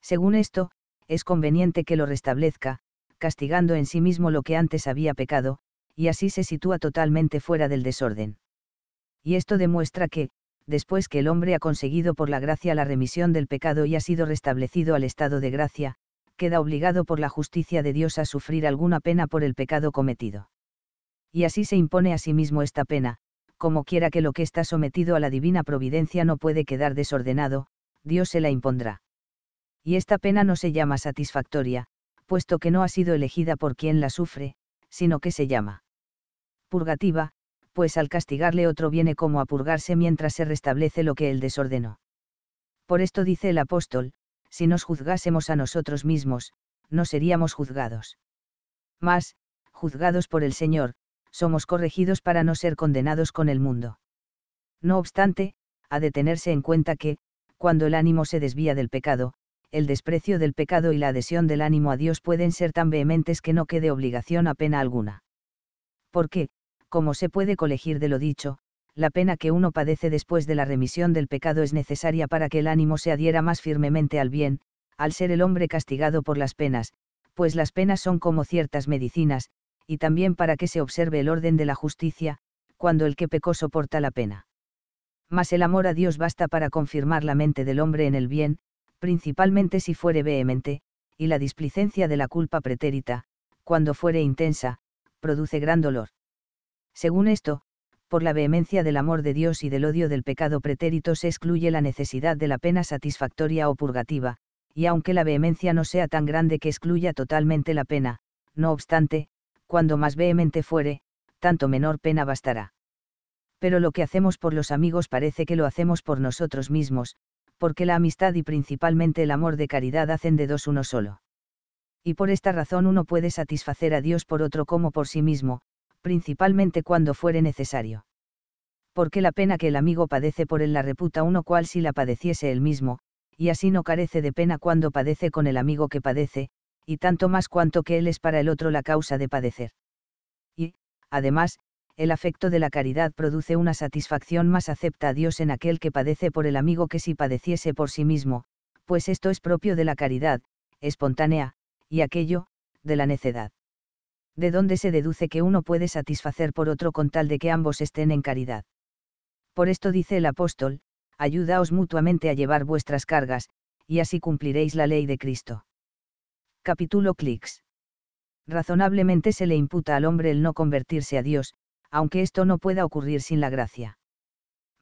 Según esto, es conveniente que lo restablezca, castigando en sí mismo lo que antes había pecado, y así se sitúa totalmente fuera del desorden. Y esto demuestra que, después que el hombre ha conseguido por la gracia la remisión del pecado y ha sido restablecido al estado de gracia, queda obligado por la justicia de Dios a sufrir alguna pena por el pecado cometido. Y así se impone a sí mismo esta pena, como quiera que lo que está sometido a la divina providencia no puede quedar desordenado, Dios se la impondrá. Y esta pena no se llama satisfactoria, puesto que no ha sido elegida por quien la sufre, sino que se llama purgativa, pues al castigarle otro viene como a purgarse mientras se restablece lo que él desordenó. Por esto dice el apóstol, si nos juzgásemos a nosotros mismos, no seríamos juzgados. Mas, juzgados por el Señor, somos corregidos para no ser condenados con el mundo. No obstante, ha de tenerse en cuenta que, cuando el ánimo se desvía del pecado, el desprecio del pecado y la adhesión del ánimo a Dios pueden ser tan vehementes que no quede obligación a pena alguna. ¿Por qué?, como se puede colegir de lo dicho, la pena que uno padece después de la remisión del pecado es necesaria para que el ánimo se adhiera más firmemente al bien, al ser el hombre castigado por las penas, pues las penas son como ciertas medicinas, y también para que se observe el orden de la justicia, cuando el que pecó soporta la pena. Mas el amor a Dios basta para confirmar la mente del hombre en el bien, principalmente si fuere vehemente, y la displicencia de la culpa pretérita, cuando fuere intensa, produce gran dolor. Según esto, por la vehemencia del amor de Dios y del odio del pecado pretérito se excluye la necesidad de la pena satisfactoria o purgativa, y aunque la vehemencia no sea tan grande que excluya totalmente la pena, no obstante, cuando más vehemente fuere, tanto menor pena bastará. Pero lo que hacemos por los amigos parece que lo hacemos por nosotros mismos, porque la amistad y principalmente el amor de caridad hacen de dos uno solo. Y por esta razón uno puede satisfacer a Dios por otro como por sí mismo, principalmente cuando fuere necesario. Porque la pena que el amigo padece por él la reputa uno cual si la padeciese él mismo, y así no carece de pena cuando padece con el amigo que padece, y tanto más cuanto que él es para el otro la causa de padecer. Y, además, el afecto de la caridad produce una satisfacción más acepta a Dios en aquel que padece por el amigo que si padeciese por sí mismo, pues esto es propio de la caridad, espontánea, y aquello, de la necedad de donde se deduce que uno puede satisfacer por otro con tal de que ambos estén en caridad. Por esto dice el apóstol, ayudaos mutuamente a llevar vuestras cargas, y así cumpliréis la ley de Cristo. Capítulo clics. Razonablemente se le imputa al hombre el no convertirse a Dios, aunque esto no pueda ocurrir sin la gracia.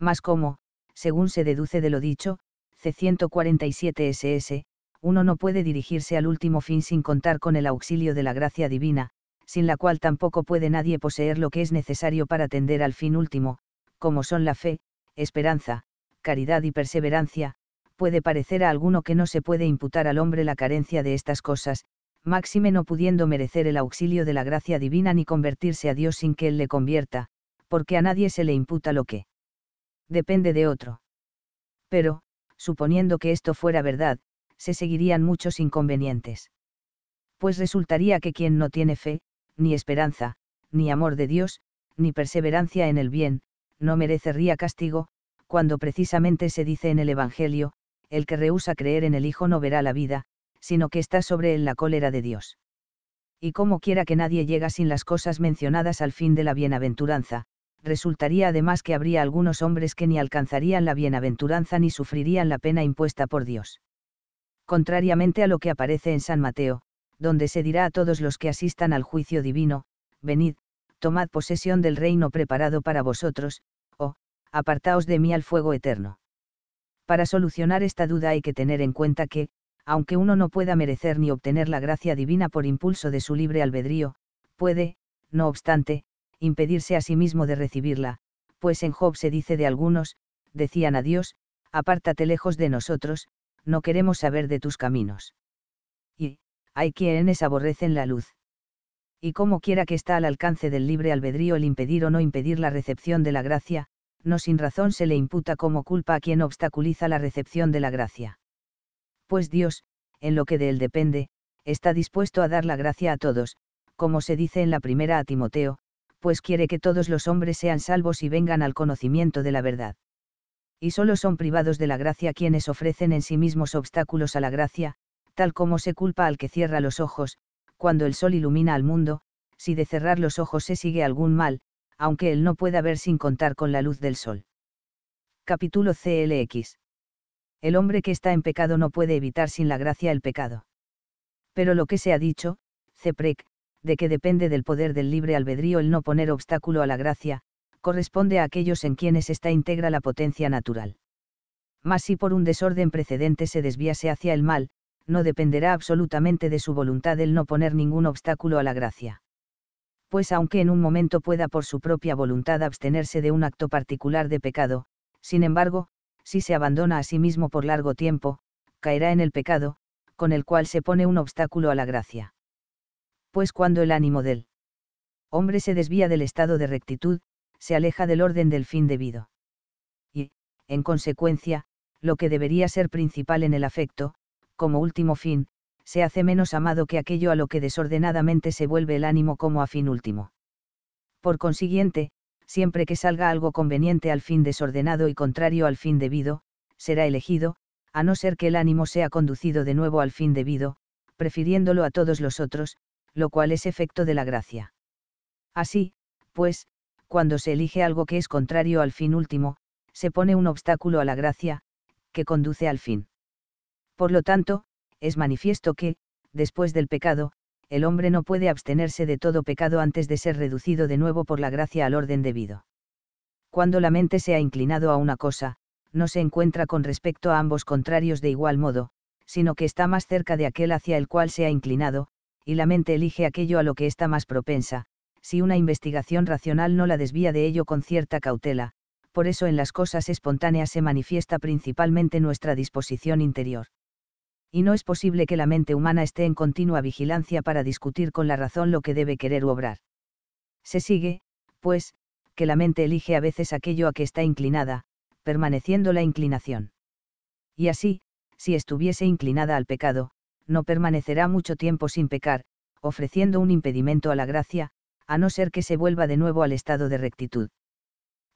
Mas como, según se deduce de lo dicho, C147 SS, uno no puede dirigirse al último fin sin contar con el auxilio de la gracia divina, sin la cual tampoco puede nadie poseer lo que es necesario para atender al fin último, como son la fe, esperanza, caridad y perseverancia, puede parecer a alguno que no se puede imputar al hombre la carencia de estas cosas, máxime no pudiendo merecer el auxilio de la gracia divina ni convertirse a Dios sin que Él le convierta, porque a nadie se le imputa lo que depende de otro. Pero, suponiendo que esto fuera verdad, se seguirían muchos inconvenientes. Pues resultaría que quien no tiene fe, ni esperanza, ni amor de Dios, ni perseverancia en el bien, no merecería castigo, cuando precisamente se dice en el Evangelio, el que rehúsa creer en el Hijo no verá la vida, sino que está sobre él la cólera de Dios. Y como quiera que nadie llega sin las cosas mencionadas al fin de la bienaventuranza, resultaría además que habría algunos hombres que ni alcanzarían la bienaventuranza ni sufrirían la pena impuesta por Dios. Contrariamente a lo que aparece en San Mateo, donde se dirá a todos los que asistan al juicio divino, venid, tomad posesión del reino preparado para vosotros, o, oh, apartaos de mí al fuego eterno. Para solucionar esta duda hay que tener en cuenta que, aunque uno no pueda merecer ni obtener la gracia divina por impulso de su libre albedrío, puede, no obstante, impedirse a sí mismo de recibirla, pues en Job se dice de algunos, decían a Dios, apártate lejos de nosotros, no queremos saber de tus caminos hay quienes aborrecen la luz. Y como quiera que está al alcance del libre albedrío el impedir o no impedir la recepción de la gracia, no sin razón se le imputa como culpa a quien obstaculiza la recepción de la gracia. Pues Dios, en lo que de él depende, está dispuesto a dar la gracia a todos, como se dice en la primera a Timoteo, pues quiere que todos los hombres sean salvos y vengan al conocimiento de la verdad. Y solo son privados de la gracia quienes ofrecen en sí mismos obstáculos a la gracia, tal como se culpa al que cierra los ojos, cuando el sol ilumina al mundo, si de cerrar los ojos se sigue algún mal, aunque él no pueda ver sin contar con la luz del sol. Capítulo CLX. El hombre que está en pecado no puede evitar sin la gracia el pecado. Pero lo que se ha dicho, Ceprec, de que depende del poder del libre albedrío el no poner obstáculo a la gracia, corresponde a aquellos en quienes está integra la potencia natural. Mas si por un desorden precedente se desviase hacia el mal, no dependerá absolutamente de su voluntad el no poner ningún obstáculo a la gracia. Pues aunque en un momento pueda por su propia voluntad abstenerse de un acto particular de pecado, sin embargo, si se abandona a sí mismo por largo tiempo, caerá en el pecado, con el cual se pone un obstáculo a la gracia. Pues cuando el ánimo del hombre se desvía del estado de rectitud, se aleja del orden del fin debido. Y, en consecuencia, lo que debería ser principal en el afecto, como último fin, se hace menos amado que aquello a lo que desordenadamente se vuelve el ánimo como a fin último. Por consiguiente, siempre que salga algo conveniente al fin desordenado y contrario al fin debido, será elegido, a no ser que el ánimo sea conducido de nuevo al fin debido, prefiriéndolo a todos los otros, lo cual es efecto de la gracia. Así, pues, cuando se elige algo que es contrario al fin último, se pone un obstáculo a la gracia, que conduce al fin. Por lo tanto, es manifiesto que, después del pecado, el hombre no puede abstenerse de todo pecado antes de ser reducido de nuevo por la gracia al orden debido. Cuando la mente se ha inclinado a una cosa, no se encuentra con respecto a ambos contrarios de igual modo, sino que está más cerca de aquel hacia el cual se ha inclinado, y la mente elige aquello a lo que está más propensa, si una investigación racional no la desvía de ello con cierta cautela, por eso en las cosas espontáneas se manifiesta principalmente nuestra disposición interior y no es posible que la mente humana esté en continua vigilancia para discutir con la razón lo que debe querer u obrar. Se sigue, pues, que la mente elige a veces aquello a que está inclinada, permaneciendo la inclinación. Y así, si estuviese inclinada al pecado, no permanecerá mucho tiempo sin pecar, ofreciendo un impedimento a la gracia, a no ser que se vuelva de nuevo al estado de rectitud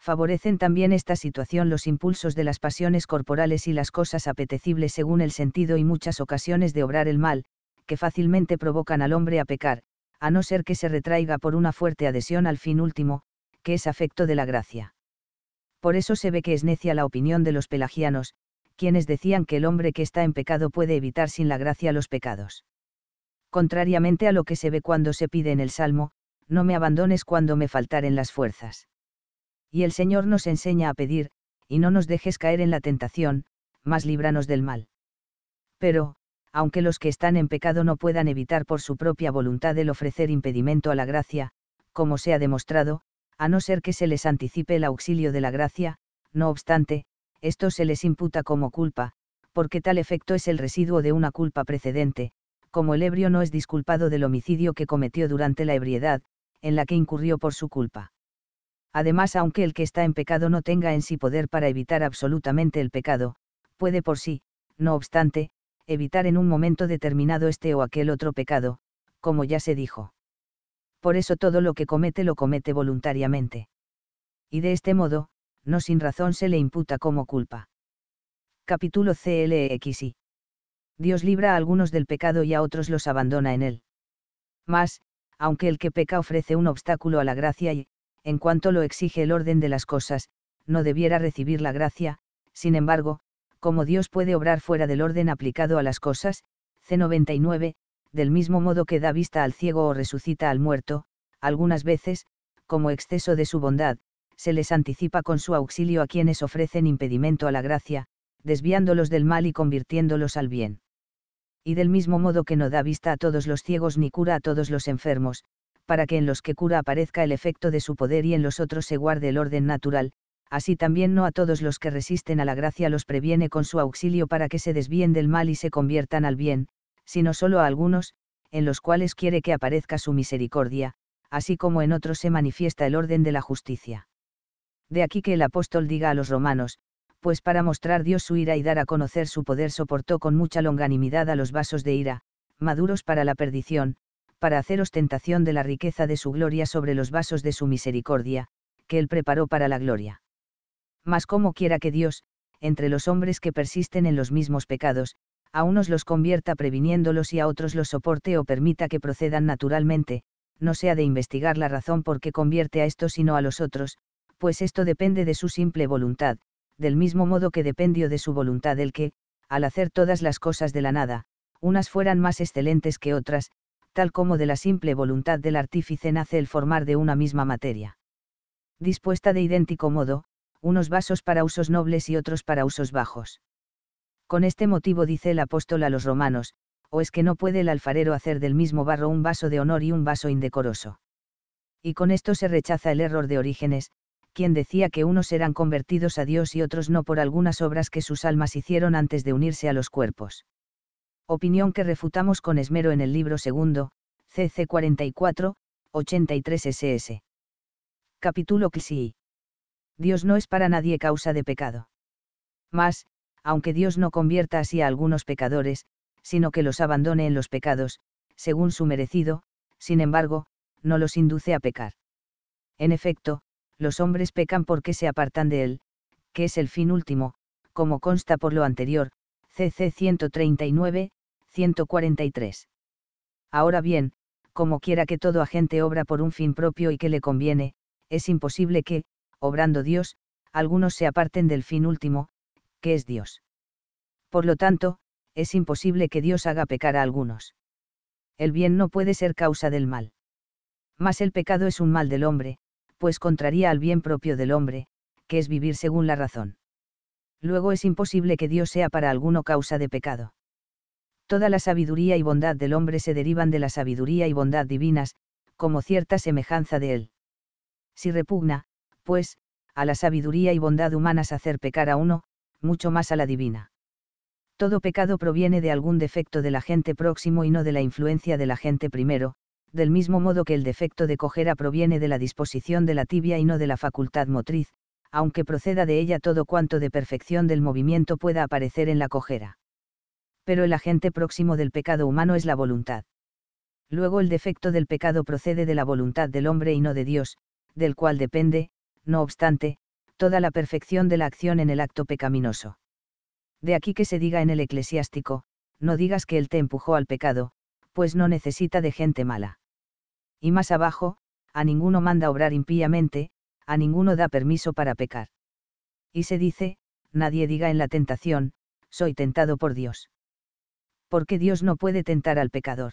favorecen también esta situación los impulsos de las pasiones corporales y las cosas apetecibles según el sentido y muchas ocasiones de obrar el mal, que fácilmente provocan al hombre a pecar, a no ser que se retraiga por una fuerte adhesión al fin último, que es afecto de la gracia. Por eso se ve que es necia la opinión de los pelagianos, quienes decían que el hombre que está en pecado puede evitar sin la gracia los pecados. Contrariamente a lo que se ve cuando se pide en el Salmo, no me abandones cuando me faltaren las fuerzas. Y el Señor nos enseña a pedir, y no nos dejes caer en la tentación, mas líbranos del mal. Pero, aunque los que están en pecado no puedan evitar por su propia voluntad el ofrecer impedimento a la gracia, como se ha demostrado, a no ser que se les anticipe el auxilio de la gracia, no obstante, esto se les imputa como culpa, porque tal efecto es el residuo de una culpa precedente, como el ebrio no es disculpado del homicidio que cometió durante la ebriedad, en la que incurrió por su culpa. Además, aunque el que está en pecado no tenga en sí poder para evitar absolutamente el pecado, puede por sí, no obstante, evitar en un momento determinado este o aquel otro pecado, como ya se dijo. Por eso todo lo que comete lo comete voluntariamente. Y de este modo, no sin razón se le imputa como culpa. Capítulo CLXI. E Dios libra a algunos del pecado y a otros los abandona en él. Mas, aunque el que peca ofrece un obstáculo a la gracia y, en cuanto lo exige el orden de las cosas, no debiera recibir la gracia, sin embargo, como Dios puede obrar fuera del orden aplicado a las cosas, C99, del mismo modo que da vista al ciego o resucita al muerto, algunas veces, como exceso de su bondad, se les anticipa con su auxilio a quienes ofrecen impedimento a la gracia, desviándolos del mal y convirtiéndolos al bien. Y del mismo modo que no da vista a todos los ciegos ni cura a todos los enfermos, para que en los que cura aparezca el efecto de su poder y en los otros se guarde el orden natural, así también no a todos los que resisten a la gracia los previene con su auxilio para que se desvíen del mal y se conviertan al bien, sino solo a algunos, en los cuales quiere que aparezca su misericordia, así como en otros se manifiesta el orden de la justicia. De aquí que el apóstol diga a los romanos, pues para mostrar Dios su ira y dar a conocer su poder soportó con mucha longanimidad a los vasos de ira, maduros para la perdición, para hacer ostentación de la riqueza de su gloria sobre los vasos de su misericordia, que él preparó para la gloria. Mas como quiera que Dios, entre los hombres que persisten en los mismos pecados, a unos los convierta previniéndolos y a otros los soporte o permita que procedan naturalmente, no sea de investigar la razón por qué convierte a estos sino a los otros, pues esto depende de su simple voluntad, del mismo modo que dependió de su voluntad el que, al hacer todas las cosas de la nada, unas fueran más excelentes que otras, tal como de la simple voluntad del artífice nace el formar de una misma materia. Dispuesta de idéntico modo, unos vasos para usos nobles y otros para usos bajos. Con este motivo dice el apóstol a los romanos, o es que no puede el alfarero hacer del mismo barro un vaso de honor y un vaso indecoroso. Y con esto se rechaza el error de Orígenes, quien decía que unos eran convertidos a Dios y otros no por algunas obras que sus almas hicieron antes de unirse a los cuerpos opinión que refutamos con esmero en el libro segundo, CC 44, 83 SS. Capítulo XI. Dios no es para nadie causa de pecado. Mas, aunque Dios no convierta así a algunos pecadores, sino que los abandone en los pecados, según su merecido, sin embargo, no los induce a pecar. En efecto, los hombres pecan porque se apartan de Él, que es el fin último, como consta por lo anterior, CC 139, 143. Ahora bien, como quiera que todo agente obra por un fin propio y que le conviene, es imposible que, obrando Dios, algunos se aparten del fin último, que es Dios. Por lo tanto, es imposible que Dios haga pecar a algunos. El bien no puede ser causa del mal. Mas el pecado es un mal del hombre, pues contraría al bien propio del hombre, que es vivir según la razón. Luego es imposible que Dios sea para alguno causa de pecado toda la sabiduría y bondad del hombre se derivan de la sabiduría y bondad divinas, como cierta semejanza de él. Si repugna, pues, a la sabiduría y bondad humanas hacer pecar a uno, mucho más a la divina. Todo pecado proviene de algún defecto de la gente próximo y no de la influencia de la gente primero, del mismo modo que el defecto de cojera proviene de la disposición de la tibia y no de la facultad motriz, aunque proceda de ella todo cuanto de perfección del movimiento pueda aparecer en la cojera pero el agente próximo del pecado humano es la voluntad. Luego el defecto del pecado procede de la voluntad del hombre y no de Dios, del cual depende, no obstante, toda la perfección de la acción en el acto pecaminoso. De aquí que se diga en el eclesiástico, no digas que Él te empujó al pecado, pues no necesita de gente mala. Y más abajo, a ninguno manda obrar impíamente, a ninguno da permiso para pecar. Y se dice, nadie diga en la tentación, soy tentado por Dios porque Dios no puede tentar al pecador.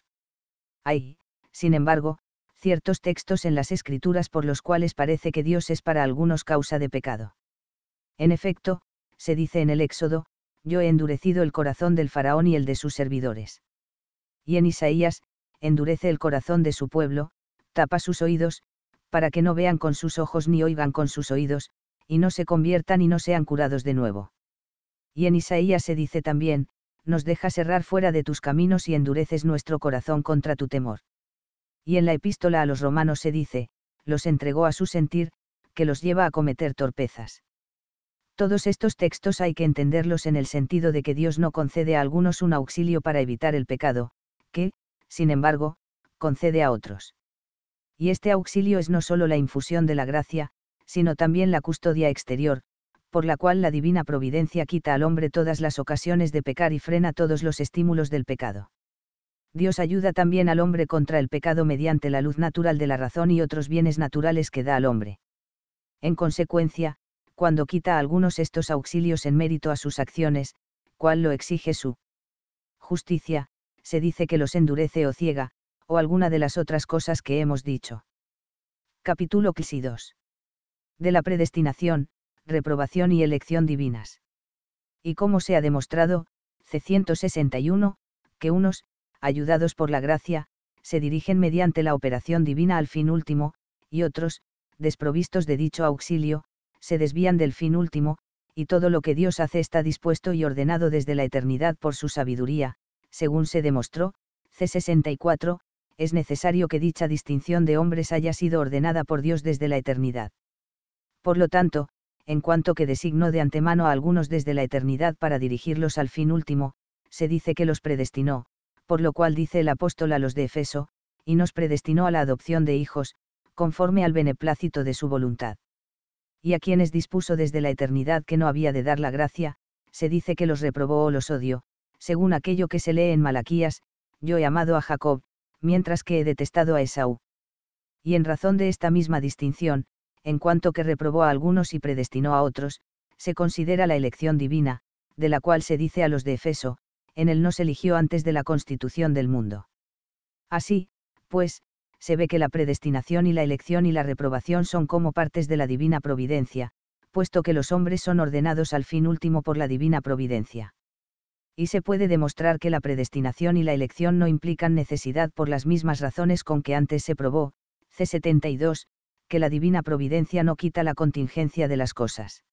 Hay, sin embargo, ciertos textos en las escrituras por los cuales parece que Dios es para algunos causa de pecado. En efecto, se dice en el Éxodo, yo he endurecido el corazón del faraón y el de sus servidores. Y en Isaías, endurece el corazón de su pueblo, tapa sus oídos, para que no vean con sus ojos ni oigan con sus oídos, y no se conviertan y no sean curados de nuevo. Y en Isaías se dice también, nos dejas errar fuera de tus caminos y endureces nuestro corazón contra tu temor. Y en la epístola a los romanos se dice, los entregó a su sentir, que los lleva a cometer torpezas. Todos estos textos hay que entenderlos en el sentido de que Dios no concede a algunos un auxilio para evitar el pecado, que, sin embargo, concede a otros. Y este auxilio es no solo la infusión de la gracia, sino también la custodia exterior, por la cual la divina providencia quita al hombre todas las ocasiones de pecar y frena todos los estímulos del pecado. Dios ayuda también al hombre contra el pecado mediante la luz natural de la razón y otros bienes naturales que da al hombre. En consecuencia, cuando quita algunos estos auxilios en mérito a sus acciones, cual lo exige su justicia, se dice que los endurece o ciega, o alguna de las otras cosas que hemos dicho. Capítulo 2. De la predestinación, reprobación y elección divinas. Y como se ha demostrado, C161, que unos, ayudados por la gracia, se dirigen mediante la operación divina al fin último, y otros, desprovistos de dicho auxilio, se desvían del fin último, y todo lo que Dios hace está dispuesto y ordenado desde la eternidad por su sabiduría, según se demostró, C64, es necesario que dicha distinción de hombres haya sido ordenada por Dios desde la eternidad. Por lo tanto, en cuanto que designó de antemano a algunos desde la eternidad para dirigirlos al fin último, se dice que los predestinó, por lo cual dice el apóstol a los de Efeso, y nos predestinó a la adopción de hijos, conforme al beneplácito de su voluntad. Y a quienes dispuso desde la eternidad que no había de dar la gracia, se dice que los reprobó o los odió, según aquello que se lee en Malaquías, yo he amado a Jacob, mientras que he detestado a Esaú. Y en razón de esta misma distinción, en cuanto que reprobó a algunos y predestinó a otros, se considera la elección divina, de la cual se dice a los de Efeso, en él se eligió antes de la constitución del mundo. Así, pues, se ve que la predestinación y la elección y la reprobación son como partes de la divina providencia, puesto que los hombres son ordenados al fin último por la divina providencia. Y se puede demostrar que la predestinación y la elección no implican necesidad por las mismas razones con que antes se probó, C72, que la divina providencia no quita la contingencia de las cosas.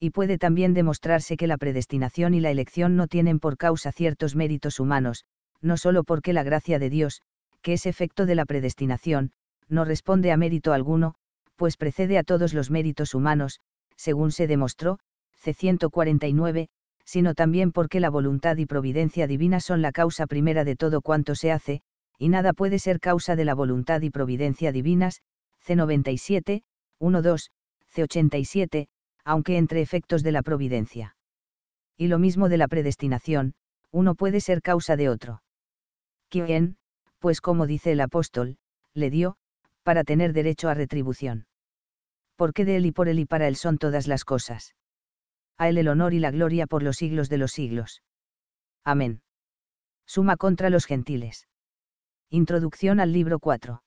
Y puede también demostrarse que la predestinación y la elección no tienen por causa ciertos méritos humanos, no sólo porque la gracia de Dios, que es efecto de la predestinación, no responde a mérito alguno, pues precede a todos los méritos humanos, según se demostró, C. 149, sino también porque la voluntad y providencia divina son la causa primera de todo cuanto se hace, y nada puede ser causa de la voluntad y providencia divinas, C97, 1-2, C87, aunque entre efectos de la providencia. Y lo mismo de la predestinación, uno puede ser causa de otro. ¿Quién, pues como dice el apóstol, le dio, para tener derecho a retribución. Porque de él y por él y para él son todas las cosas. A él el honor y la gloria por los siglos de los siglos. Amén. Suma contra los gentiles. Introducción al libro 4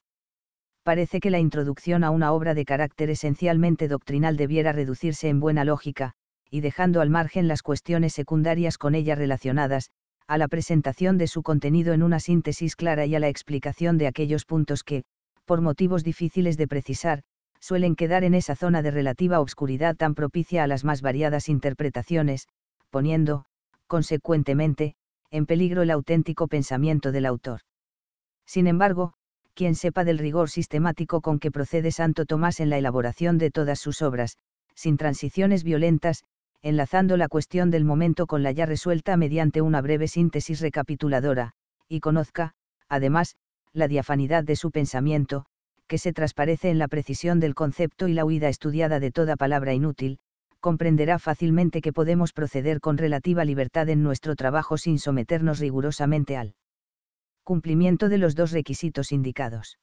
parece que la introducción a una obra de carácter esencialmente doctrinal debiera reducirse en buena lógica, y dejando al margen las cuestiones secundarias con ella relacionadas, a la presentación de su contenido en una síntesis clara y a la explicación de aquellos puntos que, por motivos difíciles de precisar, suelen quedar en esa zona de relativa obscuridad tan propicia a las más variadas interpretaciones, poniendo, consecuentemente, en peligro el auténtico pensamiento del autor. Sin embargo, quien sepa del rigor sistemático con que procede Santo Tomás en la elaboración de todas sus obras, sin transiciones violentas, enlazando la cuestión del momento con la ya resuelta mediante una breve síntesis recapituladora, y conozca, además, la diafanidad de su pensamiento, que se transparece en la precisión del concepto y la huida estudiada de toda palabra inútil, comprenderá fácilmente que podemos proceder con relativa libertad en nuestro trabajo sin someternos rigurosamente al cumplimiento de los dos requisitos indicados.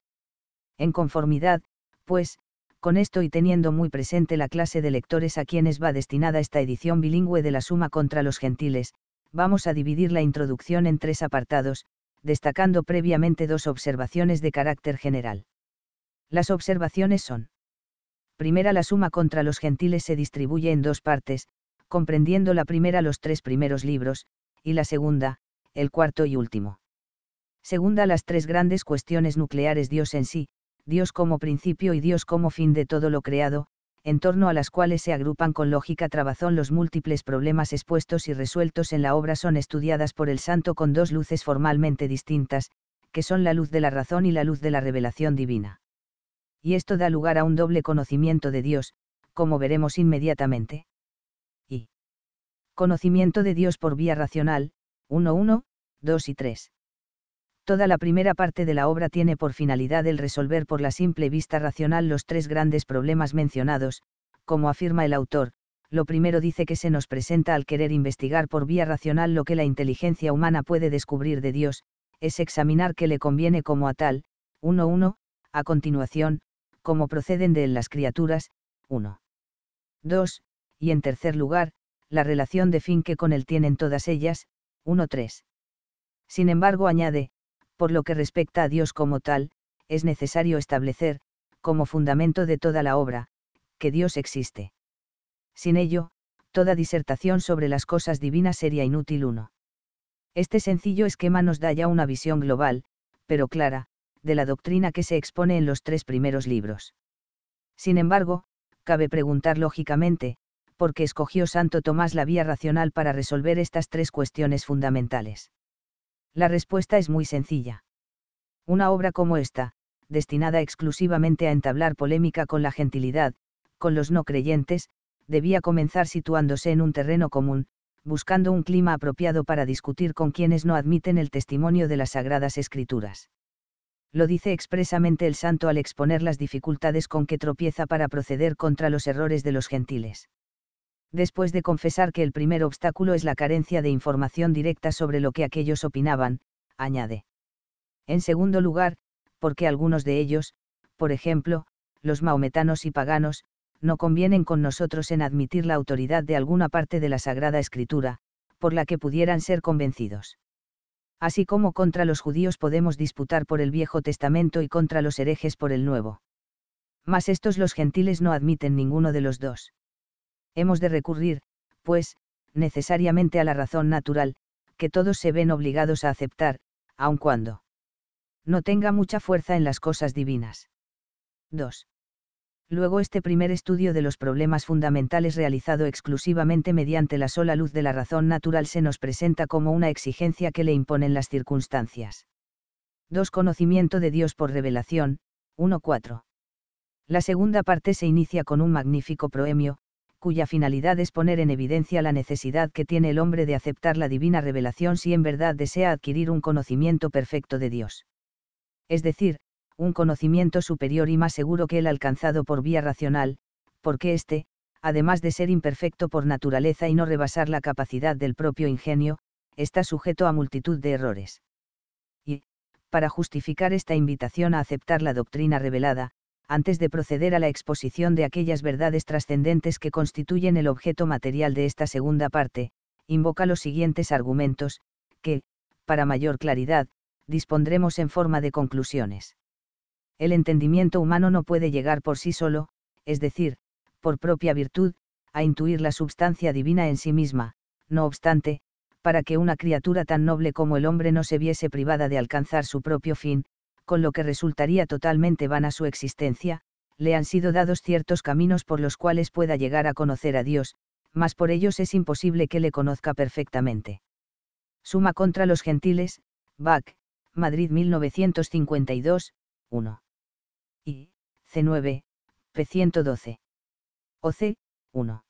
En conformidad, pues, con esto y teniendo muy presente la clase de lectores a quienes va destinada esta edición bilingüe de la Suma contra los Gentiles, vamos a dividir la introducción en tres apartados, destacando previamente dos observaciones de carácter general. Las observaciones son. Primera, la Suma contra los Gentiles se distribuye en dos partes, comprendiendo la primera los tres primeros libros, y la segunda, el cuarto y último. Segunda, las tres grandes cuestiones nucleares Dios en sí, Dios como principio y Dios como fin de todo lo creado, en torno a las cuales se agrupan con lógica trabazón los múltiples problemas expuestos y resueltos en la obra son estudiadas por el santo con dos luces formalmente distintas, que son la luz de la razón y la luz de la revelación divina. Y esto da lugar a un doble conocimiento de Dios, como veremos inmediatamente. Y. Conocimiento de Dios por vía racional, 1 2 y 3. Toda la primera parte de la obra tiene por finalidad el resolver por la simple vista racional los tres grandes problemas mencionados, como afirma el autor, lo primero dice que se nos presenta al querer investigar por vía racional lo que la inteligencia humana puede descubrir de Dios, es examinar qué le conviene como a tal, 1.1, a continuación, cómo proceden de él las criaturas, 1. 2. Y en tercer lugar, la relación de fin que con él tienen todas ellas, 1.3. Sin embargo, añade, por lo que respecta a Dios como tal, es necesario establecer, como fundamento de toda la obra, que Dios existe. Sin ello, toda disertación sobre las cosas divinas sería inútil uno. Este sencillo esquema nos da ya una visión global, pero clara, de la doctrina que se expone en los tres primeros libros. Sin embargo, cabe preguntar lógicamente, por qué escogió Santo Tomás la vía racional para resolver estas tres cuestiones fundamentales. La respuesta es muy sencilla. Una obra como esta, destinada exclusivamente a entablar polémica con la gentilidad, con los no creyentes, debía comenzar situándose en un terreno común, buscando un clima apropiado para discutir con quienes no admiten el testimonio de las sagradas escrituras. Lo dice expresamente el santo al exponer las dificultades con que tropieza para proceder contra los errores de los gentiles después de confesar que el primer obstáculo es la carencia de información directa sobre lo que aquellos opinaban, añade. En segundo lugar, porque algunos de ellos, por ejemplo, los maometanos y paganos, no convienen con nosotros en admitir la autoridad de alguna parte de la Sagrada Escritura, por la que pudieran ser convencidos. Así como contra los judíos podemos disputar por el Viejo Testamento y contra los herejes por el Nuevo. Mas estos los gentiles no admiten ninguno de los dos. Hemos de recurrir, pues, necesariamente a la razón natural, que todos se ven obligados a aceptar, aun cuando no tenga mucha fuerza en las cosas divinas. 2. Luego este primer estudio de los problemas fundamentales realizado exclusivamente mediante la sola luz de la razón natural se nos presenta como una exigencia que le imponen las circunstancias. 2. Conocimiento de Dios por revelación, 1.4. La segunda parte se inicia con un magnífico proemio, cuya finalidad es poner en evidencia la necesidad que tiene el hombre de aceptar la divina revelación si en verdad desea adquirir un conocimiento perfecto de Dios. Es decir, un conocimiento superior y más seguro que el alcanzado por vía racional, porque éste, además de ser imperfecto por naturaleza y no rebasar la capacidad del propio ingenio, está sujeto a multitud de errores. Y, para justificar esta invitación a aceptar la doctrina revelada, antes de proceder a la exposición de aquellas verdades trascendentes que constituyen el objeto material de esta segunda parte, invoca los siguientes argumentos, que, para mayor claridad, dispondremos en forma de conclusiones. El entendimiento humano no puede llegar por sí solo, es decir, por propia virtud, a intuir la substancia divina en sí misma, no obstante, para que una criatura tan noble como el hombre no se viese privada de alcanzar su propio fin, con lo que resultaría totalmente vana su existencia, le han sido dados ciertos caminos por los cuales pueda llegar a conocer a Dios, mas por ellos es imposible que le conozca perfectamente. Suma contra los gentiles, Bach, Madrid 1952, 1. Y, C9, P112. O C, 1.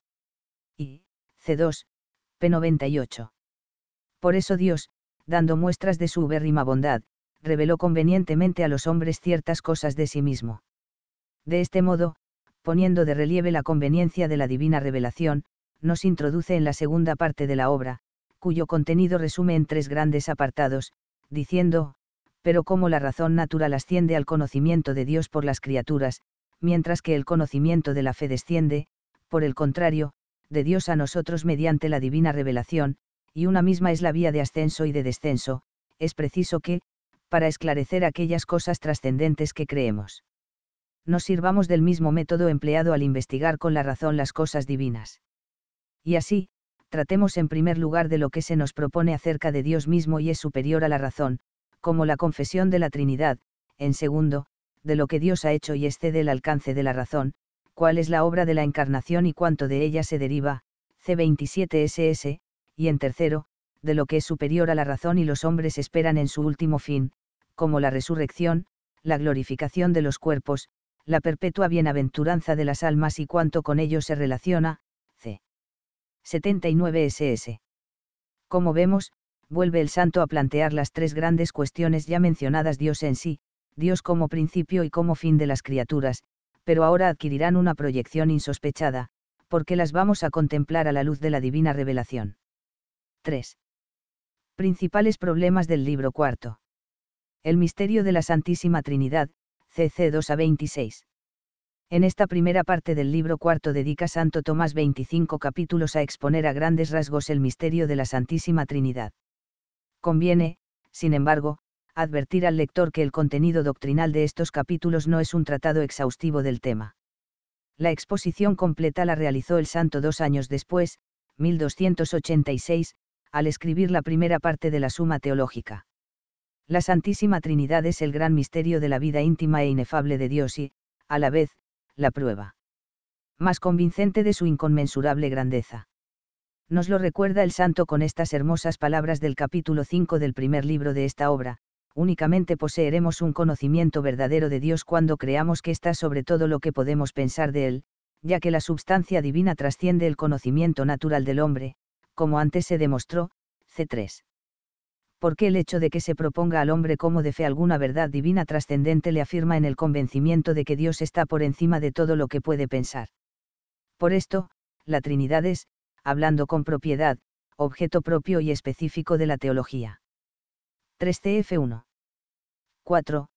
Y, C2, P98. Por eso Dios, dando muestras de su ubérrima bondad, reveló convenientemente a los hombres ciertas cosas de sí mismo. De este modo, poniendo de relieve la conveniencia de la divina revelación, nos introduce en la segunda parte de la obra, cuyo contenido resume en tres grandes apartados, diciendo, pero como la razón natural asciende al conocimiento de Dios por las criaturas, mientras que el conocimiento de la fe desciende, por el contrario, de Dios a nosotros mediante la divina revelación, y una misma es la vía de ascenso y de descenso, es preciso que, para esclarecer aquellas cosas trascendentes que creemos. Nos sirvamos del mismo método empleado al investigar con la razón las cosas divinas. Y así, tratemos en primer lugar de lo que se nos propone acerca de Dios mismo y es superior a la razón, como la confesión de la Trinidad, en segundo, de lo que Dios ha hecho y excede el alcance de la razón, cuál es la obra de la encarnación y cuánto de ella se deriva, C27SS, y en tercero, de lo que es superior a la razón y los hombres esperan en su último fin, como la resurrección, la glorificación de los cuerpos, la perpetua bienaventuranza de las almas y cuanto con ello se relaciona, c. 79 SS. Como vemos, vuelve el santo a plantear las tres grandes cuestiones ya mencionadas Dios en sí, Dios como principio y como fin de las criaturas, pero ahora adquirirán una proyección insospechada, porque las vamos a contemplar a la luz de la divina revelación. 3. Principales problemas del libro cuarto. El misterio de la Santísima Trinidad, cc 2 a 26. En esta primera parte del libro cuarto dedica Santo Tomás 25 capítulos a exponer a grandes rasgos el misterio de la Santísima Trinidad. Conviene, sin embargo, advertir al lector que el contenido doctrinal de estos capítulos no es un tratado exhaustivo del tema. La exposición completa la realizó el santo dos años después, 1286, al escribir la primera parte de la Suma Teológica. La Santísima Trinidad es el gran misterio de la vida íntima e inefable de Dios y, a la vez, la prueba más convincente de su inconmensurable grandeza. Nos lo recuerda el santo con estas hermosas palabras del capítulo 5 del primer libro de esta obra, únicamente poseeremos un conocimiento verdadero de Dios cuando creamos que está sobre todo lo que podemos pensar de Él, ya que la substancia divina trasciende el conocimiento natural del hombre, como antes se demostró, C3 porque el hecho de que se proponga al hombre como de fe alguna verdad divina trascendente le afirma en el convencimiento de que Dios está por encima de todo lo que puede pensar. Por esto, la Trinidad es, hablando con propiedad, objeto propio y específico de la teología. 3CF1. 4.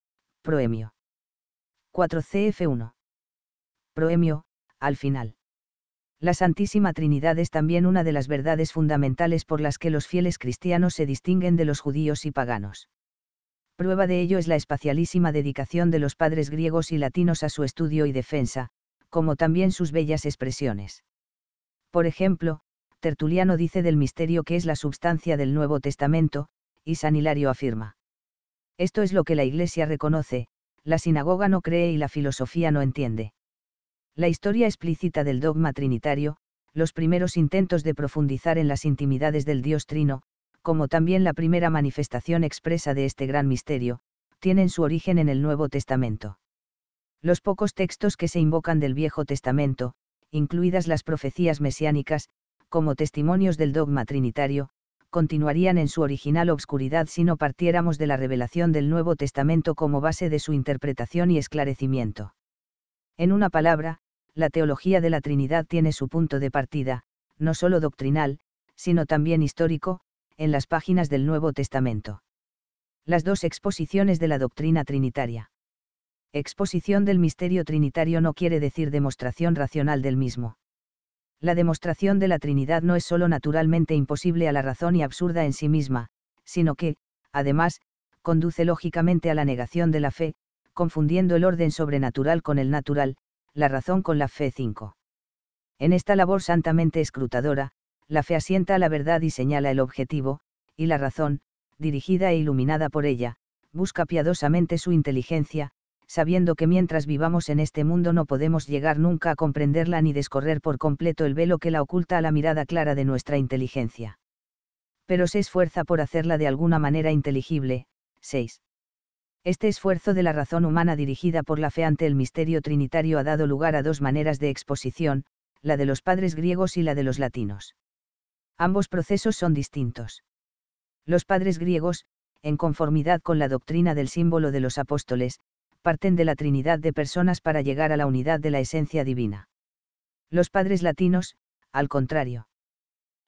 Proemio. 4CF1. Proemio, al final. La Santísima Trinidad es también una de las verdades fundamentales por las que los fieles cristianos se distinguen de los judíos y paganos. Prueba de ello es la espacialísima dedicación de los padres griegos y latinos a su estudio y defensa, como también sus bellas expresiones. Por ejemplo, Tertuliano dice del misterio que es la substancia del Nuevo Testamento, y San Hilario afirma. Esto es lo que la Iglesia reconoce, la sinagoga no cree y la filosofía no entiende. La historia explícita del dogma trinitario, los primeros intentos de profundizar en las intimidades del Dios Trino, como también la primera manifestación expresa de este gran misterio, tienen su origen en el Nuevo Testamento. Los pocos textos que se invocan del Viejo Testamento, incluidas las profecías mesiánicas, como testimonios del dogma trinitario, continuarían en su original obscuridad si no partiéramos de la revelación del Nuevo Testamento como base de su interpretación y esclarecimiento. En una palabra, la teología de la Trinidad tiene su punto de partida, no solo doctrinal, sino también histórico, en las páginas del Nuevo Testamento. Las dos exposiciones de la doctrina trinitaria. Exposición del misterio trinitario no quiere decir demostración racional del mismo. La demostración de la Trinidad no es sólo naturalmente imposible a la razón y absurda en sí misma, sino que, además, conduce lógicamente a la negación de la fe, confundiendo el orden sobrenatural con el natural, la razón con la fe 5. En esta labor santamente escrutadora, la fe asienta a la verdad y señala el objetivo, y la razón, dirigida e iluminada por ella, busca piadosamente su inteligencia, sabiendo que mientras vivamos en este mundo no podemos llegar nunca a comprenderla ni descorrer por completo el velo que la oculta a la mirada clara de nuestra inteligencia. Pero se esfuerza por hacerla de alguna manera inteligible. 6. Este esfuerzo de la razón humana dirigida por la fe ante el misterio trinitario ha dado lugar a dos maneras de exposición, la de los padres griegos y la de los latinos. Ambos procesos son distintos. Los padres griegos, en conformidad con la doctrina del símbolo de los apóstoles, parten de la Trinidad de personas para llegar a la unidad de la esencia divina. Los padres latinos, al contrario.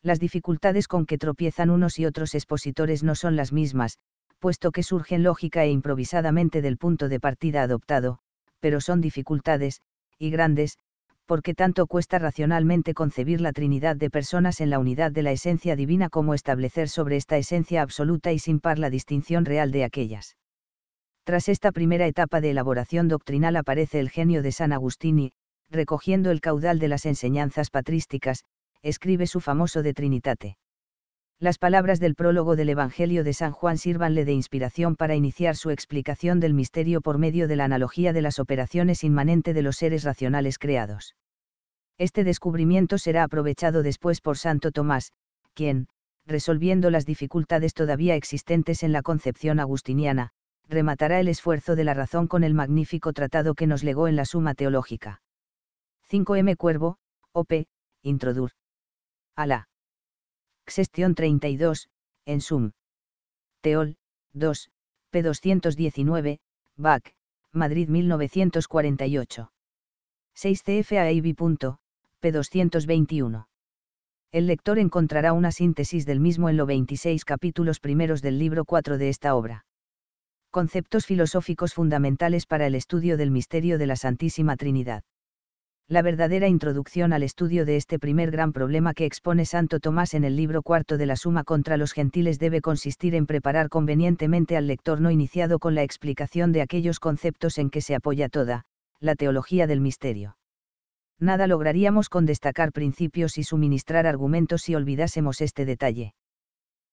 Las dificultades con que tropiezan unos y otros expositores no son las mismas, puesto que surgen lógica e improvisadamente del punto de partida adoptado, pero son dificultades, y grandes, porque tanto cuesta racionalmente concebir la Trinidad de personas en la unidad de la esencia divina como establecer sobre esta esencia absoluta y sin par la distinción real de aquellas. Tras esta primera etapa de elaboración doctrinal aparece el genio de San Agustín y, recogiendo el caudal de las enseñanzas patrísticas, escribe su famoso De Trinitate. Las palabras del prólogo del Evangelio de San Juan sírvanle de inspiración para iniciar su explicación del misterio por medio de la analogía de las operaciones inmanente de los seres racionales creados. Este descubrimiento será aprovechado después por Santo Tomás, quien, resolviendo las dificultades todavía existentes en la concepción agustiniana, rematará el esfuerzo de la razón con el magnífico tratado que nos legó en la Suma Teológica. 5M Cuervo, OP, Introdur. Alá. Xestión 32, en sum. Teol, 2, P219, BAC, Madrid 1948. 6CFAIB. P221. El lector encontrará una síntesis del mismo en los 26 capítulos primeros del libro 4 de esta obra. Conceptos filosóficos fundamentales para el estudio del misterio de la Santísima Trinidad la verdadera introducción al estudio de este primer gran problema que expone Santo Tomás en el libro cuarto de la Suma contra los Gentiles debe consistir en preparar convenientemente al lector no iniciado con la explicación de aquellos conceptos en que se apoya toda, la teología del misterio. Nada lograríamos con destacar principios y suministrar argumentos si olvidásemos este detalle.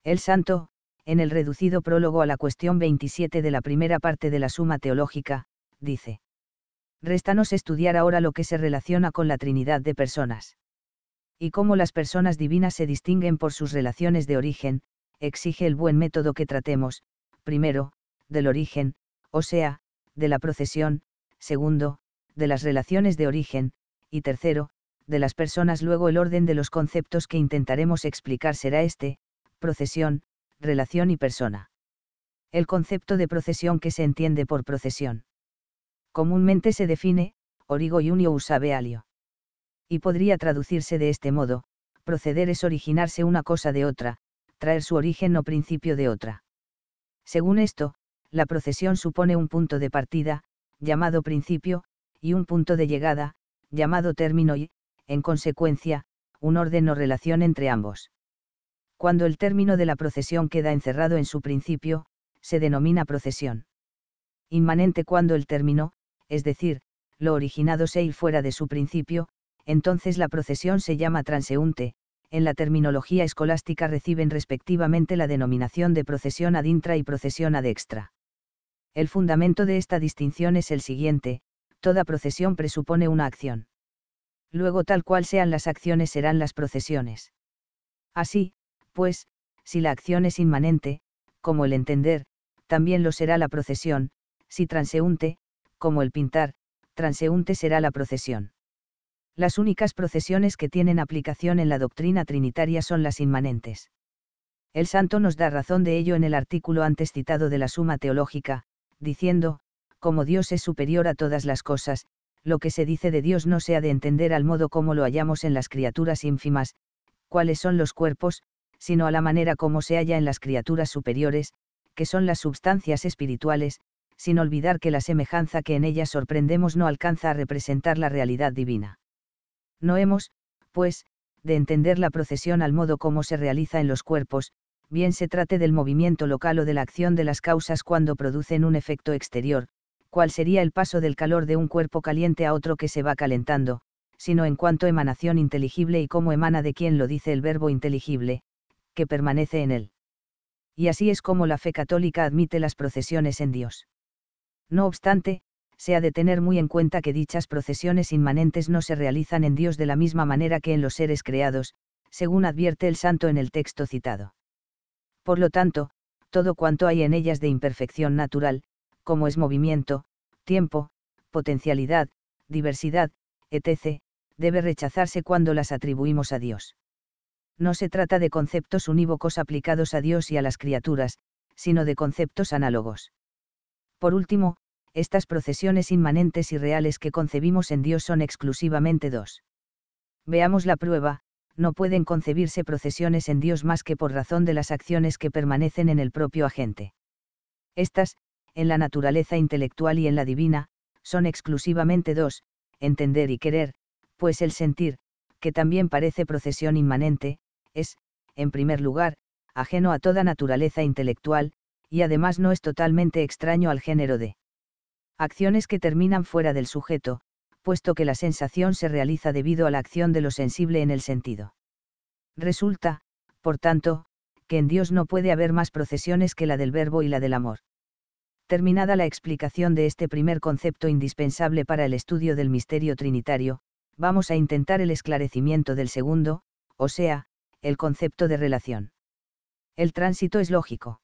El santo, en el reducido prólogo a la cuestión 27 de la primera parte de la Suma Teológica, dice réstanos estudiar ahora lo que se relaciona con la Trinidad de personas. Y cómo las personas divinas se distinguen por sus relaciones de origen, exige el buen método que tratemos, primero, del origen, o sea, de la procesión, segundo, de las relaciones de origen, y tercero, de las personas. Luego el orden de los conceptos que intentaremos explicar será este, procesión, relación y persona. El concepto de procesión que se entiende por procesión comúnmente se define, origo Unio usabe alio. Y podría traducirse de este modo, proceder es originarse una cosa de otra, traer su origen o principio de otra. Según esto, la procesión supone un punto de partida, llamado principio, y un punto de llegada, llamado término y, en consecuencia, un orden o relación entre ambos. Cuando el término de la procesión queda encerrado en su principio, se denomina procesión. Inmanente cuando el término, es decir, lo originado se y fuera de su principio, entonces la procesión se llama transeúnte, en la terminología escolástica reciben respectivamente la denominación de procesión ad intra y procesión ad extra. El fundamento de esta distinción es el siguiente, toda procesión presupone una acción. Luego tal cual sean las acciones serán las procesiones. Así, pues, si la acción es inmanente, como el entender, también lo será la procesión, si transeúnte, como el pintar, transeúnte será la procesión. Las únicas procesiones que tienen aplicación en la doctrina trinitaria son las inmanentes. El santo nos da razón de ello en el artículo antes citado de la Suma Teológica, diciendo, como Dios es superior a todas las cosas, lo que se dice de Dios no se ha de entender al modo como lo hallamos en las criaturas ínfimas, cuáles son los cuerpos, sino a la manera como se halla en las criaturas superiores, que son las substancias espirituales, sin olvidar que la semejanza que en ella sorprendemos no alcanza a representar la realidad divina. No hemos, pues, de entender la procesión al modo como se realiza en los cuerpos, bien se trate del movimiento local o de la acción de las causas cuando producen un efecto exterior, cuál sería el paso del calor de un cuerpo caliente a otro que se va calentando, sino en cuanto emanación inteligible y cómo emana de quien lo dice el verbo inteligible, que permanece en él. Y así es como la fe católica admite las procesiones en Dios. No obstante, se ha de tener muy en cuenta que dichas procesiones inmanentes no se realizan en Dios de la misma manera que en los seres creados, según advierte el santo en el texto citado. Por lo tanto, todo cuanto hay en ellas de imperfección natural, como es movimiento, tiempo, potencialidad, diversidad, etc., debe rechazarse cuando las atribuimos a Dios. No se trata de conceptos unívocos aplicados a Dios y a las criaturas, sino de conceptos análogos. Por último, estas procesiones inmanentes y reales que concebimos en Dios son exclusivamente dos. Veamos la prueba, no pueden concebirse procesiones en Dios más que por razón de las acciones que permanecen en el propio agente. Estas, en la naturaleza intelectual y en la divina, son exclusivamente dos, entender y querer, pues el sentir, que también parece procesión inmanente, es, en primer lugar, ajeno a toda naturaleza intelectual, y además no es totalmente extraño al género de acciones que terminan fuera del sujeto, puesto que la sensación se realiza debido a la acción de lo sensible en el sentido. Resulta, por tanto, que en Dios no puede haber más procesiones que la del verbo y la del amor. Terminada la explicación de este primer concepto indispensable para el estudio del misterio trinitario, vamos a intentar el esclarecimiento del segundo, o sea, el concepto de relación. El tránsito es lógico.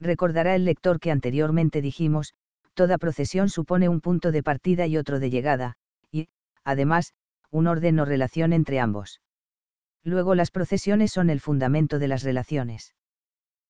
Recordará el lector que anteriormente dijimos, toda procesión supone un punto de partida y otro de llegada, y, además, un orden o relación entre ambos. Luego las procesiones son el fundamento de las relaciones.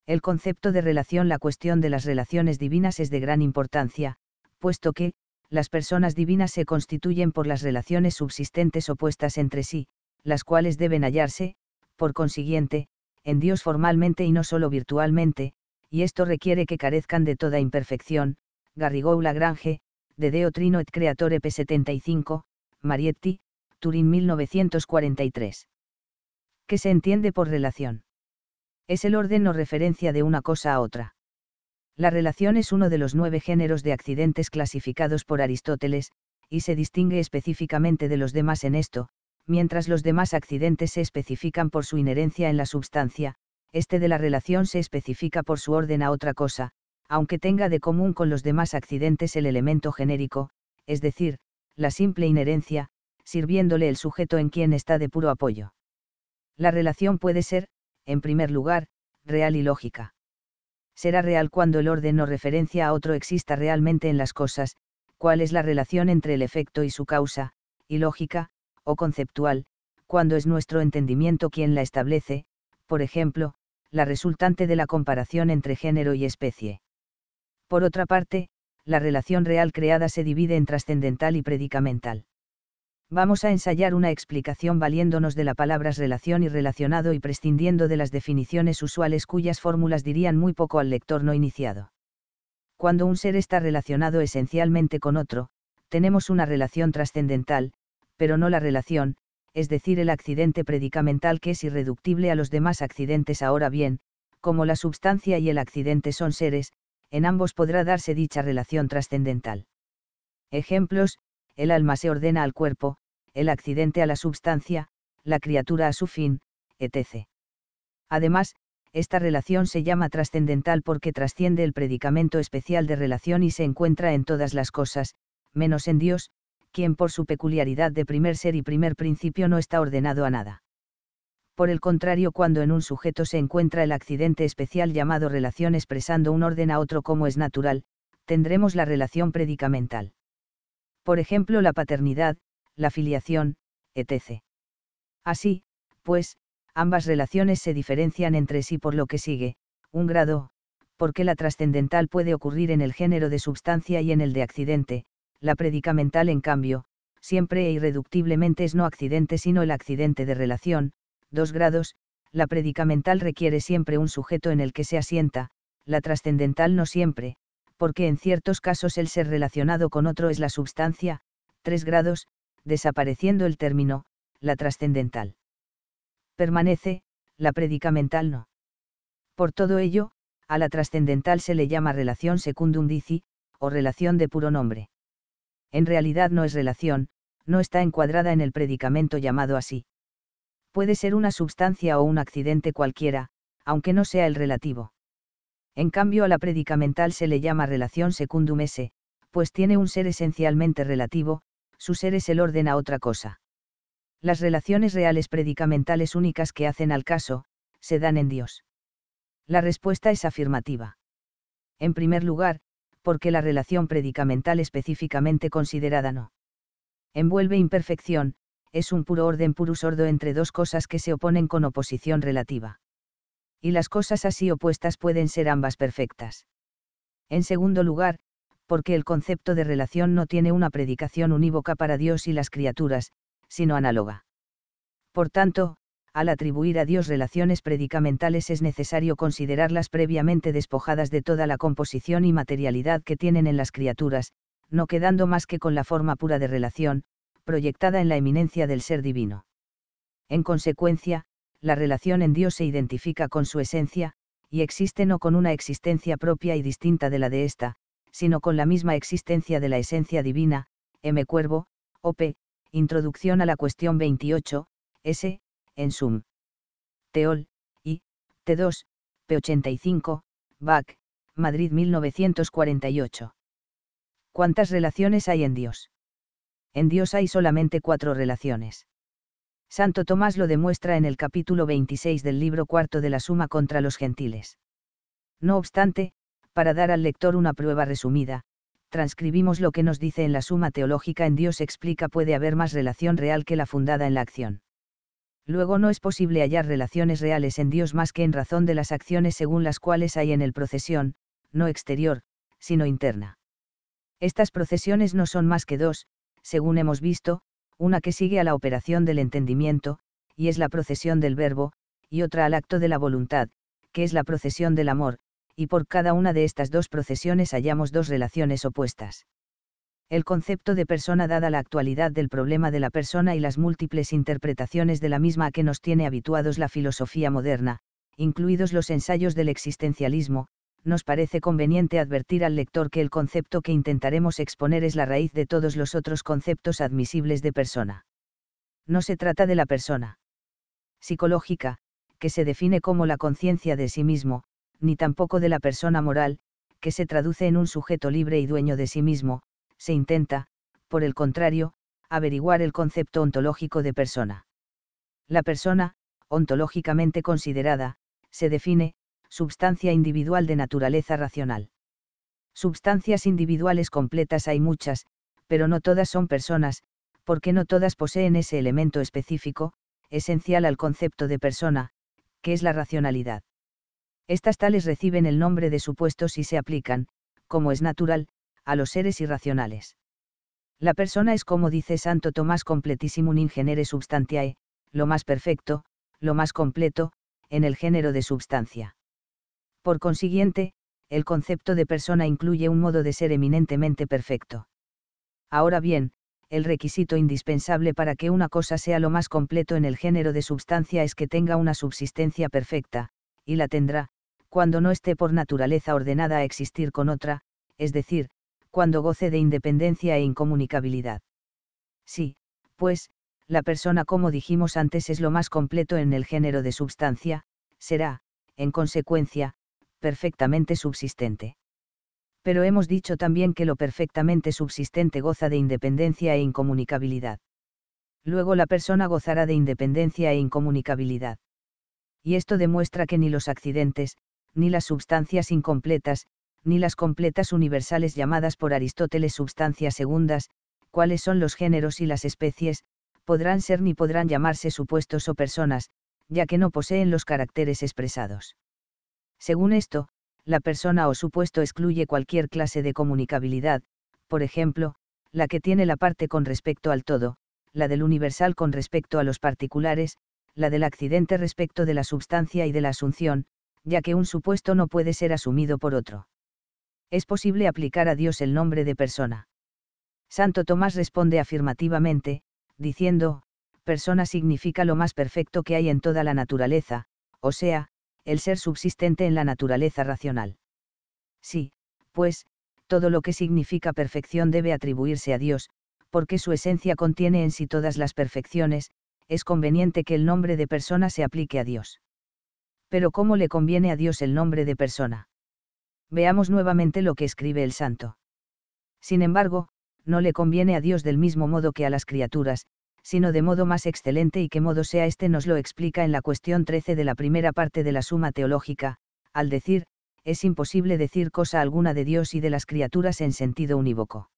El concepto de relación, la cuestión de las relaciones divinas es de gran importancia, puesto que, las personas divinas se constituyen por las relaciones subsistentes opuestas entre sí, las cuales deben hallarse, por consiguiente, en Dios formalmente y no solo virtualmente, y esto requiere que carezcan de toda imperfección, Garrigou Lagrange, de Deo Trino et Creatore P75, Marietti, Turín 1943. ¿Qué se entiende por relación? Es el orden o referencia de una cosa a otra. La relación es uno de los nueve géneros de accidentes clasificados por Aristóteles, y se distingue específicamente de los demás en esto, mientras los demás accidentes se especifican por su inherencia en la substancia, este de la relación se especifica por su orden a otra cosa, aunque tenga de común con los demás accidentes el elemento genérico, es decir, la simple inherencia, sirviéndole el sujeto en quien está de puro apoyo. La relación puede ser, en primer lugar, real y lógica. Será real cuando el orden o referencia a otro exista realmente en las cosas, cuál es la relación entre el efecto y su causa, y lógica, o conceptual, cuando es nuestro entendimiento quien la establece, por ejemplo, la resultante de la comparación entre género y especie. Por otra parte, la relación real creada se divide en trascendental y predicamental. Vamos a ensayar una explicación valiéndonos de la palabras relación y relacionado y prescindiendo de las definiciones usuales cuyas fórmulas dirían muy poco al lector no iniciado. Cuando un ser está relacionado esencialmente con otro, tenemos una relación trascendental, pero no la relación, es decir, el accidente predicamental que es irreductible a los demás accidentes. Ahora bien, como la substancia y el accidente son seres, en ambos podrá darse dicha relación trascendental. Ejemplos, el alma se ordena al cuerpo, el accidente a la substancia, la criatura a su fin, etc. Además, esta relación se llama trascendental porque trasciende el predicamento especial de relación y se encuentra en todas las cosas, menos en Dios, quien por su peculiaridad de primer ser y primer principio no está ordenado a nada. Por el contrario, cuando en un sujeto se encuentra el accidente especial llamado relación expresando un orden a otro como es natural, tendremos la relación predicamental. Por ejemplo, la paternidad, la filiación, etc. Así, pues, ambas relaciones se diferencian entre sí por lo que sigue, un grado, porque la trascendental puede ocurrir en el género de sustancia y en el de accidente, la predicamental en cambio, siempre e irreductiblemente es no accidente sino el accidente de relación, Dos grados, la predicamental requiere siempre un sujeto en el que se asienta, la trascendental no siempre, porque en ciertos casos el ser relacionado con otro es la substancia, 3 grados, desapareciendo el término, la trascendental. Permanece, la predicamental no. Por todo ello, a la trascendental se le llama relación secundum dici, o relación de puro nombre. En realidad no es relación, no está encuadrada en el predicamento llamado así puede ser una sustancia o un accidente cualquiera, aunque no sea el relativo. En cambio a la predicamental se le llama relación secundum esse, pues tiene un ser esencialmente relativo, su ser es el orden a otra cosa. Las relaciones reales predicamentales únicas que hacen al caso, se dan en Dios. La respuesta es afirmativa. En primer lugar, porque la relación predicamental específicamente considerada no envuelve imperfección, es un puro orden sordo entre dos cosas que se oponen con oposición relativa. Y las cosas así opuestas pueden ser ambas perfectas. En segundo lugar, porque el concepto de relación no tiene una predicación unívoca para Dios y las criaturas, sino análoga. Por tanto, al atribuir a Dios relaciones predicamentales es necesario considerarlas previamente despojadas de toda la composición y materialidad que tienen en las criaturas, no quedando más que con la forma pura de relación, proyectada en la eminencia del ser divino. En consecuencia, la relación en Dios se identifica con su esencia, y existe no con una existencia propia y distinta de la de ésta, sino con la misma existencia de la esencia divina, M. Cuervo, OP, Introducción a la cuestión 28, S, en sum. Teol, I, T2, P85, Bach, Madrid 1948. ¿Cuántas relaciones hay en Dios? en Dios hay solamente cuatro relaciones. Santo Tomás lo demuestra en el capítulo 26 del libro cuarto de la Suma contra los Gentiles. No obstante, para dar al lector una prueba resumida, transcribimos lo que nos dice en la Suma Teológica en Dios explica puede haber más relación real que la fundada en la acción. Luego no es posible hallar relaciones reales en Dios más que en razón de las acciones según las cuales hay en el procesión, no exterior, sino interna. Estas procesiones no son más que dos, según hemos visto, una que sigue a la operación del entendimiento, y es la procesión del verbo, y otra al acto de la voluntad, que es la procesión del amor, y por cada una de estas dos procesiones hallamos dos relaciones opuestas. El concepto de persona dada la actualidad del problema de la persona y las múltiples interpretaciones de la misma a que nos tiene habituados la filosofía moderna, incluidos los ensayos del existencialismo, nos parece conveniente advertir al lector que el concepto que intentaremos exponer es la raíz de todos los otros conceptos admisibles de persona. No se trata de la persona psicológica, que se define como la conciencia de sí mismo, ni tampoco de la persona moral, que se traduce en un sujeto libre y dueño de sí mismo, se intenta, por el contrario, averiguar el concepto ontológico de persona. La persona, ontológicamente considerada, se define, substancia individual de naturaleza racional. Substancias individuales completas hay muchas, pero no todas son personas, porque no todas poseen ese elemento específico, esencial al concepto de persona, que es la racionalidad. Estas tales reciben el nombre de supuestos y se aplican, como es natural, a los seres irracionales. La persona es como dice Santo Tomás completísimo un substantiae, lo más perfecto, lo más completo, en el género de substancia. Por consiguiente, el concepto de persona incluye un modo de ser eminentemente perfecto. Ahora bien, el requisito indispensable para que una cosa sea lo más completo en el género de substancia es que tenga una subsistencia perfecta, y la tendrá, cuando no esté por naturaleza ordenada a existir con otra, es decir, cuando goce de independencia e incomunicabilidad. Sí, pues, la persona como dijimos antes es lo más completo en el género de substancia, será, en consecuencia, perfectamente subsistente. Pero hemos dicho también que lo perfectamente subsistente goza de independencia e incomunicabilidad. Luego la persona gozará de independencia e incomunicabilidad. Y esto demuestra que ni los accidentes, ni las substancias incompletas, ni las completas universales llamadas por Aristóteles substancias segundas, cuáles son los géneros y las especies, podrán ser ni podrán llamarse supuestos o personas, ya que no poseen los caracteres expresados. Según esto, la persona o supuesto excluye cualquier clase de comunicabilidad, por ejemplo, la que tiene la parte con respecto al todo, la del universal con respecto a los particulares, la del accidente respecto de la substancia y de la asunción, ya que un supuesto no puede ser asumido por otro. Es posible aplicar a Dios el nombre de persona. Santo Tomás responde afirmativamente, diciendo, persona significa lo más perfecto que hay en toda la naturaleza, o sea, el ser subsistente en la naturaleza racional. Sí, pues, todo lo que significa perfección debe atribuirse a Dios, porque su esencia contiene en sí todas las perfecciones, es conveniente que el nombre de persona se aplique a Dios. Pero ¿cómo le conviene a Dios el nombre de persona? Veamos nuevamente lo que escribe el santo. Sin embargo, no le conviene a Dios del mismo modo que a las criaturas, sino de modo más excelente y qué modo sea este nos lo explica en la cuestión 13 de la primera parte de la Suma Teológica, al decir, es imposible decir cosa alguna de Dios y de las criaturas en sentido unívoco.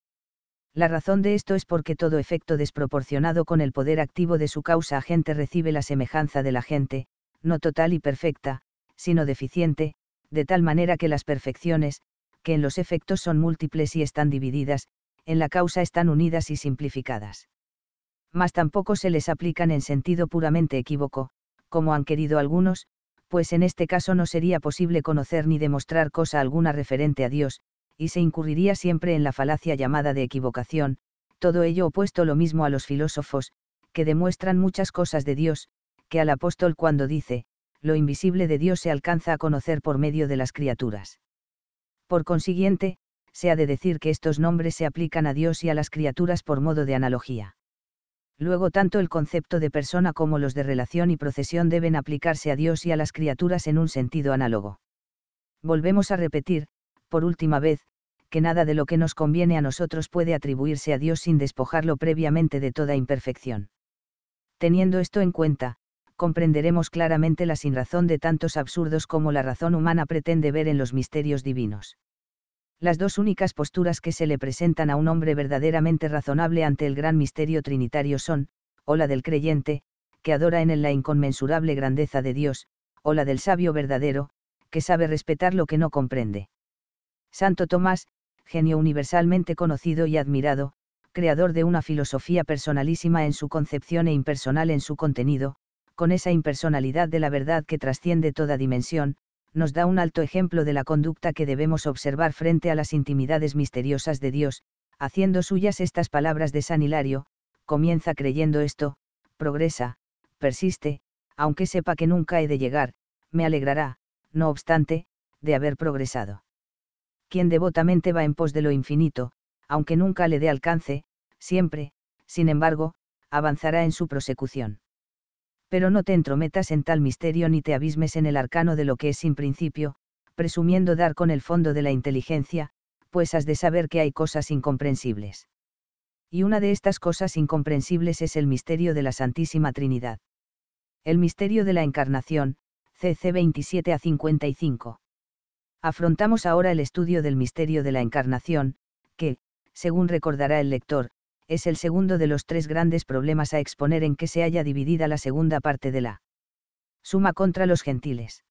La razón de esto es porque todo efecto desproporcionado con el poder activo de su causa agente recibe la semejanza de la gente, no total y perfecta, sino deficiente, de tal manera que las perfecciones, que en los efectos son múltiples y están divididas, en la causa están unidas y simplificadas mas tampoco se les aplican en sentido puramente equívoco, como han querido algunos, pues en este caso no sería posible conocer ni demostrar cosa alguna referente a Dios, y se incurriría siempre en la falacia llamada de equivocación, todo ello opuesto lo mismo a los filósofos, que demuestran muchas cosas de Dios, que al apóstol cuando dice, lo invisible de Dios se alcanza a conocer por medio de las criaturas. Por consiguiente, se ha de decir que estos nombres se aplican a Dios y a las criaturas por modo de analogía. Luego tanto el concepto de persona como los de relación y procesión deben aplicarse a Dios y a las criaturas en un sentido análogo. Volvemos a repetir, por última vez, que nada de lo que nos conviene a nosotros puede atribuirse a Dios sin despojarlo previamente de toda imperfección. Teniendo esto en cuenta, comprenderemos claramente la sinrazón de tantos absurdos como la razón humana pretende ver en los misterios divinos las dos únicas posturas que se le presentan a un hombre verdaderamente razonable ante el gran misterio trinitario son, o la del creyente, que adora en él la inconmensurable grandeza de Dios, o la del sabio verdadero, que sabe respetar lo que no comprende. Santo Tomás, genio universalmente conocido y admirado, creador de una filosofía personalísima en su concepción e impersonal en su contenido, con esa impersonalidad de la verdad que trasciende toda dimensión, nos da un alto ejemplo de la conducta que debemos observar frente a las intimidades misteriosas de Dios, haciendo suyas estas palabras de San Hilario, comienza creyendo esto, progresa, persiste, aunque sepa que nunca he de llegar, me alegrará, no obstante, de haber progresado. Quien devotamente va en pos de lo infinito, aunque nunca le dé alcance, siempre, sin embargo, avanzará en su prosecución pero no te entrometas en tal misterio ni te abismes en el arcano de lo que es sin principio, presumiendo dar con el fondo de la inteligencia, pues has de saber que hay cosas incomprensibles. Y una de estas cosas incomprensibles es el misterio de la Santísima Trinidad. El misterio de la Encarnación, CC 27 a 55. Afrontamos ahora el estudio del misterio de la Encarnación, que, según recordará el lector, es el segundo de los tres grandes problemas a exponer en que se haya dividida la segunda parte de la suma contra los gentiles.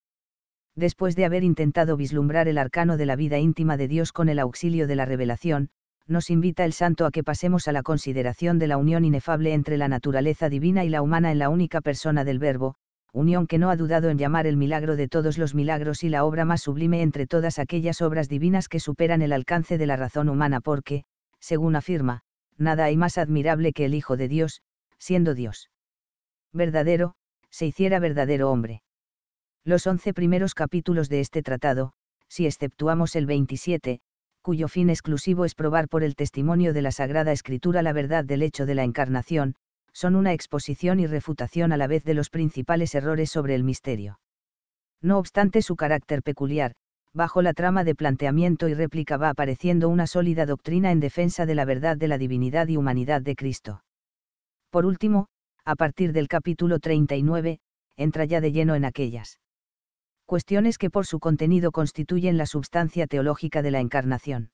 Después de haber intentado vislumbrar el arcano de la vida íntima de Dios con el auxilio de la revelación, nos invita el santo a que pasemos a la consideración de la unión inefable entre la naturaleza divina y la humana en la única persona del Verbo, unión que no ha dudado en llamar el milagro de todos los milagros y la obra más sublime entre todas aquellas obras divinas que superan el alcance de la razón humana porque, según afirma, nada hay más admirable que el Hijo de Dios, siendo Dios. Verdadero, se hiciera verdadero hombre. Los once primeros capítulos de este tratado, si exceptuamos el 27, cuyo fin exclusivo es probar por el testimonio de la Sagrada Escritura la verdad del hecho de la encarnación, son una exposición y refutación a la vez de los principales errores sobre el misterio. No obstante su carácter peculiar, bajo la trama de planteamiento y réplica va apareciendo una sólida doctrina en defensa de la verdad de la divinidad y humanidad de Cristo. Por último, a partir del capítulo 39, entra ya de lleno en aquellas cuestiones que por su contenido constituyen la substancia teológica de la encarnación.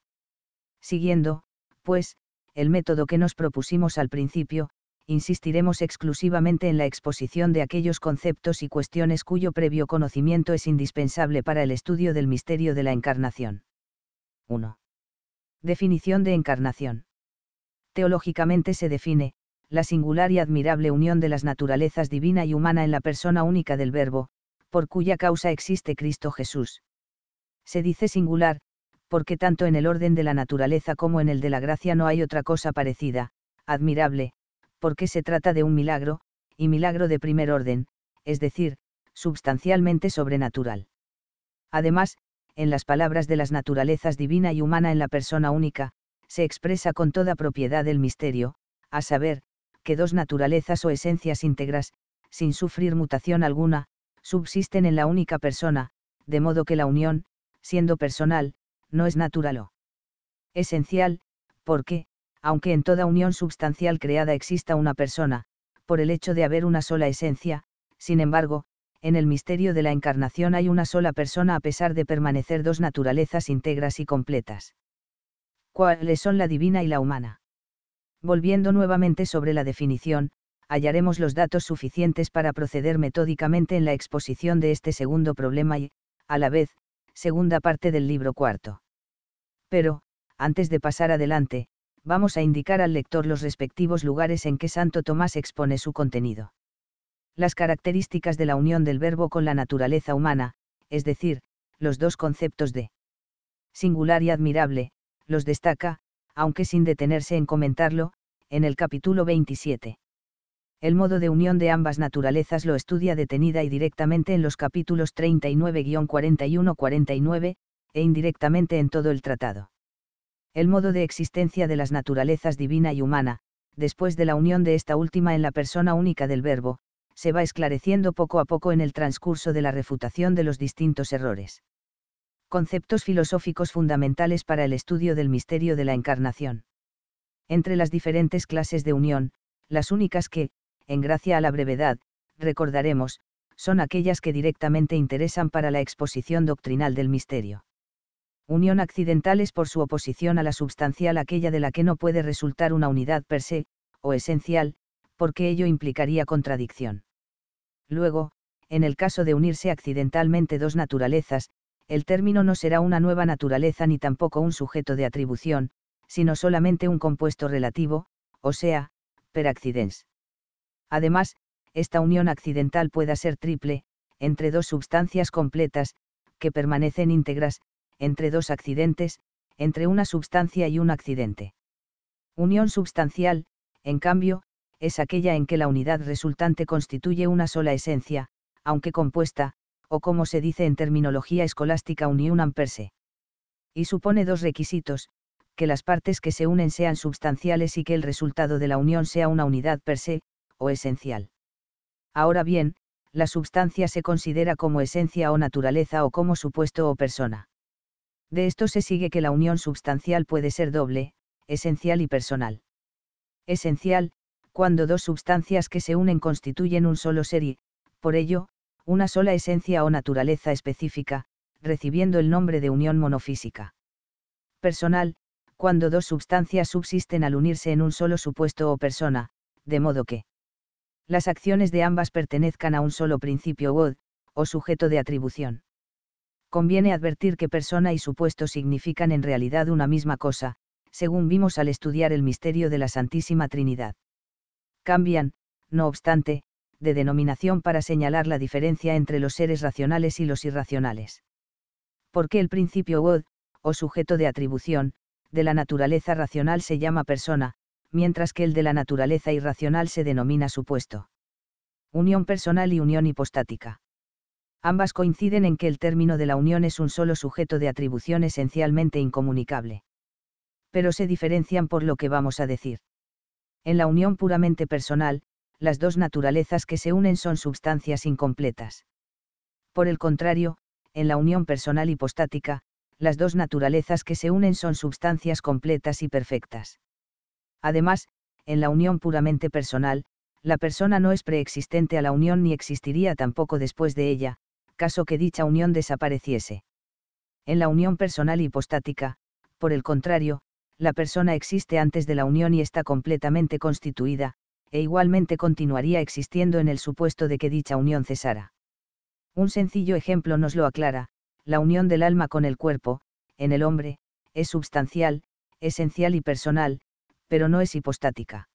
Siguiendo, pues, el método que nos propusimos al principio, insistiremos exclusivamente en la exposición de aquellos conceptos y cuestiones cuyo previo conocimiento es indispensable para el estudio del misterio de la encarnación. 1. Definición de encarnación. Teológicamente se define, la singular y admirable unión de las naturalezas divina y humana en la persona única del Verbo, por cuya causa existe Cristo Jesús. Se dice singular, porque tanto en el orden de la naturaleza como en el de la gracia no hay otra cosa parecida, admirable, porque se trata de un milagro, y milagro de primer orden, es decir, substancialmente sobrenatural. Además, en las palabras de las naturalezas divina y humana en la persona única, se expresa con toda propiedad el misterio, a saber, que dos naturalezas o esencias íntegras, sin sufrir mutación alguna, subsisten en la única persona, de modo que la unión, siendo personal, no es natural o esencial, porque, aunque en toda unión substancial creada exista una persona, por el hecho de haber una sola esencia, sin embargo, en el misterio de la encarnación hay una sola persona a pesar de permanecer dos naturalezas íntegras y completas. ¿Cuáles son la divina y la humana? Volviendo nuevamente sobre la definición, hallaremos los datos suficientes para proceder metódicamente en la exposición de este segundo problema y, a la vez, segunda parte del libro cuarto. Pero, antes de pasar adelante, vamos a indicar al lector los respectivos lugares en que Santo Tomás expone su contenido. Las características de la unión del verbo con la naturaleza humana, es decir, los dos conceptos de singular y admirable, los destaca, aunque sin detenerse en comentarlo, en el capítulo 27. El modo de unión de ambas naturalezas lo estudia detenida y directamente en los capítulos 39-41-49, e indirectamente en todo el tratado el modo de existencia de las naturalezas divina y humana, después de la unión de esta última en la persona única del verbo, se va esclareciendo poco a poco en el transcurso de la refutación de los distintos errores. Conceptos filosóficos fundamentales para el estudio del misterio de la encarnación. Entre las diferentes clases de unión, las únicas que, en gracia a la brevedad, recordaremos, son aquellas que directamente interesan para la exposición doctrinal del misterio unión accidental es por su oposición a la substancial aquella de la que no puede resultar una unidad per se, o esencial, porque ello implicaría contradicción. Luego, en el caso de unirse accidentalmente dos naturalezas, el término no será una nueva naturaleza ni tampoco un sujeto de atribución, sino solamente un compuesto relativo, o sea, per accidens. Además, esta unión accidental pueda ser triple, entre dos substancias completas, que permanecen íntegras, entre dos accidentes, entre una sustancia y un accidente. Unión substancial, en cambio, es aquella en que la unidad resultante constituye una sola esencia, aunque compuesta, o como se dice en terminología escolástica unión per se. Y supone dos requisitos, que las partes que se unen sean substanciales y que el resultado de la unión sea una unidad per se, o esencial. Ahora bien, la substancia se considera como esencia o naturaleza o como supuesto o persona. De esto se sigue que la unión substancial puede ser doble, esencial y personal. Esencial, cuando dos substancias que se unen constituyen un solo ser y, por ello, una sola esencia o naturaleza específica, recibiendo el nombre de unión monofísica. Personal, cuando dos substancias subsisten al unirse en un solo supuesto o persona, de modo que las acciones de ambas pertenezcan a un solo principio god, o sujeto de atribución conviene advertir que persona y supuesto significan en realidad una misma cosa, según vimos al estudiar el misterio de la Santísima Trinidad. Cambian, no obstante, de denominación para señalar la diferencia entre los seres racionales y los irracionales. Porque el principio God, o sujeto de atribución, de la naturaleza racional se llama persona, mientras que el de la naturaleza irracional se denomina supuesto. Unión personal y unión hipostática. Ambas coinciden en que el término de la unión es un solo sujeto de atribución esencialmente incomunicable. Pero se diferencian por lo que vamos a decir. En la unión puramente personal, las dos naturalezas que se unen son substancias incompletas. Por el contrario, en la unión personal hipostática, las dos naturalezas que se unen son substancias completas y perfectas. Además, en la unión puramente personal, la persona no es preexistente a la unión ni existiría tampoco después de ella, caso que dicha unión desapareciese. En la unión personal hipostática, por el contrario, la persona existe antes de la unión y está completamente constituida, e igualmente continuaría existiendo en el supuesto de que dicha unión cesara. Un sencillo ejemplo nos lo aclara, la unión del alma con el cuerpo, en el hombre, es substancial, esencial y personal, pero no es hipostática.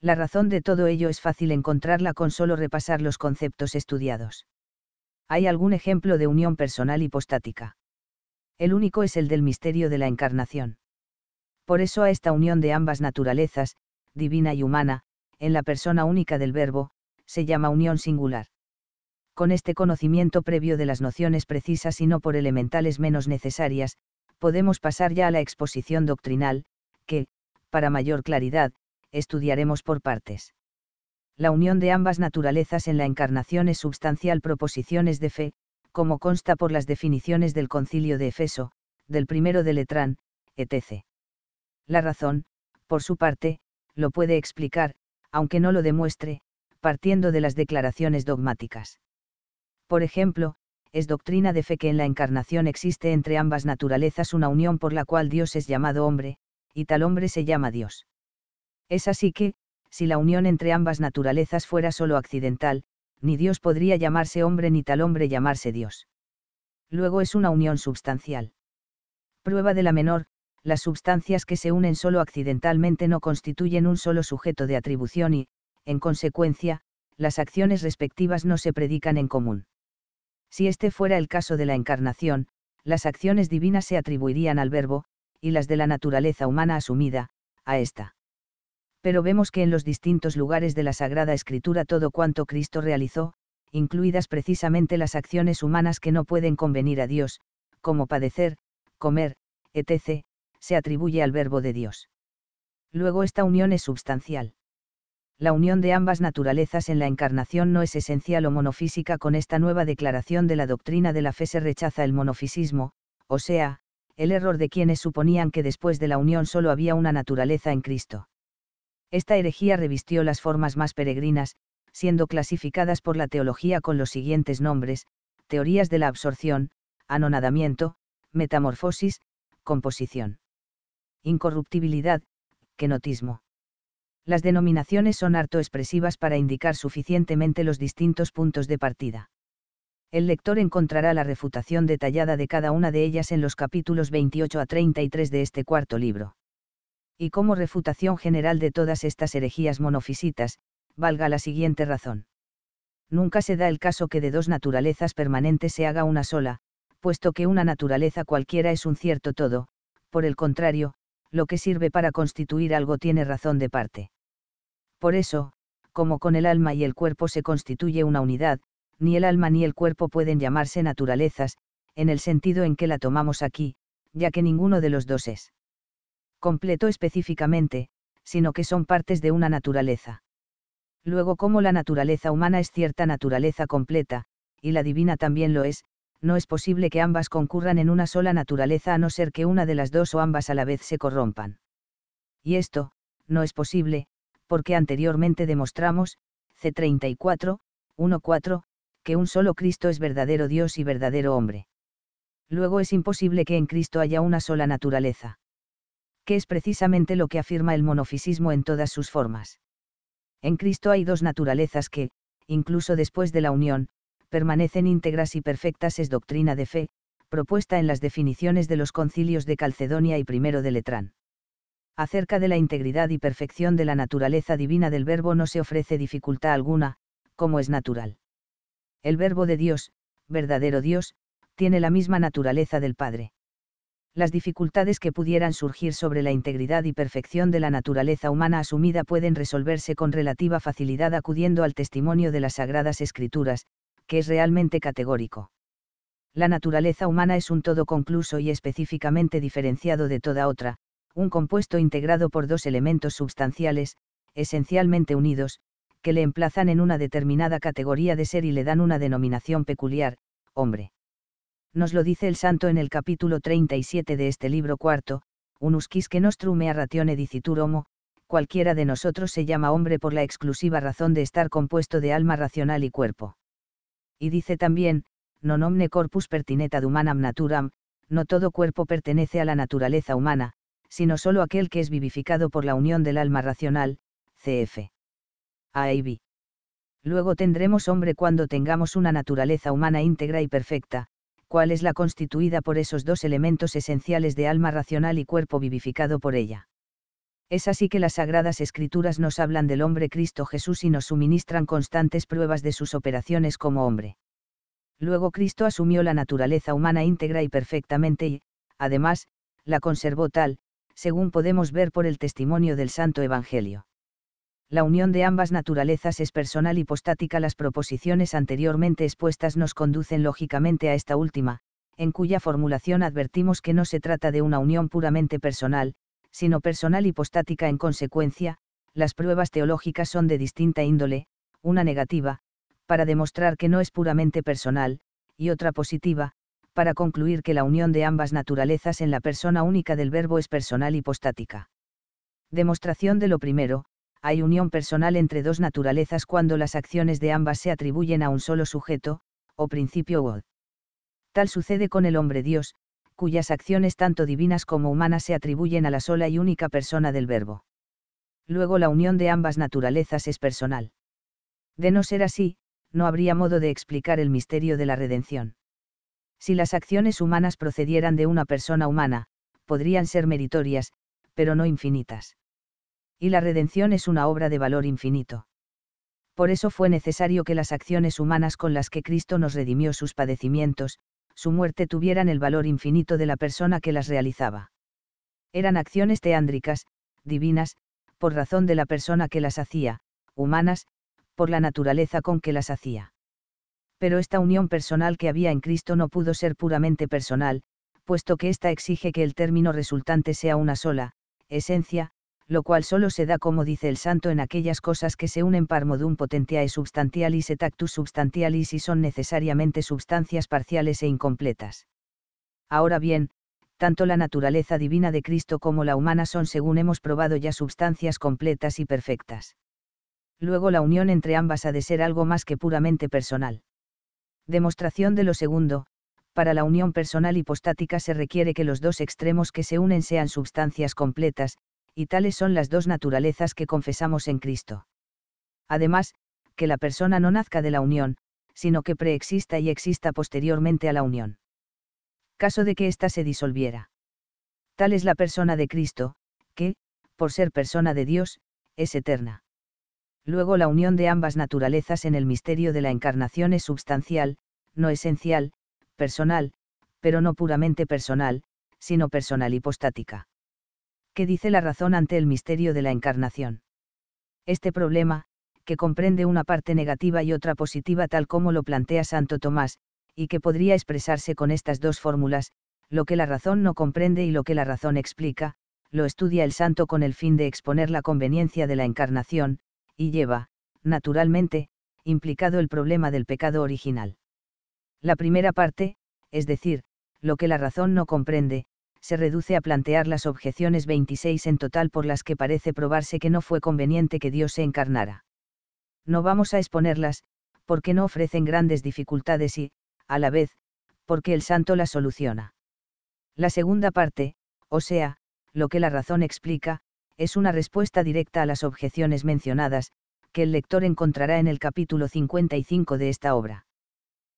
La razón de todo ello es fácil encontrarla con solo repasar los conceptos estudiados hay algún ejemplo de unión personal hipostática. El único es el del misterio de la encarnación. Por eso a esta unión de ambas naturalezas, divina y humana, en la persona única del verbo, se llama unión singular. Con este conocimiento previo de las nociones precisas y no por elementales menos necesarias, podemos pasar ya a la exposición doctrinal, que, para mayor claridad, estudiaremos por partes la unión de ambas naturalezas en la encarnación es substancial proposiciones de fe, como consta por las definiciones del concilio de Efeso, del primero de Letrán, etc. La razón, por su parte, lo puede explicar, aunque no lo demuestre, partiendo de las declaraciones dogmáticas. Por ejemplo, es doctrina de fe que en la encarnación existe entre ambas naturalezas una unión por la cual Dios es llamado hombre, y tal hombre se llama Dios. Es así que, si la unión entre ambas naturalezas fuera solo accidental, ni Dios podría llamarse hombre ni tal hombre llamarse Dios. Luego es una unión substancial. Prueba de la menor, las substancias que se unen solo accidentalmente no constituyen un solo sujeto de atribución y, en consecuencia, las acciones respectivas no se predican en común. Si este fuera el caso de la encarnación, las acciones divinas se atribuirían al Verbo, y las de la naturaleza humana asumida, a esta pero vemos que en los distintos lugares de la Sagrada Escritura todo cuanto Cristo realizó, incluidas precisamente las acciones humanas que no pueden convenir a Dios, como padecer, comer, etc., se atribuye al verbo de Dios. Luego esta unión es substancial. La unión de ambas naturalezas en la encarnación no es esencial o monofísica con esta nueva declaración de la doctrina de la fe se rechaza el monofisismo, o sea, el error de quienes suponían que después de la unión solo había una naturaleza en Cristo. Esta herejía revistió las formas más peregrinas, siendo clasificadas por la teología con los siguientes nombres, teorías de la absorción, anonadamiento, metamorfosis, composición. Incorruptibilidad, kenotismo. Las denominaciones son harto expresivas para indicar suficientemente los distintos puntos de partida. El lector encontrará la refutación detallada de cada una de ellas en los capítulos 28 a 33 de este cuarto libro y como refutación general de todas estas herejías monofisitas, valga la siguiente razón. Nunca se da el caso que de dos naturalezas permanentes se haga una sola, puesto que una naturaleza cualquiera es un cierto todo, por el contrario, lo que sirve para constituir algo tiene razón de parte. Por eso, como con el alma y el cuerpo se constituye una unidad, ni el alma ni el cuerpo pueden llamarse naturalezas, en el sentido en que la tomamos aquí, ya que ninguno de los dos es completo específicamente, sino que son partes de una naturaleza. Luego como la naturaleza humana es cierta naturaleza completa, y la divina también lo es, no es posible que ambas concurran en una sola naturaleza a no ser que una de las dos o ambas a la vez se corrompan. Y esto, no es posible, porque anteriormente demostramos, C34, 1.4, que un solo Cristo es verdadero Dios y verdadero hombre. Luego es imposible que en Cristo haya una sola naturaleza que es precisamente lo que afirma el monofisismo en todas sus formas. En Cristo hay dos naturalezas que, incluso después de la unión, permanecen íntegras y perfectas es doctrina de fe, propuesta en las definiciones de los concilios de Calcedonia y primero de Letrán. Acerca de la integridad y perfección de la naturaleza divina del Verbo no se ofrece dificultad alguna, como es natural. El Verbo de Dios, verdadero Dios, tiene la misma naturaleza del Padre las dificultades que pudieran surgir sobre la integridad y perfección de la naturaleza humana asumida pueden resolverse con relativa facilidad acudiendo al testimonio de las Sagradas Escrituras, que es realmente categórico. La naturaleza humana es un todo concluso y específicamente diferenciado de toda otra, un compuesto integrado por dos elementos substanciales, esencialmente unidos, que le emplazan en una determinada categoría de ser y le dan una denominación peculiar, hombre nos lo dice el santo en el capítulo 37 de este libro cuarto, unusquis que nostrum mea ratione dicitur homo, cualquiera de nosotros se llama hombre por la exclusiva razón de estar compuesto de alma racional y cuerpo. Y dice también, non omne corpus pertinet ad humanam naturam, no todo cuerpo pertenece a la naturaleza humana, sino solo aquel que es vivificado por la unión del alma racional, cf. A B. Luego tendremos hombre cuando tengamos una naturaleza humana íntegra y perfecta, cuál es la constituida por esos dos elementos esenciales de alma racional y cuerpo vivificado por ella. Es así que las sagradas escrituras nos hablan del hombre Cristo Jesús y nos suministran constantes pruebas de sus operaciones como hombre. Luego Cristo asumió la naturaleza humana íntegra y perfectamente y, además, la conservó tal, según podemos ver por el testimonio del Santo Evangelio la unión de ambas naturalezas es personal y postática. Las proposiciones anteriormente expuestas nos conducen lógicamente a esta última, en cuya formulación advertimos que no se trata de una unión puramente personal, sino personal y postática. En consecuencia, las pruebas teológicas son de distinta índole, una negativa, para demostrar que no es puramente personal, y otra positiva, para concluir que la unión de ambas naturalezas en la persona única del verbo es personal y postática. Demostración de lo primero, hay unión personal entre dos naturalezas cuando las acciones de ambas se atribuyen a un solo sujeto, o principio God. Tal sucede con el hombre Dios, cuyas acciones tanto divinas como humanas se atribuyen a la sola y única persona del verbo. Luego la unión de ambas naturalezas es personal. De no ser así, no habría modo de explicar el misterio de la redención. Si las acciones humanas procedieran de una persona humana, podrían ser meritorias, pero no infinitas y la redención es una obra de valor infinito. Por eso fue necesario que las acciones humanas con las que Cristo nos redimió sus padecimientos, su muerte tuvieran el valor infinito de la persona que las realizaba. Eran acciones teándricas, divinas, por razón de la persona que las hacía, humanas, por la naturaleza con que las hacía. Pero esta unión personal que había en Cristo no pudo ser puramente personal, puesto que ésta exige que el término resultante sea una sola, esencia, lo cual solo se da como dice el santo en aquellas cosas que se unen par modum potentiae substantialis et actus substantialis y son necesariamente substancias parciales e incompletas. Ahora bien, tanto la naturaleza divina de Cristo como la humana son según hemos probado ya substancias completas y perfectas. Luego la unión entre ambas ha de ser algo más que puramente personal. Demostración de lo segundo, para la unión personal hipostática se requiere que los dos extremos que se unen sean substancias completas, y tales son las dos naturalezas que confesamos en Cristo. Además, que la persona no nazca de la unión, sino que preexista y exista posteriormente a la unión. Caso de que ésta se disolviera. Tal es la persona de Cristo, que, por ser persona de Dios, es eterna. Luego la unión de ambas naturalezas en el misterio de la encarnación es substancial, no esencial, personal, pero no puramente personal, sino personal hipostática. ¿Qué dice la razón ante el misterio de la encarnación? Este problema, que comprende una parte negativa y otra positiva tal como lo plantea Santo Tomás, y que podría expresarse con estas dos fórmulas, lo que la razón no comprende y lo que la razón explica, lo estudia el santo con el fin de exponer la conveniencia de la encarnación, y lleva, naturalmente, implicado el problema del pecado original. La primera parte, es decir, lo que la razón no comprende, se reduce a plantear las objeciones 26 en total por las que parece probarse que no fue conveniente que Dios se encarnara. No vamos a exponerlas, porque no ofrecen grandes dificultades y, a la vez, porque el santo las soluciona. La segunda parte, o sea, lo que la razón explica, es una respuesta directa a las objeciones mencionadas, que el lector encontrará en el capítulo 55 de esta obra.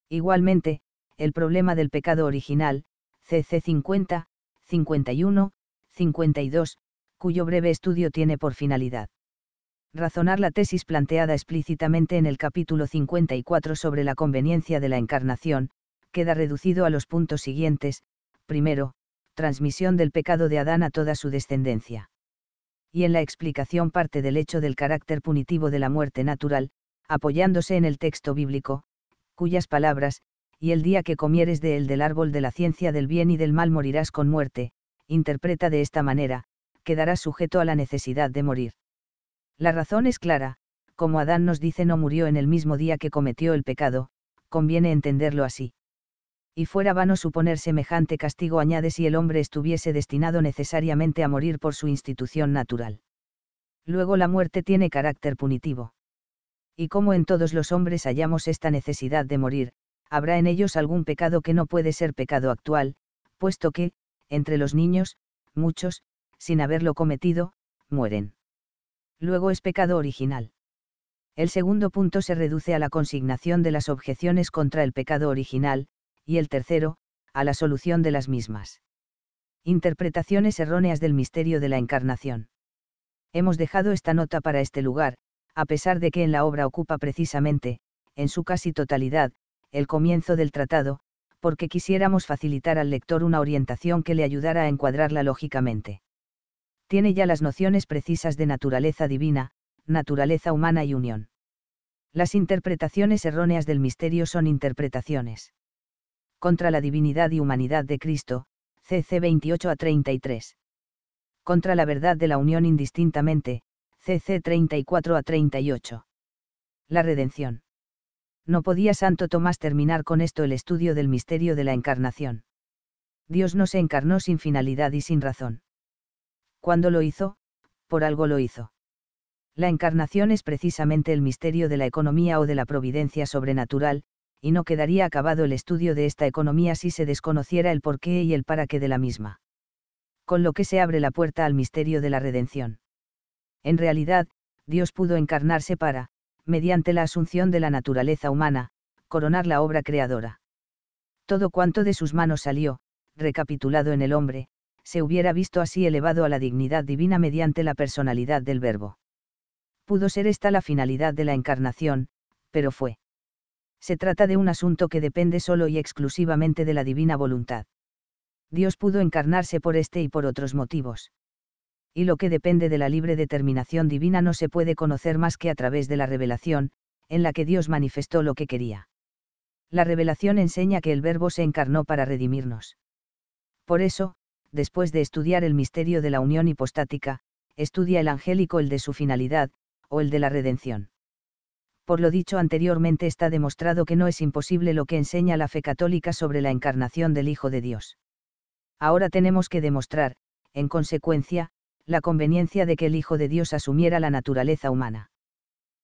Igualmente, el problema del pecado original, CC50, 51, 52, cuyo breve estudio tiene por finalidad razonar la tesis planteada explícitamente en el capítulo 54 sobre la conveniencia de la encarnación, queda reducido a los puntos siguientes, primero, transmisión del pecado de Adán a toda su descendencia. Y en la explicación parte del hecho del carácter punitivo de la muerte natural, apoyándose en el texto bíblico, cuyas palabras, y el día que comieres de él del árbol de la ciencia del bien y del mal morirás con muerte, interpreta de esta manera, quedarás sujeto a la necesidad de morir. La razón es clara, como Adán nos dice no murió en el mismo día que cometió el pecado, conviene entenderlo así. Y fuera vano suponer semejante castigo añade si el hombre estuviese destinado necesariamente a morir por su institución natural. Luego la muerte tiene carácter punitivo. Y como en todos los hombres hallamos esta necesidad de morir, habrá en ellos algún pecado que no puede ser pecado actual, puesto que, entre los niños, muchos, sin haberlo cometido, mueren. Luego es pecado original. El segundo punto se reduce a la consignación de las objeciones contra el pecado original, y el tercero, a la solución de las mismas. Interpretaciones erróneas del misterio de la encarnación. Hemos dejado esta nota para este lugar, a pesar de que en la obra ocupa precisamente, en su casi totalidad, el comienzo del tratado, porque quisiéramos facilitar al lector una orientación que le ayudara a encuadrarla lógicamente. Tiene ya las nociones precisas de naturaleza divina, naturaleza humana y unión. Las interpretaciones erróneas del misterio son interpretaciones. Contra la divinidad y humanidad de Cristo, CC 28 a 33. Contra la verdad de la unión indistintamente, CC 34 a 38. La redención no podía Santo Tomás terminar con esto el estudio del misterio de la encarnación. Dios no se encarnó sin finalidad y sin razón. Cuando lo hizo, por algo lo hizo. La encarnación es precisamente el misterio de la economía o de la providencia sobrenatural, y no quedaría acabado el estudio de esta economía si se desconociera el porqué y el para qué de la misma. Con lo que se abre la puerta al misterio de la redención. En realidad, Dios pudo encarnarse para, mediante la asunción de la naturaleza humana, coronar la obra creadora. Todo cuanto de sus manos salió, recapitulado en el hombre, se hubiera visto así elevado a la dignidad divina mediante la personalidad del Verbo. Pudo ser esta la finalidad de la encarnación, pero fue. Se trata de un asunto que depende solo y exclusivamente de la divina voluntad. Dios pudo encarnarse por este y por otros motivos y lo que depende de la libre determinación divina no se puede conocer más que a través de la revelación, en la que Dios manifestó lo que quería. La revelación enseña que el Verbo se encarnó para redimirnos. Por eso, después de estudiar el misterio de la unión hipostática, estudia el angélico el de su finalidad, o el de la redención. Por lo dicho anteriormente está demostrado que no es imposible lo que enseña la fe católica sobre la encarnación del Hijo de Dios. Ahora tenemos que demostrar, en consecuencia, la conveniencia de que el Hijo de Dios asumiera la naturaleza humana.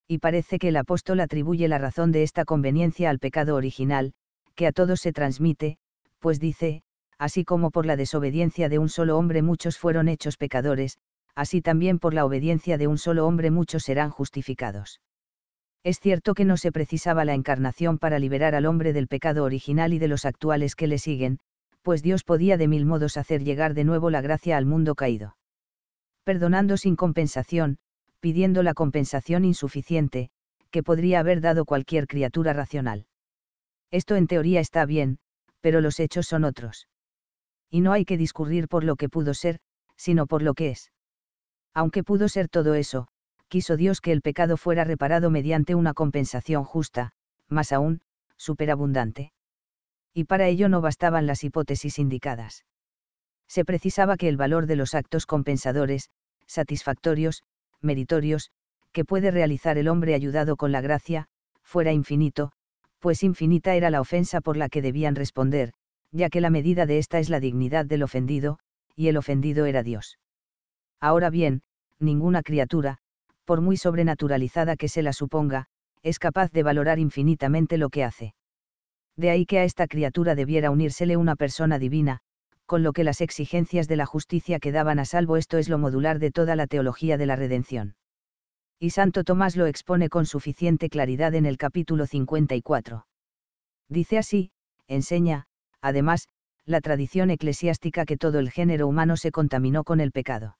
Y parece que el apóstol atribuye la razón de esta conveniencia al pecado original, que a todos se transmite, pues dice, así como por la desobediencia de un solo hombre muchos fueron hechos pecadores, así también por la obediencia de un solo hombre muchos serán justificados. Es cierto que no se precisaba la encarnación para liberar al hombre del pecado original y de los actuales que le siguen, pues Dios podía de mil modos hacer llegar de nuevo la gracia al mundo caído perdonando sin compensación, pidiendo la compensación insuficiente, que podría haber dado cualquier criatura racional. Esto en teoría está bien, pero los hechos son otros. Y no hay que discurrir por lo que pudo ser, sino por lo que es. Aunque pudo ser todo eso, quiso Dios que el pecado fuera reparado mediante una compensación justa, más aún, superabundante. Y para ello no bastaban las hipótesis indicadas se precisaba que el valor de los actos compensadores, satisfactorios, meritorios, que puede realizar el hombre ayudado con la gracia, fuera infinito, pues infinita era la ofensa por la que debían responder, ya que la medida de esta es la dignidad del ofendido, y el ofendido era Dios. Ahora bien, ninguna criatura, por muy sobrenaturalizada que se la suponga, es capaz de valorar infinitamente lo que hace. De ahí que a esta criatura debiera unírsele una persona divina, con lo que las exigencias de la justicia quedaban a salvo. Esto es lo modular de toda la teología de la redención. Y Santo Tomás lo expone con suficiente claridad en el capítulo 54. Dice así, enseña, además, la tradición eclesiástica que todo el género humano se contaminó con el pecado.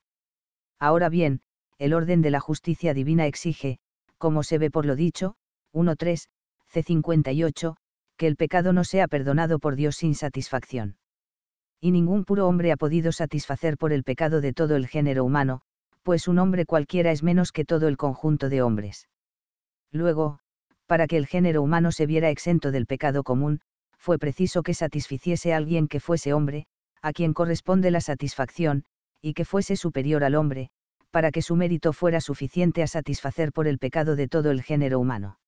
Ahora bien, el orden de la justicia divina exige, como se ve por lo dicho, 1.3, C58, que el pecado no sea perdonado por Dios sin satisfacción y ningún puro hombre ha podido satisfacer por el pecado de todo el género humano, pues un hombre cualquiera es menos que todo el conjunto de hombres. Luego, para que el género humano se viera exento del pecado común, fue preciso que satisficiese alguien que fuese hombre, a quien corresponde la satisfacción, y que fuese superior al hombre, para que su mérito fuera suficiente a satisfacer por el pecado de todo el género humano.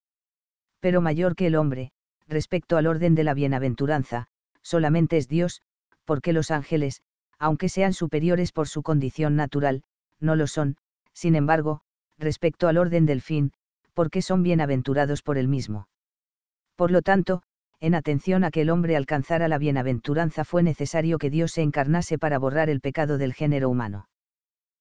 Pero mayor que el hombre, respecto al orden de la bienaventuranza, solamente es Dios, porque los ángeles, aunque sean superiores por su condición natural, no lo son, sin embargo, respecto al orden del fin, porque son bienaventurados por el mismo. Por lo tanto, en atención a que el hombre alcanzara la bienaventuranza fue necesario que Dios se encarnase para borrar el pecado del género humano.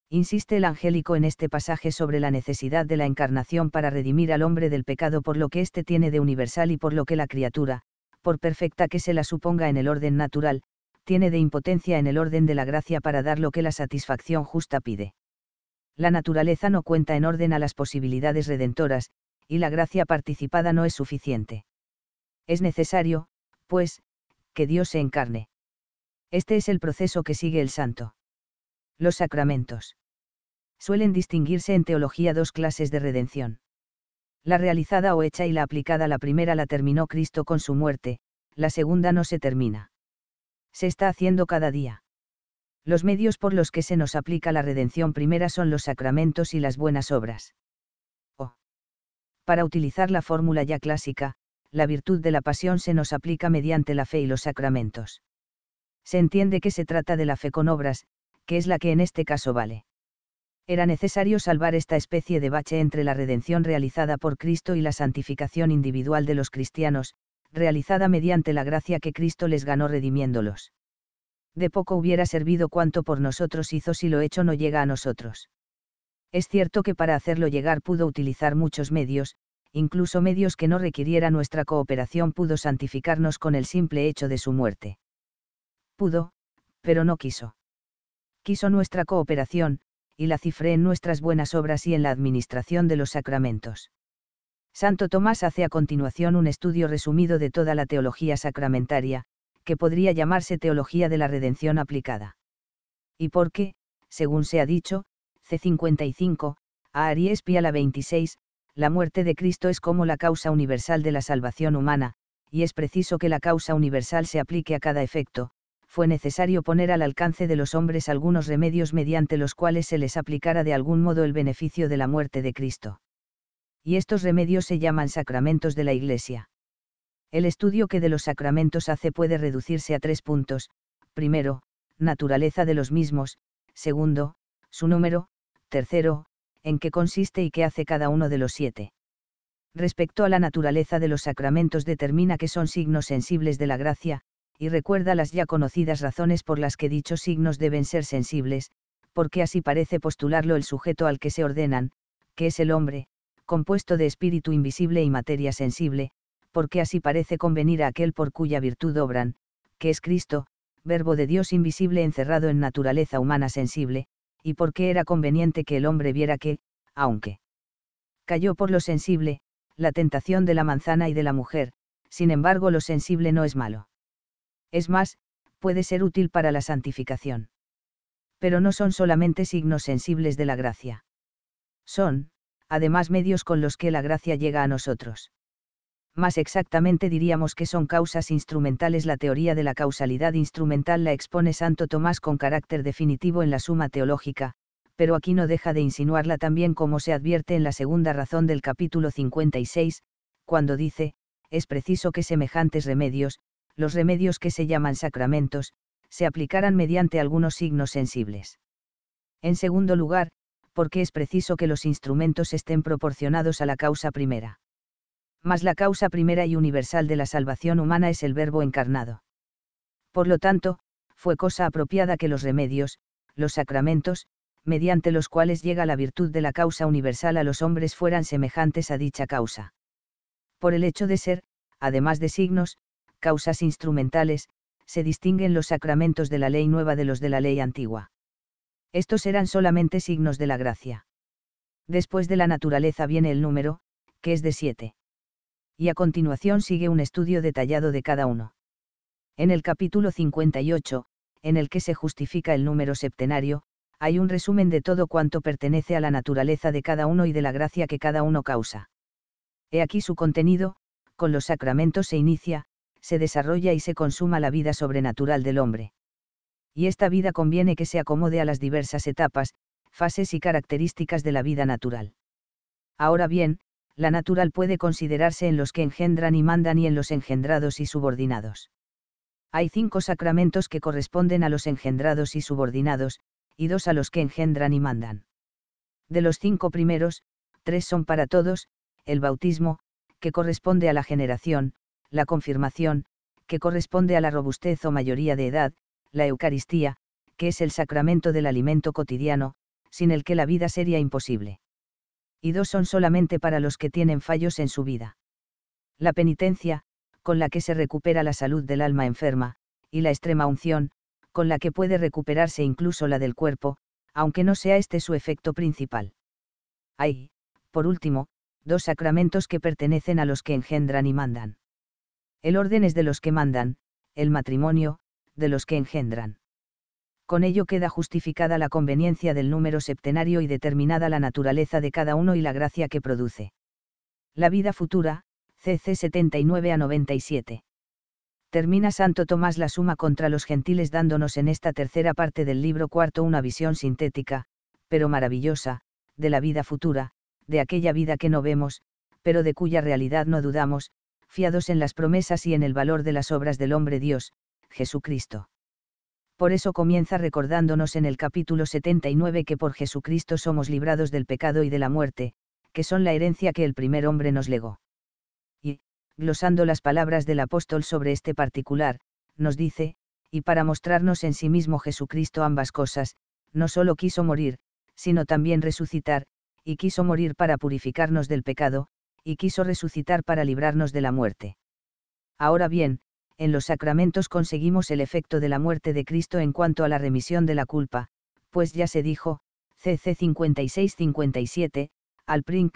Insiste el angélico en este pasaje sobre la necesidad de la encarnación para redimir al hombre del pecado por lo que éste tiene de universal y por lo que la criatura, por perfecta que se la suponga en el orden natural, tiene de impotencia en el orden de la gracia para dar lo que la satisfacción justa pide. La naturaleza no cuenta en orden a las posibilidades redentoras, y la gracia participada no es suficiente. Es necesario, pues, que Dios se encarne. Este es el proceso que sigue el santo. Los sacramentos. Suelen distinguirse en teología dos clases de redención. La realizada o hecha y la aplicada la primera la terminó Cristo con su muerte, la segunda no se termina se está haciendo cada día. Los medios por los que se nos aplica la redención primera son los sacramentos y las buenas obras. O. Para utilizar la fórmula ya clásica, la virtud de la pasión se nos aplica mediante la fe y los sacramentos. Se entiende que se trata de la fe con obras, que es la que en este caso vale. Era necesario salvar esta especie de bache entre la redención realizada por Cristo y la santificación individual de los cristianos, realizada mediante la gracia que Cristo les ganó redimiéndolos. De poco hubiera servido cuanto por nosotros hizo si lo hecho no llega a nosotros. Es cierto que para hacerlo llegar pudo utilizar muchos medios, incluso medios que no requiriera nuestra cooperación pudo santificarnos con el simple hecho de su muerte. Pudo, pero no quiso. Quiso nuestra cooperación, y la cifré en nuestras buenas obras y en la administración de los sacramentos. Santo Tomás hace a continuación un estudio resumido de toda la teología sacramentaria, que podría llamarse teología de la redención aplicada. Y porque, según se ha dicho, C55, a Aries la 26, la muerte de Cristo es como la causa universal de la salvación humana, y es preciso que la causa universal se aplique a cada efecto, fue necesario poner al alcance de los hombres algunos remedios mediante los cuales se les aplicara de algún modo el beneficio de la muerte de Cristo y estos remedios se llaman sacramentos de la Iglesia. El estudio que de los sacramentos hace puede reducirse a tres puntos, primero, naturaleza de los mismos, segundo, su número, tercero, en qué consiste y qué hace cada uno de los siete. Respecto a la naturaleza de los sacramentos determina que son signos sensibles de la gracia, y recuerda las ya conocidas razones por las que dichos signos deben ser sensibles, porque así parece postularlo el sujeto al que se ordenan, que es el hombre, compuesto de espíritu invisible y materia sensible, porque así parece convenir a aquel por cuya virtud obran, que es Cristo, verbo de Dios invisible encerrado en naturaleza humana sensible, y porque era conveniente que el hombre viera que, aunque cayó por lo sensible, la tentación de la manzana y de la mujer, sin embargo lo sensible no es malo. Es más, puede ser útil para la santificación. Pero no son solamente signos sensibles de la gracia. Son, además medios con los que la gracia llega a nosotros. Más exactamente diríamos que son causas instrumentales. La teoría de la causalidad instrumental la expone Santo Tomás con carácter definitivo en la Suma Teológica, pero aquí no deja de insinuarla también como se advierte en la segunda razón del capítulo 56, cuando dice, es preciso que semejantes remedios, los remedios que se llaman sacramentos, se aplicaran mediante algunos signos sensibles. En segundo lugar, porque es preciso que los instrumentos estén proporcionados a la causa primera. Mas la causa primera y universal de la salvación humana es el Verbo encarnado. Por lo tanto, fue cosa apropiada que los remedios, los sacramentos, mediante los cuales llega la virtud de la causa universal a los hombres fueran semejantes a dicha causa. Por el hecho de ser, además de signos, causas instrumentales, se distinguen los sacramentos de la ley nueva de los de la ley antigua. Estos eran solamente signos de la gracia. Después de la naturaleza viene el número, que es de siete. Y a continuación sigue un estudio detallado de cada uno. En el capítulo 58, en el que se justifica el número septenario, hay un resumen de todo cuanto pertenece a la naturaleza de cada uno y de la gracia que cada uno causa. He aquí su contenido, con los sacramentos se inicia, se desarrolla y se consuma la vida sobrenatural del hombre y esta vida conviene que se acomode a las diversas etapas, fases y características de la vida natural. Ahora bien, la natural puede considerarse en los que engendran y mandan y en los engendrados y subordinados. Hay cinco sacramentos que corresponden a los engendrados y subordinados, y dos a los que engendran y mandan. De los cinco primeros, tres son para todos, el bautismo, que corresponde a la generación, la confirmación, que corresponde a la robustez o mayoría de edad, la Eucaristía, que es el sacramento del alimento cotidiano, sin el que la vida sería imposible. Y dos son solamente para los que tienen fallos en su vida. La penitencia, con la que se recupera la salud del alma enferma, y la extrema unción, con la que puede recuperarse incluso la del cuerpo, aunque no sea este su efecto principal. Hay, por último, dos sacramentos que pertenecen a los que engendran y mandan. El orden es de los que mandan, el matrimonio, de los que engendran. Con ello queda justificada la conveniencia del número septenario y determinada la naturaleza de cada uno y la gracia que produce. La vida futura, CC 79 a 97. Termina Santo Tomás la suma contra los gentiles dándonos en esta tercera parte del libro cuarto una visión sintética, pero maravillosa, de la vida futura, de aquella vida que no vemos, pero de cuya realidad no dudamos, fiados en las promesas y en el valor de las obras del hombre Dios, Jesucristo. Por eso comienza recordándonos en el capítulo 79 que por Jesucristo somos librados del pecado y de la muerte, que son la herencia que el primer hombre nos legó. Y, glosando las palabras del apóstol sobre este particular, nos dice, y para mostrarnos en sí mismo Jesucristo ambas cosas, no solo quiso morir, sino también resucitar, y quiso morir para purificarnos del pecado, y quiso resucitar para librarnos de la muerte. Ahora bien, en los sacramentos conseguimos el efecto de la muerte de Cristo en cuanto a la remisión de la culpa, pues ya se dijo, CC 56-57, al Princ,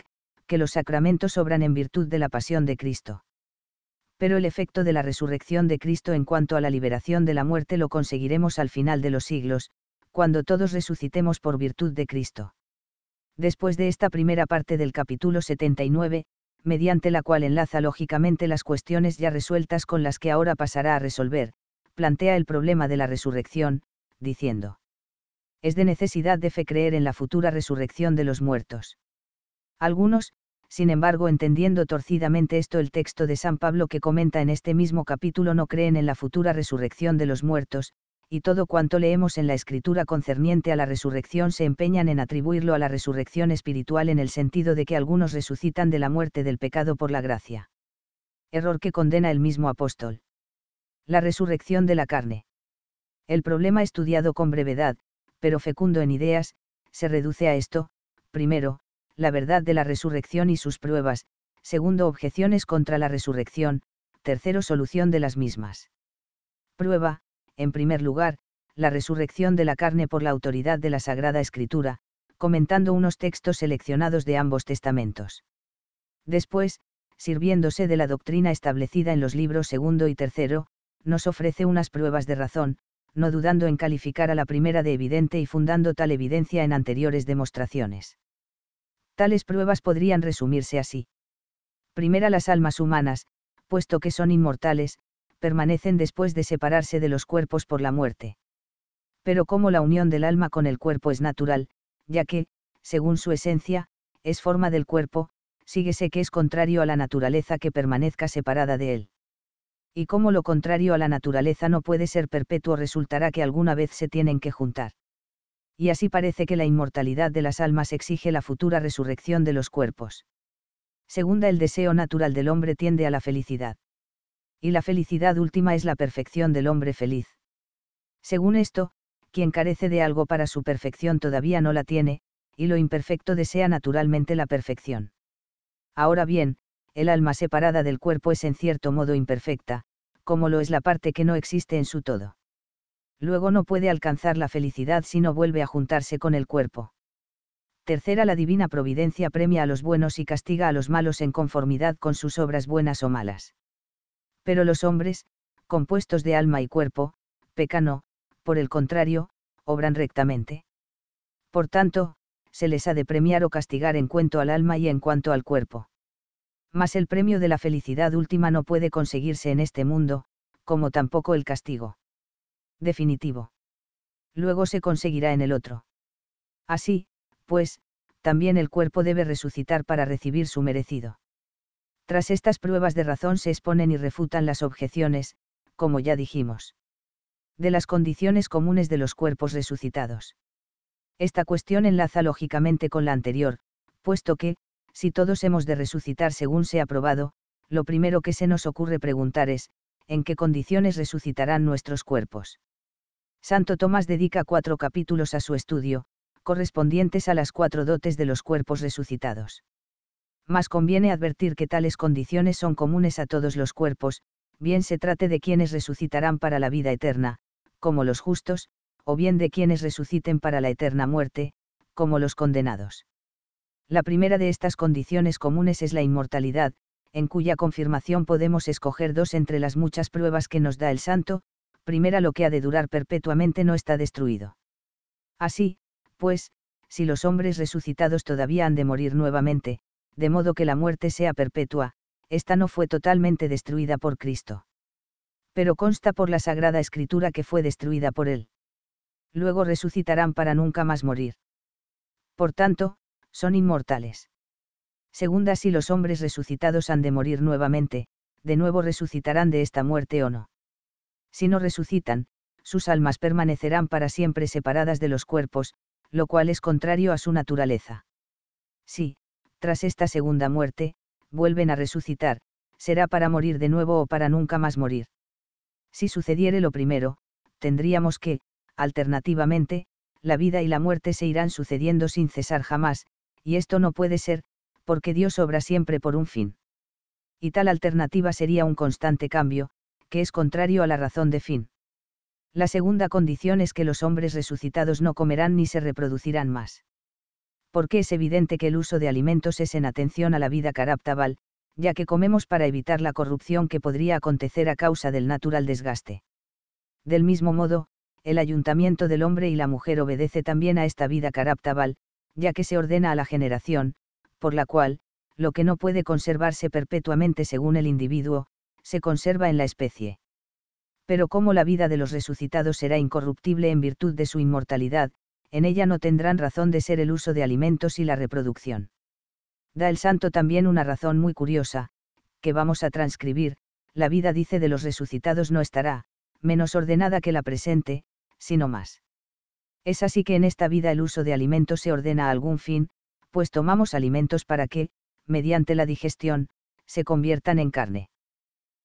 que los sacramentos obran en virtud de la pasión de Cristo. Pero el efecto de la resurrección de Cristo en cuanto a la liberación de la muerte lo conseguiremos al final de los siglos, cuando todos resucitemos por virtud de Cristo. Después de esta primera parte del capítulo 79, mediante la cual enlaza lógicamente las cuestiones ya resueltas con las que ahora pasará a resolver, plantea el problema de la resurrección, diciendo. Es de necesidad de fe creer en la futura resurrección de los muertos. Algunos, sin embargo, entendiendo torcidamente esto el texto de San Pablo que comenta en este mismo capítulo, no creen en la futura resurrección de los muertos, y todo cuanto leemos en la escritura concerniente a la resurrección se empeñan en atribuirlo a la resurrección espiritual en el sentido de que algunos resucitan de la muerte del pecado por la gracia. Error que condena el mismo apóstol. La resurrección de la carne. El problema estudiado con brevedad, pero fecundo en ideas, se reduce a esto, primero, la verdad de la resurrección y sus pruebas, segundo, objeciones contra la resurrección, tercero, solución de las mismas. Prueba, en primer lugar, la resurrección de la carne por la autoridad de la Sagrada Escritura, comentando unos textos seleccionados de ambos testamentos. Después, sirviéndose de la doctrina establecida en los libros segundo y tercero, nos ofrece unas pruebas de razón, no dudando en calificar a la primera de evidente y fundando tal evidencia en anteriores demostraciones. Tales pruebas podrían resumirse así. Primera las almas humanas, puesto que son inmortales, permanecen después de separarse de los cuerpos por la muerte. Pero como la unión del alma con el cuerpo es natural, ya que, según su esencia, es forma del cuerpo, síguese que es contrario a la naturaleza que permanezca separada de él. Y como lo contrario a la naturaleza no puede ser perpetuo resultará que alguna vez se tienen que juntar. Y así parece que la inmortalidad de las almas exige la futura resurrección de los cuerpos. Segunda, el deseo natural del hombre tiende a la felicidad y la felicidad última es la perfección del hombre feliz. Según esto, quien carece de algo para su perfección todavía no la tiene, y lo imperfecto desea naturalmente la perfección. Ahora bien, el alma separada del cuerpo es en cierto modo imperfecta, como lo es la parte que no existe en su todo. Luego no puede alcanzar la felicidad si no vuelve a juntarse con el cuerpo. Tercera, la divina providencia premia a los buenos y castiga a los malos en conformidad con sus obras buenas o malas pero los hombres, compuestos de alma y cuerpo, pecan por el contrario, obran rectamente. Por tanto, se les ha de premiar o castigar en cuanto al alma y en cuanto al cuerpo. Mas el premio de la felicidad última no puede conseguirse en este mundo, como tampoco el castigo. Definitivo. Luego se conseguirá en el otro. Así, pues, también el cuerpo debe resucitar para recibir su merecido. Tras estas pruebas de razón se exponen y refutan las objeciones, como ya dijimos. De las condiciones comunes de los cuerpos resucitados. Esta cuestión enlaza lógicamente con la anterior, puesto que, si todos hemos de resucitar según se ha probado, lo primero que se nos ocurre preguntar es, ¿en qué condiciones resucitarán nuestros cuerpos? Santo Tomás dedica cuatro capítulos a su estudio, correspondientes a las cuatro dotes de los cuerpos resucitados más conviene advertir que tales condiciones son comunes a todos los cuerpos, bien se trate de quienes resucitarán para la vida eterna, como los justos, o bien de quienes resuciten para la eterna muerte, como los condenados. La primera de estas condiciones comunes es la inmortalidad, en cuya confirmación podemos escoger dos entre las muchas pruebas que nos da el santo, primera lo que ha de durar perpetuamente no está destruido. Así, pues, si los hombres resucitados todavía han de morir nuevamente, de modo que la muerte sea perpetua, esta no fue totalmente destruida por Cristo. Pero consta por la Sagrada Escritura que fue destruida por Él. Luego resucitarán para nunca más morir. Por tanto, son inmortales. Segunda si los hombres resucitados han de morir nuevamente, de nuevo resucitarán de esta muerte o no. Si no resucitan, sus almas permanecerán para siempre separadas de los cuerpos, lo cual es contrario a su naturaleza. Sí, tras esta segunda muerte, vuelven a resucitar, será para morir de nuevo o para nunca más morir. Si sucediere lo primero, tendríamos que, alternativamente, la vida y la muerte se irán sucediendo sin cesar jamás, y esto no puede ser, porque Dios obra siempre por un fin. Y tal alternativa sería un constante cambio, que es contrario a la razón de fin. La segunda condición es que los hombres resucitados no comerán ni se reproducirán más porque es evidente que el uso de alimentos es en atención a la vida caraptabal, ya que comemos para evitar la corrupción que podría acontecer a causa del natural desgaste. Del mismo modo, el ayuntamiento del hombre y la mujer obedece también a esta vida caraptabal, ya que se ordena a la generación, por la cual, lo que no puede conservarse perpetuamente según el individuo, se conserva en la especie. Pero como la vida de los resucitados será incorruptible en virtud de su inmortalidad, en ella no tendrán razón de ser el uso de alimentos y la reproducción. Da el santo también una razón muy curiosa, que vamos a transcribir, la vida dice de los resucitados no estará, menos ordenada que la presente, sino más. Es así que en esta vida el uso de alimentos se ordena a algún fin, pues tomamos alimentos para que, mediante la digestión, se conviertan en carne.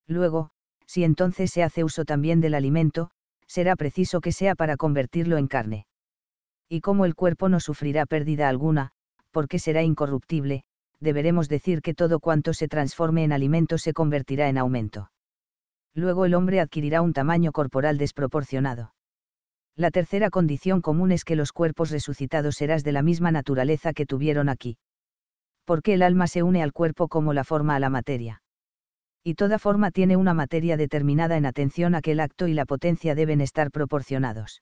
Luego, si entonces se hace uso también del alimento, será preciso que sea para convertirlo en carne y como el cuerpo no sufrirá pérdida alguna, porque será incorruptible, deberemos decir que todo cuanto se transforme en alimento se convertirá en aumento. Luego el hombre adquirirá un tamaño corporal desproporcionado. La tercera condición común es que los cuerpos resucitados serás de la misma naturaleza que tuvieron aquí. Porque el alma se une al cuerpo como la forma a la materia. Y toda forma tiene una materia determinada en atención a que el acto y la potencia deben estar proporcionados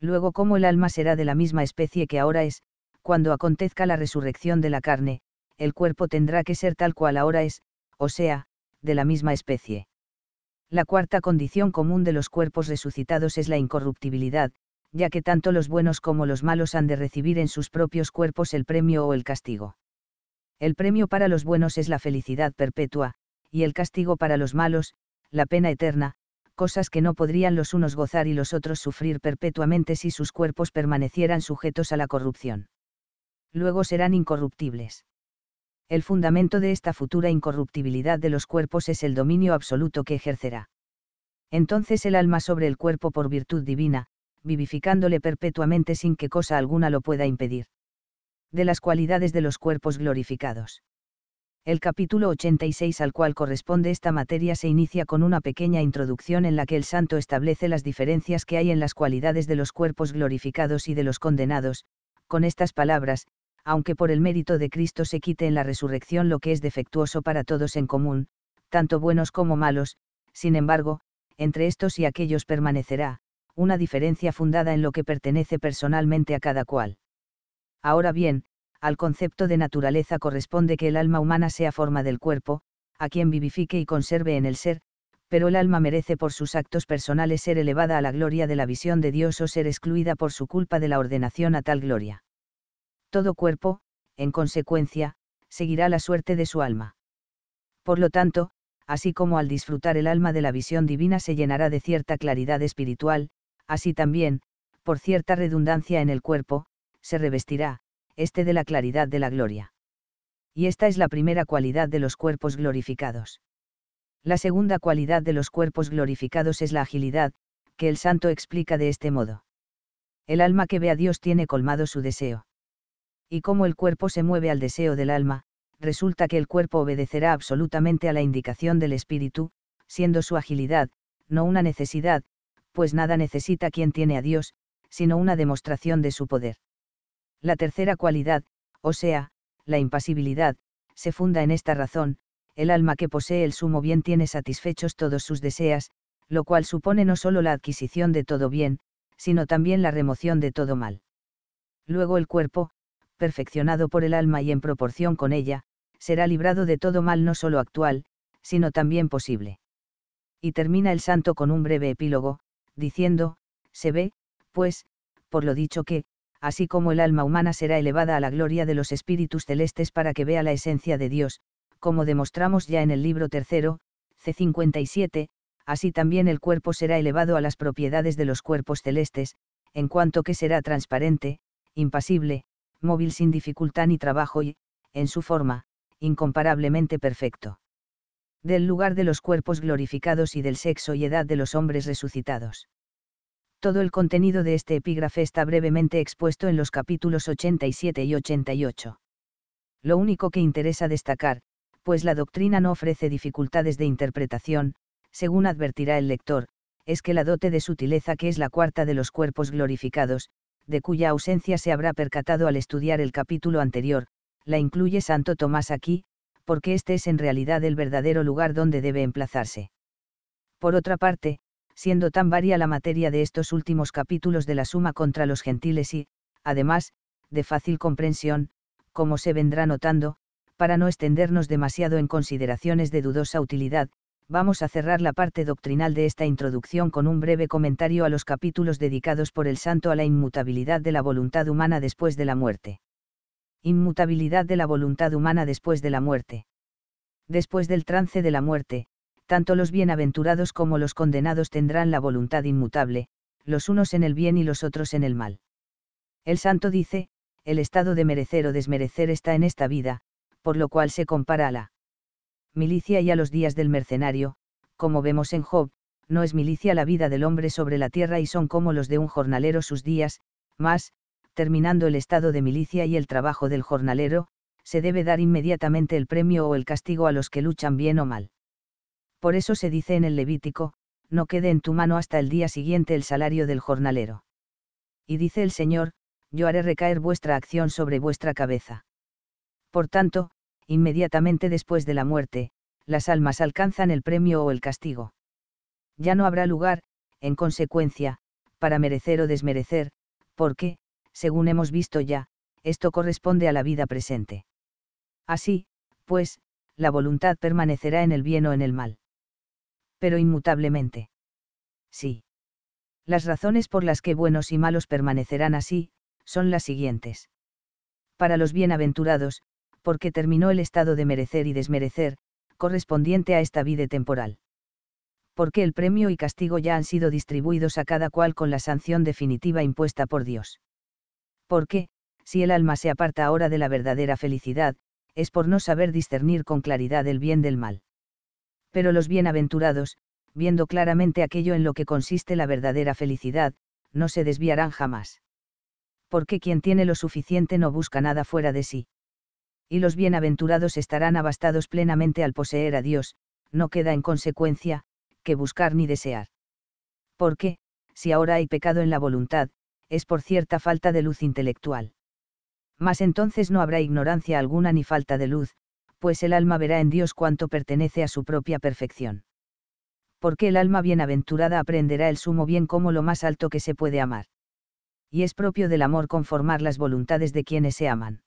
luego como el alma será de la misma especie que ahora es, cuando acontezca la resurrección de la carne, el cuerpo tendrá que ser tal cual ahora es, o sea, de la misma especie. La cuarta condición común de los cuerpos resucitados es la incorruptibilidad, ya que tanto los buenos como los malos han de recibir en sus propios cuerpos el premio o el castigo. El premio para los buenos es la felicidad perpetua, y el castigo para los malos, la pena eterna, cosas que no podrían los unos gozar y los otros sufrir perpetuamente si sus cuerpos permanecieran sujetos a la corrupción. Luego serán incorruptibles. El fundamento de esta futura incorruptibilidad de los cuerpos es el dominio absoluto que ejercerá. Entonces el alma sobre el cuerpo por virtud divina, vivificándole perpetuamente sin que cosa alguna lo pueda impedir. De las cualidades de los cuerpos glorificados. El capítulo 86 al cual corresponde esta materia se inicia con una pequeña introducción en la que el santo establece las diferencias que hay en las cualidades de los cuerpos glorificados y de los condenados, con estas palabras, aunque por el mérito de Cristo se quite en la resurrección lo que es defectuoso para todos en común, tanto buenos como malos, sin embargo, entre estos y aquellos permanecerá, una diferencia fundada en lo que pertenece personalmente a cada cual. Ahora bien, al concepto de naturaleza corresponde que el alma humana sea forma del cuerpo, a quien vivifique y conserve en el ser, pero el alma merece por sus actos personales ser elevada a la gloria de la visión de Dios o ser excluida por su culpa de la ordenación a tal gloria. Todo cuerpo, en consecuencia, seguirá la suerte de su alma. Por lo tanto, así como al disfrutar el alma de la visión divina se llenará de cierta claridad espiritual, así también, por cierta redundancia en el cuerpo, se revestirá, este de la claridad de la gloria. Y esta es la primera cualidad de los cuerpos glorificados. La segunda cualidad de los cuerpos glorificados es la agilidad, que el santo explica de este modo. El alma que ve a Dios tiene colmado su deseo. Y como el cuerpo se mueve al deseo del alma, resulta que el cuerpo obedecerá absolutamente a la indicación del espíritu, siendo su agilidad, no una necesidad, pues nada necesita quien tiene a Dios, sino una demostración de su poder. La tercera cualidad, o sea, la impasibilidad, se funda en esta razón, el alma que posee el sumo bien tiene satisfechos todos sus deseos, lo cual supone no solo la adquisición de todo bien, sino también la remoción de todo mal. Luego el cuerpo, perfeccionado por el alma y en proporción con ella, será librado de todo mal no solo actual, sino también posible. Y termina el santo con un breve epílogo, diciendo, se ve, pues, por lo dicho que, así como el alma humana será elevada a la gloria de los espíritus celestes para que vea la esencia de Dios, como demostramos ya en el libro tercero, C57, así también el cuerpo será elevado a las propiedades de los cuerpos celestes, en cuanto que será transparente, impasible, móvil sin dificultad ni trabajo y, en su forma, incomparablemente perfecto. Del lugar de los cuerpos glorificados y del sexo y edad de los hombres resucitados. Todo el contenido de este epígrafe está brevemente expuesto en los capítulos 87 y 88. Lo único que interesa destacar, pues la doctrina no ofrece dificultades de interpretación, según advertirá el lector, es que la dote de sutileza que es la cuarta de los cuerpos glorificados, de cuya ausencia se habrá percatado al estudiar el capítulo anterior, la incluye Santo Tomás aquí, porque este es en realidad el verdadero lugar donde debe emplazarse. Por otra parte, siendo tan varia la materia de estos últimos capítulos de la suma contra los gentiles y, además, de fácil comprensión, como se vendrá notando, para no extendernos demasiado en consideraciones de dudosa utilidad, vamos a cerrar la parte doctrinal de esta introducción con un breve comentario a los capítulos dedicados por el santo a la inmutabilidad de la voluntad humana después de la muerte. Inmutabilidad de la voluntad humana después de la muerte. Después del trance de la muerte, tanto los bienaventurados como los condenados tendrán la voluntad inmutable, los unos en el bien y los otros en el mal. El santo dice, el estado de merecer o desmerecer está en esta vida, por lo cual se compara a la milicia y a los días del mercenario, como vemos en Job, no es milicia la vida del hombre sobre la tierra y son como los de un jornalero sus días, más, terminando el estado de milicia y el trabajo del jornalero, se debe dar inmediatamente el premio o el castigo a los que luchan bien o mal por eso se dice en el Levítico, no quede en tu mano hasta el día siguiente el salario del jornalero. Y dice el Señor, yo haré recaer vuestra acción sobre vuestra cabeza. Por tanto, inmediatamente después de la muerte, las almas alcanzan el premio o el castigo. Ya no habrá lugar, en consecuencia, para merecer o desmerecer, porque, según hemos visto ya, esto corresponde a la vida presente. Así, pues, la voluntad permanecerá en el bien o en el mal pero inmutablemente. Sí. Las razones por las que buenos y malos permanecerán así, son las siguientes. Para los bienaventurados, porque terminó el estado de merecer y desmerecer, correspondiente a esta vida temporal. Porque el premio y castigo ya han sido distribuidos a cada cual con la sanción definitiva impuesta por Dios. Porque, si el alma se aparta ahora de la verdadera felicidad, es por no saber discernir con claridad el bien del mal pero los bienaventurados, viendo claramente aquello en lo que consiste la verdadera felicidad, no se desviarán jamás. Porque quien tiene lo suficiente no busca nada fuera de sí. Y los bienaventurados estarán abastados plenamente al poseer a Dios, no queda en consecuencia, que buscar ni desear. Porque, si ahora hay pecado en la voluntad, es por cierta falta de luz intelectual. Mas entonces no habrá ignorancia alguna ni falta de luz, pues el alma verá en Dios cuanto pertenece a su propia perfección. Porque el alma bienaventurada aprenderá el sumo bien como lo más alto que se puede amar. Y es propio del amor conformar las voluntades de quienes se aman.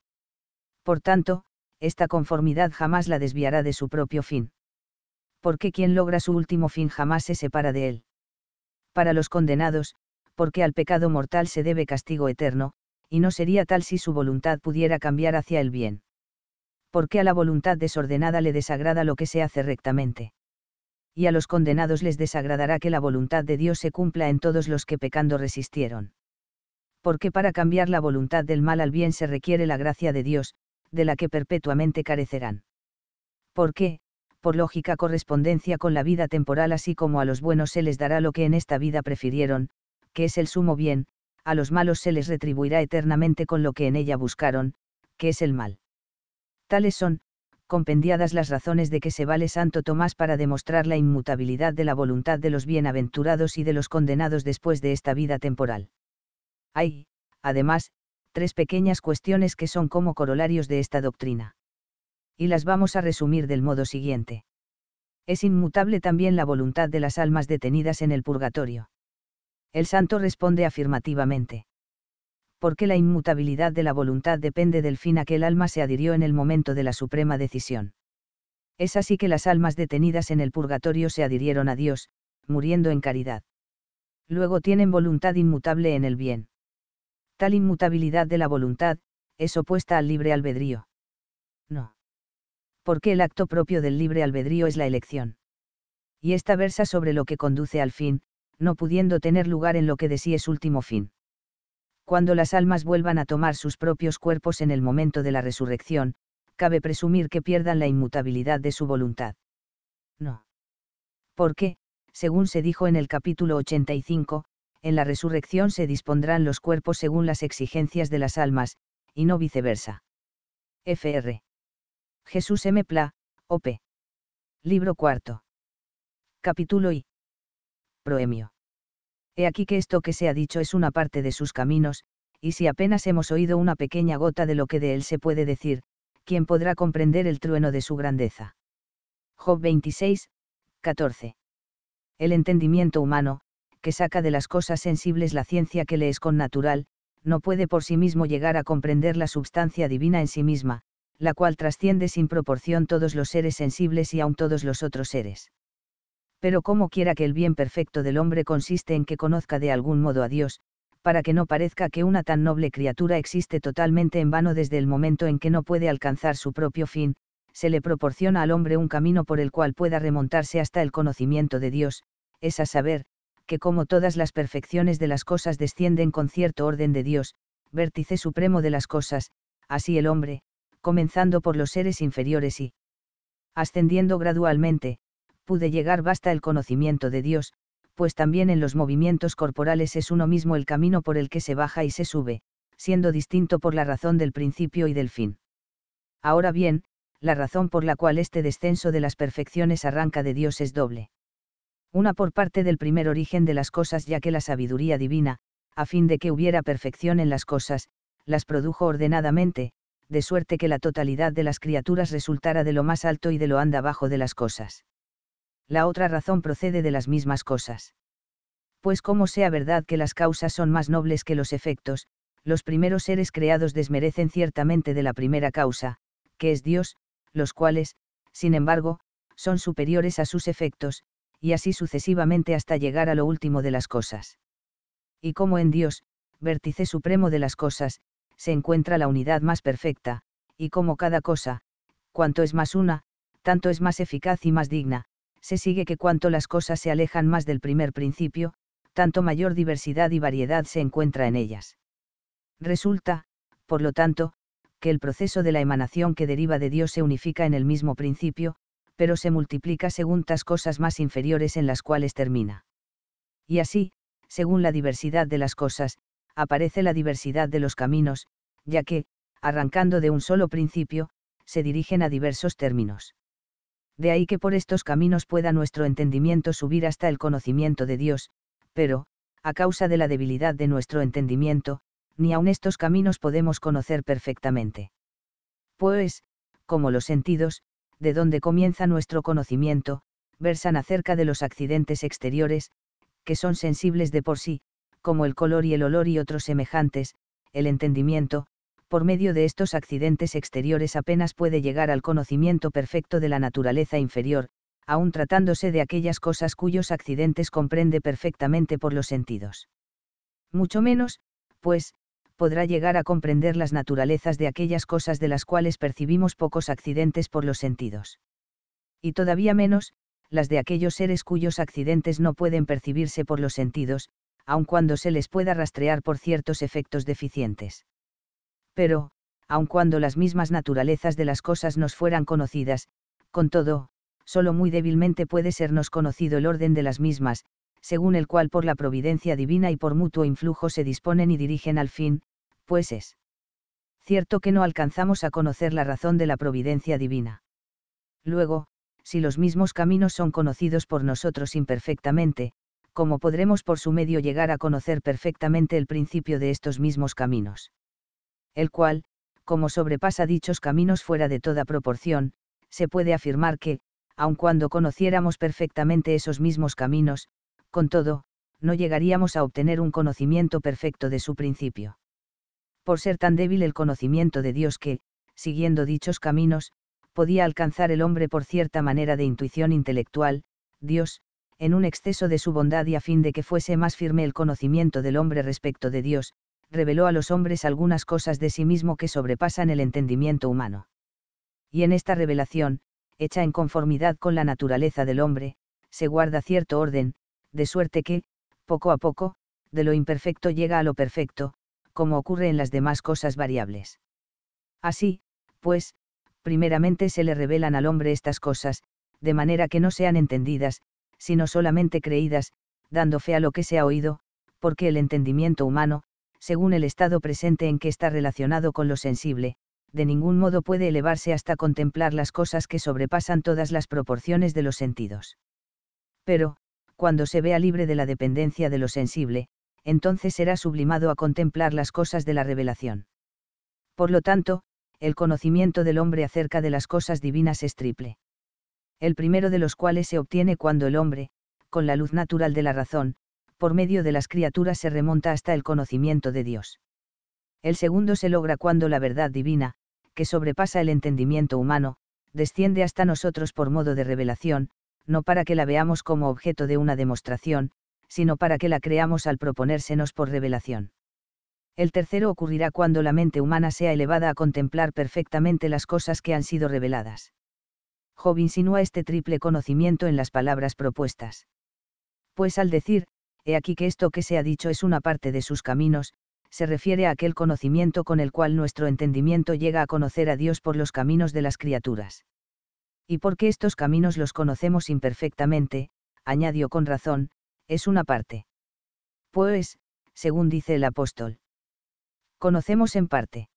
Por tanto, esta conformidad jamás la desviará de su propio fin. Porque quien logra su último fin jamás se separa de él. Para los condenados, porque al pecado mortal se debe castigo eterno, y no sería tal si su voluntad pudiera cambiar hacia el bien porque a la voluntad desordenada le desagrada lo que se hace rectamente. Y a los condenados les desagradará que la voluntad de Dios se cumpla en todos los que pecando resistieron. Porque para cambiar la voluntad del mal al bien se requiere la gracia de Dios, de la que perpetuamente carecerán. Porque, por lógica correspondencia con la vida temporal así como a los buenos se les dará lo que en esta vida prefirieron, que es el sumo bien, a los malos se les retribuirá eternamente con lo que en ella buscaron, que es el mal. Tales son, compendiadas las razones de que se vale Santo Tomás para demostrar la inmutabilidad de la voluntad de los bienaventurados y de los condenados después de esta vida temporal. Hay, además, tres pequeñas cuestiones que son como corolarios de esta doctrina. Y las vamos a resumir del modo siguiente. Es inmutable también la voluntad de las almas detenidas en el purgatorio. El santo responde afirmativamente porque la inmutabilidad de la voluntad depende del fin a que el alma se adhirió en el momento de la suprema decisión. Es así que las almas detenidas en el purgatorio se adhirieron a Dios, muriendo en caridad. Luego tienen voluntad inmutable en el bien. Tal inmutabilidad de la voluntad, es opuesta al libre albedrío. No. Porque el acto propio del libre albedrío es la elección. Y esta versa sobre lo que conduce al fin, no pudiendo tener lugar en lo que de sí es último fin cuando las almas vuelvan a tomar sus propios cuerpos en el momento de la resurrección, cabe presumir que pierdan la inmutabilidad de su voluntad. No. Porque, según se dijo en el capítulo 85, en la resurrección se dispondrán los cuerpos según las exigencias de las almas, y no viceversa. Fr. Jesús M. Pla, OP. Libro cuarto. Capítulo I. Proemio. He aquí que esto que se ha dicho es una parte de sus caminos, y si apenas hemos oído una pequeña gota de lo que de él se puede decir, ¿quién podrá comprender el trueno de su grandeza? Job 26, 14. El entendimiento humano, que saca de las cosas sensibles la ciencia que le es connatural, no puede por sí mismo llegar a comprender la substancia divina en sí misma, la cual trasciende sin proporción todos los seres sensibles y aun todos los otros seres pero como quiera que el bien perfecto del hombre consiste en que conozca de algún modo a Dios, para que no parezca que una tan noble criatura existe totalmente en vano desde el momento en que no puede alcanzar su propio fin, se le proporciona al hombre un camino por el cual pueda remontarse hasta el conocimiento de Dios, es a saber, que como todas las perfecciones de las cosas descienden con cierto orden de Dios, vértice supremo de las cosas, así el hombre, comenzando por los seres inferiores y ascendiendo gradualmente, pude llegar basta el conocimiento de Dios, pues también en los movimientos corporales es uno mismo el camino por el que se baja y se sube, siendo distinto por la razón del principio y del fin. Ahora bien, la razón por la cual este descenso de las perfecciones arranca de Dios es doble. Una por parte del primer origen de las cosas ya que la sabiduría divina, a fin de que hubiera perfección en las cosas, las produjo ordenadamente, de suerte que la totalidad de las criaturas resultara de lo más alto y de lo anda abajo de las cosas la otra razón procede de las mismas cosas. Pues como sea verdad que las causas son más nobles que los efectos, los primeros seres creados desmerecen ciertamente de la primera causa, que es Dios, los cuales, sin embargo, son superiores a sus efectos, y así sucesivamente hasta llegar a lo último de las cosas. Y como en Dios, vértice supremo de las cosas, se encuentra la unidad más perfecta, y como cada cosa, cuanto es más una, tanto es más eficaz y más digna, se sigue que cuanto las cosas se alejan más del primer principio, tanto mayor diversidad y variedad se encuentra en ellas. Resulta, por lo tanto, que el proceso de la emanación que deriva de Dios se unifica en el mismo principio, pero se multiplica según tas cosas más inferiores en las cuales termina. Y así, según la diversidad de las cosas, aparece la diversidad de los caminos, ya que, arrancando de un solo principio, se dirigen a diversos términos. De ahí que por estos caminos pueda nuestro entendimiento subir hasta el conocimiento de Dios, pero, a causa de la debilidad de nuestro entendimiento, ni aun estos caminos podemos conocer perfectamente. Pues, como los sentidos, de donde comienza nuestro conocimiento, versan acerca de los accidentes exteriores, que son sensibles de por sí, como el color y el olor y otros semejantes, el entendimiento, por medio de estos accidentes exteriores apenas puede llegar al conocimiento perfecto de la naturaleza inferior, aun tratándose de aquellas cosas cuyos accidentes comprende perfectamente por los sentidos. Mucho menos, pues, podrá llegar a comprender las naturalezas de aquellas cosas de las cuales percibimos pocos accidentes por los sentidos. Y todavía menos, las de aquellos seres cuyos accidentes no pueden percibirse por los sentidos, aun cuando se les pueda rastrear por ciertos efectos deficientes pero, aun cuando las mismas naturalezas de las cosas nos fueran conocidas, con todo, solo muy débilmente puede sernos conocido el orden de las mismas, según el cual por la providencia divina y por mutuo influjo se disponen y dirigen al fin, pues es cierto que no alcanzamos a conocer la razón de la providencia divina. Luego, si los mismos caminos son conocidos por nosotros imperfectamente, ¿cómo podremos por su medio llegar a conocer perfectamente el principio de estos mismos caminos? el cual, como sobrepasa dichos caminos fuera de toda proporción, se puede afirmar que, aun cuando conociéramos perfectamente esos mismos caminos, con todo, no llegaríamos a obtener un conocimiento perfecto de su principio. Por ser tan débil el conocimiento de Dios que, siguiendo dichos caminos, podía alcanzar el hombre por cierta manera de intuición intelectual, Dios, en un exceso de su bondad y a fin de que fuese más firme el conocimiento del hombre respecto de Dios, reveló a los hombres algunas cosas de sí mismo que sobrepasan el entendimiento humano. Y en esta revelación, hecha en conformidad con la naturaleza del hombre, se guarda cierto orden, de suerte que, poco a poco, de lo imperfecto llega a lo perfecto, como ocurre en las demás cosas variables. Así, pues, primeramente se le revelan al hombre estas cosas, de manera que no sean entendidas, sino solamente creídas, dando fe a lo que se ha oído, porque el entendimiento humano, según el estado presente en que está relacionado con lo sensible, de ningún modo puede elevarse hasta contemplar las cosas que sobrepasan todas las proporciones de los sentidos. Pero, cuando se vea libre de la dependencia de lo sensible, entonces será sublimado a contemplar las cosas de la revelación. Por lo tanto, el conocimiento del hombre acerca de las cosas divinas es triple. El primero de los cuales se obtiene cuando el hombre, con la luz natural de la razón, por medio de las criaturas se remonta hasta el conocimiento de Dios. El segundo se logra cuando la verdad divina, que sobrepasa el entendimiento humano, desciende hasta nosotros por modo de revelación, no para que la veamos como objeto de una demostración, sino para que la creamos al proponérsenos por revelación. El tercero ocurrirá cuando la mente humana sea elevada a contemplar perfectamente las cosas que han sido reveladas. Job insinúa este triple conocimiento en las palabras propuestas. Pues al decir, he aquí que esto que se ha dicho es una parte de sus caminos, se refiere a aquel conocimiento con el cual nuestro entendimiento llega a conocer a Dios por los caminos de las criaturas. Y porque estos caminos los conocemos imperfectamente, añadió con razón, es una parte. Pues, según dice el apóstol. Conocemos en parte.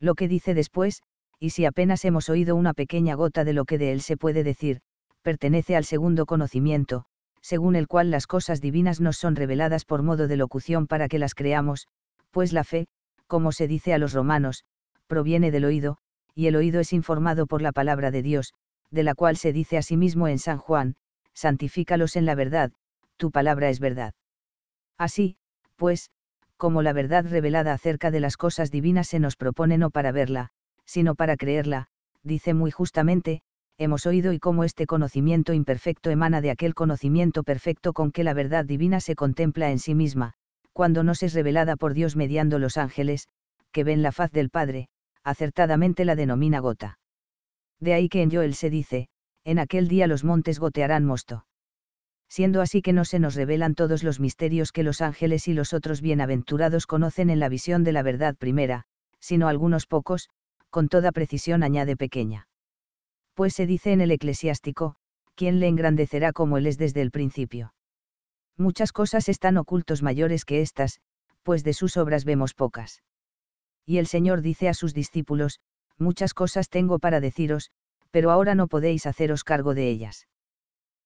Lo que dice después, y si apenas hemos oído una pequeña gota de lo que de él se puede decir, pertenece al segundo conocimiento, según el cual las cosas divinas nos son reveladas por modo de locución para que las creamos, pues la fe, como se dice a los romanos, proviene del oído, y el oído es informado por la palabra de Dios, de la cual se dice a sí mismo en San Juan, santifícalos en la verdad, tu palabra es verdad. Así, pues, como la verdad revelada acerca de las cosas divinas se nos propone no para verla, sino para creerla, dice muy justamente, hemos oído y cómo este conocimiento imperfecto emana de aquel conocimiento perfecto con que la verdad divina se contempla en sí misma, cuando nos es revelada por Dios mediando los ángeles, que ven la faz del Padre, acertadamente la denomina gota. De ahí que en Joel se dice, en aquel día los montes gotearán mosto. Siendo así que no se nos revelan todos los misterios que los ángeles y los otros bienaventurados conocen en la visión de la verdad primera, sino algunos pocos, con toda precisión añade pequeña pues se dice en el eclesiástico, «¿Quién le engrandecerá como él es desde el principio. Muchas cosas están ocultos mayores que estas, pues de sus obras vemos pocas. Y el Señor dice a sus discípulos, muchas cosas tengo para deciros, pero ahora no podéis haceros cargo de ellas.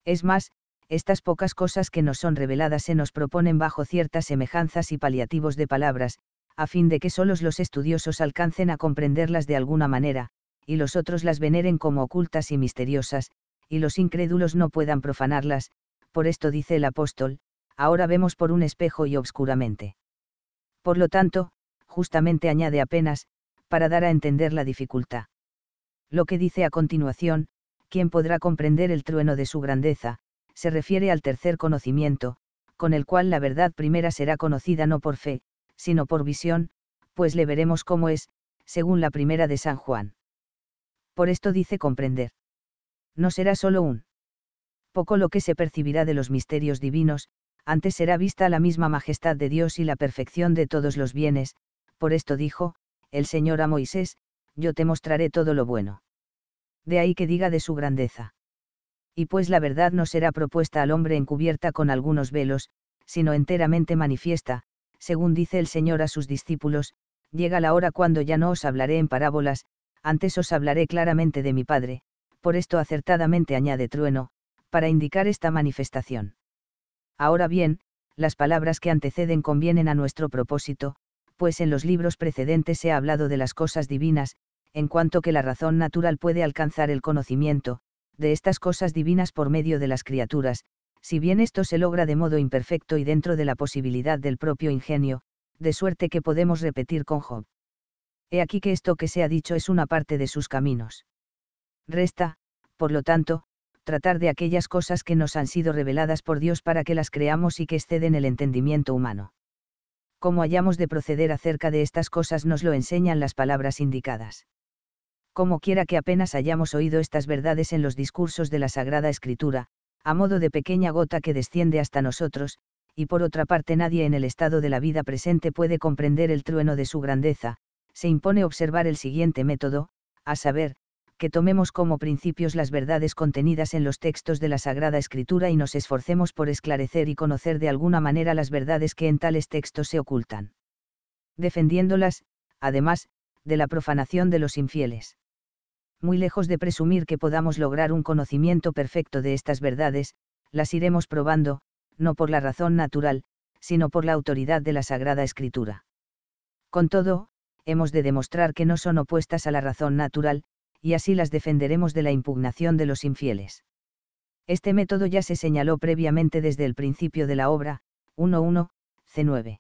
Es más, estas pocas cosas que nos son reveladas se nos proponen bajo ciertas semejanzas y paliativos de palabras, a fin de que solos los estudiosos alcancen a comprenderlas de alguna manera, y los otros las veneren como ocultas y misteriosas, y los incrédulos no puedan profanarlas, por esto dice el apóstol, ahora vemos por un espejo y obscuramente. Por lo tanto, justamente añade apenas, para dar a entender la dificultad. Lo que dice a continuación, quien podrá comprender el trueno de su grandeza, se refiere al tercer conocimiento, con el cual la verdad primera será conocida no por fe, sino por visión, pues le veremos cómo es, según la primera de San Juan por esto dice comprender. No será solo un poco lo que se percibirá de los misterios divinos, antes será vista la misma majestad de Dios y la perfección de todos los bienes, por esto dijo, el Señor a Moisés, yo te mostraré todo lo bueno. De ahí que diga de su grandeza. Y pues la verdad no será propuesta al hombre encubierta con algunos velos, sino enteramente manifiesta, según dice el Señor a sus discípulos, llega la hora cuando ya no os hablaré en parábolas, antes os hablaré claramente de mi padre, por esto acertadamente añade trueno, para indicar esta manifestación. Ahora bien, las palabras que anteceden convienen a nuestro propósito, pues en los libros precedentes se ha hablado de las cosas divinas, en cuanto que la razón natural puede alcanzar el conocimiento, de estas cosas divinas por medio de las criaturas, si bien esto se logra de modo imperfecto y dentro de la posibilidad del propio ingenio, de suerte que podemos repetir con Job. He aquí que esto que se ha dicho es una parte de sus caminos. Resta, por lo tanto, tratar de aquellas cosas que nos han sido reveladas por Dios para que las creamos y que exceden el entendimiento humano. Cómo hayamos de proceder acerca de estas cosas nos lo enseñan las palabras indicadas. Como quiera que apenas hayamos oído estas verdades en los discursos de la Sagrada Escritura, a modo de pequeña gota que desciende hasta nosotros, y por otra parte nadie en el estado de la vida presente puede comprender el trueno de su grandeza, se impone observar el siguiente método, a saber, que tomemos como principios las verdades contenidas en los textos de la Sagrada Escritura y nos esforcemos por esclarecer y conocer de alguna manera las verdades que en tales textos se ocultan. Defendiéndolas, además, de la profanación de los infieles. Muy lejos de presumir que podamos lograr un conocimiento perfecto de estas verdades, las iremos probando, no por la razón natural, sino por la autoridad de la Sagrada Escritura. Con todo, hemos de demostrar que no son opuestas a la razón natural, y así las defenderemos de la impugnación de los infieles. Este método ya se señaló previamente desde el principio de la obra, 1.1, C9.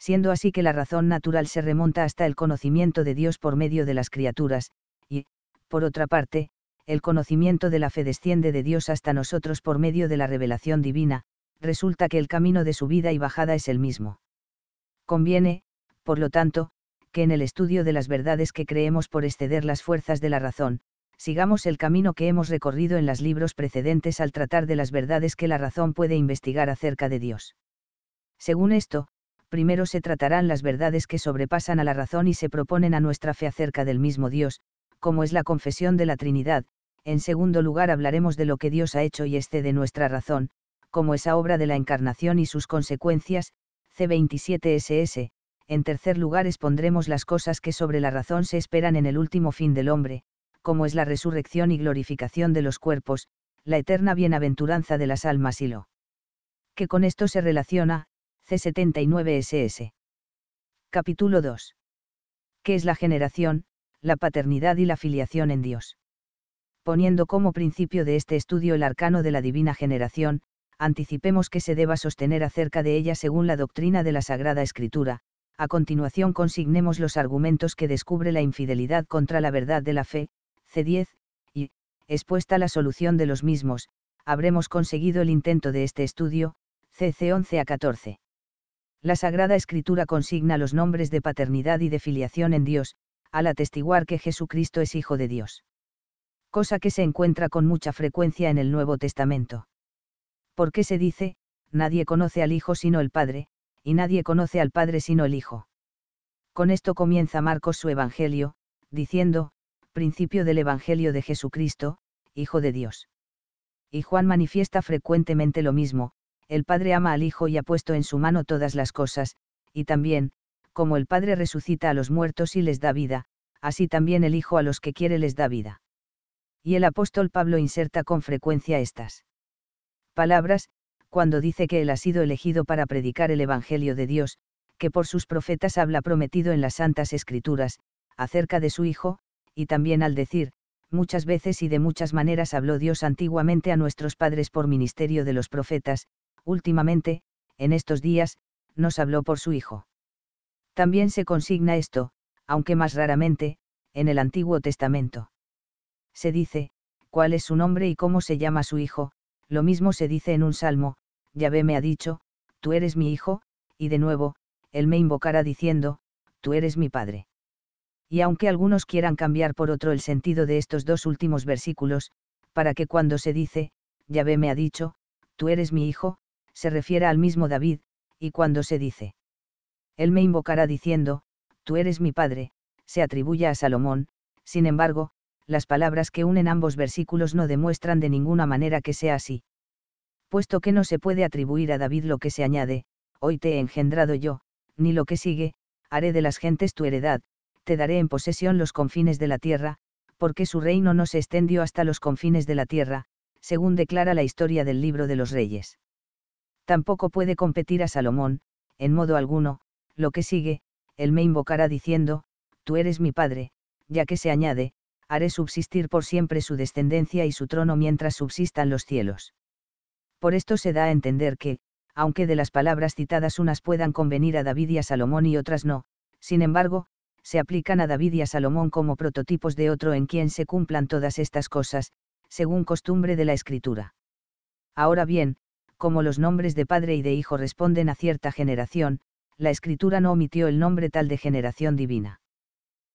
Siendo así que la razón natural se remonta hasta el conocimiento de Dios por medio de las criaturas, y, por otra parte, el conocimiento de la fe desciende de Dios hasta nosotros por medio de la revelación divina, resulta que el camino de subida y bajada es el mismo. Conviene, por lo tanto, que en el estudio de las verdades que creemos por exceder las fuerzas de la razón, sigamos el camino que hemos recorrido en los libros precedentes al tratar de las verdades que la razón puede investigar acerca de Dios. Según esto, primero se tratarán las verdades que sobrepasan a la razón y se proponen a nuestra fe acerca del mismo Dios, como es la confesión de la Trinidad, en segundo lugar hablaremos de lo que Dios ha hecho y excede nuestra razón, como esa obra de la encarnación y sus consecuencias, C27SS, en tercer lugar expondremos las cosas que sobre la razón se esperan en el último fin del hombre, como es la resurrección y glorificación de los cuerpos, la eterna bienaventuranza de las almas y lo que con esto se relaciona, C79SS. Capítulo 2. ¿Qué es la generación, la paternidad y la filiación en Dios? Poniendo como principio de este estudio el arcano de la divina generación, anticipemos que se deba sostener acerca de ella según la doctrina de la Sagrada Escritura, a continuación consignemos los argumentos que descubre la infidelidad contra la verdad de la fe, C10, y, expuesta la solución de los mismos, habremos conseguido el intento de este estudio, CC 11 a 14. La Sagrada Escritura consigna los nombres de paternidad y de filiación en Dios, al atestiguar que Jesucristo es Hijo de Dios. Cosa que se encuentra con mucha frecuencia en el Nuevo Testamento. ¿Por qué se dice, nadie conoce al Hijo sino el Padre, y nadie conoce al Padre sino el Hijo. Con esto comienza Marcos su Evangelio, diciendo, principio del Evangelio de Jesucristo, Hijo de Dios. Y Juan manifiesta frecuentemente lo mismo, el Padre ama al Hijo y ha puesto en su mano todas las cosas, y también, como el Padre resucita a los muertos y les da vida, así también el Hijo a los que quiere les da vida. Y el apóstol Pablo inserta con frecuencia estas palabras, cuando dice que él ha sido elegido para predicar el Evangelio de Dios, que por sus profetas habla prometido en las Santas Escrituras, acerca de su Hijo, y también al decir, muchas veces y de muchas maneras habló Dios antiguamente a nuestros padres por ministerio de los profetas, últimamente, en estos días, nos habló por su Hijo. También se consigna esto, aunque más raramente, en el Antiguo Testamento. Se dice, cuál es su nombre y cómo se llama su hijo, lo mismo se dice en un salmo, Yahvé me ha dicho, tú eres mi hijo, y de nuevo, él me invocará diciendo, tú eres mi padre. Y aunque algunos quieran cambiar por otro el sentido de estos dos últimos versículos, para que cuando se dice, Yahvé me ha dicho, tú eres mi hijo, se refiera al mismo David, y cuando se dice, él me invocará diciendo, tú eres mi padre, se atribuye a Salomón, sin embargo, las palabras que unen ambos versículos no demuestran de ninguna manera que sea así puesto que no se puede atribuir a David lo que se añade, hoy te he engendrado yo, ni lo que sigue, haré de las gentes tu heredad, te daré en posesión los confines de la tierra, porque su reino no se extendió hasta los confines de la tierra, según declara la historia del libro de los reyes. Tampoco puede competir a Salomón, en modo alguno, lo que sigue, él me invocará diciendo, tú eres mi padre, ya que se añade, haré subsistir por siempre su descendencia y su trono mientras subsistan los cielos. Por esto se da a entender que, aunque de las palabras citadas unas puedan convenir a David y a Salomón y otras no, sin embargo, se aplican a David y a Salomón como prototipos de otro en quien se cumplan todas estas cosas, según costumbre de la escritura. Ahora bien, como los nombres de padre y de hijo responden a cierta generación, la escritura no omitió el nombre tal de generación divina.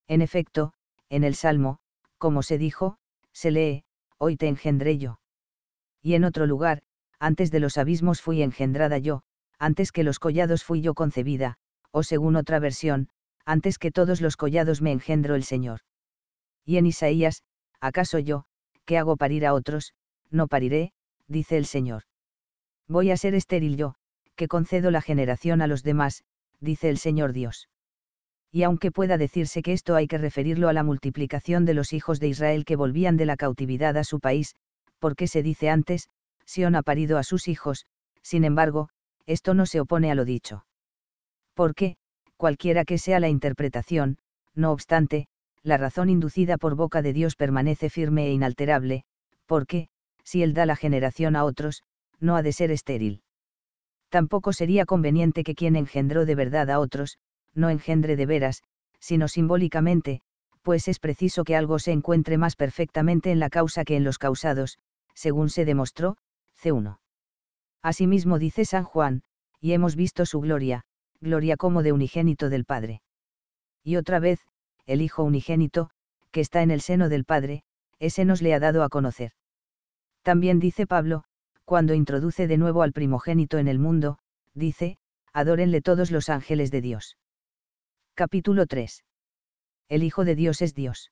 En efecto, en el Salmo, como se dijo, se lee, hoy te engendré yo. Y en otro lugar, antes de los abismos fui engendrada yo, antes que los collados fui yo concebida, o según otra versión, antes que todos los collados me engendro el Señor. Y en Isaías, ¿acaso yo, que hago parir a otros, no pariré? dice el Señor. Voy a ser estéril yo, que concedo la generación a los demás, dice el Señor Dios. Y aunque pueda decirse que esto hay que referirlo a la multiplicación de los hijos de Israel que volvían de la cautividad a su país, porque se dice antes, Sión ha parido a sus hijos, sin embargo, esto no se opone a lo dicho. Porque, cualquiera que sea la interpretación, no obstante, la razón inducida por boca de Dios permanece firme e inalterable, porque, si Él da la generación a otros, no ha de ser estéril. Tampoco sería conveniente que quien engendró de verdad a otros, no engendre de veras, sino simbólicamente, pues es preciso que algo se encuentre más perfectamente en la causa que en los causados, según se demostró, C1. Asimismo dice San Juan, y hemos visto su gloria, gloria como de unigénito del Padre. Y otra vez, el Hijo unigénito, que está en el seno del Padre, ese nos le ha dado a conocer. También dice Pablo, cuando introduce de nuevo al primogénito en el mundo, dice, adórenle todos los ángeles de Dios. Capítulo 3. El Hijo de Dios es Dios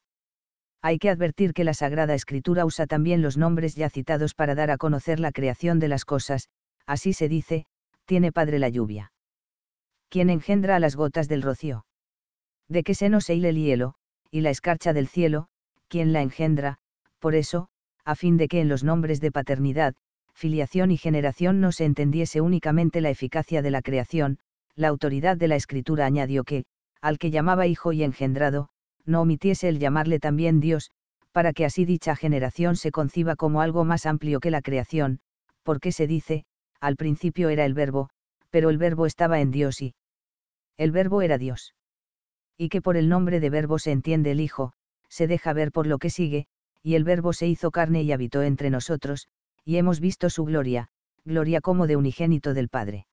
hay que advertir que la Sagrada Escritura usa también los nombres ya citados para dar a conocer la creación de las cosas, así se dice, tiene padre la lluvia. ¿Quién engendra a las gotas del rocío? De qué seno se hile el hielo, y la escarcha del cielo, ¿quién la engendra? Por eso, a fin de que en los nombres de paternidad, filiación y generación no se entendiese únicamente la eficacia de la creación, la autoridad de la escritura añadió que, al que llamaba hijo y engendrado, no omitiese el llamarle también Dios, para que así dicha generación se conciba como algo más amplio que la creación, porque se dice, al principio era el verbo, pero el verbo estaba en Dios y el verbo era Dios. Y que por el nombre de verbo se entiende el Hijo, se deja ver por lo que sigue, y el verbo se hizo carne y habitó entre nosotros, y hemos visto su gloria, gloria como de unigénito del Padre.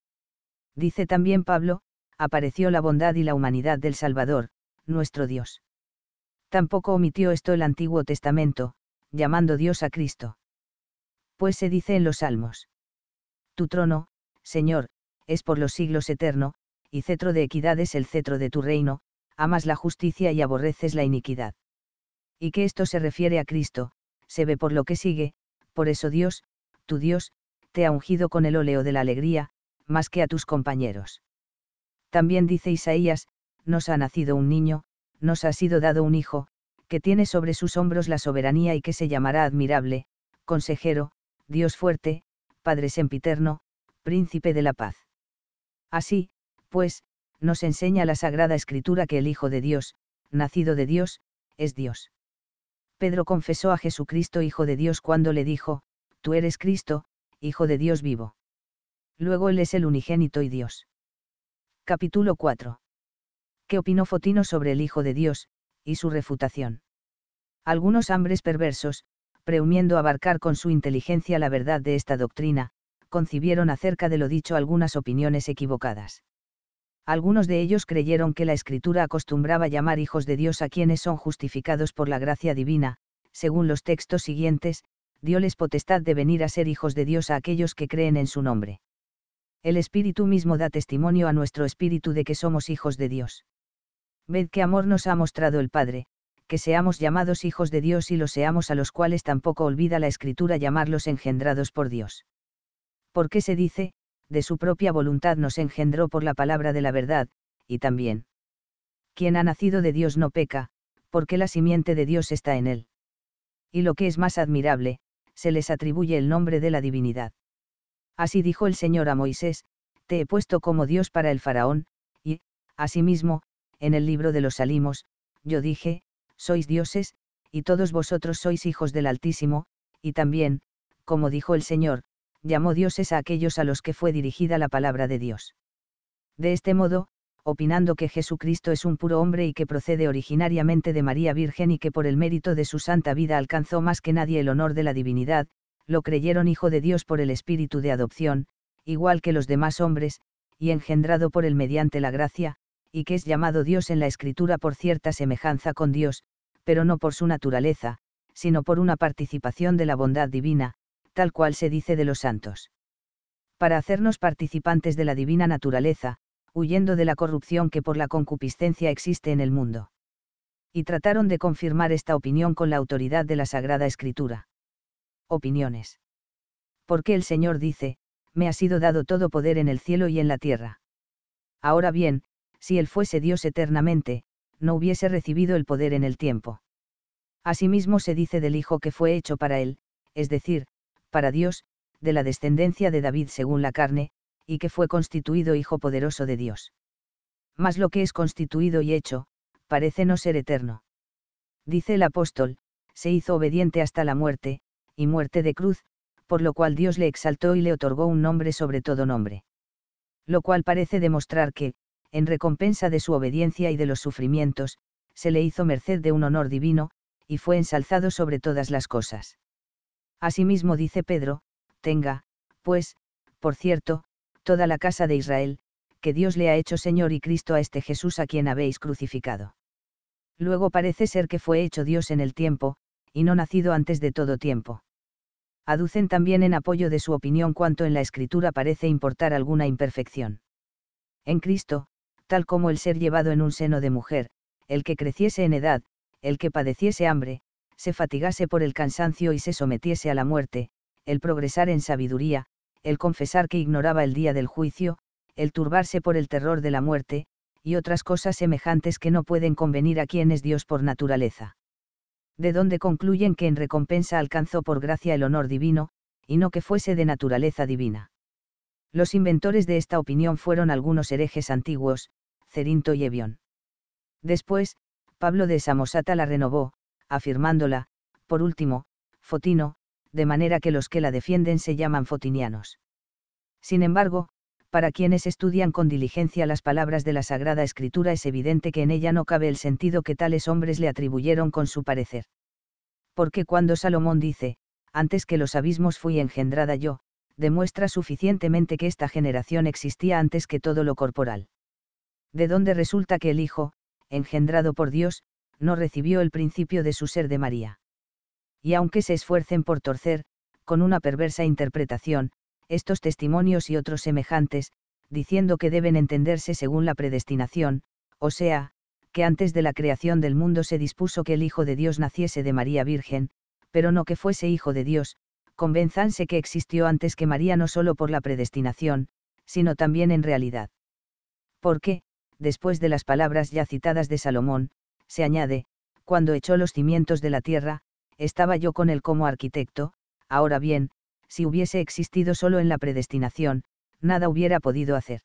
Dice también Pablo, apareció la bondad y la humanidad del Salvador, nuestro Dios. Tampoco omitió esto el Antiguo Testamento, llamando Dios a Cristo. Pues se dice en los Salmos. Tu trono, Señor, es por los siglos eterno, y cetro de equidad es el cetro de tu reino, amas la justicia y aborreces la iniquidad. Y que esto se refiere a Cristo, se ve por lo que sigue, por eso Dios, tu Dios, te ha ungido con el óleo de la alegría, más que a tus compañeros. También dice Isaías, nos ha nacido un niño, nos ha sido dado un hijo, que tiene sobre sus hombros la soberanía y que se llamará admirable, consejero, Dios fuerte, Padre sempiterno, príncipe de la paz. Así, pues, nos enseña la Sagrada Escritura que el Hijo de Dios, nacido de Dios, es Dios. Pedro confesó a Jesucristo Hijo de Dios cuando le dijo, Tú eres Cristo, Hijo de Dios vivo. Luego Él es el unigénito y Dios. Capítulo 4. Qué opinó Fotino sobre el Hijo de Dios, y su refutación. Algunos hambres perversos, preumiendo abarcar con su inteligencia la verdad de esta doctrina, concibieron acerca de lo dicho algunas opiniones equivocadas. Algunos de ellos creyeron que la Escritura acostumbraba llamar hijos de Dios a quienes son justificados por la gracia divina, según los textos siguientes, Dioles potestad de venir a ser hijos de Dios a aquellos que creen en su nombre. El Espíritu mismo da testimonio a nuestro Espíritu de que somos hijos de Dios. Ved qué amor nos ha mostrado el Padre, que seamos llamados hijos de Dios y lo seamos a los cuales tampoco olvida la Escritura llamarlos engendrados por Dios. Porque se dice, de su propia voluntad nos engendró por la palabra de la verdad, y también. Quien ha nacido de Dios no peca, porque la simiente de Dios está en él. Y lo que es más admirable, se les atribuye el nombre de la divinidad. Así dijo el Señor a Moisés, te he puesto como Dios para el faraón, y, asimismo, en el libro de los Salimos, yo dije, sois dioses, y todos vosotros sois hijos del Altísimo, y también, como dijo el Señor, llamó dioses a aquellos a los que fue dirigida la palabra de Dios. De este modo, opinando que Jesucristo es un puro hombre y que procede originariamente de María Virgen y que por el mérito de su santa vida alcanzó más que nadie el honor de la divinidad, lo creyeron hijo de Dios por el espíritu de adopción, igual que los demás hombres, y engendrado por él mediante la gracia, y que es llamado Dios en la escritura por cierta semejanza con Dios, pero no por su naturaleza, sino por una participación de la bondad divina, tal cual se dice de los santos. Para hacernos participantes de la divina naturaleza, huyendo de la corrupción que por la concupiscencia existe en el mundo. Y trataron de confirmar esta opinión con la autoridad de la Sagrada Escritura. Opiniones. Porque el Señor dice, me ha sido dado todo poder en el cielo y en la tierra. Ahora bien, si él fuese Dios eternamente, no hubiese recibido el poder en el tiempo. Asimismo se dice del Hijo que fue hecho para él, es decir, para Dios, de la descendencia de David según la carne, y que fue constituido Hijo poderoso de Dios. Mas lo que es constituido y hecho, parece no ser eterno. Dice el apóstol, se hizo obediente hasta la muerte, y muerte de cruz, por lo cual Dios le exaltó y le otorgó un nombre sobre todo nombre. Lo cual parece demostrar que, en recompensa de su obediencia y de los sufrimientos, se le hizo merced de un honor divino, y fue ensalzado sobre todas las cosas. Asimismo dice Pedro, tenga, pues, por cierto, toda la casa de Israel, que Dios le ha hecho Señor y Cristo a este Jesús a quien habéis crucificado. Luego parece ser que fue hecho Dios en el tiempo, y no nacido antes de todo tiempo. Aducen también en apoyo de su opinión cuanto en la escritura parece importar alguna imperfección. En Cristo, tal como el ser llevado en un seno de mujer, el que creciese en edad, el que padeciese hambre, se fatigase por el cansancio y se sometiese a la muerte, el progresar en sabiduría, el confesar que ignoraba el día del juicio, el turbarse por el terror de la muerte, y otras cosas semejantes que no pueden convenir a quien es Dios por naturaleza. De donde concluyen que en recompensa alcanzó por gracia el honor divino, y no que fuese de naturaleza divina. Los inventores de esta opinión fueron algunos herejes antiguos, Cerinto y Evión. Después, Pablo de Samosata la renovó, afirmándola, por último, Fotino, de manera que los que la defienden se llaman fotinianos. Sin embargo, para quienes estudian con diligencia las palabras de la Sagrada Escritura es evidente que en ella no cabe el sentido que tales hombres le atribuyeron con su parecer. Porque cuando Salomón dice, antes que los abismos fui engendrada yo, demuestra suficientemente que esta generación existía antes que todo lo corporal de donde resulta que el Hijo, engendrado por Dios, no recibió el principio de su ser de María. Y aunque se esfuercen por torcer, con una perversa interpretación, estos testimonios y otros semejantes, diciendo que deben entenderse según la predestinación, o sea, que antes de la creación del mundo se dispuso que el Hijo de Dios naciese de María Virgen, pero no que fuese Hijo de Dios, convenzanse que existió antes que María no solo por la predestinación, sino también en realidad. qué? después de las palabras ya citadas de Salomón, se añade, cuando echó los cimientos de la tierra, estaba yo con él como arquitecto, ahora bien, si hubiese existido solo en la predestinación, nada hubiera podido hacer.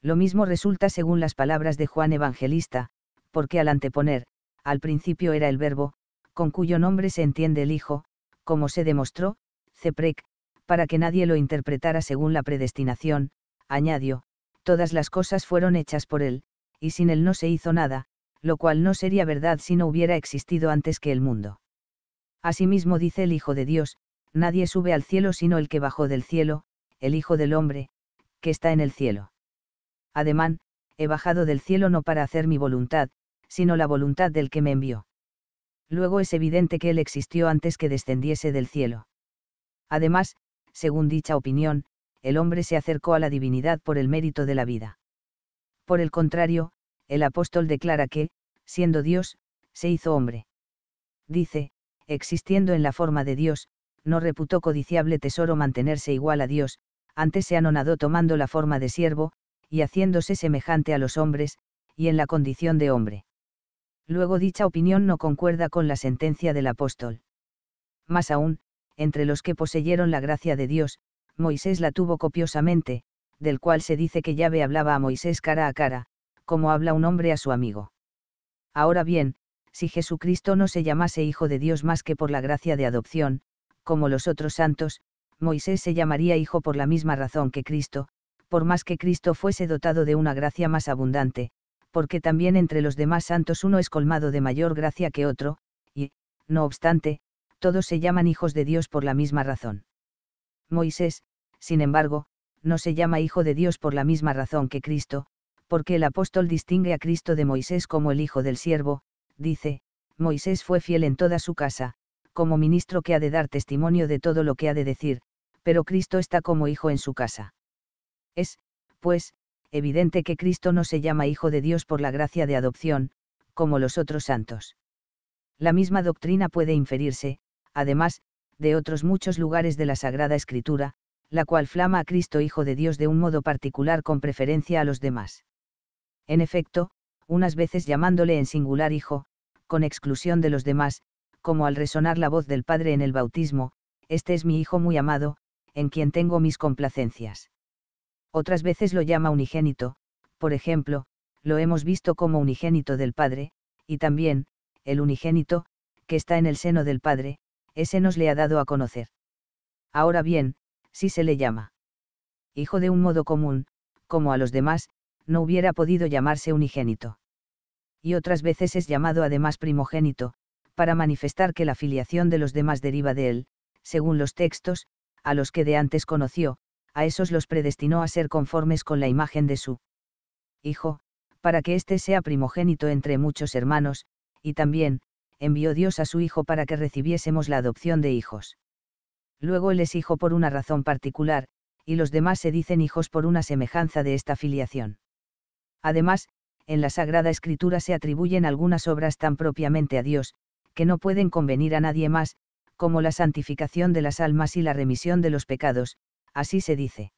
Lo mismo resulta según las palabras de Juan Evangelista, porque al anteponer, al principio era el verbo, con cuyo nombre se entiende el Hijo, como se demostró, Ceprec, para que nadie lo interpretara según la predestinación, añadió, todas las cosas fueron hechas por Él, y sin Él no se hizo nada, lo cual no sería verdad si no hubiera existido antes que el mundo. Asimismo dice el Hijo de Dios, nadie sube al cielo sino el que bajó del cielo, el Hijo del hombre, que está en el cielo. Ademán, he bajado del cielo no para hacer mi voluntad, sino la voluntad del que me envió. Luego es evidente que Él existió antes que descendiese del cielo. Además, según dicha opinión, el hombre se acercó a la divinidad por el mérito de la vida. Por el contrario, el apóstol declara que, siendo Dios, se hizo hombre. Dice, existiendo en la forma de Dios, no reputó codiciable tesoro mantenerse igual a Dios, antes se anonadó tomando la forma de siervo, y haciéndose semejante a los hombres, y en la condición de hombre. Luego dicha opinión no concuerda con la sentencia del apóstol. Más aún, entre los que poseyeron la gracia de Dios, Moisés la tuvo copiosamente, del cual se dice que llave hablaba a Moisés cara a cara, como habla un hombre a su amigo. Ahora bien, si Jesucristo no se llamase Hijo de Dios más que por la gracia de adopción, como los otros santos, Moisés se llamaría Hijo por la misma razón que Cristo, por más que Cristo fuese dotado de una gracia más abundante, porque también entre los demás santos uno es colmado de mayor gracia que otro, y, no obstante, todos se llaman hijos de Dios por la misma razón. Moisés, sin embargo, no se llama Hijo de Dios por la misma razón que Cristo, porque el apóstol distingue a Cristo de Moisés como el Hijo del Siervo, dice, Moisés fue fiel en toda su casa, como ministro que ha de dar testimonio de todo lo que ha de decir, pero Cristo está como Hijo en su casa. Es, pues, evidente que Cristo no se llama Hijo de Dios por la gracia de adopción, como los otros santos. La misma doctrina puede inferirse, además, de otros muchos lugares de la Sagrada Escritura, la cual flama a Cristo Hijo de Dios de un modo particular con preferencia a los demás. En efecto, unas veces llamándole en singular Hijo, con exclusión de los demás, como al resonar la voz del Padre en el bautismo, Este es mi Hijo muy amado, en quien tengo mis complacencias. Otras veces lo llama unigénito, por ejemplo, lo hemos visto como unigénito del Padre, y también, el unigénito, que está en el seno del Padre, ese nos le ha dado a conocer. Ahora bien, si se le llama hijo de un modo común, como a los demás, no hubiera podido llamarse unigénito. Y otras veces es llamado además primogénito, para manifestar que la filiación de los demás deriva de él, según los textos, a los que de antes conoció, a esos los predestinó a ser conformes con la imagen de su hijo, para que éste sea primogénito entre muchos hermanos, y también, envió Dios a su Hijo para que recibiésemos la adopción de hijos. Luego Él es hijo por una razón particular, y los demás se dicen hijos por una semejanza de esta filiación. Además, en la Sagrada Escritura se atribuyen algunas obras tan propiamente a Dios, que no pueden convenir a nadie más, como la santificación de las almas y la remisión de los pecados, así se dice.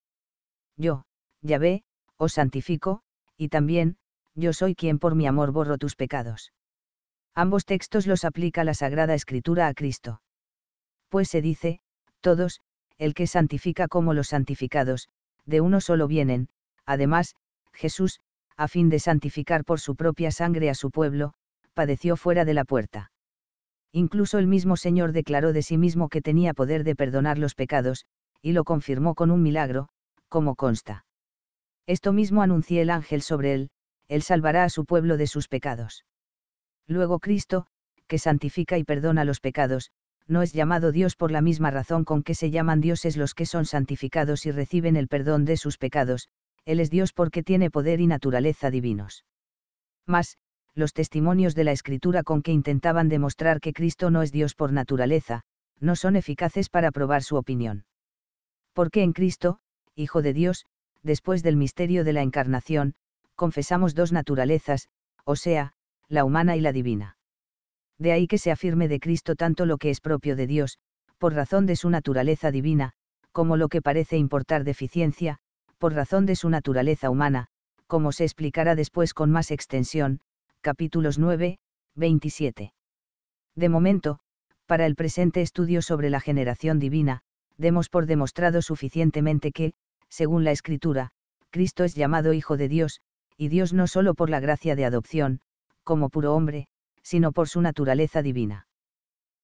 Yo, Yahvé, os santifico, y también, yo soy quien por mi amor borro tus pecados. Ambos textos los aplica la Sagrada Escritura a Cristo. Pues se dice, todos, el que santifica como los santificados, de uno solo vienen, además, Jesús, a fin de santificar por su propia sangre a su pueblo, padeció fuera de la puerta. Incluso el mismo Señor declaró de sí mismo que tenía poder de perdonar los pecados, y lo confirmó con un milagro, como consta. Esto mismo anuncié el ángel sobre él, él salvará a su pueblo de sus pecados. Luego Cristo, que santifica y perdona los pecados, no es llamado Dios por la misma razón con que se llaman dioses los que son santificados y reciben el perdón de sus pecados, Él es Dios porque tiene poder y naturaleza divinos. Mas, los testimonios de la Escritura con que intentaban demostrar que Cristo no es Dios por naturaleza, no son eficaces para probar su opinión. Porque en Cristo, Hijo de Dios, después del misterio de la Encarnación, confesamos dos naturalezas, o sea, la humana y la divina. De ahí que se afirme de Cristo tanto lo que es propio de Dios, por razón de su naturaleza divina, como lo que parece importar deficiencia, por razón de su naturaleza humana, como se explicará después con más extensión, capítulos 9, 27. De momento, para el presente estudio sobre la generación divina, demos por demostrado suficientemente que, según la Escritura, Cristo es llamado Hijo de Dios, y Dios no solo por la gracia de adopción, como puro hombre, sino por su naturaleza divina.